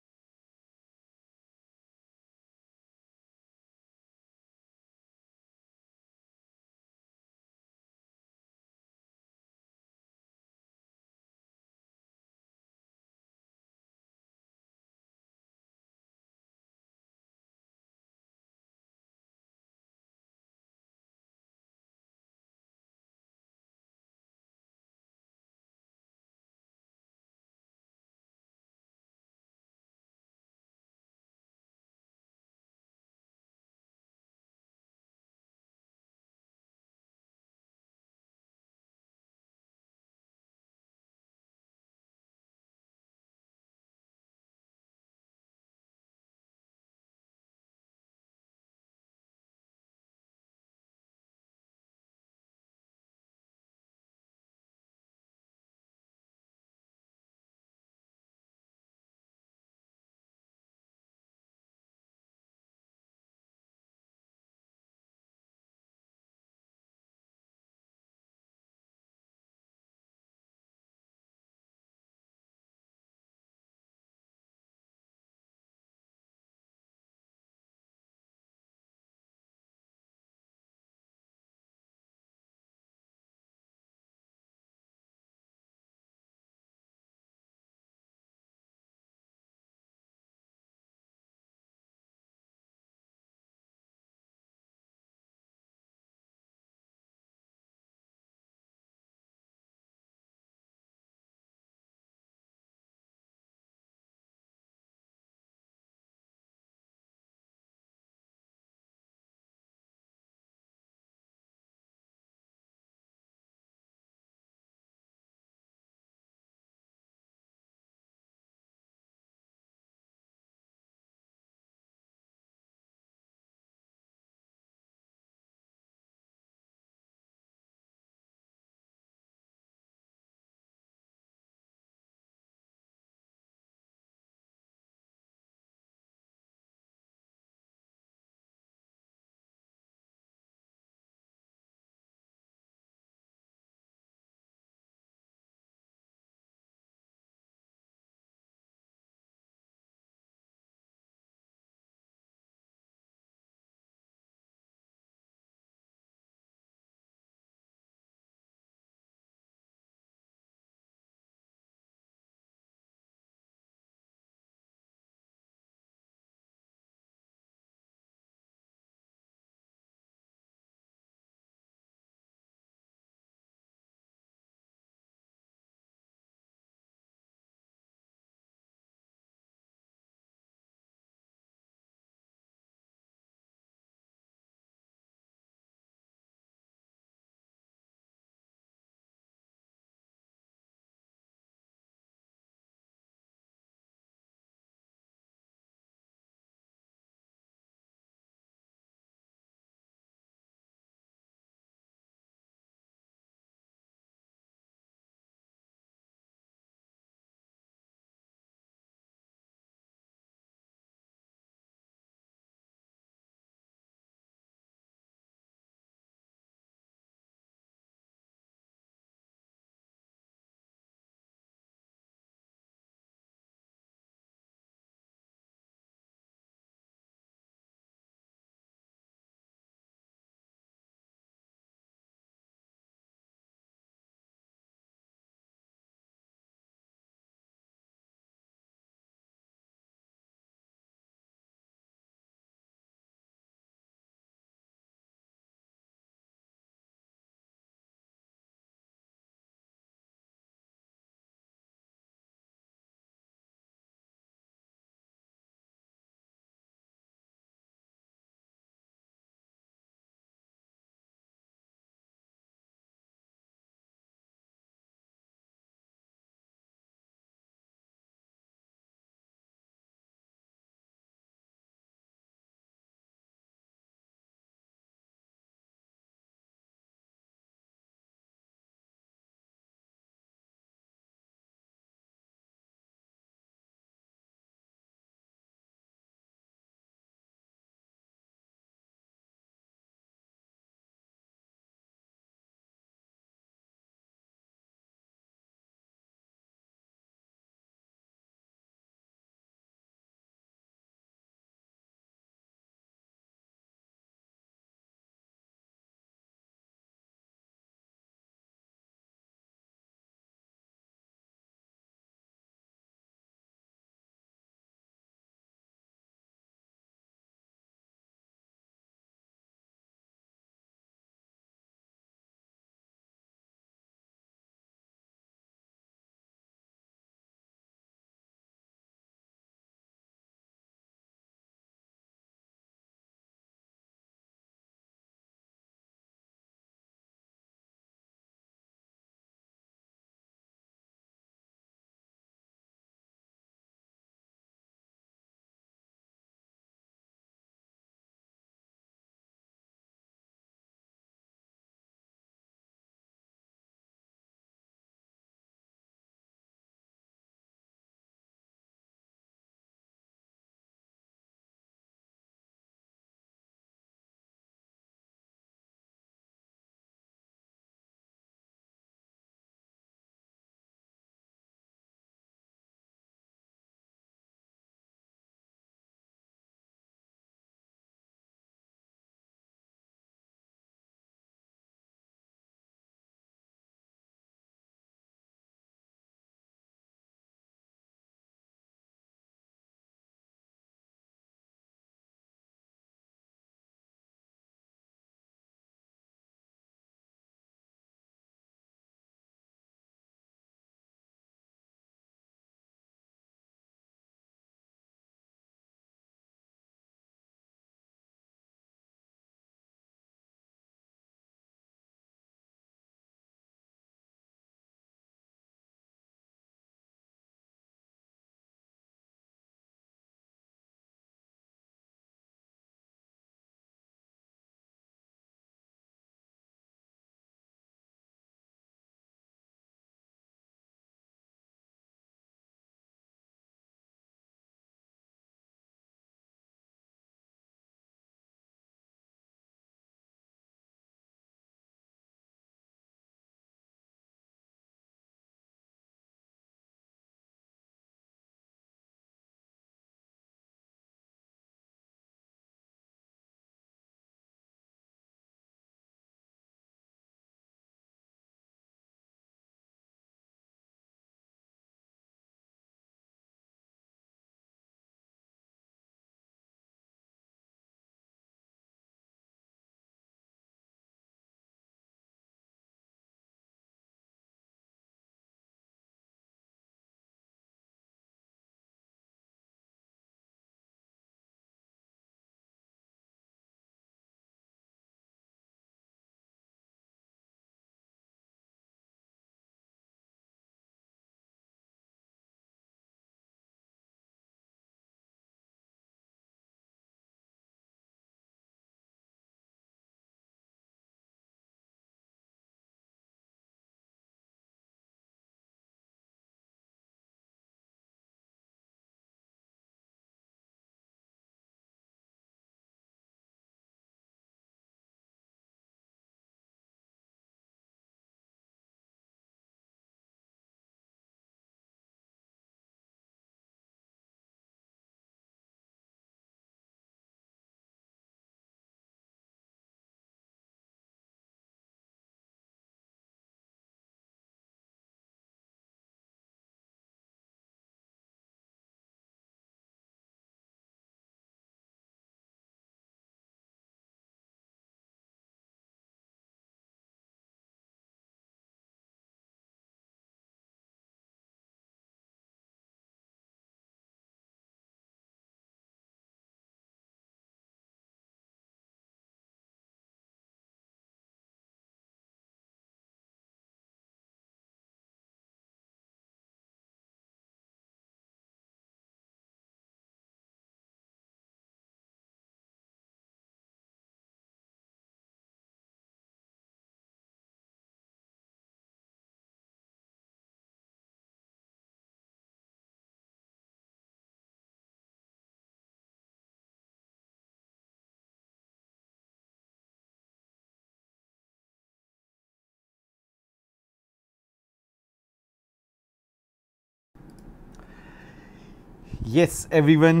yes everyone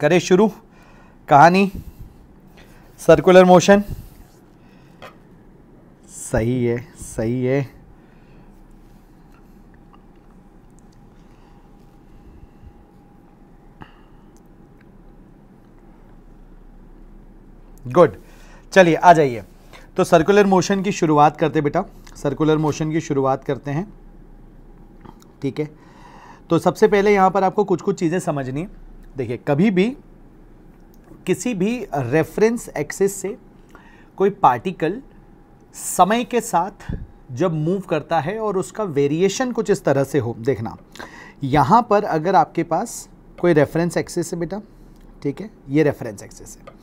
करें शुरू कहानी सर्कुलर मोशन सही है सही है गुड चलिए आ जाइए तो सर्कुलर मोशन की शुरुआत करते बेटा सर्कुलर मोशन की शुरुआत करते हैं ठीक है तो सबसे पहले यहाँ पर आपको कुछ कुछ चीज़ें समझनी देखिए कभी भी किसी भी रेफरेंस एक्सेस से कोई पार्टिकल समय के साथ जब मूव करता है और उसका वेरिएशन कुछ इस तरह से हो देखना यहाँ पर अगर आपके पास कोई रेफरेंस एक्सेस है बेटा ठीक है ये रेफरेंस एक्सेस है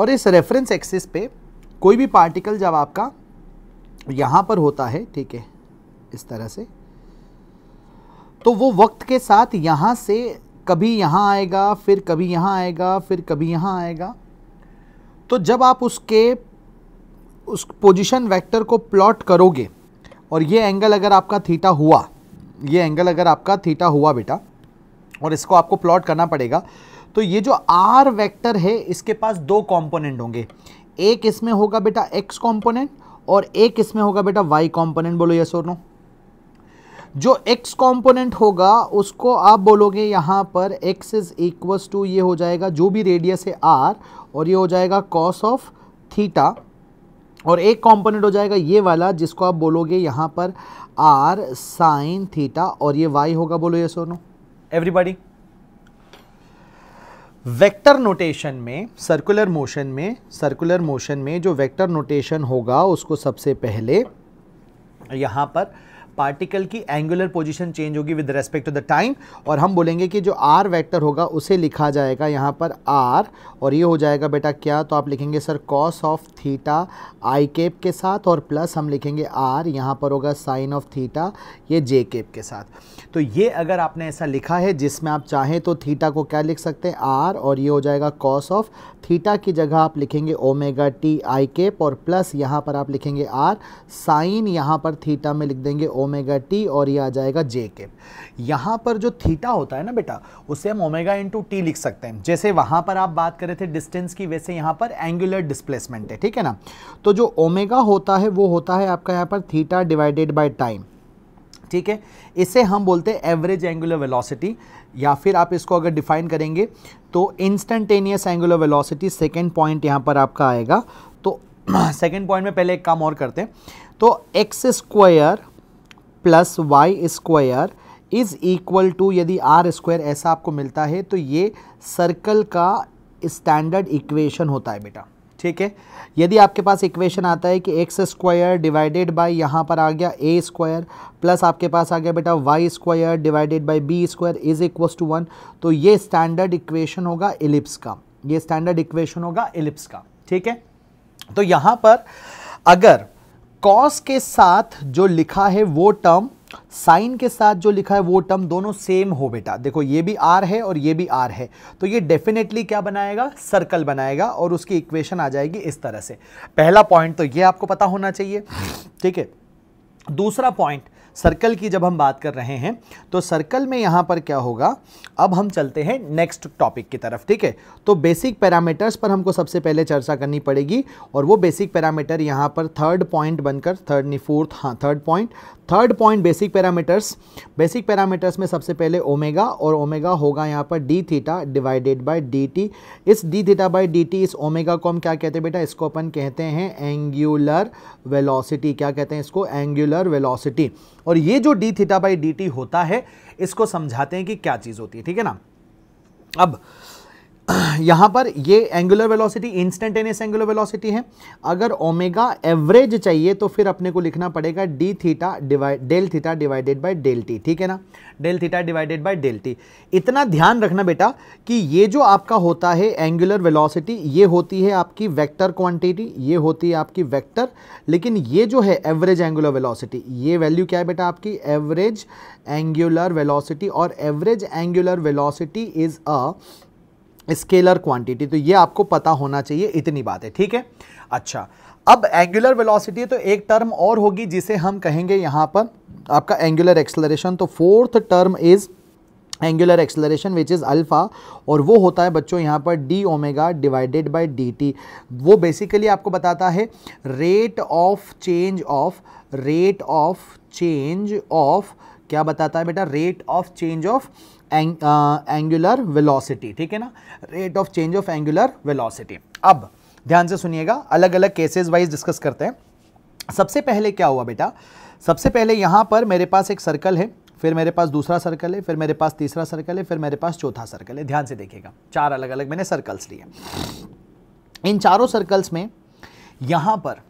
और इस रेफरेंस एक्सेस पे कोई भी पार्टिकल जब आपका यहाँ पर होता है ठीक है इस तरह से तो वो वक्त के साथ यहाँ से कभी यहाँ आएगा फिर कभी यहाँ आएगा फिर कभी यहाँ आएगा तो जब आप उसके उस पोजीशन वेक्टर को प्लॉट करोगे और ये एंगल अगर आपका थीटा हुआ ये एंगल अगर आपका थीटा हुआ बेटा और इसको आपको प्लॉट करना पड़ेगा तो ये जो आर वेक्टर है इसके पास दो कंपोनेंट होंगे एक इसमें होगा बेटा एक्स कंपोनेंट और एक इसमें होगा बेटा वाई कंपोनेंट बोलो यस और नो जो x कंपोनेंट होगा उसको आप बोलोगे यहाँ पर x इज इक्वस टू ये हो जाएगा जो भी रेडियस है r और ये हो जाएगा cos ऑफ थीटा और एक कंपोनेंट हो जाएगा ये वाला जिसको आप बोलोगे यहाँ पर r साइन थीटा और ये y होगा बोलो ये सोनो एवरीबॉडी वेक्टर नोटेशन में सर्कुलर मोशन में सर्कुलर मोशन में जो वेक्टर नोटेशन होगा उसको सबसे पहले यहाँ पर पार्टिकल की एंगुलर पोजिशन चेंज होगी with respect to the time और हम बोलेंगे कि जो आर वैक्टर होगा उसे लिखा जाएगा यहाँ पर आर और ये हो जाएगा बेटा क्या तो आप लिखेंगे sir cos of theta I cap के साथ और प्लस हम लिखेंगे आर यहाँ पर होगा साइन ऑफ थीटा ये जे केप के साथ तो ये अगर आपने ऐसा लिखा है जिसमें आप चाहें तो थीटा को क्या लिख सकते हैं आर और ये हो जाएगा कॉस ऑफ थीटा की जगह आप लिखेंगे ओमेगा टी आई केप और प्लस यहाँ पर आप लिखेंगे आर साइन यहाँ पर थीटा में लिख देंगे ओ ओमेगा टी और ये आ जाएगा जे के यहाँ पर जो थीटा होता है ना बेटा उसे हम ओमेगा इंटू टी लिख सकते हैं जैसे वहाँ पर आप बात कर रहे थे डिस्टेंस की वैसे यहाँ पर एंगुलर डिस्प्लेसमेंट है ठीक है ना तो जो ओमेगा होता है वो होता है आपका यहाँ पर थीटा डिवाइडेड बाई टाइम ठीक है इसे हम बोलते हैं एवरेज एंगुलर वेलोसिटी या फिर आप इसको अगर डिफाइन करेंगे तो instantaneous angular velocity second point यहाँ पर आपका आएगा तो [CLEARS THROAT] सेकेंड पॉइंट में पहले एक काम और करते हैं तो X square plus Y square is equal to यदि आर स्क्वायर ऐसा आपको मिलता है तो ये सर्कल का स्टैंडर्ड इक्वेशन होता है बेटा ठीक है यदि आपके पास इक्वेशन आता है कि एक्स स्क्वायर डिवाइडेड बाय यहाँ पर आ गया ए स्क्वायर प्लस आपके पास आ गया बेटा Y square divided by B square is equals to one तो ये स्टैंडर्ड इक्वेशन होगा एलिप्स का ये स्टैंडर्ड इक्वेशन होगा एलिप्स का ठीक है तो यहाँ पर अगर कॉस के साथ जो लिखा है वो टर्म साइन के साथ जो लिखा है वो टर्म दोनों सेम हो बेटा देखो ये भी आर है और ये भी आर है तो ये डेफिनेटली क्या बनाएगा सर्कल बनाएगा और उसकी इक्वेशन आ जाएगी इस तरह से पहला पॉइंट तो ये आपको पता होना चाहिए ठीक है दूसरा पॉइंट सर्कल की जब हम बात कर रहे हैं तो सर्कल में यहाँ पर क्या होगा अब हम चलते हैं नेक्स्ट टॉपिक की तरफ ठीक है तो बेसिक पैरामीटर्स पर हमको सबसे पहले चर्चा करनी पड़ेगी और वो बेसिक पैरामीटर यहाँ पर थर्ड पॉइंट बनकर थर्ड नहीं फोर्थ हाँ third point third point basic parameters basic parameters में सबसे पहले ओमेगा और ओमेगा होगा यहाँ पर d theta divided by D t इस d theta by D t इस ओमेगा को हम क्या कहते हैं बेटा इसको अपन कहते हैं एंगुलर वेलोसिटी क्या कहते हैं इसको एंगुलर वेलोसिटी और ये जो d theta by D t होता है इसको समझाते हैं कि क्या चीज़ होती है ठीक है ना अब [CLEARS THROAT] यहाँ पर ये angular velocity instantaneous angular velocity है अगर ओमेगा एवरेज चाहिए तो फिर अपने को लिखना पड़ेगा d theta divide del theta divided by del t ठीक है ना del theta divided by del t इतना ध्यान रखना बेटा कि ये जो आपका होता है एंगुलर वेलोसिटी ये होती है आपकी वैक्टर क्वान्टिटी ये होती है आपकी वैक्टर लेकिन ये जो है एवरेज एंगुलर वेलासिटी ये वैल्यू क्या है बेटा आपकी एवरेज एंगुलर वेलासिटी और average angular velocity is a scalar quantity तो ये आपको पता होना चाहिए इतनी बात है ठीक है अच्छा अब एंगुलर वेलोसिटी तो एक टर्म और होगी जिसे हम कहेंगे यहाँ पर आपका एंगुलर एक्सलरेशन तो fourth term is angular acceleration which is alpha और वो होता है बच्चों यहाँ पर d omega divided by D t वो बेसिकली आपको बताता है rate of change of rate of change of क्या बताता है बेटा rate of change of angular velocity ठीक है ना rate of change of angular velocity अब ध्यान से सुनिएगा अलग अलग केसेस वाइज डिस्कस करते हैं सबसे पहले क्या हुआ बेटा सबसे पहले यहाँ पर मेरे पास एक सर्कल है फिर मेरे पास दूसरा सर्कल है फिर मेरे पास तीसरा सर्कल है फिर मेरे पास चौथा सर्कल है ध्यान से देखिएगा चार अलग अलग मैंने सर्कल्स लिए इन चारों सर्कल्स में यहाँ पर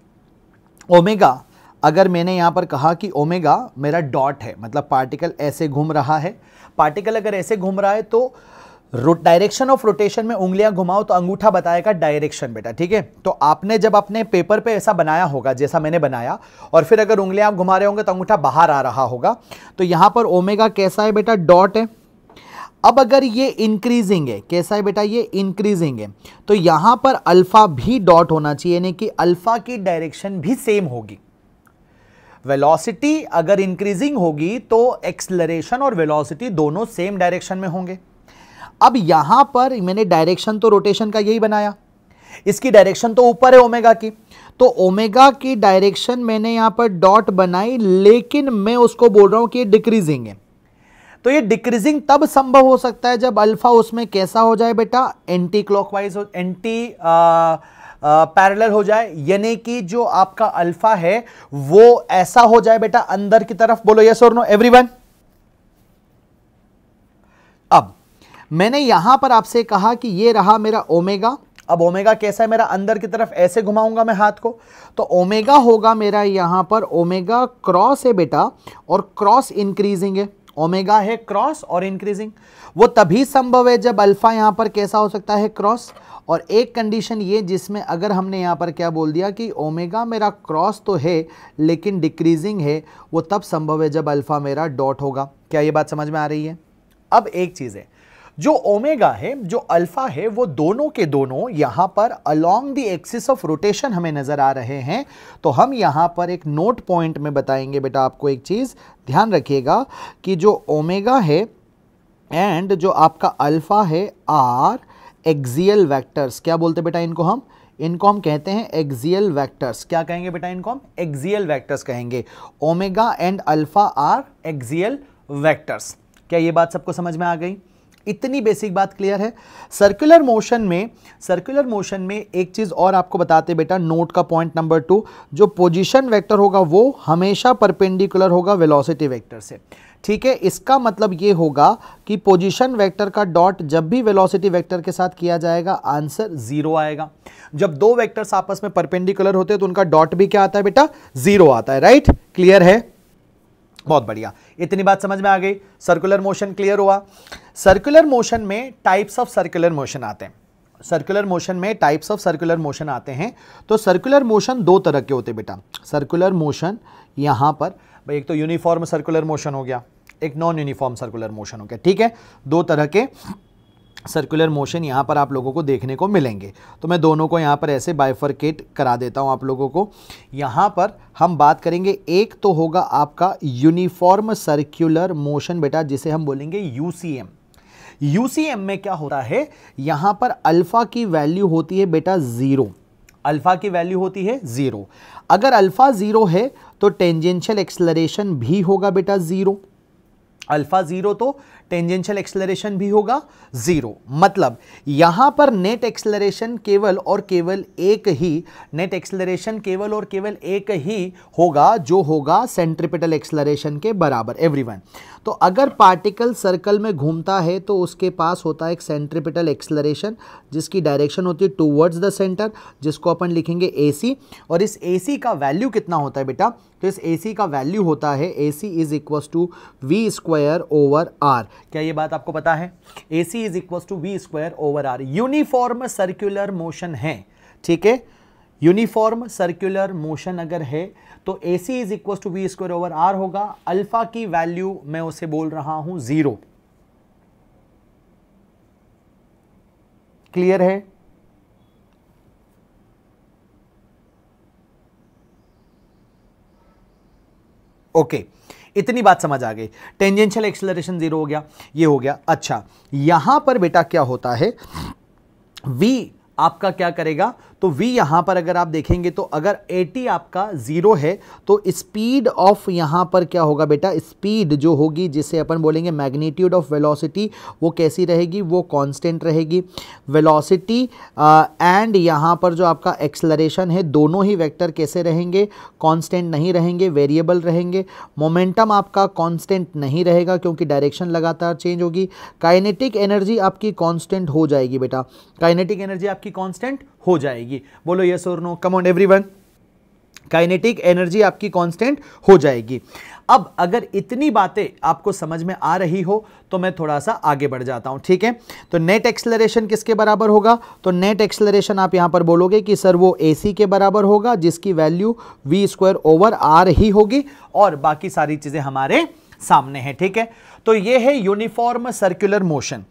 ओमेगा अगर मैंने यहाँ पर कहा कि ओमेगा मेरा डॉट है मतलब पार्टिकल ऐसे घूम रहा है पार्टिकल अगर ऐसे घूम रहा है तो डायरेक्शन ऑफ रोटेशन में उंगलियां घुमाओ तो अंगूठा बताएगा डायरेक्शन बेटा ठीक है तो आपने जब अपने पेपर पे ऐसा बनाया होगा जैसा मैंने बनाया और फिर अगर उंगलियां आप घुमा रहे होंगे तो अंगूठा बाहर आ रहा होगा तो यहाँ पर ओमेगा कैसा है बेटा डॉट है अब अगर ये इंक्रीजिंग है कैसा है बेटा ये इंक्रीजिंग है तो यहाँ पर अल्फ़ा भी डॉट होना चाहिए यानी कि अल्फ़ा की डायरेक्शन भी सेम होगी वेलोसिटी अगर इंक्रीजिंग होगी तो एक्सलरेशन और वेलोसिटी दोनों सेम डायरेक्शन में होंगे अब यहां पर मैंने डायरेक्शन तो रोटेशन का यही बनाया इसकी डायरेक्शन तो ऊपर है ओमेगा की तो ओमेगा की डायरेक्शन मैंने यहां पर डॉट बनाई लेकिन मैं उसको बोल रहा हूं कि ये डिक्रीजिंग है तो ये डिक्रीजिंग तब संभव हो सकता है जब अल्फा उसमें कैसा हो जाए बेटा एंटी क्लॉकवाइज एंटी आ, पैरेलल हो जाए यानी कि जो आपका अल्फा है वो ऐसा हो जाए बेटा अंदर की तरफ बोलो यस और नो एवरीवन अब मैंने यहां पर आपसे कहा कि ये रहा मेरा ओमेगा अब ओमेगा कैसा है मेरा अंदर की तरफ ऐसे घुमाऊंगा मैं हाथ को तो ओमेगा होगा मेरा यहां पर ओमेगा क्रॉस है बेटा और क्रॉस इंक्रीजिंग है ओमेगा है क्रॉस और इंक्रीजिंग वो तभी संभव है जब अल्फा यहां पर कैसा हो सकता है क्रॉस और एक कंडीशन ये जिसमें अगर हमने यहाँ पर क्या बोल दिया कि ओमेगा मेरा क्रॉस तो है लेकिन डिक्रीजिंग है वो तब संभव है जब अल्फ़ा मेरा डॉट होगा क्या ये बात समझ में आ रही है अब एक चीज़ है जो ओमेगा है जो अल्फा है वो दोनों के दोनों यहाँ पर along the axis of rotation हमें नज़र आ रहे हैं तो हम यहाँ पर एक नोट पॉइंट में बताएंगे बेटा आपको एक चीज़ ध्यान रखिएगा कि जो ओमेगा है एंड जो आपका अल्फा है आर एक्जियल वैक्टर्स क्या बोलते बेटा इनको हम इनको हम कहते हैं एक्जियल वैक्टर्स क्या कहेंगे बेटा इनको हम एक्जियल वैक्टर्स कहेंगे omega and alpha are axial vectors क्या ये बात सबको समझ में आ गई इतनी बेसिक बात क्लियर है सर्कुलर मोशन में सर्कुलर मोशन में एक चीज़ और आपको बताते बेटा नोट का पॉइंट नंबर टू जो पोजीशन वेक्टर होगा वो हमेशा परपेंडिकुलर होगा वेलोसिटी वेक्टर से ठीक है इसका मतलब ये होगा कि पोजीशन वेक्टर का डॉट जब भी वेलोसिटी वेक्टर के साथ किया जाएगा आंसर जीरो आएगा जब दो वेक्टर्स आपस में परपेंडिकुलर होते हैं तो उनका डॉट भी क्या आता है बेटा जीरो आता है राइट क्लियर है बहुत बढ़िया इतनी बात समझ में आ गई सर्कुलर मोशन क्लियर हुआ सर्कुलर मोशन में टाइप्स ऑफ सर्कुलर मोशन आते हैं सर्कुलर मोशन में टाइप्स ऑफ सर्कुलर मोशन आते हैं तो सर्कुलर मोशन दो तरह के होते बेटा सर्कुलर मोशन यहां पर भाई एक तो यूनिफॉर्म सर्कुलर मोशन हो गया एक नॉन यूनिफॉर्म सर्कुलर मोशन हो गया ठीक है दो तरह के सर्कुलर मोशन यहाँ पर आप लोगों को देखने को मिलेंगे तो मैं दोनों को यहाँ पर ऐसे बाइफरकेट करा देता हूँ आप लोगों को यहाँ पर हम बात करेंगे एक तो होगा आपका यूनिफॉर्म सर्कुलर मोशन बेटा जिसे हम बोलेंगे यू यूसीएम में क्या हो रहा है यहाँ पर अल्फ़ा की वैल्यू होती है बेटा ज़ीरो अल्फ़ा की वैल्यू होती है ज़ीरो अगर अल्फ़ा ज़ीरो है तो टेंजेंशियल एक्सलरेशन भी होगा बेटा ज़ीरो अल्फा जीरो तो टेंजेंशियल एक्सलरेशन भी होगा जीरो मतलब यहाँ पर नेट एक्सलरेशन केवल और केवल एक ही नेट एक्सलरेशन केवल और केवल एक ही होगा जो होगा सेंट्रिपिटल एक्सलरेशन के बराबर एवरीवन तो अगर पार्टिकल सर्कल में घूमता है तो उसके पास होता है एक सेंट्रिपिटल एक्सलरेशन जिसकी डायरेक्शन होती है टूवर्ड्स द सेंटर जिसको अपन लिखेंगे ए और इस ए का वैल्यू कितना होता है बेटा तो इस ए का वैल्यू होता है A C is equals to V square over R क्या ये बात आपको पता है A C is equals to V square over R uniform circular motion है ठीक है यूनिफॉर्म सर्कुलर मोशन अगर है तो A C is equal to V square over R होगा अल्फा की वैल्यू मैं उसे बोल रहा हूं जीरो क्लियर है ओके okay. इतनी बात समझ आ गई टेंजेंशियल एक्सेलरेशन जीरो हो गया ये हो गया अच्छा यहां पर बेटा क्या होता है वी आपका क्या करेगा तो v यहाँ पर अगर आप देखेंगे तो अगर 80 आपका ज़ीरो है तो स्पीड ऑफ यहाँ पर क्या होगा बेटा स्पीड जो होगी जिसे अपन बोलेंगे मैग्नीट्यूड ऑफ वेलोसिटी वो कैसी रहेगी वो कांस्टेंट रहेगी वेलोसिटी एंड uh, यहाँ पर जो आपका एक्सलरेशन है दोनों ही वेक्टर कैसे रहेंगे कांस्टेंट नहीं रहेंगे वेरिएबल रहेंगे मोमेंटम आपका कांस्टेंट नहीं रहेगा क्योंकि डायरेक्शन लगातार चेंज होगी काइनेटिक एनर्जी आपकी कॉन्स्टेंट हो जाएगी बेटा काइनेटिक एनर्जी आपकी कॉन्स्टेंट हो जाएगी बोलो यस और no come on everyone kinetic energy आपकी कांस्टेंट हो जाएगी अब अगर इतनी बातें आपको समझ में आ रही हो तो मैं थोड़ा सा आगे बढ़ जाता हूं ठीक है तो नेट एक्सलरेशन किसके बराबर होगा तो नेट एक्सलरेशन आप यहां पर बोलोगे कि सर वो ए के बराबर होगा जिसकी value V square over R ही होगी और बाकी सारी चीज़ें हमारे सामने हैं ठीक है तो ये है यूनिफॉर्म सर्कुलर मोशन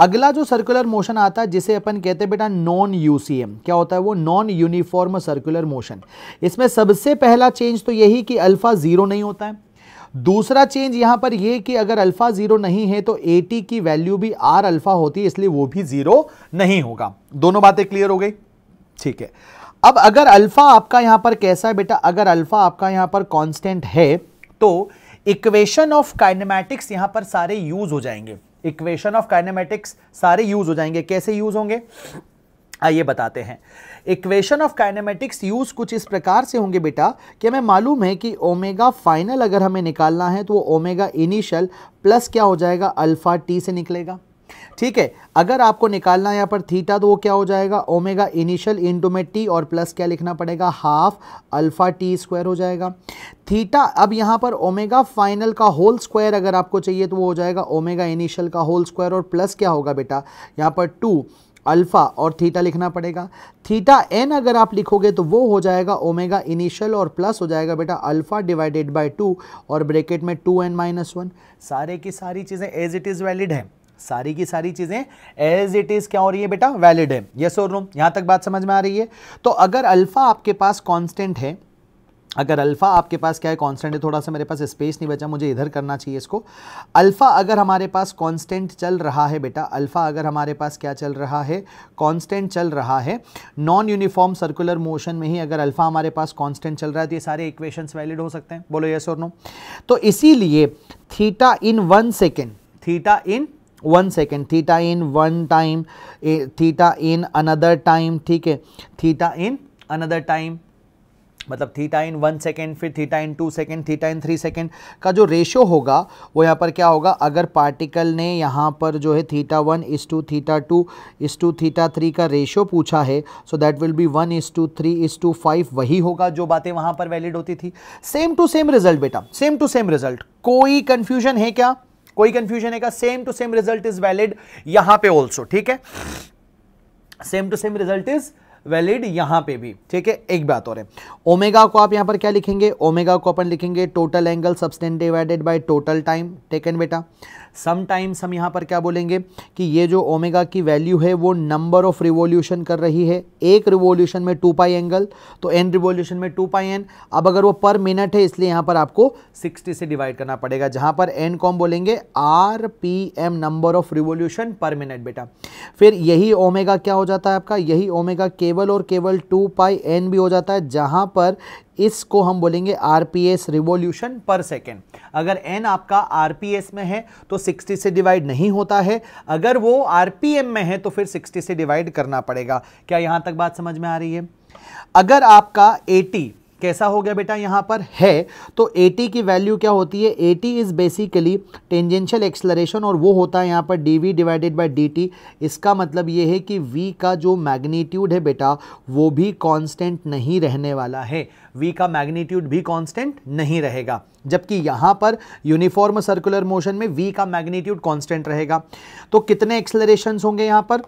अगला जो सर्कुलर मोशन आता है जिसे अपन कहते हैं बेटा नॉन यूसीएम क्या होता है वो नॉन यूनिफॉर्म सर्कुलर मोशन इसमें सबसे पहला चेंज तो यही कि अल्फा ज़ीरो नहीं होता है दूसरा चेंज यहां पर यह कि अगर अल्फ़ा ज़ीरो नहीं है तो ए की वैल्यू भी आर अल्फ़ा होती है इसलिए वो भी ज़ीरो नहीं होगा दोनों बातें क्लियर हो गई ठीक है अब अगर अल्फ़ा आपका यहां पर कैसा है बेटा अगर अल्फ़ा आपका यहां पर कांस्टेंट है तो इक्वेशन ऑफ काइनेमैटिक्स यहां पर सारे यूज हो जाएंगे इक्वेशन ऑफ काइनेमैटिक्स सारे यूज हो जाएंगे कैसे यूज होंगे आइए बताते हैं इक्वेशन ऑफ काइनेमेटिक्स यूज़ कुछ इस प्रकार से होंगे बेटा कि हमें मालूम है कि ओमेगा फाइनल अगर हमें निकालना है तो वो ओमेगा इनिशियल प्लस क्या हो जाएगा अल्फ़ा टी से निकलेगा ठीक है अगर आपको निकालना है यहाँ पर थीटा तो वो क्या हो जाएगा ओमेगा इनिशियल इंटू में टी और प्लस क्या लिखना पड़ेगा हाफ अल्फ़ा टी स्क्वायर हो जाएगा थीटा अब यहाँ पर ओमेगा फाइनल का होल स्क्वायर अगर आपको चाहिए तो वो हो जाएगा ओमेगा इनिशियल का होल स्क्वायर और प्लस क्या होगा बेटा यहाँ पर टू अल्फ़ा और थीटा लिखना पड़ेगा थीटा एन अगर आप लिखोगे तो वो हो जाएगा ओमेगा इनिशियल और प्लस हो जाएगा बेटा अल्फ़ा डिवाइडेड बाय टू और ब्रैकेट में टू एन माइनस वन सारे की सारी चीज़ें एज इट इज़ वैलिड है सारी की सारी चीज़ें एज इट इज़ क्या हो रही है बेटा वैलिड है यस और नो यहां तक बात समझ में आ रही है तो अगर अल्फ़ा आपके पास कांस्टेंट है अगर अल्फ़ा आपके पास क्या है कांस्टेंट है थोड़ा सा मेरे पास स्पेस नहीं बचा मुझे इधर करना चाहिए इसको अल्फ़ा अगर हमारे पास कांस्टेंट चल रहा है बेटा अल्फ़ा अगर हमारे पास क्या चल रहा है कांस्टेंट चल रहा है नॉन यूनिफॉर्म सर्कुलर मोशन में ही अगर अल्फ़ा हमारे पास कांस्टेंट चल रहा है तो ये सारे इक्वेशन वैलिड हो सकते हैं बोलो यस और नो तो इसीलिए theta in one second theta in one second theta in one time theta in another time ठीक है थीटा इन अनदर टाइम मतलब थीटा इन वन सेकेंड फिर theta in two second theta in three second का जो ratio होगा वो यहाँ पर क्या होगा अगर पार्टिकल ने यहाँ पर जो है theta one is to theta two is to theta three का रेशो पूछा है so that will be one is to three is to five वही होगा जो बातें वहाँ पर वैलिड होती थी सेम टू सेम रिजल्ट बेटा सेम टू सेम रिजल्ट कोई कन्फ्यूजन है क्या कोई कंफ्यूजन है का same to same result is valid यहां पे ऑल्सो ठीक है same to same result is valid यहां पे भी ठीक है एक बात और है ओमेगा को आप यहां पर क्या लिखेंगे ओमेगा को अपन लिखेंगे total angle subtended divided by total time taken बेटा समटाइम्स हम यहाँ पर क्या बोलेंगे कि ये जो ओमेगा की वैल्यू है वो नंबर ऑफ रिवोल्यूशन कर रही है एक रिवोल्यूशन में टू पाई एंगल तो एन रिवोल्यूशन में टू पाई एन अब अगर वो पर मिनट है इसलिए यहाँ पर आपको सिक्सटी से डिवाइड करना पड़ेगा जहाँ पर एन कॉम बोलेंगे R P M number of revolution per minute बेटा फिर यही ओमेगा क्या हो जाता है आपका यही ओमेगा केवल और केवल टू पाई एन भी हो जाता है जहाँ पर इसको हम बोलेंगे R P S revolution per second अगर एन आपका आर पी एस में है तो 60 से डिवाइड नहीं होता है अगर वो आरपीएम में है तो फिर 60 से डिवाइड करना पड़ेगा क्या यहाँ तक बात समझ में आ रही है अगर आपका एटी कैसा हो गया बेटा यहाँ पर है तो टी की वैल्यू क्या होती है T is basically tangential acceleration और वो होता है यहाँ पर d we divided by D t इसका मतलब ये है कि वी का जो मैग्नीट्यूड है बेटा वो भी कांस्टेंट नहीं रहने वाला है वी का मैग्नीट्यूड भी कांस्टेंट नहीं रहेगा जबकि यहाँ पर यूनिफॉर्म सर्कुलर मोशन में वी का मैग्नीट्यूड कॉन्स्टेंट रहेगा तो कितने एक्सलरेशन होंगे यहाँ पर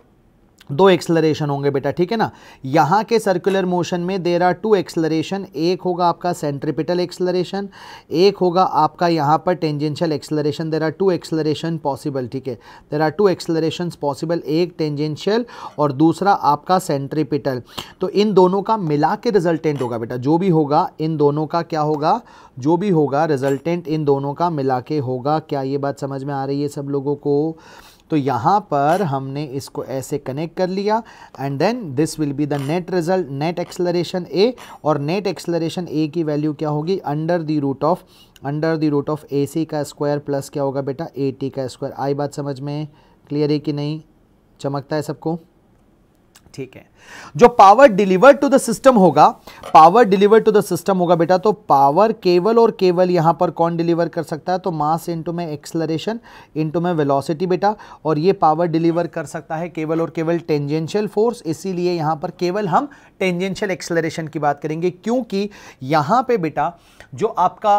दो एक्सलरेशन होंगे बेटा ठीक है ना यहाँ के सर्कुलर मोशन में देर आर टू एक्सलरेशन एक होगा आपका सेंट्रिपिटल एक्सलरेशन एक होगा आपका यहाँ पर tangential acceleration there are two acceleration possible ठीक है there are two acceleration possible एक टेंजेंशियल और दूसरा आपका सेंट्रिपिटल तो इन दोनों का मिला के रिजल्टेंट होगा बेटा जो भी होगा इन दोनों का क्या होगा जो भी होगा रिजल्टेंट इन दोनों का मिला के होगा क्या ये बात समझ में आ रही है सब लोगों को तो यहाँ पर हमने इसको ऐसे कनेक्ट कर लिया and then this will be the net result net acceleration ए और नेट एक्सलरेशन ए की वैल्यू क्या होगी under the root of under the root of a c का स्क्वायर प्लस क्या होगा बेटा ए टी का स्क्वायर आई बात समझ में क्लियर है कि नहीं चमकता है सबको ठीक है जो power deliver to the system होगा power deliver to the system होगा बेटा तो पावर केवल और केवल यहां पर कौन डिलीवर कर सकता है तो मास इंटू में एक्सलरेशन इंटू में वेलोसिटी बेटा और ये पावर डिलीवर कर सकता है केवल और केवल टेंजेंशियल फोर्स इसीलिए यहां पर केवल हम टेंजेंशियल एक्सलरेशन की बात करेंगे क्योंकि यहां पर बेटा जो आपका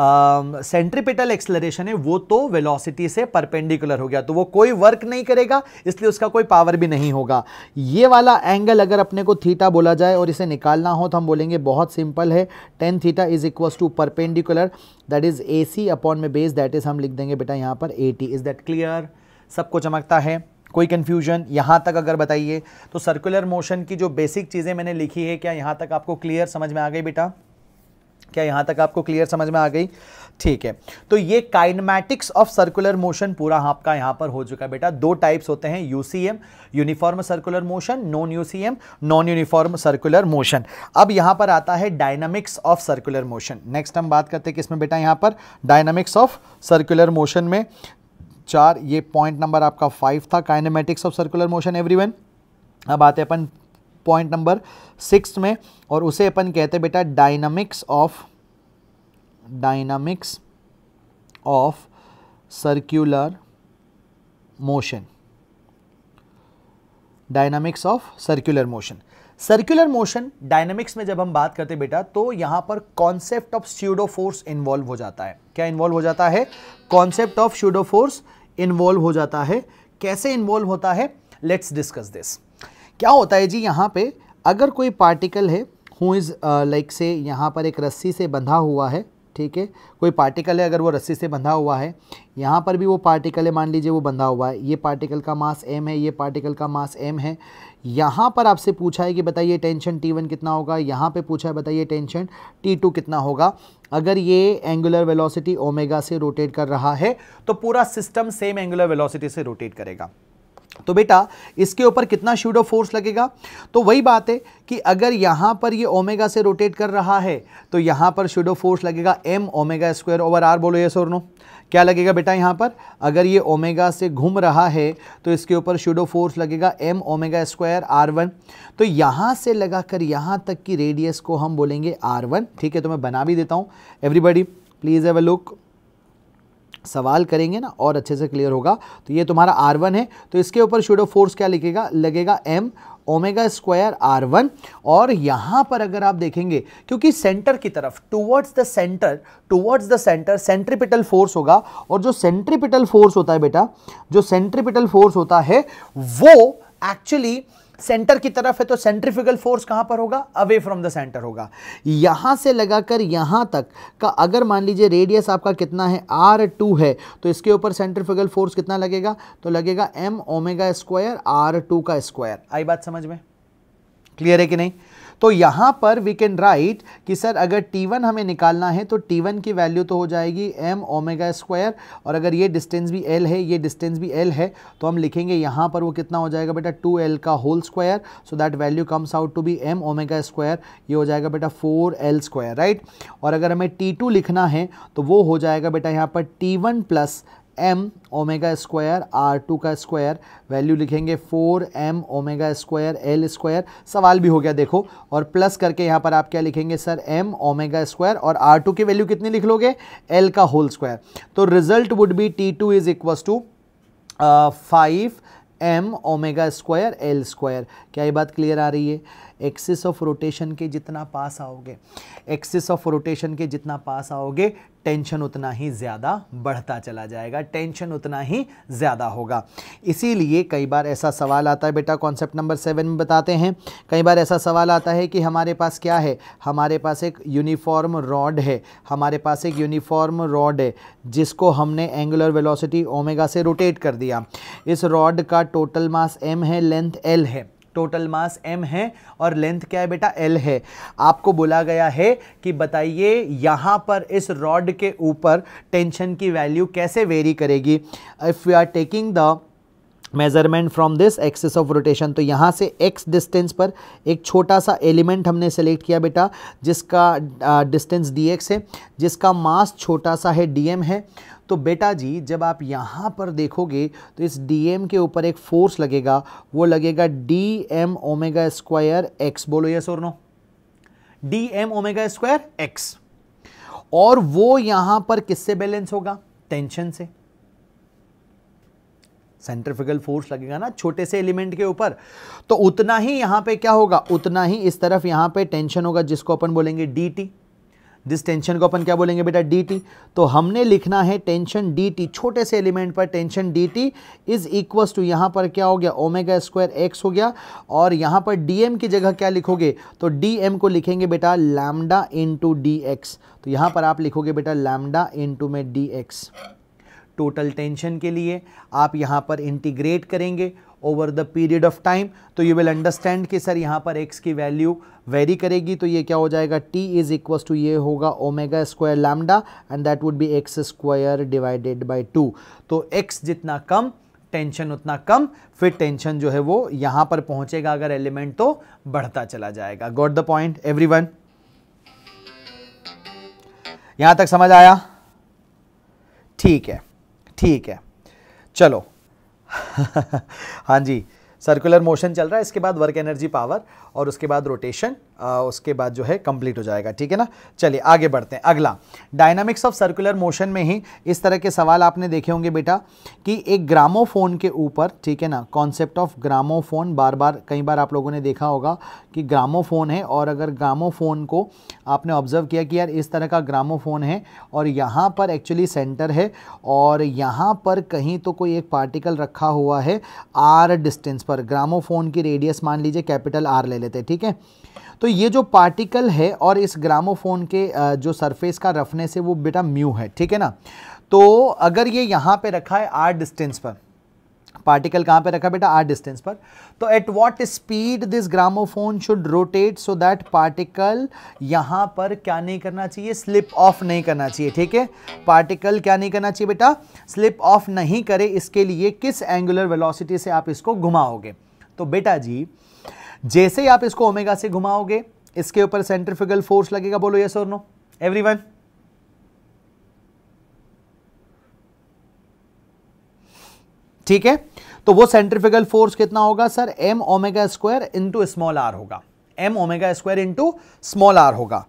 सेंट्रीपिटल एक्सलरेशन है वो तो वेलोसिटी से परपेंडिकुलर हो गया तो वो कोई वर्क नहीं करेगा इसलिए उसका कोई पावर भी नहीं होगा ये वाला एंगल अगर अपने को थीटा बोला जाए और इसे निकालना हो तो हम बोलेंगे बहुत सिंपल है tan theta is equal to perpendicular that is a c upon में बेस दैट इज हम लिख देंगे बेटा यहाँ पर ए टी इज दैट क्लियर सबको चमकता है कोई कन्फ्यूजन यहाँ तक अगर बताइए तो सर्कुलर मोशन की जो बेसिक चीज़ें मैंने लिखी है क्या यहाँ तक आपको क्लियर समझ में आ गई बेटा क्या यहां तक आपको क्लियर समझ में आ गई ठीक है तो ये काइनमैटिक्स ऑफ सर्कुलर मोशन पूरा आपका यहां पर हो चुका है बेटा दो टाइप्स होते हैं UCM uniform circular motion non UCM non uniform circular motion अब यहां पर आता है dynamics of circular motion next हम बात करते हैं किसमें बेटा यहाँ पर डायनामिक्स ऑफ सर्कुलर मोशन में चार ये पॉइंट नंबर आपका फाइव था kinematics of circular motion every अब आते अपन पॉइंट नंबर सिक्स में और उसे अपन कहते हैं बेटा dynamics of dynamics of circular motion dynamics of circular motion circular motion dynamics में जब हम बात करते हैं बेटा तो यहां पर concept of pseudo force involve हो जाता है क्या इन्वॉल्व हो जाता है concept of pseudo force involve हो जाता है कैसे इन्वॉल्व होता है लेट्स डिस्कस दिस क्या होता है जी यहां पे अगर कोई पार्टिकल है हु इज़ लाइक से यहाँ पर एक रस्सी से बंधा हुआ है ठीक है कोई पार्टिकल है अगर वो रस्सी से बंधा हुआ है यहाँ पर भी वो पार्टिकल है मान लीजिए वो बंधा हुआ है ये पार्टिकल का मास एम है ये पार्टिकल का मास एम है यहाँ पर आपसे पूछा है कि बताइए टेंशन टी वन कितना होगा यहाँ पे पूछा है बताइए टेंशन टी टू कितना होगा अगर ये एंगुलर वेलोसिटी ओमेगा से रोटेट कर रहा है तो पूरा सिस्टम सेम एंगुलर वेलोसिटी से रोटेट करेगा तो बेटा इसके ऊपर कितना शूडो फोर्स लगेगा तो वही बात है कि अगर यहाँ पर ये ओमेगा से रोटेट कर रहा है तो यहाँ पर शूडो फोर्स लगेगा m omega square over are बोलो ये सोरनो क्या लगेगा बेटा यहाँ पर अगर ये ओमेगा से घूम रहा है तो इसके ऊपर शूडो फोर्स लगेगा m omega square r one तो यहाँ से लगा कर यहां तक की रेडियस को हम बोलेंगे आर वन ठीक है तो मैं बना भी देता हूँ everybody please have a look सवाल करेंगे ना और अच्छे से क्लियर होगा तो ये तुम्हारा आर वन है तो इसके ऊपर शूडो फोर्स क्या लिखेगा लगेगा m omega square r one और यहाँ पर अगर आप देखेंगे क्योंकि सेंटर की तरफ towards the centre towards the centre centripetal force होगा और जो सेंट्रीपिटल फोर्स होता है बेटा जो सेंट्रीपिटल फोर्स होता है वो एक्चुअली सेंटर की तरफ है तो सेंट्रिफिकल फोर्स कहां पर होगा अवे फ्रॉम द सेंटर होगा यहां से लगाकर यहां तक का अगर मान लीजिए रेडियस आपका कितना है आर टू है तो इसके ऊपर सेंट्रिफिकल फोर्स कितना लगेगा तो लगेगा m omega square r two का स्क्वायर आई बात समझ में क्लियर है कि नहीं तो यहाँ पर वी कैन राइट कि सर अगर T1 हमें निकालना है तो T1 की वैल्यू तो हो जाएगी m ओमेगा स्क्वायर और अगर ये डिस्टेंस भी l है ये डिस्टेंस भी l है तो हम लिखेंगे यहाँ पर वो कितना हो जाएगा बेटा 2l का whole square so that value comes out to be m omega square ये हो जाएगा बेटा 4l स्क्वायर राइट और अगर हमें T2 लिखना है तो वो हो जाएगा बेटा यहाँ पर T1 one plus m omega square r two का स्क्वायर वैल्यू लिखेंगे four m omega square l square सवाल भी हो गया देखो और प्लस करके यहाँ पर आप क्या लिखेंगे सर एम ओमेगा स्क्वायर और आर टू की वैल्यू कितनी लिख लोगे एल का होल स्क्वायर तो result would be t two is equals to five m omega square l square क्या ये बात क्लियर आ रही है एक्सिस ऑफ रोटेशन के जितना पास आओगे एक्सिस ऑफ रोटेशन के जितना पास आओगे टेंशन उतना ही ज़्यादा बढ़ता चला जाएगा टेंशन उतना ही ज़्यादा होगा इसीलिए कई बार ऐसा सवाल आता है बेटा कॉन्सेप्ट नंबर सेवन में बताते हैं कई बार ऐसा सवाल आता है कि हमारे पास क्या है हमारे पास एक यूनिफॉर्म रॉड है हमारे पास एक यूनिफॉर्म रॉड है जिसको हमने एंगुलर वेलोसिटी ओमेगा से रोटेट कर दिया इस रॉड का टोटल मास एम है लेंथ एल है टोटल मास एम है और लेंथ क्या है बेटा एल है आपको बोला गया है कि बताइए यहाँ पर इस रॉड के ऊपर टेंशन की वैल्यू कैसे वेरी करेगी if you are taking the measurement from this axis of rotation तो यहाँ से एक्स डिस्टेंस पर एक छोटा सा एलिमेंट हमने सेलेक्ट किया बेटा जिसका डिस्टेंस डी एक्स है जिसका मास छोटा सा है डी एम है तो बेटा जी जब आप यहाँ पर देखोगे तो इस डी एम के ऊपर एक फोर्स लगेगा वो लगेगा d m omega square x बोलो यस और no d m omega square x और वो यहाँ पर किससे बैलेंस होगा टेंशन से सेंट्रिफिकल फोर्स लगेगा ना छोटे से एलिमेंट के ऊपर तो उतना ही यहां पे क्या होगा उतना ही इस तरफ यहां पे टेंशन होगा जिसको अपन बोलेंगे डी जिस टेंशन को अपन क्या बोलेंगे बेटा डी तो हमने लिखना है टेंशन डी छोटे से एलिमेंट पर tension d t is equals to यहां पर क्या हो गया ओमेगा स्क्वायर एक्स हो गया और यहां पर डी की जगह क्या लिखोगे तो डी को लिखेंगे बेटा लैमडा इंटू डी तो यहां पर आप लिखोगे बेटा लैमडा इंटू में डी टोटल टेंशन के लिए आप यहाँ पर इंटीग्रेट करेंगे over the period of time तो यू विल अंडरस्टैंड कि सर यहाँ पर एक्स की वैल्यू वेरी करेगी तो ये क्या हो जाएगा टी इज़ इक्वस टू ये होगा omega square lambda and that would be x square divided by two तो एक्स जितना कम टेंशन उतना कम फिर टेंशन जो है वो यहाँ पर पहुँचेगा अगर एलिमेंट तो बढ़ता चला जाएगा got the point everyone यहाँ तक समझ आया ठीक है ठीक है चलो [LAUGHS] हाँ जी सर्कुलर मोशन चल रहा है इसके बाद वर्क एनर्जी पावर और उसके बाद रोटेशन उसके बाद जो है कंप्लीट हो जाएगा ठीक है ना चलिए आगे बढ़ते हैं अगला डायनामिक्स ऑफ सर्कुलर मोशन में ही इस तरह के सवाल आपने देखे होंगे बेटा कि एक ग्रामोफोन के ऊपर ठीक है ना कॉन्सेप्ट ऑफ ग्रामोफोन बार बार कई बार आप लोगों ने देखा होगा कि ग्रामोफोन है और अगर ग्रामोफोन को आपने ऑब्जर्व किया कि यार इस तरह का ग्रामोफोन है और यहाँ पर एक्चुअली सेंटर है और यहाँ पर कहीं तो कोई एक पार्टिकल रखा हुआ है आर डिस्टेंस पर ग्रामोफोन की रेडियस मान लीजिए कैपिटल आर ले लेते हैं ठीक है तो ये जो पार्टिकल है और इस ग्रामोफोन के जो सरफेस का रफनेस है वो बेटा म्यू है ठीक है ना तो अगर ये यहाँ पे रखा है आर डिस्टेंस पर पार्टिकल कहाँ पे रखा बेटा आर डिस्टेंस पर तो at what speed this gramophone should rotate so that particle यहाँ पर क्या नहीं करना चाहिए स्लिप ऑफ नहीं करना चाहिए ठीक है पार्टिकल क्या नहीं करना चाहिए बेटा स्लिप ऑफ नहीं करे इसके लिए किस एंगुलर वेलोसिटी से आप इसको घुमाओगे तो बेटा जी जैसे ही आप इसको ओमेगा से घुमाओगे इसके ऊपर सेंट्रिफिकल फोर्स लगेगा बोलो यस और नो एवरीवन ठीक है तो वो सेंट्रिफिकल फोर्स कितना होगा sir m omega square into small r होगा m omega square into small r होगा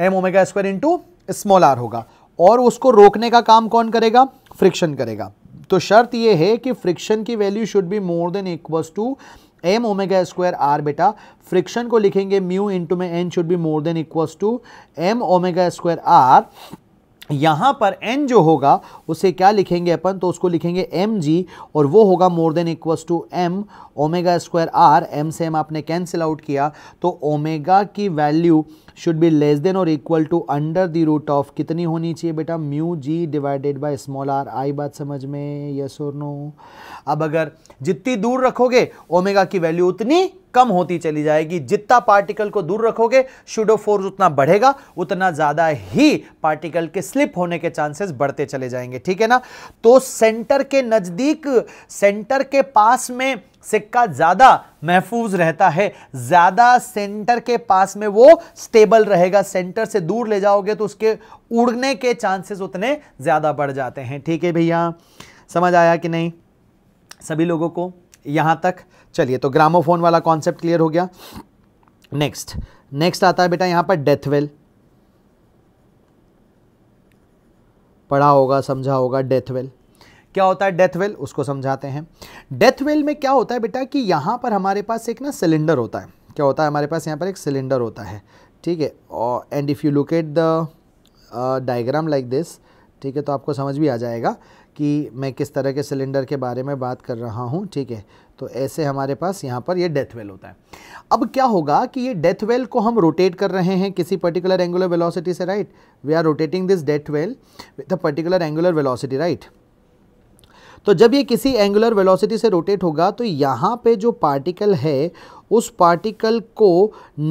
m omega square into small r होगा और उसको रोकने का काम कौन करेगा फ्रिक्शन करेगा तो शर्त ये है कि फ्रिक्शन की value should be more than equals to m omega square r बेटा फ्रिक्शन को लिखेंगे म्यू इंटू में N should be more than equals to m omega square r यहाँ पर एन जो होगा उसे क्या लिखेंगे अपन तो उसको लिखेंगे एम जी और वो होगा more than equals to m omega square r m से एम आपने कैंसिल आउट किया तो ओमेगा की value should be less than और equal to under the root of कितनी होनी चाहिए बेटा mu g divided by small r आई बात समझ में यस और नो अब अगर जितनी दूर रखोगे ओमेगा की वैल्यू उतनी कम होती चली जाएगी जितना पार्टिकल को दूर रखोगे शुडो फोर्स उतना बढ़ेगा उतना ज़्यादा ही पार्टिकल के स्लिप होने के चांसेस बढ़ते चले जाएंगे ठीक है ना तो सेंटर के नज़दीक सेंटर के पास में सिक्का ज़्यादा महफूज रहता है ज़्यादा सेंटर के पास में वो स्टेबल रहेगा सेंटर से दूर ले जाओगे तो उसके उड़ने के चांसेस उतने ज़्यादा बढ़ जाते हैं ठीक है भैया समझ आया कि नहीं सभी लोगों को यहां तक चलिए तो ग्रामोफोन वाला कॉन्सेप्ट क्लियर हो गया नेक्स्ट नेक्स्ट आता है बेटा यहां पर डेथवेल पढ़ा होगा समझा होगा डेथवेल क्या होता है डेथ वेल उसको समझाते हैं डेथ वेल में क्या होता है बेटा कि यहाँ पर हमारे पास एक ना सिलेंडर होता है क्या होता है हमारे पास यहाँ पर एक सिलेंडर होता है ठीक है and if you look at the diagram like this ठीक है तो आपको समझ भी आ जाएगा कि मैं किस तरह के सिलेंडर के बारे में बात कर रहा हूँ ठीक है तो ऐसे हमारे पास यहाँ पर ये डेथ वेल होता है अब क्या होगा कि ये डेथ वेल को हम रोटेट कर रहे हैं किसी पर्टिकुलर एंगुलर वेलोसिटी से right we are rotating this death well with a particular angular velocity right तो जब ये किसी एंगुलर वेलोसिटी से रोटेट होगा तो यहाँ पे जो पार्टिकल है उस पार्टिकल को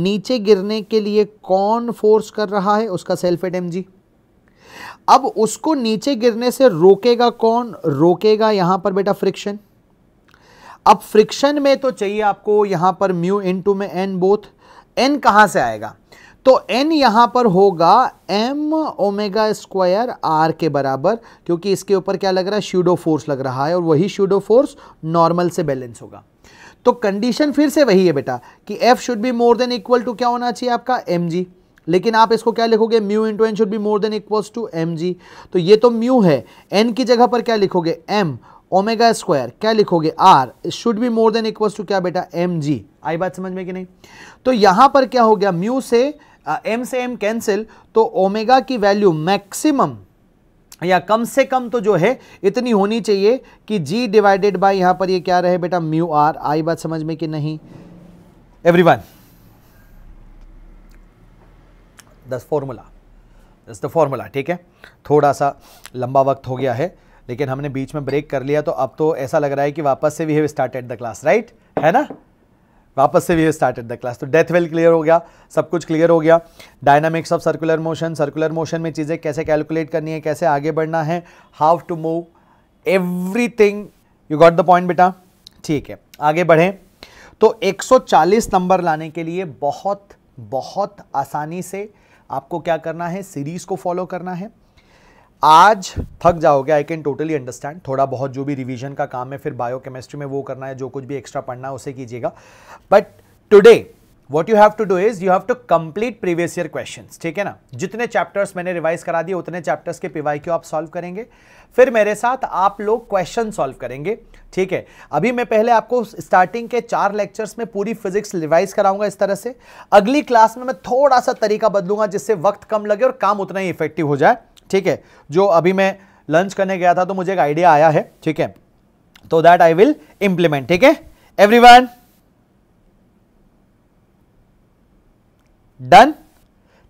नीचे गिरने के लिए कौन फोर्स कर रहा है उसका सेल्फ एट एम जी अब उसको नीचे गिरने से रोकेगा कौन रोकेगा यहाँ पर बेटा फ्रिक्शन अब फ्रिक्शन में तो चाहिए आपको यहाँ पर म्यू इन टू में एन बोथ एन कहाँ से आएगा तो एन यहां पर होगा एम ओमेगा स्क्वायर आर के बराबर क्योंकि इसके ऊपर क्या लग रहा है शूडो फोर्स लग रहा है और वही शूडो फोर्स नॉर्मल से बैलेंस होगा तो कंडीशन फिर से वही है बेटा कि f should be more than equal to क्या होना चाहिए आपका एम लेकिन आप इसको क्या लिखोगे mu into n should be more than equals to M G तो ये तो म्यू है एन की जगह पर क्या लिखोगे एम ओमेगा स्क्वायर क्या लिखोगे r should be more than equals to क्या बेटा एम जी आई बात समझ में कि नहीं तो यहां पर क्या हो गया म्यू से एम से एम कैंसिल तो ओमेगा की वैल्यू मैक्सिमम या कम से कम तो जो है इतनी होनी चाहिए कि जी डिवाइडेड बाय यहां पर ये क्या रहे बेटा म्यू आर आई बात समझ में कि नहीं एवरीवन दस फॉर्मूला दस द फॉर्मूला ठीक है थोड़ा सा लंबा वक्त हो गया है लेकिन हमने बीच में ब्रेक कर लिया तो अब तो ऐसा लग रहा है कि वापस से we have started the class right है ना वापस से वी स्टार्टेड द क्लास तो डेथ वेल क्लियर हो गया सब कुछ क्लियर हो गया dynamics of circular motion circular motion में चीज़ें कैसे कैलकुलेट करनी है कैसे आगे बढ़ना है how to move everything you got the point बेटा ठीक है आगे बढ़ें तो 140 नंबर लाने के लिए बहुत बहुत आसानी से आपको क्या करना है सीरीज़ को फॉलो करना है आज थक जाओगे आई कैन टोटली अंडरस्टैंड थोड़ा बहुत जो भी रिवीजन का काम है फिर बायोकेमिस्ट्री में वो करना है जो कुछ भी एक्स्ट्रा पढ़ना है उसे कीजिएगा but today what you have to do is you have to complete previous year question ठीक है ना जितने चैप्टर्स मैंने रिवाइज करा दिए उतने चैप्टर्स के पीवाई क्यू आप सॉल्व करेंगे फिर मेरे साथ आप लोग क्वेश्चन सॉल्व करेंगे ठीक है अभी मैं पहले आपको स्टार्टिंग के चार लेक्चर्स में पूरी फिजिक्स रिवाइज कराऊंगा इस तरह से अगली क्लास में मैं थोड़ा सा तरीका बदलूंगा जिससे वक्त कम लगे और काम उतना ही इफेक्टिव हो जाए ठीक है जो अभी मैं लंच करने गया था तो मुझे एक आइडिया आया है ठीक है तो दैट आई विल इंप्लीमेंट ठीक है एवरीवन डन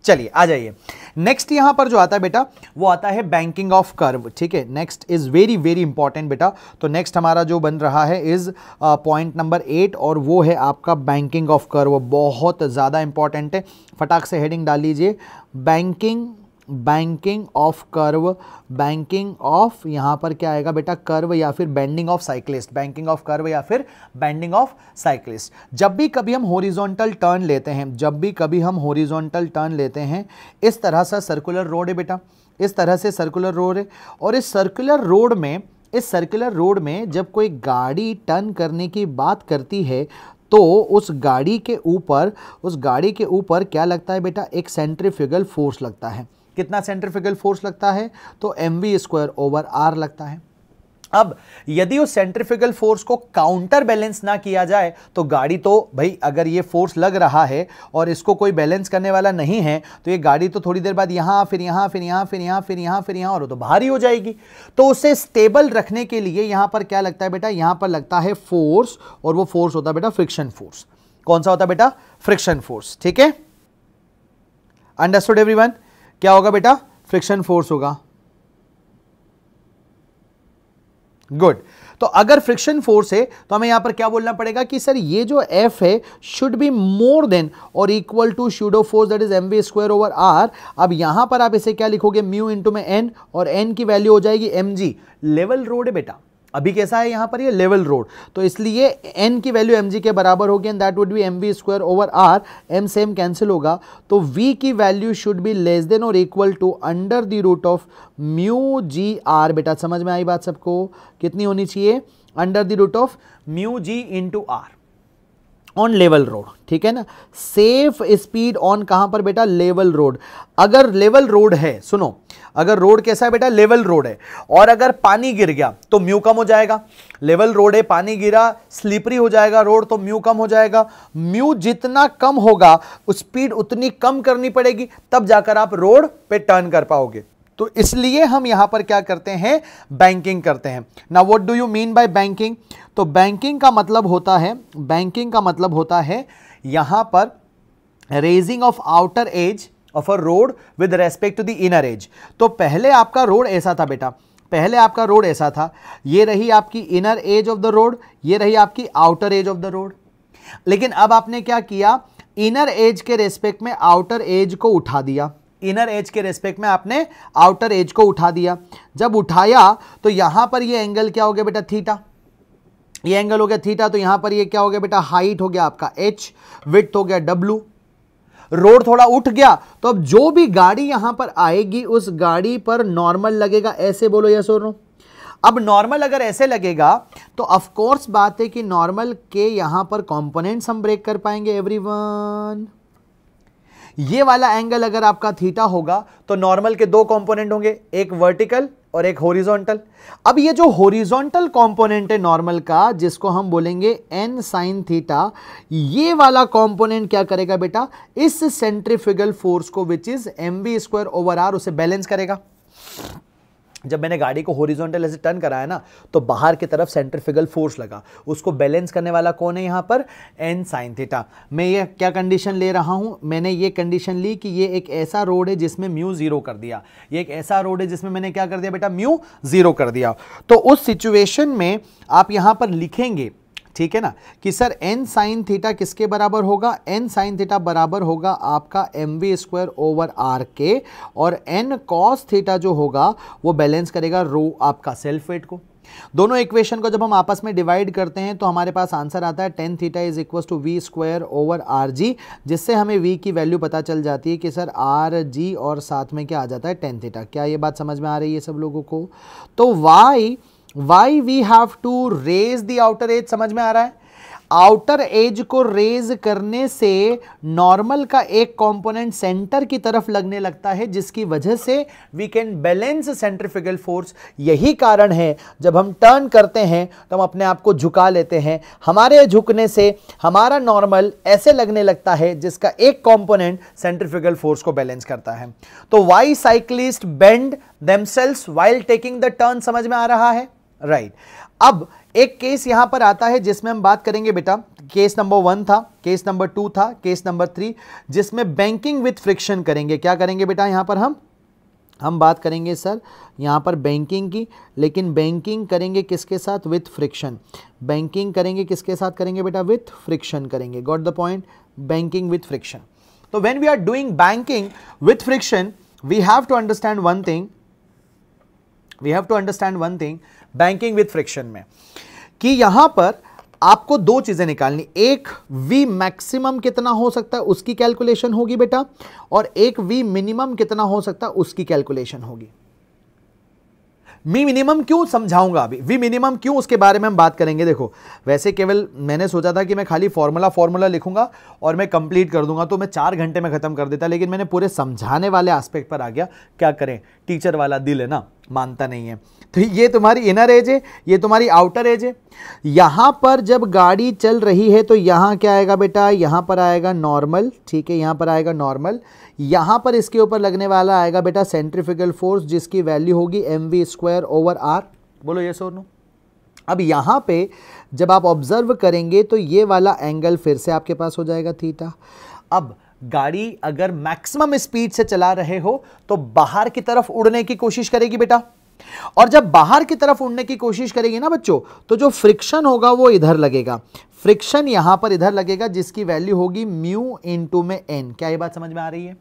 चलिए आ जाइए नेक्स्ट यहां पर जो आता है बेटा वो आता है बैंकिंग ऑफ कर्व ठीक है next is very very important बेटा तो नेक्स्ट हमारा जो बन रहा है इज पॉइंट नंबर एट और वो है आपका बैंकिंग ऑफ कर्व बहुत ज़्यादा इंपॉर्टेंट है फटाक से हेडिंग डाल लीजिए banking banking of curve banking of यहाँ पर क्या आएगा बेटा कर्व या फिर bending of cyclist banking of curve या फिर बैंडिंग ऑफ साइक्लिस्ट जब भी कभी हम होरिजोनटल टर्न लेते हैं जब भी कभी हम होरिजोनटल टर्न लेते हैं इस तरह सा सर्कुलर रोड है बेटा इस तरह से सर्कुलर रोड है और इस सर्कुलर रोड में इस सर्कुलर रोड में जब कोई गाड़ी टर्न करने की बात करती है तो उस गाड़ी के ऊपर उस गाड़ी के ऊपर क्या लगता है बेटा एक सेंट्रीफ्यूगल फोर्स लगता है कितना सेंट्रिफिकल फोर्स लगता है तो m we square over r लगता है अब यदि उस सेंट्रिफिकल फोर्स को काउंटर बैलेंस ना किया जाए तो गाड़ी तो भाई अगर ये फोर्स लग रहा है और इसको कोई बैलेंस करने वाला नहीं है तो ये गाड़ी तो थोड़ी देर बाद यहां फिर यहां फिर यहां फिर यहां फिर यहां फिर यहां और तो भारी हो जाएगी तो उसे स्टेबल रखने के लिए यहां पर क्या लगता है बेटा यहां पर लगता है फोर्स और वो फोर्स होता है बेटा फ्रिक्शन फोर्स कौन सा होता है बेटा फ्रिक्शन फोर्स ठीक है अंडरस्टूड एवरीवन क्या होगा बेटा फ्रिक्शन फोर्स होगा गुड तो अगर फ्रिक्शन फोर्स है तो हमें यहां पर क्या बोलना पड़ेगा कि सर ये जो एफ है शुड बी मोर देन और equal to pseudo force that is M we square over r अब यहां पर आप इसे क्या लिखोगे म्यू इंटू में एन और एन की वैल्यू हो जाएगी एम जी लेवल रोड है बेटा अभी कैसा है यहाँ पर ये लेवल रोड तो इसलिए एन की वैल्यू एम के बराबर होगी and that would be M we square over R M same cancel होगा तो वी की value should be less than और equal to under the root of mu g R बेटा समझ में आई बात सबको कितनी होनी चाहिए under the root of mu g into R on level road ठीक है ना सेफ स्पीड ऑन कहां पर बेटा लेवल रोड अगर लेवल रोड है सुनो अगर रोड कैसा है बेटा लेवल रोड है और अगर पानी गिर गया तो म्यू कम हो जाएगा लेवल रोड है पानी गिरा स्लीपरी हो जाएगा रोड तो म्यू कम हो जाएगा म्यू जितना कम होगा स्पीड उतनी कम करनी पड़ेगी तब जाकर आप रोड पे टर्न कर पाओगे तो इसलिए हम यहां पर क्या करते हैं बैंकिंग करते हैं ना what do you mean by banking तो बैंकिंग का मतलब होता है बैंकिंग का मतलब होता है यहां पर raising of outer edge of a road with respect to the inner edge तो पहले आपका रोड ऐसा था बेटा पहले आपका रोड ऐसा था ये रही आपकी inner edge of the road ये रही आपकी outer edge of the road लेकिन अब आपने क्या किया इनर एज के रेस्पेक्ट में आउटर एज को उठा दिया इनर एज के रेस्पेक्ट में आपने आउटर एज को उठा दिया जब उठाया तो यहां पर ये एंगल क्या हो गया बेटा थीटा ये एंगल हो गया थीटा तो यहां पर ये क्या हो गया बेटा हाइट हो गया आपका एच विथ हो गया डब्ल्यू रोड थोड़ा उठ गया तो अब जो भी गाड़ी यहां पर आएगी उस गाड़ी पर नॉर्मल लगेगा ऐसे बोलो यह सोनो अब नॉर्मल अगर ऐसे लगेगा तो ऑफ कोर्स बात है कि नॉर्मल के यहां पर कंपोनेंट्स हम ब्रेक कर पाएंगे एवरीवन ये वाला एंगल अगर आपका थीटा होगा तो नॉर्मल के दो कंपोनेंट होंगे एक वर्टिकल और एक होरिजोंटल अब ये जो होरिजोंटल कंपोनेंट है नॉर्मल का जिसको हम बोलेंगे एन साइन थीटा ये वाला कंपोनेंट क्या करेगा बेटा इस सेंट्रीफ्यूगल फोर्स को which is M we square over R उसे बैलेंस करेगा जब मैंने गाड़ी को होरिजोनटल ऐसे टर्न कराया ना तो बाहर की तरफ सेंट्रीफिगल फोर्स लगा उसको बैलेंस करने वाला कौन है यहाँ पर एन साइन थीटा मैं ये क्या कंडीशन ले रहा हूँ मैंने ये कंडीशन ली कि ये एक ऐसा रोड है जिसमें म्यू ज़ीरो कर दिया ये एक ऐसा रोड है जिसमें मैंने क्या कर दिया बेटा म्यू ज़ीरो कर दिया तो उस सिचुएशन में आप यहाँ पर लिखेंगे ठीक है ना कि सर एन साइन थीटा किसके बराबर होगा एन साइन थीटा बराबर होगा आपका M we square over R के और एन कॉस थीटा जो होगा वो बैलेंस करेगा रो आपका सेल्फ वेट को दोनों इक्वेशन को जब हम आपस में डिवाइड करते हैं तो हमारे पास आंसर आता है tan theta is equal to V square over R g जिससे हमें वी की वैल्यू पता चल जाती है कि सर आर जी और साथ में क्या आ जाता है टेन थीटा क्या ये बात समझ में आ रही है सब लोगों को तो why why we have to raise the outer edge समझ में आ रहा है आउटर एज को रेज करने से नॉर्मल का एक कंपोनेंट सेंटर की तरफ लगने लगता है जिसकी वजह से we can balance centrifugal force यही कारण है जब हम टर्न करते हैं तो हम अपने आप को झुका लेते हैं हमारे झुकने से हमारा नॉर्मल ऐसे लगने लगता है जिसका एक कंपोनेंट सेंट्रिफिकल फोर्स को बैलेंस करता है तो why cyclist bend themselves while taking the turn समझ में आ रहा है राइट right. अब एक केस यहां पर आता है जिसमें हम बात करेंगे बेटा केस नंबर वन था केस नंबर टू था केस नंबर थ्री जिसमें बैंकिंग विथ फ्रिक्शन करेंगे क्या करेंगे बेटा यहां पर हम हम बात करेंगे सर यहाँ पर बैंकिंग की लेकिन बैंकिंग करेंगे किसके साथ विथ फ्रिक्शन बैंकिंग करेंगे किसके साथ करेंगे बेटा विथ फ्रिक्शन करेंगे got the point banking with friction तो when we are doing banking with friction we have to understand one thing we have to understand one thing banking with friction में कि यहां पर आपको दो चीज़ें निकालनी एक वी मैक्सिमम कितना हो सकता है उसकी कैलकुलेशन होगी बेटा और एक वी मिनिमम कितना हो सकता है उसकी कैलकुलेशन होगी मी मिनिमम क्यों समझाऊंगा अभी वी मिनिमम क्यों उसके बारे में हम बात करेंगे देखो वैसे केवल मैंने सोचा था कि मैं खाली फॉर्मूला फॉर्मूला लिखूंगा और मैं कंप्लीट कर दूंगा तो मैं चार घंटे में ख़त्म कर देता लेकिन मैंने पूरे समझाने वाले आस्पेक्ट पर आ गया क्या करें टीचर वाला दिल है ना मानता नहीं है तो ये तुम्हारी इनर एज है ये तुम्हारी आउटर एज है यहाँ पर जब गाड़ी चल रही है तो यहाँ क्या आएगा बेटा यहाँ पर आएगा नॉर्मल ठीक है यहाँ पर आएगा नॉर्मल यहाँ पर इसके ऊपर लगने वाला आएगा बेटा सेंट्रिफिकल फोर्स जिसकी वैल्यू होगी M we square over are बोलो ये सोनो अब यहाँ पे जब आप ऑब्जर्व करेंगे तो ये वाला एंगल फिर से आपके पास हो जाएगा थीटा अब गाड़ी अगर मैक्सिमम स्पीड से चला रहे हो तो बाहर की तरफ उड़ने की कोशिश करेगी बेटा और जब बाहर की तरफ उड़ने की कोशिश करेगी ना बच्चों तो जो फ्रिक्शन होगा वो इधर लगेगा फ्रिक्शन यहां पर इधर लगेगा जिसकी वैल्यू होगी म्यू इंटू में एन क्या ये बात समझ में आ रही है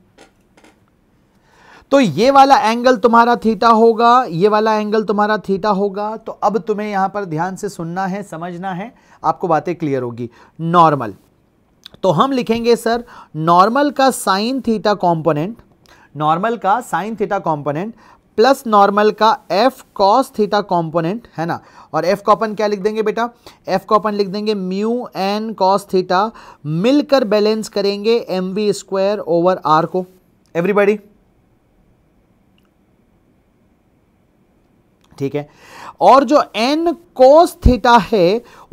तो ये वाला एंगल तुम्हारा थीटा होगा ये वाला एंगल तुम्हारा थीटा होगा तो अब तुम्हें यहां पर ध्यान से सुनना है समझना है आपको बातें क्लियर होगी नॉर्मल तो हम लिखेंगे सर नॉर्मल का साइन थीटा कॉम्पोनेंट नॉर्मल का sine theta component plus normal का एफ कॉस थीटा कॉम्पोनेंट है ना और एफ कॉपन क्या लिख देंगे बेटा एफ कॉपन लिख देंगे म्यू एन कॉस थीटा मिलकर बैलेंस करेंगे M we square over R को एवरीबडी ठीक है और जो एन कोस थीटा है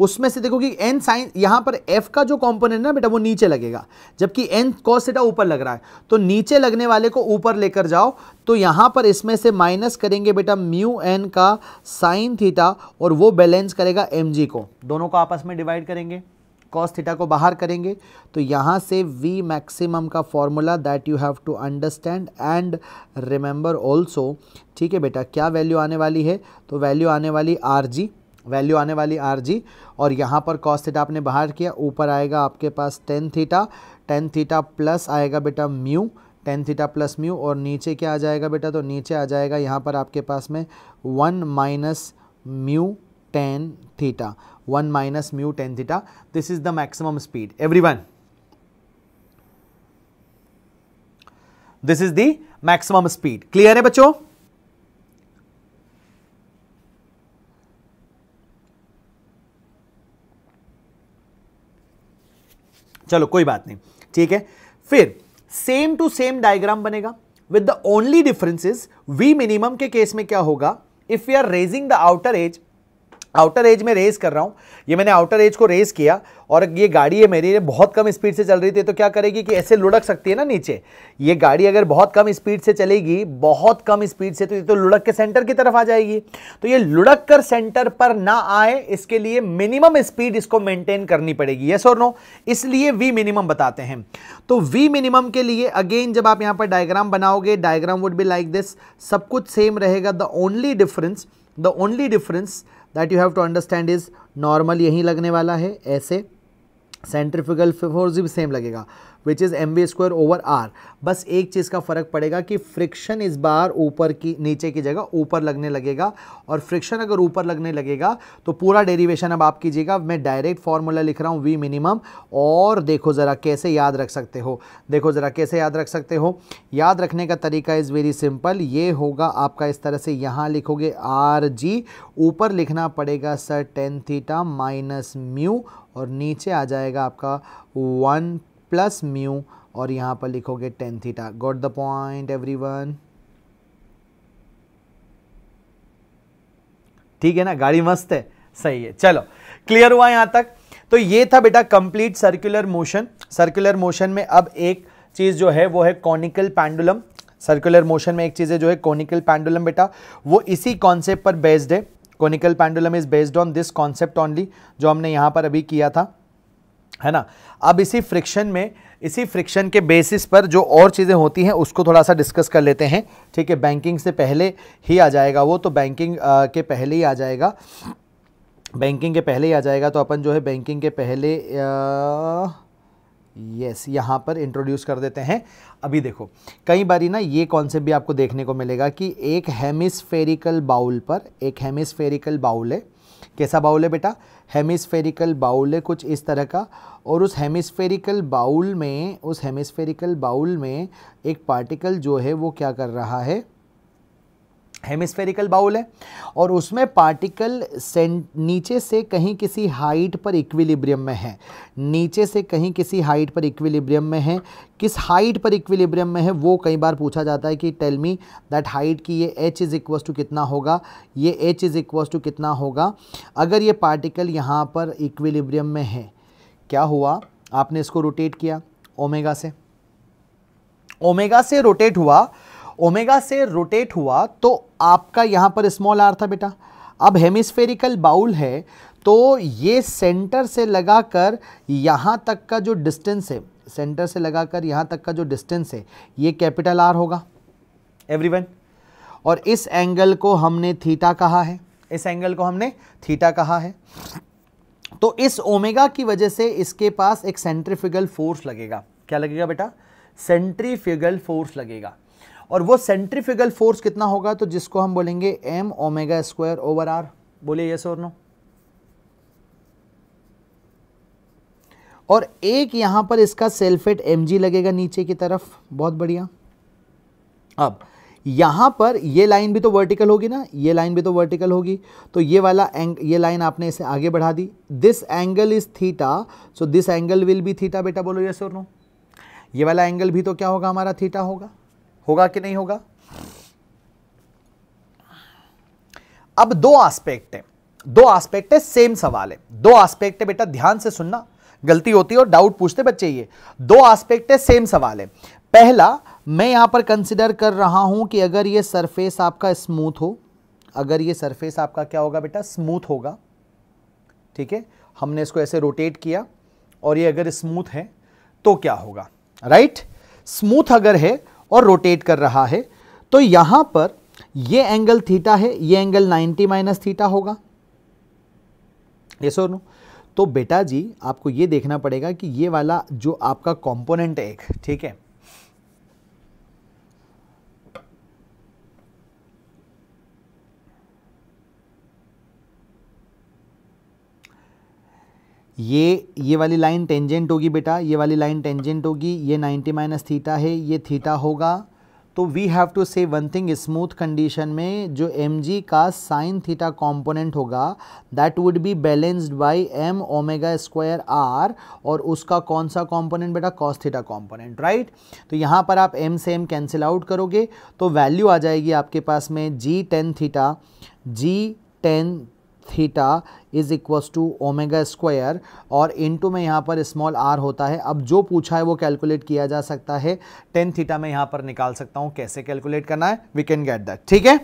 उसमें से देखो कि एन साइन यहां पर एफ का जो कॉम्पोनेंट है ना बेटा वो नीचे लगेगा जबकि एन कोस थीटा ऊपर लग रहा है तो नीचे लगने वाले को ऊपर लेकर जाओ तो यहां पर इसमें से माइनस करेंगे बेटा म्यू एन का साइन थीटा और वो बैलेंस करेगा एम जी को दोनों को आपस में डिवाइड करेंगे कॉस थीटा को बाहर करेंगे तो यहाँ से वी मैक्सिमम का formula that you have to understand and remember also ठीक है बेटा क्या वैल्यू आने वाली है तो वैल्यू आने वाली आर जी वैल्यू आने वाली आर जी और यहाँ पर कॉस थीटा आपने बाहर किया ऊपर आएगा आपके पास tan theta tan theta plus आएगा बेटा mu tan theta plus mu और नीचे क्या आ जाएगा बेटा तो नीचे आ जाएगा यहाँ पर आपके पास में one minus mu tan theta 1 minus mu tan theta. This is the maximum speed. Everyone, this is the maximum speed. Clear है बच्चों? चलो कोई बात नहीं ठीक है फिर सेम टू सेम डायग्राम बनेगा with the only differences V minimum के केस में क्या होगा if you are raising the outer edge outer edge में रेस कर रहा हूँ ये मैंने आउटर एज को रेस किया और ये गाड़ी है मेरी ये बहुत कम स्पीड से चल रही थी तो क्या करेगी कि ऐसे लुढ़क सकती है ना नीचे ये गाड़ी अगर बहुत कम स्पीड से चलेगी बहुत कम स्पीड से तो ये तो लुढ़क के सेंटर की तरफ आ जाएगी तो ये लुढ़क कर सेंटर पर ना आए इसके लिए मिनिमम स्पीड इसको मेंटेन करनी पड़ेगी येस और नो इसलिए वी मिनिमम बताते हैं तो वी मिनिमम के लिए अगेन जब आप यहाँ पर डायग्राम बनाओगे diagram would be like this सब कुछ सेम रहेगा the only difference the only difference that you have to understand is normal यहीं लगने वाला है ऐसे सेंट्रिफिकल फोर्स भी सेम लगेगा which is M we square over R बस एक चीज़ का फ़र्क पड़ेगा कि फ्रिक्शन इस बार ऊपर की नीचे की जगह ऊपर लगने लगेगा और फ्रिक्शन अगर ऊपर लगने लगेगा तो पूरा डेरिवेशन अब आप कीजिएगा मैं डायरेक्ट फार्मूला लिख रहा हूँ वी मिनिमम और देखो ज़रा कैसे याद रख सकते हो देखो ज़रा कैसे याद रख सकते हो याद रखने का तरीका इज़ वेरी सिंपल ये होगा आपका इस तरह से यहाँ लिखोगे आर जी ऊपर लिखना पड़ेगा sir tan theta minus mu और नीचे आ जाएगा आपका वन प्लस म्यू और यहाँ पर लिखोगे tan theta got the point everyone ठीक है ना गाड़ी मस्त है सही है चलो क्लियर हुआ यहाँ तक तो ये था बेटा complete circular motion circular motion में अब एक चीज़ जो है वो है कॉनिकल पैंडुलम सर्कुलर मोशन में एक चीज़ है जो है कॉनिकल पैंडुलम बेटा वो इसी कॉन्सेप्ट पर बेस्ड है conical pendulum is based on this concept only जो हमने यहाँ पर अभी किया था है ना अब इसी फ्रिक्शन में इसी फ्रिक्शन के बेसिस पर जो और चीज़ें होती हैं उसको थोड़ा सा डिस्कस कर लेते हैं ठीक है बैंकिंग से पहले ही आ जाएगा वो तो बैंकिंग के पहले ही आ जाएगा बैंकिंग के पहले ही आ जाएगा तो अपन जो है बैंकिंग के पहले यस यहाँ पर इंट्रोड्यूस कर देते हैं अभी देखो कई बारी ना ये कॉन्सेप्ट भी आपको देखने को मिलेगा कि एक हेमिसफेरिकल बाउल पर एक हेमिसफेरिकल बाउल है कैसा बाउल है बेटा हेमिस्फेरिकल बाउल है कुछ इस तरह का और उस हेमिस्फेरिकल बाउल में उस हेमिस्फेरिकल बाउल में एक पार्टिकल जो है वो क्या कर रहा है हेमिस्फेरिकल बाउल है और उसमें पार्टिकल नीचे से कहीं किसी हाइट पर इक्विलिब्रियम में है नीचे से कहीं किसी हाइट पर इक्विलिब्रियम में है किस हाइट पर इक्विलिब्रियम में है वो कई बार पूछा जाता है कि टेल मी दैट हाइट की ये एच इज़ इक्वस टू कितना होगा ये एच इज़ इक्वस टू कितना होगा अगर ये पार्टिकल यहाँ पर इक्विलिब्रियम में है क्या हुआ आपने इसको रोटेट किया ओमेगा से ओमेगा से रोटेट हुआ ओमेगा से रोटेट हुआ तो आपका यहाँ पर स्मॉल आर था बेटा अब हेमिस्फेरिकल बाउल है तो ये सेंटर से लगाकर यहाँ तक का जो डिस्टेंस है सेंटर से लगाकर यहाँ तक का जो डिस्टेंस है ये कैपिटल आर होगा एवरीवन और इस एंगल को हमने थीटा कहा है इस एंगल को हमने थीटा कहा है तो इस ओमेगा की वजह से इसके पास एक सेंट्रीफ्यूगल फोर्स लगेगा क्या लगेगा बेटा सेंट्रीफ्यूगल फोर्स लगेगा और वो सेंट्रीफिकल फोर्स कितना होगा तो जिसको हम बोलेंगे M omega square over R बोलिए यस और नो और एक यहां पर इसका सेल्फेट एम लगेगा नीचे की तरफ बहुत बढ़िया अब यहां पर ये लाइन भी तो वर्टिकल होगी ना ये लाइन भी तो वर्टिकल होगी तो ये वाला एंग ये लाइन आपने इसे आगे बढ़ा दी this angle is theta so this angle will be theta बेटा बोलो यस और नो ये वाला एंगल भी तो क्या होगा हमारा थीटा होगा होगा कि नहीं होगा अब दो आस्पेक्ट है दो आस्पेक्ट है सेम सवाल है दो आस्पेक्ट है बेटा ध्यान से सुनना गलती होती है और डाउट पूछते बच्चे ये दो आस्पेक्ट है सेम सवाल है पहला मैं यहां पर कंसिडर कर रहा हूं कि अगर ये सरफेस आपका स्मूथ हो अगर ये सरफेस आपका क्या होगा बेटा स्मूथ होगा ठीक है हमने इसको ऐसे रोटेट किया और ये अगर स्मूथ है तो क्या होगा राइट right? स्मूथ अगर है और रोटेट कर रहा है तो यहां पर ये एंगल थीटा है ये एंगल 90 माइनस थीटा होगा ये सो नो तो बेटा जी आपको ये देखना पड़ेगा कि ये वाला जो आपका कंपोनेंट है एक ठीक है ये ये वाली लाइन टेंजेंट होगी बेटा ये वाली लाइन टेंजेंट होगी ये 90 माइनस थीटा है ये थीटा होगा तो we have to say one thing smooth condition में जो एम जी का साइन थीटा कॉम्पोनेंट होगा that would be balanced by M omega square R और उसका कौन सा कॉम्पोनेंट बेटा कॉस थीटा कॉम्पोनेंट राइट तो यहाँ पर आप एम से एम कैंसिल आउट करोगे तो वैल्यू आ जाएगी आपके पास में g tan theta g tan theta is equals to omega square और इनटू में यहाँ पर स्मॉल आर होता है अब जो पूछा है वो कैलकुलेट किया जा सकता है टेन थीटा में यहाँ पर निकाल सकता हूँ कैसे कैलकुलेट करना है वी कैन गेट दैट ठीक है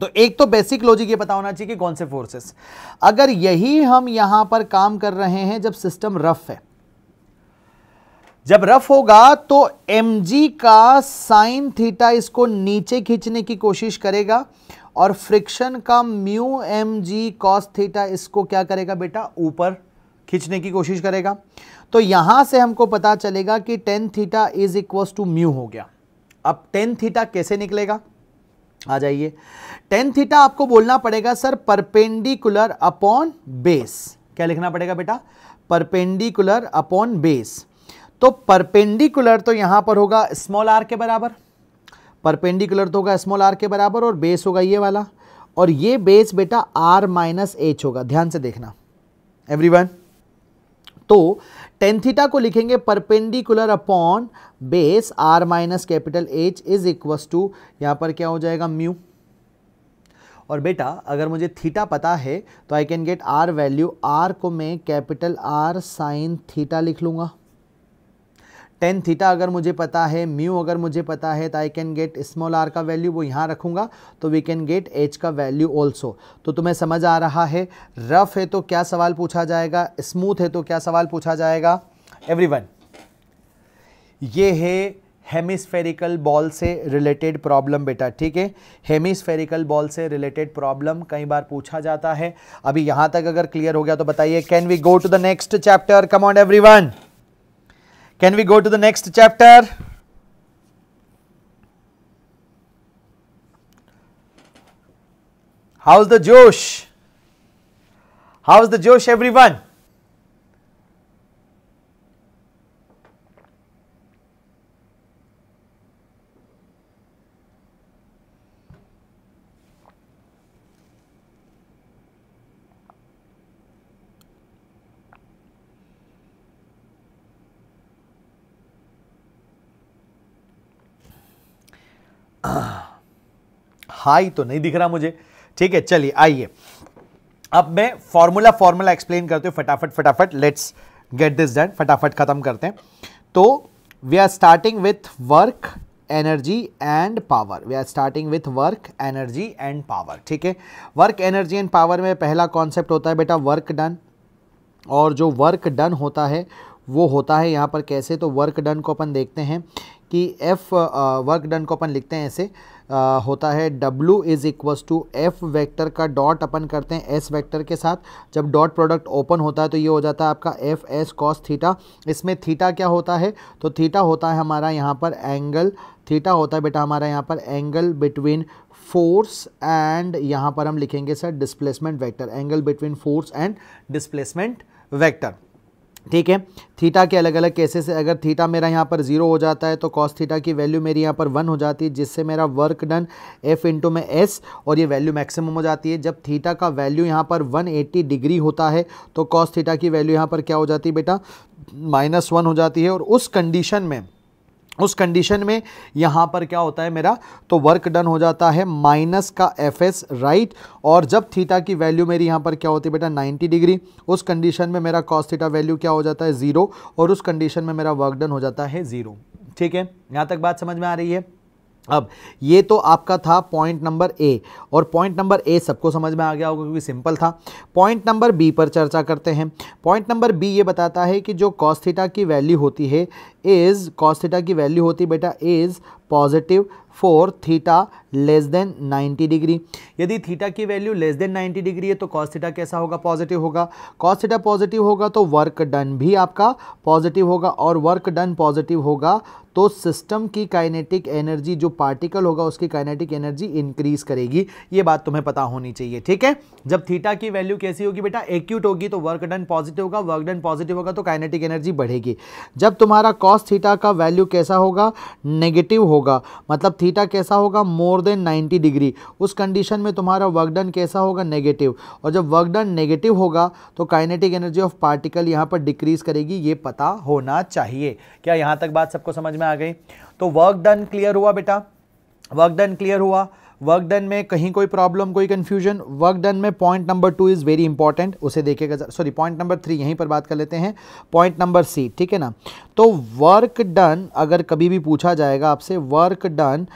तो एक तो बेसिक लॉजिक ये पता होना चाहिए कि कौन से फोर्सेस अगर यही हम यहां पर काम कर रहे हैं जब सिस्टम रफ है जब रफ होगा तो एम का साइन थीटा इसको नीचे खींचने की कोशिश करेगा और फ्रिक्शन का म्यू एम जी कॉस थीटा इसको क्या करेगा बेटा ऊपर खींचने की कोशिश करेगा तो यहां से हमको पता चलेगा कि tan theta is equal to mu हो गया अब टेन थीटा कैसे निकलेगा आ जाइए टेन थीटा आपको बोलना पड़ेगा सर परपेंडिकुलर अपॉन बेस क्या लिखना पड़ेगा बेटा परपेंडिकुलर अपॉन बेस तो परपेंडिकुलर तो यहां पर होगा स्मॉल आर के बराबर परपेंडिकुलर तो होगा स्मॉल आर के बराबर और बेस होगा ये वाला और ये बेस बेटा आर माइनस एच होगा ध्यान से देखना एवरीवन तो टेन थीटा को लिखेंगे perpendicular upon base R minus capital H is equals to यहाँ पर क्या हो जाएगा म्यू और बेटा अगर मुझे थीटा पता है तो I can get R value R को मैं कैपिटल आर साइन थीटा लिख लूंगा टेन थीटा अगर मुझे पता है म्यू अगर मुझे पता है तो I can get small R का वैल्यू वो यहाँ रखूँगा तो वी कैन गेट एच का वैल्यू ऑल्सो तो तुम्हें समझ आ रहा है रफ है तो क्या सवाल पूछा जाएगा स्मूथ है तो क्या सवाल पूछा जाएगा वन ये है हेमिस्फेरिकल बॉल से रिलेटेड प्रॉब्लम बेटा ठीक है हेमिस्फेरिकल बॉल से रिलेटेड प्रॉब्लम कई बार पूछा जाता है अभी यहाँ तक अगर क्लियर हो गया तो बताइए can we go to the next chapter come on everyone Can we go to the next chapter? How's the Josh? How's the Josh everyone? High तो नहीं दिख रहा मुझे ठीक है चलिए आइए अब मैं फॉर्मूला फॉर्मूला एक्सप्लेन करते हुए फटाफट फटाफट लेट्स गेट दिस डन फटाफट खत्म करते हैं तो we are starting with work energy and power we are starting with work energy and power ठीक है वर्क एनर्जी एंड पावर में पहला कॉन्सेप्ट होता है बेटा वर्क डन और जो वर्क डन होता है वो होता है यहाँ पर कैसे तो वर्क डन को अपन देखते हैं कि एफ़ वर्क डन को अपन लिखते हैं ऐसे uh, होता है W is equals to F vector का डॉट अपन करते हैं S वेक्टर के साथ जब डॉट प्रोडक्ट ओपन होता है तो ये हो जाता है आपका एफ एस कॉस थीटा इसमें थीटा क्या होता है तो थीटा होता है हमारा यहाँ पर एंगल थीटा होता है बेटा हमारा यहाँ पर एंगल बिटवीन फोर्स एंड यहाँ पर हम लिखेंगे sir displacement vector angle between force and displacement vector ठीक है थीटा के अलग अलग केसेस है अगर थीटा मेरा यहाँ पर जीरो हो जाता है तो कॉस थीटा की वैल्यू मेरी यहाँ पर वन हो जाती है जिससे मेरा वर्क डन एफ इंटू में एस और ये वैल्यू मैक्सिमम हो जाती है जब थीटा का वैल्यू यहाँ पर 180 डिग्री होता है तो कॉस थीटा की वैल्यू यहाँ पर क्या हो जाती है बेटा माइनस वन हो जाती है और उस कंडीशन में उस कंडीशन में यहाँ पर क्या होता है मेरा तो वर्क डन हो जाता है माइनस का एफ एस राइट और जब थीटा की वैल्यू मेरी यहाँ पर क्या होती है बेटा 90 डिग्री उस कंडीशन में मेरा कॉस थीटा वैल्यू क्या हो जाता है ज़ीरो और उस कंडीशन में मेरा वर्क डन हो जाता है ज़ीरो ठीक है यहाँ तक बात समझ में आ रही है अब ये तो आपका था पॉइंट नंबर ए और पॉइंट नंबर ए सबको समझ में आ गया होगा क्योंकि सिंपल था पॉइंट नंबर बी पर चर्चा करते हैं पॉइंट नंबर बी ये बताता है कि जो कॉस्थीटा की वैल्यू होती है इज़ कॉस्थीटा की वैल्यू होती बेटा is positive for theta less than 90 degree यदि थीटा की वैल्यू लेस देन 90 डिग्री है तो कॉस थीटा कैसा होगा पॉजिटिव होगा कॉस थीटा पॉजिटिव होगा तो वर्क डन भी आपका पॉजिटिव होगा और वर्क डन पॉजिटिव होगा तो सिस्टम की काइनेटिक एनर्जी जो पार्टिकल होगा उसकी काइनेटिक एनर्जी इंक्रीज करेगी ये बात तुम्हें पता होनी चाहिए ठीक है जब थीटा की वैल्यू कैसी होगी बेटा एक्यूट होगी तो वर्क डन पॉजिटिव होगा वर्क डन पॉजिटिव होगा तो काइनेटिक एनर्जी बढ़ेगी जब तुम्हारा कॉस्ट थीटा का वैल्यू कैसा होगा नेगेटिव होगा मतलब थीटा कैसा होगा मोर देन नाइन्टी डिग्री उस कंडीशन में तुम्हारा वर्क डन कैसा होगा नेगेटिव और जब वर्क डन नेगेटिव होगा तो काइनेटिक एनर्जी ऑफ पार्टिकल यहाँ पर डिक्रीज करेगी ये पता होना चाहिए क्या यहाँ तक बात सबको समझ में में आ गई तो वर्क डन क्लियर हुआ बेटा वर्क डन क्लियर हुआ वर्क डन में कहीं कोई प्रॉब्लम कोई कन्फ्यूजन वर्क डन में point number two is very important उसे देखेगा सॉरी पॉइंट नंबर थ्री यहीं पर बात कर लेते हैं पॉइंट नंबर सी ठीक है ना तो वर्क डन अगर कभी भी पूछा जाएगा आपसे work done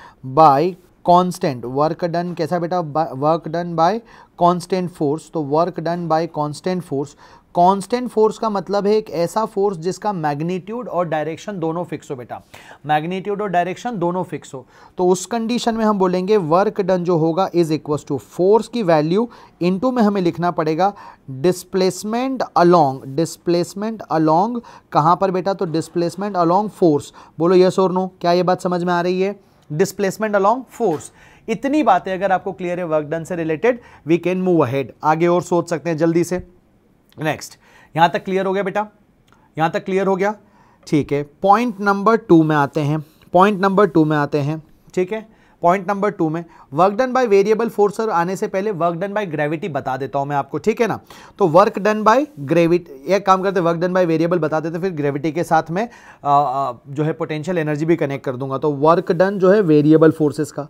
by constant work done कैसा बेटा work done by constant force तो work done by constant force constant force का मतलब है एक ऐसा फोर्स जिसका मैग्नीट्यूड और डायरेक्शन दोनों फिक्स हो बेटा मैग्नीट्यूड और डायरेक्शन दोनों फिक्स हो तो उस कंडीशन में हम बोलेंगे वर्क डन जो होगा इज इक्वल टू फोर्स की वैल्यू इनटू में हमें लिखना पड़ेगा डिस्प्लेसमेंट अलोंग डिस्प्लेसमेंट अलोंग कहाँ पर बेटा तो डिस्प्लेसमेंट अलोंग फोर्स बोलो यस और नो क्या ये बात समझ में आ रही है डिस्प्लेसमेंट अलोंग फोर्स इतनी बातें अगर आपको क्लियर है वर्क डन से related we can move ahead आगे और सोच सकते हैं जल्दी से नेक्स्ट यहां तक क्लियर हो गया बेटा यहां तक क्लियर हो गया ठीक है पॉइंट नंबर टू में आते हैं पॉइंट नंबर टू में आते हैं ठीक है पॉइंट नंबर टू में work done by variable force आने से पहले वर्क डन बाय ग्रेविटी बता देता हूं मैं आपको ठीक है ना तो वर्क डन बाय ग्रेविटी एक काम करते वर्क डन बाय वेरिएबल बता देते फिर ग्रेविटी के साथ में आ, आ, जो है पोटेंशियल एनर्जी भी कनेक्ट कर दूंगा तो वर्क डन जो है वेरिएबल फोर्सेस का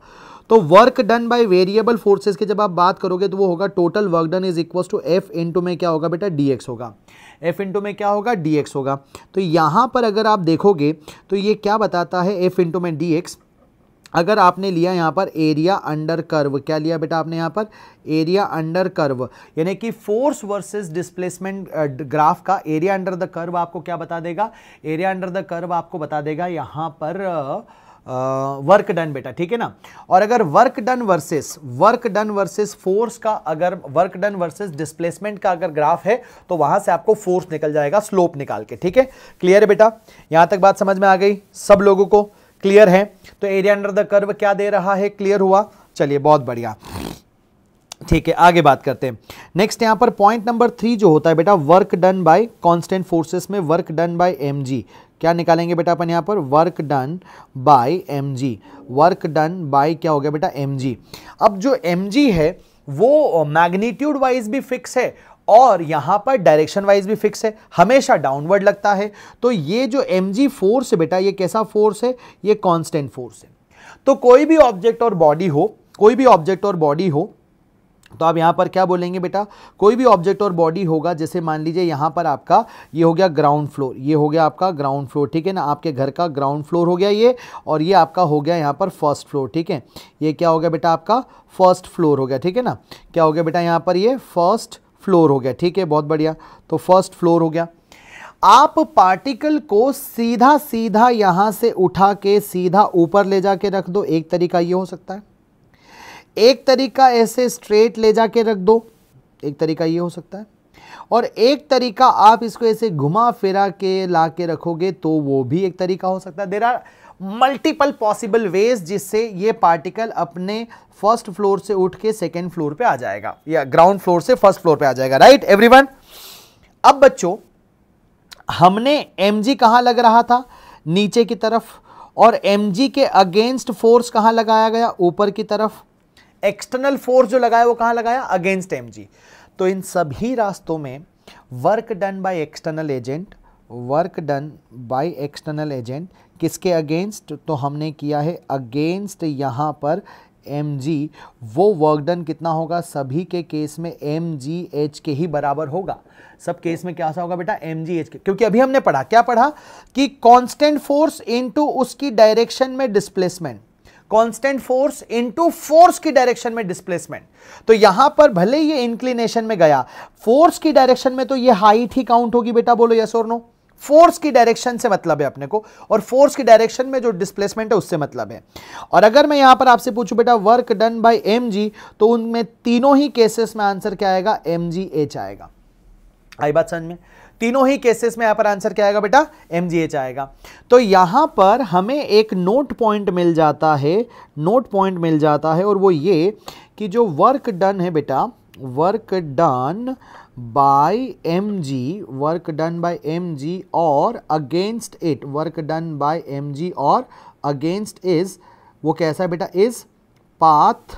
तो work done by variable forces की जब आप बात करोगे तो वो होगा total work done is equal to F two में क्या होगा बेटा डी होगा एफ टू में क्या होगा डी होगा तो यहाँ पर अगर आप देखोगे तो ये क्या बताता है एफ इंटू में डी अगर आपने लिया यहाँ पर एरिया अंडर कर्व क्या लिया बेटा आपने यहाँ पर एरिया अंडर कर्व यानी कि फोर्स वर्सेस डिस्प्लेसमेंट ग्राफ का एरिया अंडर द कर्व आपको क्या बता देगा एरिया अंडर द कर्व आपको बता देगा यहाँ पर uh, वर्क डन बेटा ठीक है ना और अगर work done versus work done versus force का अगर वर्क डन वर्सेस डिस्प्लेसमेंट का अगर ग्राफ है तो वहां से आपको फोर्स निकल जाएगा स्लोप निकाल के ठीक है क्लियर है बेटा यहां तक बात समझ में आ गई सब लोगों को क्लियर है तो एरिया अंडर द कर्व क्या दे रहा है क्लियर हुआ चलिए बहुत बढ़िया ठीक है आगे बात करते हैं नेक्स्ट यहाँ पर पॉइंट नंबर थ्री जो होता है बेटा work done by constant forces में वर्क डन बाय एमजी क्या निकालेंगे बेटा अपन यहाँ पर work done by M g work done by क्या हो गया बेटा एम जी अब जो एम जी है वो मैग्नीट्यूड वाइज भी फिक्स है और यहाँ पर डायरेक्शन वाइज भी फिक्स है हमेशा डाउनवर्ड लगता है तो ये जो एम जी फोर्स है बेटा ये कैसा फोर्स है ये कॉन्स्टेंट फोर्स है तो कोई भी ऑब्जेक्ट और बॉडी हो कोई भी ऑब्जेक्ट और बॉडी हो तो आप यहाँ पर क्या बोलेंगे बेटा कोई भी ऑब्जेक्ट और बॉडी होगा जैसे मान लीजिए यहाँ पर आपका ये हो गया ग्राउंड फ्लोर ये हो गया आपका ग्राउंड फ्लोर ठीक है ना आपके घर का ग्राउंड फ्लोर हो गया ये और ये आपका हो गया यहाँ पर फर्स्ट फ्लोर ठीक है ये क्या हो गया बेटा आपका फर्स्ट फ्लोर हो गया ठीक है ना क्या हो गया बेटा यहाँ पर ये फर्स्ट फ्लोर हो गया ठीक है बहुत बढ़िया तो फर्स्ट फ्लोर हो गया आप पार्टिकल को सीधा सीधा यहाँ से उठा के सीधा ऊपर ले जाके रख दो एक तरीका ये हो सकता है एक तरीका ऐसे स्ट्रेट ले जाके रख दो एक तरीका ये हो सकता है और एक तरीका आप इसको ऐसे घुमा फिरा के ला के रखोगे तो वो भी एक तरीका हो सकता है there are multiple possible ways जिससे ये पार्टिकल अपने फर्स्ट फ्लोर से उठ के सेकेंड फ्लोर पे आ जाएगा या ग्राउंड फ्लोर से फर्स्ट फ्लोर पे आ जाएगा राइट एवरीवन अब बच्चों हमने एम जी कहां लग रहा था नीचे की तरफ और एम जी के अगेंस्ट फोर्स कहां लगाया गया ऊपर की तरफ एक्सटर्नल फोर्स जो लगाया वो कहा लगाया अगेंस्ट एम तो इन सभी रास्तों में work done by external agent work done by external agent किसके अगेंस्ट तो हमने किया है अगेंस्ट यहाँ पर एम जी वो वर्क डन कितना होगा सभी के केस में एम जी एच के ही बराबर होगा सब केस में क्या होगा बेटा एम जी एच के क्योंकि अभी हमने पढ़ा क्या पढ़ा कि कांस्टेंट फोर्स इनटू उसकी डायरेक्शन में displacement constant force into force की डायरेक्शन में डिस्प्लेसमेंट तो यहां पर भले ही ये इंक्लिनेशन में गया फोर्स की डायरेक्शन में तो ये हाइट ही काउंट होगी बेटा बोलो यस और नो फोर्स की डायरेक्शन से मतलब है अपने को और फोर्स की डायरेक्शन में जो डिस्प्लेसमेंट है उससे मतलब है और अगर मैं यहां पर आपसे पूछूं बेटा वर्क डन बाय एम तो उनमें तीनों ही केसेस में आंसर क्या आएगा एम आएगा आई बात समझ में तीनों ही केसेस में यहाँ पर आंसर क्या आएगा बेटा एम आएगा तो यहां पर हमें एक नोट पॉइंट मिल जाता है नोट पॉइंट मिल जाता है और वो ये कि जो वर्क डन है बेटा work done work done by M जी और against it work done by M जी और अगेंस्ट इज वो कैसा है बेटा इज पाथ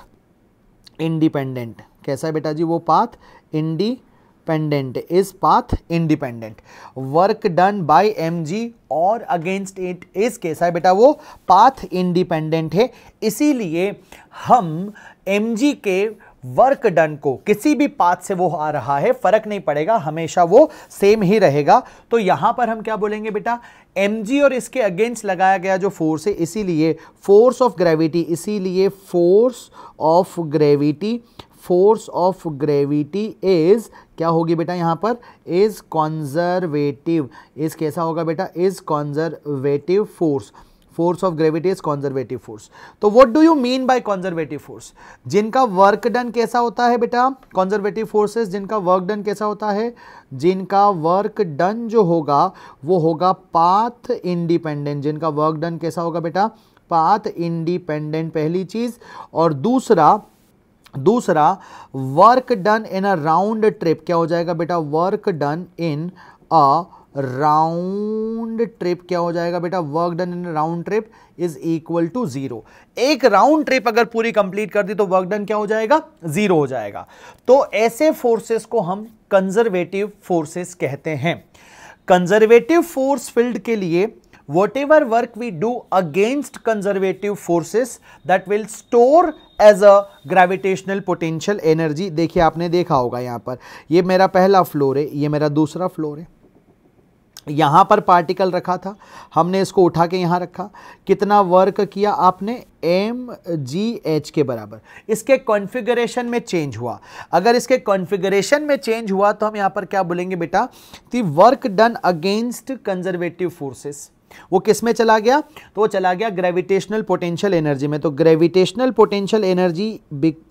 इंडिपेंडेंट कैसा है बेटा जी वो path independent is path path work done by M G और अगेंस्ट इट इज कैसा है बेटा वो पाथ इंडिपेंडेंट है इसीलिए हम जी के वर्क डन को किसी भी पाथ से वो आ रहा है फर्क नहीं पड़ेगा हमेशा वो सेम ही रहेगा तो यहां पर हम क्या बोलेंगे बेटा एम और इसके अगेंस्ट लगाया गया जो फोर्स है इसीलिए फोर्स ऑफ ग्रेविटी इसीलिए force of gravity force of gravity is क्या होगी बेटा यहाँ पर इज कॉन्जर्वेटिव इज कैसा होगा बेटा is conservative force force of gravity is conservative force तो what do you mean by conservative force जिनका वर्क डन कैसा होता है बेटा कॉन्जर्वेटिव फोर्सेस जिनका वर्क डन कैसा होता है जिनका वर्क डन जो होगा वो होगा पाथ इंडिपेंडेंट जिनका वर्क डन कैसा होगा बेटा पाथ इंडिपेंडेंट पहली चीज और दूसरा दूसरा work done in a round trip क्या हो जाएगा बेटा work done in a round trip क्या हो जाएगा बेटा work done in round trip is equal to zero एक राउंड ट्रिप अगर पूरी कंप्लीट कर दी तो वर्क डन क्या हो जाएगा जीरो हो जाएगा तो ऐसे फोर्सेस को हम कंजर्वेटिव फोर्सेस कहते हैं कंजर्वेटिव फोर्स फील्ड के लिए whatever work we do against conservative forces that will store as a gravitational potential energy देखिए आपने देखा होगा यहाँ पर ये मेरा पहला फ्लोर है ये मेरा दूसरा फ्लोर है यहाँ पर पार्टिकल रखा था हमने इसको उठा के यहाँ रखा कितना वर्क किया आपने एम जी एच के बराबर इसके कॉन्फ़िगरेशन में चेंज हुआ अगर इसके कॉन्फ़िगरेशन में चेंज हुआ तो हम यहाँ पर क्या बोलेंगे बेटा the work done against conservative forces वो किस में चला गया तो वो चला गया ग्रेविटेशनल पोटेंशियल एनर्जी में तो ग्रेविटेशनल पोटेंशियल एनर्जी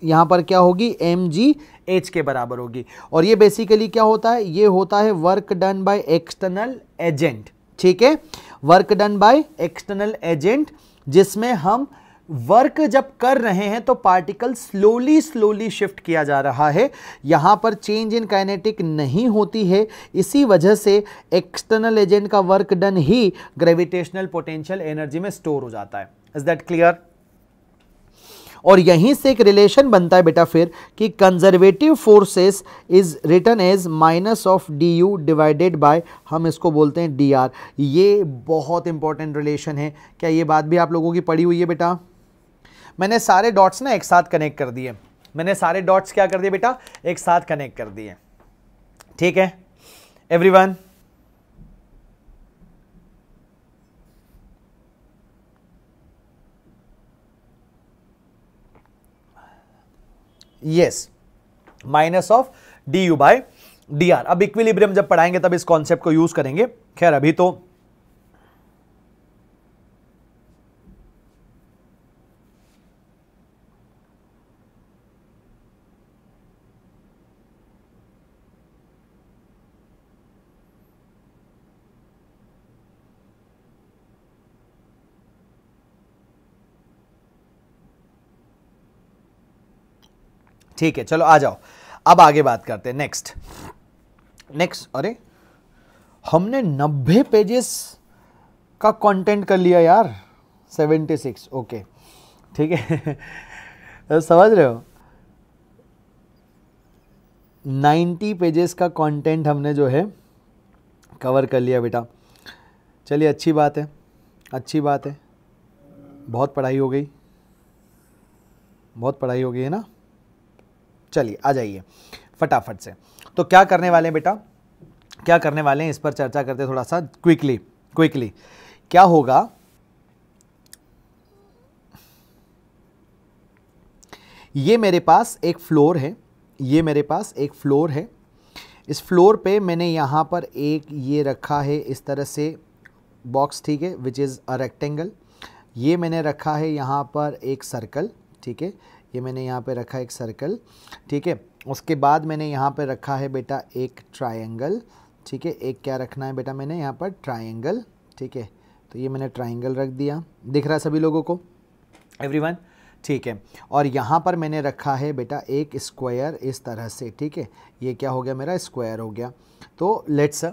यहाँ पर क्या होगी एम जी एच के बराबर होगी और ये बेसिकली क्या होता है ये होता है work done by external agent ठीक है work done by external agent जिसमें हम वर्क जब कर रहे हैं तो पार्टिकल स्लोली स्लोली शिफ्ट किया जा रहा है यहाँ पर चेंज इन काइनेटिक नहीं होती है इसी वजह से एक्सटर्नल एजेंट का वर्क डन ही ग्रेविटेशनल पोटेंशियल एनर्जी में स्टोर हो जाता है इज दैट क्लियर और यहीं से एक रिलेशन बनता है बेटा फिर कि conservative forces is return as minus of D U divided by हम इसको बोलते हैं डी आर ये बहुत इंपॉर्टेंट रिलेशन है क्या ये बात भी आप लोगों की पढ़ी हुई है बेटा मैंने सारे डॉट्स ना एक साथ कनेक्ट कर दिए मैंने सारे डॉट्स क्या कर दिए बेटा एक साथ कनेक्ट कर दिए ठीक है everyone yes minus of D U by D R अब इक्विलिब्रियम जब पढ़ाएंगे तब इस कॉन्सेप्ट को यूज करेंगे खैर अभी तो ठीक है चलो आ जाओ अब आगे बात करते हैं नेक्स्ट नेक्स्ट अरे हमने नब्बे पेजेस का कंटेंट कर लिया यार सेवेंटी सिक्स ओके ठीक है [LAUGHS] समझ रहे हो नाइन्टी पेजेस का कंटेंट हमने जो है कवर कर लिया बेटा चलिए अच्छी बात है अच्छी बात है बहुत पढ़ाई हो गई बहुत पढ़ाई हो गई है ना चलिए आ जाइए फटाफट से तो क्या करने वाले हैं बेटा क्या करने वाले हैं इस पर चर्चा करते थोड़ा सा क्विकली क्विकली क्या होगा ये मेरे पास एक फ्लोर है ये मेरे पास एक फ्लोर है इस फ्लोर पे मैंने यहाँ पर एक ये रखा है इस तरह से बॉक्स ठीक है विच इज़ अ रेक्टेंगल ये मैंने रखा है यहाँ पर एक सर्कल ठीक है ये मैंने यहाँ पे रखा एक सर्कल ठीक है उसके बाद मैंने यहाँ पे रखा है बेटा एक ट्रायंगल ठीक है एक क्या रखना है बेटा मैंने यहाँ पर ट्रायंगल ठीक है तो ये मैंने ट्रायंगल रख दिया दिख रहा है सभी लोगों को एवरी ठीक है और यहाँ पर मैंने रखा है बेटा एक स्क्वायर इस तरह से ठीक है ये क्या हो गया मेरा स्क्वायर हो गया तो let's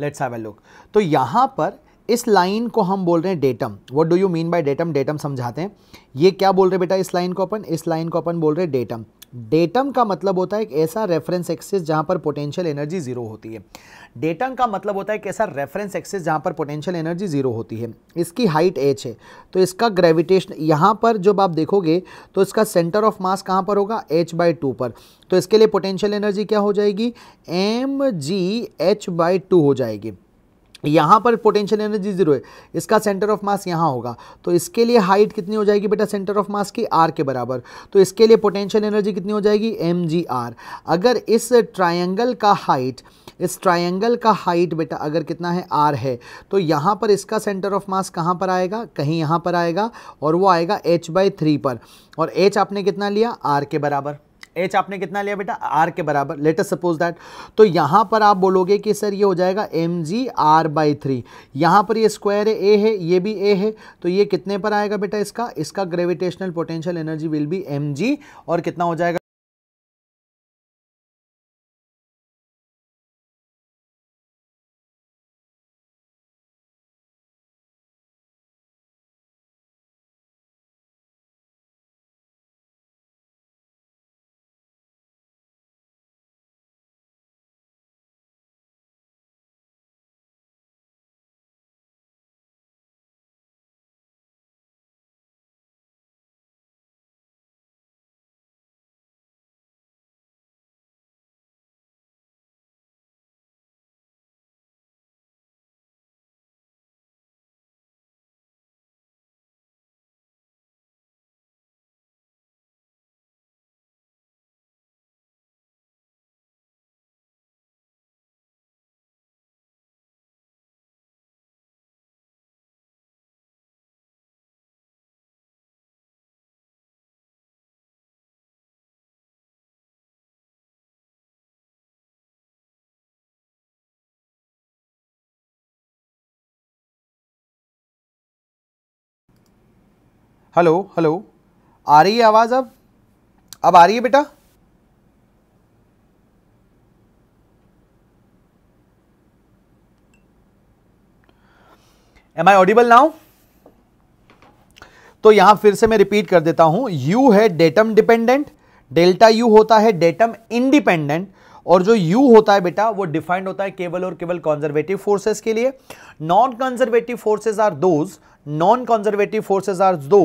let's have a look तो यहाँ पर इस लाइन को हम बोल रहे हैं datum what do you mean by datum datum समझाते हैं ये क्या बोल रहे हैं बेटा इस लाइन को अपन इस लाइन को अपन बोल रहे हैं डेटम डेटम का मतलब होता है एक ऐसा रेफरेंस एक्सेस जहां पर पोटेंशियल एनर्जी जीरो होती है डेटम का मतलब होता है एक ऐसा रेफरेंस एक्सेस जहां पर पोटेंशियल एनर्जी जीरो होती है इसकी हाइट एच है तो इसका ग्रेविटेशन यहां पर जब आप देखोगे तो इसका सेंटर ऑफ मास कहां पर होगा एच बाई टू पर तो इसके लिए पोटेंशियल एनर्जी क्या हो जाएगी M G H by two हो जाएगी यहाँ पर पोटेंशियल एनर्जी जीरो है इसका सेंटर ऑफ मास यहाँ होगा तो इसके लिए हाइट कितनी हो जाएगी बेटा सेंटर ऑफ मास की आर के बराबर तो इसके लिए पोटेंशियल एनर्जी कितनी हो जाएगी एम जी आर अगर इस ट्रायंगल का हाइट इस ट्रायंगल का हाइट बेटा अगर कितना है आर है तो यहाँ पर इसका सेंटर ऑफ मास कहाँ पर आएगा कहीं यहाँ पर आएगा और वो आएगा एच बाई थ्री पर और एच आपने कितना लिया आर के बराबर एच आपने कितना लिया बेटा आर के बराबर लेटर सपोज दैट तो यहाँ पर आप बोलोगे कि सर ये हो जाएगा M G R by three यहाँ पर ये स्क्वायर है ए है ये भी ए है तो ये कितने पर आएगा बेटा इसका इसका gravitational potential energy will be M जी और कितना हो जाएगा हेलो हेलो आ रही है आवाज़ अब अब आ रही है बेटा एम आई ऑडिबल नाउ तो यहां फिर से मैं रिपीट कर देता हूं यू है डेटम डिपेंडेंट डेल्टा यू होता है डेटम इंडिपेंडेंट और जो यू होता है बेटा वो डिफाइंड होता है केवल और केवल कॉन्जर्वेटिव फोर्सेस के लिए non conservative forces are those non conservative forces are दो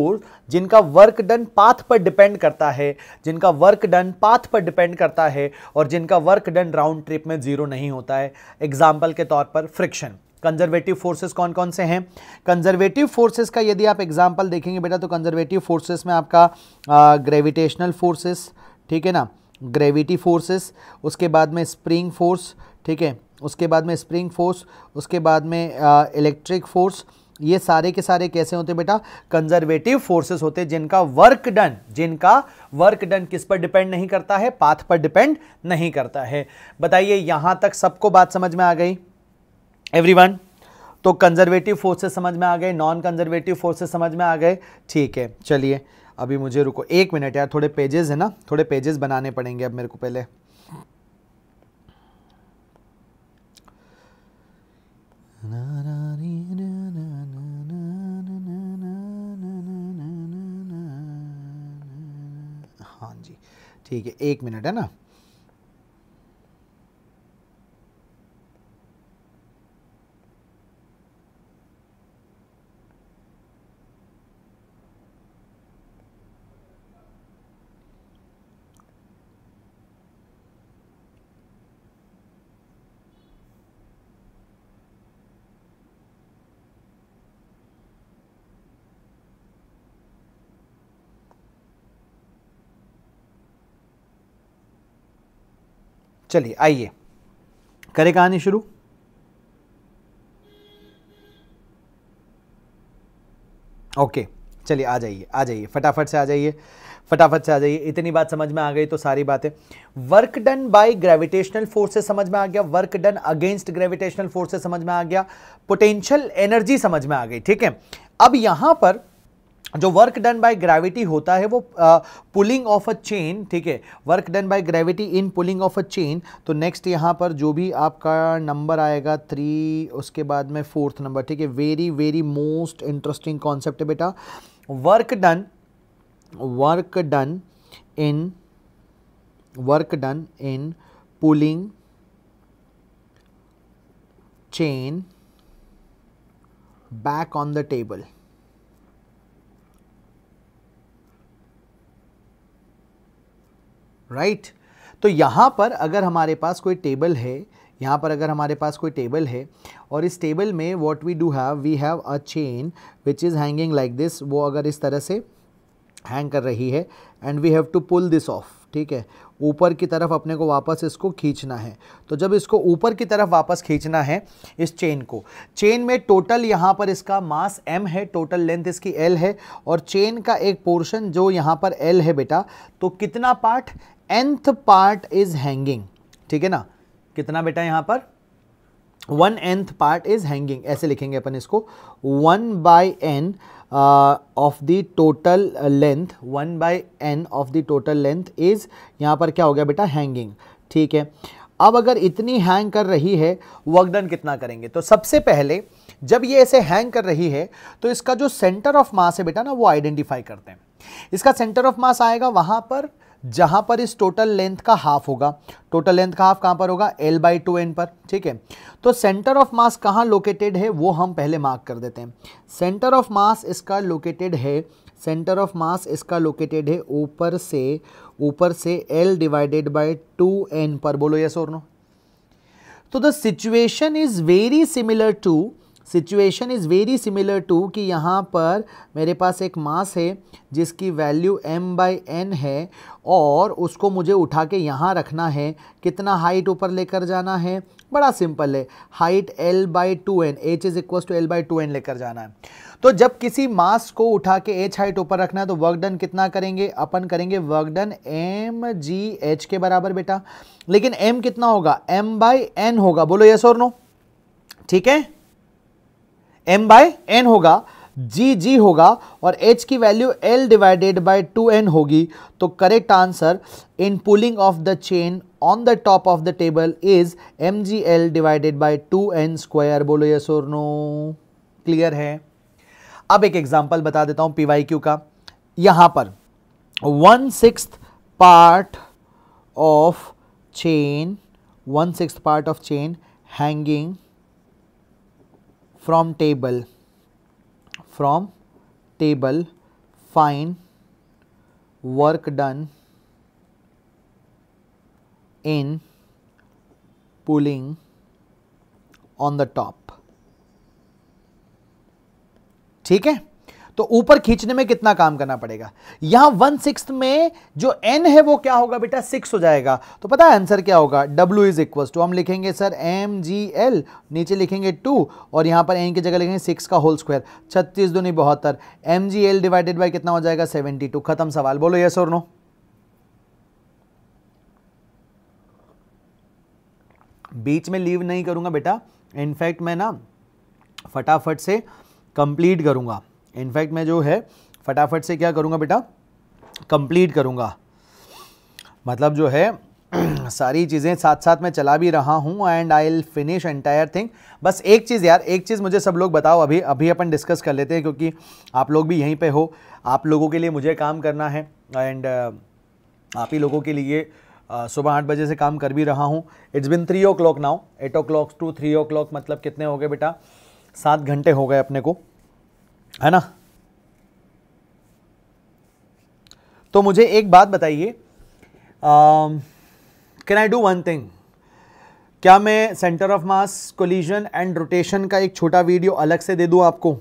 जिनका वर्क डन पाथ पर डिपेंड करता है जिनका वर्क डन पाथ पर डिपेंड करता है और जिनका वर्क डन राउंड ट्रिप में जीरो नहीं होता है एग्जाम्पल के तौर पर फ्रिक्शन कंजर्वेटिव फोर्सेस कौन कौन से हैं कंजर्वेटिव फोर्सेस का यदि आप एग्जाम्पल देखेंगे बेटा तो कंजर्वेटिव फोर्सेस में आपका ग्रेविटेशनल फोर्सेस ठीक है ना ग्रेविटी फोर्सेस उसके बाद में स्प्रिंग फोर्स ठीक है उसके बाद में स्प्रिंग फोर्स उसके बाद में इलेक्ट्रिक फोर्स ये सारे के सारे कैसे होते बेटा कंजर्वेटिव फोर्सेस होते हैं जिनका वर्क डन जिनका वर्क डन किस पर डिपेंड नहीं करता है पाथ पर डिपेंड नहीं करता है बताइए यहां तक सबको बात समझ में आ गई एवरीवन तो कंजर्वेटिव फोर्सेस समझ में आ गए नॉन कंजर्वेटिव फोर्सेस समझ में आ गए ठीक है चलिए अभी मुझे रुको एक मिनट यार थोड़े पेजेस है ना थोड़े पेजेस बनाने पड़ेंगे अब मेरे को पहले ना, ना, ठीक है एक मिनट है ना चलिए आइए करें कहानी शुरू ओके चलिए आ जाइए आ जाइए फटाफट से आ जाइए फटाफट से आ जाइए इतनी बात समझ में आ गई तो सारी बातें work done by gravitational forces समझ में आ गया work done against gravitational forces समझ में आ गया पोटेंशियल एनर्जी समझ में आ गई ठीक है अब यहां पर जो वर्क डन बाय ग्रेविटी होता है वो पुलिंग ऑफ अ चेन ठीक है work done by gravity in pulling of a chain तो नेक्स्ट यहाँ पर जो भी आपका नंबर आएगा थ्री उसके बाद में फोर्थ नंबर ठीक है very very most interesting concept है बेटा work done work done in work done in pulling chain back on the table right तो यहाँ पर अगर हमारे पास कोई टेबल है यहाँ पर अगर हमारे पास कोई टेबल है और इस टेबल में what we do have we have a chain which is hanging like this वो अगर इस तरह से हैंग कर रही है and we have to pull this off ठीक है ऊपर की तरफ अपने को वापस इसको खींचना है तो जब इसको ऊपर की तरफ वापस खींचना है इस चेन को चेन में टोटल यहाँ पर इसका मास एम है टोटल लेंथ इसकी एल है और चेन का एक पोर्शन जो यहाँ पर एल है बेटा तो कितना part nth part is hanging ठीक है ना कितना बेटा यहाँ पर one nth part is hanging ऐसे लिखेंगे अपन इसको one by N of the total length one by N of the total length is यहां पर क्या हो गया बेटा हैंगिंग ठीक है अब अगर इतनी हैंग कर रही है वर्क डन कितना करेंगे तो सबसे पहले जब ये ऐसे हैंग कर रही है तो इसका जो सेंटर ऑफ मास है बेटा ना वो आइडेंटिफाई करते हैं इसका सेंटर ऑफ मास आएगा वहां पर जहां पर इस टोटल लेंथ का हाफ होगा टोटल लेंथ का हाफ कहां पर होगा एल बाई टू एन पर ठीक है तो सेंटर ऑफ मास कहां लोकेटेड है वो हम पहले मार्क कर देते हैं सेंटर ऑफ मास इसका लोकेटेड है सेंटर ऑफ मास इसका लोकेटेड है ऊपर से ऊपर से L divided by two N पर बोलो यस और नो तो the situation is very similar to situation is very similar to कि यहाँ पर मेरे पास एक मास है जिसकी वैल्यू m बाई एन है और उसको मुझे उठा के यहाँ रखना है कितना हाइट ऊपर लेकर जाना है बड़ा सिंपल है height l by two N H is equal to L by two N लेकर जाना है तो जब किसी मास को उठा के एच हाइट ऊपर रखना है तो वर्क डन कितना करेंगे अपन करेंगे work done M G H के बराबर बेटा लेकिन एम कितना होगा एम बाई एन होगा बोलो यस और नो ठीक है एम बाय एन होगा जी जी होगा और एच की value L divided by two N होगी तो correct answer in pulling of the chain on the top of the table is M G L divided by two N square बोलो yes और no clear है अब एक example बता देता हूं पी वाई क्यू का यहां पर one six part of chain one six part of chain hanging from table from table find work done in pulling on the top ठीक है तो ऊपर खींचने में कितना काम करना पड़ेगा यहां वन सिक्स में जो एन है वो क्या होगा बेटा सिक्स हो जाएगा तो पता है आंसर क्या होगा डब्ल्यू इज इक्वल टू हम लिखेंगे सर एम जी एल नीचे लिखेंगे टू और यहां पर एन की जगह लिखेंगे सिक्स का होल स्क्वायर छत्तीस नहीं बहत्तर M G L divided by कितना हो जाएगा सेवेंटी टू खत्म सवाल बोलो यस और नो बीच में लीव नहीं करूंगा बेटा इनफैक्ट मैं ना फटाफट से कंप्लीट करूंगा इनफैक्ट मैं जो है फटाफट से क्या करूँगा बेटा कंप्लीट करूँगा मतलब जो है [CLEARS THROAT] सारी चीज़ें साथ साथ मैं चला भी रहा हूँ and I will finish entire thing बस एक चीज़ यार एक चीज़ मुझे सब लोग बताओ अभी अभी अपन डिस्कस कर लेते हैं क्योंकि आप लोग भी यहीं पे हो आप लोगों के लिए मुझे काम करना है एंड uh, आप ही लोगों के लिए uh, सुबह आठ बजे से काम कर भी रहा हूँ it's been three o'clock now eight o'clock to three o'clock मतलब कितने हो गए बेटा सात घंटे हो गए अपने को है ना तो मुझे एक बात बताइए can I do one thing क्या मैं centre of mass collision and rotation का एक छोटा वीडियो अलग से दे दूं आपको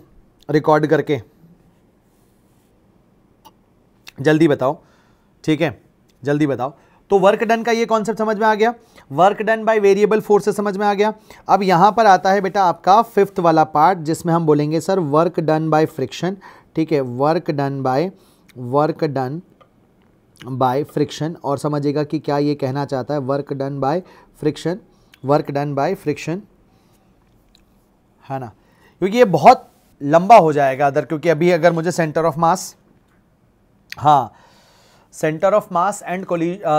रिकॉर्ड करके जल्दी बताओ ठीक है जल्दी बताओ तो वर्क डन का ये कॉन्सेप्ट समझ में आ गया work done by variable force से समझ में आ गया अब यहाँ पर आता है बेटा आपका फिफ्थ वाला पार्ट जिसमें हम बोलेंगे sir work done by friction ठीक है work done by work done by friction और समझिएगा कि क्या ये कहना चाहता है work done by friction work done by friction है ना क्योंकि ये बहुत लंबा हो जाएगा अदर क्योंकि अभी अगर मुझे सेंटर ऑफ मास हाँ centre of mass and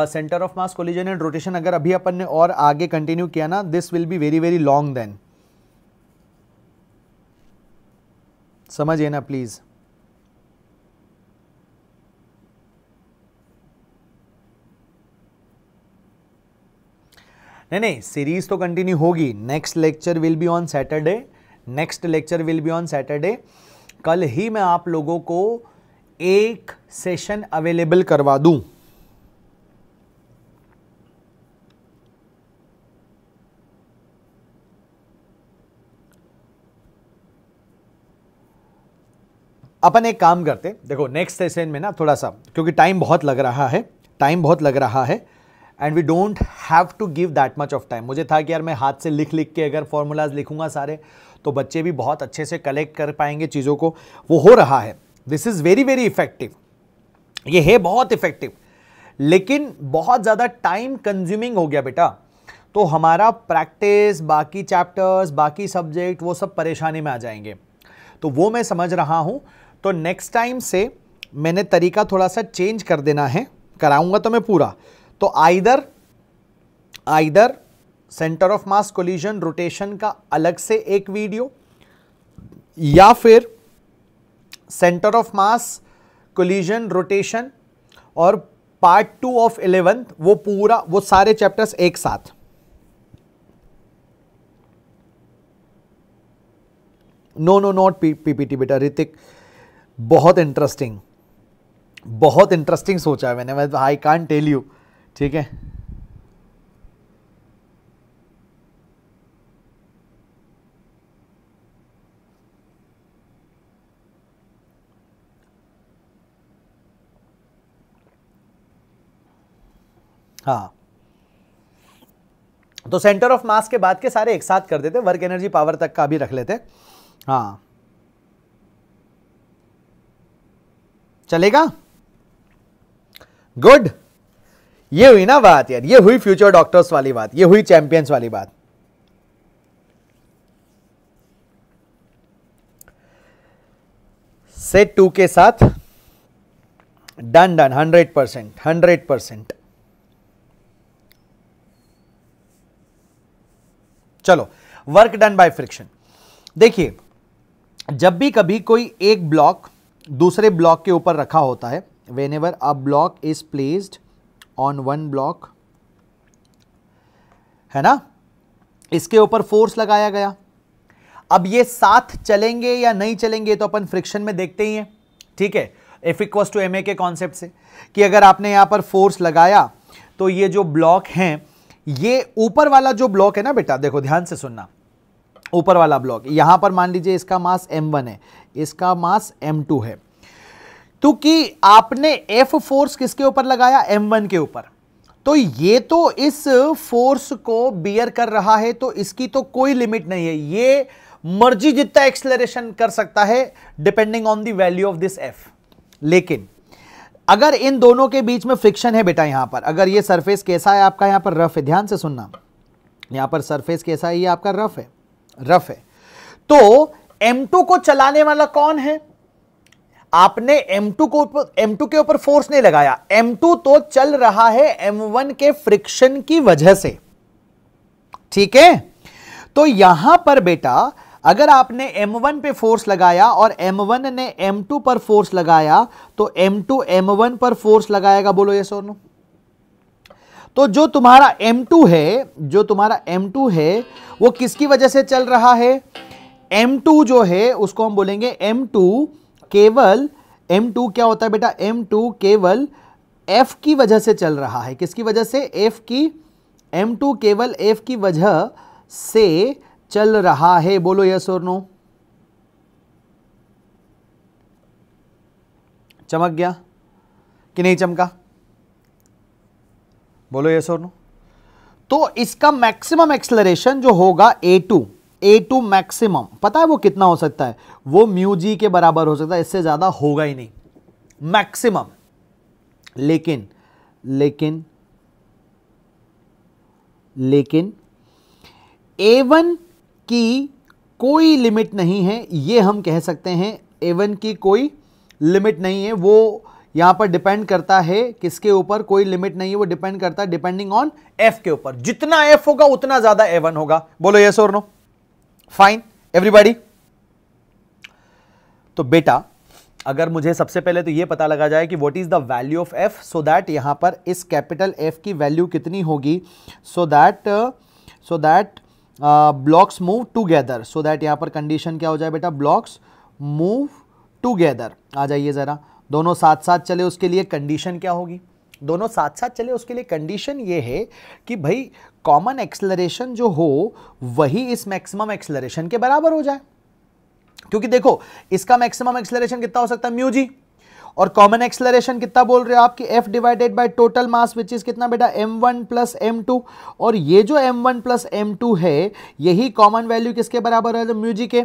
centre of mass collision and rotation अगर अभी अपन ने और आगे कंटिन्यू किया ना this will be very very long then समझिए ना प्लीज़ नहीं नहीं सीरीज तो कंटिन्यू होगी next lecture will be on Saturday next lecture will be on Saturday कल ही मैं आप लोगों को एक सेशन अवेलेबल करवा दूं अपन एक काम करते देखो नेक्स्ट सेशन में ना थोड़ा सा क्योंकि टाइम बहुत लग रहा है टाइम बहुत लग रहा है and we don't have to give that much of time मुझे था कि यार मैं हाथ से लिख लिख के अगर फॉर्मूलाज लिखूंगा सारे तो बच्चे भी बहुत अच्छे से कलेक्ट कर पाएंगे चीज़ों को वो हो रहा है this is very very effective ये है बहुत इफेक्टिव लेकिन बहुत ज़्यादा टाइम कंज्यूमिंग हो गया बेटा तो हमारा प्रैक्टिस बाकी चैप्टर्स बाकी सब्जेक्ट वो सब परेशानी में आ जाएंगे तो वो मैं समझ रहा हूं तो नेक्स्ट टाइम से मैंने तरीका थोड़ा सा चेंज कर देना है कराऊंगा तो मैं पूरा तो either either centre of mass collision rotation का अलग से एक वीडियो या फिर centre of mass collision rotation और पार्ट टू ऑफ इलेवेंथ वो पूरा वो सारे चैप्टर्स एक साथ नो नो नॉट पीपीटी बेटा ऋतिक बहुत इंटरेस्टिंग बहुत इंटरेस्टिंग सोचा है मैंने आई कान टेल यू ठीक है हाँ तो सेंटर ऑफ मास के बाद के सारे एक साथ कर देते वर्क एनर्जी पावर तक का भी रख लेते हाँ चलेगा गुड ये हुई ना बात यार ये हुई फ्यूचर डॉक्टर्स वाली बात ये हुई चैंपियंस वाली बात सेट टू के साथ done done hundred percent hundred percent चलो वर्क डन बाय फ्रिक्शन देखिए जब भी कभी कोई एक ब्लॉक दूसरे ब्लॉक के ऊपर रखा होता है whenever a block is placed on one block है ना इसके ऊपर फोर्स लगाया गया अब ये साथ चलेंगे या नहीं चलेंगे तो अपन फ्रिक्शन में देखते ही हैं ठीक है F equals to M A के कॉन्सेप्ट से कि अगर आपने यहां पर फोर्स लगाया तो ये जो ब्लॉक हैं ये ऊपर वाला जो ब्लॉक है ना बेटा देखो ध्यान से सुनना ऊपर वाला ब्लॉक यहां पर मान लीजिए इसका मास m1 है इसका मास m2 है तो कि आपने एफ फोर्स किसके ऊपर लगाया m1 के ऊपर तो ये तो इस फोर्स को बियर कर रहा है तो इसकी तो कोई लिमिट नहीं है ये मर्जी जितना एक्सलरेशन कर सकता है depending on the value of this F लेकिन अगर इन दोनों के बीच में फ्रिक्शन है बेटा यहां पर अगर ये सरफेस कैसा है आपका यहां पर रफ है ध्यान से सुनना यहां पर सरफेस कैसा है ये आपका रफ है रफ है तो M2 को चलाने वाला कौन है आपने M2 को M2 के ऊपर फोर्स नहीं लगाया M2 तो चल रहा है M1 के फ्रिक्शन की वजह से ठीक है तो यहां पर बेटा अगर आपने M1 पे फोर्स लगाया और M1 ने M2 पर फोर्स लगाया तो M2 M1 पर फोर्स लगाएगा बोलो ये सोनो तो जो तुम्हारा M2 है जो तुम्हारा M2 है वो किसकी वजह से चल रहा है M2 जो है उसको हम बोलेंगे M2 केवल M2 क्या होता है बेटा M2 केवल F की वजह से चल रहा है किसकी वजह से F की M2 केवल F की वजह से चल रहा है बोलो यस और नो चमक गया कि नहीं चमका बोलो यस और नो तो इसका मैक्सिमम एक्सलरेशन जो होगा A two A two maximum पता है वो कितना हो सकता है वो म्यू जी के बराबर हो सकता है इससे ज़्यादा होगा ही नहीं मैक्सिमम लेकिन लेकिन लेकिन ए वन कि कोई लिमिट नहीं है ये हम कह सकते हैं एवन की कोई लिमिट नहीं है वो यहाँ पर डिपेंड करता है किसके ऊपर कोई लिमिट नहीं है वो डिपेंड करता है डिपेंडिंग ऑन एफ के ऊपर जितना एफ होगा उतना ज्यादा एवन होगा बोलो यस और नो फाइन एवरीबॉडी तो बेटा अगर मुझे सबसे पहले तो ये पता लगा जाए कि what is the value of F so that यहां पर इस कैपिटल एफ की वैल्यू कितनी होगी so that so that blocks move together so that यहाँ पर कंडीशन क्या हो जाए बेटा ब्लॉक्स मूव टूगेदर आ जाइए ज़रा दोनों साथ साथ चले उसके लिए कंडीशन क्या होगी दोनों साथ साथ चले उसके लिए कंडीशन ये है कि भाई कॉमन एक्सलरेशन जो हो वही इस मैक्सिमम एक्सलरेशन के बराबर हो जाए क्योंकि देखो इसका मैक्सिमम एक्सलरेशन कितना हो सकता है म्यू जी और कॉमन एक्सलरेशन कितना बोल रहे हो आपकी F divided by total mass which is कितना बेटा M one plus M two और ये जो M one plus M two है यही कॉमन वैल्यू किसके बराबर है म्यूजिक के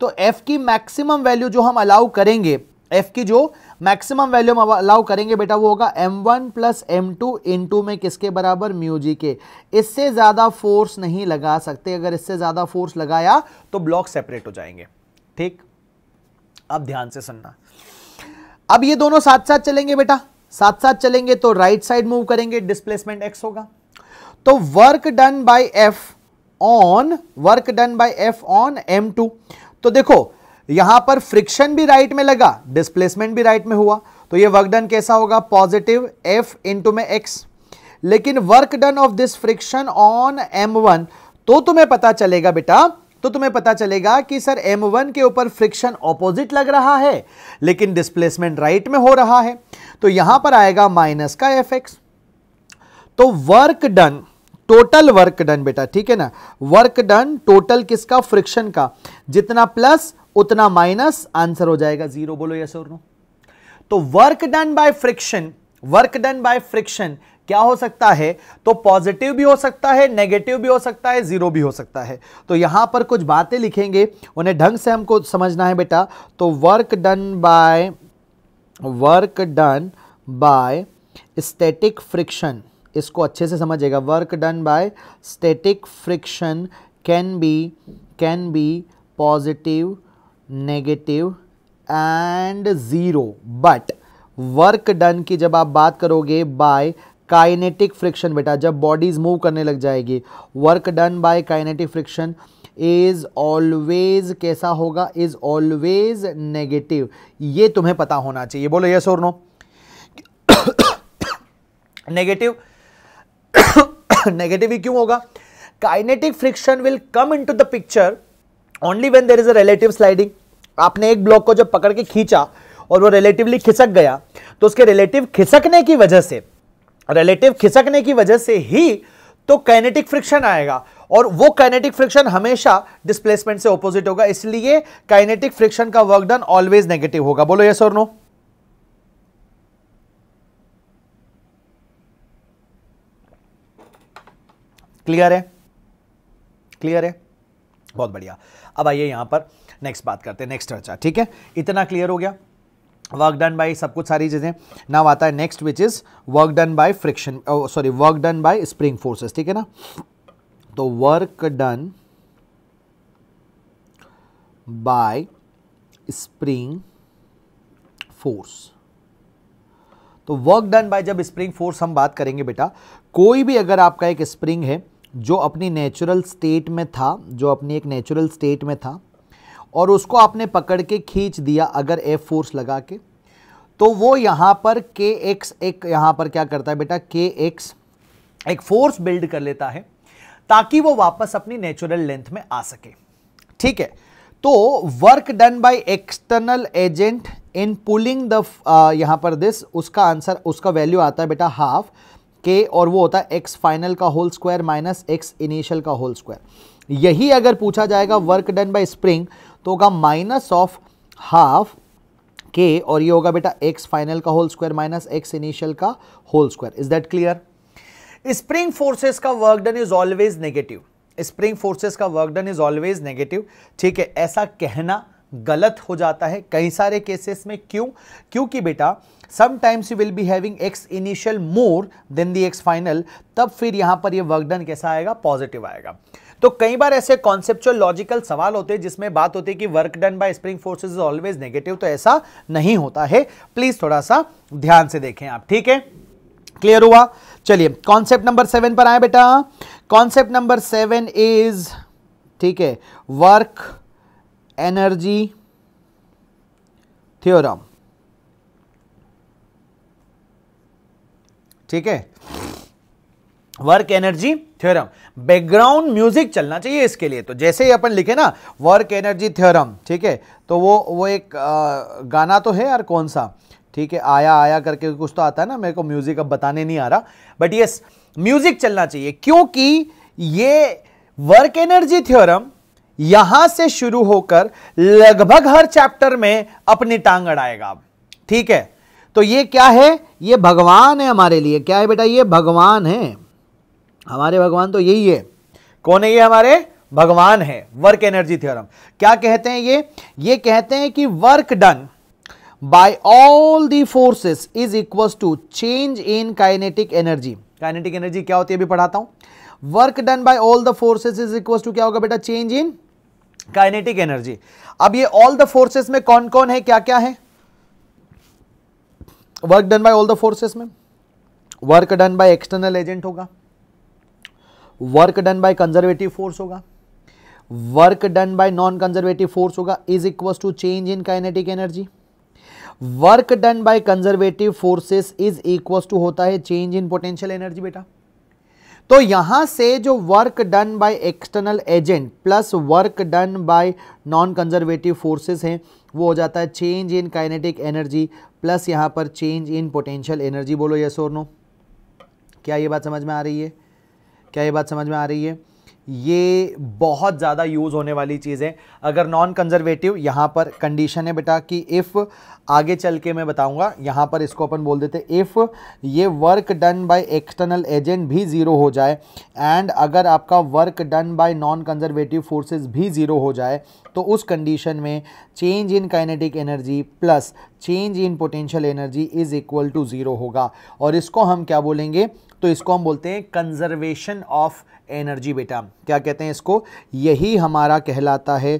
तो एफ की मैक्सिमम वैल्यू जो हम अलाउ करेंगे एफ की जो मैक्सिमम वैल्यू हम अलाउ करेंगे बेटा वो होगा M one plus M two in to में किसके बराबर म्यूजी के इससे ज़्यादा फोर्स नहीं लगा सकते अगर इससे ज़्यादा फोर्स लगाया तो ब्लॉक सेपरेट हो जाएंगे ठीक अब ध्यान से सुनना अब ये दोनों साथ साथ चलेंगे बेटा साथ साथ चलेंगे तो राइट साइड मूव करेंगे डिस्प्लेसमेंट एक्स होगा तो work done by F on work done by F on M two तो देखो यहां पर फ्रिक्शन भी राइट में लगा डिस्प्लेसमेंट भी राइट में हुआ तो ये वर्क डन कैसा होगा पॉजिटिव एफ इंटू में एक्स लेकिन work done of this friction on M one तो तुम्हें पता चलेगा बेटा तो तुम्हें पता चलेगा कि सर M1 के ऊपर फ्रिक्शन ऑपोजिट लग रहा है लेकिन डिस्प्लेसमेंट राइट में हो रहा है तो यहां पर आएगा माइनस का एफ एक्स तो work done total work done बेटा ठीक है ना वर्क डन टोटल किसका फ्रिक्शन का जितना प्लस उतना माइनस आंसर हो जाएगा जीरो बोलो यस और नो तो work done by friction work done by friction क्या हो सकता है तो पॉजिटिव भी हो सकता है नेगेटिव भी हो सकता है जीरो भी हो सकता है तो यहां पर कुछ बातें लिखेंगे उन्हें ढंग से हमको समझना है बेटा तो work done by work done by static friction इसको अच्छे से समझेगा work done by static friction can be can be positive negative and zero but work done की जब आप बात करोगे बाय काइनेटिक फ्रिक्शन बेटा जब बॉडीज मूव करने लग जाएगी work done by kinetic friction is always कैसा होगा इज ऑलवेज नेगेटिव ये तुम्हें पता होना चाहिए बोलो यस और नो नेगेटिव नेगेटिव ही क्यों होगा kinetic friction will come into the picture only when there is a relative sliding आपने एक ब्लॉक को जब पकड़ के खींचा और वो रिलेटिवली खिसक गया तो उसके रिलेटिव खिसकने की वजह से रिलेटिव खिसकने की वजह से ही तो काइनेटिक फ्रिक्शन आएगा और वो काइनेटिक फ्रिक्शन हमेशा डिस्प्लेसमेंट से ऑपोजिट होगा इसलिए काइनेटिक फ्रिक्शन का वर्क डन ऑलवेज नेगेटिव होगा बोलो यस और नो क्लियर है क्लियर है बहुत बढ़िया अब आइए यहां पर नेक्स्ट बात करते हैं नेक्स्ट चर्चा ठीक है इतना क्लियर हो गया वर्क डन बाई सब कुछ सारी चीज़ें नाउ आता है next which is work done by friction sorry work done by spring forces ठीक है ना तो work done by spring force तो वर्क डन बाय जब स्प्रिंग फोर्स हम बात करेंगे बेटा कोई भी अगर आपका एक स्प्रिंग है जो अपनी नेचुरल स्टेट में था जो अपनी एक नेचुरल स्टेट में था और उसको आपने पकड़ के खींच दिया अगर एफ फोर्स लगा के तो वो यहाँ पर के एक्स एक यहाँ पर क्या करता है बेटा के एक्स एक फोर्स बिल्ड कर लेता है ताकि वो वापस अपनी नेचुरल लेंथ में आ सके ठीक है तो work done by external agent in pulling the यहाँ पर दिस उसका आंसर उसका वैल्यू आता है बेटा हाफ के और वो होता है एक्स फाइनल का whole square minus x initial का होल स्क्वायर यही अगर पूछा जाएगा वर्क डन बाय स्प्रिंग तो होगा माइनस ऑफ हाफ के और ये होगा बेटा एक्स फाइनल का whole square minus x initial का whole square is that clear spring forces का work done is always negative spring forces का work done is always negative ठीक है ऐसा कहना गलत हो जाता है कई सारे केसेस में क्यों क्योंकि बेटा sometimes you will be having X initial more than the X final तब फिर यहां पर ये वर्क डन कैसा आएगा पॉजिटिव आएगा तो कई बार ऐसे कॉन्सेप्चुअल लॉजिकल सवाल होते हैं जिसमें बात होती है कि work done by spring forces is always negative तो ऐसा नहीं होता है प्लीज थोड़ा सा ध्यान से देखें आप ठीक है क्लियर हुआ चलिए कॉन्सेप्ट नंबर सेवन पर आए बेटा कॉन्सेप्ट नंबर सेवन इज ठीक है वर्क एनर्जी थियोराम ठीक है work energy theorem background music चलना चाहिए इसके लिए तो जैसे ही अपन लिखे ना वर्क एनर्जी थ्योरम ठीक है तो वो वो एक आ, गाना तो है यार कौन सा ठीक है आया आया करके कुछ तो आता है ना मेरे को म्यूजिक अब बताने नहीं आ रहा बट यस म्यूजिक चलना चाहिए क्योंकि ये वर्क एनर्जी थ्योरम यहां से शुरू होकर लगभग हर चैप्टर में अपनी टांग अड़ाएगा ठीक है तो ये क्या है ये भगवान है हमारे लिए क्या है बेटा ये भगवान है हमारे भगवान तो यही है कौन है ये हमारे भगवान है वर्क एनर्जी थ्योरम क्या कहते हैं ये ये कहते हैं कि work done by all the forces is equal to change in kinetic energy kinetic energy क्या होती है अभी पढ़ाता हूं work done by all the forces is equal to क्या होगा बेटा चेंज इन काइनेटिक एनर्जी अब ये ऑल द फोर्सेस में कौन कौन है क्या क्या है work done by all the forces में work done by external agent होगा work done by conservative force होगा work done by non conservative force होगा is equal to change in kinetic energy work done by conservative forces is equal to होता है change in potential energy बेटा तो यहां से जो work done by external agent plus work done by non conservative forces हैं वो हो जाता है change in kinetic energy plus यहां पर चेंज इन पोटेंशियल एनर्जी बोलो यस और नो क्या ये बात समझ में आ रही है क्या ये बात समझ में आ रही है ये बहुत ज़्यादा यूज़ होने वाली चीज़ है अगर नॉन कंजर्वेटिव यहाँ पर कंडीशन है बेटा कि इफ़ आगे चल के मैं बताऊँगा यहाँ पर इसको अपन बोल देते इफ़ ये work done by external agent भी ज़ीरो हो जाए एंड अगर आपका work done by non conservative forces भी ज़ीरो हो जाए तो उस कंडीशन में change in kinetic energy plus change in potential energy is equal to zero होगा और इसको हम क्या बोलेंगे तो इसको हम बोलते हैं कंजर्वेशन ऑफ एनर्जी बेटा क्या कहते हैं इसको यही हमारा कहलाता है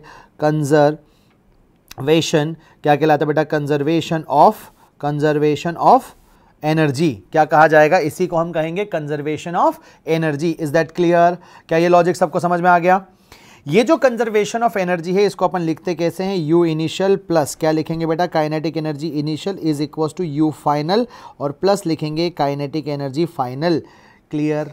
कंजर्वेशन क्या कहलाता है बेटा conservation of conservation of energy क्या कहा जाएगा इसी को हम कहेंगे conservation of energy is that clear क्या ये लॉजिक सबको समझ में आ गया ये जो कंजर्वेशन ऑफ एनर्जी है इसको अपन लिखते कैसे हैं यू इनिशियल प्लस क्या लिखेंगे बेटा kinetic energy initial is equal to U final और प्लस लिखेंगे kinetic energy final clear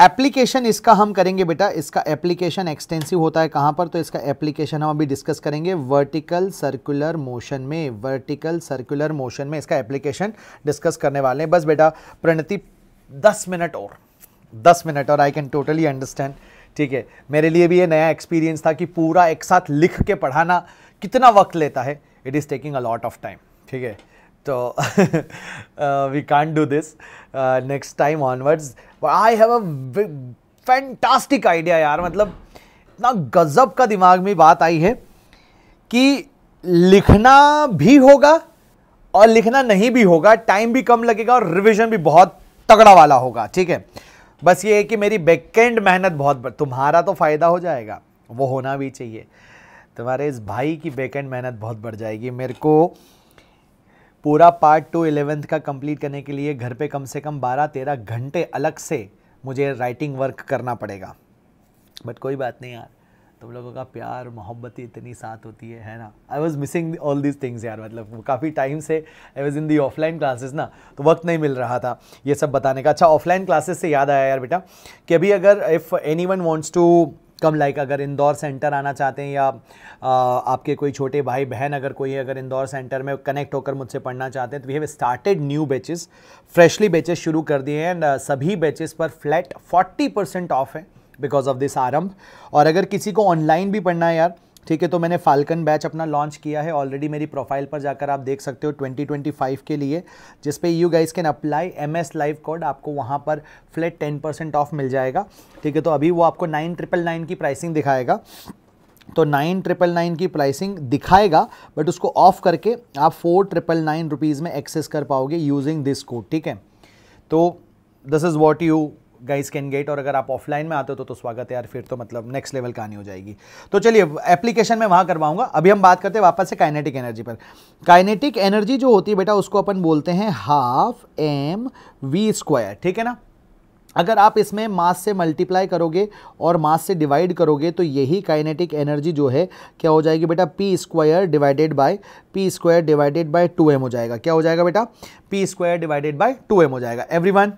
application इसका हम करेंगे बेटा इसका एप्लीकेशन एक्सटेंसिव होता है कहाँ पर तो इसका एप्लीकेशन हम अभी डिस्कस करेंगे वर्टिकल सर्कुलर मोशन में वर्टिकल सर्कुलर मोशन में इसका एप्लीकेशन डिस्कस करने वाले हैं बस बेटा प्रणति दस मिनट और दस मिनट और आई कैन टोटली अंडरस्टैंड ठीक है मेरे लिए भी ये नया एक्सपीरियंस था कि पूरा एक साथ लिख के पढ़ाना कितना वक्त लेता है it is taking a lot of time ठीक है तो we can do this next time onwards but I have a fantastic idea यार मतलब इतना गजब का दिमाग में बात आई है कि लिखना भी होगा और लिखना नहीं भी होगा टाइम भी कम लगेगा और रिविजन भी बहुत तगड़ा वाला होगा ठीक है बस ये है कि मेरी बैकेंड मेहनत बहुत तुम्हारा तो फ़ायदा हो जाएगा वो होना भी चाहिए तुम्हारे इस भाई की बैकेंड मेहनत बहुत बढ़ जाएगी मेरे को पूरा पार्ट टू इलेवेंथ का कंप्लीट करने के लिए घर पे कम से कम 12-13 घंटे अलग से मुझे राइटिंग वर्क करना पड़ेगा बट कोई बात नहीं यार तुम लोगों का प्यार मोहब्बत ही इतनी साथ होती है है ना I was missing all these things यार मतलब काफ़ी टाइम से I was in the offline classes ना तो वक्त नहीं मिल रहा था ये सब बताने का अच्छा ऑफलाइन क्लासेस से याद आया यार बेटा कि अभी अगर if anyone wants to come like अगर इंदौर सेंटर आना चाहते हैं या आ, आपके कोई छोटे भाई बहन अगर कोई अगर इंदौर सेंटर में कनेक्ट होकर मुझसे पढ़ना चाहते हैं तो we have started new batches freshly batches शुरू कर दिए हैं एंड सभी बैचेस पर फ्लैट 40 परसेंट ऑफ है बिकॉज ऑफ दिस आरंभ और अगर किसी को ऑनलाइन भी पढ़ना है यार ठीक है तो मैंने फाल्कन बैच अपना लॉन्च किया है ऑलरेडी मेरी प्रोफाइल पर जाकर आप देख सकते हो 2025 के लिए जिसपे you guys can apply M S live code आपको वहाँ पर फ्लैट टेन परसेंट ऑफ मिल जाएगा ठीक है तो अभी वो आपको नाइन ट्रिपल नाइन की प्राइसिंग दिखाएगा तो नाइन ट्रिपल नाइन की प्राइसिंग दिखाएगा बट उसको ऑफ करके आप फोर ट्रिपल नाइन रुपीज़ में एक्सेस कर पाओगे यूजिंग दिस कोड ठीक है तो this is what you guys can get और अगर आप ऑफलाइन में आते हो तो, तो स्वागत है यार फिर तो मतलब नेक्स्ट लेवल कहानी हो जाएगी तो चलिए एप्लीकेशन में वहाँ करवाऊंगा अभी हम बात करते हैं वापस से काइनेटिक एनर्जी पर काइनेटिक एनर्जी जो होती है बेटा उसको अपन बोलते हैं हाफ एम वी स्क्वायर ठीक है ना अगर आप इसमें मास से मल्टीप्लाई करोगे और मास से डिवाइड करोगे तो यही काइनेटिक एनर्जी जो है क्या हो जाएगी बेटा P square divided by P square divided by two M हो जाएगा क्या हो जाएगा बेटा P square divided by two M हो जाएगा एवरीवन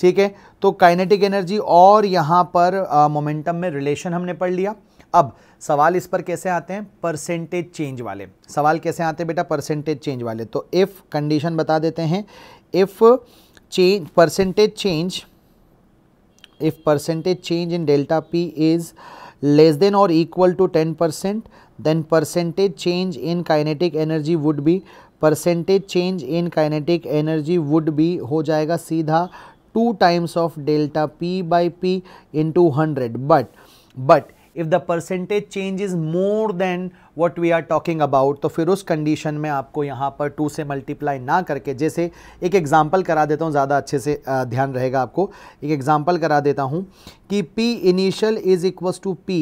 ठीक है तो काइनेटिक एनर्जी और यहाँ पर मोमेंटम में रिलेशन हमने पढ़ लिया अब सवाल इस पर कैसे आते हैं परसेंटेज चेंज वाले सवाल कैसे आते हैं बेटा परसेंटेज चेंज वाले तो इफ़ कंडीशन बता देते हैं if change percentage change if percentage change in delta P is less than और equal to ten percent then percentage change in kinetic energy would be percentage change in kinetic energy would भी हो जाएगा सीधा two times of delta P by P into hundred but but if the percentage change is more than what we are talking about तो फिर उस condition में आपको यहाँ पर टू से मल्टीप्लाई ना करके जैसे एक एग्ज़ाम्पल करा देता हूँ ज़्यादा अच्छे से ध्यान रहेगा आपको एक एग्ज़ाम्पल करा देता हूँ कि P initial is equals to P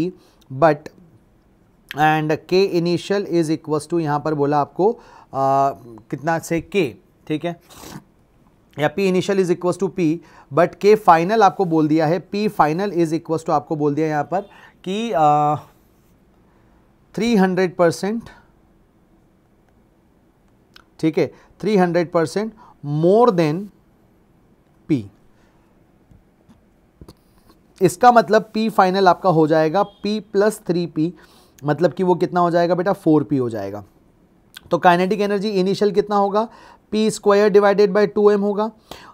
but and K initial is equals to यहाँ पर बोला आपको आ, कितना से K ठीक है या P initial is equals to P but K final आपको बोल दिया है P final is equal to आपको बोल दिया यहाँ पर कि थ्री हंड्रेड परसेंट ठीक है three hundred percent more than P इसका मतलब P फाइनल आपका हो जाएगा P प्लस थ्री पी मतलब कि वो कितना हो जाएगा बेटा फोर पी हो जाएगा तो काइनेटिक एनर्जी इनिशियल कितना होगा P square divided by two M होगा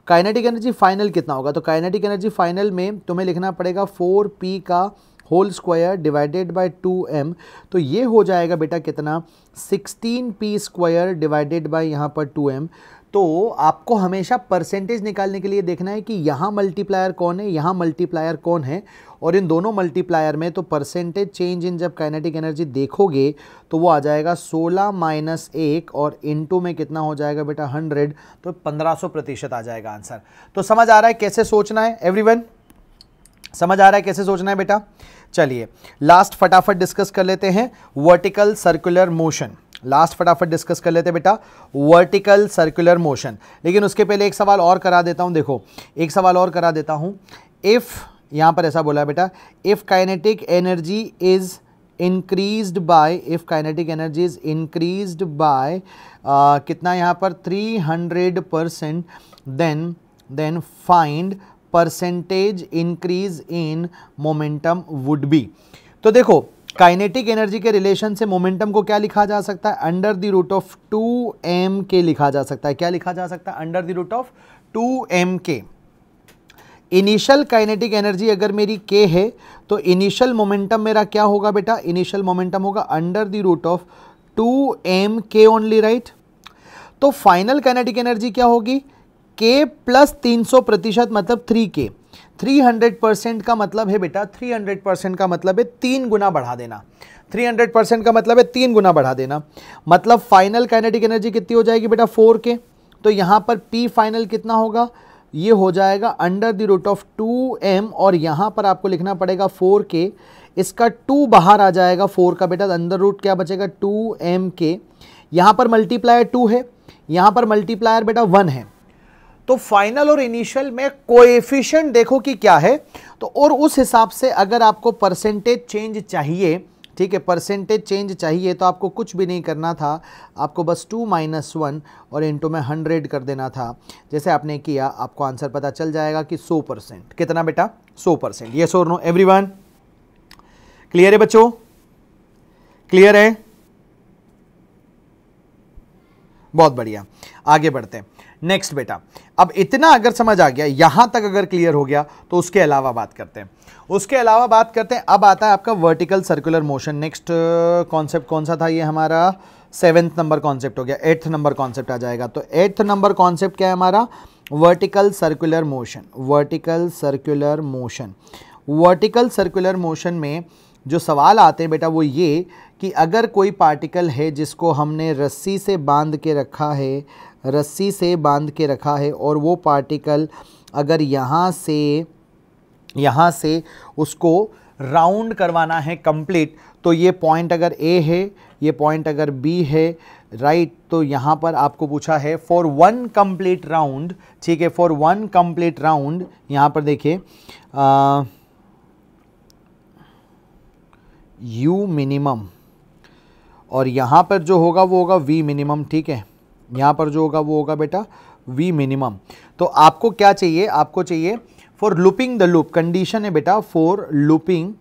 काइनेटिक एनर्जी फाइनल कितना होगा तो काइनेटिक एनर्जी फाइनल में तुम्हें लिखना पड़ेगा फोर पी का whole square divided by two M तो ये हो जाएगा बेटा कितना sixteen P square divided by यहाँ पर टू एम तो आपको हमेशा परसेंटेज निकालने के लिए देखना है कि यहाँ मल्टीप्लायर कौन है यहाँ मल्टीप्लायर कौन है और इन दोनों मल्टीप्लायर में तो परसेंटेज चेंज इन जब काइनेटिक एनर्जी देखोगे तो वो आ जाएगा 16 माइनस एक और इनटू में कितना हो जाएगा बेटा 100 तो 1500 प्रतिशत आ जाएगा आंसर तो समझ आ रहा है कैसे सोचना है एवरी समझ आ रहा है कैसे सोचना है बेटा चलिए लास्ट फटाफट डिस्कस कर लेते हैं वर्टिकल सर्कुलर मोशन लास्ट फटाफट डिस्कस कर लेते बेटा वर्टिकल सर्कुलर मोशन लेकिन उसके पहले एक सवाल और करा देता हूँ देखो एक सवाल और करा देता हूँ इफ़ यहाँ पर ऐसा बोला बेटा if kinetic energy is increased by if kinetic energy is increased by कितना यहाँ पर 300 percent then then find percentage increase in momentum would be तो देखो काइनेटिक एनर्जी के रिलेशन से मोमेंटम को क्या लिखा जा सकता है under the root of two M K लिखा जा सकता है क्या लिखा जा सकता है under the root of two M K initial kinetic energy अगर मेरी के है तो इनिशियल मोमेंटम मेरा क्या होगा बेटा इनिशियल मोमेंटम होगा under the root of two M K only right तो फाइनल काइनेटिक एनर्जी क्या होगी के प्लस तीन सौ प्रतिशत मतलब थ्री के 300 परसेंट का मतलब है बेटा 300 परसेंट का मतलब है तीन गुना बढ़ा देना 300 परसेंट का मतलब है तीन गुना बढ़ा देना मतलब फाइनल काइनेटिक एनर्जी कितनी हो जाएगी बेटा फोर के तो यहाँ पर पी फाइनल कितना होगा ये हो जाएगा under the root of two M और यहाँ पर आपको लिखना पड़ेगा फोर के इसका टू बाहर आ जाएगा फोर का बेटा अंडर तो रूट क्या बचेगा टू एम के यहाँ पर मल्टीप्लायर टू है यहाँ पर मल्टीप्लायर बेटा वन है तो फाइनल और इनिशियल में कोएफिशिएंट देखो कि क्या है तो और उस हिसाब से अगर आपको परसेंटेज चेंज चाहिए ठीक है परसेंटेज चेंज चाहिए तो आपको कुछ भी नहीं करना था आपको बस टू माइनस वन और इंटू में हंड्रेड कर देना था जैसे आपने किया आपको आंसर पता चल जाएगा कि सौ परसेंट कितना बेटा सौ परसेंट ये और नो एवरी क्लियर है बच्चों क्लियर है बहुत बढ़िया आगे बढ़ते हैं नेक्स्ट बेटा अब इतना अगर समझ आ गया यहाँ तक अगर क्लियर हो गया तो उसके अलावा बात करते हैं उसके अलावा बात करते हैं अब आता है आपका vertical circular motion next concept कौन सा था ये हमारा सेवेंथ नंबर कॉन्सेप्ट हो गया एट्थ नंबर कॉन्सेप्ट आ जाएगा तो एट्थ नंबर कॉन्सेप्ट क्या है हमारा vertical circular motion vertical circular motion vertical circular motion में जो सवाल आते हैं बेटा वो ये कि अगर कोई पार्टिकल है जिसको हमने रस्सी से बांध के रखा है रस्सी से बांध के रखा है और वो पार्टिकल अगर यहाँ से यहाँ से उसको राउंड करवाना है कंप्लीट तो ये पॉइंट अगर ए है ये पॉइंट अगर बी है राइट right, तो यहाँ पर आपको पूछा है फॉर वन कंप्लीट राउंड ठीक है फॉर वन कंप्लीट राउंड यहाँ पर देखिए यू मिनिमम और यहाँ पर जो होगा वो होगा वी मिनिमम ठीक है यहाँ पर जो होगा वो होगा बेटा वी मिनिमम तो आपको क्या चाहिए आपको चाहिए for looping the loop condition है बेटा for looping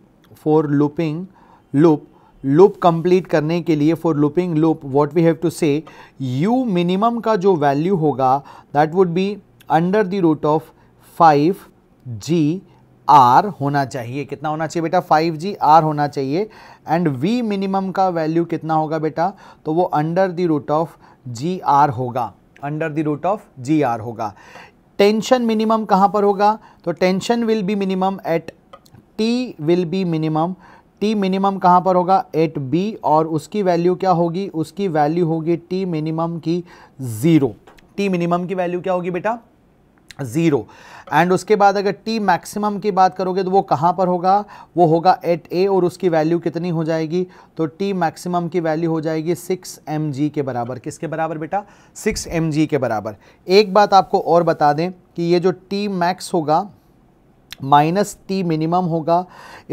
for looping loop loop complete करने के लिए for looping loop what we have to say U minimum का जो वैल्यू होगा that would be under the root of five G R होना चाहिए कितना होना चाहिए बेटा फाइव जी आर होना चाहिए एंड वी मिनिमम का वैल्यू कितना होगा बेटा तो वो under the root of G R होगा under the root of G R होगा टेंशन मिनिमम कहाँ पर होगा तो tension will be minimum at T will be minimum T minimum कहाँ पर होगा एट बी और उसकी वैल्यू क्या होगी उसकी वैल्यू होगी टी मिनिमम की ज़ीरो टी मिनिमम की वैल्यू क्या होगी बेटा ज़ीरो एंड उसके बाद अगर टी मैक्सिमम की बात करोगे तो वो कहाँ पर होगा वो होगा एट ए और उसकी वैल्यू कितनी हो जाएगी तो टी मैक्सिमम की वैल्यू हो जाएगी सिक्स एम जी के बराबर किसके बराबर बेटा सिक्स एम जी के बराबर एक बात आपको और बता दें कि ये जो टी मैक्स होगा माइनस टी मिनिमम होगा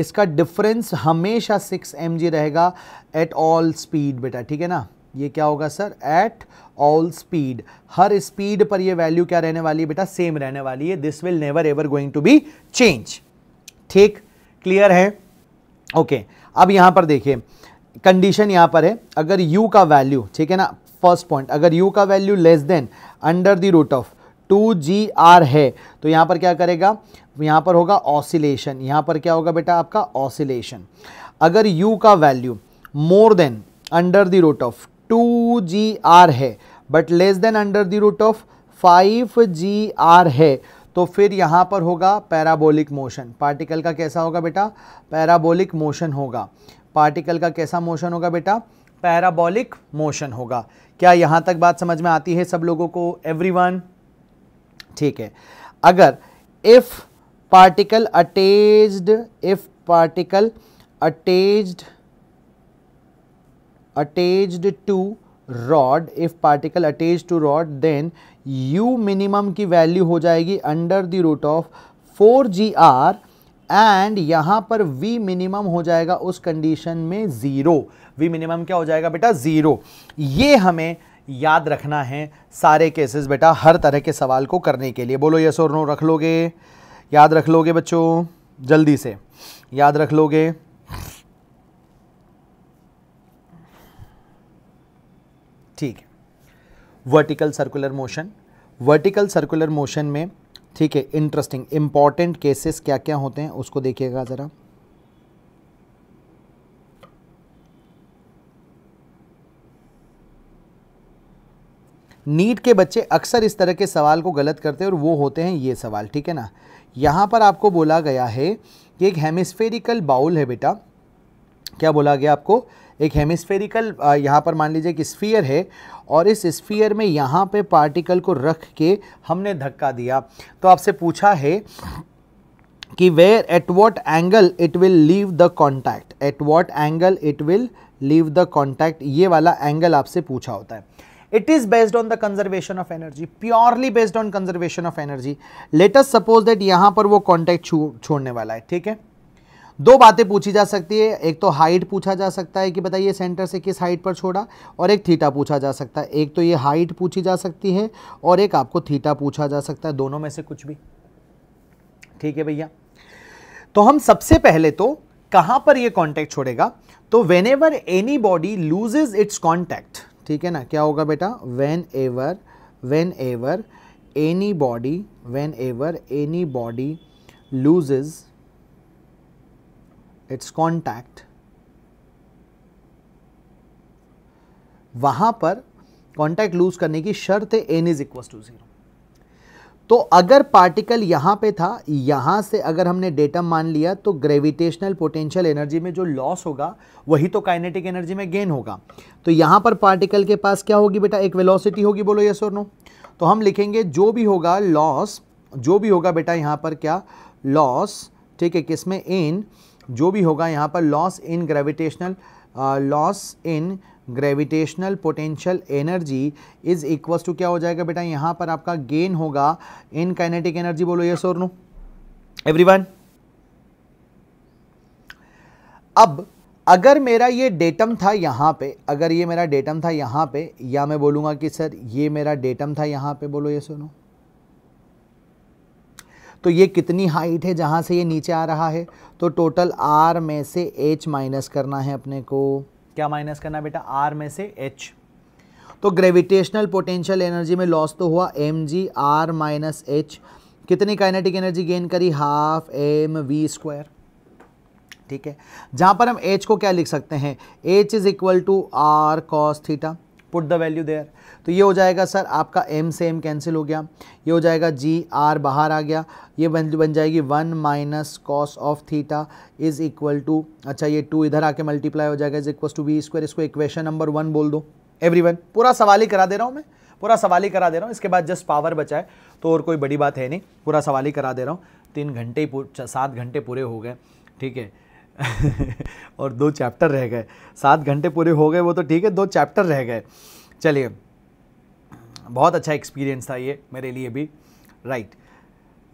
इसका डिफरेंस हमेशा सिक्स एम जी रहेगा एट ऑल स्पीड बेटा ठीक है ना ये क्या होगा सर एट ऑल स्पीड हर स्पीड पर ये वैल्यू क्या रहने वाली है बेटा सेम रहने वाली है this will never ever going to be change ठीक क्लियर है ओके okay, अब यहां पर देखिए कंडीशन यहां पर है अगर u का वैल्यू ठीक है ना फर्स्ट पॉइंट अगर u का value less than under the root of two G R है तो यहां पर क्या करेगा यहां पर होगा ऑसिलेशन यहां पर क्या होगा बेटा आपका ऑसिलेशन अगर u का value more than under the root of two G R है but less than under the root of five G R है तो फिर यहाँ पर होगा पैराबोलिक मोशन पार्टिकल का कैसा होगा बेटा पैराबोलिक मोशन होगा पार्टिकल का कैसा मोशन होगा बेटा पैराबोलिक मोशन होगा क्या यहाँ तक बात समझ में आती है सब लोगों को वन ठीक है अगर if particle attached if particle attached attached to rod if particle attach to rod then you minimum की वैल्यू हो जाएगी under the root of four G R and यहाँ पर वी मिनिमम हो जाएगा उस कंडीशन में ज़ीरो वी मिनिमम क्या हो जाएगा बेटा ज़ीरो ये हमें याद रखना है सारे केसेस बेटा हर तरह के सवाल को करने के लिए बोलो यस और नो रख लोगे याद रख लोगे बच्चों जल्दी से याद रख लोगे ठीक है vertical circular motion vertical circular motion में ठीक है इंटरेस्टिंग इंपॉर्टेंट केसेस क्या क्या होते हैं उसको देखिएगा ज़रा नीट के बच्चे अक्सर इस तरह के सवाल को गलत करते हैं और वो होते हैं ये सवाल ठीक है ना यहाँ पर आपको बोला गया है कि एक हेमिस्फेरिकल बाउल है बेटा क्या बोला गया आपको एक हेमिस्फेरिकल uh, यहाँ पर मान लीजिए कि स्फीयर है और इस स्फीयर में यहाँ पे पार्टिकल को रख के हमने धक्का दिया तो आपसे पूछा है कि where at what angle it will leave the contact at what angle it will leave the contact ये वाला एंगल आपसे पूछा होता है it is based on the conservation of energy purely based on conservation of energy let's suppose that यहां यहाँ पर वो कॉन्टैक्ट छोड़ने वाला है ठीक है दो बातें पूछी जा सकती है एक तो हाइट पूछा जा सकता है कि बताइए सेंटर से किस हाइट पर छोड़ा और एक थीटा पूछा जा सकता है एक तो ये हाइट पूछी जा सकती है और एक आपको थीटा पूछा जा सकता है दोनों में से कुछ भी ठीक है भैया तो हम सबसे पहले तो कहां पर ये कॉन्टैक्ट छोड़ेगा तो whenever anybody loses its contact ठीक है ना क्या होगा बेटा whenever whenever anybody whenever anybody loses its contact वहां पर कॉन्टैक्ट लूज करने की शर्त है N is equal to zero तो अगर पार्टिकल यहां पे था यहां से अगर हमने डेटम मान लिया तो ग्रेविटेशनल पोटेंशियल एनर्जी में जो लॉस होगा वही तो काइनेटिक एनर्जी में गेन होगा तो यहां पर पार्टिकल के पास क्या होगी बेटा एक वेलोसिटी होगी बोलो यस और नो तो हम लिखेंगे जो भी होगा लॉस जो भी होगा बेटा यहां पर क्या लॉस ठीक है किसमें एन जो भी होगा यहाँ पर loss in gravitational loss in gravitational potential energy is equals to क्या हो जाएगा बेटा यहाँ पर आपका गेन होगा इन काइनेटिक एनर्जी बोलो ये सोर नो एवरी अब अगर मेरा ये डेटम था यहाँ पे अगर ये मेरा डेटम था यहाँ पे या मैं बोलूँगा कि सर ये मेरा डेटम था यहाँ पे बोलो ये और तो ये कितनी हाइट है जहाँ से ये नीचे आ रहा है तो टोटल आर में से एच माइनस करना है अपने को क्या माइनस करना बेटा आर में से एच तो ग्रेविटेशनल पोटेंशियल एनर्जी में लॉस तो हुआ M G R minus H कितनी काइनेटिक एनर्जी गेन करी हाफ एम वी स्क्वायर ठीक है जहाँ पर हम एच को क्या लिख सकते हैं H is equal to R cos theta put the value there तो ये हो जाएगा सर आपका एम से एम कैंसिल हो गया ये हो जाएगा जी आर बाहर आ गया ये बन बन जाएगी one minus cos of theta is equal to अच्छा ये टू इधर आके मल्टीप्लाई हो जाएगा is equal to B square इसको इक्वेशन नंबर वन बोल दो वन पूरा सवाल ही करा दे रहा हूँ मैं पूरा सवाल ही करा दे रहा हूँ इसके बाद जस्ट पावर बचाए तो और कोई बड़ी बात है नहीं पूरा सवाल ही करा दे रहा हूँ तीन घंटे ही सात घंटे पूरे हो गए ठीक है [LAUGHS] और दो चैप्टर रह गए सात घंटे पूरे हो गए वो तो ठीक है दो चैप्टर रह गए चलिए बहुत अच्छा एक्सपीरियंस था ये मेरे लिए भी राइट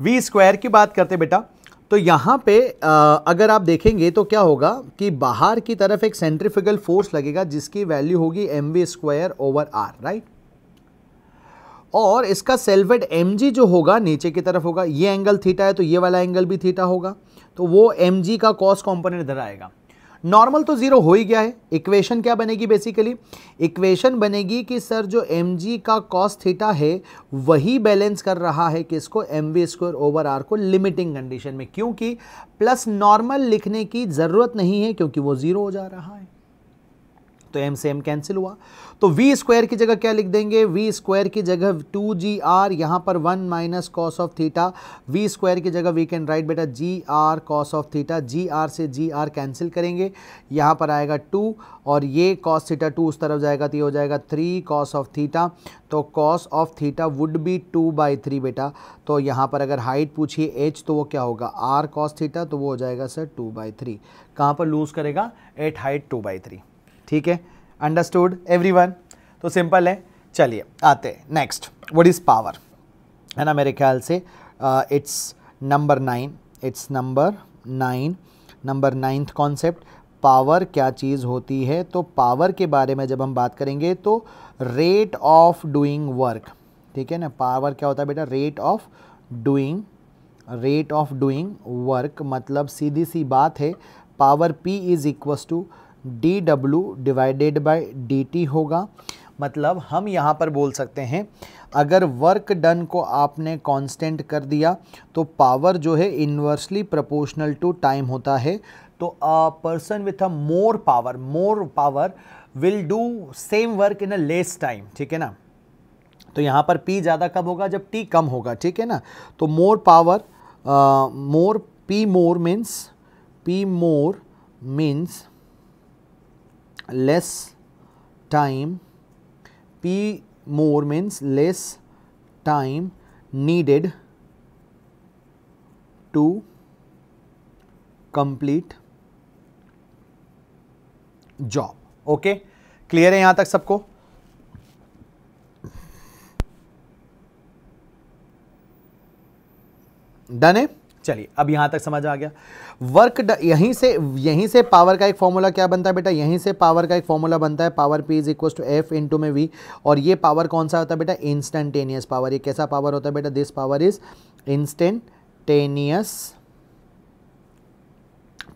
वी स्क्वायर की बात करते बेटा तो यहाँ पे अगर आप देखेंगे तो क्या होगा कि बाहर की तरफ एक सेंट्रिफिकल फोर्स लगेगा जिसकी वैल्यू होगी M we square over R right और इसका सेल्वेट एम जी जो होगा नीचे की तरफ होगा ये एंगल थीटा है तो ये वाला एंगल भी थीटा होगा तो वो एम जी का कॉस कॉम्पोनेंट इधर आएगा नॉर्मल तो ज़ीरो हो ही गया है इक्वेशन क्या बनेगी बेसिकली इक्वेशन बनेगी कि सर जो एम जी का कॉस थीटा है वही बैलेंस कर रहा है किसको M we square over R को लिमिटिंग कंडीशन में क्योंकि प्लस नॉर्मल लिखने की ज़रूरत नहीं है क्योंकि वो ज़ीरो हो जा रहा है तो एम से एम कैंसिल हुआ तो वी स्क्वायर की जगह क्या लिख देंगे वी स्क्वायर की जगह टू जी आर यहाँ पर one minus cos of theta V square की जगह वी कैन राइट बेटा जी R cos of theta G R से जी आर कैंसिल करेंगे यहाँ पर आएगा टू और ये कॉस थीटा टू उस तरफ जाएगा तो ये हो जाएगा थ्री कॉस ऑफ थीटा तो cos of theta would be two by three बेटा तो यहाँ पर अगर हाइट पूछिए एच तो वो क्या होगा आर कॉस थीटा तो वो हो जाएगा सर टू बाई थ्री कहाँ पर लूज़ करेगा at height two by three ठीक है अंडरस्टूड एवरीवन तो सिंपल है चलिए आते हैं नेक्स्ट व्हाट इज़ पावर है ना मेरे ख्याल से it's number nine it's number nine number ninth concept power क्या चीज़ होती है तो पावर के बारे में जब हम बात करेंगे तो रेट ऑफ डूइंग वर्क ठीक है ना पावर क्या होता है बेटा rate of doing rate of doing work मतलब सीधी सी बात है power P is equals to D W divided by D T होगा मतलब हम यहाँ पर बोल सकते हैं अगर वर्क डन को आपने कांस्टेंट कर दिया तो पावर जो है इन्वर्सली प्रोपोर्शनल टू टाइम होता है तो a person with a more power more power will do same work in a less time ठीक है ना तो यहाँ पर पी ज़्यादा कब होगा जब टी कम होगा ठीक है ना तो more power more P more means P more means less time p more means less time needed to complete job okay clear hai yahan tak sabko done hai? चलिए अब यहाँ तक समझ आ गया वर्क यहीं से यहीं से पावर का एक फॉर्मूला क्या बनता है बेटा यहीं से पावर का एक फॉर्मूला बनता है power P is equal to F in to में वी और ये पावर कौन सा होता है बेटा इंस्टेंटेनियस पावर ये कैसा पावर होता है बेटा this power is instantaneous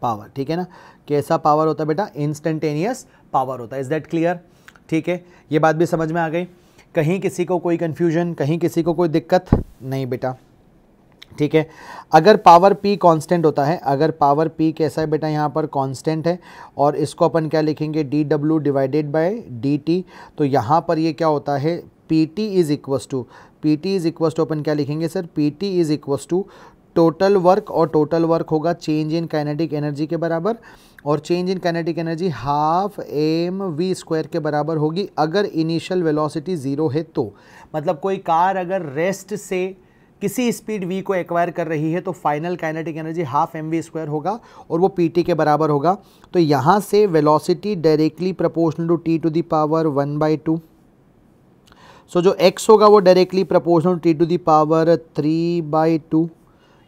power ठीक है ना कैसा पावर होता है बेटा इंस्टेंटेनियस पावर होता है इज दैट क्लियर ठीक है ये बात भी समझ में आ गई कहीं किसी को कोई कन्फ्यूजन कहीं किसी को कोई दिक्कत नहीं बेटा ठीक है अगर पावर पी कांस्टेंट होता है अगर पावर पी कैसा है बेटा यहाँ पर कांस्टेंट है और इसको अपन क्या लिखेंगे D W divided by D T तो यहाँ पर ये क्या होता है P T is equals to P T is equals to अपन क्या लिखेंगे sir P T is equals to total work और टोटल वर्क होगा चेंज इन काइनेटिक एनर्जी के बराबर और change in kinetic energy half M we square के बराबर होगी अगर इनिशियल वेलोसिटी ज़ीरो है तो मतलब कोई कार अगर रेस्ट से किसी स्पीड वी को एक्वायर कर रही है तो final kinetic energy half M we square होगा और वो पी टी के बराबर होगा तो यहाँ से velocity directly proportional to T to the power one by two so जो एक्स होगा वो directly proportional T to the power three by two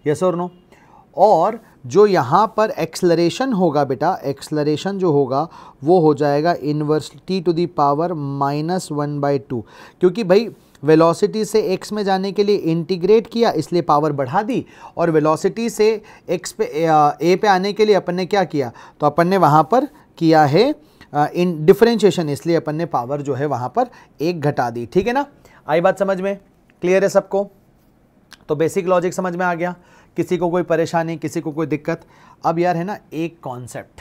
yes और नो और जो यहाँ पर एक्सलरेशन होगा बेटा एक्सलरेशन जो होगा वो हो जाएगा inverse T to the power minus one by two क्योंकि भाई वेलोसिटी से एक्स में जाने के लिए इंटीग्रेट किया इसलिए पावर बढ़ा दी और वेलोसिटी से एक्स पे ए पे आने के लिए अपन ने क्या किया तो अपन ने वहाँ पर किया है इन डिफ्रेंशिएशन इसलिए अपन ने पावर जो है वहाँ पर एक घटा दी ठीक है ना आई बात समझ में क्लियर है सबको तो बेसिक लॉजिक समझ में आ गया किसी को कोई परेशानी किसी को कोई दिक्कत अब यार है ना एक कॉन्सेप्ट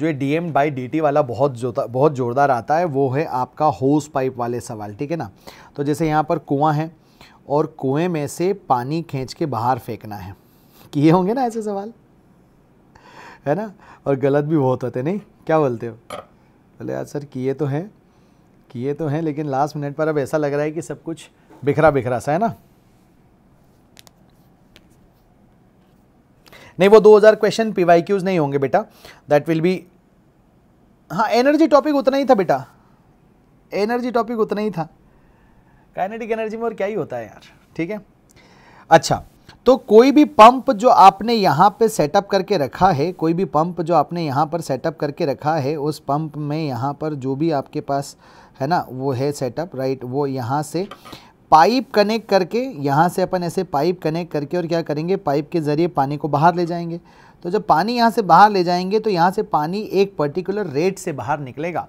जो ये D M by D T वाला बहुत जो बहुत ज़ोरदार आता है वो है आपका होस पाइप वाले सवाल ठीक है ना तो जैसे यहाँ पर कुआँ है और कुएँ में से पानी खींच के बाहर फेंकना है किए होंगे ना ऐसे सवाल है ना और गलत भी बहुत होते नहीं क्या बोलते हो बोले यार सर किए तो हैं किए तो हैं लेकिन लास्ट मिनट पर अब ऐसा लग रहा है कि सब कुछ बिखरा बिखरा सा है ना नहीं वो 2000 क्वेश्चन पी वाई क्यूज नहीं होंगे बेटा दैट विल बी हाँ एनर्जी टॉपिक उतना ही था बेटा एनर्जी टॉपिक उतना ही था काइनेटिक एनर्जी में और क्या ही होता है यार ठीक है अच्छा तो कोई भी पंप जो आपने यहाँ पे सेटअप करके रखा है कोई भी पंप जो आपने यहाँ पर सेटअप करके रखा है उस पंप में यहाँ पर जो भी आपके पास है ना वो है सेटअप राइट वो यहाँ से पाइप कनेक्ट करके यहाँ से अपन ऐसे पाइप कनेक्ट करके और क्या करेंगे पाइप के ज़रिए पानी को बाहर ले जाएंगे तो जब पानी यहाँ से बाहर ले जाएंगे तो यहाँ से पानी एक पर्टिकुलर रेट से बाहर निकलेगा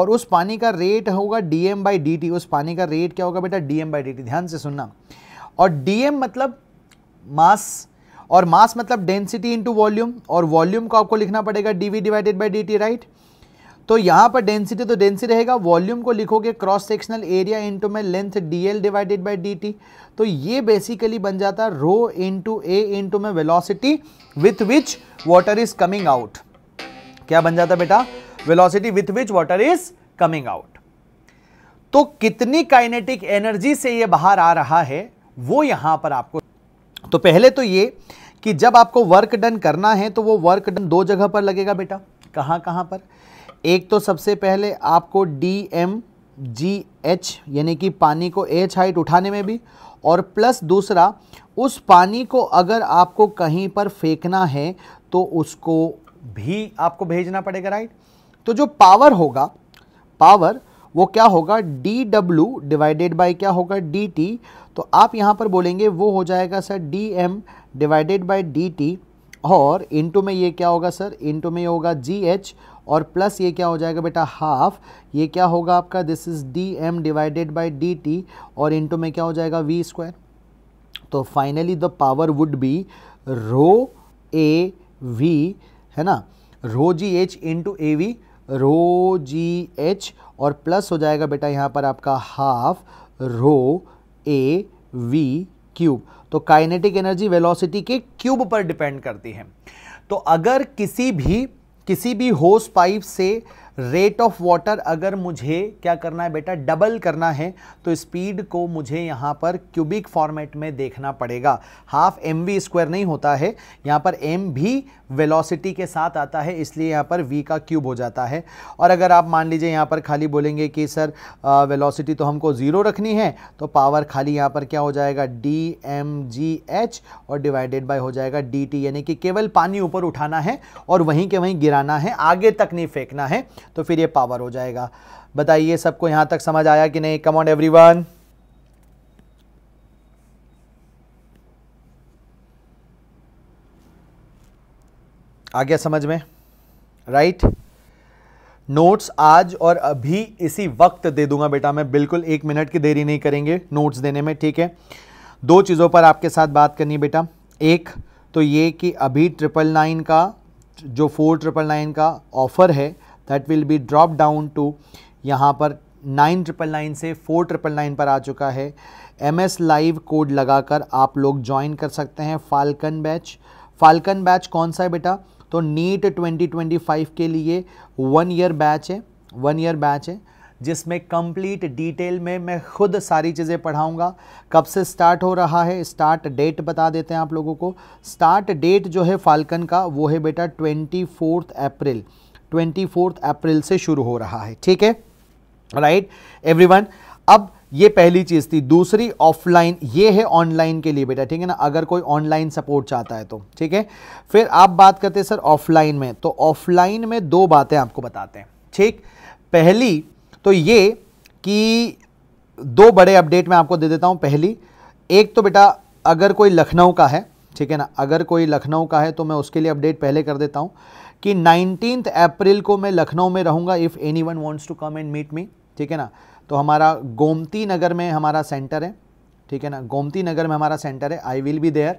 और उस पानी का रेट होगा D M by D T उस पानी का रेट क्या होगा बेटा D M by D T ध्यान से सुनना और डी एम मतलब मास और मास मतलब डेंसिटी इंटू वॉल्यूम और वॉल्यूम को आपको लिखना पड़ेगा D we divided by D T right right? तो यहाँ पर डेंसिटी तो डेंसिटी रहेगा वॉल्यूम को लिखोगे क्रॉस सेक्शनल एरिया इंटू में length D L divided by D T तो ये बेसिकली बन जाता है रो इंटू ए इंटू में velocity with which water is coming out क्या बन जाता बेटा velocity with which water is coming out तो कितनी काइनेटिक एनर्जी से ये बाहर आ रहा है वो यहां पर आपको तो पहले तो ये कि जब आपको वर्क डन करना है तो वो वर्क डन दो जगह पर लगेगा बेटा कहाँ कहाँ पर एक तो सबसे पहले आपको डी एम जी एच यानी कि पानी को एच हाइट उठाने में भी और प्लस दूसरा उस पानी को अगर आपको कहीं पर फेंकना है तो उसको भी आपको भेजना पड़ेगा राइट तो जो पावर होगा पावर वो क्या होगा डी डब्ल्यू डिवाइडेड बाई क्या होगा डी टी तो आप यहाँ पर बोलेंगे वो हो जाएगा sir D M divided by D T और इंटू में ये क्या होगा सर इंटू में ये होगा जी एच और प्लस ये क्या हो जाएगा बेटा हाफ ये क्या होगा आपका this is D M divided by D T और इंटू में क्या हो जाएगा वी स्क्वायर तो finally the power would be rho A V है ना rho G H into A V rho G H और प्लस हो जाएगा बेटा यहाँ पर आपका half rho A V cube तो काइनेटिक एनर्जी वेलोसिटी के क्यूब पर डिपेंड करती है तो अगर किसी भी किसी भी होस पाइप से रेट ऑफ वाटर अगर मुझे क्या करना है बेटा डबल करना है तो स्पीड को मुझे यहाँ पर क्यूबिक फॉर्मेट में देखना पड़ेगा हाफ एम वी स्क्वायर नहीं होता है यहाँ पर एम भी वेलोसिटी के साथ आता है इसलिए यहाँ पर वी का क्यूब हो जाता है और अगर आप मान लीजिए यहाँ पर खाली बोलेंगे कि सर वेलोसिटी तो हमको ज़ीरो रखनी है तो पावर खाली यहाँ पर क्या हो जाएगा डी एम जी एच और डिवाइडेड बाय हो जाएगा डी टी यानी कि केवल पानी ऊपर उठाना है और वहीं के वहीं गिराना है आगे तक नहीं फेंकना है तो फिर ये पावर हो जाएगा बताइए सबको यहाँ तक समझ आया कि नहीं कम ऑन वन आ गया समझ में राइट right? नोट्स आज और अभी इसी वक्त दे दूंगा बेटा मैं बिल्कुल एक मिनट की देरी नहीं करेंगे नोट्स देने में ठीक है दो चीज़ों पर आपके साथ बात करनी बेटा एक तो ये कि अभी ट्रिपल नाइन का जो फोर ट्रिपल नाइन का ऑफ़र है that will be drop down to यहाँ पर नाइन ट्रिपल नाइन से फोर ट्रिपल नाइन पर आ चुका है एम एस लाइव कोड लगाकर आप लोग ज्वाइन कर सकते हैं फाल्कन बैच फाल्कन बैच कौन सा है बेटा तो नीट 2025 के लिए वन ईयर बैच है वन ईयर बैच है जिसमें कंप्लीट डिटेल में मैं खुद सारी चीज़ें पढ़ाऊंगा कब से स्टार्ट हो रहा है स्टार्ट डेट बता देते हैं आप लोगों को स्टार्ट डेट जो है फाल्कन का वो है बेटा twenty fourth April twenty April से शुरू हो रहा है ठीक है राइट एवरीवन अब ये पहली चीज़ थी दूसरी ऑफलाइन ये है ऑनलाइन के लिए बेटा ठीक है ना अगर कोई ऑनलाइन सपोर्ट चाहता है तो ठीक है फिर आप बात करते हैं सर ऑफलाइन में तो ऑफलाइन में दो बातें आपको बताते हैं ठीक पहली तो ये कि दो बड़े अपडेट मैं आपको दे देता हूँ पहली एक तो बेटा अगर कोई लखनऊ का है ठीक है ना अगर कोई लखनऊ का है तो मैं उसके लिए अपडेट पहले कर देता हूँ कि नाइनटीन अप्रैल को मैं लखनऊ में रहूँगा if anyone wants to come and meet me ठीक है ना तो हमारा गोमती नगर में हमारा सेंटर है ठीक है ना गोमती नगर में हमारा सेंटर है आई विल बी देयर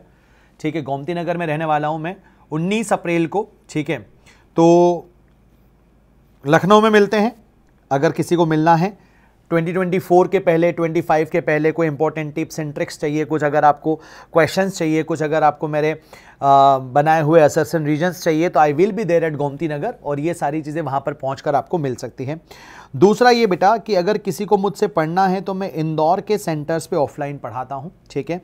ठीक है गोमती नगर में रहने वाला हूँ मैं उन्नीस अप्रैल को ठीक है तो लखनऊ में मिलते हैं अगर किसी को मिलना है 2024 के पहले 25 के पहले कोई इंपॉर्टेंट टिप्स एंड ट्रिक्स चाहिए कुछ अगर आपको क्वेश्चंस चाहिए कुछ अगर आपको मेरे आ, बनाए हुए असर्स एंड रीजन्स चाहिए तो I will be there at Gomti Nagar और ये सारी चीज़ें वहाँ पर पहुँच आपको मिल सकती हैं दूसरा ये बेटा कि अगर किसी को मुझसे पढ़ना है तो मैं इंदौर के सेंटर्स पे ऑफलाइन पढ़ाता हूँ ठीक है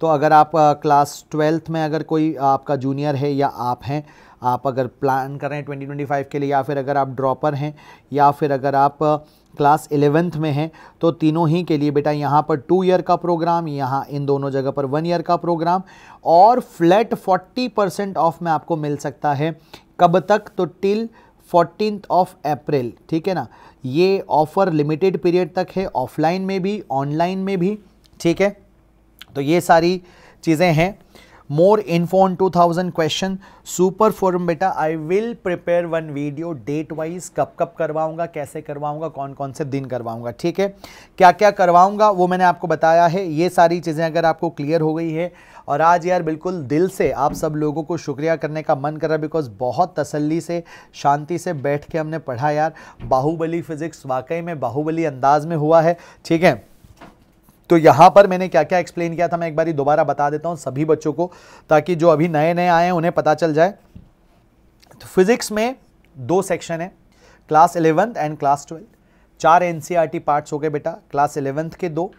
तो अगर आप आ, क्लास ट्वेल्थ में अगर कोई आपका जूनियर है या आप हैं आप अगर प्लान कर रहे हैं ट्वेंटी के लिए या फिर अगर आप ड्रॉपर हैं या फिर अगर आप क्लास एलेवेंथ में हैं तो तीनों ही के लिए बेटा यहाँ पर टू ईयर का प्रोग्राम यहाँ इन दोनों जगह पर वन ईयर का प्रोग्राम और फ्लैट फोर्टी परसेंट ऑफ में आपको मिल सकता है कब तक तो टिल फोर्टीन ऑफ अप्रैल ठीक है ना ये ऑफ़र लिमिटेड पीरियड तक है ऑफलाइन में भी ऑनलाइन में भी ठीक है तो ये सारी चीज़ें हैं more info on two thousand question super forum बेटा I will prepare one video date wise कब कब करवाऊंगा कैसे करवाऊंगा कौन कौन से दिन करवाऊंगा ठीक है क्या क्या करवाऊंगा वो मैंने आपको बताया है ये सारी चीज़ें अगर आपको क्लियर हो गई है और आज यार बिल्कुल दिल से आप सब लोगों को शुक्रिया करने का मन कर रहा बिकॉज बहुत तसल्ली से शांति से बैठ के हमने पढ़ा यार बाहुबली फिज़िक्स वाकई में बाहुबली अंदाज में हुआ है ठीक है तो यहां पर मैंने क्या क्या एक्सप्लेन किया था मैं एक बार दोबारा बता देता हूँ सभी बच्चों को ताकि जो अभी नए नए आए हैं उन्हें पता चल जाए तो फिज़िक्स में दो सेक्शन है class eleventh and class twelfth चार एन पार्ट्स e हो गए बेटा क्लास इलेवेंथ के दो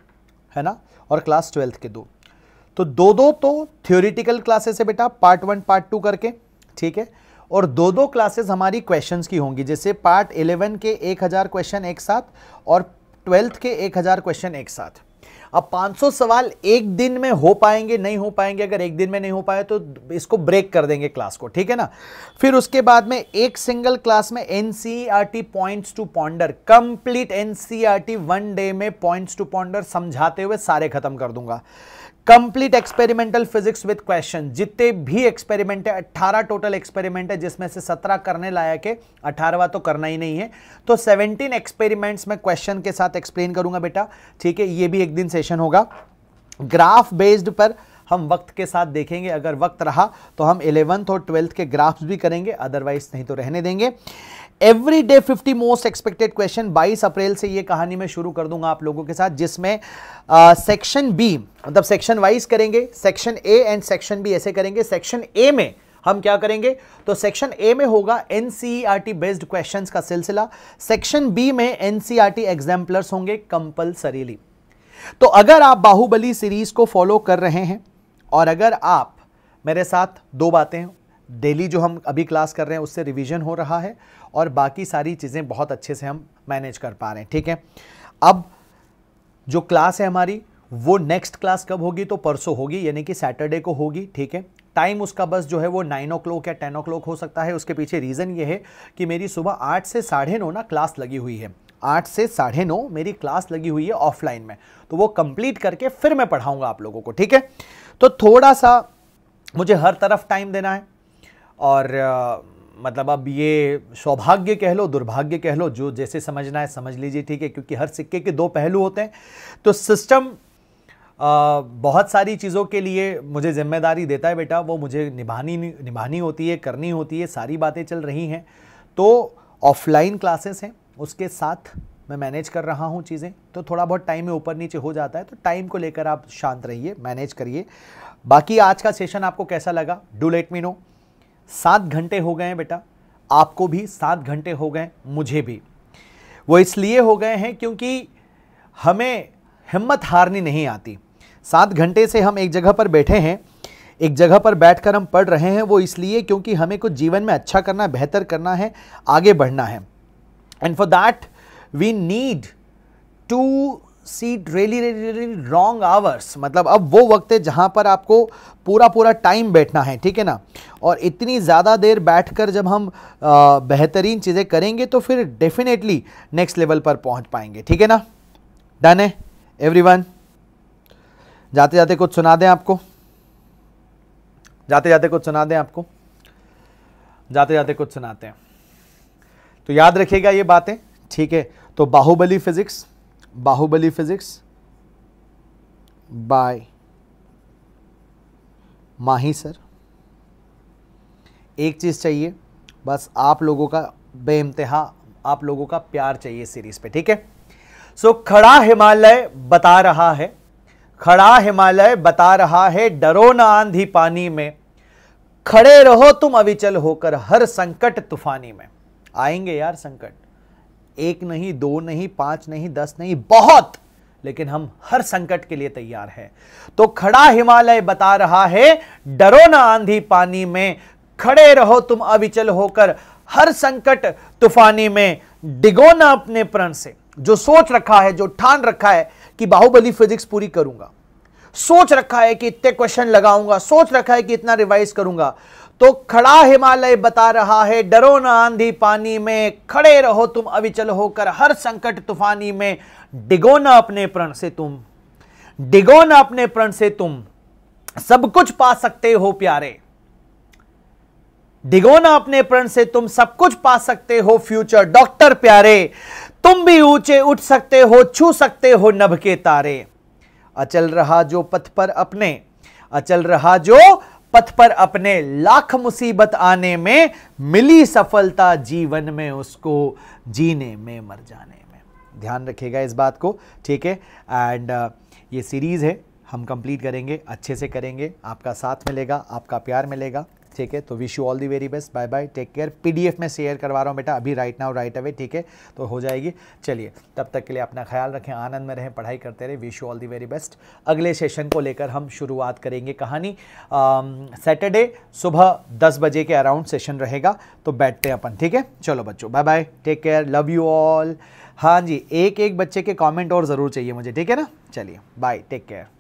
है ना और क्लास ट्वेल्थ के दो तो दो दो तो थ्योरिटिकल क्लासेस है बेटा पार्ट वन पार्ट टू करके ठीक है और दो दो क्लासेस हमारी क्वेश्चंस की होंगी जैसे पार्ट इलेवन के एक हजार क्वेश्चन एक साथ और ट्वेल्थ के एक हजार क्वेश्चन एक साथ अब 500 सवाल एक दिन में हो पाएंगे नहीं हो पाएंगे अगर एक दिन में नहीं हो पाए तो इसको ब्रेक कर देंगे क्लास को ठीक है ना फिर उसके बाद में एक सिंगल क्लास में in points to ponder complete in one day में पॉइंट्स टू पॉन्डर समझाते हुए सारे खत्म कर दूंगा complete experimental physics with question जितने भी एक्सपेरिमेंट है अट्ठारह टोटल एक्सपेरिमेंट है जिसमें से सत्रह करने लायक है अठारहवा तो करना ही नहीं है तो सेवनटीन एक्सपेरिमेंट्स में क्वेश्चन के साथ एक्सप्लेन करूंगा बेटा ठीक है ये भी एक दिन सेशन होगा ग्राफ बेस्ड पर हम वक्त के साथ देखेंगे अगर वक्त रहा तो हम इलेवंथ और ट्वेल्थ के ग्राफ्स भी करेंगे अदरवाइज नहीं तो रहने देंगे every day fifty most expected question 22 April से ये कहानी मैं शुरू कर दूंगा आप लोगों के साथ जिसमें सेक्शन बी मतलब सेक्शन वाइज करेंगे section A and section B ऐसे करेंगे सेक्शन ए में हम क्या करेंगे तो सेक्शन ए में होगा एनसीईआरटी बेस्ड क्वेश्चंस का सिलसिला सेक्शन बी में एनसीईआरटी एग्जाम्पलर्स e होंगे कंपलसरीली तो अगर आप बाहुबली सीरीज को फॉलो कर रहे हैं और अगर आप मेरे साथ दो बातें डेली जो हम अभी क्लास कर रहे हैं उससे रिवीजन हो रहा है और बाकी सारी चीज़ें बहुत अच्छे से हम मैनेज कर पा रहे हैं ठीक है अब जो क्लास है हमारी वो नेक्स्ट क्लास कब होगी तो परसों होगी यानी कि सैटरडे को होगी ठीक है टाइम उसका बस जो है वो नाइन ओ क्लॉक या टेन ओ क्लॉक हो सकता है उसके पीछे रीज़न ये है कि मेरी सुबह आठ से साढ़े नौ ना क्लास लगी हुई है आठ से साढ़े नौ मेरी क्लास लगी हुई है ऑफलाइन में तो वो कंप्लीट करके फिर मैं पढ़ाऊंगा आप लोगों को ठीक है तो थोड़ा सा मुझे हर तरफ टाइम देना है और आ, मतलब अब ये सौभाग्य कह लो दुर्भाग्य कह लो जो जैसे समझना है समझ लीजिए ठीक है क्योंकि हर सिक्के के दो पहलू होते हैं तो सिस्टम आ, बहुत सारी चीज़ों के लिए मुझे जिम्मेदारी देता है बेटा वो मुझे निभानी निभानी होती है करनी होती है सारी बातें चल रही हैं तो ऑफलाइन क्लासेस हैं उसके साथ मैं मैनेज कर रहा हूँ चीज़ें तो थोड़ा बहुत टाइम में ऊपर नीचे हो जाता है तो टाइम को लेकर आप शांत रहिए मैनेज करिए बाकी आज का सेशन आपको कैसा लगा डू लेट मी नो सात घंटे हो गए हैं बेटा आपको भी सात घंटे हो गए मुझे भी वो इसलिए हो गए हैं क्योंकि हमें हिम्मत हारनी नहीं आती सात घंटे से हम एक जगह पर बैठे हैं एक जगह पर बैठकर हम पढ़ रहे हैं वो इसलिए क्योंकि हमें कुछ जीवन में अच्छा करना बेहतर करना है आगे बढ़ना है and for that we need to seat really really really wrong hours मतलब अब वो वक्त है जहाँ पर आपको पूरा पूरा टाइम बैठना है ठीक है ना और इतनी ज़्यादा देर बैठकर जब हम बेहतरीन चीज़ें करेंगे तो फिर डेफिनेटली नेक्स्ट लेवल पर पहुँच पाएंगे ठीक है ना डन है एवरी जाते जाते कुछ सुना दें आपको जाते जाते कुछ सुना दें आपको जाते जाते कुछ सुनाते हैं तो याद रखिएगा ये बातें ठीक है तो Baahubali physics Baahubali physics by Mahi sir एक चीज़ चाहिए बस आप लोगों का बेइंतहा आप लोगों का प्यार चाहिए सीरीज़ पे ठीक है सो so, खड़ा हिमालय बता रहा है खड़ा हिमालय बता रहा है डरो ना आंधी पानी में खड़े रहो तुम अविचल होकर हर संकट तूफानी में आएंगे यार संकट एक नहीं दो नहीं पांच नहीं दस नहीं बहुत लेकिन हम हर संकट के लिए तैयार हैं तो खड़ा हिमालय बता रहा है डरो ना आंधी पानी में खड़े रहो तुम अविचल होकर हर संकट तूफानी में डिगो ना अपने प्रण से जो सोच रखा है जो ठान रखा है कि बाहुबली फिजिक्स पूरी करूंगा सोच रखा है कि इतने क्वेश्चन लगाऊंगा सोच रखा है कि इतना रिवाइज करूंगा तो खड़ा हिमालय बता रहा है डरो ना आंधी पानी में खड़े रहो तुम अविचल होकर हर संकट तूफानी में डिगो ना अपने प्रण से तुम डिगो ना अपने प्रण से तुम सब कुछ पा सकते हो प्यारे डिगो ना अपने प्रण से तुम सब कुछ पा सकते हो फ्यूचर डॉक्टर प्यारे तुम भी ऊंचे उठ सकते हो छू सकते हो नभ के तारे अचल रहा जो पथ पर अपने अचल रहा जो पथ पर अपने लाख मुसीबत आने में मिली सफलता जीवन में उसको जीने में मर जाने में ध्यान रखिएगा इस बात को ठीक है एंड uh, ये सीरीज़ है हम कंप्लीट करेंगे अच्छे से करेंगे आपका साथ मिलेगा आपका प्यार मिलेगा ठीक है तो wish you all the very best bye bye take care PDF में शेयर करवा रहा हूँ बेटा अभी राइट नाउ राइट अवे ठीक है तो हो जाएगी चलिए तब तक के लिए अपना ख्याल रखें आनंद में रहें पढ़ाई करते रहें wish you all the very best अगले सेशन को लेकर हम शुरुआत करेंगे कहानी सैटरडे सुबह दस बजे के अराउंड सेशन रहेगा तो बैठते हैं अपन ठीक है चलो बच्चों bye bye take care love you all हाँ जी एक एक बच्चे के कॉमेंट और ज़रूर चाहिए मुझे ठीक है ना चलिए बाय टेक केयर